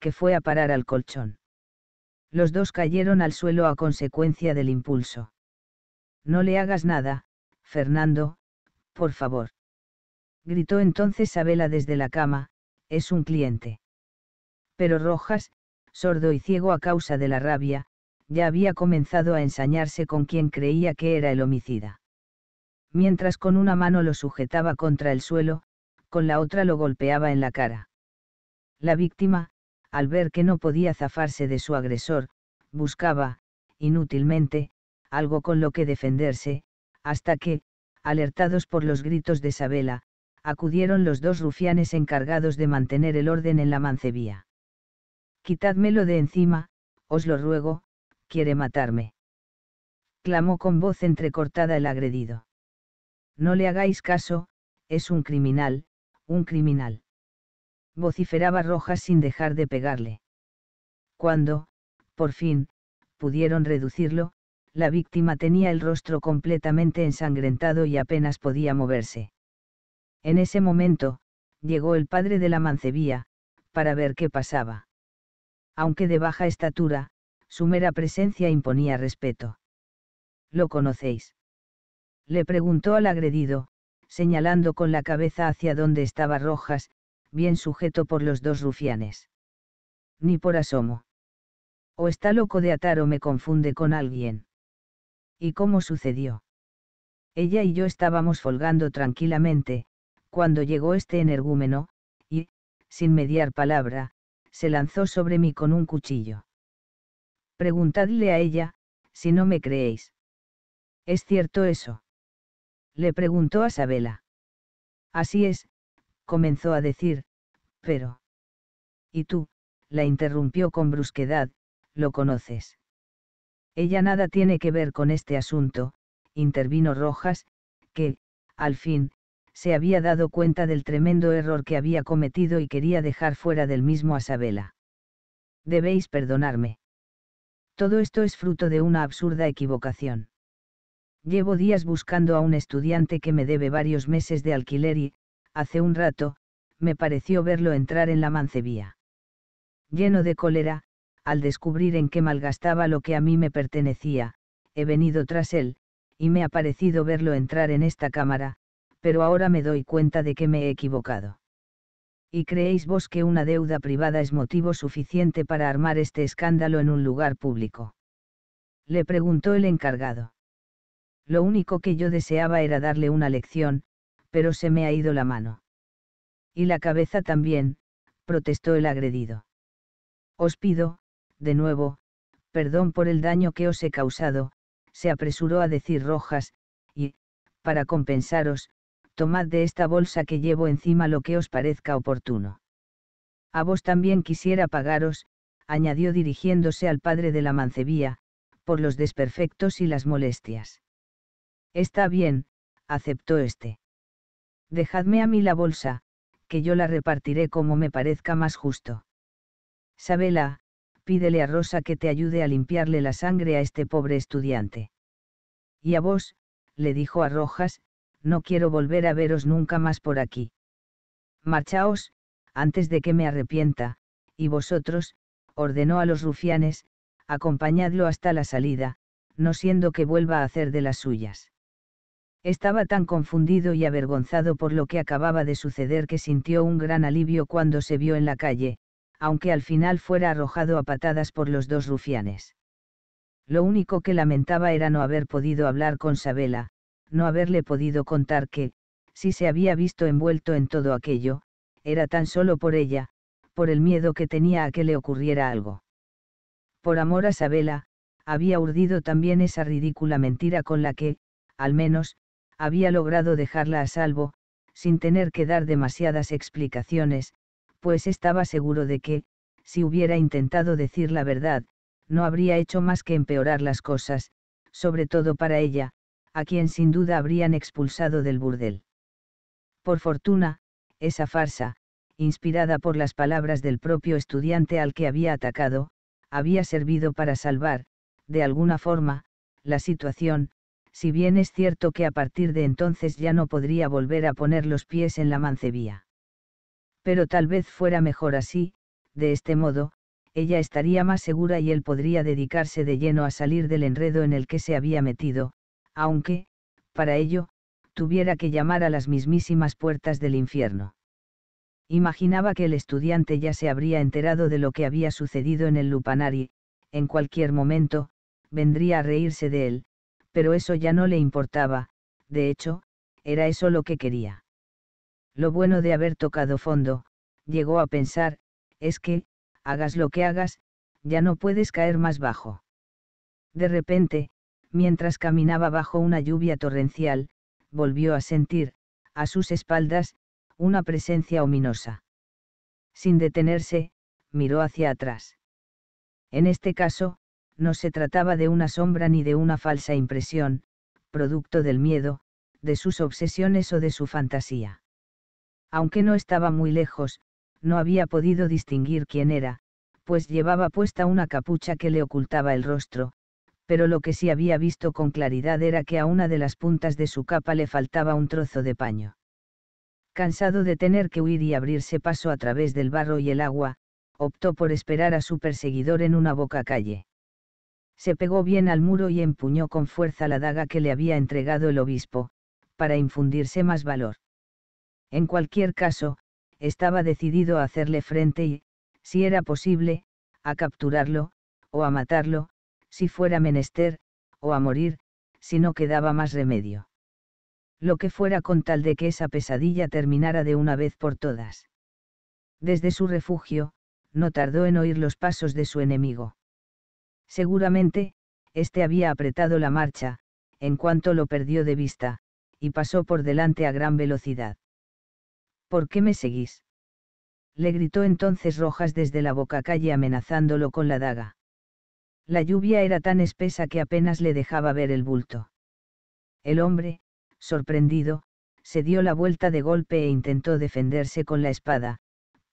Speaker 1: que fue a parar al colchón. Los dos cayeron al suelo a consecuencia del impulso. No le hagas nada, Fernando, por favor. Gritó entonces Abela desde la cama, es un cliente. Pero Rojas, sordo y ciego a causa de la rabia, ya había comenzado a ensañarse con quien creía que era el homicida. Mientras con una mano lo sujetaba contra el suelo, con la otra lo golpeaba en la cara. La víctima, al ver que no podía zafarse de su agresor, buscaba, inútilmente, algo con lo que defenderse, hasta que, alertados por los gritos de Sabela, acudieron los dos rufianes encargados de mantener el orden en la mancebía. Quitádmelo de encima, os lo ruego, quiere matarme. Clamó con voz entrecortada el agredido. No le hagáis caso, es un criminal, un criminal vociferaba Rojas sin dejar de pegarle. Cuando, por fin, pudieron reducirlo, la víctima tenía el rostro completamente ensangrentado y apenas podía moverse. En ese momento, llegó el padre de la mancebía, para ver qué pasaba. Aunque de baja estatura, su mera presencia imponía respeto. ¿Lo conocéis? Le preguntó al agredido, señalando con la cabeza hacia donde estaba Rojas, bien sujeto por los dos rufianes. Ni por asomo. O está loco de atar o me confunde con alguien. ¿Y cómo sucedió? Ella y yo estábamos folgando tranquilamente, cuando llegó este energúmeno, y, sin mediar palabra, se lanzó sobre mí con un cuchillo. Preguntadle a ella, si no me creéis. ¿Es cierto eso? Le preguntó a Sabela. Así es, comenzó a decir, pero... Y tú, la interrumpió con brusquedad, lo conoces. Ella nada tiene que ver con este asunto, intervino Rojas, que, al fin, se había dado cuenta del tremendo error que había cometido y quería dejar fuera del mismo a Sabela. Debéis perdonarme. Todo esto es fruto de una absurda equivocación. Llevo días buscando a un estudiante que me debe varios meses de alquiler y, hace un rato, me pareció verlo entrar en la mancebía. Lleno de cólera, al descubrir en qué malgastaba lo que a mí me pertenecía, he venido tras él, y me ha parecido verlo entrar en esta cámara, pero ahora me doy cuenta de que me he equivocado. ¿Y creéis vos que una deuda privada es motivo suficiente para armar este escándalo en un lugar público? Le preguntó el encargado. Lo único que yo deseaba era darle una lección, pero se me ha ido la mano. Y la cabeza también, protestó el agredido. Os pido, de nuevo, perdón por el daño que os he causado, se apresuró a decir Rojas, y, para compensaros, tomad de esta bolsa que llevo encima lo que os parezca oportuno. A vos también quisiera pagaros, añadió dirigiéndose al padre de la mancebía, por los desperfectos y las molestias. Está bien, aceptó este. Dejadme a mí la bolsa, que yo la repartiré como me parezca más justo. Sabela, pídele a Rosa que te ayude a limpiarle la sangre a este pobre estudiante. Y a vos, le dijo a Rojas, no quiero volver a veros nunca más por aquí. Marchaos, antes de que me arrepienta, y vosotros, ordenó a los rufianes, acompañadlo hasta la salida, no siendo que vuelva a hacer de las suyas. Estaba tan confundido y avergonzado por lo que acababa de suceder que sintió un gran alivio cuando se vio en la calle, aunque al final fuera arrojado a patadas por los dos rufianes. Lo único que lamentaba era no haber podido hablar con Sabela, no haberle podido contar que, si se había visto envuelto en todo aquello, era tan solo por ella, por el miedo que tenía a que le ocurriera algo. Por amor a Sabela, había urdido también esa ridícula mentira con la que, al menos, había logrado dejarla a salvo, sin tener que dar demasiadas explicaciones, pues estaba seguro de que, si hubiera intentado decir la verdad, no habría hecho más que empeorar las cosas, sobre todo para ella, a quien sin duda habrían expulsado del burdel. Por fortuna, esa farsa, inspirada por las palabras del propio estudiante al que había atacado, había servido para salvar, de alguna forma, la situación, si bien es cierto que a partir de entonces ya no podría volver a poner los pies en la mancebía. Pero tal vez fuera mejor así, de este modo, ella estaría más segura y él podría dedicarse de lleno a salir del enredo en el que se había metido, aunque, para ello, tuviera que llamar a las mismísimas puertas del infierno. Imaginaba que el estudiante ya se habría enterado de lo que había sucedido en el lupanari, en cualquier momento, vendría a reírse de él, pero eso ya no le importaba, de hecho, era eso lo que quería. Lo bueno de haber tocado fondo, llegó a pensar, es que, hagas lo que hagas, ya no puedes caer más bajo. De repente, mientras caminaba bajo una lluvia torrencial, volvió a sentir, a sus espaldas, una presencia ominosa. Sin detenerse, miró hacia atrás. En este caso, no se trataba de una sombra ni de una falsa impresión, producto del miedo, de sus obsesiones o de su fantasía. Aunque no estaba muy lejos, no había podido distinguir quién era, pues llevaba puesta una capucha que le ocultaba el rostro, pero lo que sí había visto con claridad era que a una de las puntas de su capa le faltaba un trozo de paño. Cansado de tener que huir y abrirse paso a través del barro y el agua, optó por esperar a su perseguidor en una boca calle se pegó bien al muro y empuñó con fuerza la daga que le había entregado el obispo, para infundirse más valor. En cualquier caso, estaba decidido a hacerle frente y, si era posible, a capturarlo, o a matarlo, si fuera menester, o a morir, si no quedaba más remedio. Lo que fuera con tal de que esa pesadilla terminara de una vez por todas. Desde su refugio, no tardó en oír los pasos de su enemigo. Seguramente, este había apretado la marcha, en cuanto lo perdió de vista, y pasó por delante a gran velocidad. ¿Por qué me seguís? Le gritó entonces Rojas desde la calle amenazándolo con la daga. La lluvia era tan espesa que apenas le dejaba ver el bulto. El hombre, sorprendido, se dio la vuelta de golpe e intentó defenderse con la espada,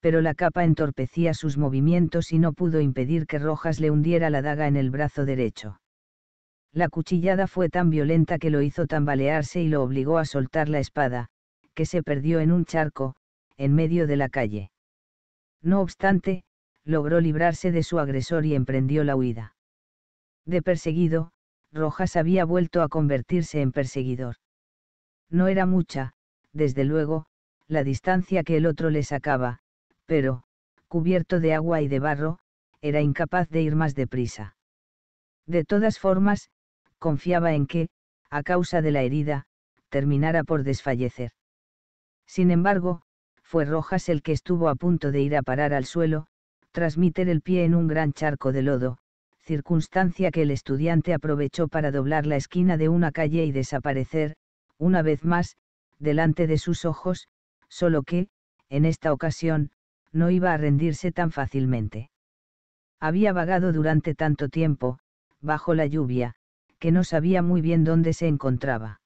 Speaker 1: pero la capa entorpecía sus movimientos y no pudo impedir que Rojas le hundiera la daga en el brazo derecho. La cuchillada fue tan violenta que lo hizo tambalearse y lo obligó a soltar la espada, que se perdió en un charco, en medio de la calle. No obstante, logró librarse de su agresor y emprendió la huida. De perseguido, Rojas había vuelto a convertirse en perseguidor. No era mucha, desde luego, la distancia que el otro le sacaba, pero, cubierto de agua y de barro, era incapaz de ir más deprisa. De todas formas, confiaba en que, a causa de la herida, terminara por desfallecer. Sin embargo, fue Rojas el que estuvo a punto de ir a parar al suelo, tras el pie en un gran charco de lodo, circunstancia que el estudiante aprovechó para doblar la esquina de una calle y desaparecer, una vez más, delante de sus ojos, solo que, en esta ocasión, no iba a rendirse tan fácilmente. Había vagado durante tanto tiempo, bajo la lluvia, que no sabía muy bien dónde se encontraba.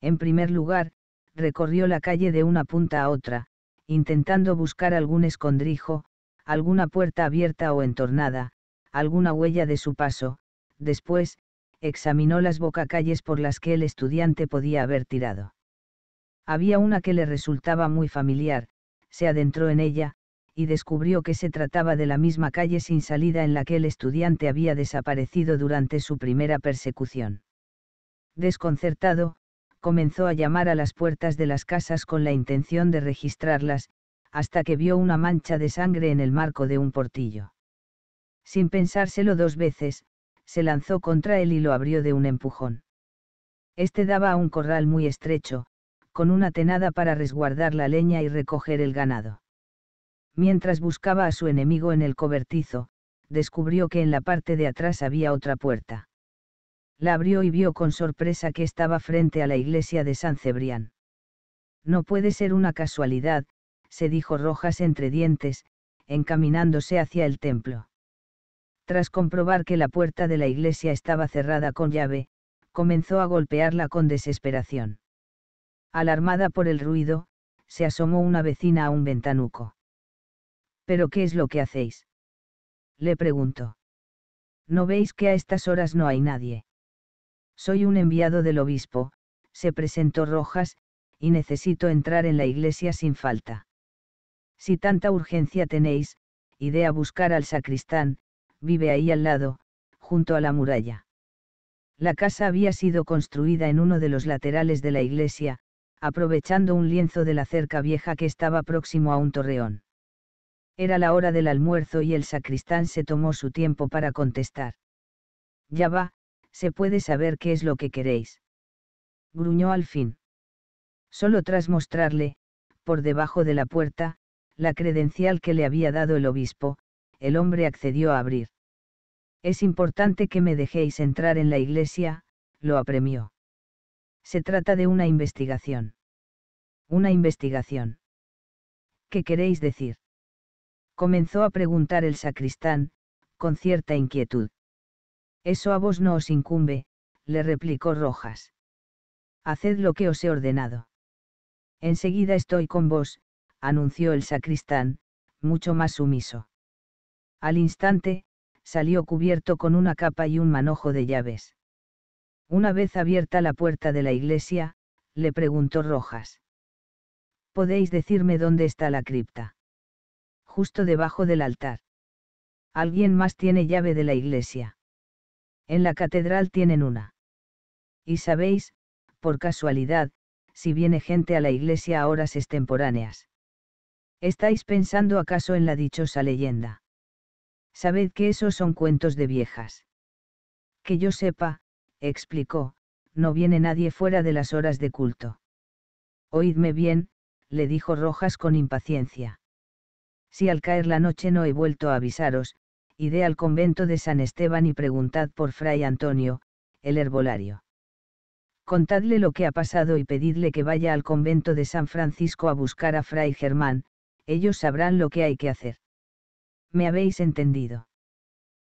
Speaker 1: En primer lugar, recorrió la calle de una punta a otra, intentando buscar algún escondrijo, alguna puerta abierta o entornada, alguna huella de su paso, después, examinó las bocacalles por las que el estudiante podía haber tirado. Había una que le resultaba muy familiar, se adentró en ella, y descubrió que se trataba de la misma calle sin salida en la que el estudiante había desaparecido durante su primera persecución. Desconcertado, comenzó a llamar a las puertas de las casas con la intención de registrarlas, hasta que vio una mancha de sangre en el marco de un portillo. Sin pensárselo dos veces, se lanzó contra él y lo abrió de un empujón. Este daba a un corral muy estrecho, con una tenada para resguardar la leña y recoger el ganado. Mientras buscaba a su enemigo en el cobertizo, descubrió que en la parte de atrás había otra puerta. La abrió y vio con sorpresa que estaba frente a la iglesia de San Cebrián. No puede ser una casualidad, se dijo Rojas entre dientes, encaminándose hacia el templo. Tras comprobar que la puerta de la iglesia estaba cerrada con llave, comenzó a golpearla con desesperación. Alarmada por el ruido, se asomó una vecina a un ventanuco. ¿Pero qué es lo que hacéis? Le preguntó. ¿No veis que a estas horas no hay nadie? Soy un enviado del obispo, se presentó Rojas, y necesito entrar en la iglesia sin falta. Si tanta urgencia tenéis, idé a buscar al sacristán, vive ahí al lado, junto a la muralla. La casa había sido construida en uno de los laterales de la iglesia, aprovechando un lienzo de la cerca vieja que estaba próximo a un torreón. Era la hora del almuerzo y el sacristán se tomó su tiempo para contestar. Ya va, se puede saber qué es lo que queréis. Gruñó al fin. Solo tras mostrarle, por debajo de la puerta, la credencial que le había dado el obispo, el hombre accedió a abrir. Es importante que me dejéis entrar en la iglesia, lo apremió. Se trata de una investigación. Una investigación. ¿Qué queréis decir? Comenzó a preguntar el sacristán, con cierta inquietud. Eso a vos no os incumbe, le replicó Rojas. Haced lo que os he ordenado. Enseguida estoy con vos, anunció el sacristán, mucho más sumiso. Al instante, salió cubierto con una capa y un manojo de llaves. Una vez abierta la puerta de la iglesia, le preguntó Rojas. ¿Podéis decirme dónde está la cripta? Justo debajo del altar. Alguien más tiene llave de la iglesia. En la catedral tienen una. Y sabéis, por casualidad, si viene gente a la iglesia a horas extemporáneas. ¿Estáis pensando acaso en la dichosa leyenda? Sabed que esos son cuentos de viejas. Que yo sepa, explicó, no viene nadie fuera de las horas de culto. Oídme bien, le dijo Rojas con impaciencia. Si al caer la noche no he vuelto a avisaros, idé al convento de San Esteban y preguntad por Fray Antonio, el herbolario. Contadle lo que ha pasado y pedidle que vaya al convento de San Francisco a buscar a Fray Germán, ellos sabrán lo que hay que hacer. ¿Me habéis entendido?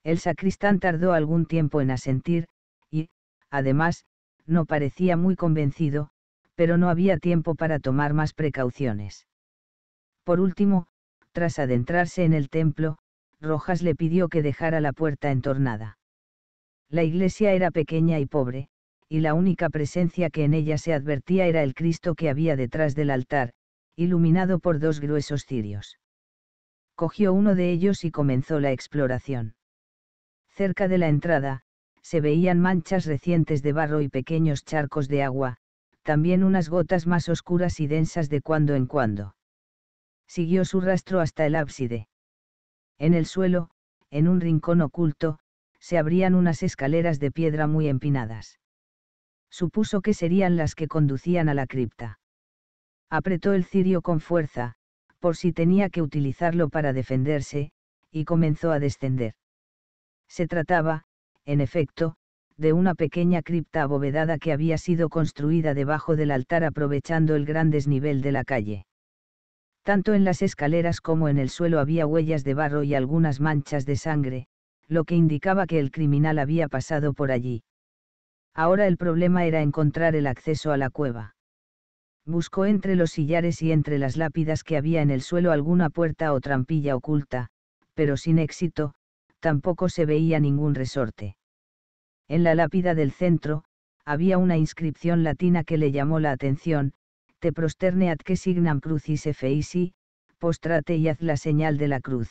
Speaker 1: El sacristán tardó algún tiempo en asentir, Además, no parecía muy convencido, pero no había tiempo para tomar más precauciones. Por último, tras adentrarse en el templo, Rojas le pidió que dejara la puerta entornada. La iglesia era pequeña y pobre, y la única presencia que en ella se advertía era el Cristo que había detrás del altar, iluminado por dos gruesos cirios. Cogió uno de ellos y comenzó la exploración. Cerca de la entrada, se veían manchas recientes de barro y pequeños charcos de agua, también unas gotas más oscuras y densas de cuando en cuando. Siguió su rastro hasta el ábside. En el suelo, en un rincón oculto, se abrían unas escaleras de piedra muy empinadas. Supuso que serían las que conducían a la cripta. Apretó el cirio con fuerza, por si tenía que utilizarlo para defenderse, y comenzó a descender. Se trataba, en efecto, de una pequeña cripta abovedada que había sido construida debajo del altar aprovechando el gran desnivel de la calle. Tanto en las escaleras como en el suelo había huellas de barro y algunas manchas de sangre, lo que indicaba que el criminal había pasado por allí. Ahora el problema era encontrar el acceso a la cueva. Buscó entre los sillares y entre las lápidas que había en el suelo alguna puerta o trampilla oculta, pero sin éxito, tampoco se veía ningún resorte. En la lápida del centro, había una inscripción latina que le llamó la atención, te prosterne ad que signam crucis feisi, postrate y haz la señal de la cruz.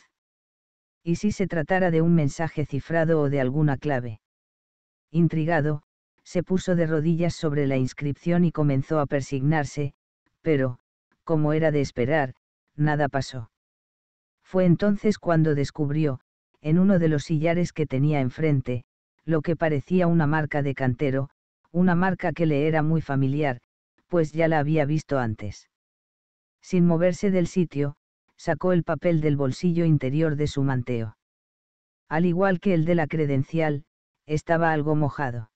Speaker 1: ¿Y si se tratara de un mensaje cifrado o de alguna clave? Intrigado, se puso de rodillas sobre la inscripción y comenzó a persignarse, pero, como era de esperar, nada pasó. Fue entonces cuando descubrió, en uno de los sillares que tenía enfrente, lo que parecía una marca de cantero, una marca que le era muy familiar, pues ya la había visto antes. Sin moverse del sitio, sacó el papel del bolsillo interior de su manteo. Al igual que el de la credencial, estaba algo mojado.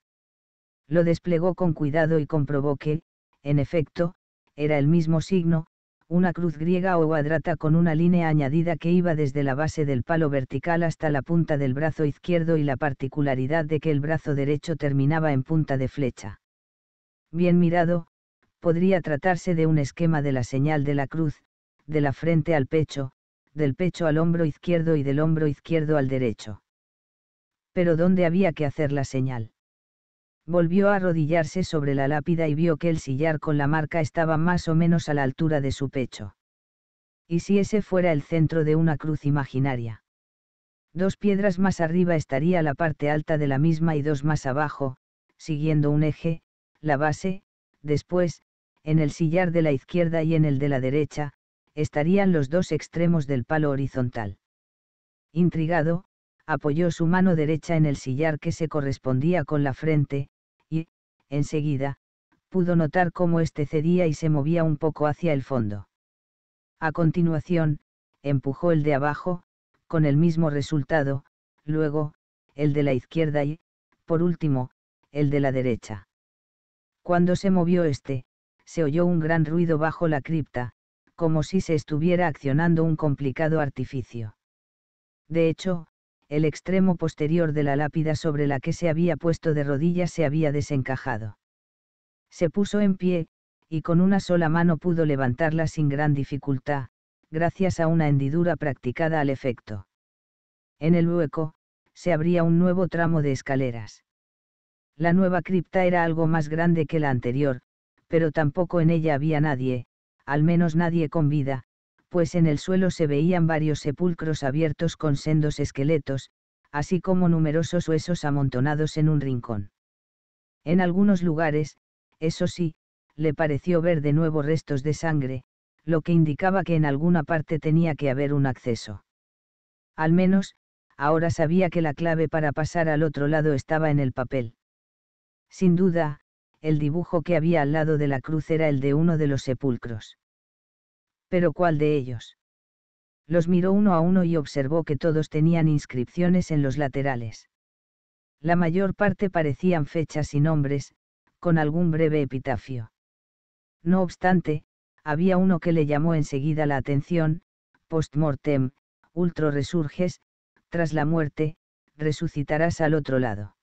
Speaker 1: Lo desplegó con cuidado y comprobó que, en efecto, era el mismo signo, una cruz griega o cuadrata con una línea añadida que iba desde la base del palo vertical hasta la punta del brazo izquierdo y la particularidad de que el brazo derecho terminaba en punta de flecha. Bien mirado, podría tratarse de un esquema de la señal de la cruz, de la frente al pecho, del pecho al hombro izquierdo y del hombro izquierdo al derecho. Pero ¿dónde había que hacer la señal? Volvió a arrodillarse sobre la lápida y vio que el sillar con la marca estaba más o menos a la altura de su pecho. ¿Y si ese fuera el centro de una cruz imaginaria? Dos piedras más arriba estaría la parte alta de la misma y dos más abajo, siguiendo un eje, la base, después, en el sillar de la izquierda y en el de la derecha, estarían los dos extremos del palo horizontal. Intrigado, apoyó su mano derecha en el sillar que se correspondía con la frente, enseguida, pudo notar cómo éste cedía y se movía un poco hacia el fondo. A continuación, empujó el de abajo, con el mismo resultado, luego, el de la izquierda y, por último, el de la derecha. Cuando se movió éste, se oyó un gran ruido bajo la cripta, como si se estuviera accionando un complicado artificio. De hecho, el extremo posterior de la lápida sobre la que se había puesto de rodillas se había desencajado. Se puso en pie, y con una sola mano pudo levantarla sin gran dificultad, gracias a una hendidura practicada al efecto. En el hueco, se abría un nuevo tramo de escaleras. La nueva cripta era algo más grande que la anterior, pero tampoco en ella había nadie, al menos nadie con vida, pues en el suelo se veían varios sepulcros abiertos con sendos esqueletos, así como numerosos huesos amontonados en un rincón. En algunos lugares, eso sí, le pareció ver de nuevo restos de sangre, lo que indicaba que en alguna parte tenía que haber un acceso. Al menos, ahora sabía que la clave para pasar al otro lado estaba en el papel. Sin duda, el dibujo que había al lado de la cruz era el de uno de los sepulcros. Pero ¿cuál de ellos? Los miró uno a uno y observó que todos tenían inscripciones en los laterales. La mayor parte parecían fechas y nombres, con algún breve epitafio. No obstante, había uno que le llamó enseguida la atención, post-mortem, ultra resurges, tras la muerte, resucitarás al otro lado.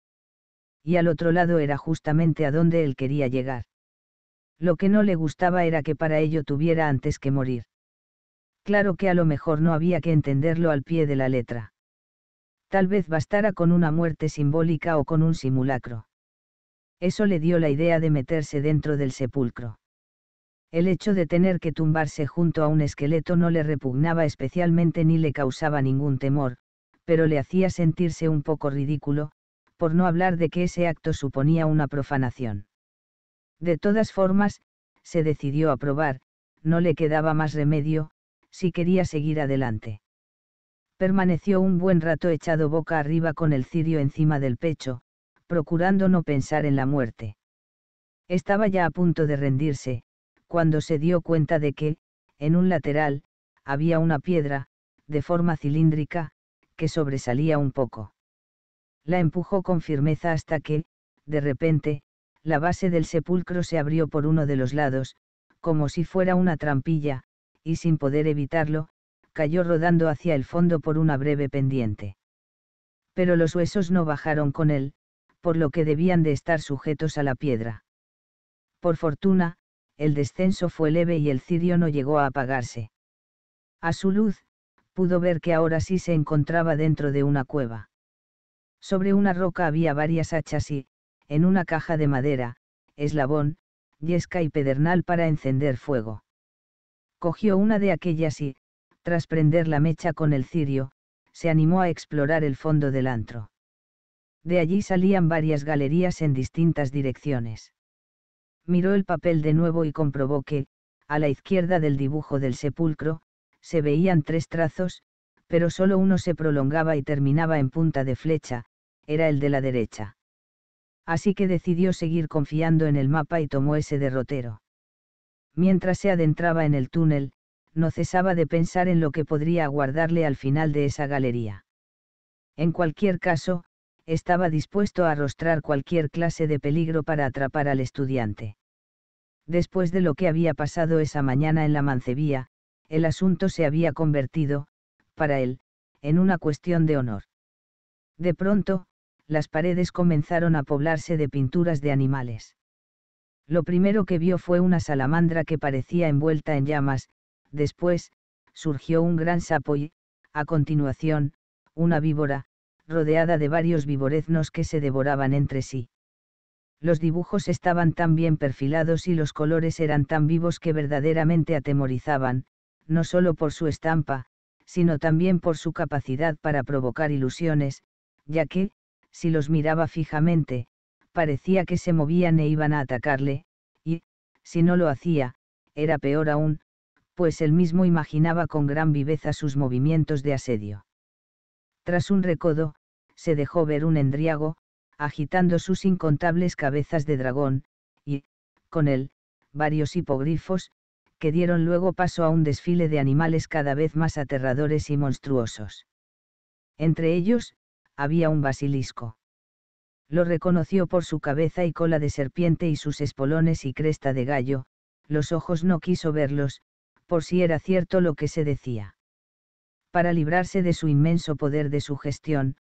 Speaker 1: Y al otro lado era justamente a donde él quería llegar. Lo que no le gustaba era que para ello tuviera antes que morir. Claro que a lo mejor no había que entenderlo al pie de la letra. Tal vez bastara con una muerte simbólica o con un simulacro. Eso le dio la idea de meterse dentro del sepulcro. El hecho de tener que tumbarse junto a un esqueleto no le repugnaba especialmente ni le causaba ningún temor, pero le hacía sentirse un poco ridículo, por no hablar de que ese acto suponía una profanación. De todas formas, se decidió a probar, no le quedaba más remedio, si quería seguir adelante. Permaneció un buen rato echado boca arriba con el cirio encima del pecho, procurando no pensar en la muerte. Estaba ya a punto de rendirse, cuando se dio cuenta de que, en un lateral, había una piedra, de forma cilíndrica, que sobresalía un poco. La empujó con firmeza hasta que, de repente, la base del sepulcro se abrió por uno de los lados, como si fuera una trampilla, y sin poder evitarlo, cayó rodando hacia el fondo por una breve pendiente. Pero los huesos no bajaron con él, por lo que debían de estar sujetos a la piedra. Por fortuna, el descenso fue leve y el cirio no llegó a apagarse. A su luz, pudo ver que ahora sí se encontraba dentro de una cueva. Sobre una roca había varias hachas y, en una caja de madera, eslabón, yesca y pedernal para encender fuego. Cogió una de aquellas y, tras prender la mecha con el cirio, se animó a explorar el fondo del antro. De allí salían varias galerías en distintas direcciones. Miró el papel de nuevo y comprobó que, a la izquierda del dibujo del sepulcro, se veían tres trazos, pero solo uno se prolongaba y terminaba en punta de flecha, era el de la derecha así que decidió seguir confiando en el mapa y tomó ese derrotero. Mientras se adentraba en el túnel, no cesaba de pensar en lo que podría aguardarle al final de esa galería. En cualquier caso, estaba dispuesto a arrostrar cualquier clase de peligro para atrapar al estudiante. Después de lo que había pasado esa mañana en la mancebía, el asunto se había convertido, para él, en una cuestión de honor. De pronto, las paredes comenzaron a poblarse de pinturas de animales. Lo primero que vio fue una salamandra que parecía envuelta en llamas, después, surgió un gran sapo y, a continuación, una víbora, rodeada de varios vivoreznos que se devoraban entre sí. Los dibujos estaban tan bien perfilados y los colores eran tan vivos que verdaderamente atemorizaban, no solo por su estampa, sino también por su capacidad para provocar ilusiones, ya que, si los miraba fijamente, parecía que se movían e iban a atacarle, y, si no lo hacía, era peor aún, pues él mismo imaginaba con gran viveza sus movimientos de asedio. Tras un recodo, se dejó ver un endriago, agitando sus incontables cabezas de dragón, y, con él, varios hipogrifos, que dieron luego paso a un desfile de animales cada vez más aterradores y monstruosos. Entre ellos, había un basilisco. Lo reconoció por su cabeza y cola de serpiente y sus espolones y cresta de gallo, los ojos no quiso verlos, por si era cierto lo que se decía. Para librarse de su inmenso poder de sugestión,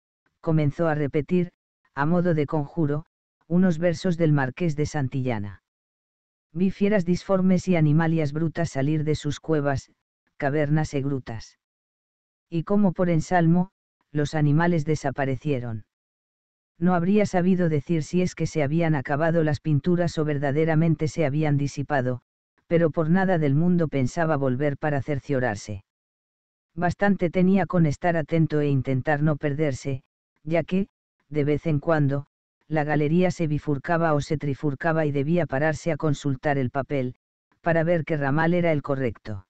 Speaker 1: comenzó a repetir, a modo de conjuro, unos versos del marqués de Santillana. Vi fieras disformes y animalias brutas salir de sus cuevas, cavernas y grutas. Y como por ensalmo, los animales desaparecieron. No habría sabido decir si es que se habían acabado las pinturas o verdaderamente se habían disipado, pero por nada del mundo pensaba volver para cerciorarse. Bastante tenía con estar atento e intentar no perderse, ya que, de vez en cuando, la galería se bifurcaba o se trifurcaba y debía pararse a consultar el papel, para ver qué ramal era el correcto.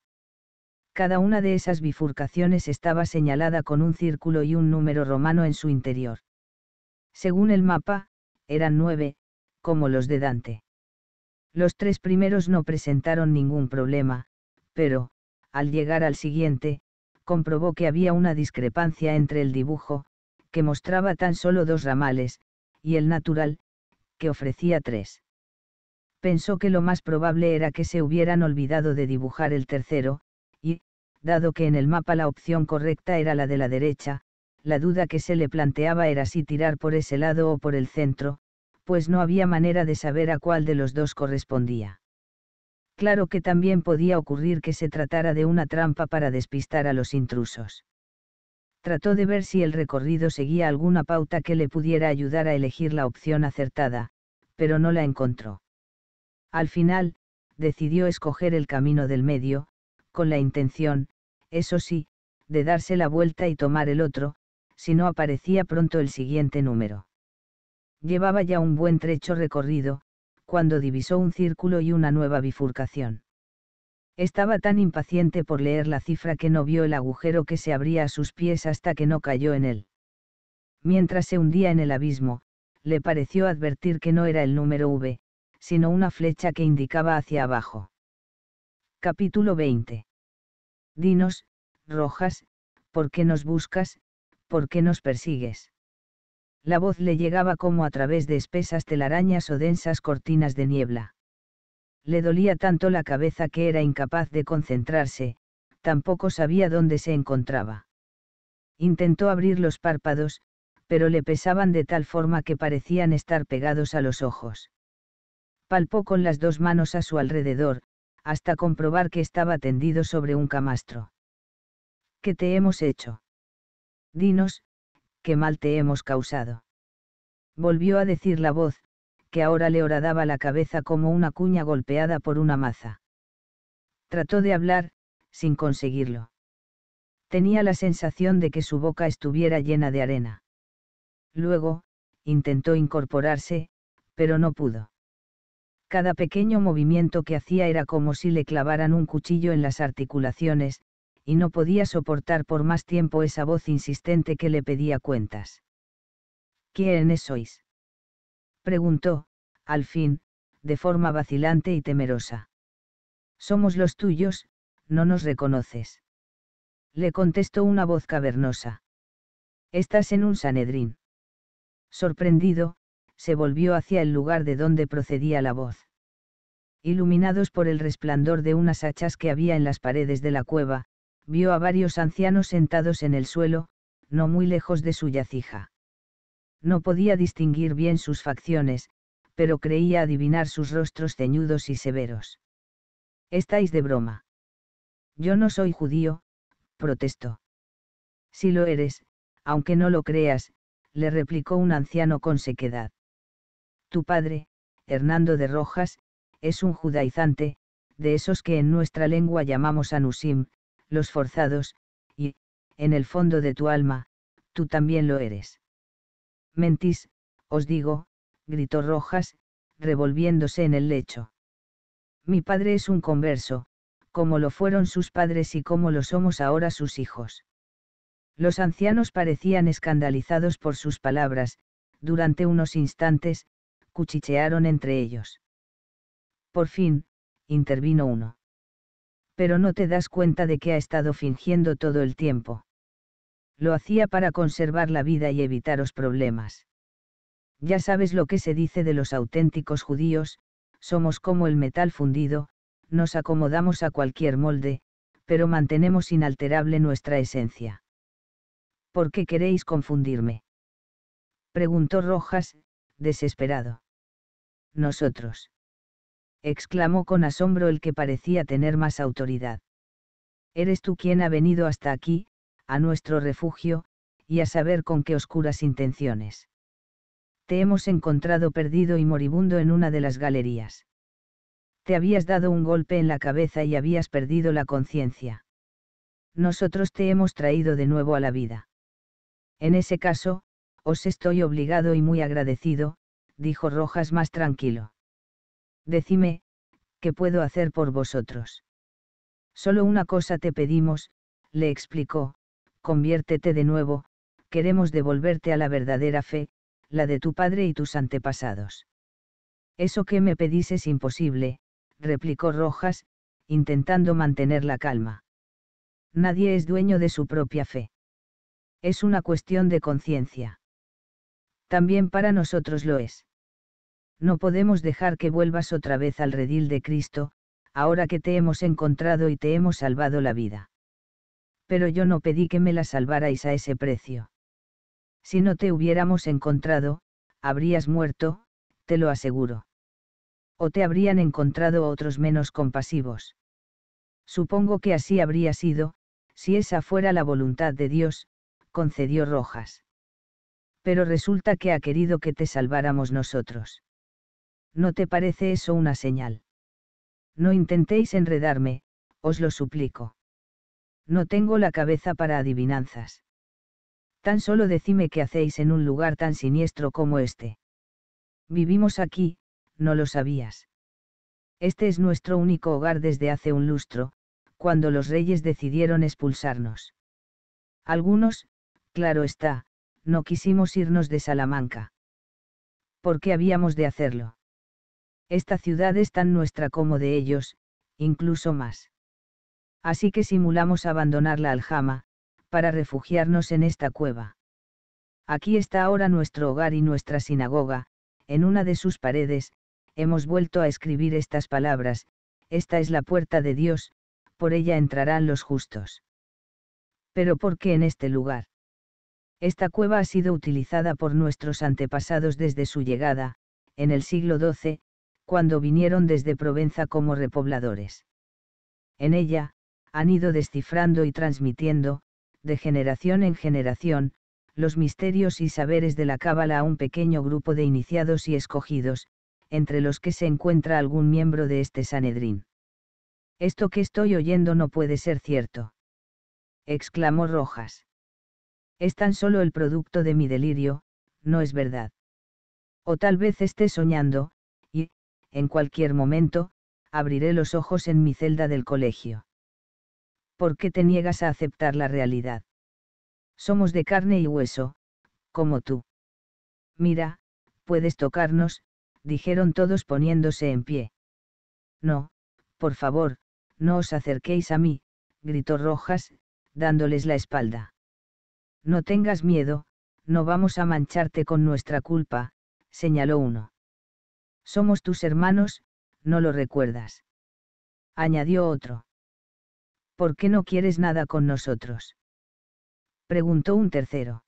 Speaker 1: Cada una de esas bifurcaciones estaba señalada con un círculo y un número romano en su interior. Según el mapa, eran nueve, como los de Dante. Los tres primeros no presentaron ningún problema, pero, al llegar al siguiente, comprobó que había una discrepancia entre el dibujo, que mostraba tan solo dos ramales, y el natural, que ofrecía tres. Pensó que lo más probable era que se hubieran olvidado de dibujar el tercero, dado que en el mapa la opción correcta era la de la derecha, la duda que se le planteaba era si tirar por ese lado o por el centro, pues no había manera de saber a cuál de los dos correspondía. Claro que también podía ocurrir que se tratara de una trampa para despistar a los intrusos. Trató de ver si el recorrido seguía alguna pauta que le pudiera ayudar a elegir la opción acertada, pero no la encontró. Al final, decidió escoger el camino del medio, con la intención, eso sí, de darse la vuelta y tomar el otro, si no aparecía pronto el siguiente número. Llevaba ya un buen trecho recorrido, cuando divisó un círculo y una nueva bifurcación. Estaba tan impaciente por leer la cifra que no vio el agujero que se abría a sus pies hasta que no cayó en él. Mientras se hundía en el abismo, le pareció advertir que no era el número V, sino una flecha que indicaba hacia abajo. Capítulo 20. Dinos, Rojas, ¿por qué nos buscas? ¿Por qué nos persigues? La voz le llegaba como a través de espesas telarañas o densas cortinas de niebla. Le dolía tanto la cabeza que era incapaz de concentrarse, tampoco sabía dónde se encontraba. Intentó abrir los párpados, pero le pesaban de tal forma que parecían estar pegados a los ojos. Palpó con las dos manos a su alrededor, hasta comprobar que estaba tendido sobre un camastro. ¿Qué te hemos hecho? Dinos, qué mal te hemos causado. Volvió a decir la voz, que ahora le horadaba la cabeza como una cuña golpeada por una maza. Trató de hablar, sin conseguirlo. Tenía la sensación de que su boca estuviera llena de arena. Luego, intentó incorporarse, pero no pudo. Cada pequeño movimiento que hacía era como si le clavaran un cuchillo en las articulaciones, y no podía soportar por más tiempo esa voz insistente que le pedía cuentas. ¿Quiénes sois? preguntó, al fin, de forma vacilante y temerosa. Somos los tuyos, no nos reconoces. Le contestó una voz cavernosa. Estás en un Sanedrín. Sorprendido, se volvió hacia el lugar de donde procedía la voz. Iluminados por el resplandor de unas hachas que había en las paredes de la cueva, vio a varios ancianos sentados en el suelo, no muy lejos de su yacija. No podía distinguir bien sus facciones, pero creía adivinar sus rostros ceñudos y severos. Estáis de broma. Yo no soy judío, protestó. Si lo eres, aunque no lo creas, le replicó un anciano con sequedad. Tu padre, Hernando de Rojas, es un judaizante, de esos que en nuestra lengua llamamos anusim, los forzados, y, en el fondo de tu alma, tú también lo eres. Mentís, os digo, gritó Rojas, revolviéndose en el lecho. Mi padre es un converso, como lo fueron sus padres y como lo somos ahora sus hijos. Los ancianos parecían escandalizados por sus palabras, durante unos instantes, cuchichearon entre ellos. Por fin, intervino uno. Pero no te das cuenta de que ha estado fingiendo todo el tiempo. Lo hacía para conservar la vida y evitaros problemas. Ya sabes lo que se dice de los auténticos judíos, somos como el metal fundido, nos acomodamos a cualquier molde, pero mantenemos inalterable nuestra esencia. ¿Por qué queréis confundirme? Preguntó Rojas, desesperado. Nosotros. exclamó con asombro el que parecía tener más autoridad. Eres tú quien ha venido hasta aquí, a nuestro refugio, y a saber con qué oscuras intenciones. Te hemos encontrado perdido y moribundo en una de las galerías. Te habías dado un golpe en la cabeza y habías perdido la conciencia. Nosotros te hemos traído de nuevo a la vida. En ese caso, os estoy obligado y muy agradecido, dijo Rojas más tranquilo. Decime, ¿qué puedo hacer por vosotros? Solo una cosa te pedimos, le explicó, conviértete de nuevo, queremos devolverte a la verdadera fe, la de tu padre y tus antepasados. Eso que me pedís es imposible, replicó Rojas, intentando mantener la calma. Nadie es dueño de su propia fe. Es una cuestión de conciencia también para nosotros lo es. No podemos dejar que vuelvas otra vez al redil de Cristo, ahora que te hemos encontrado y te hemos salvado la vida. Pero yo no pedí que me la salvarais a ese precio. Si no te hubiéramos encontrado, habrías muerto, te lo aseguro. O te habrían encontrado otros menos compasivos. Supongo que así habría sido, si esa fuera la voluntad de Dios, concedió Rojas pero resulta que ha querido que te salváramos nosotros. ¿No te parece eso una señal? No intentéis enredarme, os lo suplico. No tengo la cabeza para adivinanzas. Tan solo decime qué hacéis en un lugar tan siniestro como este. Vivimos aquí, no lo sabías. Este es nuestro único hogar desde hace un lustro, cuando los reyes decidieron expulsarnos. Algunos, claro está, no quisimos irnos de Salamanca. ¿Por qué habíamos de hacerlo? Esta ciudad es tan nuestra como de ellos, incluso más. Así que simulamos abandonar la aljama, para refugiarnos en esta cueva. Aquí está ahora nuestro hogar y nuestra sinagoga, en una de sus paredes, hemos vuelto a escribir estas palabras, esta es la puerta de Dios, por ella entrarán los justos. Pero ¿por qué en este lugar? Esta cueva ha sido utilizada por nuestros antepasados desde su llegada, en el siglo XII, cuando vinieron desde Provenza como repobladores. En ella, han ido descifrando y transmitiendo, de generación en generación, los misterios y saberes de la Cábala a un pequeño grupo de iniciados y escogidos, entre los que se encuentra algún miembro de este Sanedrín. Esto que estoy oyendo no puede ser cierto. exclamó Rojas. Es tan solo el producto de mi delirio, no es verdad. O tal vez esté soñando, y, en cualquier momento, abriré los ojos en mi celda del colegio. ¿Por qué te niegas a aceptar la realidad? Somos de carne y hueso, como tú. Mira, puedes tocarnos, dijeron todos poniéndose en pie. No, por favor, no os acerquéis a mí, gritó Rojas, dándoles la espalda. No tengas miedo, no vamos a mancharte con nuestra culpa, señaló uno. Somos tus hermanos, no lo recuerdas. Añadió otro. ¿Por qué no quieres nada con nosotros? Preguntó un tercero.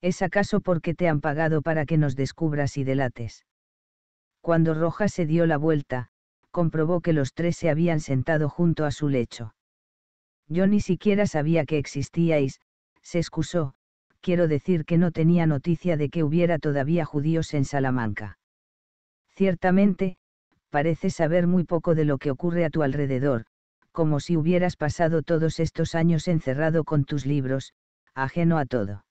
Speaker 1: ¿Es acaso porque te han pagado para que nos descubras y delates? Cuando Rojas se dio la vuelta, comprobó que los tres se habían sentado junto a su lecho. Yo ni siquiera sabía que existíais, se excusó, quiero decir que no tenía noticia de que hubiera todavía judíos en Salamanca. Ciertamente, parece saber muy poco de lo que ocurre a tu alrededor, como si hubieras pasado todos estos años encerrado con tus libros, ajeno a todo.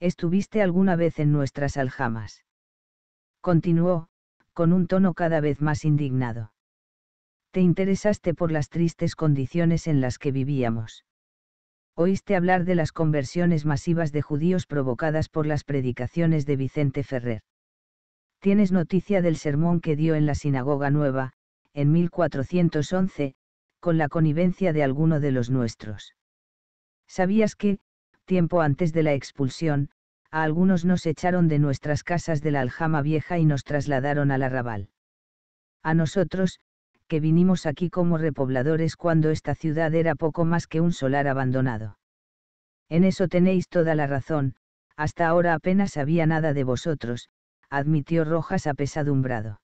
Speaker 1: ¿Estuviste alguna vez en nuestras aljamas? Continuó, con un tono cada vez más indignado. Te interesaste por las tristes condiciones en las que vivíamos oíste hablar de las conversiones masivas de judíos provocadas por las predicaciones de Vicente Ferrer. Tienes noticia del sermón que dio en la Sinagoga Nueva, en 1411, con la connivencia de alguno de los nuestros. ¿Sabías que, tiempo antes de la expulsión, a algunos nos echaron de nuestras casas de la aljama vieja y nos trasladaron al arrabal? A nosotros, que vinimos aquí como repobladores cuando esta ciudad era poco más que un solar abandonado. En eso tenéis toda la razón, hasta ahora apenas había nada de vosotros, admitió Rojas apesadumbrado.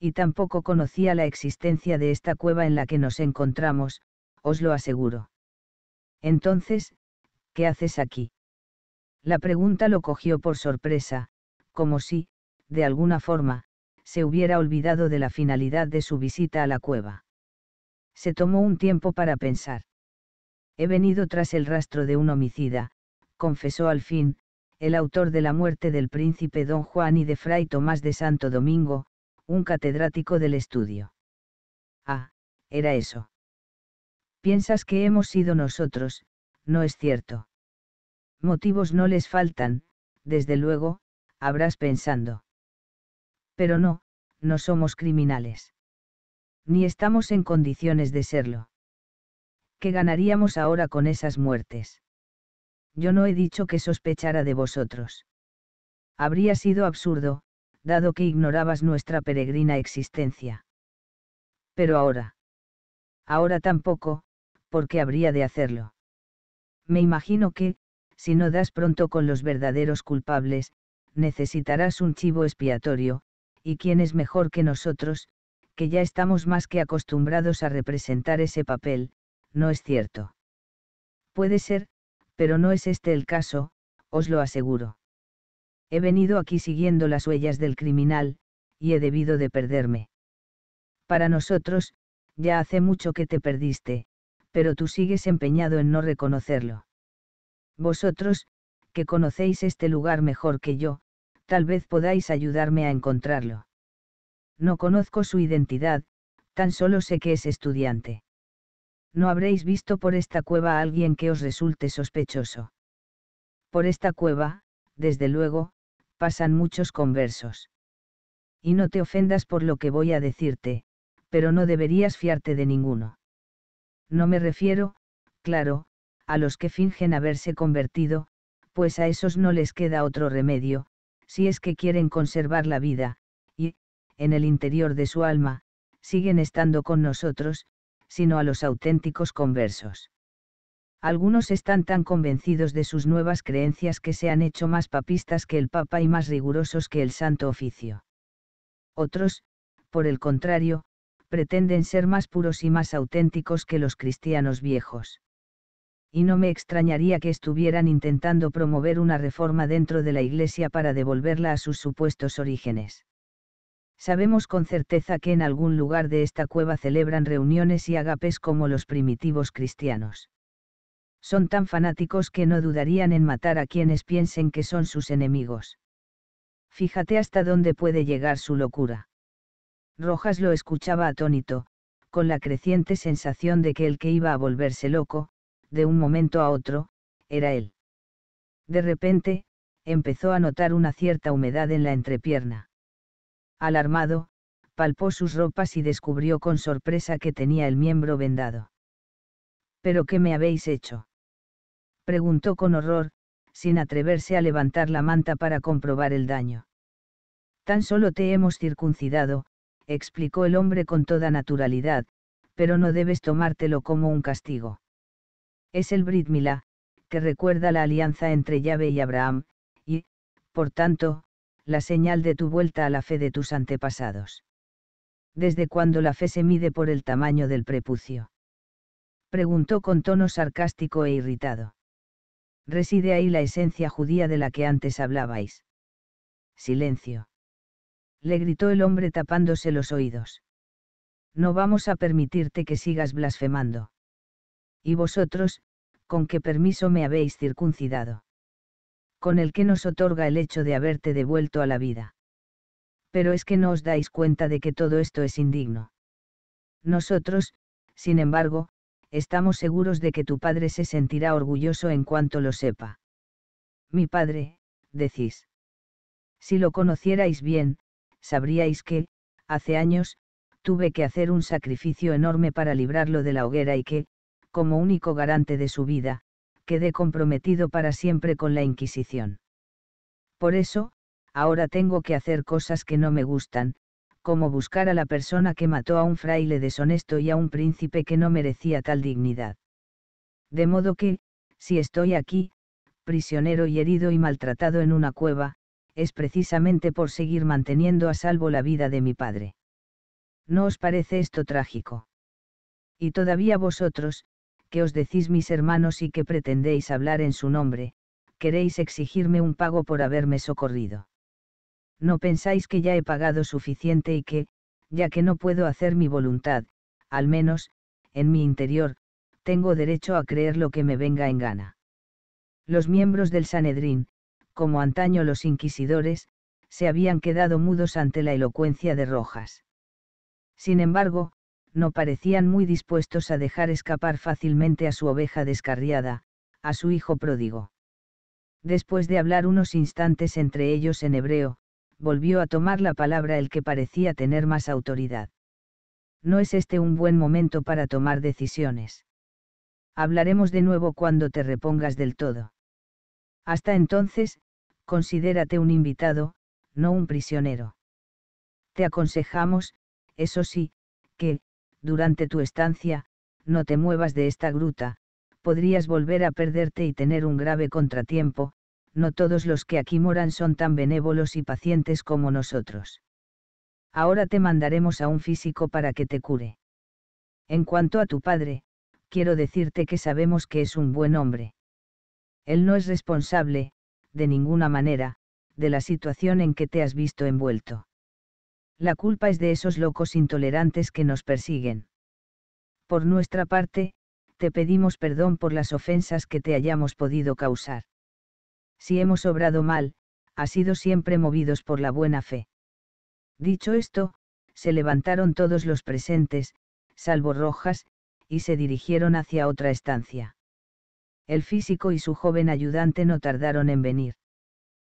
Speaker 1: Y tampoco conocía la existencia de esta cueva en la que nos encontramos, os lo aseguro. Entonces, ¿qué haces aquí? La pregunta lo cogió por sorpresa, como si, de alguna forma, se hubiera olvidado de la finalidad de su visita a la cueva. Se tomó un tiempo para pensar. He venido tras el rastro de un homicida, confesó al fin, el autor de la muerte del príncipe don Juan y de Fray Tomás de Santo Domingo, un catedrático del estudio. Ah, era eso. Piensas que hemos sido nosotros, no es cierto. Motivos no les faltan, desde luego, habrás pensando pero no, no somos criminales. Ni estamos en condiciones de serlo. ¿Qué ganaríamos ahora con esas muertes? Yo no he dicho que sospechara de vosotros. Habría sido absurdo, dado que ignorabas nuestra peregrina existencia. Pero ahora. Ahora tampoco, porque habría de hacerlo. Me imagino que, si no das pronto con los verdaderos culpables, necesitarás un chivo expiatorio, y quién es mejor que nosotros, que ya estamos más que acostumbrados a representar ese papel, no es cierto. Puede ser, pero no es este el caso, os lo aseguro. He venido aquí siguiendo las huellas del criminal, y he debido de perderme. Para nosotros, ya hace mucho que te perdiste, pero tú sigues empeñado en no reconocerlo. Vosotros, que conocéis este lugar mejor que yo, Tal vez podáis ayudarme a encontrarlo. No conozco su identidad, tan solo sé que es estudiante. No habréis visto por esta cueva a alguien que os resulte sospechoso. Por esta cueva, desde luego, pasan muchos conversos. Y no te ofendas por lo que voy a decirte, pero no deberías fiarte de ninguno. No me refiero, claro, a los que fingen haberse convertido, pues a esos no les queda otro remedio, si es que quieren conservar la vida, y, en el interior de su alma, siguen estando con nosotros, sino a los auténticos conversos. Algunos están tan convencidos de sus nuevas creencias que se han hecho más papistas que el Papa y más rigurosos que el Santo Oficio. Otros, por el contrario, pretenden ser más puros y más auténticos que los cristianos viejos y no me extrañaría que estuvieran intentando promover una reforma dentro de la Iglesia para devolverla a sus supuestos orígenes. Sabemos con certeza que en algún lugar de esta cueva celebran reuniones y agapes como los primitivos cristianos. Son tan fanáticos que no dudarían en matar a quienes piensen que son sus enemigos. Fíjate hasta dónde puede llegar su locura. Rojas lo escuchaba atónito, con la creciente sensación de que el que iba a volverse loco, de un momento a otro, era él. De repente, empezó a notar una cierta humedad en la entrepierna. Alarmado, palpó sus ropas y descubrió con sorpresa que tenía el miembro vendado. ¿Pero qué me habéis hecho? preguntó con horror, sin atreverse a levantar la manta para comprobar el daño. Tan solo te hemos circuncidado, explicó el hombre con toda naturalidad, pero no debes tomártelo como un castigo. Es el Brit que recuerda la alianza entre Yahvé y Abraham, y, por tanto, la señal de tu vuelta a la fe de tus antepasados. ¿Desde cuando la fe se mide por el tamaño del prepucio? Preguntó con tono sarcástico e irritado. Reside ahí la esencia judía de la que antes hablabais. Silencio. Le gritó el hombre tapándose los oídos. No vamos a permitirte que sigas blasfemando. Y vosotros, ¿con qué permiso me habéis circuncidado? Con el que nos otorga el hecho de haberte devuelto a la vida. Pero es que no os dais cuenta de que todo esto es indigno. Nosotros, sin embargo, estamos seguros de que tu padre se sentirá orgulloso en cuanto lo sepa. Mi padre, decís. Si lo conocierais bien, sabríais que, hace años, tuve que hacer un sacrificio enorme para librarlo de la hoguera y que, como único garante de su vida, quedé comprometido para siempre con la Inquisición. Por eso, ahora tengo que hacer cosas que no me gustan, como buscar a la persona que mató a un fraile deshonesto y a un príncipe que no merecía tal dignidad. De modo que, si estoy aquí, prisionero y herido y maltratado en una cueva, es precisamente por seguir manteniendo a salvo la vida de mi padre. ¿No os parece esto trágico? Y todavía vosotros, que os decís mis hermanos y que pretendéis hablar en su nombre, queréis exigirme un pago por haberme socorrido. No pensáis que ya he pagado suficiente y que, ya que no puedo hacer mi voluntad, al menos, en mi interior, tengo derecho a creer lo que me venga en gana. Los miembros del Sanedrín, como antaño los inquisidores, se habían quedado mudos ante la elocuencia de Rojas. Sin embargo, no parecían muy dispuestos a dejar escapar fácilmente a su oveja descarriada, a su hijo pródigo. Después de hablar unos instantes entre ellos en hebreo, volvió a tomar la palabra el que parecía tener más autoridad. No es este un buen momento para tomar decisiones. Hablaremos de nuevo cuando te repongas del todo. Hasta entonces, considérate un invitado, no un prisionero. Te aconsejamos, eso sí, que, durante tu estancia, no te muevas de esta gruta, podrías volver a perderte y tener un grave contratiempo, no todos los que aquí moran son tan benévolos y pacientes como nosotros. Ahora te mandaremos a un físico para que te cure. En cuanto a tu padre, quiero decirte que sabemos que es un buen hombre. Él no es responsable, de ninguna manera, de la situación en que te has visto envuelto la culpa es de esos locos intolerantes que nos persiguen. Por nuestra parte, te pedimos perdón por las ofensas que te hayamos podido causar. Si hemos obrado mal, ha sido siempre movidos por la buena fe. Dicho esto, se levantaron todos los presentes, salvo Rojas, y se dirigieron hacia otra estancia. El físico y su joven ayudante no tardaron en venir.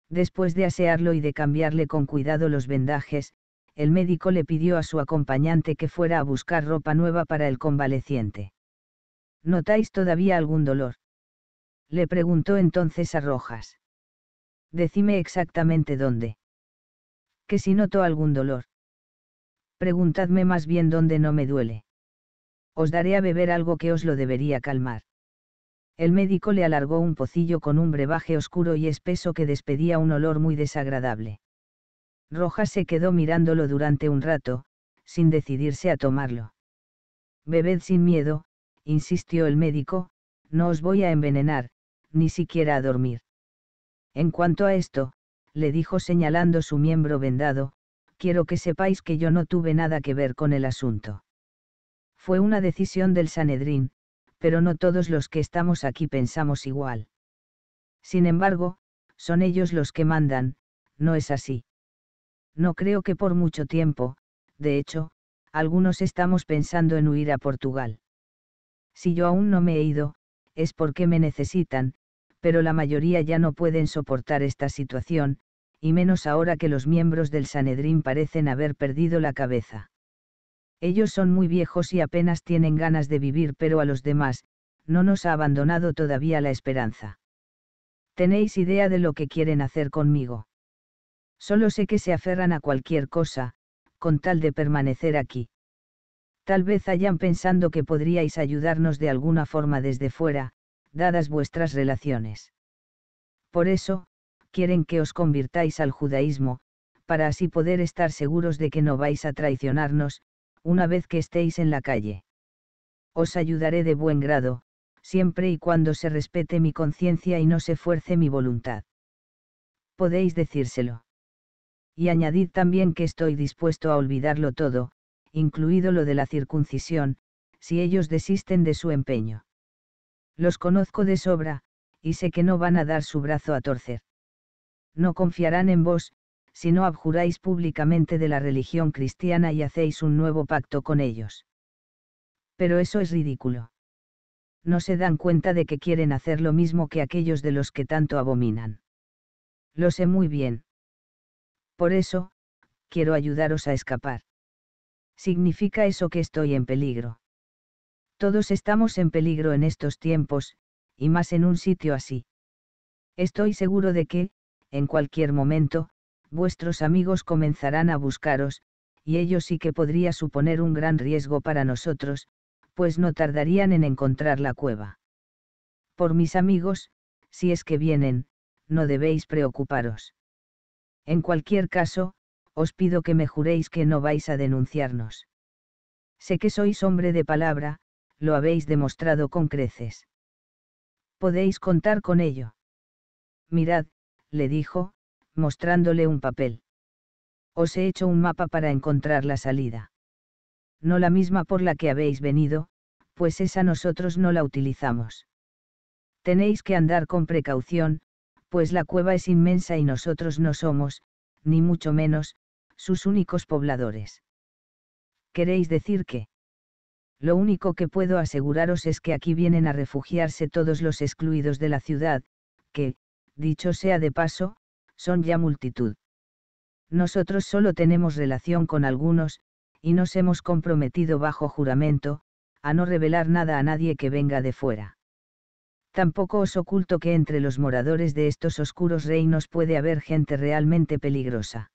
Speaker 1: Después de asearlo y de cambiarle con cuidado los vendajes, el médico le pidió a su acompañante que fuera a buscar ropa nueva para el convaleciente. ¿Notáis todavía algún dolor? Le preguntó entonces a Rojas. Decime exactamente dónde. Que si noto algún dolor. Preguntadme más bien dónde no me duele. Os daré a beber algo que os lo debería calmar. El médico le alargó un pocillo con un brebaje oscuro y espeso que despedía un olor muy desagradable. Roja se quedó mirándolo durante un rato, sin decidirse a tomarlo. Bebed sin miedo, insistió el médico, no os voy a envenenar, ni siquiera a dormir. En cuanto a esto, le dijo señalando su miembro vendado, quiero que sepáis que yo no tuve nada que ver con el asunto. Fue una decisión del Sanedrín, pero no todos los que estamos aquí pensamos igual. Sin embargo, son ellos los que mandan, no es así. No creo que por mucho tiempo, de hecho, algunos estamos pensando en huir a Portugal. Si yo aún no me he ido, es porque me necesitan, pero la mayoría ya no pueden soportar esta situación, y menos ahora que los miembros del Sanedrín parecen haber perdido la cabeza. Ellos son muy viejos y apenas tienen ganas de vivir, pero a los demás, no nos ha abandonado todavía la esperanza. ¿Tenéis idea de lo que quieren hacer conmigo? Solo sé que se aferran a cualquier cosa, con tal de permanecer aquí. Tal vez hayan pensando que podríais ayudarnos de alguna forma desde fuera, dadas vuestras relaciones. Por eso, quieren que os convirtáis al judaísmo, para así poder estar seguros de que no vais a traicionarnos, una vez que estéis en la calle. Os ayudaré de buen grado, siempre y cuando se respete mi conciencia y no se fuerce mi voluntad. Podéis decírselo y añadid también que estoy dispuesto a olvidarlo todo, incluido lo de la circuncisión, si ellos desisten de su empeño. Los conozco de sobra, y sé que no van a dar su brazo a torcer. No confiarán en vos, si no abjuráis públicamente de la religión cristiana y hacéis un nuevo pacto con ellos. Pero eso es ridículo. No se dan cuenta de que quieren hacer lo mismo que aquellos de los que tanto abominan. Lo sé muy bien. Por eso, quiero ayudaros a escapar. ¿Significa eso que estoy en peligro? Todos estamos en peligro en estos tiempos, y más en un sitio así. Estoy seguro de que, en cualquier momento, vuestros amigos comenzarán a buscaros, y ello sí que podría suponer un gran riesgo para nosotros, pues no tardarían en encontrar la cueva. Por mis amigos, si es que vienen, no debéis preocuparos. En cualquier caso, os pido que me juréis que no vais a denunciarnos. Sé que sois hombre de palabra, lo habéis demostrado con creces. Podéis contar con ello. Mirad, le dijo, mostrándole un papel. Os he hecho un mapa para encontrar la salida. No la misma por la que habéis venido, pues esa nosotros no la utilizamos. Tenéis que andar con precaución, pues la cueva es inmensa y nosotros no somos, ni mucho menos, sus únicos pobladores. ¿Queréis decir que? Lo único que puedo aseguraros es que aquí vienen a refugiarse todos los excluidos de la ciudad, que, dicho sea de paso, son ya multitud. Nosotros solo tenemos relación con algunos, y nos hemos comprometido bajo juramento, a no revelar nada a nadie que venga de fuera. Tampoco os oculto que entre los moradores de estos oscuros reinos puede haber gente realmente peligrosa.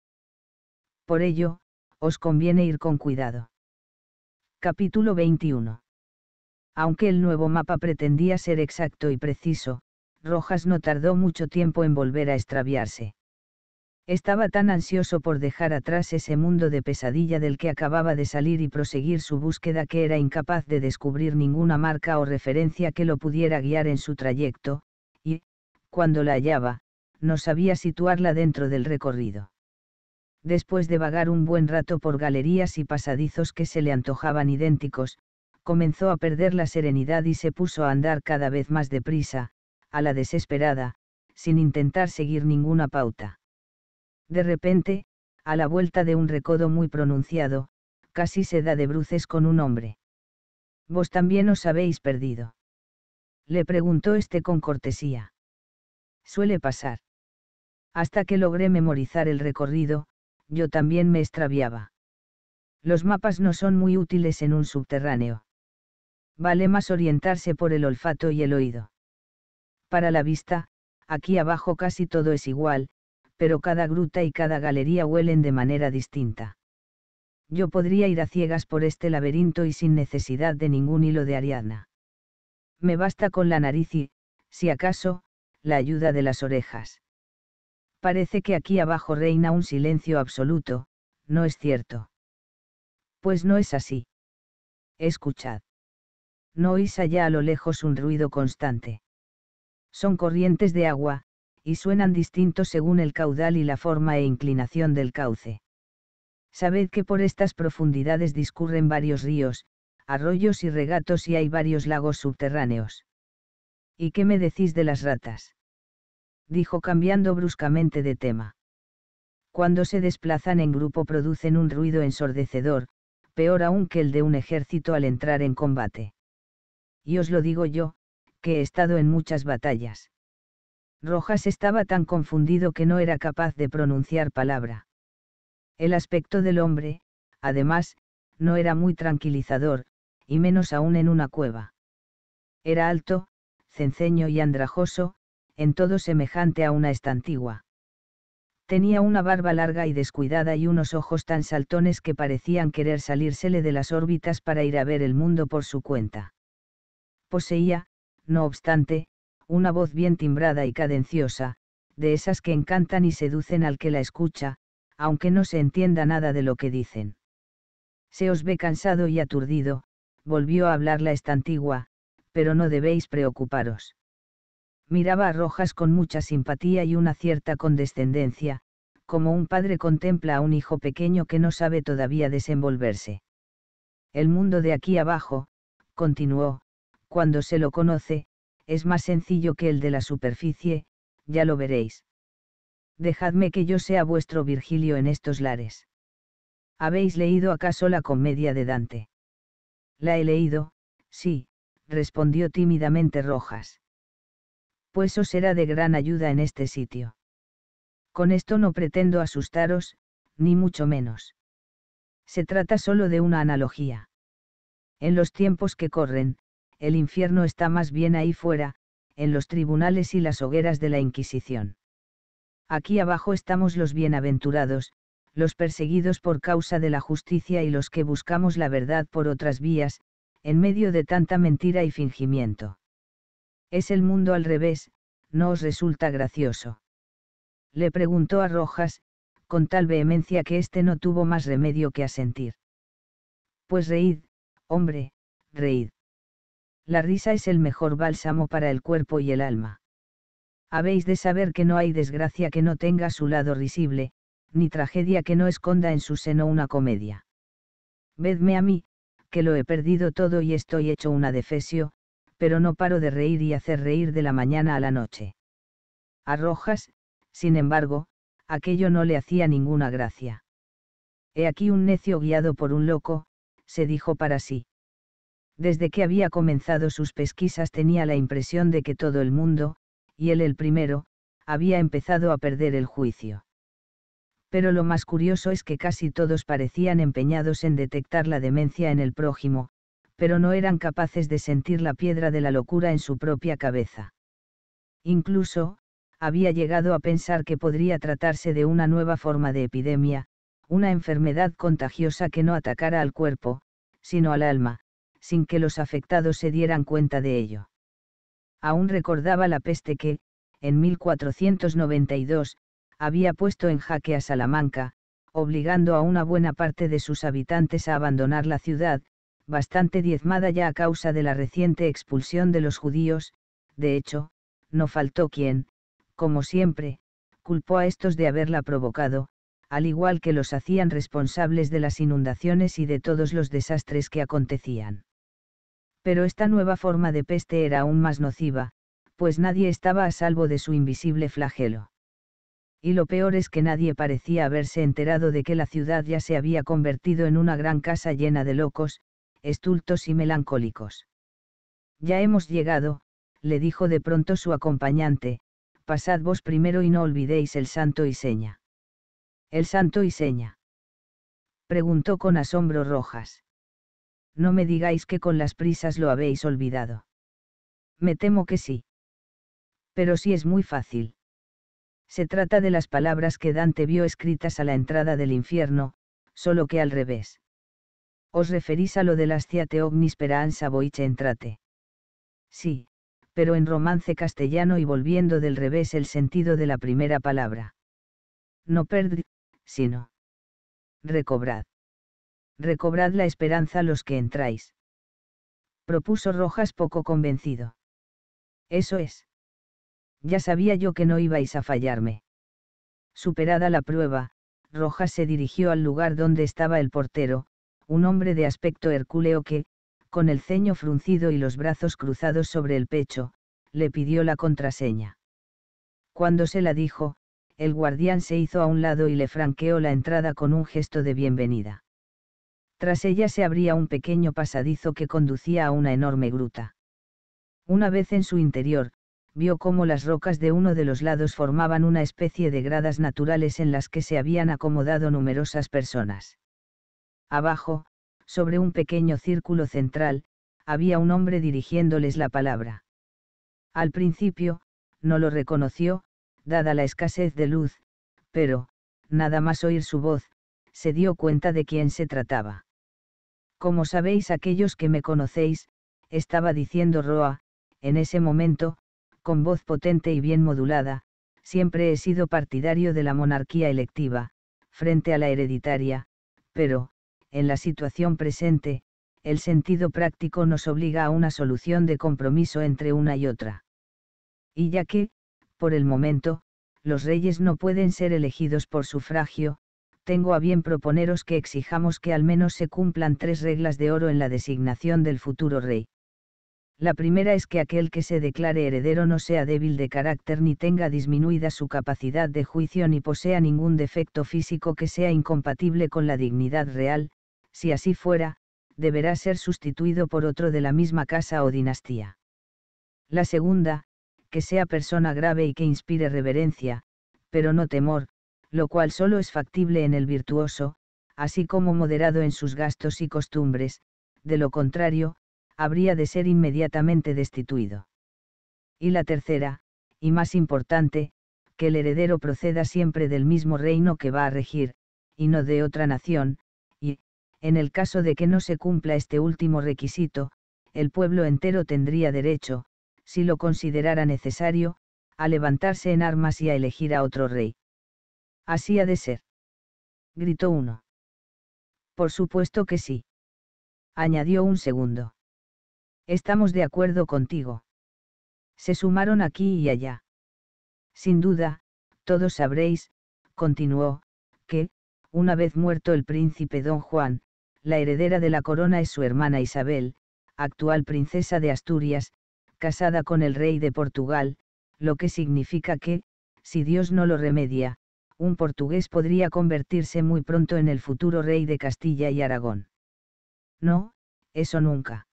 Speaker 1: Por ello, os conviene ir con cuidado. Capítulo 21. Aunque el nuevo mapa pretendía ser exacto y preciso, Rojas no tardó mucho tiempo en volver a extraviarse. Estaba tan ansioso por dejar atrás ese mundo de pesadilla del que acababa de salir y proseguir su búsqueda que era incapaz de descubrir ninguna marca o referencia que lo pudiera guiar en su trayecto, y, cuando la hallaba, no sabía situarla dentro del recorrido. Después de vagar un buen rato por galerías y pasadizos que se le antojaban idénticos, comenzó a perder la serenidad y se puso a andar cada vez más deprisa, a la desesperada, sin intentar seguir ninguna pauta de repente, a la vuelta de un recodo muy pronunciado, casi se da de bruces con un hombre. Vos también os habéis perdido. Le preguntó este con cortesía. Suele pasar. Hasta que logré memorizar el recorrido, yo también me extraviaba. Los mapas no son muy útiles en un subterráneo. Vale más orientarse por el olfato y el oído. Para la vista, aquí abajo casi todo es igual, pero cada gruta y cada galería huelen de manera distinta. Yo podría ir a ciegas por este laberinto y sin necesidad de ningún hilo de Ariadna. Me basta con la nariz y, si acaso, la ayuda de las orejas. Parece que aquí abajo reina un silencio absoluto, ¿no es cierto? Pues no es así. Escuchad. No oís allá a lo lejos un ruido constante. Son corrientes de agua, y suenan distintos según el caudal y la forma e inclinación del cauce. Sabed que por estas profundidades discurren varios ríos, arroyos y regatos y hay varios lagos subterráneos. ¿Y qué me decís de las ratas? dijo cambiando bruscamente de tema. Cuando se desplazan en grupo producen un ruido ensordecedor, peor aún que el de un ejército al entrar en combate. Y os lo digo yo, que he estado en muchas batallas. Rojas estaba tan confundido que no era capaz de pronunciar palabra. El aspecto del hombre, además, no era muy tranquilizador, y menos aún en una cueva. Era alto, cenceño y andrajoso, en todo semejante a una estantigua. Tenía una barba larga y descuidada y unos ojos tan saltones que parecían querer salírsele de las órbitas para ir a ver el mundo por su cuenta. Poseía, no obstante, una voz bien timbrada y cadenciosa, de esas que encantan y seducen al que la escucha, aunque no se entienda nada de lo que dicen. Se os ve cansado y aturdido, volvió a hablar la estantigua, pero no debéis preocuparos. Miraba a Rojas con mucha simpatía y una cierta condescendencia, como un padre contempla a un hijo pequeño que no sabe todavía desenvolverse. El mundo de aquí abajo, continuó, cuando se lo conoce, es más sencillo que el de la superficie, ya lo veréis. Dejadme que yo sea vuestro Virgilio en estos lares. ¿Habéis leído acaso la comedia de Dante? La he leído, sí, respondió tímidamente Rojas. Pues os será de gran ayuda en este sitio. Con esto no pretendo asustaros, ni mucho menos. Se trata solo de una analogía. En los tiempos que corren, el infierno está más bien ahí fuera, en los tribunales y las hogueras de la Inquisición. Aquí abajo estamos los bienaventurados, los perseguidos por causa de la justicia y los que buscamos la verdad por otras vías, en medio de tanta mentira y fingimiento. Es el mundo al revés, no os resulta gracioso. Le preguntó a Rojas, con tal vehemencia que éste no tuvo más remedio que asentir. Pues reíd, hombre, reíd. La risa es el mejor bálsamo para el cuerpo y el alma. Habéis de saber que no hay desgracia que no tenga su lado risible, ni tragedia que no esconda en su seno una comedia. Vedme a mí, que lo he perdido todo y estoy hecho una adefesio, pero no paro de reír y hacer reír de la mañana a la noche. A Rojas, sin embargo, aquello no le hacía ninguna gracia. He aquí un necio guiado por un loco, se dijo para sí. Desde que había comenzado sus pesquisas tenía la impresión de que todo el mundo, y él el primero, había empezado a perder el juicio. Pero lo más curioso es que casi todos parecían empeñados en detectar la demencia en el prójimo, pero no eran capaces de sentir la piedra de la locura en su propia cabeza. Incluso, había llegado a pensar que podría tratarse de una nueva forma de epidemia, una enfermedad contagiosa que no atacara al cuerpo, sino al alma, sin que los afectados se dieran cuenta de ello. Aún recordaba la peste que, en 1492, había puesto en jaque a Salamanca, obligando a una buena parte de sus habitantes a abandonar la ciudad, bastante diezmada ya a causa de la reciente expulsión de los judíos, de hecho, no faltó quien, como siempre, culpó a estos de haberla provocado, al igual que los hacían responsables de las inundaciones y de todos los desastres que acontecían pero esta nueva forma de peste era aún más nociva, pues nadie estaba a salvo de su invisible flagelo. Y lo peor es que nadie parecía haberse enterado de que la ciudad ya se había convertido en una gran casa llena de locos, estultos y melancólicos. Ya hemos llegado, le dijo de pronto su acompañante, pasad vos primero y no olvidéis el santo y seña. ¿El santo y seña? preguntó con asombro Rojas no me digáis que con las prisas lo habéis olvidado. Me temo que sí. Pero sí es muy fácil. Se trata de las palabras que Dante vio escritas a la entrada del infierno, solo que al revés. Os referís a lo de las per speranza voice entrate. Sí, pero en romance castellano y volviendo del revés el sentido de la primera palabra. No perdí, sino recobrad recobrad la esperanza los que entráis. Propuso Rojas poco convencido. Eso es. Ya sabía yo que no ibais a fallarme. Superada la prueba, Rojas se dirigió al lugar donde estaba el portero, un hombre de aspecto hercúleo que, con el ceño fruncido y los brazos cruzados sobre el pecho, le pidió la contraseña. Cuando se la dijo, el guardián se hizo a un lado y le franqueó la entrada con un gesto de bienvenida. Tras ella se abría un pequeño pasadizo que conducía a una enorme gruta. Una vez en su interior, vio cómo las rocas de uno de los lados formaban una especie de gradas naturales en las que se habían acomodado numerosas personas. Abajo, sobre un pequeño círculo central, había un hombre dirigiéndoles la palabra. Al principio, no lo reconoció, dada la escasez de luz, pero, nada más oír su voz, se dio cuenta de quién se trataba. Como sabéis aquellos que me conocéis, estaba diciendo Roa, en ese momento, con voz potente y bien modulada, siempre he sido partidario de la monarquía electiva, frente a la hereditaria, pero, en la situación presente, el sentido práctico nos obliga a una solución de compromiso entre una y otra. Y ya que, por el momento, los reyes no pueden ser elegidos por sufragio, tengo a bien proponeros que exijamos que al menos se cumplan tres reglas de oro en la designación del futuro rey. La primera es que aquel que se declare heredero no sea débil de carácter ni tenga disminuida su capacidad de juicio ni posea ningún defecto físico que sea incompatible con la dignidad real, si así fuera, deberá ser sustituido por otro de la misma casa o dinastía. La segunda, que sea persona grave y que inspire reverencia, pero no temor, lo cual solo es factible en el virtuoso, así como moderado en sus gastos y costumbres, de lo contrario, habría de ser inmediatamente destituido. Y la tercera, y más importante, que el heredero proceda siempre del mismo reino que va a regir, y no de otra nación, y, en el caso de que no se cumpla este último requisito, el pueblo entero tendría derecho, si lo considerara necesario, a levantarse en armas y a elegir a otro rey. Así ha de ser. Gritó uno. Por supuesto que sí. Añadió un segundo. Estamos de acuerdo contigo. Se sumaron aquí y allá. Sin duda, todos sabréis, continuó, que, una vez muerto el príncipe don Juan, la heredera de la corona es su hermana Isabel, actual princesa de Asturias, casada con el rey de Portugal, lo que significa que, si Dios no lo remedia, un portugués podría convertirse muy pronto en el futuro rey de Castilla y Aragón. No, eso nunca.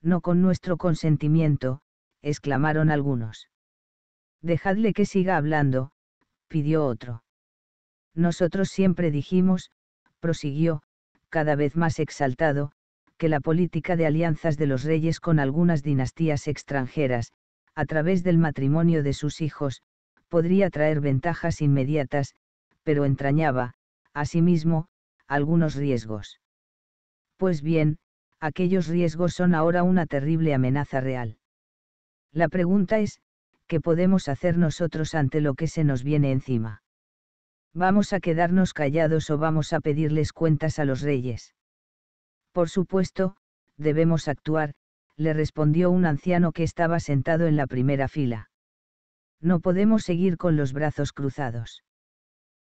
Speaker 1: No con nuestro consentimiento, exclamaron algunos. Dejadle que siga hablando, pidió otro. Nosotros siempre dijimos, prosiguió, cada vez más exaltado, que la política de alianzas de los reyes con algunas dinastías extranjeras, a través del matrimonio de sus hijos, podría traer ventajas inmediatas, pero entrañaba, asimismo, algunos riesgos. Pues bien, aquellos riesgos son ahora una terrible amenaza real. La pregunta es, ¿qué podemos hacer nosotros ante lo que se nos viene encima? ¿Vamos a quedarnos callados o vamos a pedirles cuentas a los reyes? Por supuesto, debemos actuar, le respondió un anciano que estaba sentado en la primera fila. No podemos seguir con los brazos cruzados.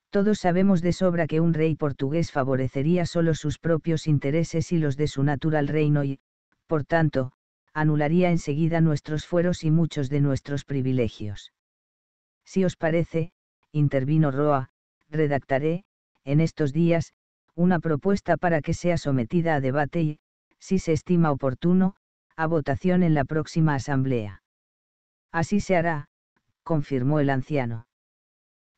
Speaker 1: Todos sabemos de sobra que un rey portugués favorecería solo sus propios intereses y los de su natural reino y, por tanto, anularía enseguida nuestros fueros y muchos de nuestros privilegios. Si os parece, intervino Roa, redactaré, en estos días, una propuesta para que sea sometida a debate y, si se estima oportuno, a votación en la próxima Asamblea. Así se hará, confirmó el anciano.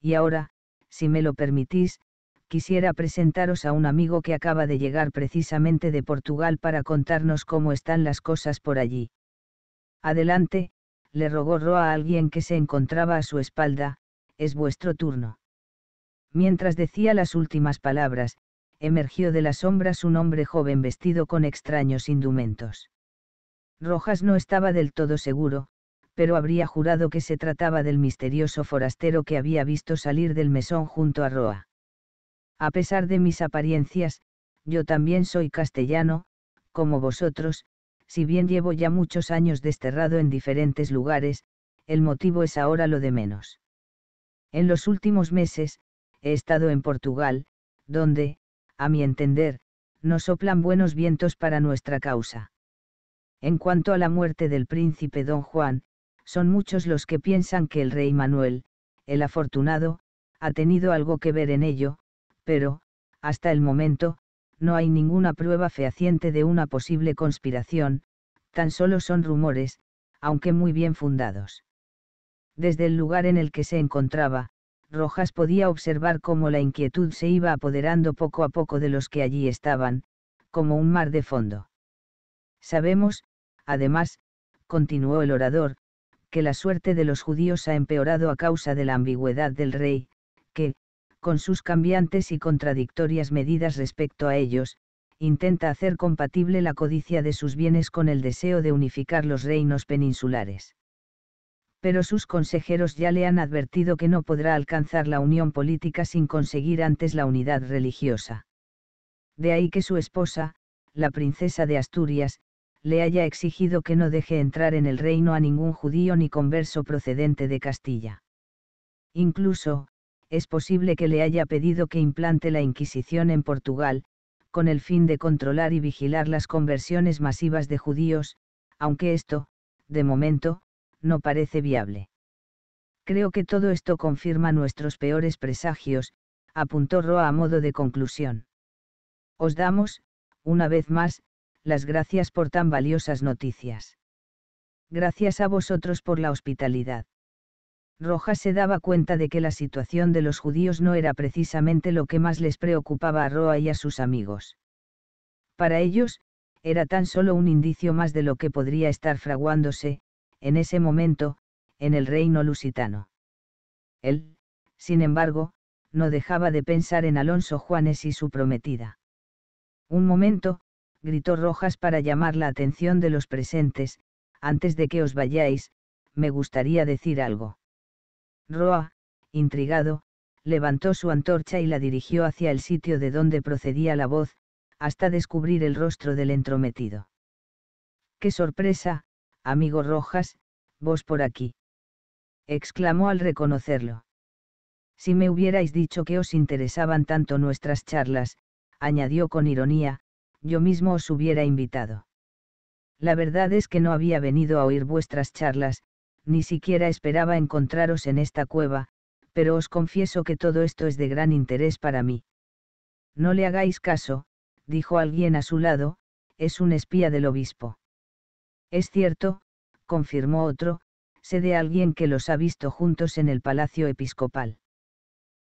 Speaker 1: Y ahora, si me lo permitís, quisiera presentaros a un amigo que acaba de llegar precisamente de Portugal para contarnos cómo están las cosas por allí. Adelante, le rogó Roa a alguien que se encontraba a su espalda, es vuestro turno. Mientras decía las últimas palabras, emergió de las sombras un hombre joven vestido con extraños indumentos. Rojas no estaba del todo seguro, pero habría jurado que se trataba del misterioso forastero que había visto salir del mesón junto a Roa. A pesar de mis apariencias, yo también soy castellano, como vosotros, si bien llevo ya muchos años desterrado en diferentes lugares, el motivo es ahora lo de menos. En los últimos meses, he estado en Portugal, donde, a mi entender, no soplan buenos vientos para nuestra causa. En cuanto a la muerte del príncipe don Juan, son muchos los que piensan que el rey Manuel, el afortunado, ha tenido algo que ver en ello, pero, hasta el momento, no hay ninguna prueba fehaciente de una posible conspiración, tan solo son rumores, aunque muy bien fundados. Desde el lugar en el que se encontraba, Rojas podía observar cómo la inquietud se iba apoderando poco a poco de los que allí estaban, como un mar de fondo. Sabemos, además, continuó el orador, que la suerte de los judíos ha empeorado a causa de la ambigüedad del rey, que, con sus cambiantes y contradictorias medidas respecto a ellos, intenta hacer compatible la codicia de sus bienes con el deseo de unificar los reinos peninsulares. Pero sus consejeros ya le han advertido que no podrá alcanzar la unión política sin conseguir antes la unidad religiosa. De ahí que su esposa, la princesa de Asturias, le haya exigido que no deje entrar en el reino a ningún judío ni converso procedente de Castilla. Incluso, es posible que le haya pedido que implante la Inquisición en Portugal, con el fin de controlar y vigilar las conversiones masivas de judíos, aunque esto, de momento, no parece viable. Creo que todo esto confirma nuestros peores presagios, apuntó Roa a modo de conclusión. Os damos, una vez más, las gracias por tan valiosas noticias. Gracias a vosotros por la hospitalidad. Rojas se daba cuenta de que la situación de los judíos no era precisamente lo que más les preocupaba a Roa y a sus amigos. Para ellos, era tan solo un indicio más de lo que podría estar fraguándose, en ese momento, en el reino lusitano. Él, sin embargo, no dejaba de pensar en Alonso Juanes y su prometida. Un momento, gritó Rojas para llamar la atención de los presentes, antes de que os vayáis, me gustaría decir algo. Roa, intrigado, levantó su antorcha y la dirigió hacia el sitio de donde procedía la voz, hasta descubrir el rostro del entrometido. ¡Qué sorpresa, amigo Rojas, vos por aquí! exclamó al reconocerlo. Si me hubierais dicho que os interesaban tanto nuestras charlas, añadió con ironía, yo mismo os hubiera invitado. La verdad es que no había venido a oír vuestras charlas, ni siquiera esperaba encontraros en esta cueva, pero os confieso que todo esto es de gran interés para mí. No le hagáis caso, dijo alguien a su lado, es un espía del obispo. Es cierto, confirmó otro, sé de alguien que los ha visto juntos en el palacio episcopal.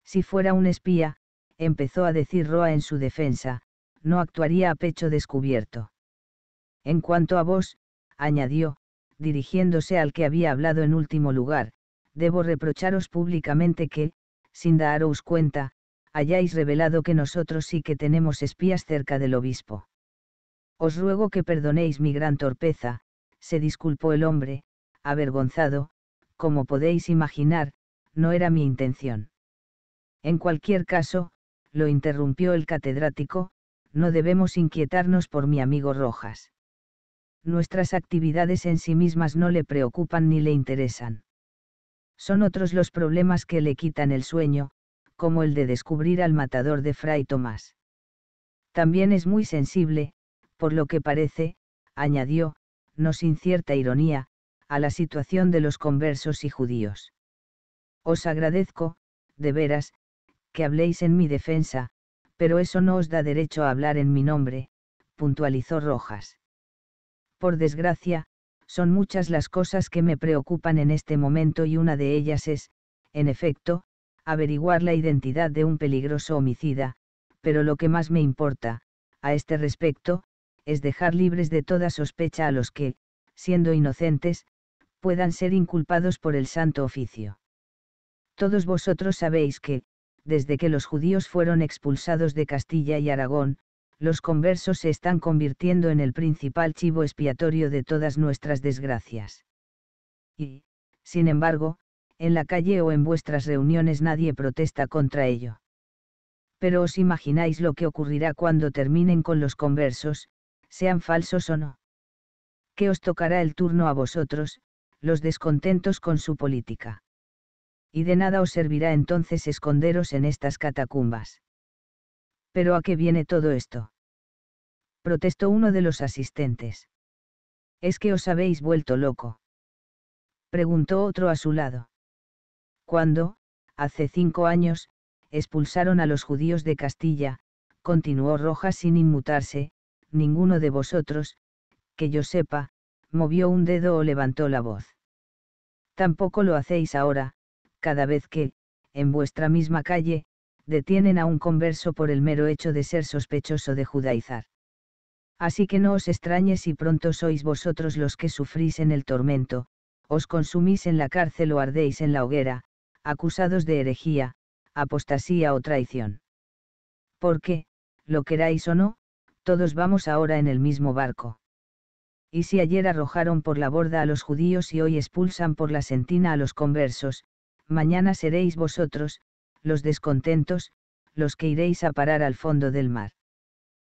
Speaker 1: Si fuera un espía, empezó a decir Roa en su defensa, no actuaría a pecho descubierto. En cuanto a vos, añadió, dirigiéndose al que había hablado en último lugar, debo reprocharos públicamente que, sin daros cuenta, hayáis revelado que nosotros sí que tenemos espías cerca del obispo. Os ruego que perdonéis mi gran torpeza, se disculpó el hombre, avergonzado, como podéis imaginar, no era mi intención. En cualquier caso, lo interrumpió el catedrático, no debemos inquietarnos por mi amigo Rojas. Nuestras actividades en sí mismas no le preocupan ni le interesan. Son otros los problemas que le quitan el sueño, como el de descubrir al matador de Fray Tomás. También es muy sensible, por lo que parece, añadió, no sin cierta ironía, a la situación de los conversos y judíos. Os agradezco, de veras, que habléis en mi defensa, pero eso no os da derecho a hablar en mi nombre, puntualizó Rojas. Por desgracia, son muchas las cosas que me preocupan en este momento y una de ellas es, en efecto, averiguar la identidad de un peligroso homicida, pero lo que más me importa, a este respecto, es dejar libres de toda sospecha a los que, siendo inocentes, puedan ser inculpados por el santo oficio. Todos vosotros sabéis que, desde que los judíos fueron expulsados de Castilla y Aragón, los conversos se están convirtiendo en el principal chivo expiatorio de todas nuestras desgracias. Y, sin embargo, en la calle o en vuestras reuniones nadie protesta contra ello. Pero os imagináis lo que ocurrirá cuando terminen con los conversos, sean falsos o no. ¿Qué os tocará el turno a vosotros, los descontentos con su política y de nada os servirá entonces esconderos en estas catacumbas. ¿Pero a qué viene todo esto? protestó uno de los asistentes. ¿Es que os habéis vuelto loco? preguntó otro a su lado. Cuando, hace cinco años, expulsaron a los judíos de Castilla, continuó Rojas sin inmutarse, ninguno de vosotros, que yo sepa, movió un dedo o levantó la voz. Tampoco lo hacéis ahora, cada vez que, en vuestra misma calle, detienen a un converso por el mero hecho de ser sospechoso de judaizar. Así que no os extrañe si pronto sois vosotros los que sufrís en el tormento, os consumís en la cárcel o ardéis en la hoguera, acusados de herejía, apostasía o traición. Porque, lo queráis o no, todos vamos ahora en el mismo barco. Y si ayer arrojaron por la borda a los judíos y hoy expulsan por la sentina a los conversos, mañana seréis vosotros, los descontentos, los que iréis a parar al fondo del mar.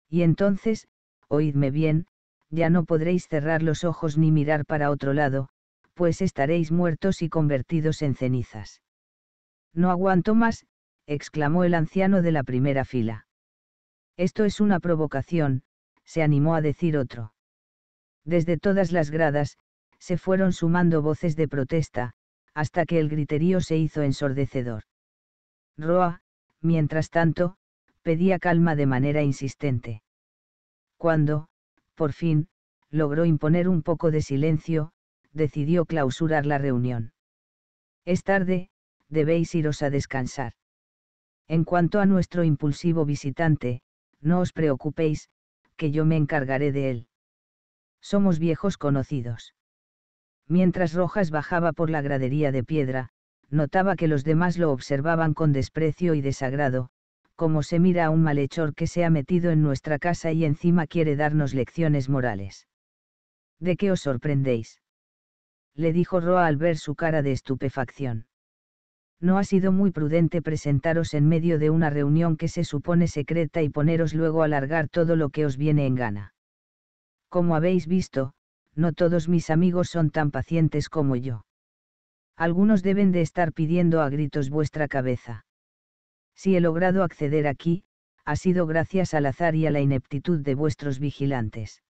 Speaker 1: Y entonces, oídme bien, ya no podréis cerrar los ojos ni mirar para otro lado, pues estaréis muertos y convertidos en cenizas. No aguanto más, exclamó el anciano de la primera fila. Esto es una provocación, se animó a decir otro. Desde todas las gradas, se fueron sumando voces de protesta, hasta que el griterío se hizo ensordecedor. Roa, mientras tanto, pedía calma de manera insistente. Cuando, por fin, logró imponer un poco de silencio, decidió clausurar la reunión. Es tarde, debéis iros a descansar. En cuanto a nuestro impulsivo visitante, no os preocupéis, que yo me encargaré de él. Somos viejos conocidos. Mientras Rojas bajaba por la gradería de piedra, notaba que los demás lo observaban con desprecio y desagrado, como se mira a un malhechor que se ha metido en nuestra casa y encima quiere darnos lecciones morales. ¿De qué os sorprendéis? le dijo Roa al ver su cara de estupefacción. No ha sido muy prudente presentaros en medio de una reunión que se supone secreta y poneros luego a largar todo lo que os viene en gana. Como habéis visto, no todos mis amigos son tan pacientes como yo. Algunos deben de estar pidiendo a gritos vuestra cabeza. Si he logrado acceder aquí, ha sido gracias al azar y a la ineptitud de vuestros vigilantes.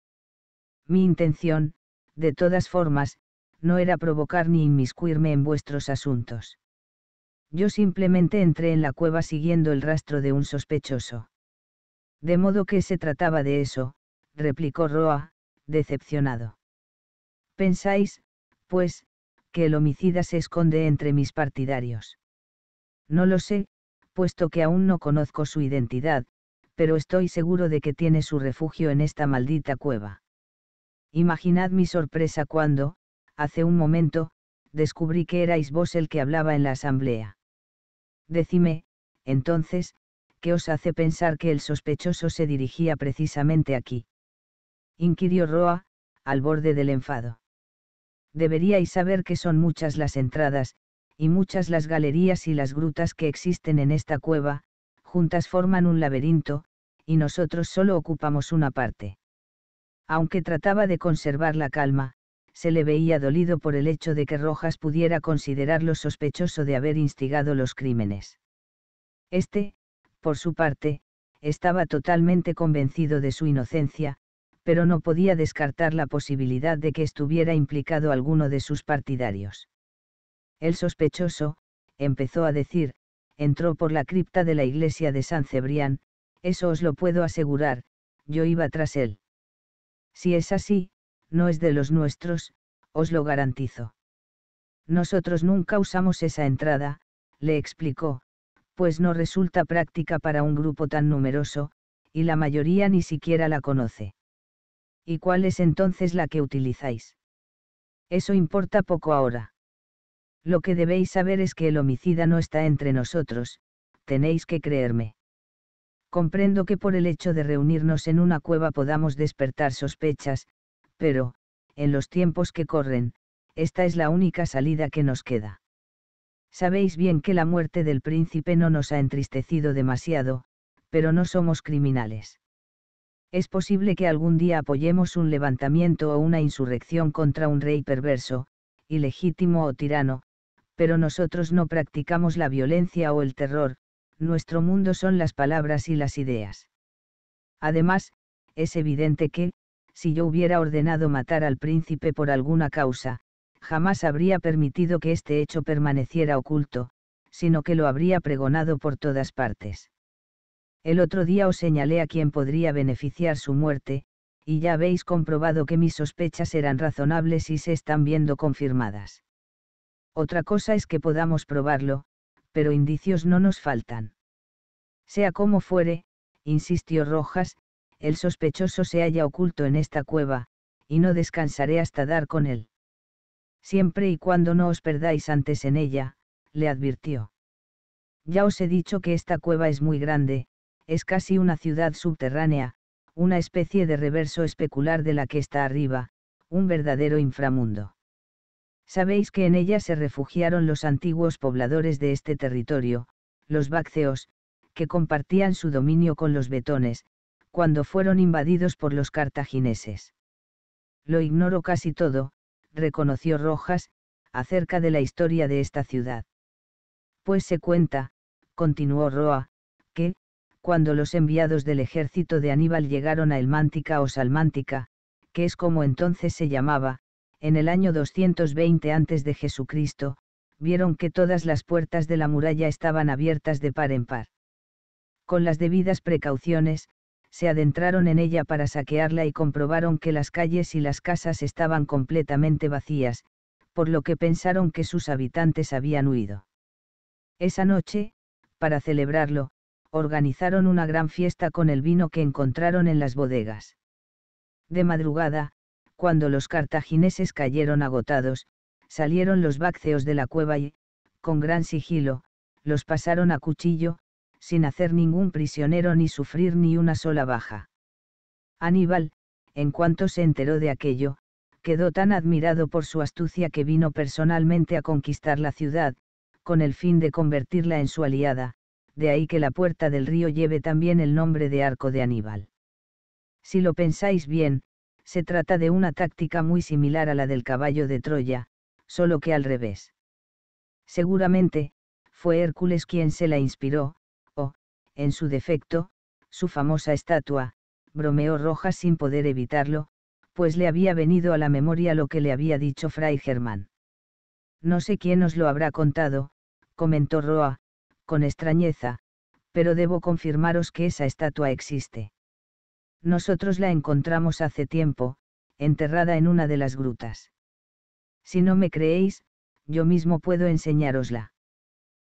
Speaker 1: Mi intención, de todas formas, no era provocar ni inmiscuirme en vuestros asuntos. Yo simplemente entré en la cueva siguiendo el rastro de un sospechoso. De modo que se trataba de eso, replicó Roa, decepcionado. Pensáis, pues, que el homicida se esconde entre mis partidarios. No lo sé, puesto que aún no conozco su identidad, pero estoy seguro de que tiene su refugio en esta maldita cueva. Imaginad mi sorpresa cuando, hace un momento, descubrí que erais vos el que hablaba en la asamblea. Decime, entonces, ¿qué os hace pensar que el sospechoso se dirigía precisamente aquí? inquirió Roa, al borde del enfado deberíais saber que son muchas las entradas, y muchas las galerías y las grutas que existen en esta cueva, juntas forman un laberinto, y nosotros solo ocupamos una parte. Aunque trataba de conservar la calma, se le veía dolido por el hecho de que Rojas pudiera considerarlo sospechoso de haber instigado los crímenes. Este, por su parte, estaba totalmente convencido de su inocencia, pero no podía descartar la posibilidad de que estuviera implicado alguno de sus partidarios. El sospechoso, empezó a decir, entró por la cripta de la iglesia de San Cebrián, eso os lo puedo asegurar, yo iba tras él. Si es así, no es de los nuestros, os lo garantizo. Nosotros nunca usamos esa entrada, le explicó, pues no resulta práctica para un grupo tan numeroso, y la mayoría ni siquiera la conoce. ¿y cuál es entonces la que utilizáis? Eso importa poco ahora. Lo que debéis saber es que el homicida no está entre nosotros, tenéis que creerme. Comprendo que por el hecho de reunirnos en una cueva podamos despertar sospechas, pero, en los tiempos que corren, esta es la única salida que nos queda. Sabéis bien que la muerte del príncipe no nos ha entristecido demasiado, pero no somos criminales. Es posible que algún día apoyemos un levantamiento o una insurrección contra un rey perverso, ilegítimo o tirano, pero nosotros no practicamos la violencia o el terror, nuestro mundo son las palabras y las ideas. Además, es evidente que, si yo hubiera ordenado matar al príncipe por alguna causa, jamás habría permitido que este hecho permaneciera oculto, sino que lo habría pregonado por todas partes. El otro día os señalé a quien podría beneficiar su muerte, y ya habéis comprobado que mis sospechas eran razonables y se están viendo confirmadas. Otra cosa es que podamos probarlo, pero indicios no nos faltan. Sea como fuere, insistió Rojas, el sospechoso se halla oculto en esta cueva, y no descansaré hasta dar con él. Siempre y cuando no os perdáis antes en ella, le advirtió. Ya os he dicho que esta cueva es muy grande, es casi una ciudad subterránea, una especie de reverso especular de la que está arriba, un verdadero inframundo. Sabéis que en ella se refugiaron los antiguos pobladores de este territorio, los bácceos, que compartían su dominio con los betones, cuando fueron invadidos por los cartagineses. Lo ignoro casi todo, reconoció Rojas, acerca de la historia de esta ciudad. Pues se cuenta, continuó Roa, que, cuando los enviados del ejército de Aníbal llegaron a Elmántica o Salmántica, que es como entonces se llamaba, en el año 220 antes de Jesucristo, vieron que todas las puertas de la muralla estaban abiertas de par en par. Con las debidas precauciones, se adentraron en ella para saquearla y comprobaron que las calles y las casas estaban completamente vacías, por lo que pensaron que sus habitantes habían huido. Esa noche, para celebrarlo, organizaron una gran fiesta con el vino que encontraron en las bodegas. De madrugada, cuando los cartagineses cayeron agotados, salieron los bácceos de la cueva y, con gran sigilo, los pasaron a cuchillo, sin hacer ningún prisionero ni sufrir ni una sola baja. Aníbal, en cuanto se enteró de aquello, quedó tan admirado por su astucia que vino personalmente a conquistar la ciudad, con el fin de convertirla en su aliada, de ahí que la puerta del río lleve también el nombre de Arco de Aníbal. Si lo pensáis bien, se trata de una táctica muy similar a la del caballo de Troya, solo que al revés. Seguramente, fue Hércules quien se la inspiró, o, en su defecto, su famosa estatua, bromeó Rojas sin poder evitarlo, pues le había venido a la memoria lo que le había dicho Fray Germán. No sé quién os lo habrá contado, comentó Roa, con extrañeza, pero debo confirmaros que esa estatua existe. Nosotros la encontramos hace tiempo, enterrada en una de las grutas. Si no me creéis, yo mismo puedo enseñárosla.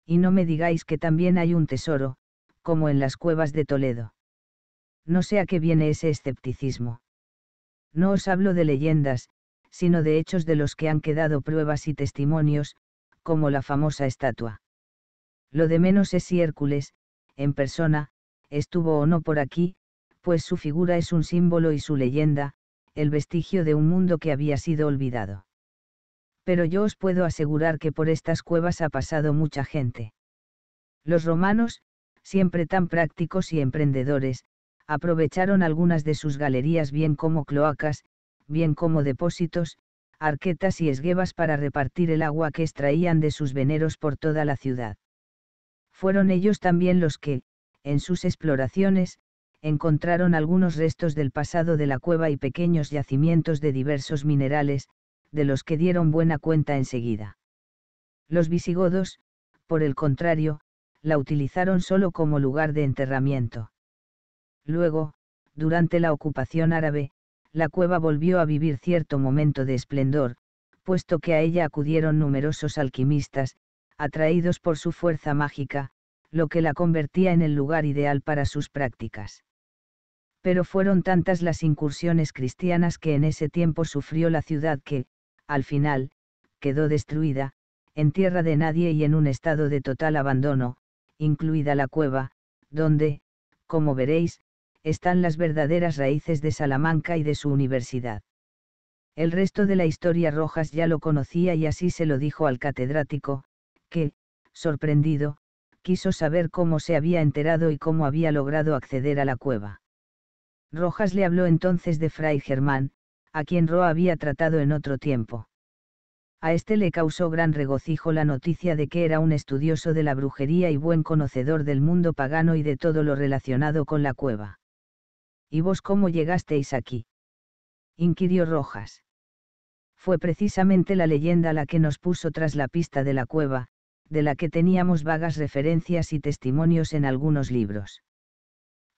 Speaker 1: Y no me digáis que también hay un tesoro, como en las cuevas de Toledo. No sé a qué viene ese escepticismo. No os hablo de leyendas, sino de hechos de los que han quedado pruebas y testimonios, como la famosa estatua. Lo de menos es si Hércules, en persona, estuvo o no por aquí, pues su figura es un símbolo y su leyenda, el vestigio de un mundo que había sido olvidado. Pero yo os puedo asegurar que por estas cuevas ha pasado mucha gente. Los romanos, siempre tan prácticos y emprendedores, aprovecharon algunas de sus galerías bien como cloacas, bien como depósitos, arquetas y esguebas para repartir el agua que extraían de sus veneros por toda la ciudad fueron ellos también los que, en sus exploraciones, encontraron algunos restos del pasado de la cueva y pequeños yacimientos de diversos minerales, de los que dieron buena cuenta enseguida. Los visigodos, por el contrario, la utilizaron solo como lugar de enterramiento. Luego, durante la ocupación árabe, la cueva volvió a vivir cierto momento de esplendor, puesto que a ella acudieron numerosos alquimistas, atraídos por su fuerza mágica, lo que la convertía en el lugar ideal para sus prácticas. Pero fueron tantas las incursiones cristianas que en ese tiempo sufrió la ciudad que, al final, quedó destruida, en tierra de nadie y en un estado de total abandono, incluida la cueva, donde, como veréis, están las verdaderas raíces de Salamanca y de su universidad. El resto de la historia Rojas ya lo conocía y así se lo dijo al catedrático, que, sorprendido, quiso saber cómo se había enterado y cómo había logrado acceder a la cueva. Rojas le habló entonces de Fray Germán, a quien Roa había tratado en otro tiempo. A este le causó gran regocijo la noticia de que era un estudioso de la brujería y buen conocedor del mundo pagano y de todo lo relacionado con la cueva. ¿Y vos cómo llegasteis aquí? inquirió Rojas. Fue precisamente la leyenda la que nos puso tras la pista de la cueva, de la que teníamos vagas referencias y testimonios en algunos libros.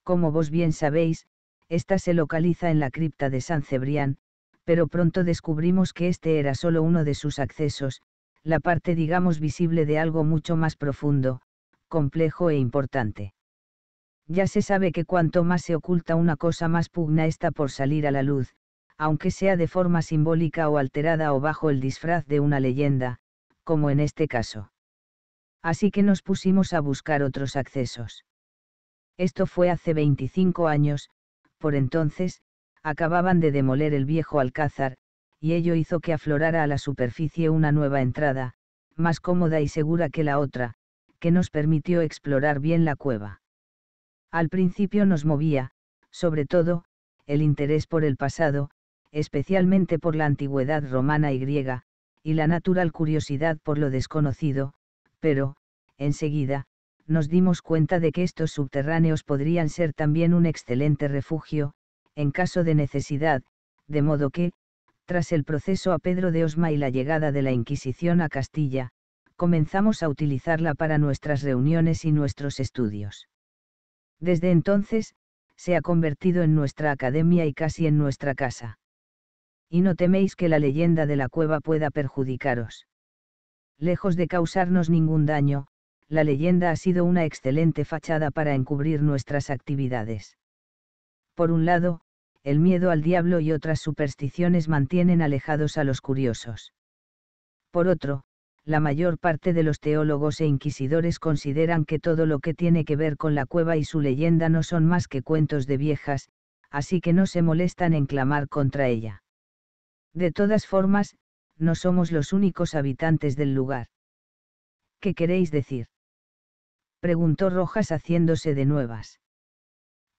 Speaker 1: Como vos bien sabéis, esta se localiza en la cripta de San Cebrián, pero pronto descubrimos que este era solo uno de sus accesos, la parte digamos visible de algo mucho más profundo, complejo e importante. Ya se sabe que cuanto más se oculta una cosa más pugna está por salir a la luz, aunque sea de forma simbólica o alterada o bajo el disfraz de una leyenda, como en este caso así que nos pusimos a buscar otros accesos. Esto fue hace 25 años, por entonces, acababan de demoler el viejo alcázar, y ello hizo que aflorara a la superficie una nueva entrada, más cómoda y segura que la otra, que nos permitió explorar bien la cueva. Al principio nos movía, sobre todo, el interés por el pasado, especialmente por la antigüedad romana y griega, y la natural curiosidad por lo desconocido, pero, enseguida, nos dimos cuenta de que estos subterráneos podrían ser también un excelente refugio, en caso de necesidad, de modo que, tras el proceso a Pedro de Osma y la llegada de la Inquisición a Castilla, comenzamos a utilizarla para nuestras reuniones y nuestros estudios. Desde entonces, se ha convertido en nuestra academia y casi en nuestra casa. Y no teméis que la leyenda de la cueva pueda perjudicaros. Lejos de causarnos ningún daño, la leyenda ha sido una excelente fachada para encubrir nuestras actividades. Por un lado, el miedo al diablo y otras supersticiones mantienen alejados a los curiosos. Por otro, la mayor parte de los teólogos e inquisidores consideran que todo lo que tiene que ver con la cueva y su leyenda no son más que cuentos de viejas, así que no se molestan en clamar contra ella. De todas formas, no somos los únicos habitantes del lugar. ¿Qué queréis decir? preguntó Rojas haciéndose de nuevas.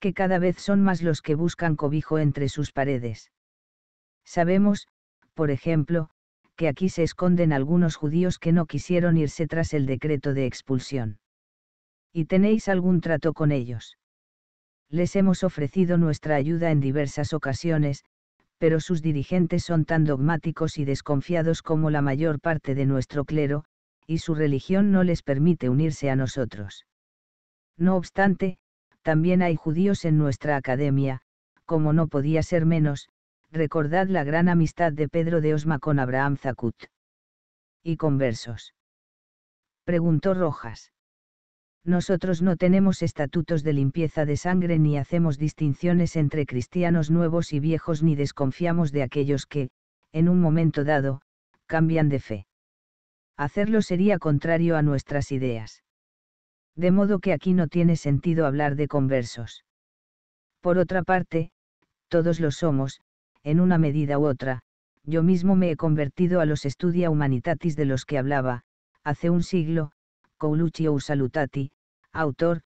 Speaker 1: Que cada vez son más los que buscan cobijo entre sus paredes. Sabemos, por ejemplo, que aquí se esconden algunos judíos que no quisieron irse tras el decreto de expulsión. ¿Y tenéis algún trato con ellos? Les hemos ofrecido nuestra ayuda en diversas ocasiones, pero sus dirigentes son tan dogmáticos y desconfiados como la mayor parte de nuestro clero, y su religión no les permite unirse a nosotros. No obstante, también hay judíos en nuestra academia, como no podía ser menos, recordad la gran amistad de Pedro de Osma con Abraham Zacut. ¿Y conversos? Preguntó Rojas. Nosotros no tenemos estatutos de limpieza de sangre ni hacemos distinciones entre cristianos nuevos y viejos ni desconfiamos de aquellos que, en un momento dado, cambian de fe. Hacerlo sería contrario a nuestras ideas. De modo que aquí no tiene sentido hablar de conversos. Por otra parte, todos lo somos, en una medida u otra, yo mismo me he convertido a los Studia Humanitatis de los que hablaba, hace un siglo, Coulucci Salutati, autor,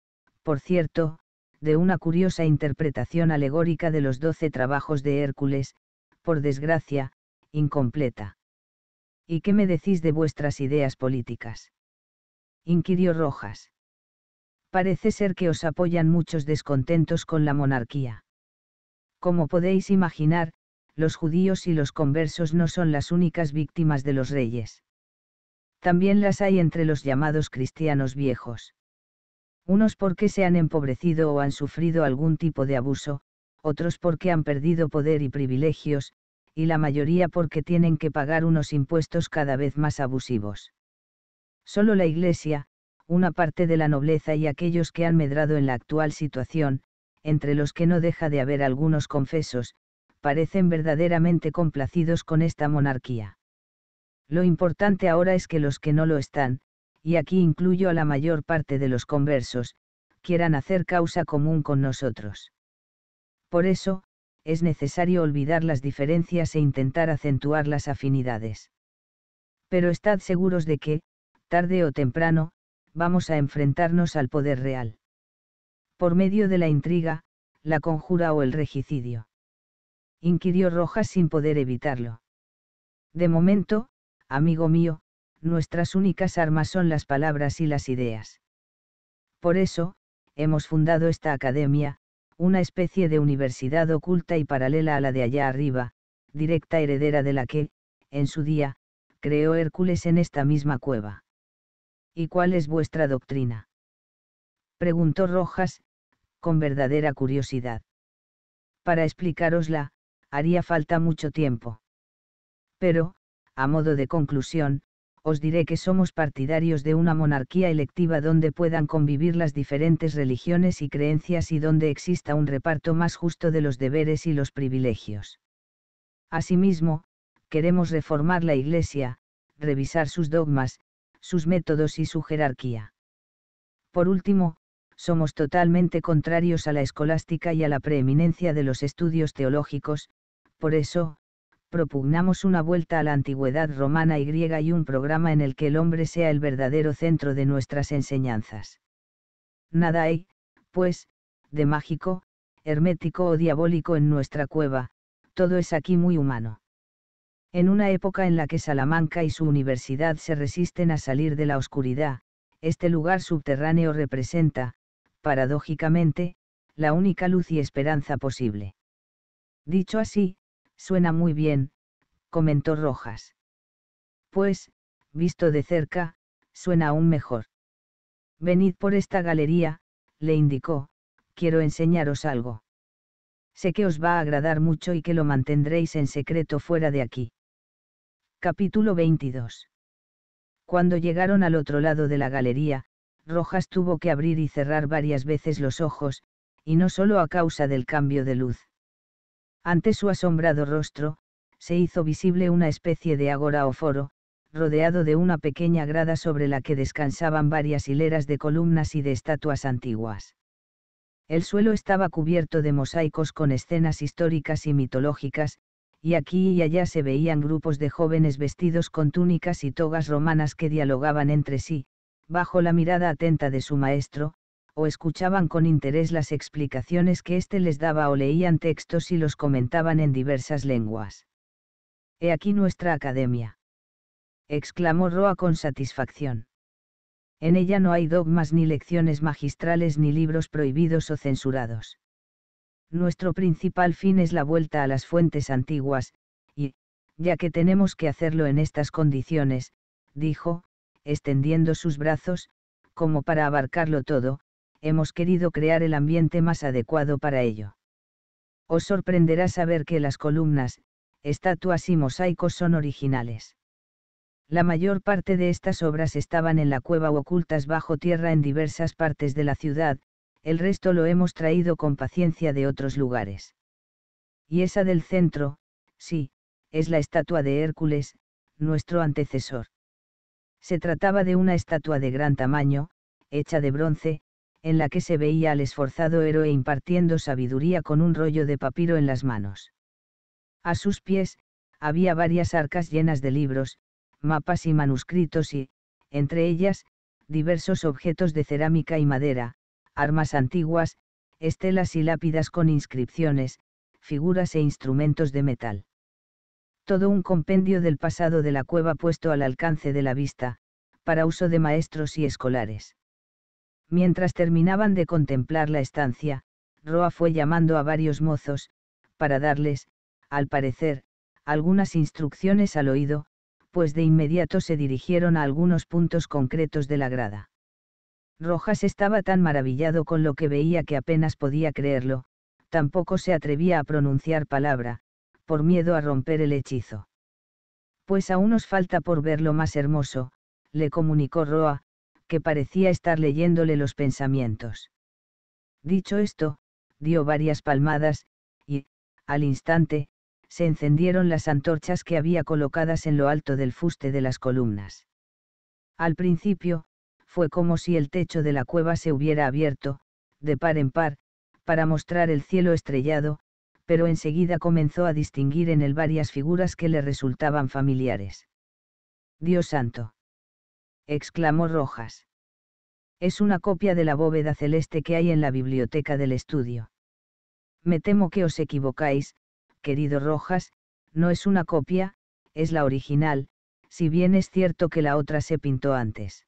Speaker 1: por cierto, de una curiosa interpretación alegórica de los doce trabajos de Hércules, por desgracia, incompleta. ¿Y qué me decís de vuestras ideas políticas? inquirió Rojas. Parece ser que os apoyan muchos descontentos con la monarquía. Como podéis imaginar, los judíos y los conversos no son las únicas víctimas de los reyes. También las hay entre los llamados cristianos viejos. Unos porque se han empobrecido o han sufrido algún tipo de abuso, otros porque han perdido poder y privilegios, y la mayoría porque tienen que pagar unos impuestos cada vez más abusivos. Solo la Iglesia, una parte de la nobleza y aquellos que han medrado en la actual situación, entre los que no deja de haber algunos confesos, parecen verdaderamente complacidos con esta monarquía. Lo importante ahora es que los que no lo están, y aquí incluyo a la mayor parte de los conversos, quieran hacer causa común con nosotros. Por eso, es necesario olvidar las diferencias e intentar acentuar las afinidades. Pero estad seguros de que, tarde o temprano, vamos a enfrentarnos al poder real. Por medio de la intriga, la conjura o el regicidio. Inquirió Rojas sin poder evitarlo. De momento, amigo mío, nuestras únicas armas son las palabras y las ideas. Por eso, hemos fundado esta academia, una especie de universidad oculta y paralela a la de allá arriba, directa heredera de la que, en su día, creó Hércules en esta misma cueva. ¿Y cuál es vuestra doctrina? Preguntó Rojas, con verdadera curiosidad. Para explicarosla, haría falta mucho tiempo. Pero, a modo de conclusión, os diré que somos partidarios de una monarquía electiva donde puedan convivir las diferentes religiones y creencias y donde exista un reparto más justo de los deberes y los privilegios. Asimismo, queremos reformar la Iglesia, revisar sus dogmas, sus métodos y su jerarquía. Por último, somos totalmente contrarios a la escolástica y a la preeminencia de los estudios teológicos, por eso, propugnamos una vuelta a la antigüedad romana y griega y un programa en el que el hombre sea el verdadero centro de nuestras enseñanzas. Nada hay, pues, de mágico, hermético o diabólico en nuestra cueva, todo es aquí muy humano. En una época en la que Salamanca y su universidad se resisten a salir de la oscuridad, este lugar subterráneo representa, paradójicamente, la única luz y esperanza posible. Dicho así, Suena muy bien, comentó Rojas. Pues, visto de cerca, suena aún mejor. Venid por esta galería, le indicó, quiero enseñaros algo. Sé que os va a agradar mucho y que lo mantendréis en secreto fuera de aquí. Capítulo 22. Cuando llegaron al otro lado de la galería, Rojas tuvo que abrir y cerrar varias veces los ojos, y no solo a causa del cambio de luz. Ante su asombrado rostro, se hizo visible una especie de agora o foro, rodeado de una pequeña grada sobre la que descansaban varias hileras de columnas y de estatuas antiguas. El suelo estaba cubierto de mosaicos con escenas históricas y mitológicas, y aquí y allá se veían grupos de jóvenes vestidos con túnicas y togas romanas que dialogaban entre sí, bajo la mirada atenta de su maestro, o escuchaban con interés las explicaciones que éste les daba o leían textos y los comentaban en diversas lenguas. He aquí nuestra academia. exclamó Roa con satisfacción. En ella no hay dogmas ni lecciones magistrales ni libros prohibidos o censurados. Nuestro principal fin es la vuelta a las fuentes antiguas, y, ya que tenemos que hacerlo en estas condiciones, dijo, extendiendo sus brazos, como para abarcarlo todo, hemos querido crear el ambiente más adecuado para ello. Os sorprenderá saber que las columnas, estatuas y mosaicos son originales. La mayor parte de estas obras estaban en la cueva o ocultas bajo tierra en diversas partes de la ciudad, el resto lo hemos traído con paciencia de otros lugares. Y esa del centro, sí, es la estatua de Hércules, nuestro antecesor. Se trataba de una estatua de gran tamaño, hecha de bronce, en la que se veía al esforzado héroe impartiendo sabiduría con un rollo de papiro en las manos. A sus pies, había varias arcas llenas de libros, mapas y manuscritos y, entre ellas, diversos objetos de cerámica y madera, armas antiguas, estelas y lápidas con inscripciones, figuras e instrumentos de metal. Todo un compendio del pasado de la cueva puesto al alcance de la vista, para uso de maestros y escolares. Mientras terminaban de contemplar la estancia, Roa fue llamando a varios mozos, para darles, al parecer, algunas instrucciones al oído, pues de inmediato se dirigieron a algunos puntos concretos de la grada. Rojas estaba tan maravillado con lo que veía que apenas podía creerlo, tampoco se atrevía a pronunciar palabra, por miedo a romper el hechizo. Pues aún nos falta por ver lo más hermoso, le comunicó Roa, que parecía estar leyéndole los pensamientos. Dicho esto, dio varias palmadas, y, al instante, se encendieron las antorchas que había colocadas en lo alto del fuste de las columnas. Al principio, fue como si el techo de la cueva se hubiera abierto, de par en par, para mostrar el cielo estrellado, pero enseguida comenzó a distinguir en él varias figuras que le resultaban familiares. Dios santo exclamó Rojas. Es una copia de la bóveda celeste que hay en la biblioteca del estudio. Me temo que os equivocáis, querido Rojas, no es una copia, es la original, si bien es cierto que la otra se pintó antes.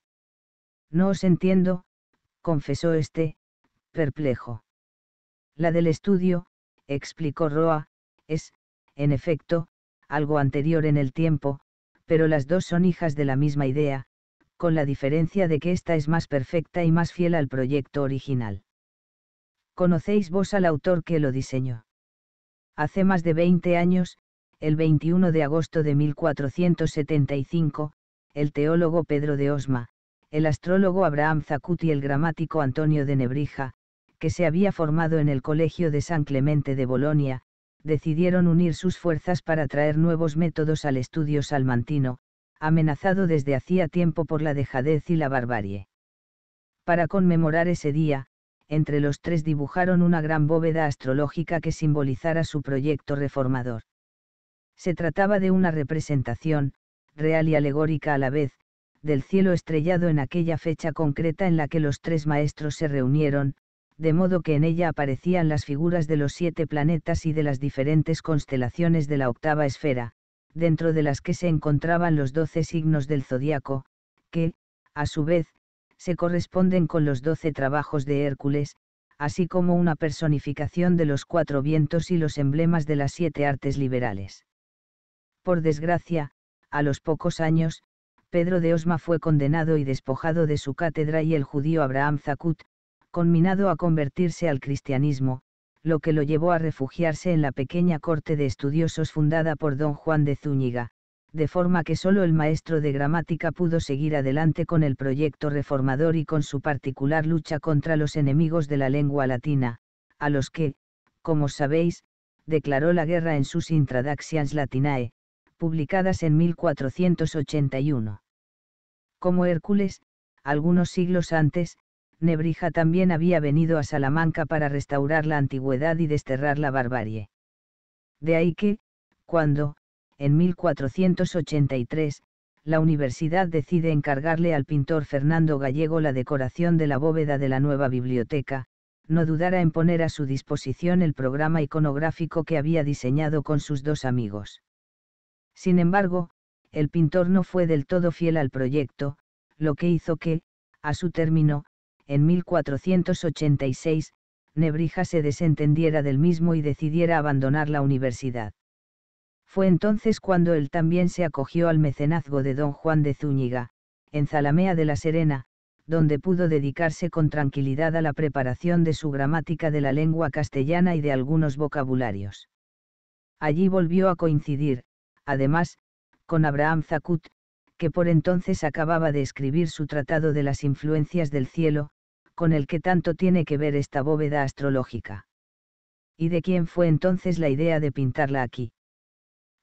Speaker 1: No os entiendo, confesó este, perplejo. La del estudio, explicó Roa, es, en efecto, algo anterior en el tiempo, pero las dos son hijas de la misma idea, con la diferencia de que esta es más perfecta y más fiel al proyecto original. ¿Conocéis vos al autor que lo diseñó? Hace más de 20 años, el 21 de agosto de 1475, el teólogo Pedro de Osma, el astrólogo Abraham Zacut y el gramático Antonio de Nebrija, que se había formado en el Colegio de San Clemente de Bolonia, decidieron unir sus fuerzas para traer nuevos métodos al estudio salmantino, amenazado desde hacía tiempo por la dejadez y la barbarie. Para conmemorar ese día, entre los tres dibujaron una gran bóveda astrológica que simbolizara su proyecto reformador. Se trataba de una representación, real y alegórica a la vez, del cielo estrellado en aquella fecha concreta en la que los tres maestros se reunieron, de modo que en ella aparecían las figuras de los siete planetas y de las diferentes constelaciones de la octava esfera, dentro de las que se encontraban los doce signos del zodiaco, que, a su vez, se corresponden con los doce trabajos de Hércules, así como una personificación de los cuatro vientos y los emblemas de las siete artes liberales. Por desgracia, a los pocos años, Pedro de Osma fue condenado y despojado de su cátedra y el judío Abraham Zakut, conminado a convertirse al cristianismo, lo que lo llevó a refugiarse en la pequeña corte de estudiosos fundada por don Juan de Zúñiga, de forma que solo el maestro de gramática pudo seguir adelante con el proyecto reformador y con su particular lucha contra los enemigos de la lengua latina, a los que, como sabéis, declaró la guerra en sus Intradaxians Latinae, publicadas en 1481. Como Hércules, algunos siglos antes, Nebrija también había venido a Salamanca para restaurar la antigüedad y desterrar la barbarie. De ahí que, cuando, en 1483, la universidad decide encargarle al pintor Fernando Gallego la decoración de la bóveda de la nueva biblioteca, no dudara en poner a su disposición el programa iconográfico que había diseñado con sus dos amigos. Sin embargo, el pintor no fue del todo fiel al proyecto, lo que hizo que, a su término, en 1486, Nebrija se desentendiera del mismo y decidiera abandonar la universidad. Fue entonces cuando él también se acogió al mecenazgo de don Juan de Zúñiga, en Zalamea de la Serena, donde pudo dedicarse con tranquilidad a la preparación de su gramática de la lengua castellana y de algunos vocabularios. Allí volvió a coincidir, además, con Abraham Zacut, que por entonces acababa de escribir su Tratado de las Influencias del Cielo, con el que tanto tiene que ver esta bóveda astrológica. ¿Y de quién fue entonces la idea de pintarla aquí?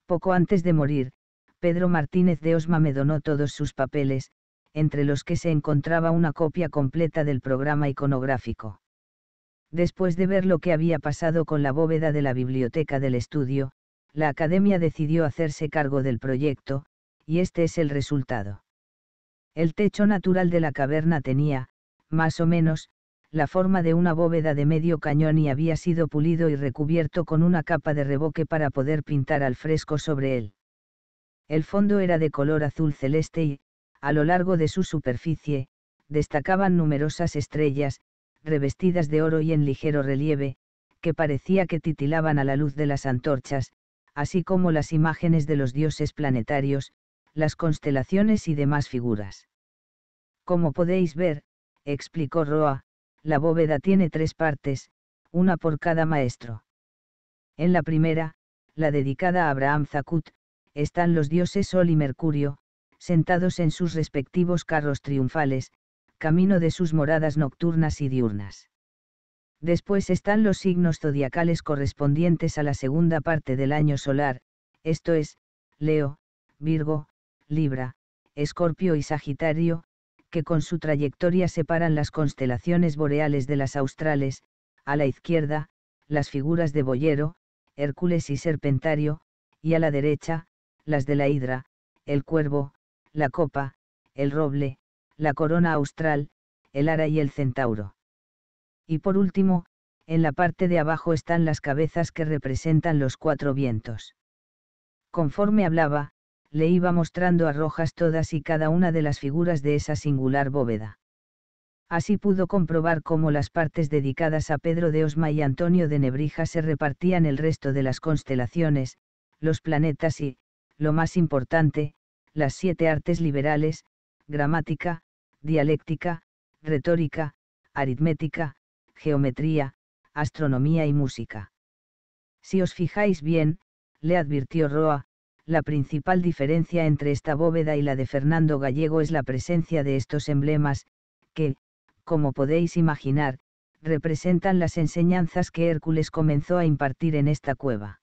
Speaker 1: Poco antes de morir, Pedro Martínez de Osma me donó todos sus papeles, entre los que se encontraba una copia completa del programa iconográfico. Después de ver lo que había pasado con la bóveda de la biblioteca del estudio, la academia decidió hacerse cargo del proyecto, y este es el resultado. El techo natural de la caverna tenía, más o menos, la forma de una bóveda de medio cañón y había sido pulido y recubierto con una capa de reboque para poder pintar al fresco sobre él. El fondo era de color azul celeste y, a lo largo de su superficie, destacaban numerosas estrellas, revestidas de oro y en ligero relieve, que parecía que titilaban a la luz de las antorchas, así como las imágenes de los dioses planetarios, las constelaciones y demás figuras. Como podéis ver, explicó Roa, la bóveda tiene tres partes, una por cada maestro. En la primera, la dedicada a Abraham Zacut, están los dioses Sol y Mercurio, sentados en sus respectivos carros triunfales, camino de sus moradas nocturnas y diurnas. Después están los signos zodiacales correspondientes a la segunda parte del año solar, esto es, Leo, Virgo, Libra, Escorpio y Sagitario, que con su trayectoria separan las constelaciones boreales de las australes, a la izquierda, las figuras de Boyero, Hércules y Serpentario, y a la derecha, las de la Hidra, el Cuervo, la Copa, el Roble, la Corona Austral, el Ara y el Centauro. Y por último, en la parte de abajo están las cabezas que representan los cuatro vientos. Conforme hablaba, le iba mostrando a Rojas todas y cada una de las figuras de esa singular bóveda. Así pudo comprobar cómo las partes dedicadas a Pedro de Osma y Antonio de Nebrija se repartían el resto de las constelaciones, los planetas y, lo más importante, las siete artes liberales, gramática, dialéctica, retórica, aritmética, geometría, astronomía y música. Si os fijáis bien, le advirtió Roa, la principal diferencia entre esta bóveda y la de Fernando Gallego es la presencia de estos emblemas, que, como podéis imaginar, representan las enseñanzas que Hércules comenzó a impartir en esta cueva.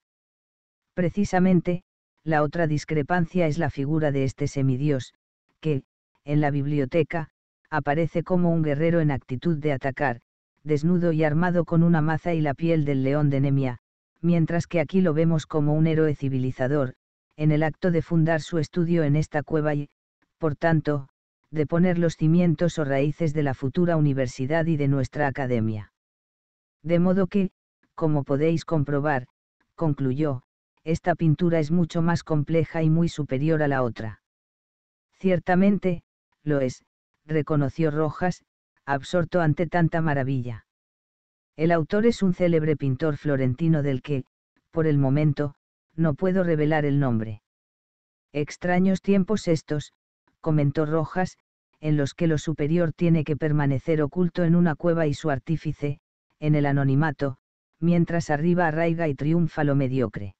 Speaker 1: Precisamente, la otra discrepancia es la figura de este semidios, que, en la biblioteca, aparece como un guerrero en actitud de atacar, desnudo y armado con una maza y la piel del león de Nemia, mientras que aquí lo vemos como un héroe civilizador, en el acto de fundar su estudio en esta cueva y, por tanto, de poner los cimientos o raíces de la futura universidad y de nuestra academia. De modo que, como podéis comprobar, concluyó, esta pintura es mucho más compleja y muy superior a la otra. Ciertamente, lo es, reconoció Rojas, absorto ante tanta maravilla. El autor es un célebre pintor florentino del que, por el momento, no puedo revelar el nombre. Extraños tiempos estos, comentó Rojas, en los que lo superior tiene que permanecer oculto en una cueva y su artífice, en el anonimato, mientras arriba arraiga y triunfa lo mediocre.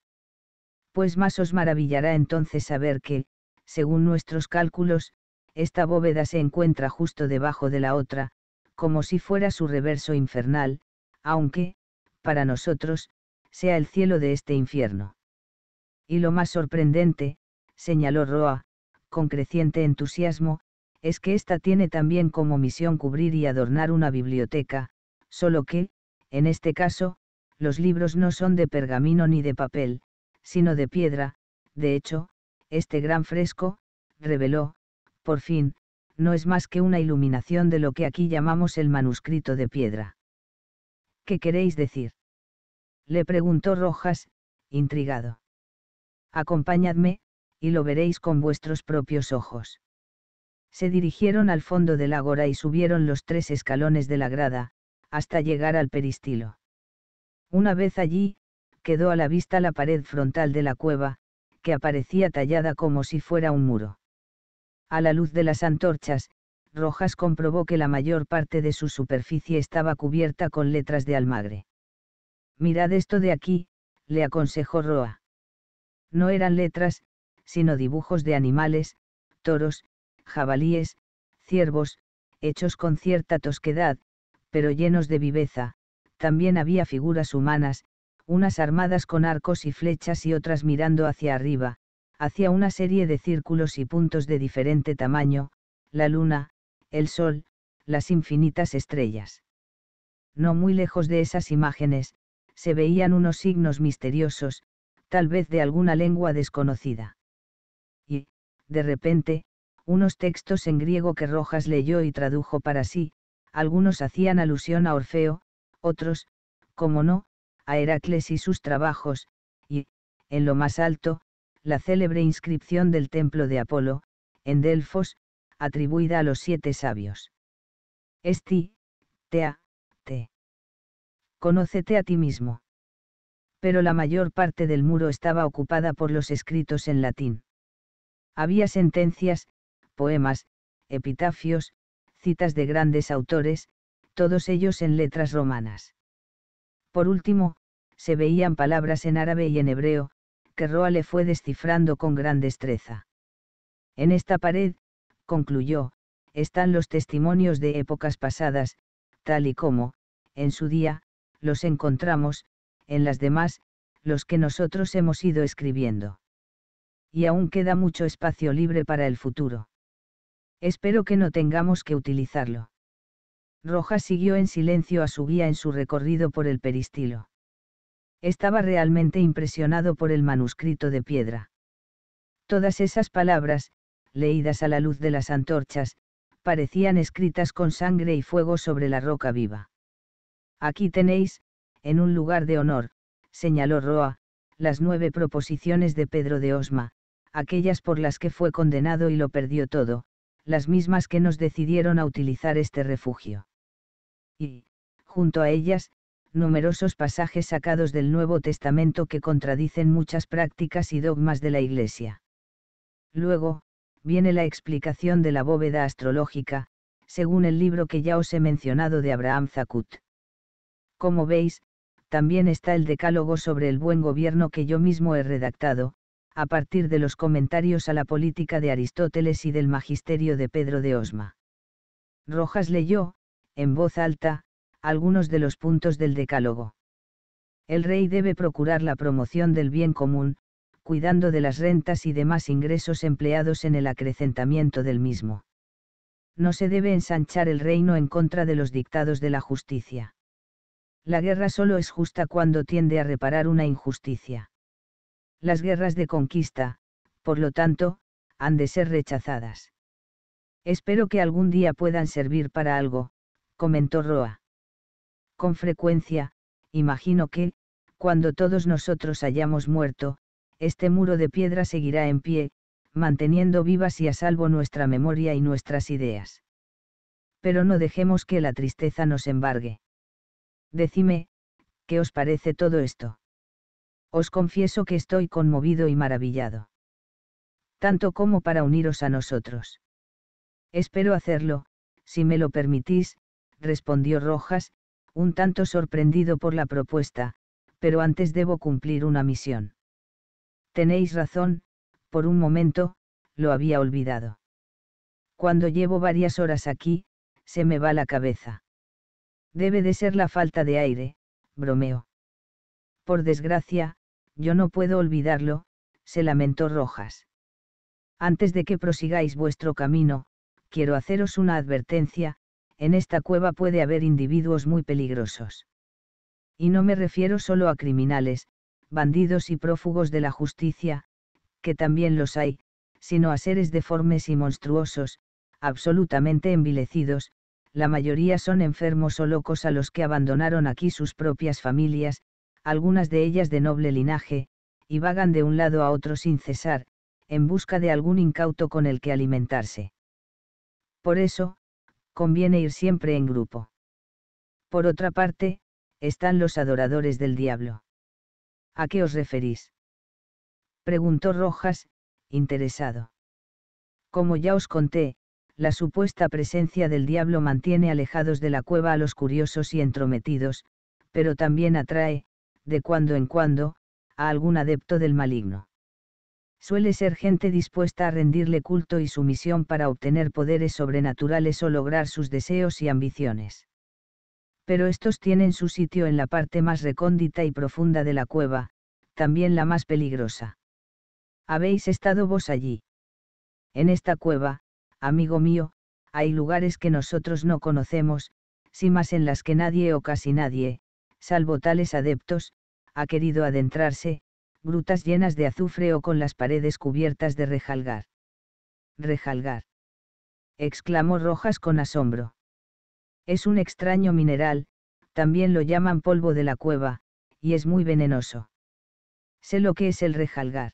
Speaker 1: Pues más os maravillará entonces saber que, según nuestros cálculos, esta bóveda se encuentra justo debajo de la otra, como si fuera su reverso infernal, aunque, para nosotros, sea el cielo de este infierno. Y lo más sorprendente, señaló Roa, con creciente entusiasmo, es que esta tiene también como misión cubrir y adornar una biblioteca, solo que, en este caso, los libros no son de pergamino ni de papel, sino de piedra, de hecho, este gran fresco, reveló, por fin, no es más que una iluminación de lo que aquí llamamos el manuscrito de piedra. ¿Qué queréis decir? Le preguntó Rojas, intrigado acompañadme, y lo veréis con vuestros propios ojos. Se dirigieron al fondo del ágora y subieron los tres escalones de la grada, hasta llegar al peristilo. Una vez allí, quedó a la vista la pared frontal de la cueva, que aparecía tallada como si fuera un muro. A la luz de las antorchas, Rojas comprobó que la mayor parte de su superficie estaba cubierta con letras de almagre. Mirad esto de aquí, le aconsejó Roa. No eran letras, sino dibujos de animales, toros, jabalíes, ciervos, hechos con cierta tosquedad, pero llenos de viveza, también había figuras humanas, unas armadas con arcos y flechas y otras mirando hacia arriba, hacia una serie de círculos y puntos de diferente tamaño, la luna, el sol, las infinitas estrellas. No muy lejos de esas imágenes, se veían unos signos misteriosos, tal vez de alguna lengua desconocida. Y, de repente, unos textos en griego que Rojas leyó y tradujo para sí, algunos hacían alusión a Orfeo, otros, como no, a Heracles y sus trabajos, y, en lo más alto, la célebre inscripción del templo de Apolo, en Delfos, atribuida a los siete sabios. Esti, tea, te. Conócete a ti mismo pero la mayor parte del muro estaba ocupada por los escritos en latín. Había sentencias, poemas, epitafios, citas de grandes autores, todos ellos en letras romanas. Por último, se veían palabras en árabe y en hebreo, que Roa le fue descifrando con gran destreza. En esta pared, concluyó, están los testimonios de épocas pasadas, tal y como, en su día, los encontramos, en las demás, los que nosotros hemos ido escribiendo. Y aún queda mucho espacio libre para el futuro. Espero que no tengamos que utilizarlo. Rojas siguió en silencio a su guía en su recorrido por el peristilo. Estaba realmente impresionado por el manuscrito de piedra. Todas esas palabras, leídas a la luz de las antorchas, parecían escritas con sangre y fuego sobre la roca viva. Aquí tenéis, en un lugar de honor, señaló Roa, las nueve proposiciones de Pedro de Osma, aquellas por las que fue condenado y lo perdió todo, las mismas que nos decidieron a utilizar este refugio. Y, junto a ellas, numerosos pasajes sacados del Nuevo Testamento que contradicen muchas prácticas y dogmas de la Iglesia. Luego, viene la explicación de la bóveda astrológica, según el libro que ya os he mencionado de Abraham Zacut. Como veis, también está el decálogo sobre el buen gobierno que yo mismo he redactado, a partir de los comentarios a la política de Aristóteles y del magisterio de Pedro de Osma. Rojas leyó, en voz alta, algunos de los puntos del decálogo. El rey debe procurar la promoción del bien común, cuidando de las rentas y demás ingresos empleados en el acrecentamiento del mismo. No se debe ensanchar el reino en contra de los dictados de la justicia la guerra solo es justa cuando tiende a reparar una injusticia. Las guerras de conquista, por lo tanto, han de ser rechazadas. Espero que algún día puedan servir para algo, comentó Roa. Con frecuencia, imagino que, cuando todos nosotros hayamos muerto, este muro de piedra seguirá en pie, manteniendo vivas y a salvo nuestra memoria y nuestras ideas. Pero no dejemos que la tristeza nos embargue. Decime, ¿qué os parece todo esto? Os confieso que estoy conmovido y maravillado. Tanto como para uniros a nosotros. Espero hacerlo, si me lo permitís, respondió Rojas, un tanto sorprendido por la propuesta, pero antes debo cumplir una misión. Tenéis razón, por un momento, lo había olvidado. Cuando llevo varias horas aquí, se me va la cabeza. Debe de ser la falta de aire, bromeó. Por desgracia, yo no puedo olvidarlo, se lamentó Rojas. Antes de que prosigáis vuestro camino, quiero haceros una advertencia, en esta cueva puede haber individuos muy peligrosos. Y no me refiero solo a criminales, bandidos y prófugos de la justicia, que también los hay, sino a seres deformes y monstruosos, absolutamente envilecidos, la mayoría son enfermos o locos a los que abandonaron aquí sus propias familias, algunas de ellas de noble linaje, y vagan de un lado a otro sin cesar, en busca de algún incauto con el que alimentarse. Por eso, conviene ir siempre en grupo. Por otra parte, están los adoradores del diablo. ¿A qué os referís? Preguntó Rojas, interesado. Como ya os conté, la supuesta presencia del diablo mantiene alejados de la cueva a los curiosos y entrometidos, pero también atrae, de cuando en cuando, a algún adepto del maligno. Suele ser gente dispuesta a rendirle culto y sumisión para obtener poderes sobrenaturales o lograr sus deseos y ambiciones. Pero estos tienen su sitio en la parte más recóndita y profunda de la cueva, también la más peligrosa. Habéis estado vos allí. En esta cueva, amigo mío, hay lugares que nosotros no conocemos, más en las que nadie o casi nadie, salvo tales adeptos, ha querido adentrarse, grutas llenas de azufre o con las paredes cubiertas de rejalgar. Rejalgar. exclamó Rojas con asombro. Es un extraño mineral, también lo llaman polvo de la cueva, y es muy venenoso. Sé lo que es el rejalgar.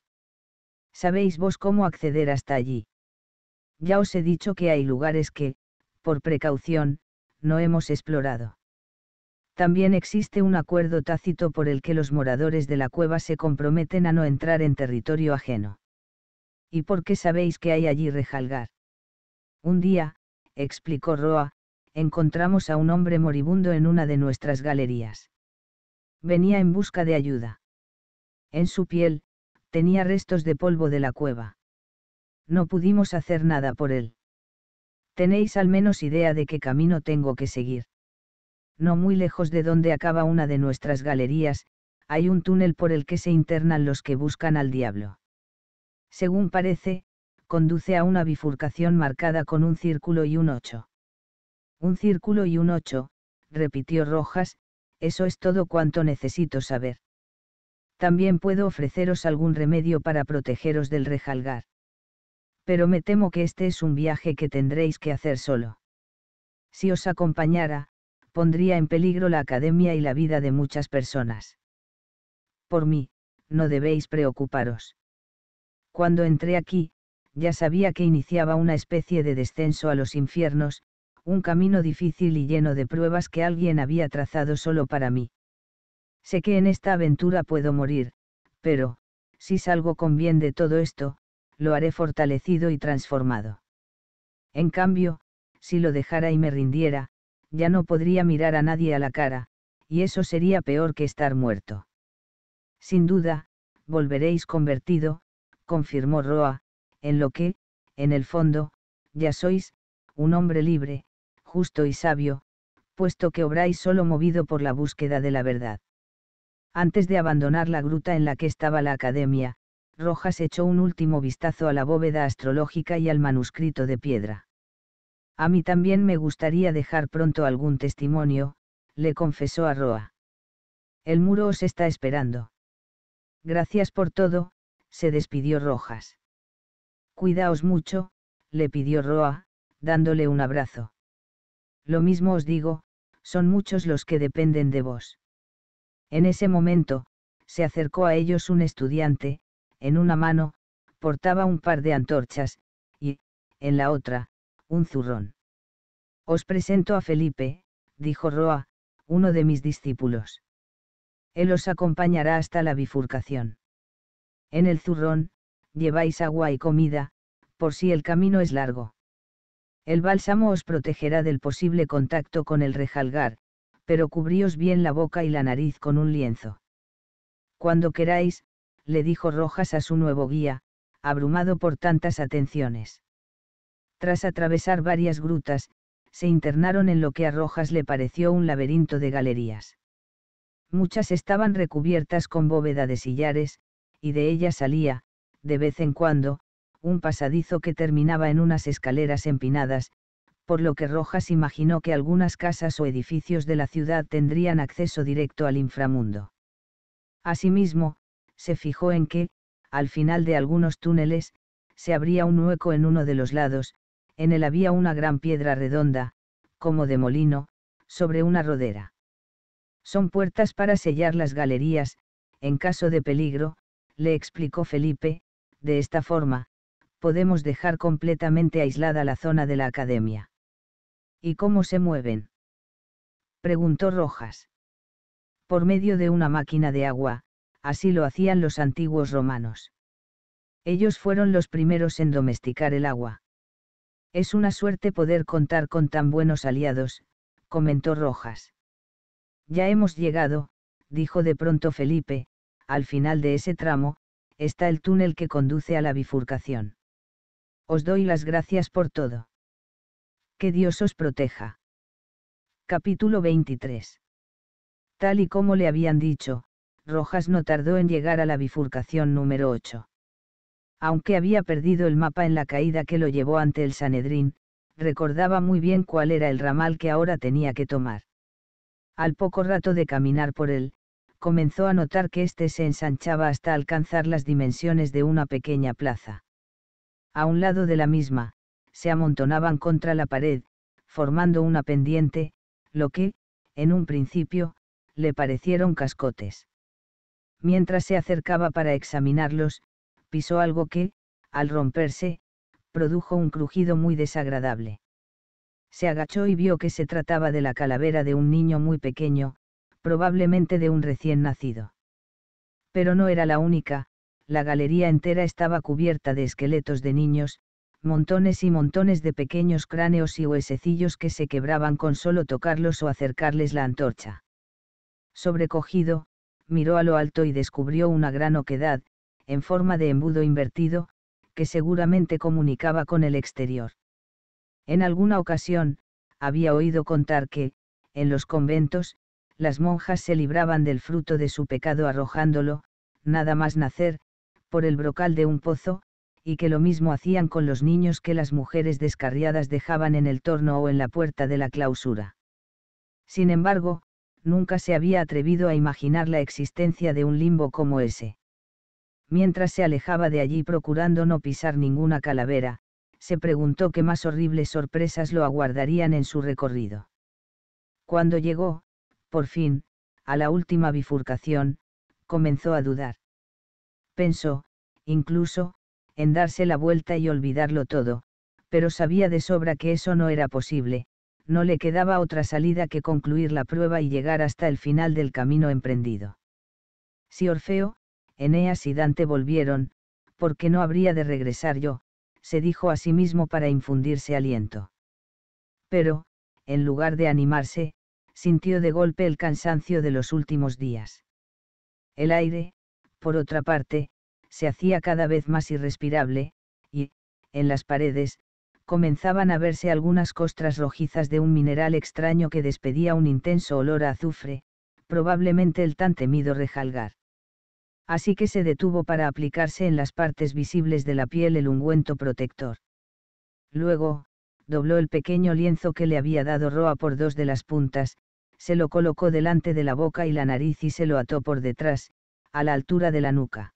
Speaker 1: ¿Sabéis vos cómo acceder hasta allí? Ya os he dicho que hay lugares que, por precaución, no hemos explorado. También existe un acuerdo tácito por el que los moradores de la cueva se comprometen a no entrar en territorio ajeno. ¿Y por qué sabéis que hay allí rejalgar? Un día, explicó Roa, encontramos a un hombre moribundo en una de nuestras galerías. Venía en busca de ayuda. En su piel, tenía restos de polvo de la cueva no pudimos hacer nada por él. Tenéis al menos idea de qué camino tengo que seguir. No muy lejos de donde acaba una de nuestras galerías, hay un túnel por el que se internan los que buscan al diablo. Según parece, conduce a una bifurcación marcada con un círculo y un ocho. Un círculo y un ocho, repitió Rojas, eso es todo cuanto necesito saber. También puedo ofreceros algún remedio para protegeros del rejalgar pero me temo que este es un viaje que tendréis que hacer solo. Si os acompañara, pondría en peligro la academia y la vida de muchas personas. Por mí, no debéis preocuparos. Cuando entré aquí, ya sabía que iniciaba una especie de descenso a los infiernos, un camino difícil y lleno de pruebas que alguien había trazado solo para mí. Sé que en esta aventura puedo morir, pero, si salgo con bien de todo esto, lo haré fortalecido y transformado. En cambio, si lo dejara y me rindiera, ya no podría mirar a nadie a la cara, y eso sería peor que estar muerto. Sin duda, volveréis convertido, confirmó Roa, en lo que, en el fondo, ya sois, un hombre libre, justo y sabio, puesto que obráis solo movido por la búsqueda de la verdad. Antes de abandonar la gruta en la que estaba la academia, Rojas echó un último vistazo a la bóveda astrológica y al manuscrito de piedra. A mí también me gustaría dejar pronto algún testimonio, le confesó a Roa. El muro os está esperando. Gracias por todo, se despidió Rojas. Cuidaos mucho, le pidió Roa, dándole un abrazo. Lo mismo os digo, son muchos los que dependen de vos. En ese momento, se acercó a ellos un estudiante, en una mano, portaba un par de antorchas, y, en la otra, un zurrón. Os presento a Felipe, dijo Roa, uno de mis discípulos. Él os acompañará hasta la bifurcación. En el zurrón, lleváis agua y comida, por si el camino es largo. El bálsamo os protegerá del posible contacto con el rejalgar, pero cubríos bien la boca y la nariz con un lienzo. Cuando queráis, le dijo Rojas a su nuevo guía, abrumado por tantas atenciones. Tras atravesar varias grutas, se internaron en lo que a Rojas le pareció un laberinto de galerías. Muchas estaban recubiertas con bóveda de sillares, y de ellas salía, de vez en cuando, un pasadizo que terminaba en unas escaleras empinadas, por lo que Rojas imaginó que algunas casas o edificios de la ciudad tendrían acceso directo al inframundo. Asimismo, se fijó en que, al final de algunos túneles, se abría un hueco en uno de los lados, en el había una gran piedra redonda, como de molino, sobre una rodera. Son puertas para sellar las galerías, en caso de peligro, le explicó Felipe, de esta forma, podemos dejar completamente aislada la zona de la academia. ¿Y cómo se mueven? preguntó Rojas. Por medio de una máquina de agua, así lo hacían los antiguos romanos. Ellos fueron los primeros en domesticar el agua. Es una suerte poder contar con tan buenos aliados, comentó Rojas. Ya hemos llegado, dijo de pronto Felipe, al final de ese tramo, está el túnel que conduce a la bifurcación. Os doy las gracias por todo. Que Dios os proteja. Capítulo 23. Tal y como le habían dicho, Rojas no tardó en llegar a la bifurcación número 8. Aunque había perdido el mapa en la caída que lo llevó ante el Sanedrín, recordaba muy bien cuál era el ramal que ahora tenía que tomar. Al poco rato de caminar por él, comenzó a notar que éste se ensanchaba hasta alcanzar las dimensiones de una pequeña plaza. A un lado de la misma, se amontonaban contra la pared, formando una pendiente, lo que, en un principio, le parecieron cascotes. Mientras se acercaba para examinarlos, pisó algo que, al romperse, produjo un crujido muy desagradable. Se agachó y vio que se trataba de la calavera de un niño muy pequeño, probablemente de un recién nacido. Pero no era la única, la galería entera estaba cubierta de esqueletos de niños, montones y montones de pequeños cráneos y huesecillos que se quebraban con solo tocarlos o acercarles la antorcha. Sobrecogido, miró a lo alto y descubrió una gran oquedad, en forma de embudo invertido, que seguramente comunicaba con el exterior. En alguna ocasión, había oído contar que, en los conventos, las monjas se libraban del fruto de su pecado arrojándolo, nada más nacer, por el brocal de un pozo, y que lo mismo hacían con los niños que las mujeres descarriadas dejaban en el torno o en la puerta de la clausura. Sin embargo, nunca se había atrevido a imaginar la existencia de un limbo como ese. Mientras se alejaba de allí procurando no pisar ninguna calavera, se preguntó qué más horribles sorpresas lo aguardarían en su recorrido. Cuando llegó, por fin, a la última bifurcación, comenzó a dudar. Pensó, incluso, en darse la vuelta y olvidarlo todo, pero sabía de sobra que eso no era posible, no le quedaba otra salida que concluir la prueba y llegar hasta el final del camino emprendido. Si Orfeo, Eneas y Dante volvieron, ¿por qué no habría de regresar yo? se dijo a sí mismo para infundirse aliento. Pero, en lugar de animarse, sintió de golpe el cansancio de los últimos días. El aire, por otra parte, se hacía cada vez más irrespirable, y, en las paredes, comenzaban a verse algunas costras rojizas de un mineral extraño que despedía un intenso olor a azufre, probablemente el tan temido rejalgar. Así que se detuvo para aplicarse en las partes visibles de la piel el ungüento protector. Luego, dobló el pequeño lienzo que le había dado Roa por dos de las puntas, se lo colocó delante de la boca y la nariz y se lo ató por detrás, a la altura de la nuca.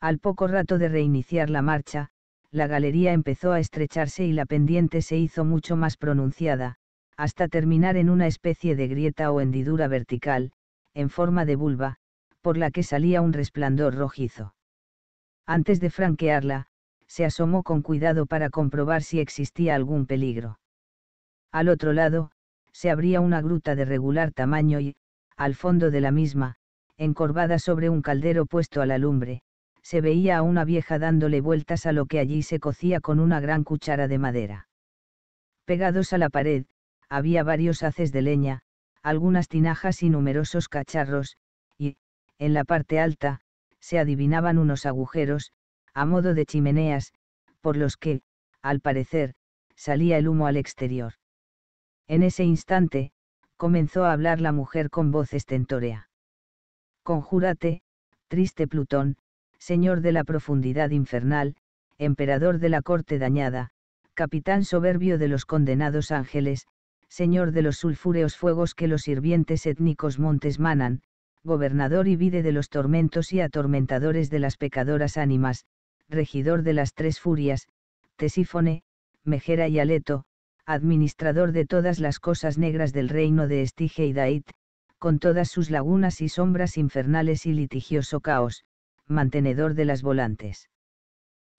Speaker 1: Al poco rato de reiniciar la marcha, la galería empezó a estrecharse y la pendiente se hizo mucho más pronunciada, hasta terminar en una especie de grieta o hendidura vertical, en forma de vulva, por la que salía un resplandor rojizo. Antes de franquearla, se asomó con cuidado para comprobar si existía algún peligro. Al otro lado, se abría una gruta de regular tamaño y, al fondo de la misma, encorvada sobre un caldero puesto a la lumbre, se veía a una vieja dándole vueltas a lo que allí se cocía con una gran cuchara de madera. Pegados a la pared, había varios haces de leña, algunas tinajas y numerosos cacharros, y, en la parte alta, se adivinaban unos agujeros, a modo de chimeneas, por los que, al parecer, salía el humo al exterior. En ese instante, comenzó a hablar la mujer con voz estentórea. Conjúrate, triste Plutón, señor de la profundidad infernal, emperador de la corte dañada, capitán soberbio de los condenados ángeles, señor de los sulfúreos fuegos que los sirvientes étnicos montes manan, gobernador y vide de los tormentos y atormentadores de las pecadoras ánimas, regidor de las tres furias, Tesífone, Mejera y Aleto, administrador de todas las cosas negras del reino de Estige y Dait, con todas sus lagunas y sombras infernales y litigioso caos, mantenedor de las volantes.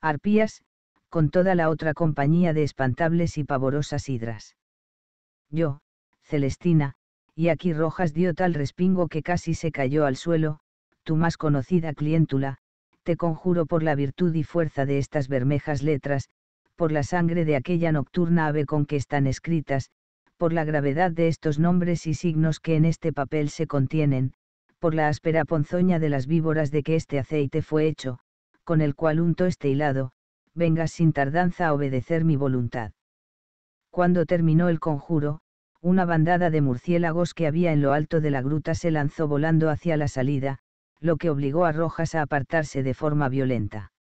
Speaker 1: Arpías, con toda la otra compañía de espantables y pavorosas hidras. Yo, Celestina, y aquí Rojas dio tal respingo que casi se cayó al suelo, tu más conocida clientula, te conjuro por la virtud y fuerza de estas bermejas letras, por la sangre de aquella nocturna ave con que están escritas, por la gravedad de estos nombres y signos que en este papel se contienen, por la áspera ponzoña de las víboras de que este aceite fue hecho, con el cual unto este hilado, vengas sin tardanza a obedecer mi voluntad. Cuando terminó el conjuro, una bandada de murciélagos que había en lo alto de la gruta se lanzó volando hacia la salida, lo que obligó a Rojas a apartarse de forma violenta.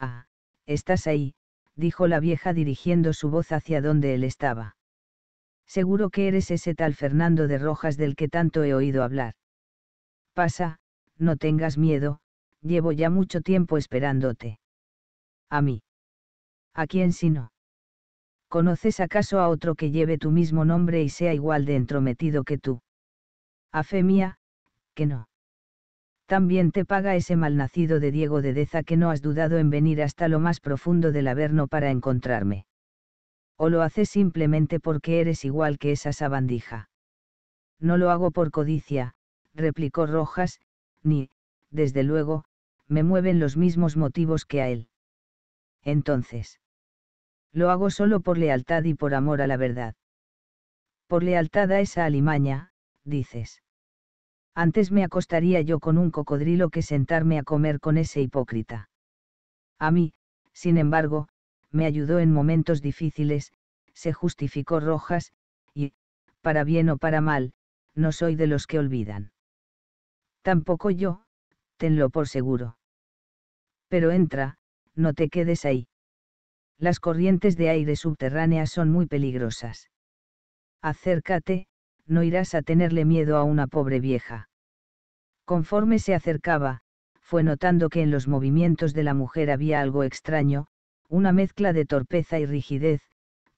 Speaker 1: Ah, estás ahí, dijo la vieja dirigiendo su voz hacia donde él estaba. Seguro que eres ese tal Fernando de Rojas del que tanto he oído hablar. Pasa, no tengas miedo, llevo ya mucho tiempo esperándote. ¿A mí? ¿A quién si no? ¿Conoces acaso a otro que lleve tu mismo nombre y sea igual de entrometido que tú? A fe mía, que no. También te paga ese malnacido de Diego de Deza que no has dudado en venir hasta lo más profundo del Averno para encontrarme. O lo haces simplemente porque eres igual que esa sabandija. No lo hago por codicia, replicó Rojas, ni, desde luego, me mueven los mismos motivos que a él. Entonces. Lo hago solo por lealtad y por amor a la verdad. Por lealtad a esa alimaña, dices. Antes me acostaría yo con un cocodrilo que sentarme a comer con ese hipócrita. A mí, sin embargo, me ayudó en momentos difíciles, se justificó Rojas, y, para bien o para mal, no soy de los que olvidan. Tampoco yo, tenlo por seguro. Pero entra, no te quedes ahí. Las corrientes de aire subterráneas son muy peligrosas. Acércate, no irás a tenerle miedo a una pobre vieja. Conforme se acercaba, fue notando que en los movimientos de la mujer había algo extraño, una mezcla de torpeza y rigidez,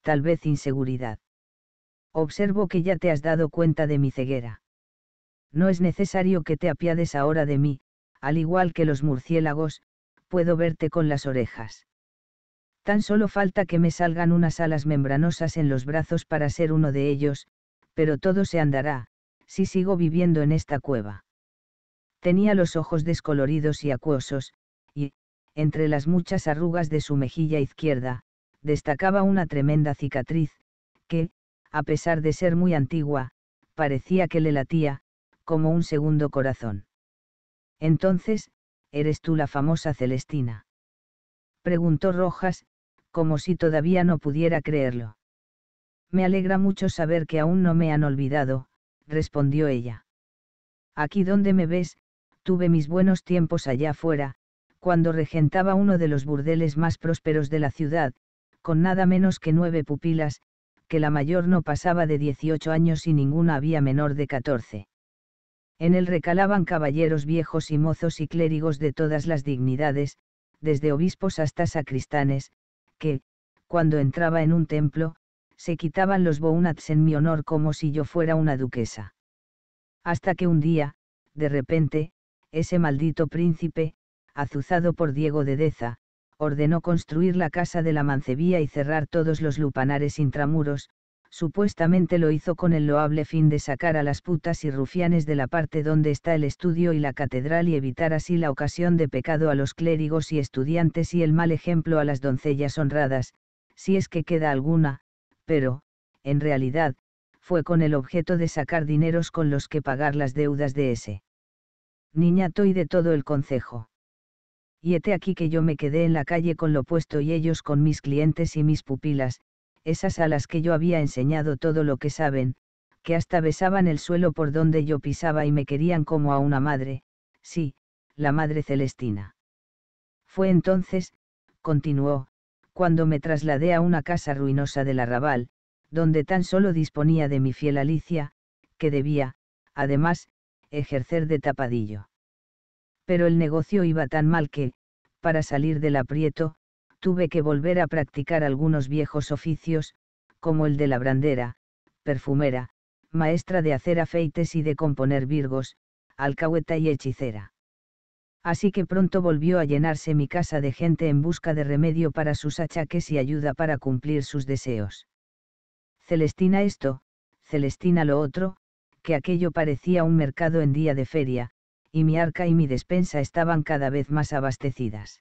Speaker 1: tal vez inseguridad. Observo que ya te has dado cuenta de mi ceguera. No es necesario que te apiades ahora de mí, al igual que los murciélagos, puedo verte con las orejas. Tan solo falta que me salgan unas alas membranosas en los brazos para ser uno de ellos, pero todo se andará, si sigo viviendo en esta cueva. Tenía los ojos descoloridos y acuosos, y, entre las muchas arrugas de su mejilla izquierda, destacaba una tremenda cicatriz, que, a pesar de ser muy antigua, parecía que le latía, como un segundo corazón. Entonces, ¿eres tú la famosa Celestina? Preguntó Rojas, como si todavía no pudiera creerlo. Me alegra mucho saber que aún no me han olvidado, respondió ella. Aquí donde me ves, tuve mis buenos tiempos allá afuera, cuando regentaba uno de los burdeles más prósperos de la ciudad, con nada menos que nueve pupilas, que la mayor no pasaba de 18 años y ninguna había menor de 14. En él recalaban caballeros viejos y mozos y clérigos de todas las dignidades, desde obispos hasta sacristanes, que, cuando entraba en un templo, se quitaban los bounats en mi honor como si yo fuera una duquesa. Hasta que un día, de repente, ese maldito príncipe, azuzado por Diego de Deza, ordenó construir la casa de la mancebía y cerrar todos los lupanares intramuros, supuestamente lo hizo con el loable fin de sacar a las putas y rufianes de la parte donde está el estudio y la catedral y evitar así la ocasión de pecado a los clérigos y estudiantes y el mal ejemplo a las doncellas honradas, si es que queda alguna, pero, en realidad, fue con el objeto de sacar dineros con los que pagar las deudas de ese niñato y de todo el concejo. Y hete aquí que yo me quedé en la calle con lo puesto y ellos con mis clientes y mis pupilas, esas alas que yo había enseñado todo lo que saben, que hasta besaban el suelo por donde yo pisaba y me querían como a una madre, sí, la madre celestina. Fue entonces, continuó, cuando me trasladé a una casa ruinosa del arrabal, donde tan solo disponía de mi fiel Alicia, que debía, además, ejercer de tapadillo. Pero el negocio iba tan mal que, para salir del aprieto, tuve que volver a practicar algunos viejos oficios, como el de la brandera, perfumera, maestra de hacer afeites y de componer virgos, alcahueta y hechicera. Así que pronto volvió a llenarse mi casa de gente en busca de remedio para sus achaques y ayuda para cumplir sus deseos. Celestina esto, Celestina lo otro, que aquello parecía un mercado en día de feria, y mi arca y mi despensa estaban cada vez más abastecidas.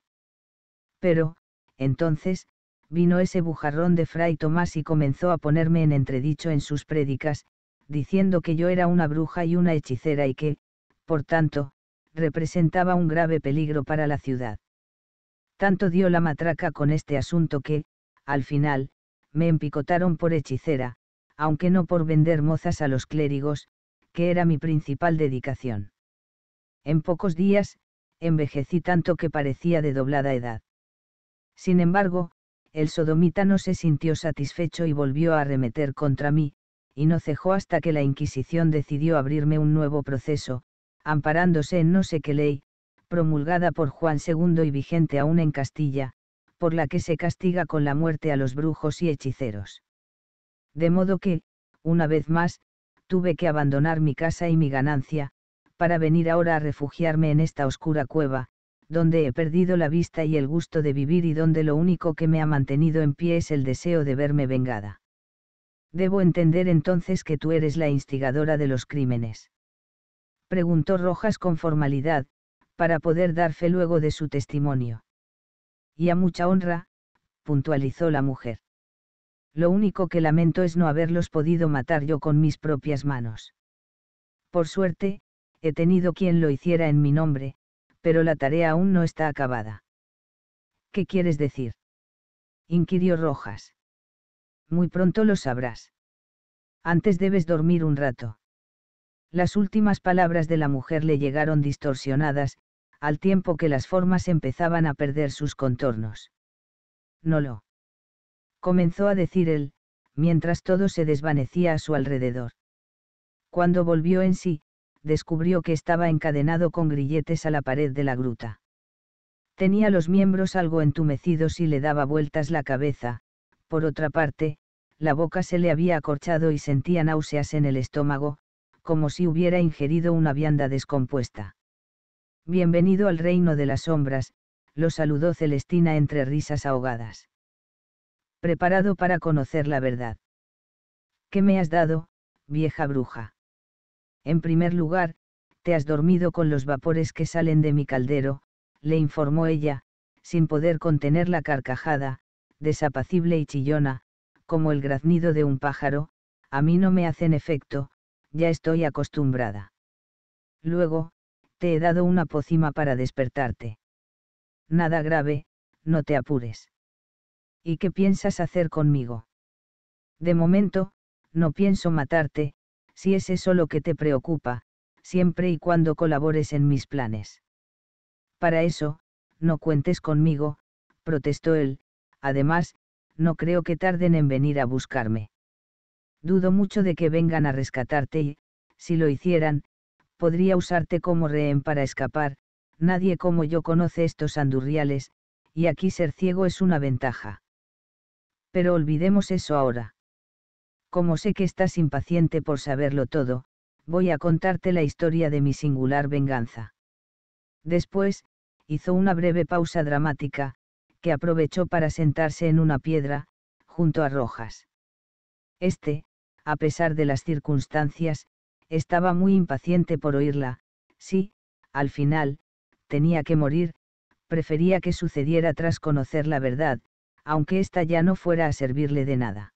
Speaker 1: Pero, entonces, vino ese bujarrón de Fray Tomás y comenzó a ponerme en entredicho en sus prédicas, diciendo que yo era una bruja y una hechicera y que, por tanto, representaba un grave peligro para la ciudad. Tanto dio la matraca con este asunto que, al final, me empicotaron por hechicera, aunque no por vender mozas a los clérigos, que era mi principal dedicación. En pocos días, envejecí tanto que parecía de doblada edad. Sin embargo, el sodomita no se sintió satisfecho y volvió a arremeter contra mí, y no cejó hasta que la Inquisición decidió abrirme un nuevo proceso, amparándose en no sé qué ley, promulgada por Juan II y vigente aún en Castilla, por la que se castiga con la muerte a los brujos y hechiceros. De modo que, una vez más, tuve que abandonar mi casa y mi ganancia, para venir ahora a refugiarme en esta oscura cueva, donde he perdido la vista y el gusto de vivir y donde lo único que me ha mantenido en pie es el deseo de verme vengada. Debo entender entonces que tú eres la instigadora de los crímenes. Preguntó Rojas con formalidad, para poder dar fe luego de su testimonio. Y a mucha honra, puntualizó la mujer. Lo único que lamento es no haberlos podido matar yo con mis propias manos. Por suerte, he tenido quien lo hiciera en mi nombre, pero la tarea aún no está acabada. ¿Qué quieres decir? inquirió Rojas. Muy pronto lo sabrás. Antes debes dormir un rato. Las últimas palabras de la mujer le llegaron distorsionadas, al tiempo que las formas empezaban a perder sus contornos. No lo. Comenzó a decir él, mientras todo se desvanecía a su alrededor. Cuando volvió en sí, descubrió que estaba encadenado con grilletes a la pared de la gruta. Tenía los miembros algo entumecidos y le daba vueltas la cabeza, por otra parte, la boca se le había acorchado y sentía náuseas en el estómago, como si hubiera ingerido una vianda descompuesta. Bienvenido al reino de las sombras, lo saludó Celestina entre risas ahogadas. Preparado para conocer la verdad. ¿Qué me has dado, vieja bruja? En primer lugar, te has dormido con los vapores que salen de mi caldero, le informó ella, sin poder contener la carcajada, desapacible y chillona, como el graznido de un pájaro, a mí no me hacen efecto, ya estoy acostumbrada. Luego, te he dado una pócima para despertarte. Nada grave, no te apures. ¿Y qué piensas hacer conmigo? De momento, no pienso matarte, si es eso lo que te preocupa, siempre y cuando colabores en mis planes. Para eso, no cuentes conmigo, protestó él, además, no creo que tarden en venir a buscarme. Dudo mucho de que vengan a rescatarte y, si lo hicieran, podría usarte como rehén para escapar, nadie como yo conoce estos andurriales, y aquí ser ciego es una ventaja. Pero olvidemos eso ahora como sé que estás impaciente por saberlo todo, voy a contarte la historia de mi singular venganza. Después, hizo una breve pausa dramática, que aprovechó para sentarse en una piedra, junto a Rojas. Este, a pesar de las circunstancias, estaba muy impaciente por oírla, sí, al final, tenía que morir, prefería que sucediera tras conocer la verdad, aunque ésta ya no fuera a servirle de nada.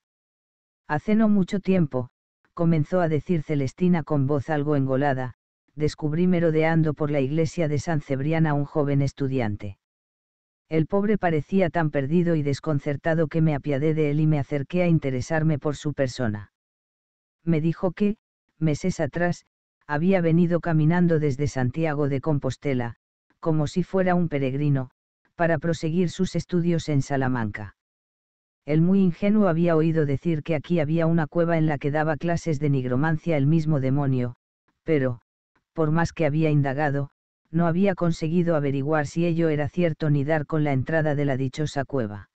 Speaker 1: Hace no mucho tiempo, comenzó a decir Celestina con voz algo engolada, descubrí merodeando por la iglesia de San Cebrián a un joven estudiante. El pobre parecía tan perdido y desconcertado que me apiadé de él y me acerqué a interesarme por su persona. Me dijo que, meses atrás, había venido caminando desde Santiago de Compostela, como si fuera un peregrino, para proseguir sus estudios en Salamanca. El muy ingenuo había oído decir que aquí había una cueva en la que daba clases de nigromancia el mismo demonio, pero, por más que había indagado, no había conseguido averiguar si ello era cierto ni dar con la entrada de la dichosa cueva.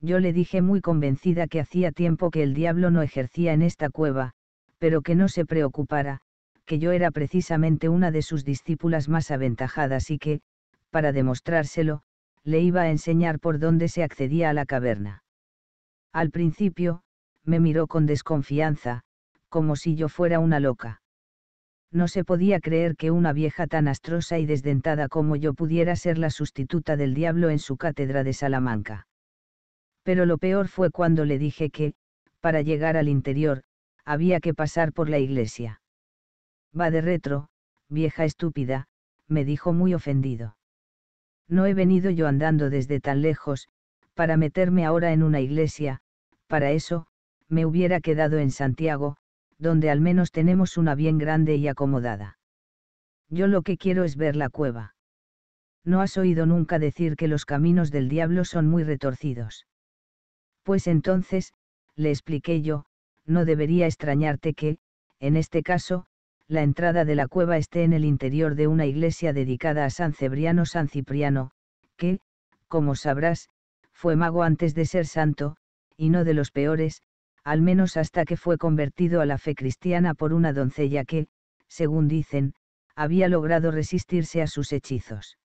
Speaker 1: Yo le dije muy convencida que hacía tiempo que el diablo no ejercía en esta cueva, pero que no se preocupara, que yo era precisamente una de sus discípulas más aventajadas y que, para demostrárselo, le iba a enseñar por dónde se accedía a la caverna. Al principio, me miró con desconfianza, como si yo fuera una loca. No se podía creer que una vieja tan astrosa y desdentada como yo pudiera ser la sustituta del diablo en su cátedra de Salamanca. Pero lo peor fue cuando le dije que, para llegar al interior, había que pasar por la iglesia. Va de retro, vieja estúpida, me dijo muy ofendido. No he venido yo andando desde tan lejos, para meterme ahora en una iglesia, para eso, me hubiera quedado en Santiago, donde al menos tenemos una bien grande y acomodada. Yo lo que quiero es ver la cueva. No has oído nunca decir que los caminos del diablo son muy retorcidos. Pues entonces, le expliqué yo, no debería extrañarte que, en este caso, la entrada de la cueva esté en el interior de una iglesia dedicada a San Cebriano San Cipriano, que, como sabrás, fue mago antes de ser santo, y no de los peores, al menos hasta que fue convertido a la fe cristiana por una doncella que, según dicen, había logrado resistirse a sus hechizos.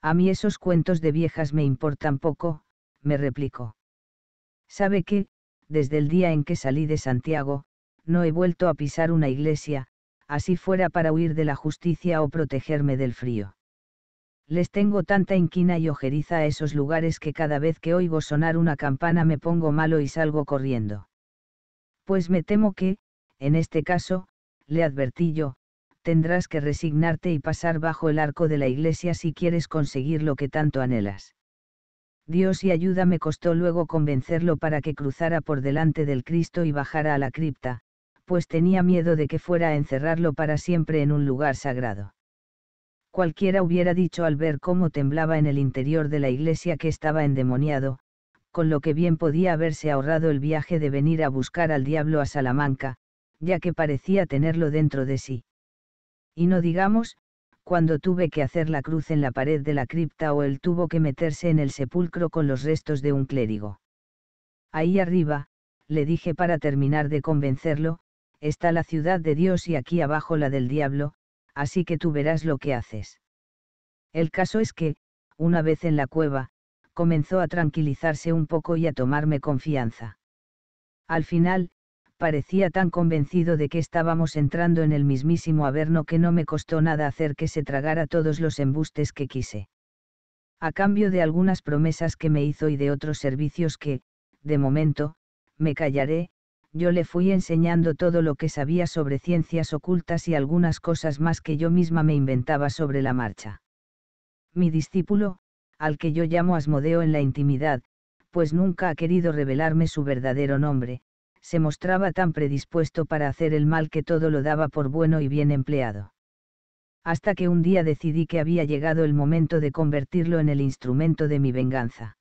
Speaker 1: A mí esos cuentos de viejas me importan poco, me replicó. Sabe que, desde el día en que salí de Santiago, no he vuelto a pisar una iglesia, así fuera para huir de la justicia o protegerme del frío. Les tengo tanta inquina y ojeriza a esos lugares que cada vez que oigo sonar una campana me pongo malo y salgo corriendo. Pues me temo que, en este caso, le advertí yo, tendrás que resignarte y pasar bajo el arco de la iglesia si quieres conseguir lo que tanto anhelas. Dios y ayuda me costó luego convencerlo para que cruzara por delante del Cristo y bajara a la cripta, pues tenía miedo de que fuera a encerrarlo para siempre en un lugar sagrado. Cualquiera hubiera dicho al ver cómo temblaba en el interior de la iglesia que estaba endemoniado, con lo que bien podía haberse ahorrado el viaje de venir a buscar al diablo a Salamanca, ya que parecía tenerlo dentro de sí. Y no digamos, cuando tuve que hacer la cruz en la pared de la cripta o él tuvo que meterse en el sepulcro con los restos de un clérigo. Ahí arriba, le dije para terminar de convencerlo, está la ciudad de Dios y aquí abajo la del diablo, así que tú verás lo que haces. El caso es que, una vez en la cueva, comenzó a tranquilizarse un poco y a tomarme confianza. Al final, parecía tan convencido de que estábamos entrando en el mismísimo averno que no me costó nada hacer que se tragara todos los embustes que quise. A cambio de algunas promesas que me hizo y de otros servicios que, de momento, me callaré, yo le fui enseñando todo lo que sabía sobre ciencias ocultas y algunas cosas más que yo misma me inventaba sobre la marcha. Mi discípulo, al que yo llamo Asmodeo en la intimidad, pues nunca ha querido revelarme su verdadero nombre, se mostraba tan predispuesto para hacer el mal que todo lo daba por bueno y bien empleado. Hasta que un día decidí que había llegado el momento de convertirlo en el instrumento de mi venganza.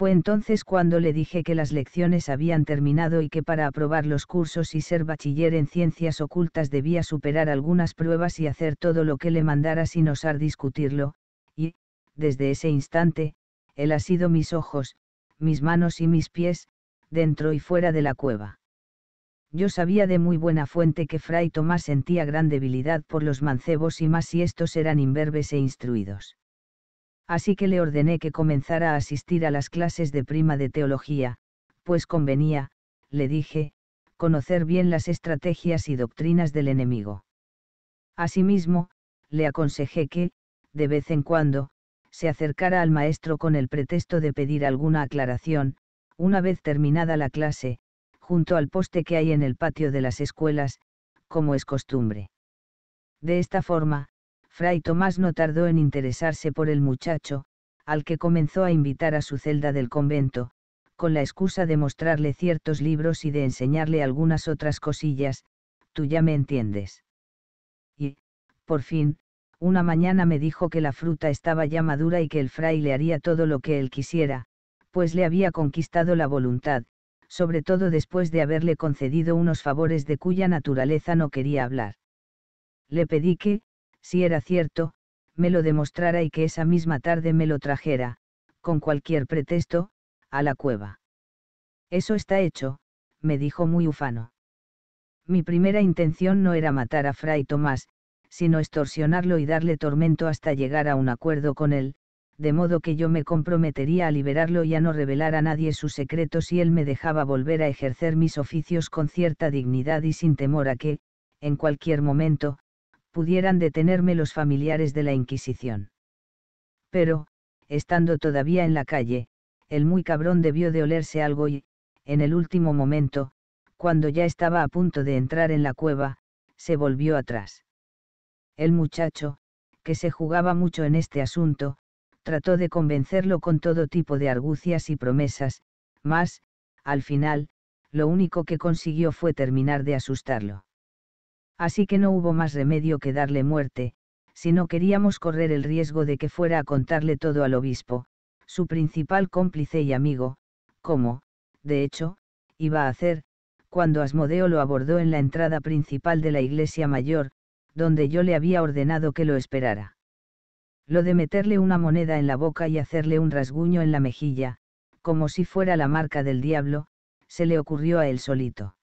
Speaker 1: Fue entonces cuando le dije que las lecciones habían terminado y que para aprobar los cursos y ser bachiller en ciencias ocultas debía superar algunas pruebas y hacer todo lo que le mandara sin osar discutirlo, y, desde ese instante, él ha sido mis ojos, mis manos y mis pies, dentro y fuera de la cueva. Yo sabía de muy buena fuente que Fray Tomás sentía gran debilidad por los mancebos y más si estos eran imberbes e instruidos así que le ordené que comenzara a asistir a las clases de prima de teología, pues convenía, le dije, conocer bien las estrategias y doctrinas del enemigo. Asimismo, le aconsejé que, de vez en cuando, se acercara al maestro con el pretexto de pedir alguna aclaración, una vez terminada la clase, junto al poste que hay en el patio de las escuelas, como es costumbre. De esta forma, Fray Tomás no tardó en interesarse por el muchacho, al que comenzó a invitar a su celda del convento, con la excusa de mostrarle ciertos libros y de enseñarle algunas otras cosillas, tú ya me entiendes. Y, por fin, una mañana me dijo que la fruta estaba ya madura y que el fray le haría todo lo que él quisiera, pues le había conquistado la voluntad, sobre todo después de haberle concedido unos favores de cuya naturaleza no quería hablar. Le pedí que, si era cierto, me lo demostrara y que esa misma tarde me lo trajera, con cualquier pretexto, a la cueva. Eso está hecho, me dijo muy ufano. Mi primera intención no era matar a Fray Tomás, sino extorsionarlo y darle tormento hasta llegar a un acuerdo con él, de modo que yo me comprometería a liberarlo y a no revelar a nadie sus secretos si él me dejaba volver a ejercer mis oficios con cierta dignidad y sin temor a que, en cualquier momento, pudieran detenerme los familiares de la Inquisición. Pero, estando todavía en la calle, el muy cabrón debió de olerse algo y, en el último momento, cuando ya estaba a punto de entrar en la cueva, se volvió atrás. El muchacho, que se jugaba mucho en este asunto, trató de convencerlo con todo tipo de argucias y promesas, mas, al final, lo único que consiguió fue terminar de asustarlo así que no hubo más remedio que darle muerte, si no queríamos correr el riesgo de que fuera a contarle todo al obispo, su principal cómplice y amigo, como, de hecho, iba a hacer, cuando Asmodeo lo abordó en la entrada principal de la iglesia mayor, donde yo le había ordenado que lo esperara. Lo de meterle una moneda en la boca y hacerle un rasguño en la mejilla, como si fuera la marca del diablo, se le ocurrió a él solito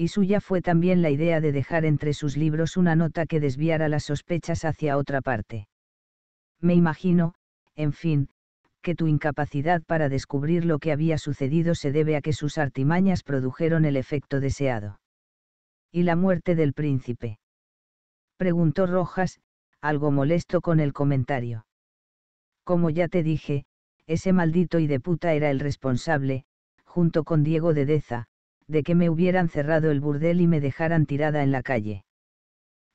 Speaker 1: y suya fue también la idea de dejar entre sus libros una nota que desviara las sospechas hacia otra parte. Me imagino, en fin, que tu incapacidad para descubrir lo que había sucedido se debe a que sus artimañas produjeron el efecto deseado. ¿Y la muerte del príncipe? Preguntó Rojas, algo molesto con el comentario. Como ya te dije, ese maldito y de puta era el responsable, junto con Diego de Deza, de que me hubieran cerrado el burdel y me dejaran tirada en la calle.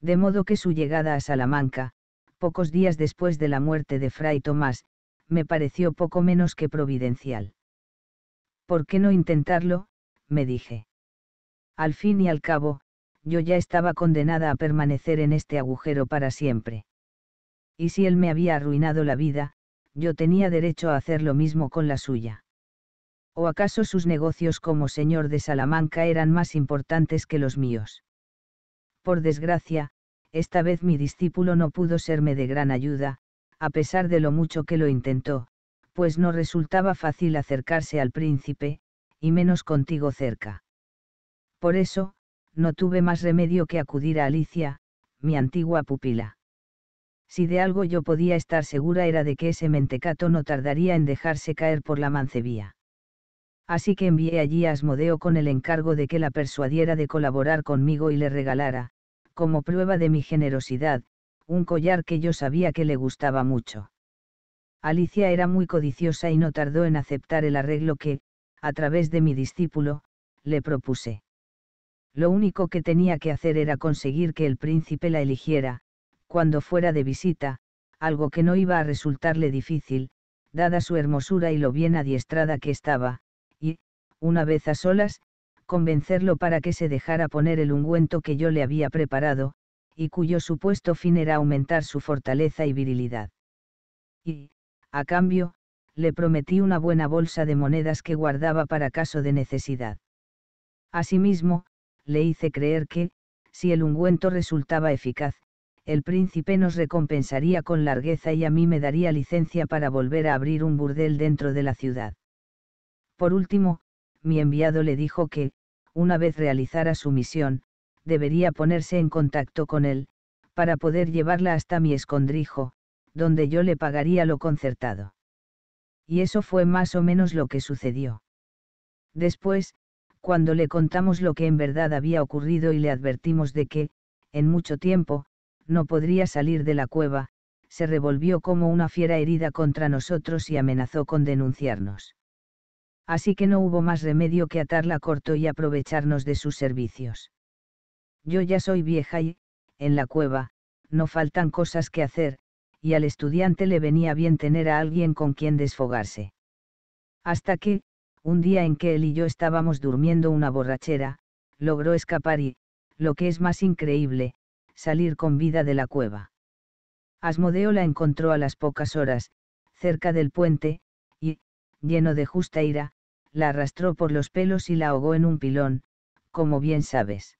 Speaker 1: De modo que su llegada a Salamanca, pocos días después de la muerte de Fray Tomás, me pareció poco menos que providencial. ¿Por qué no intentarlo? me dije. Al fin y al cabo, yo ya estaba condenada a permanecer en este agujero para siempre. Y si él me había arruinado la vida, yo tenía derecho a hacer lo mismo con la suya. ¿O acaso sus negocios como señor de Salamanca eran más importantes que los míos? Por desgracia, esta vez mi discípulo no pudo serme de gran ayuda, a pesar de lo mucho que lo intentó, pues no resultaba fácil acercarse al príncipe, y menos contigo cerca. Por eso, no tuve más remedio que acudir a Alicia, mi antigua pupila. Si de algo yo podía estar segura era de que ese mentecato no tardaría en dejarse caer por la mancebía. Así que envié allí a Asmodeo con el encargo de que la persuadiera de colaborar conmigo y le regalara, como prueba de mi generosidad, un collar que yo sabía que le gustaba mucho. Alicia era muy codiciosa y no tardó en aceptar el arreglo que, a través de mi discípulo, le propuse. Lo único que tenía que hacer era conseguir que el príncipe la eligiera, cuando fuera de visita, algo que no iba a resultarle difícil, dada su hermosura y lo bien adiestrada que estaba, una vez a solas, convencerlo para que se dejara poner el ungüento que yo le había preparado, y cuyo supuesto fin era aumentar su fortaleza y virilidad. Y, a cambio, le prometí una buena bolsa de monedas que guardaba para caso de necesidad. Asimismo, le hice creer que, si el ungüento resultaba eficaz, el príncipe nos recompensaría con largueza y a mí me daría licencia para volver a abrir un burdel dentro de la ciudad. Por último, mi enviado le dijo que, una vez realizara su misión, debería ponerse en contacto con él, para poder llevarla hasta mi escondrijo, donde yo le pagaría lo concertado. Y eso fue más o menos lo que sucedió. Después, cuando le contamos lo que en verdad había ocurrido y le advertimos de que, en mucho tiempo, no podría salir de la cueva, se revolvió como una fiera herida contra nosotros y amenazó con denunciarnos así que no hubo más remedio que atarla corto y aprovecharnos de sus servicios. Yo ya soy vieja y, en la cueva, no faltan cosas que hacer, y al estudiante le venía bien tener a alguien con quien desfogarse. Hasta que, un día en que él y yo estábamos durmiendo una borrachera, logró escapar y, lo que es más increíble, salir con vida de la cueva. Asmodeo la encontró a las pocas horas, cerca del puente, lleno de justa ira, la arrastró por los pelos y la ahogó en un pilón, como bien sabes.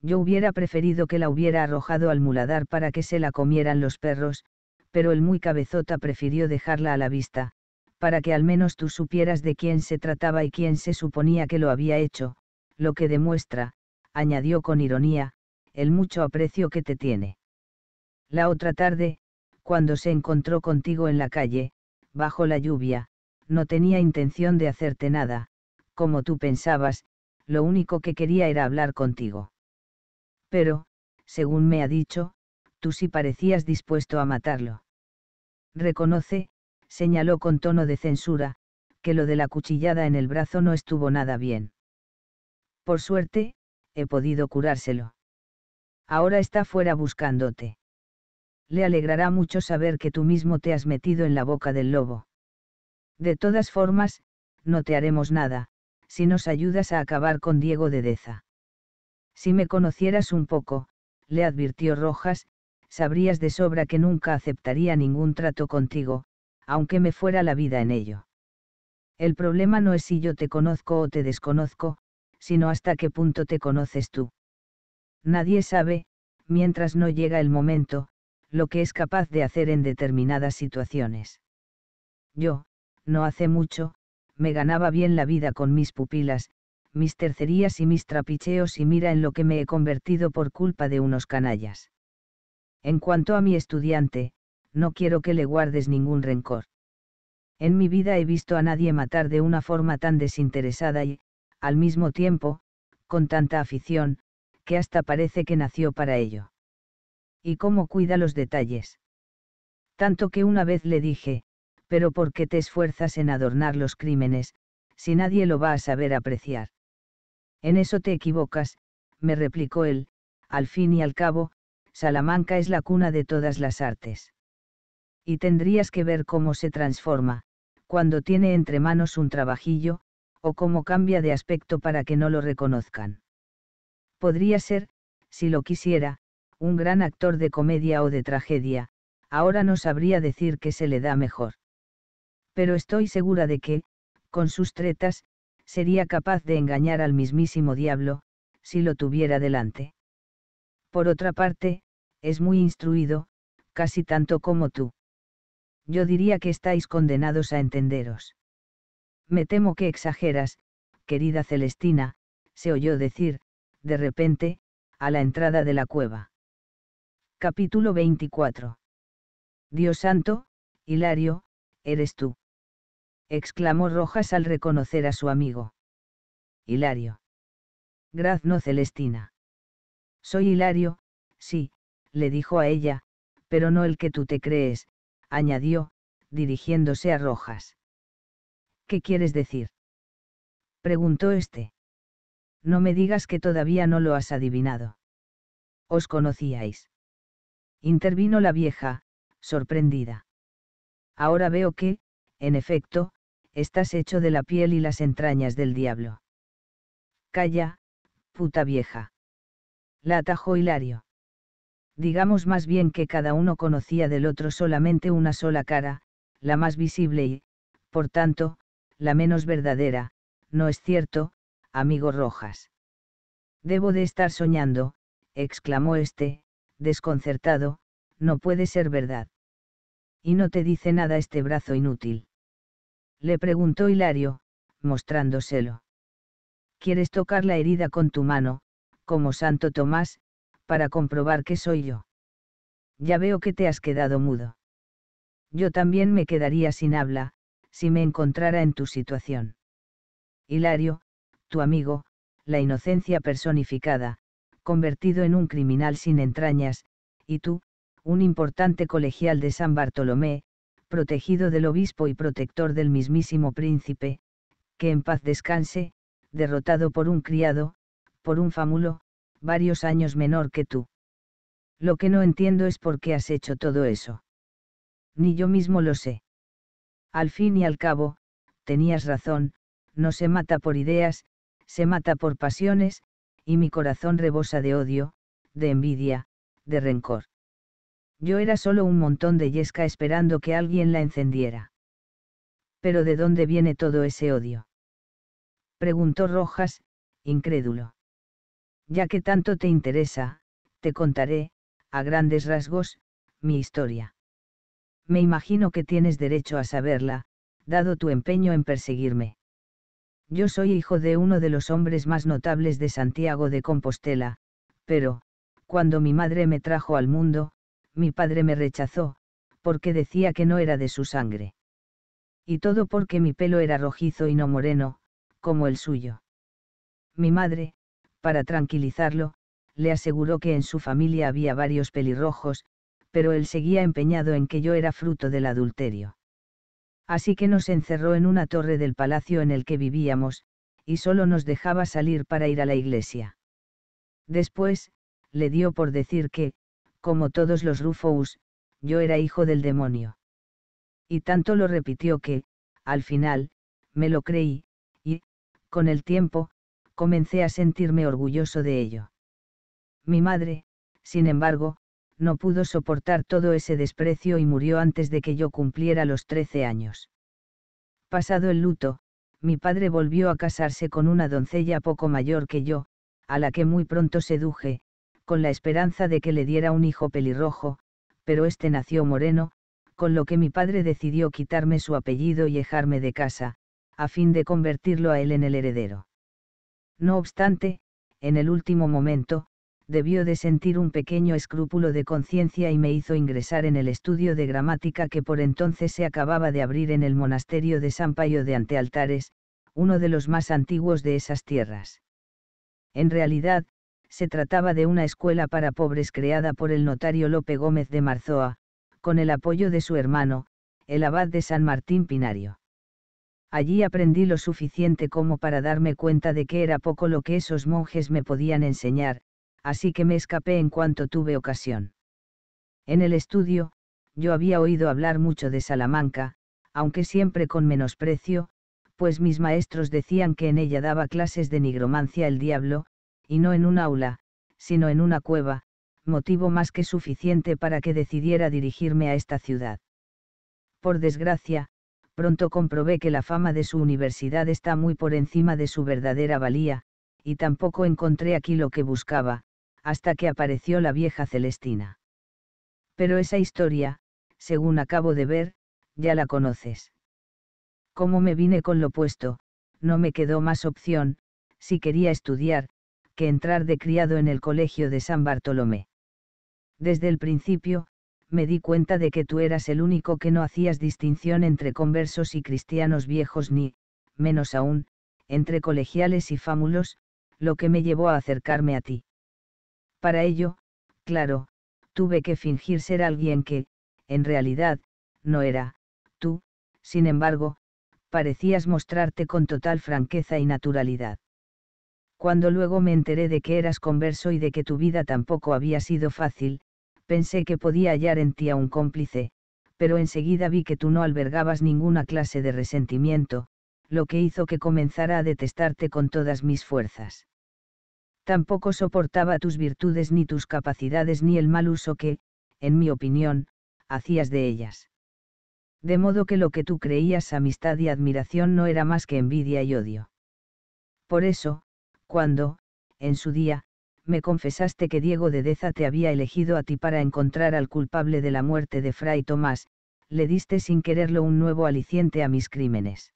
Speaker 1: Yo hubiera preferido que la hubiera arrojado al muladar para que se la comieran los perros, pero el muy cabezota prefirió dejarla a la vista, para que al menos tú supieras de quién se trataba y quién se suponía que lo había hecho, lo que demuestra, añadió con ironía, el mucho aprecio que te tiene. La otra tarde, cuando se encontró contigo en la calle, bajo la lluvia, no tenía intención de hacerte nada, como tú pensabas, lo único que quería era hablar contigo. Pero, según me ha dicho, tú sí parecías dispuesto a matarlo. Reconoce, señaló con tono de censura, que lo de la cuchillada en el brazo no estuvo nada bien. Por suerte, he podido curárselo. Ahora está fuera buscándote. Le alegrará mucho saber que tú mismo te has metido en la boca del lobo. De todas formas, no te haremos nada, si nos ayudas a acabar con Diego de Deza. Si me conocieras un poco, le advirtió Rojas, sabrías de sobra que nunca aceptaría ningún trato contigo, aunque me fuera la vida en ello. El problema no es si yo te conozco o te desconozco, sino hasta qué punto te conoces tú. Nadie sabe, mientras no llega el momento, lo que es capaz de hacer en determinadas situaciones. Yo, no hace mucho, me ganaba bien la vida con mis pupilas, mis tercerías y mis trapicheos y mira en lo que me he convertido por culpa de unos canallas. En cuanto a mi estudiante, no quiero que le guardes ningún rencor. En mi vida he visto a nadie matar de una forma tan desinteresada y, al mismo tiempo, con tanta afición, que hasta parece que nació para ello. Y cómo cuida los detalles. Tanto que una vez le dije, pero ¿por qué te esfuerzas en adornar los crímenes, si nadie lo va a saber apreciar? En eso te equivocas, me replicó él, al fin y al cabo, Salamanca es la cuna de todas las artes. Y tendrías que ver cómo se transforma, cuando tiene entre manos un trabajillo, o cómo cambia de aspecto para que no lo reconozcan. Podría ser, si lo quisiera, un gran actor de comedia o de tragedia, ahora no sabría decir qué se le da mejor pero estoy segura de que, con sus tretas, sería capaz de engañar al mismísimo diablo, si lo tuviera delante. Por otra parte, es muy instruido, casi tanto como tú. Yo diría que estáis condenados a entenderos. Me temo que exageras, querida Celestina, se oyó decir, de repente, a la entrada de la cueva. Capítulo 24. Dios santo, Hilario, eres tú exclamó Rojas al reconocer a su amigo. Hilario. Grazno Celestina. Soy Hilario, sí, le dijo a ella, pero no el que tú te crees, añadió, dirigiéndose a Rojas. ¿Qué quieres decir? preguntó este. No me digas que todavía no lo has adivinado. Os conocíais. Intervino la vieja, sorprendida. Ahora veo que, en efecto, estás hecho de la piel y las entrañas del diablo. Calla, puta vieja. La atajó Hilario. Digamos más bien que cada uno conocía del otro solamente una sola cara, la más visible y, por tanto, la menos verdadera, ¿no es cierto, amigo Rojas? Debo de estar soñando, exclamó este, desconcertado, no puede ser verdad. Y no te dice nada este brazo inútil. Le preguntó Hilario, mostrándoselo. ¿Quieres tocar la herida con tu mano, como Santo Tomás, para comprobar que soy yo? Ya veo que te has quedado mudo. Yo también me quedaría sin habla, si me encontrara en tu situación. Hilario, tu amigo, la inocencia personificada, convertido en un criminal sin entrañas, y tú, un importante colegial de San Bartolomé, protegido del obispo y protector del mismísimo príncipe, que en paz descanse, derrotado por un criado, por un famulo, varios años menor que tú. Lo que no entiendo es por qué has hecho todo eso. Ni yo mismo lo sé. Al fin y al cabo, tenías razón, no se mata por ideas, se mata por pasiones, y mi corazón rebosa de odio, de envidia, de rencor. Yo era solo un montón de yesca esperando que alguien la encendiera. ¿Pero de dónde viene todo ese odio? Preguntó Rojas, incrédulo. Ya que tanto te interesa, te contaré, a grandes rasgos, mi historia. Me imagino que tienes derecho a saberla, dado tu empeño en perseguirme. Yo soy hijo de uno de los hombres más notables de Santiago de Compostela, pero, cuando mi madre me trajo al mundo, mi padre me rechazó, porque decía que no era de su sangre. Y todo porque mi pelo era rojizo y no moreno, como el suyo. Mi madre, para tranquilizarlo, le aseguró que en su familia había varios pelirrojos, pero él seguía empeñado en que yo era fruto del adulterio. Así que nos encerró en una torre del palacio en el que vivíamos, y solo nos dejaba salir para ir a la iglesia. Después, le dio por decir que, como todos los Rufous, yo era hijo del demonio. Y tanto lo repitió que, al final, me lo creí, y, con el tiempo, comencé a sentirme orgulloso de ello. Mi madre, sin embargo, no pudo soportar todo ese desprecio y murió antes de que yo cumpliera los trece años. Pasado el luto, mi padre volvió a casarse con una doncella poco mayor que yo, a la que muy pronto seduje, con la esperanza de que le diera un hijo pelirrojo, pero este nació moreno, con lo que mi padre decidió quitarme su apellido y dejarme de casa, a fin de convertirlo a él en el heredero. No obstante, en el último momento, debió de sentir un pequeño escrúpulo de conciencia y me hizo ingresar en el estudio de gramática que por entonces se acababa de abrir en el monasterio de San Payo de Antealtares, uno de los más antiguos de esas tierras. En realidad, se trataba de una escuela para pobres creada por el notario Lope Gómez de Marzoa, con el apoyo de su hermano, el abad de San Martín Pinario. Allí aprendí lo suficiente como para darme cuenta de que era poco lo que esos monjes me podían enseñar, así que me escapé en cuanto tuve ocasión. En el estudio, yo había oído hablar mucho de Salamanca, aunque siempre con menosprecio, pues mis maestros decían que en ella daba clases de nigromancia el diablo, y no en un aula, sino en una cueva, motivo más que suficiente para que decidiera dirigirme a esta ciudad. Por desgracia, pronto comprobé que la fama de su universidad está muy por encima de su verdadera valía, y tampoco encontré aquí lo que buscaba, hasta que apareció la vieja Celestina. Pero esa historia, según acabo de ver, ya la conoces. Como me vine con lo puesto, no me quedó más opción, si quería estudiar, entrar de criado en el colegio de San Bartolomé. Desde el principio, me di cuenta de que tú eras el único que no hacías distinción entre conversos y cristianos viejos ni, menos aún, entre colegiales y fámulos, lo que me llevó a acercarme a ti. Para ello, claro, tuve que fingir ser alguien que, en realidad, no era, tú, sin embargo, parecías mostrarte con total franqueza y naturalidad. Cuando luego me enteré de que eras converso y de que tu vida tampoco había sido fácil, pensé que podía hallar en ti a un cómplice, pero enseguida vi que tú no albergabas ninguna clase de resentimiento, lo que hizo que comenzara a detestarte con todas mis fuerzas. Tampoco soportaba tus virtudes ni tus capacidades ni el mal uso que, en mi opinión, hacías de ellas. De modo que lo que tú creías amistad y admiración no era más que envidia y odio. Por eso, cuando, en su día, me confesaste que Diego de Deza te había elegido a ti para encontrar al culpable de la muerte de Fray Tomás, le diste sin quererlo un nuevo aliciente a mis crímenes.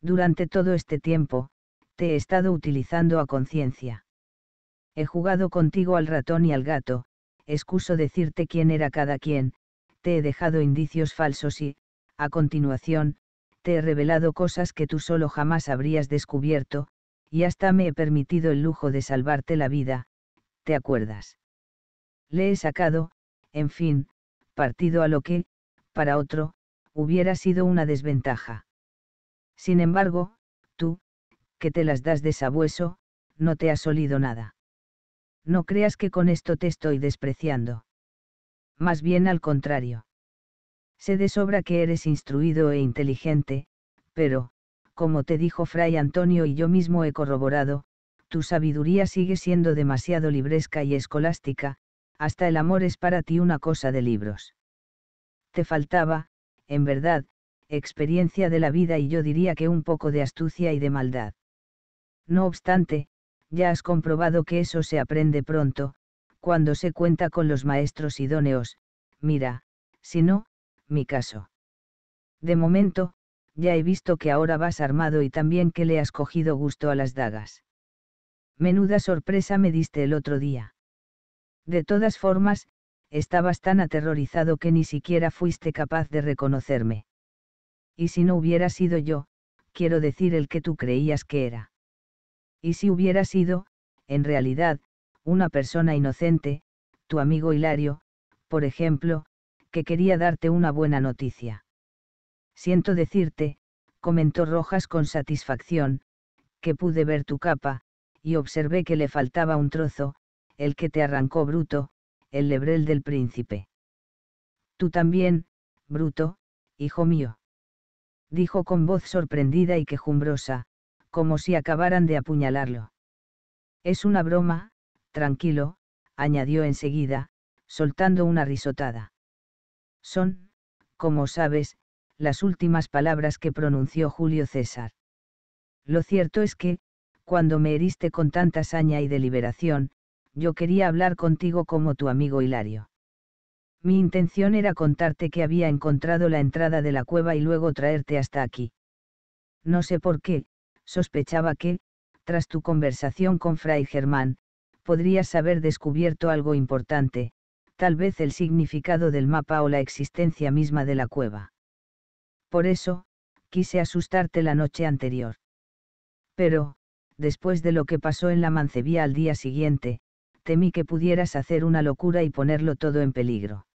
Speaker 1: Durante todo este tiempo, te he estado utilizando a conciencia. He jugado contigo al ratón y al gato, excuso decirte quién era cada quien, te he dejado indicios falsos y, a continuación, te he revelado cosas que tú solo jamás habrías descubierto, y hasta me he permitido el lujo de salvarte la vida, ¿te acuerdas? Le he sacado, en fin, partido a lo que, para otro, hubiera sido una desventaja. Sin embargo, tú, que te las das de sabueso, no te has olido nada. No creas que con esto te estoy despreciando. Más bien al contrario. Se de sobra que eres instruido e inteligente, pero, como te dijo Fray Antonio y yo mismo he corroborado, tu sabiduría sigue siendo demasiado libresca y escolástica, hasta el amor es para ti una cosa de libros. Te faltaba, en verdad, experiencia de la vida y yo diría que un poco de astucia y de maldad. No obstante, ya has comprobado que eso se aprende pronto, cuando se cuenta con los maestros idóneos, mira, si no, mi caso. De momento, ya he visto que ahora vas armado y también que le has cogido gusto a las dagas. Menuda sorpresa me diste el otro día. De todas formas, estabas tan aterrorizado que ni siquiera fuiste capaz de reconocerme. Y si no hubiera sido yo, quiero decir el que tú creías que era. Y si hubiera sido, en realidad, una persona inocente, tu amigo Hilario, por ejemplo, que quería darte una buena noticia. Siento decirte, comentó Rojas con satisfacción, que pude ver tu capa, y observé que le faltaba un trozo, el que te arrancó Bruto, el lebrel del príncipe. Tú también, Bruto, hijo mío. Dijo con voz sorprendida y quejumbrosa, como si acabaran de apuñalarlo. Es una broma, tranquilo, añadió enseguida, soltando una risotada. Son, como sabes, las últimas palabras que pronunció Julio César. Lo cierto es que, cuando me heriste con tanta saña y deliberación, yo quería hablar contigo como tu amigo Hilario. Mi intención era contarte que había encontrado la entrada de la cueva y luego traerte hasta aquí. No sé por qué, sospechaba que, tras tu conversación con Fray Germán, podrías haber descubierto algo importante, tal vez el significado del mapa o la existencia misma de la cueva. Por eso, quise asustarte la noche anterior. Pero, después de lo que pasó en la mancebía al día siguiente, temí que pudieras hacer una locura y ponerlo todo en peligro.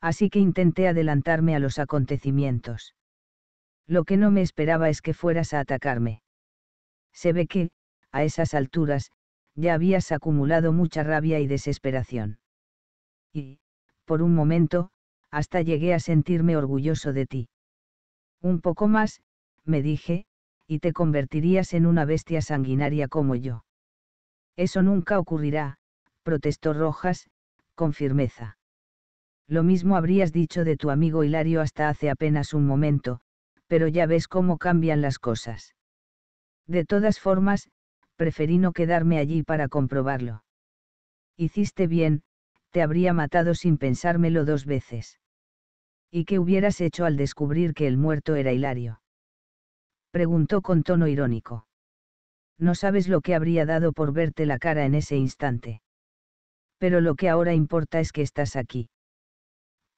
Speaker 1: Así que intenté adelantarme a los acontecimientos. Lo que no me esperaba es que fueras a atacarme. Se ve que, a esas alturas, ya habías acumulado mucha rabia y desesperación. Y, por un momento, hasta llegué a sentirme orgulloso de ti. Un poco más, me dije, y te convertirías en una bestia sanguinaria como yo. Eso nunca ocurrirá, protestó Rojas, con firmeza. Lo mismo habrías dicho de tu amigo Hilario hasta hace apenas un momento, pero ya ves cómo cambian las cosas. De todas formas, preferí no quedarme allí para comprobarlo. Hiciste bien, te habría matado sin pensármelo dos veces. ¿Y qué hubieras hecho al descubrir que el muerto era Hilario? Preguntó con tono irónico. No sabes lo que habría dado por verte la cara en ese instante. Pero lo que ahora importa es que estás aquí.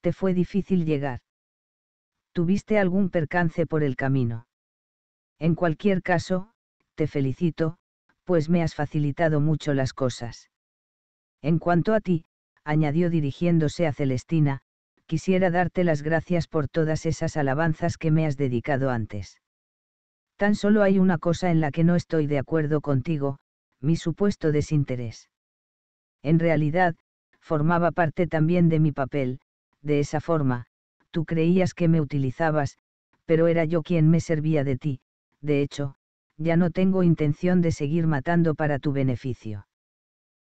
Speaker 1: Te fue difícil llegar. Tuviste algún percance por el camino. En cualquier caso, te felicito, pues me has facilitado mucho las cosas. En cuanto a ti, añadió dirigiéndose a Celestina, quisiera darte las gracias por todas esas alabanzas que me has dedicado antes. Tan solo hay una cosa en la que no estoy de acuerdo contigo, mi supuesto desinterés. En realidad, formaba parte también de mi papel, de esa forma, tú creías que me utilizabas, pero era yo quien me servía de ti, de hecho, ya no tengo intención de seguir matando para tu beneficio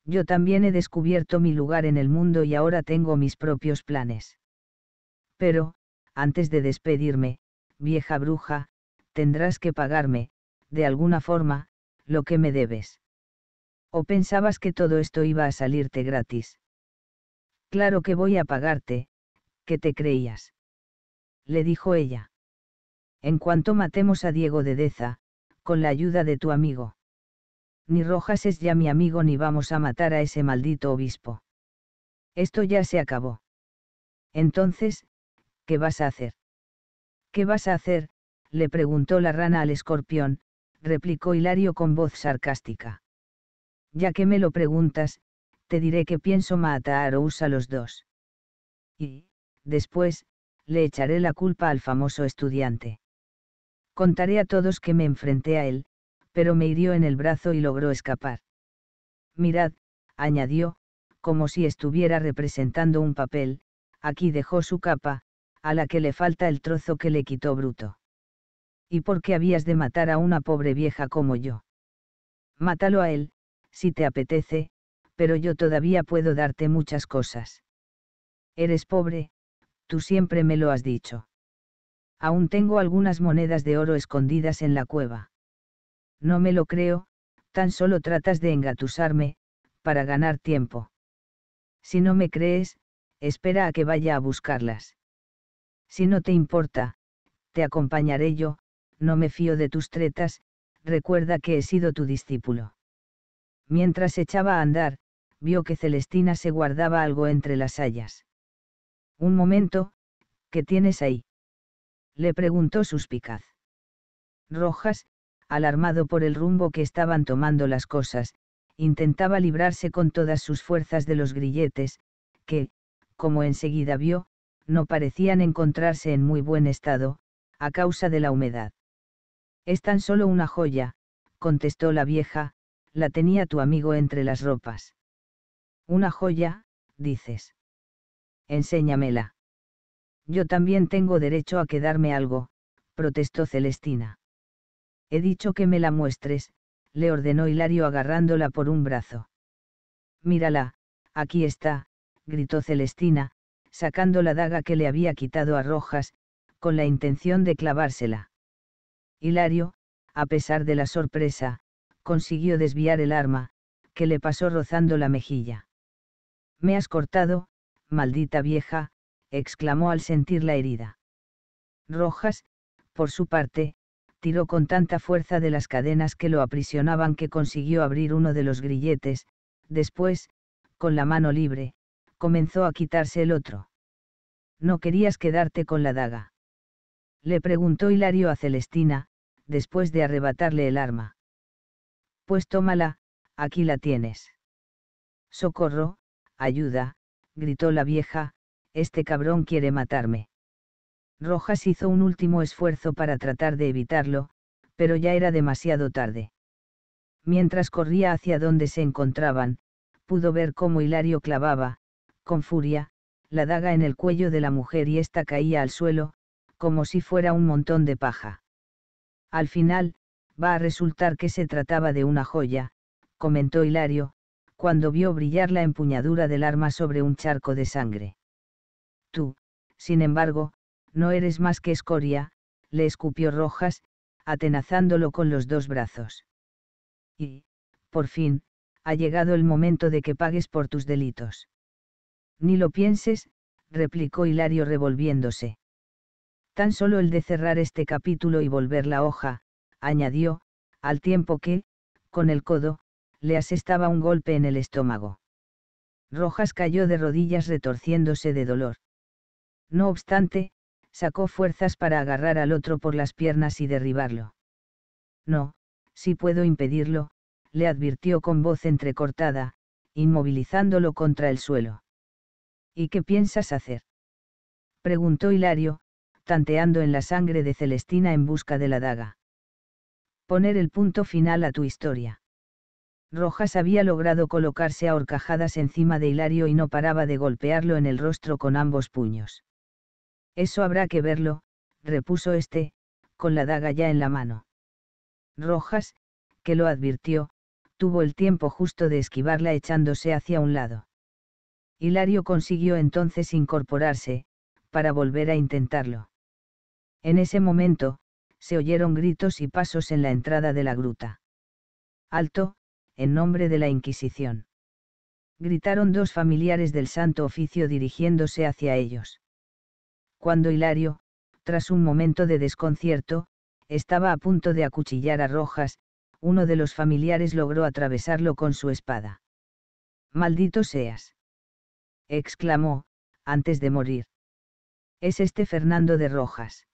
Speaker 1: yo también he descubierto mi lugar en el mundo y ahora tengo mis propios planes. Pero, antes de despedirme, vieja bruja, tendrás que pagarme, de alguna forma, lo que me debes. ¿O pensabas que todo esto iba a salirte gratis? Claro que voy a pagarte, ¿qué te creías? Le dijo ella. En cuanto matemos a Diego de Deza, con la ayuda de tu amigo. Ni Rojas es ya mi amigo ni vamos a matar a ese maldito obispo. Esto ya se acabó. Entonces, ¿qué vas a hacer? ¿Qué vas a hacer? le preguntó la rana al escorpión, replicó Hilario con voz sarcástica. Ya que me lo preguntas, te diré que pienso matar a a los dos. Y, después, le echaré la culpa al famoso estudiante. Contaré a todos que me enfrenté a él, pero me hirió en el brazo y logró escapar. Mirad, añadió, como si estuviera representando un papel, aquí dejó su capa, a la que le falta el trozo que le quitó Bruto. ¿Y por qué habías de matar a una pobre vieja como yo? Mátalo a él, si te apetece, pero yo todavía puedo darte muchas cosas. Eres pobre, tú siempre me lo has dicho. Aún tengo algunas monedas de oro escondidas en la cueva. No me lo creo, tan solo tratas de engatusarme, para ganar tiempo. Si no me crees, espera a que vaya a buscarlas. Si no te importa, te acompañaré yo, no me fío de tus tretas, recuerda que he sido tu discípulo. Mientras echaba a andar, vio que Celestina se guardaba algo entre las hayas. Un momento, ¿qué tienes ahí? Le preguntó suspicaz. Rojas, alarmado por el rumbo que estaban tomando las cosas, intentaba librarse con todas sus fuerzas de los grilletes, que, como enseguida vio, no parecían encontrarse en muy buen estado, a causa de la humedad. Es tan solo una joya, contestó la vieja, la tenía tu amigo entre las ropas. Una joya, dices. Enséñamela. Yo también tengo derecho a quedarme algo, protestó Celestina. He dicho que me la muestres, le ordenó Hilario agarrándola por un brazo. Mírala, aquí está, gritó Celestina, sacando la daga que le había quitado a Rojas, con la intención de clavársela. Hilario, a pesar de la sorpresa, consiguió desviar el arma, que le pasó rozando la mejilla. Me has cortado, maldita vieja, exclamó al sentir la herida. Rojas, por su parte, tiró con tanta fuerza de las cadenas que lo aprisionaban que consiguió abrir uno de los grilletes, después, con la mano libre, comenzó a quitarse el otro. ¿No querías quedarte con la daga? Le preguntó Hilario a Celestina, después de arrebatarle el arma. Pues tómala, aquí la tienes. Socorro, ayuda, gritó la vieja, este cabrón quiere matarme. Rojas hizo un último esfuerzo para tratar de evitarlo, pero ya era demasiado tarde. Mientras corría hacia donde se encontraban, pudo ver cómo Hilario clavaba, con furia, la daga en el cuello de la mujer y ésta caía al suelo, como si fuera un montón de paja. Al final, va a resultar que se trataba de una joya, comentó Hilario, cuando vio brillar la empuñadura del arma sobre un charco de sangre. Tú, sin embargo, no eres más que escoria, le escupió Rojas, atenazándolo con los dos brazos. Y, por fin, ha llegado el momento de que pagues por tus delitos. Ni lo pienses, replicó Hilario revolviéndose. Tan solo el de cerrar este capítulo y volver la hoja, añadió, al tiempo que, con el codo, le asestaba un golpe en el estómago. Rojas cayó de rodillas retorciéndose de dolor. No obstante, sacó fuerzas para agarrar al otro por las piernas y derribarlo. No, si puedo impedirlo, le advirtió con voz entrecortada, inmovilizándolo contra el suelo. ¿Y qué piensas hacer? preguntó Hilario, tanteando en la sangre de Celestina en busca de la daga. Poner el punto final a tu historia. Rojas había logrado colocarse a horcajadas encima de Hilario y no paraba de golpearlo en el rostro con ambos puños. Eso habrá que verlo, repuso éste, con la daga ya en la mano. Rojas, que lo advirtió, tuvo el tiempo justo de esquivarla echándose hacia un lado. Hilario consiguió entonces incorporarse, para volver a intentarlo. En ese momento, se oyeron gritos y pasos en la entrada de la gruta. Alto, en nombre de la Inquisición. Gritaron dos familiares del Santo Oficio dirigiéndose hacia ellos cuando Hilario, tras un momento de desconcierto, estaba a punto de acuchillar a Rojas, uno de los familiares logró atravesarlo con su espada. Maldito seas. exclamó, antes de morir. ¿Es este Fernando de Rojas?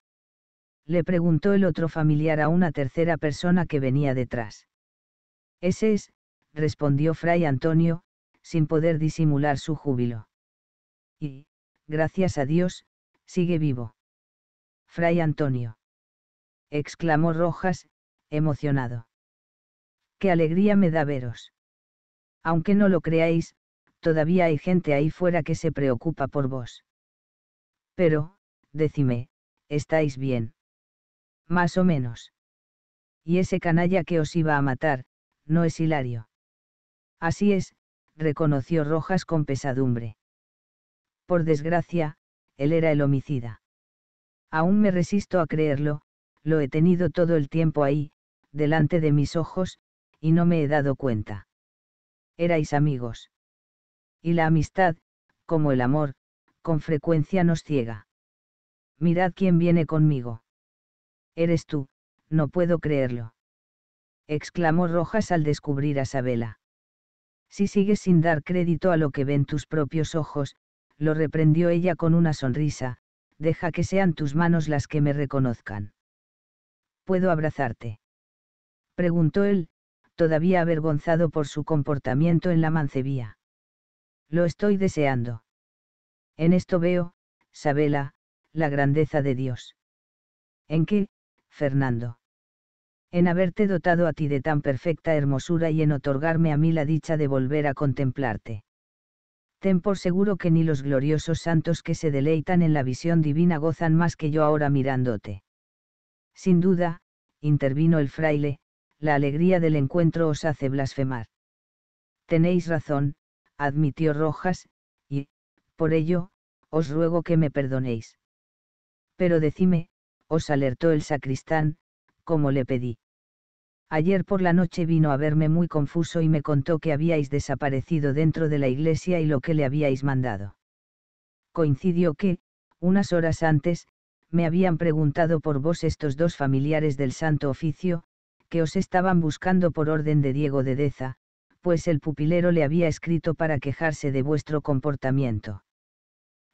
Speaker 1: le preguntó el otro familiar a una tercera persona que venía detrás. Ese es, respondió Fray Antonio, sin poder disimular su júbilo. Y, gracias a Dios, Sigue vivo. Fray Antonio. exclamó Rojas, emocionado. Qué alegría me da veros. Aunque no lo creáis, todavía hay gente ahí fuera que se preocupa por vos. Pero, decime, ¿estáis bien? Más o menos. Y ese canalla que os iba a matar, no es Hilario. Así es, reconoció Rojas con pesadumbre. Por desgracia, él era el homicida. Aún me resisto a creerlo, lo he tenido todo el tiempo ahí, delante de mis ojos, y no me he dado cuenta. Erais amigos. Y la amistad, como el amor, con frecuencia nos ciega. Mirad quién viene conmigo. Eres tú, no puedo creerlo. Exclamó Rojas al descubrir a Sabela. Si sigues sin dar crédito a lo que ven tus propios ojos, lo reprendió ella con una sonrisa, deja que sean tus manos las que me reconozcan. ¿Puedo abrazarte? preguntó él, todavía avergonzado por su comportamiento en la mancebía. Lo estoy deseando. En esto veo, Sabela, la grandeza de Dios. ¿En qué, Fernando? En haberte dotado a ti de tan perfecta hermosura y en otorgarme a mí la dicha de volver a contemplarte ten por seguro que ni los gloriosos santos que se deleitan en la visión divina gozan más que yo ahora mirándote. Sin duda, intervino el fraile, la alegría del encuentro os hace blasfemar. Tenéis razón, admitió Rojas, y, por ello, os ruego que me perdonéis. Pero decime, os alertó el sacristán, como le pedí. Ayer por la noche vino a verme muy confuso y me contó que habíais desaparecido dentro de la iglesia y lo que le habíais mandado. Coincidió que, unas horas antes, me habían preguntado por vos estos dos familiares del Santo Oficio, que os estaban buscando por orden de Diego de Deza, pues el pupilero le había escrito para quejarse de vuestro comportamiento.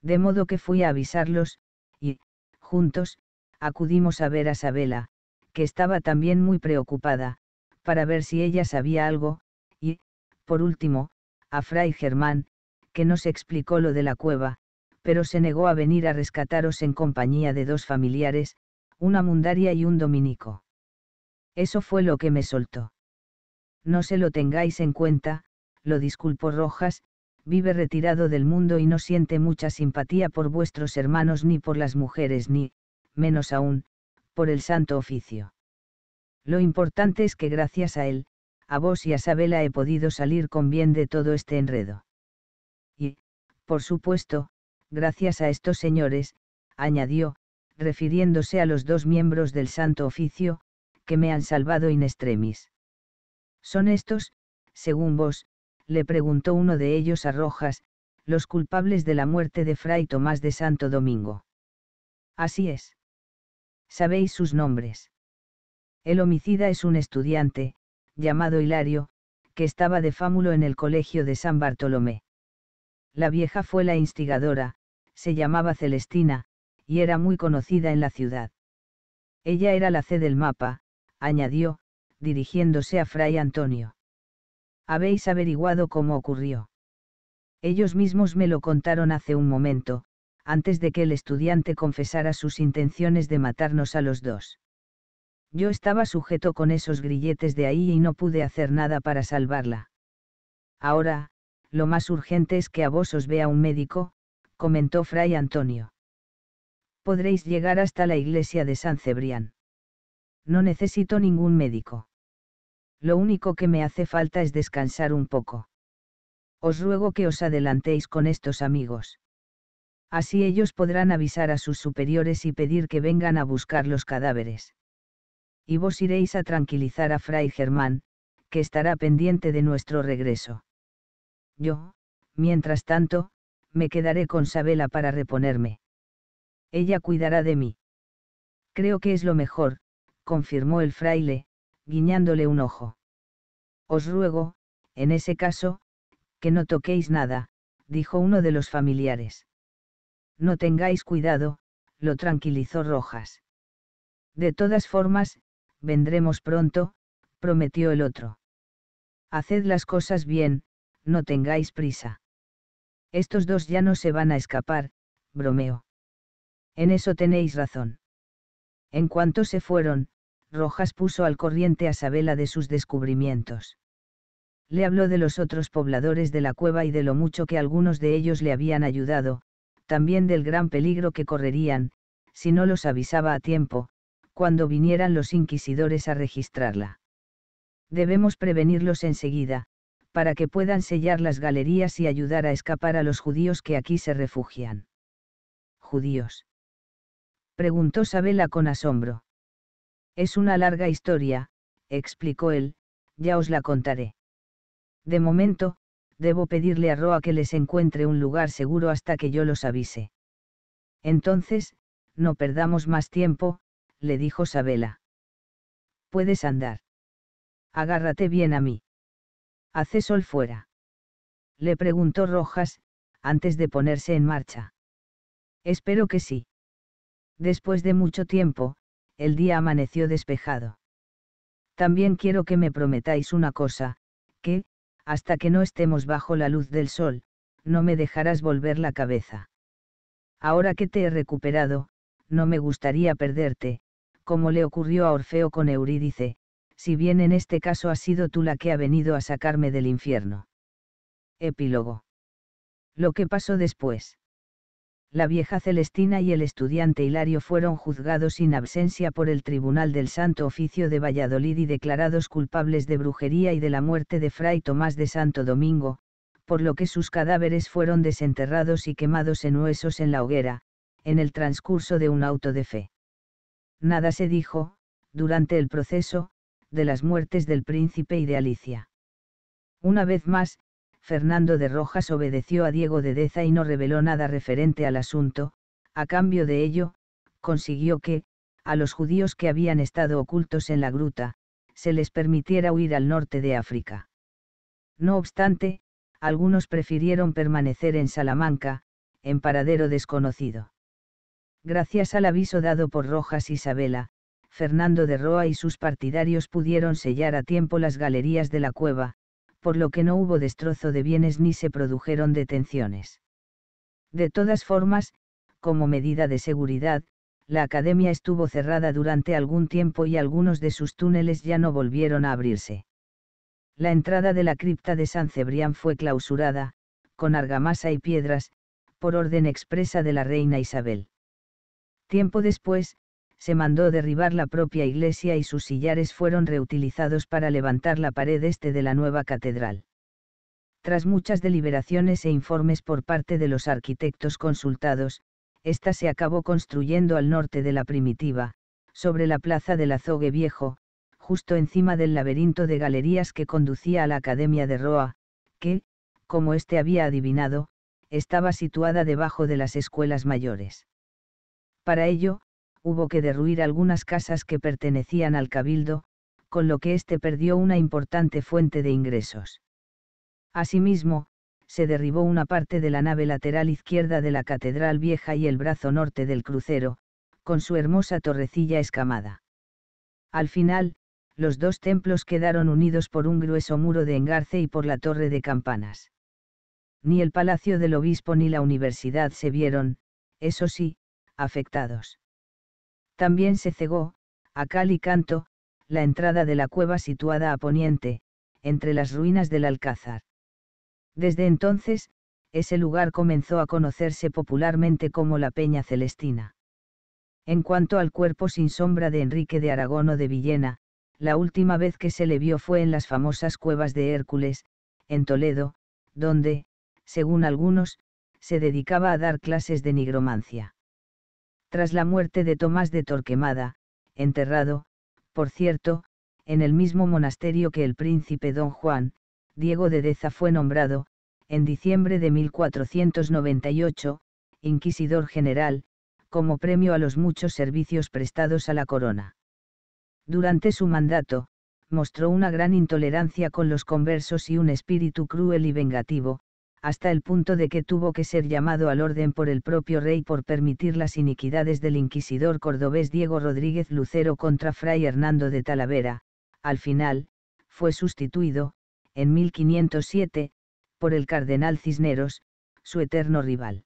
Speaker 1: De modo que fui a avisarlos, y, juntos, acudimos a ver a Sabela, que estaba también muy preocupada, para ver si ella sabía algo, y, por último, a Fray Germán, que nos explicó lo de la cueva, pero se negó a venir a rescataros en compañía de dos familiares, una mundaria y un dominico. Eso fue lo que me soltó. No se lo tengáis en cuenta, lo disculpo Rojas, vive retirado del mundo y no siente mucha simpatía por vuestros hermanos ni por las mujeres ni, menos aún, por el Santo Oficio. Lo importante es que gracias a él, a vos y a Sabela he podido salir con bien de todo este enredo. Y, por supuesto, gracias a estos señores, añadió, refiriéndose a los dos miembros del Santo Oficio, que me han salvado in extremis. ¿Son estos, según vos, le preguntó uno de ellos a Rojas, los culpables de la muerte de Fray Tomás de Santo Domingo? Así es. Sabéis sus nombres. El homicida es un estudiante, llamado Hilario, que estaba de fámulo en el colegio de San Bartolomé. La vieja fue la instigadora, se llamaba Celestina, y era muy conocida en la ciudad. Ella era la C del mapa, añadió, dirigiéndose a Fray Antonio. Habéis averiguado cómo ocurrió. Ellos mismos me lo contaron hace un momento, antes de que el estudiante confesara sus intenciones de matarnos a los dos. Yo estaba sujeto con esos grilletes de ahí y no pude hacer nada para salvarla. Ahora, lo más urgente es que a vos os vea un médico, comentó Fray Antonio. Podréis llegar hasta la iglesia de San Cebrián. No necesito ningún médico. Lo único que me hace falta es descansar un poco. Os ruego que os adelantéis con estos amigos. Así ellos podrán avisar a sus superiores y pedir que vengan a buscar los cadáveres. Y vos iréis a tranquilizar a Fray Germán, que estará pendiente de nuestro regreso. Yo, mientras tanto, me quedaré con Sabela para reponerme. Ella cuidará de mí. Creo que es lo mejor, confirmó el fraile, guiñándole un ojo. Os ruego, en ese caso, que no toquéis nada, dijo uno de los familiares. No tengáis cuidado, lo tranquilizó Rojas. De todas formas, vendremos pronto, prometió el otro. Haced las cosas bien, no tengáis prisa. Estos dos ya no se van a escapar, bromeó. En eso tenéis razón. En cuanto se fueron, Rojas puso al corriente a Sabela de sus descubrimientos. Le habló de los otros pobladores de la cueva y de lo mucho que algunos de ellos le habían ayudado, también del gran peligro que correrían, si no los avisaba a tiempo, cuando vinieran los inquisidores a registrarla. Debemos prevenirlos enseguida, para que puedan sellar las galerías y ayudar a escapar a los judíos que aquí se refugian. ¿Judíos? preguntó Sabela con asombro. Es una larga historia, explicó él, ya os la contaré. De momento, debo pedirle a Roa que les encuentre un lugar seguro hasta que yo los avise. Entonces, no perdamos más tiempo, le dijo Sabela. Puedes andar. Agárrate bien a mí. Hace sol fuera. Le preguntó Rojas, antes de ponerse en marcha. Espero que sí. Después de mucho tiempo, el día amaneció despejado. También quiero que me prometáis una cosa, que, hasta que no estemos bajo la luz del sol, no me dejarás volver la cabeza. Ahora que te he recuperado, no me gustaría perderte, como le ocurrió a Orfeo con Eurídice, si bien en este caso has sido tú la que ha venido a sacarme del infierno. Epílogo. Lo que pasó después la vieja Celestina y el estudiante Hilario fueron juzgados sin absencia por el Tribunal del Santo Oficio de Valladolid y declarados culpables de brujería y de la muerte de Fray Tomás de Santo Domingo, por lo que sus cadáveres fueron desenterrados y quemados en huesos en la hoguera, en el transcurso de un auto de fe. Nada se dijo, durante el proceso, de las muertes del príncipe y de Alicia. Una vez más, Fernando de Rojas obedeció a Diego de Deza y no reveló nada referente al asunto, a cambio de ello, consiguió que, a los judíos que habían estado ocultos en la gruta, se les permitiera huir al norte de África. No obstante, algunos prefirieron permanecer en Salamanca, en paradero desconocido. Gracias al aviso dado por Rojas Isabela, Fernando de Roa y sus partidarios pudieron sellar a tiempo las galerías de la cueva, por lo que no hubo destrozo de bienes ni se produjeron detenciones. De todas formas, como medida de seguridad, la academia estuvo cerrada durante algún tiempo y algunos de sus túneles ya no volvieron a abrirse. La entrada de la cripta de San Cebrián fue clausurada, con argamasa y piedras, por orden expresa de la reina Isabel. Tiempo después, se mandó derribar la propia iglesia y sus sillares fueron reutilizados para levantar la pared este de la nueva catedral. Tras muchas deliberaciones e informes por parte de los arquitectos consultados, ésta se acabó construyendo al norte de la primitiva, sobre la plaza del azogue viejo, justo encima del laberinto de galerías que conducía a la Academia de Roa, que, como éste había adivinado, estaba situada debajo de las escuelas mayores. Para ello, hubo que derruir algunas casas que pertenecían al cabildo, con lo que éste perdió una importante fuente de ingresos. Asimismo, se derribó una parte de la nave lateral izquierda de la Catedral Vieja y el brazo norte del crucero, con su hermosa torrecilla escamada. Al final, los dos templos quedaron unidos por un grueso muro de engarce y por la torre de campanas. Ni el palacio del obispo ni la universidad se vieron, eso sí, afectados. También se cegó, a cal y canto, la entrada de la cueva situada a poniente, entre las ruinas del Alcázar. Desde entonces, ese lugar comenzó a conocerse popularmente como la Peña Celestina. En cuanto al cuerpo sin sombra de Enrique de Aragón o de Villena, la última vez que se le vio fue en las famosas cuevas de Hércules, en Toledo, donde, según algunos, se dedicaba a dar clases de nigromancia tras la muerte de Tomás de Torquemada, enterrado, por cierto, en el mismo monasterio que el príncipe don Juan, Diego de Deza fue nombrado, en diciembre de 1498, inquisidor general, como premio a los muchos servicios prestados a la corona. Durante su mandato, mostró una gran intolerancia con los conversos y un espíritu cruel y vengativo, hasta el punto de que tuvo que ser llamado al orden por el propio rey por permitir las iniquidades del inquisidor cordobés Diego Rodríguez Lucero contra Fray Hernando de Talavera, al final, fue sustituido, en 1507, por el cardenal Cisneros, su eterno rival.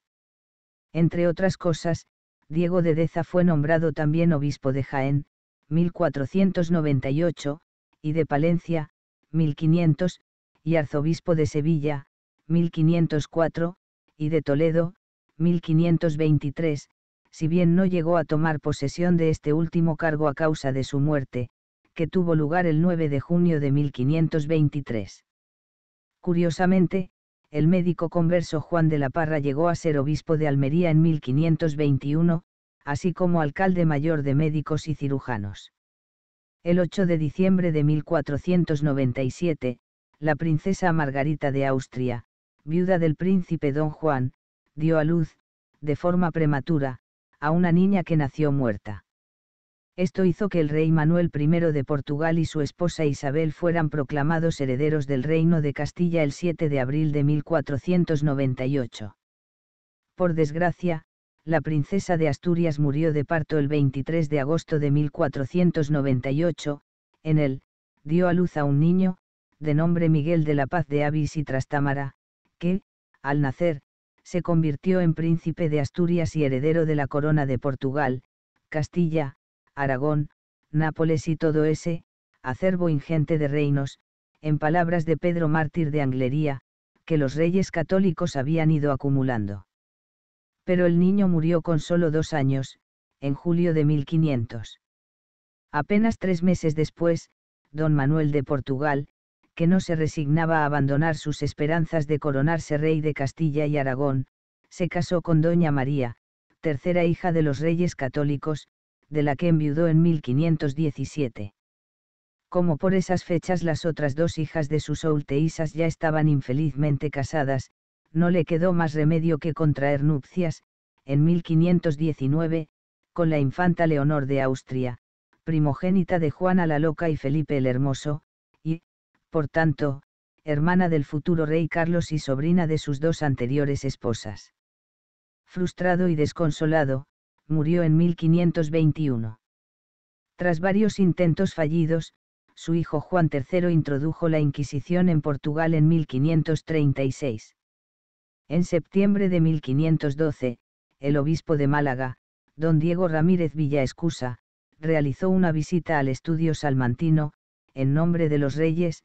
Speaker 1: Entre otras cosas, Diego de Deza fue nombrado también obispo de Jaén, 1498, y de Palencia, 1500, y arzobispo de Sevilla, 1504, y de Toledo, 1523, si bien no llegó a tomar posesión de este último cargo a causa de su muerte, que tuvo lugar el 9 de junio de 1523. Curiosamente, el médico converso Juan de la Parra llegó a ser obispo de Almería en 1521, así como alcalde mayor de médicos y cirujanos. El 8 de diciembre de 1497, la princesa Margarita de Austria, viuda del príncipe don Juan, dio a luz, de forma prematura, a una niña que nació muerta. Esto hizo que el rey Manuel I de Portugal y su esposa Isabel fueran proclamados herederos del reino de Castilla el 7 de abril de 1498. Por desgracia, la princesa de Asturias murió de parto el 23 de agosto de 1498, en él, dio a luz a un niño, de nombre Miguel de la Paz de Avis y Trastámara, que, al nacer, se convirtió en príncipe de Asturias y heredero de la corona de Portugal, Castilla, Aragón, Nápoles y todo ese, acervo ingente de reinos, en palabras de Pedro Mártir de Anglería, que los reyes católicos habían ido acumulando. Pero el niño murió con solo dos años, en julio de 1500. Apenas tres meses después, don Manuel de Portugal, que no se resignaba a abandonar sus esperanzas de coronarse rey de Castilla y Aragón, se casó con Doña María, tercera hija de los reyes católicos, de la que enviudó en 1517. Como por esas fechas las otras dos hijas de sus solteísas ya estaban infelizmente casadas, no le quedó más remedio que contraer nupcias, en 1519, con la infanta Leonor de Austria, primogénita de Juana la Loca y Felipe el Hermoso, por tanto, hermana del futuro rey Carlos y sobrina de sus dos anteriores esposas. Frustrado y desconsolado, murió en 1521. Tras varios intentos fallidos, su hijo Juan III introdujo la Inquisición en Portugal en 1536. En septiembre de 1512, el obispo de Málaga, don Diego Ramírez Villaescusa, realizó una visita al estudio salmantino, en nombre de los reyes,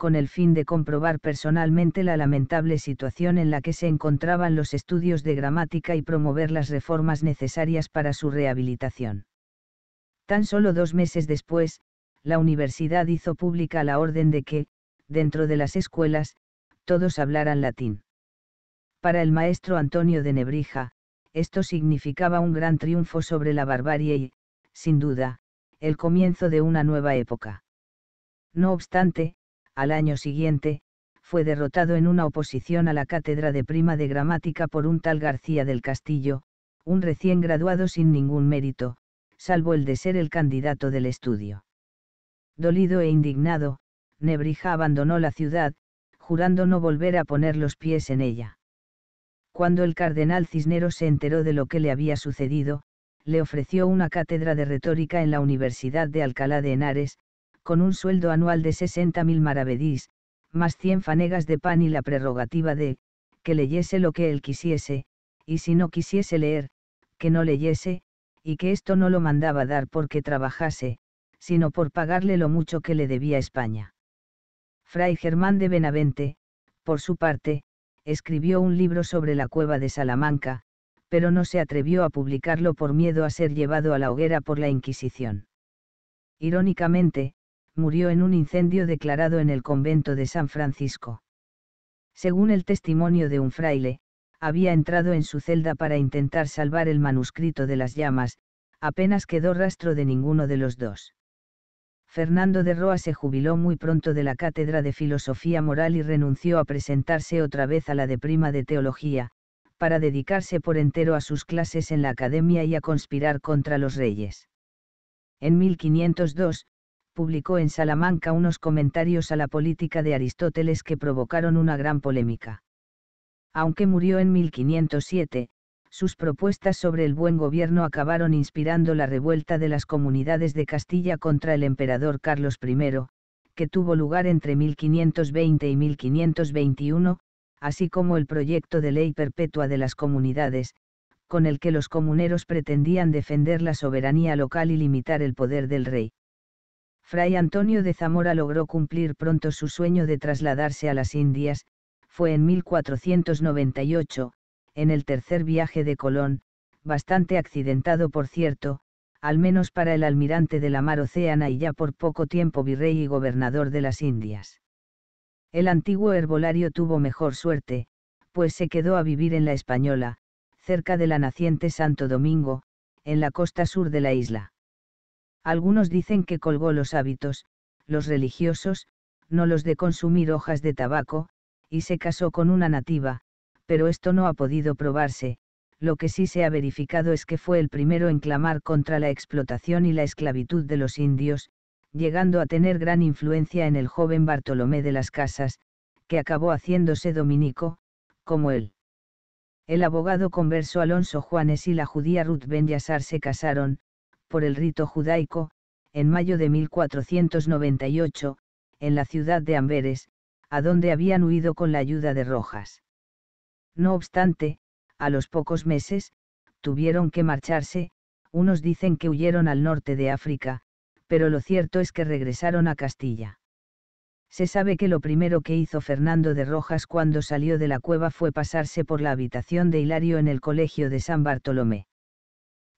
Speaker 1: con el fin de comprobar personalmente la lamentable situación en la que se encontraban los estudios de gramática y promover las reformas necesarias para su rehabilitación. Tan solo dos meses después, la universidad hizo pública la orden de que, dentro de las escuelas, todos hablaran latín. Para el maestro Antonio de Nebrija, esto significaba un gran triunfo sobre la barbarie y, sin duda, el comienzo de una nueva época. No obstante, al año siguiente, fue derrotado en una oposición a la cátedra de prima de gramática por un tal García del Castillo, un recién graduado sin ningún mérito, salvo el de ser el candidato del estudio. Dolido e indignado, Nebrija abandonó la ciudad, jurando no volver a poner los pies en ella. Cuando el cardenal Cisnero se enteró de lo que le había sucedido, le ofreció una cátedra de retórica en la Universidad de Alcalá de Henares, con un sueldo anual de 60.000 maravedís, más 100 fanegas de pan y la prerrogativa de, que leyese lo que él quisiese, y si no quisiese leer, que no leyese, y que esto no lo mandaba dar porque trabajase, sino por pagarle lo mucho que le debía España. Fray Germán de Benavente, por su parte, escribió un libro sobre la cueva de Salamanca, pero no se atrevió a publicarlo por miedo a ser llevado a la hoguera por la Inquisición. Irónicamente, murió en un incendio declarado en el convento de San Francisco. Según el testimonio de un fraile, había entrado en su celda para intentar salvar el manuscrito de las llamas, apenas quedó rastro de ninguno de los dos. Fernando de Roa se jubiló muy pronto de la Cátedra de Filosofía Moral y renunció a presentarse otra vez a la de prima de Teología, para dedicarse por entero a sus clases en la academia y a conspirar contra los reyes. En 1502, publicó en Salamanca unos comentarios a la política de Aristóteles que provocaron una gran polémica. Aunque murió en 1507, sus propuestas sobre el buen gobierno acabaron inspirando la revuelta de las comunidades de Castilla contra el emperador Carlos I, que tuvo lugar entre 1520 y 1521, así como el proyecto de ley perpetua de las comunidades, con el que los comuneros pretendían defender la soberanía local y limitar el poder del rey. Fray Antonio de Zamora logró cumplir pronto su sueño de trasladarse a las Indias, fue en 1498, en el tercer viaje de Colón, bastante accidentado por cierto, al menos para el almirante de la mar Océana y ya por poco tiempo virrey y gobernador de las Indias. El antiguo herbolario tuvo mejor suerte, pues se quedó a vivir en la Española, cerca de la naciente Santo Domingo, en la costa sur de la isla. Algunos dicen que colgó los hábitos, los religiosos, no los de consumir hojas de tabaco, y se casó con una nativa, pero esto no ha podido probarse, lo que sí se ha verificado es que fue el primero en clamar contra la explotación y la esclavitud de los indios, llegando a tener gran influencia en el joven Bartolomé de las Casas, que acabó haciéndose dominico, como él. El abogado converso Alonso Juanes y la judía Ruth Benyasar se casaron, por el rito judaico, en mayo de 1498, en la ciudad de Amberes, a donde habían huido con la ayuda de Rojas. No obstante, a los pocos meses, tuvieron que marcharse, unos dicen que huyeron al norte de África, pero lo cierto es que regresaron a Castilla. Se sabe que lo primero que hizo Fernando de Rojas cuando salió de la cueva fue pasarse por la habitación de Hilario en el colegio de San Bartolomé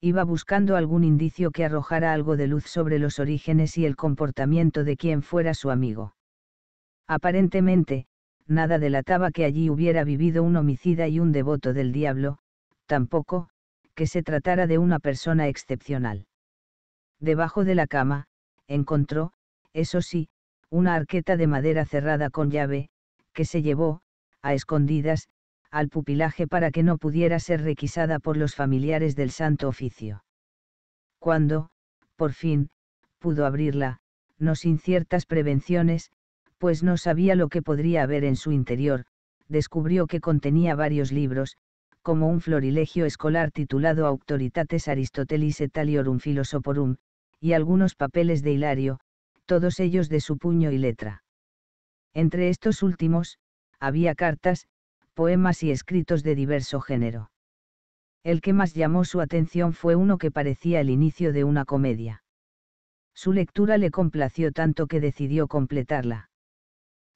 Speaker 1: iba buscando algún indicio que arrojara algo de luz sobre los orígenes y el comportamiento de quien fuera su amigo. Aparentemente, nada delataba que allí hubiera vivido un homicida y un devoto del diablo, tampoco, que se tratara de una persona excepcional. Debajo de la cama, encontró, eso sí, una arqueta de madera cerrada con llave, que se llevó, a escondidas, al pupilaje para que no pudiera ser requisada por los familiares del Santo Oficio. Cuando, por fin, pudo abrirla, no sin ciertas prevenciones, pues no sabía lo que podría haber en su interior, descubrió que contenía varios libros, como un florilegio escolar titulado Autoritates Aristotelis et Taliorum Philosophorum, y algunos papeles de Hilario, todos ellos de su puño y letra. Entre estos últimos, había cartas, poemas y escritos de diverso género. El que más llamó su atención fue uno que parecía el inicio de una comedia. Su lectura le complació tanto que decidió completarla.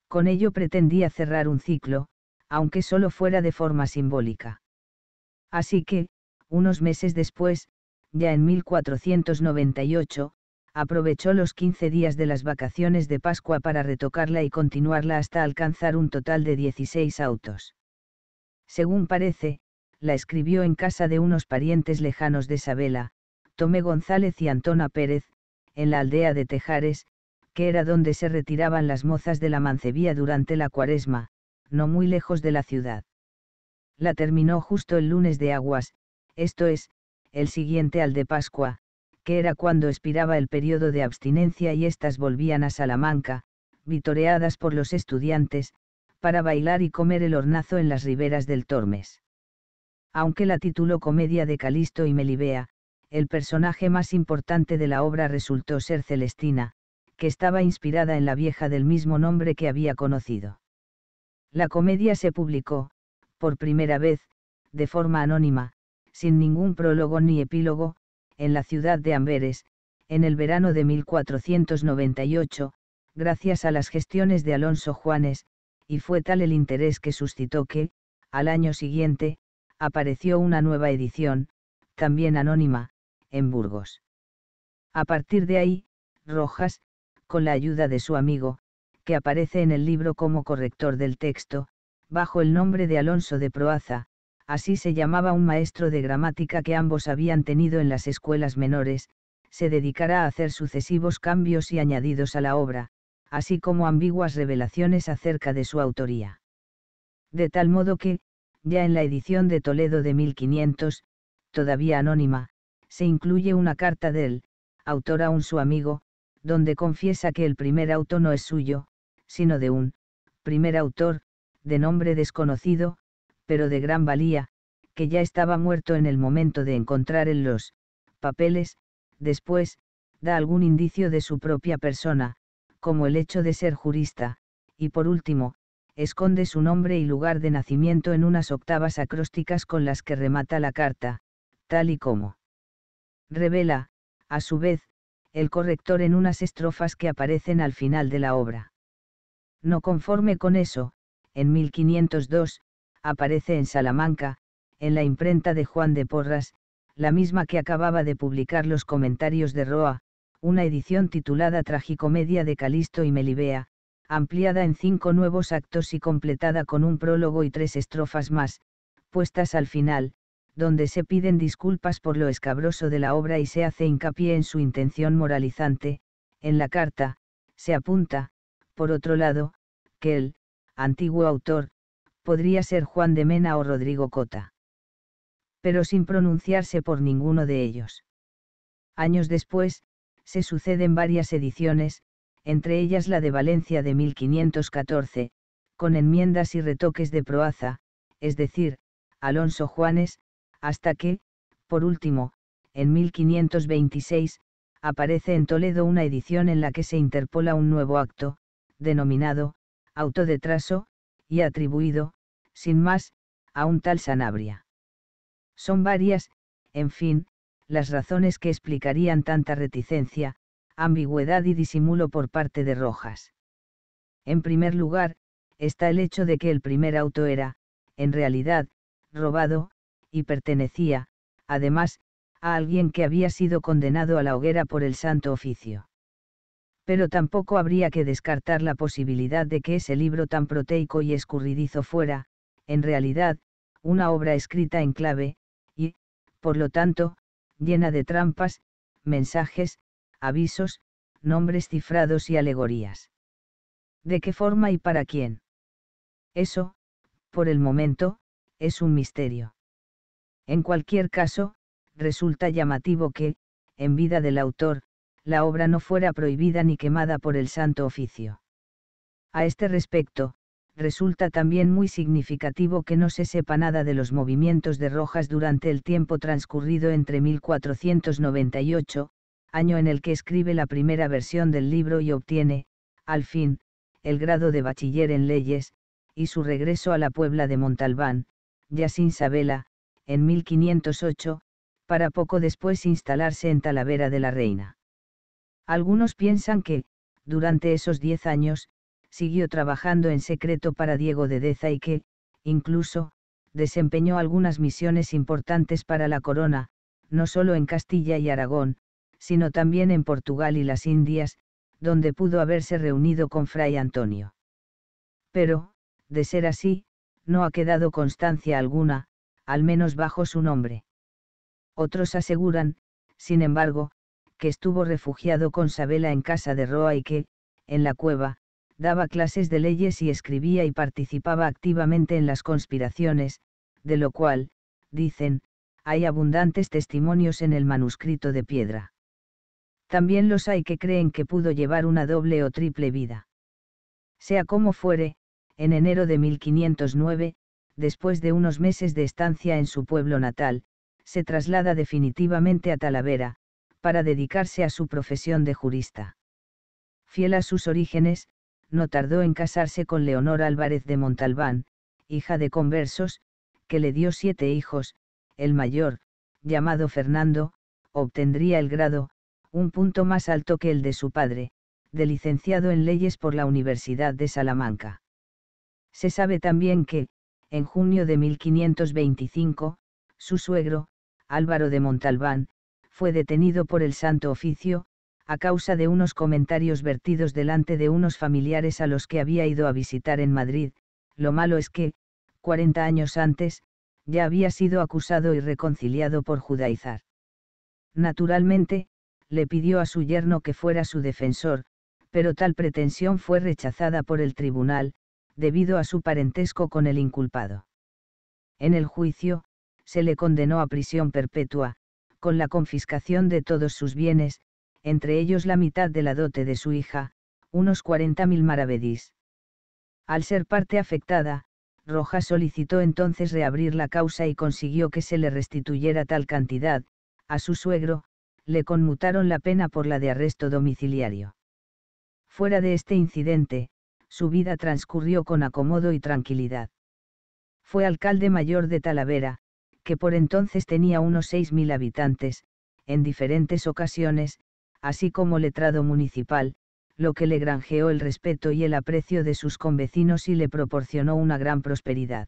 Speaker 1: Con ello pretendía cerrar un ciclo, aunque solo fuera de forma simbólica. Así que, unos meses después, ya en 1498, aprovechó los 15 días de las vacaciones de Pascua para retocarla y continuarla hasta alcanzar un total de 16 autos según parece, la escribió en casa de unos parientes lejanos de Isabela, Tomé González y Antona Pérez, en la aldea de Tejares, que era donde se retiraban las mozas de la mancebía durante la cuaresma, no muy lejos de la ciudad. La terminó justo el lunes de aguas, esto es, el siguiente al de Pascua, que era cuando expiraba el periodo de abstinencia y éstas volvían a Salamanca, vitoreadas por los estudiantes, para bailar y comer el hornazo en las riberas del Tormes. Aunque la tituló Comedia de Calisto y Melibea, el personaje más importante de la obra resultó ser Celestina, que estaba inspirada en la vieja del mismo nombre que había conocido. La comedia se publicó, por primera vez, de forma anónima, sin ningún prólogo ni epílogo, en la ciudad de Amberes, en el verano de 1498, gracias a las gestiones de Alonso Juanes, y fue tal el interés que suscitó que, al año siguiente, apareció una nueva edición, también anónima, en Burgos. A partir de ahí, Rojas, con la ayuda de su amigo, que aparece en el libro como corrector del texto, bajo el nombre de Alonso de Proaza, así se llamaba un maestro de gramática que ambos habían tenido en las escuelas menores, se dedicará a hacer sucesivos cambios y añadidos a la obra, así como ambiguas revelaciones acerca de su autoría. De tal modo que, ya en la edición de Toledo de 1500, todavía anónima, se incluye una carta del autor a un su amigo, donde confiesa que el primer auto no es suyo, sino de un primer autor, de nombre desconocido, pero de gran valía, que ya estaba muerto en el momento de encontrar en los papeles, después, da algún indicio de su propia persona, como el hecho de ser jurista, y por último, esconde su nombre y lugar de nacimiento en unas octavas acrósticas con las que remata la carta, tal y como revela, a su vez, el corrector en unas estrofas que aparecen al final de la obra. No conforme con eso, en 1502, aparece en Salamanca, en la imprenta de Juan de Porras, la misma que acababa de publicar los comentarios de Roa, una edición titulada Tragicomedia de Calisto y Melibea, ampliada en cinco nuevos actos y completada con un prólogo y tres estrofas más, puestas al final, donde se piden disculpas por lo escabroso de la obra y se hace hincapié en su intención moralizante, en la carta, se apunta, por otro lado, que el antiguo autor, podría ser Juan de Mena o Rodrigo Cota. Pero sin pronunciarse por ninguno de ellos. Años después, se suceden varias ediciones, entre ellas la de Valencia de 1514, con enmiendas y retoques de Proaza, es decir, Alonso Juanes, hasta que, por último, en 1526, aparece en Toledo una edición en la que se interpola un nuevo acto, denominado, autodetraso, y atribuido, sin más, a un tal Sanabria. Son varias, en fin, las razones que explicarían tanta reticencia, ambigüedad y disimulo por parte de Rojas. En primer lugar, está el hecho de que el primer auto era, en realidad, robado, y pertenecía, además, a alguien que había sido condenado a la hoguera por el santo oficio. Pero tampoco habría que descartar la posibilidad de que ese libro tan proteico y escurridizo fuera, en realidad, una obra escrita en clave, y, por lo tanto, llena de trampas, mensajes, avisos, nombres cifrados y alegorías. ¿De qué forma y para quién? Eso, por el momento, es un misterio. En cualquier caso, resulta llamativo que, en vida del autor, la obra no fuera prohibida ni quemada por el Santo Oficio. A este respecto, resulta también muy significativo que no se sepa nada de los movimientos de Rojas durante el tiempo transcurrido entre 1498, año en el que escribe la primera versión del libro y obtiene, al fin, el grado de bachiller en leyes, y su regreso a la Puebla de Montalbán, ya sin Sabela, en 1508, para poco después instalarse en Talavera de la Reina. Algunos piensan que, durante esos diez años, siguió trabajando en secreto para Diego de Deza y que, incluso, desempeñó algunas misiones importantes para la corona, no solo en Castilla y Aragón, sino también en Portugal y las Indias, donde pudo haberse reunido con Fray Antonio. Pero, de ser así, no ha quedado constancia alguna, al menos bajo su nombre. Otros aseguran, sin embargo, que estuvo refugiado con Sabela en casa de Roa y que, en la cueva, daba clases de leyes y escribía y participaba activamente en las conspiraciones, de lo cual, dicen, hay abundantes testimonios en el manuscrito de piedra. También los hay que creen que pudo llevar una doble o triple vida. Sea como fuere, en enero de 1509, después de unos meses de estancia en su pueblo natal, se traslada definitivamente a Talavera, para dedicarse a su profesión de jurista. Fiel a sus orígenes, no tardó en casarse con Leonor Álvarez de Montalbán, hija de conversos, que le dio siete hijos, el mayor, llamado Fernando, obtendría el grado, un punto más alto que el de su padre, de licenciado en leyes por la Universidad de Salamanca. Se sabe también que, en junio de 1525, su suegro, Álvaro de Montalbán, fue detenido por el Santo Oficio, a causa de unos comentarios vertidos delante de unos familiares a los que había ido a visitar en Madrid, lo malo es que, 40 años antes, ya había sido acusado y reconciliado por judaizar. Naturalmente, le pidió a su yerno que fuera su defensor, pero tal pretensión fue rechazada por el tribunal, debido a su parentesco con el inculpado. En el juicio, se le condenó a prisión perpetua, con la confiscación de todos sus bienes, entre ellos la mitad de la dote de su hija, unos 40.000 maravedís. Al ser parte afectada, Rojas solicitó entonces reabrir la causa y consiguió que se le restituyera tal cantidad, a su suegro, le conmutaron la pena por la de arresto domiciliario. Fuera de este incidente, su vida transcurrió con acomodo y tranquilidad. Fue alcalde mayor de Talavera, que por entonces tenía unos 6.000 habitantes, en diferentes ocasiones, así como letrado municipal, lo que le granjeó el respeto y el aprecio de sus convecinos y le proporcionó una gran prosperidad.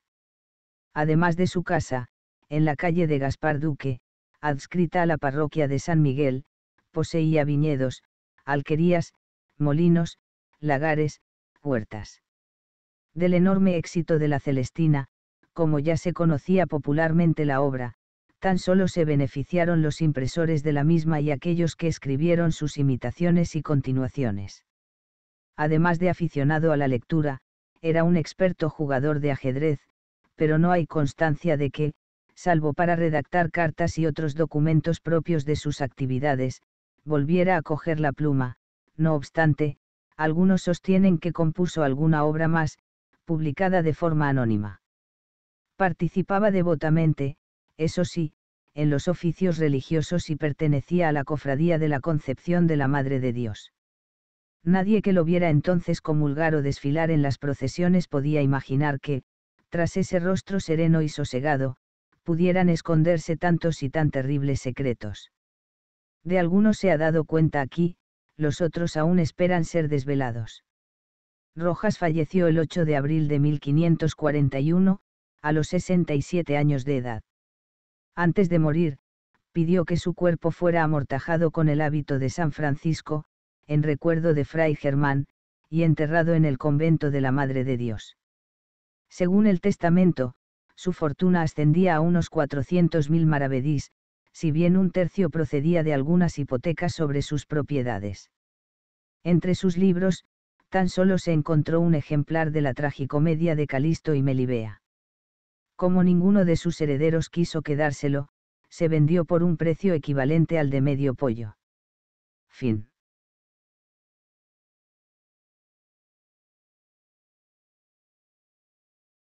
Speaker 1: Además de su casa, en la calle de Gaspar Duque, adscrita a la parroquia de San Miguel, poseía viñedos, alquerías, molinos, lagares, huertas. Del enorme éxito de la Celestina, como ya se conocía popularmente la obra, tan solo se beneficiaron los impresores de la misma y aquellos que escribieron sus imitaciones y continuaciones. Además de aficionado a la lectura, era un experto jugador de ajedrez, pero no hay constancia de que, salvo para redactar cartas y otros documentos propios de sus actividades, volviera a coger la pluma. No obstante, algunos sostienen que compuso alguna obra más, publicada de forma anónima. Participaba devotamente, eso sí, en los oficios religiosos y pertenecía a la cofradía de la Concepción de la Madre de Dios. Nadie que lo viera entonces comulgar o desfilar en las procesiones podía imaginar que, tras ese rostro sereno y sosegado, pudieran esconderse tantos y tan terribles secretos. De algunos se ha dado cuenta aquí, los otros aún esperan ser desvelados. Rojas falleció el 8 de abril de 1541, a los 67 años de edad. Antes de morir, pidió que su cuerpo fuera amortajado con el hábito de San Francisco, en recuerdo de Fray Germán, y enterrado en el convento de la Madre de Dios. Según el testamento, su fortuna ascendía a unos 400.000 maravedís, si bien un tercio procedía de algunas hipotecas sobre sus propiedades. Entre sus libros, tan solo se encontró un ejemplar de la tragicomedia de Calisto y Melibea como ninguno de sus herederos quiso quedárselo, se vendió por un precio equivalente al de medio pollo. Fin.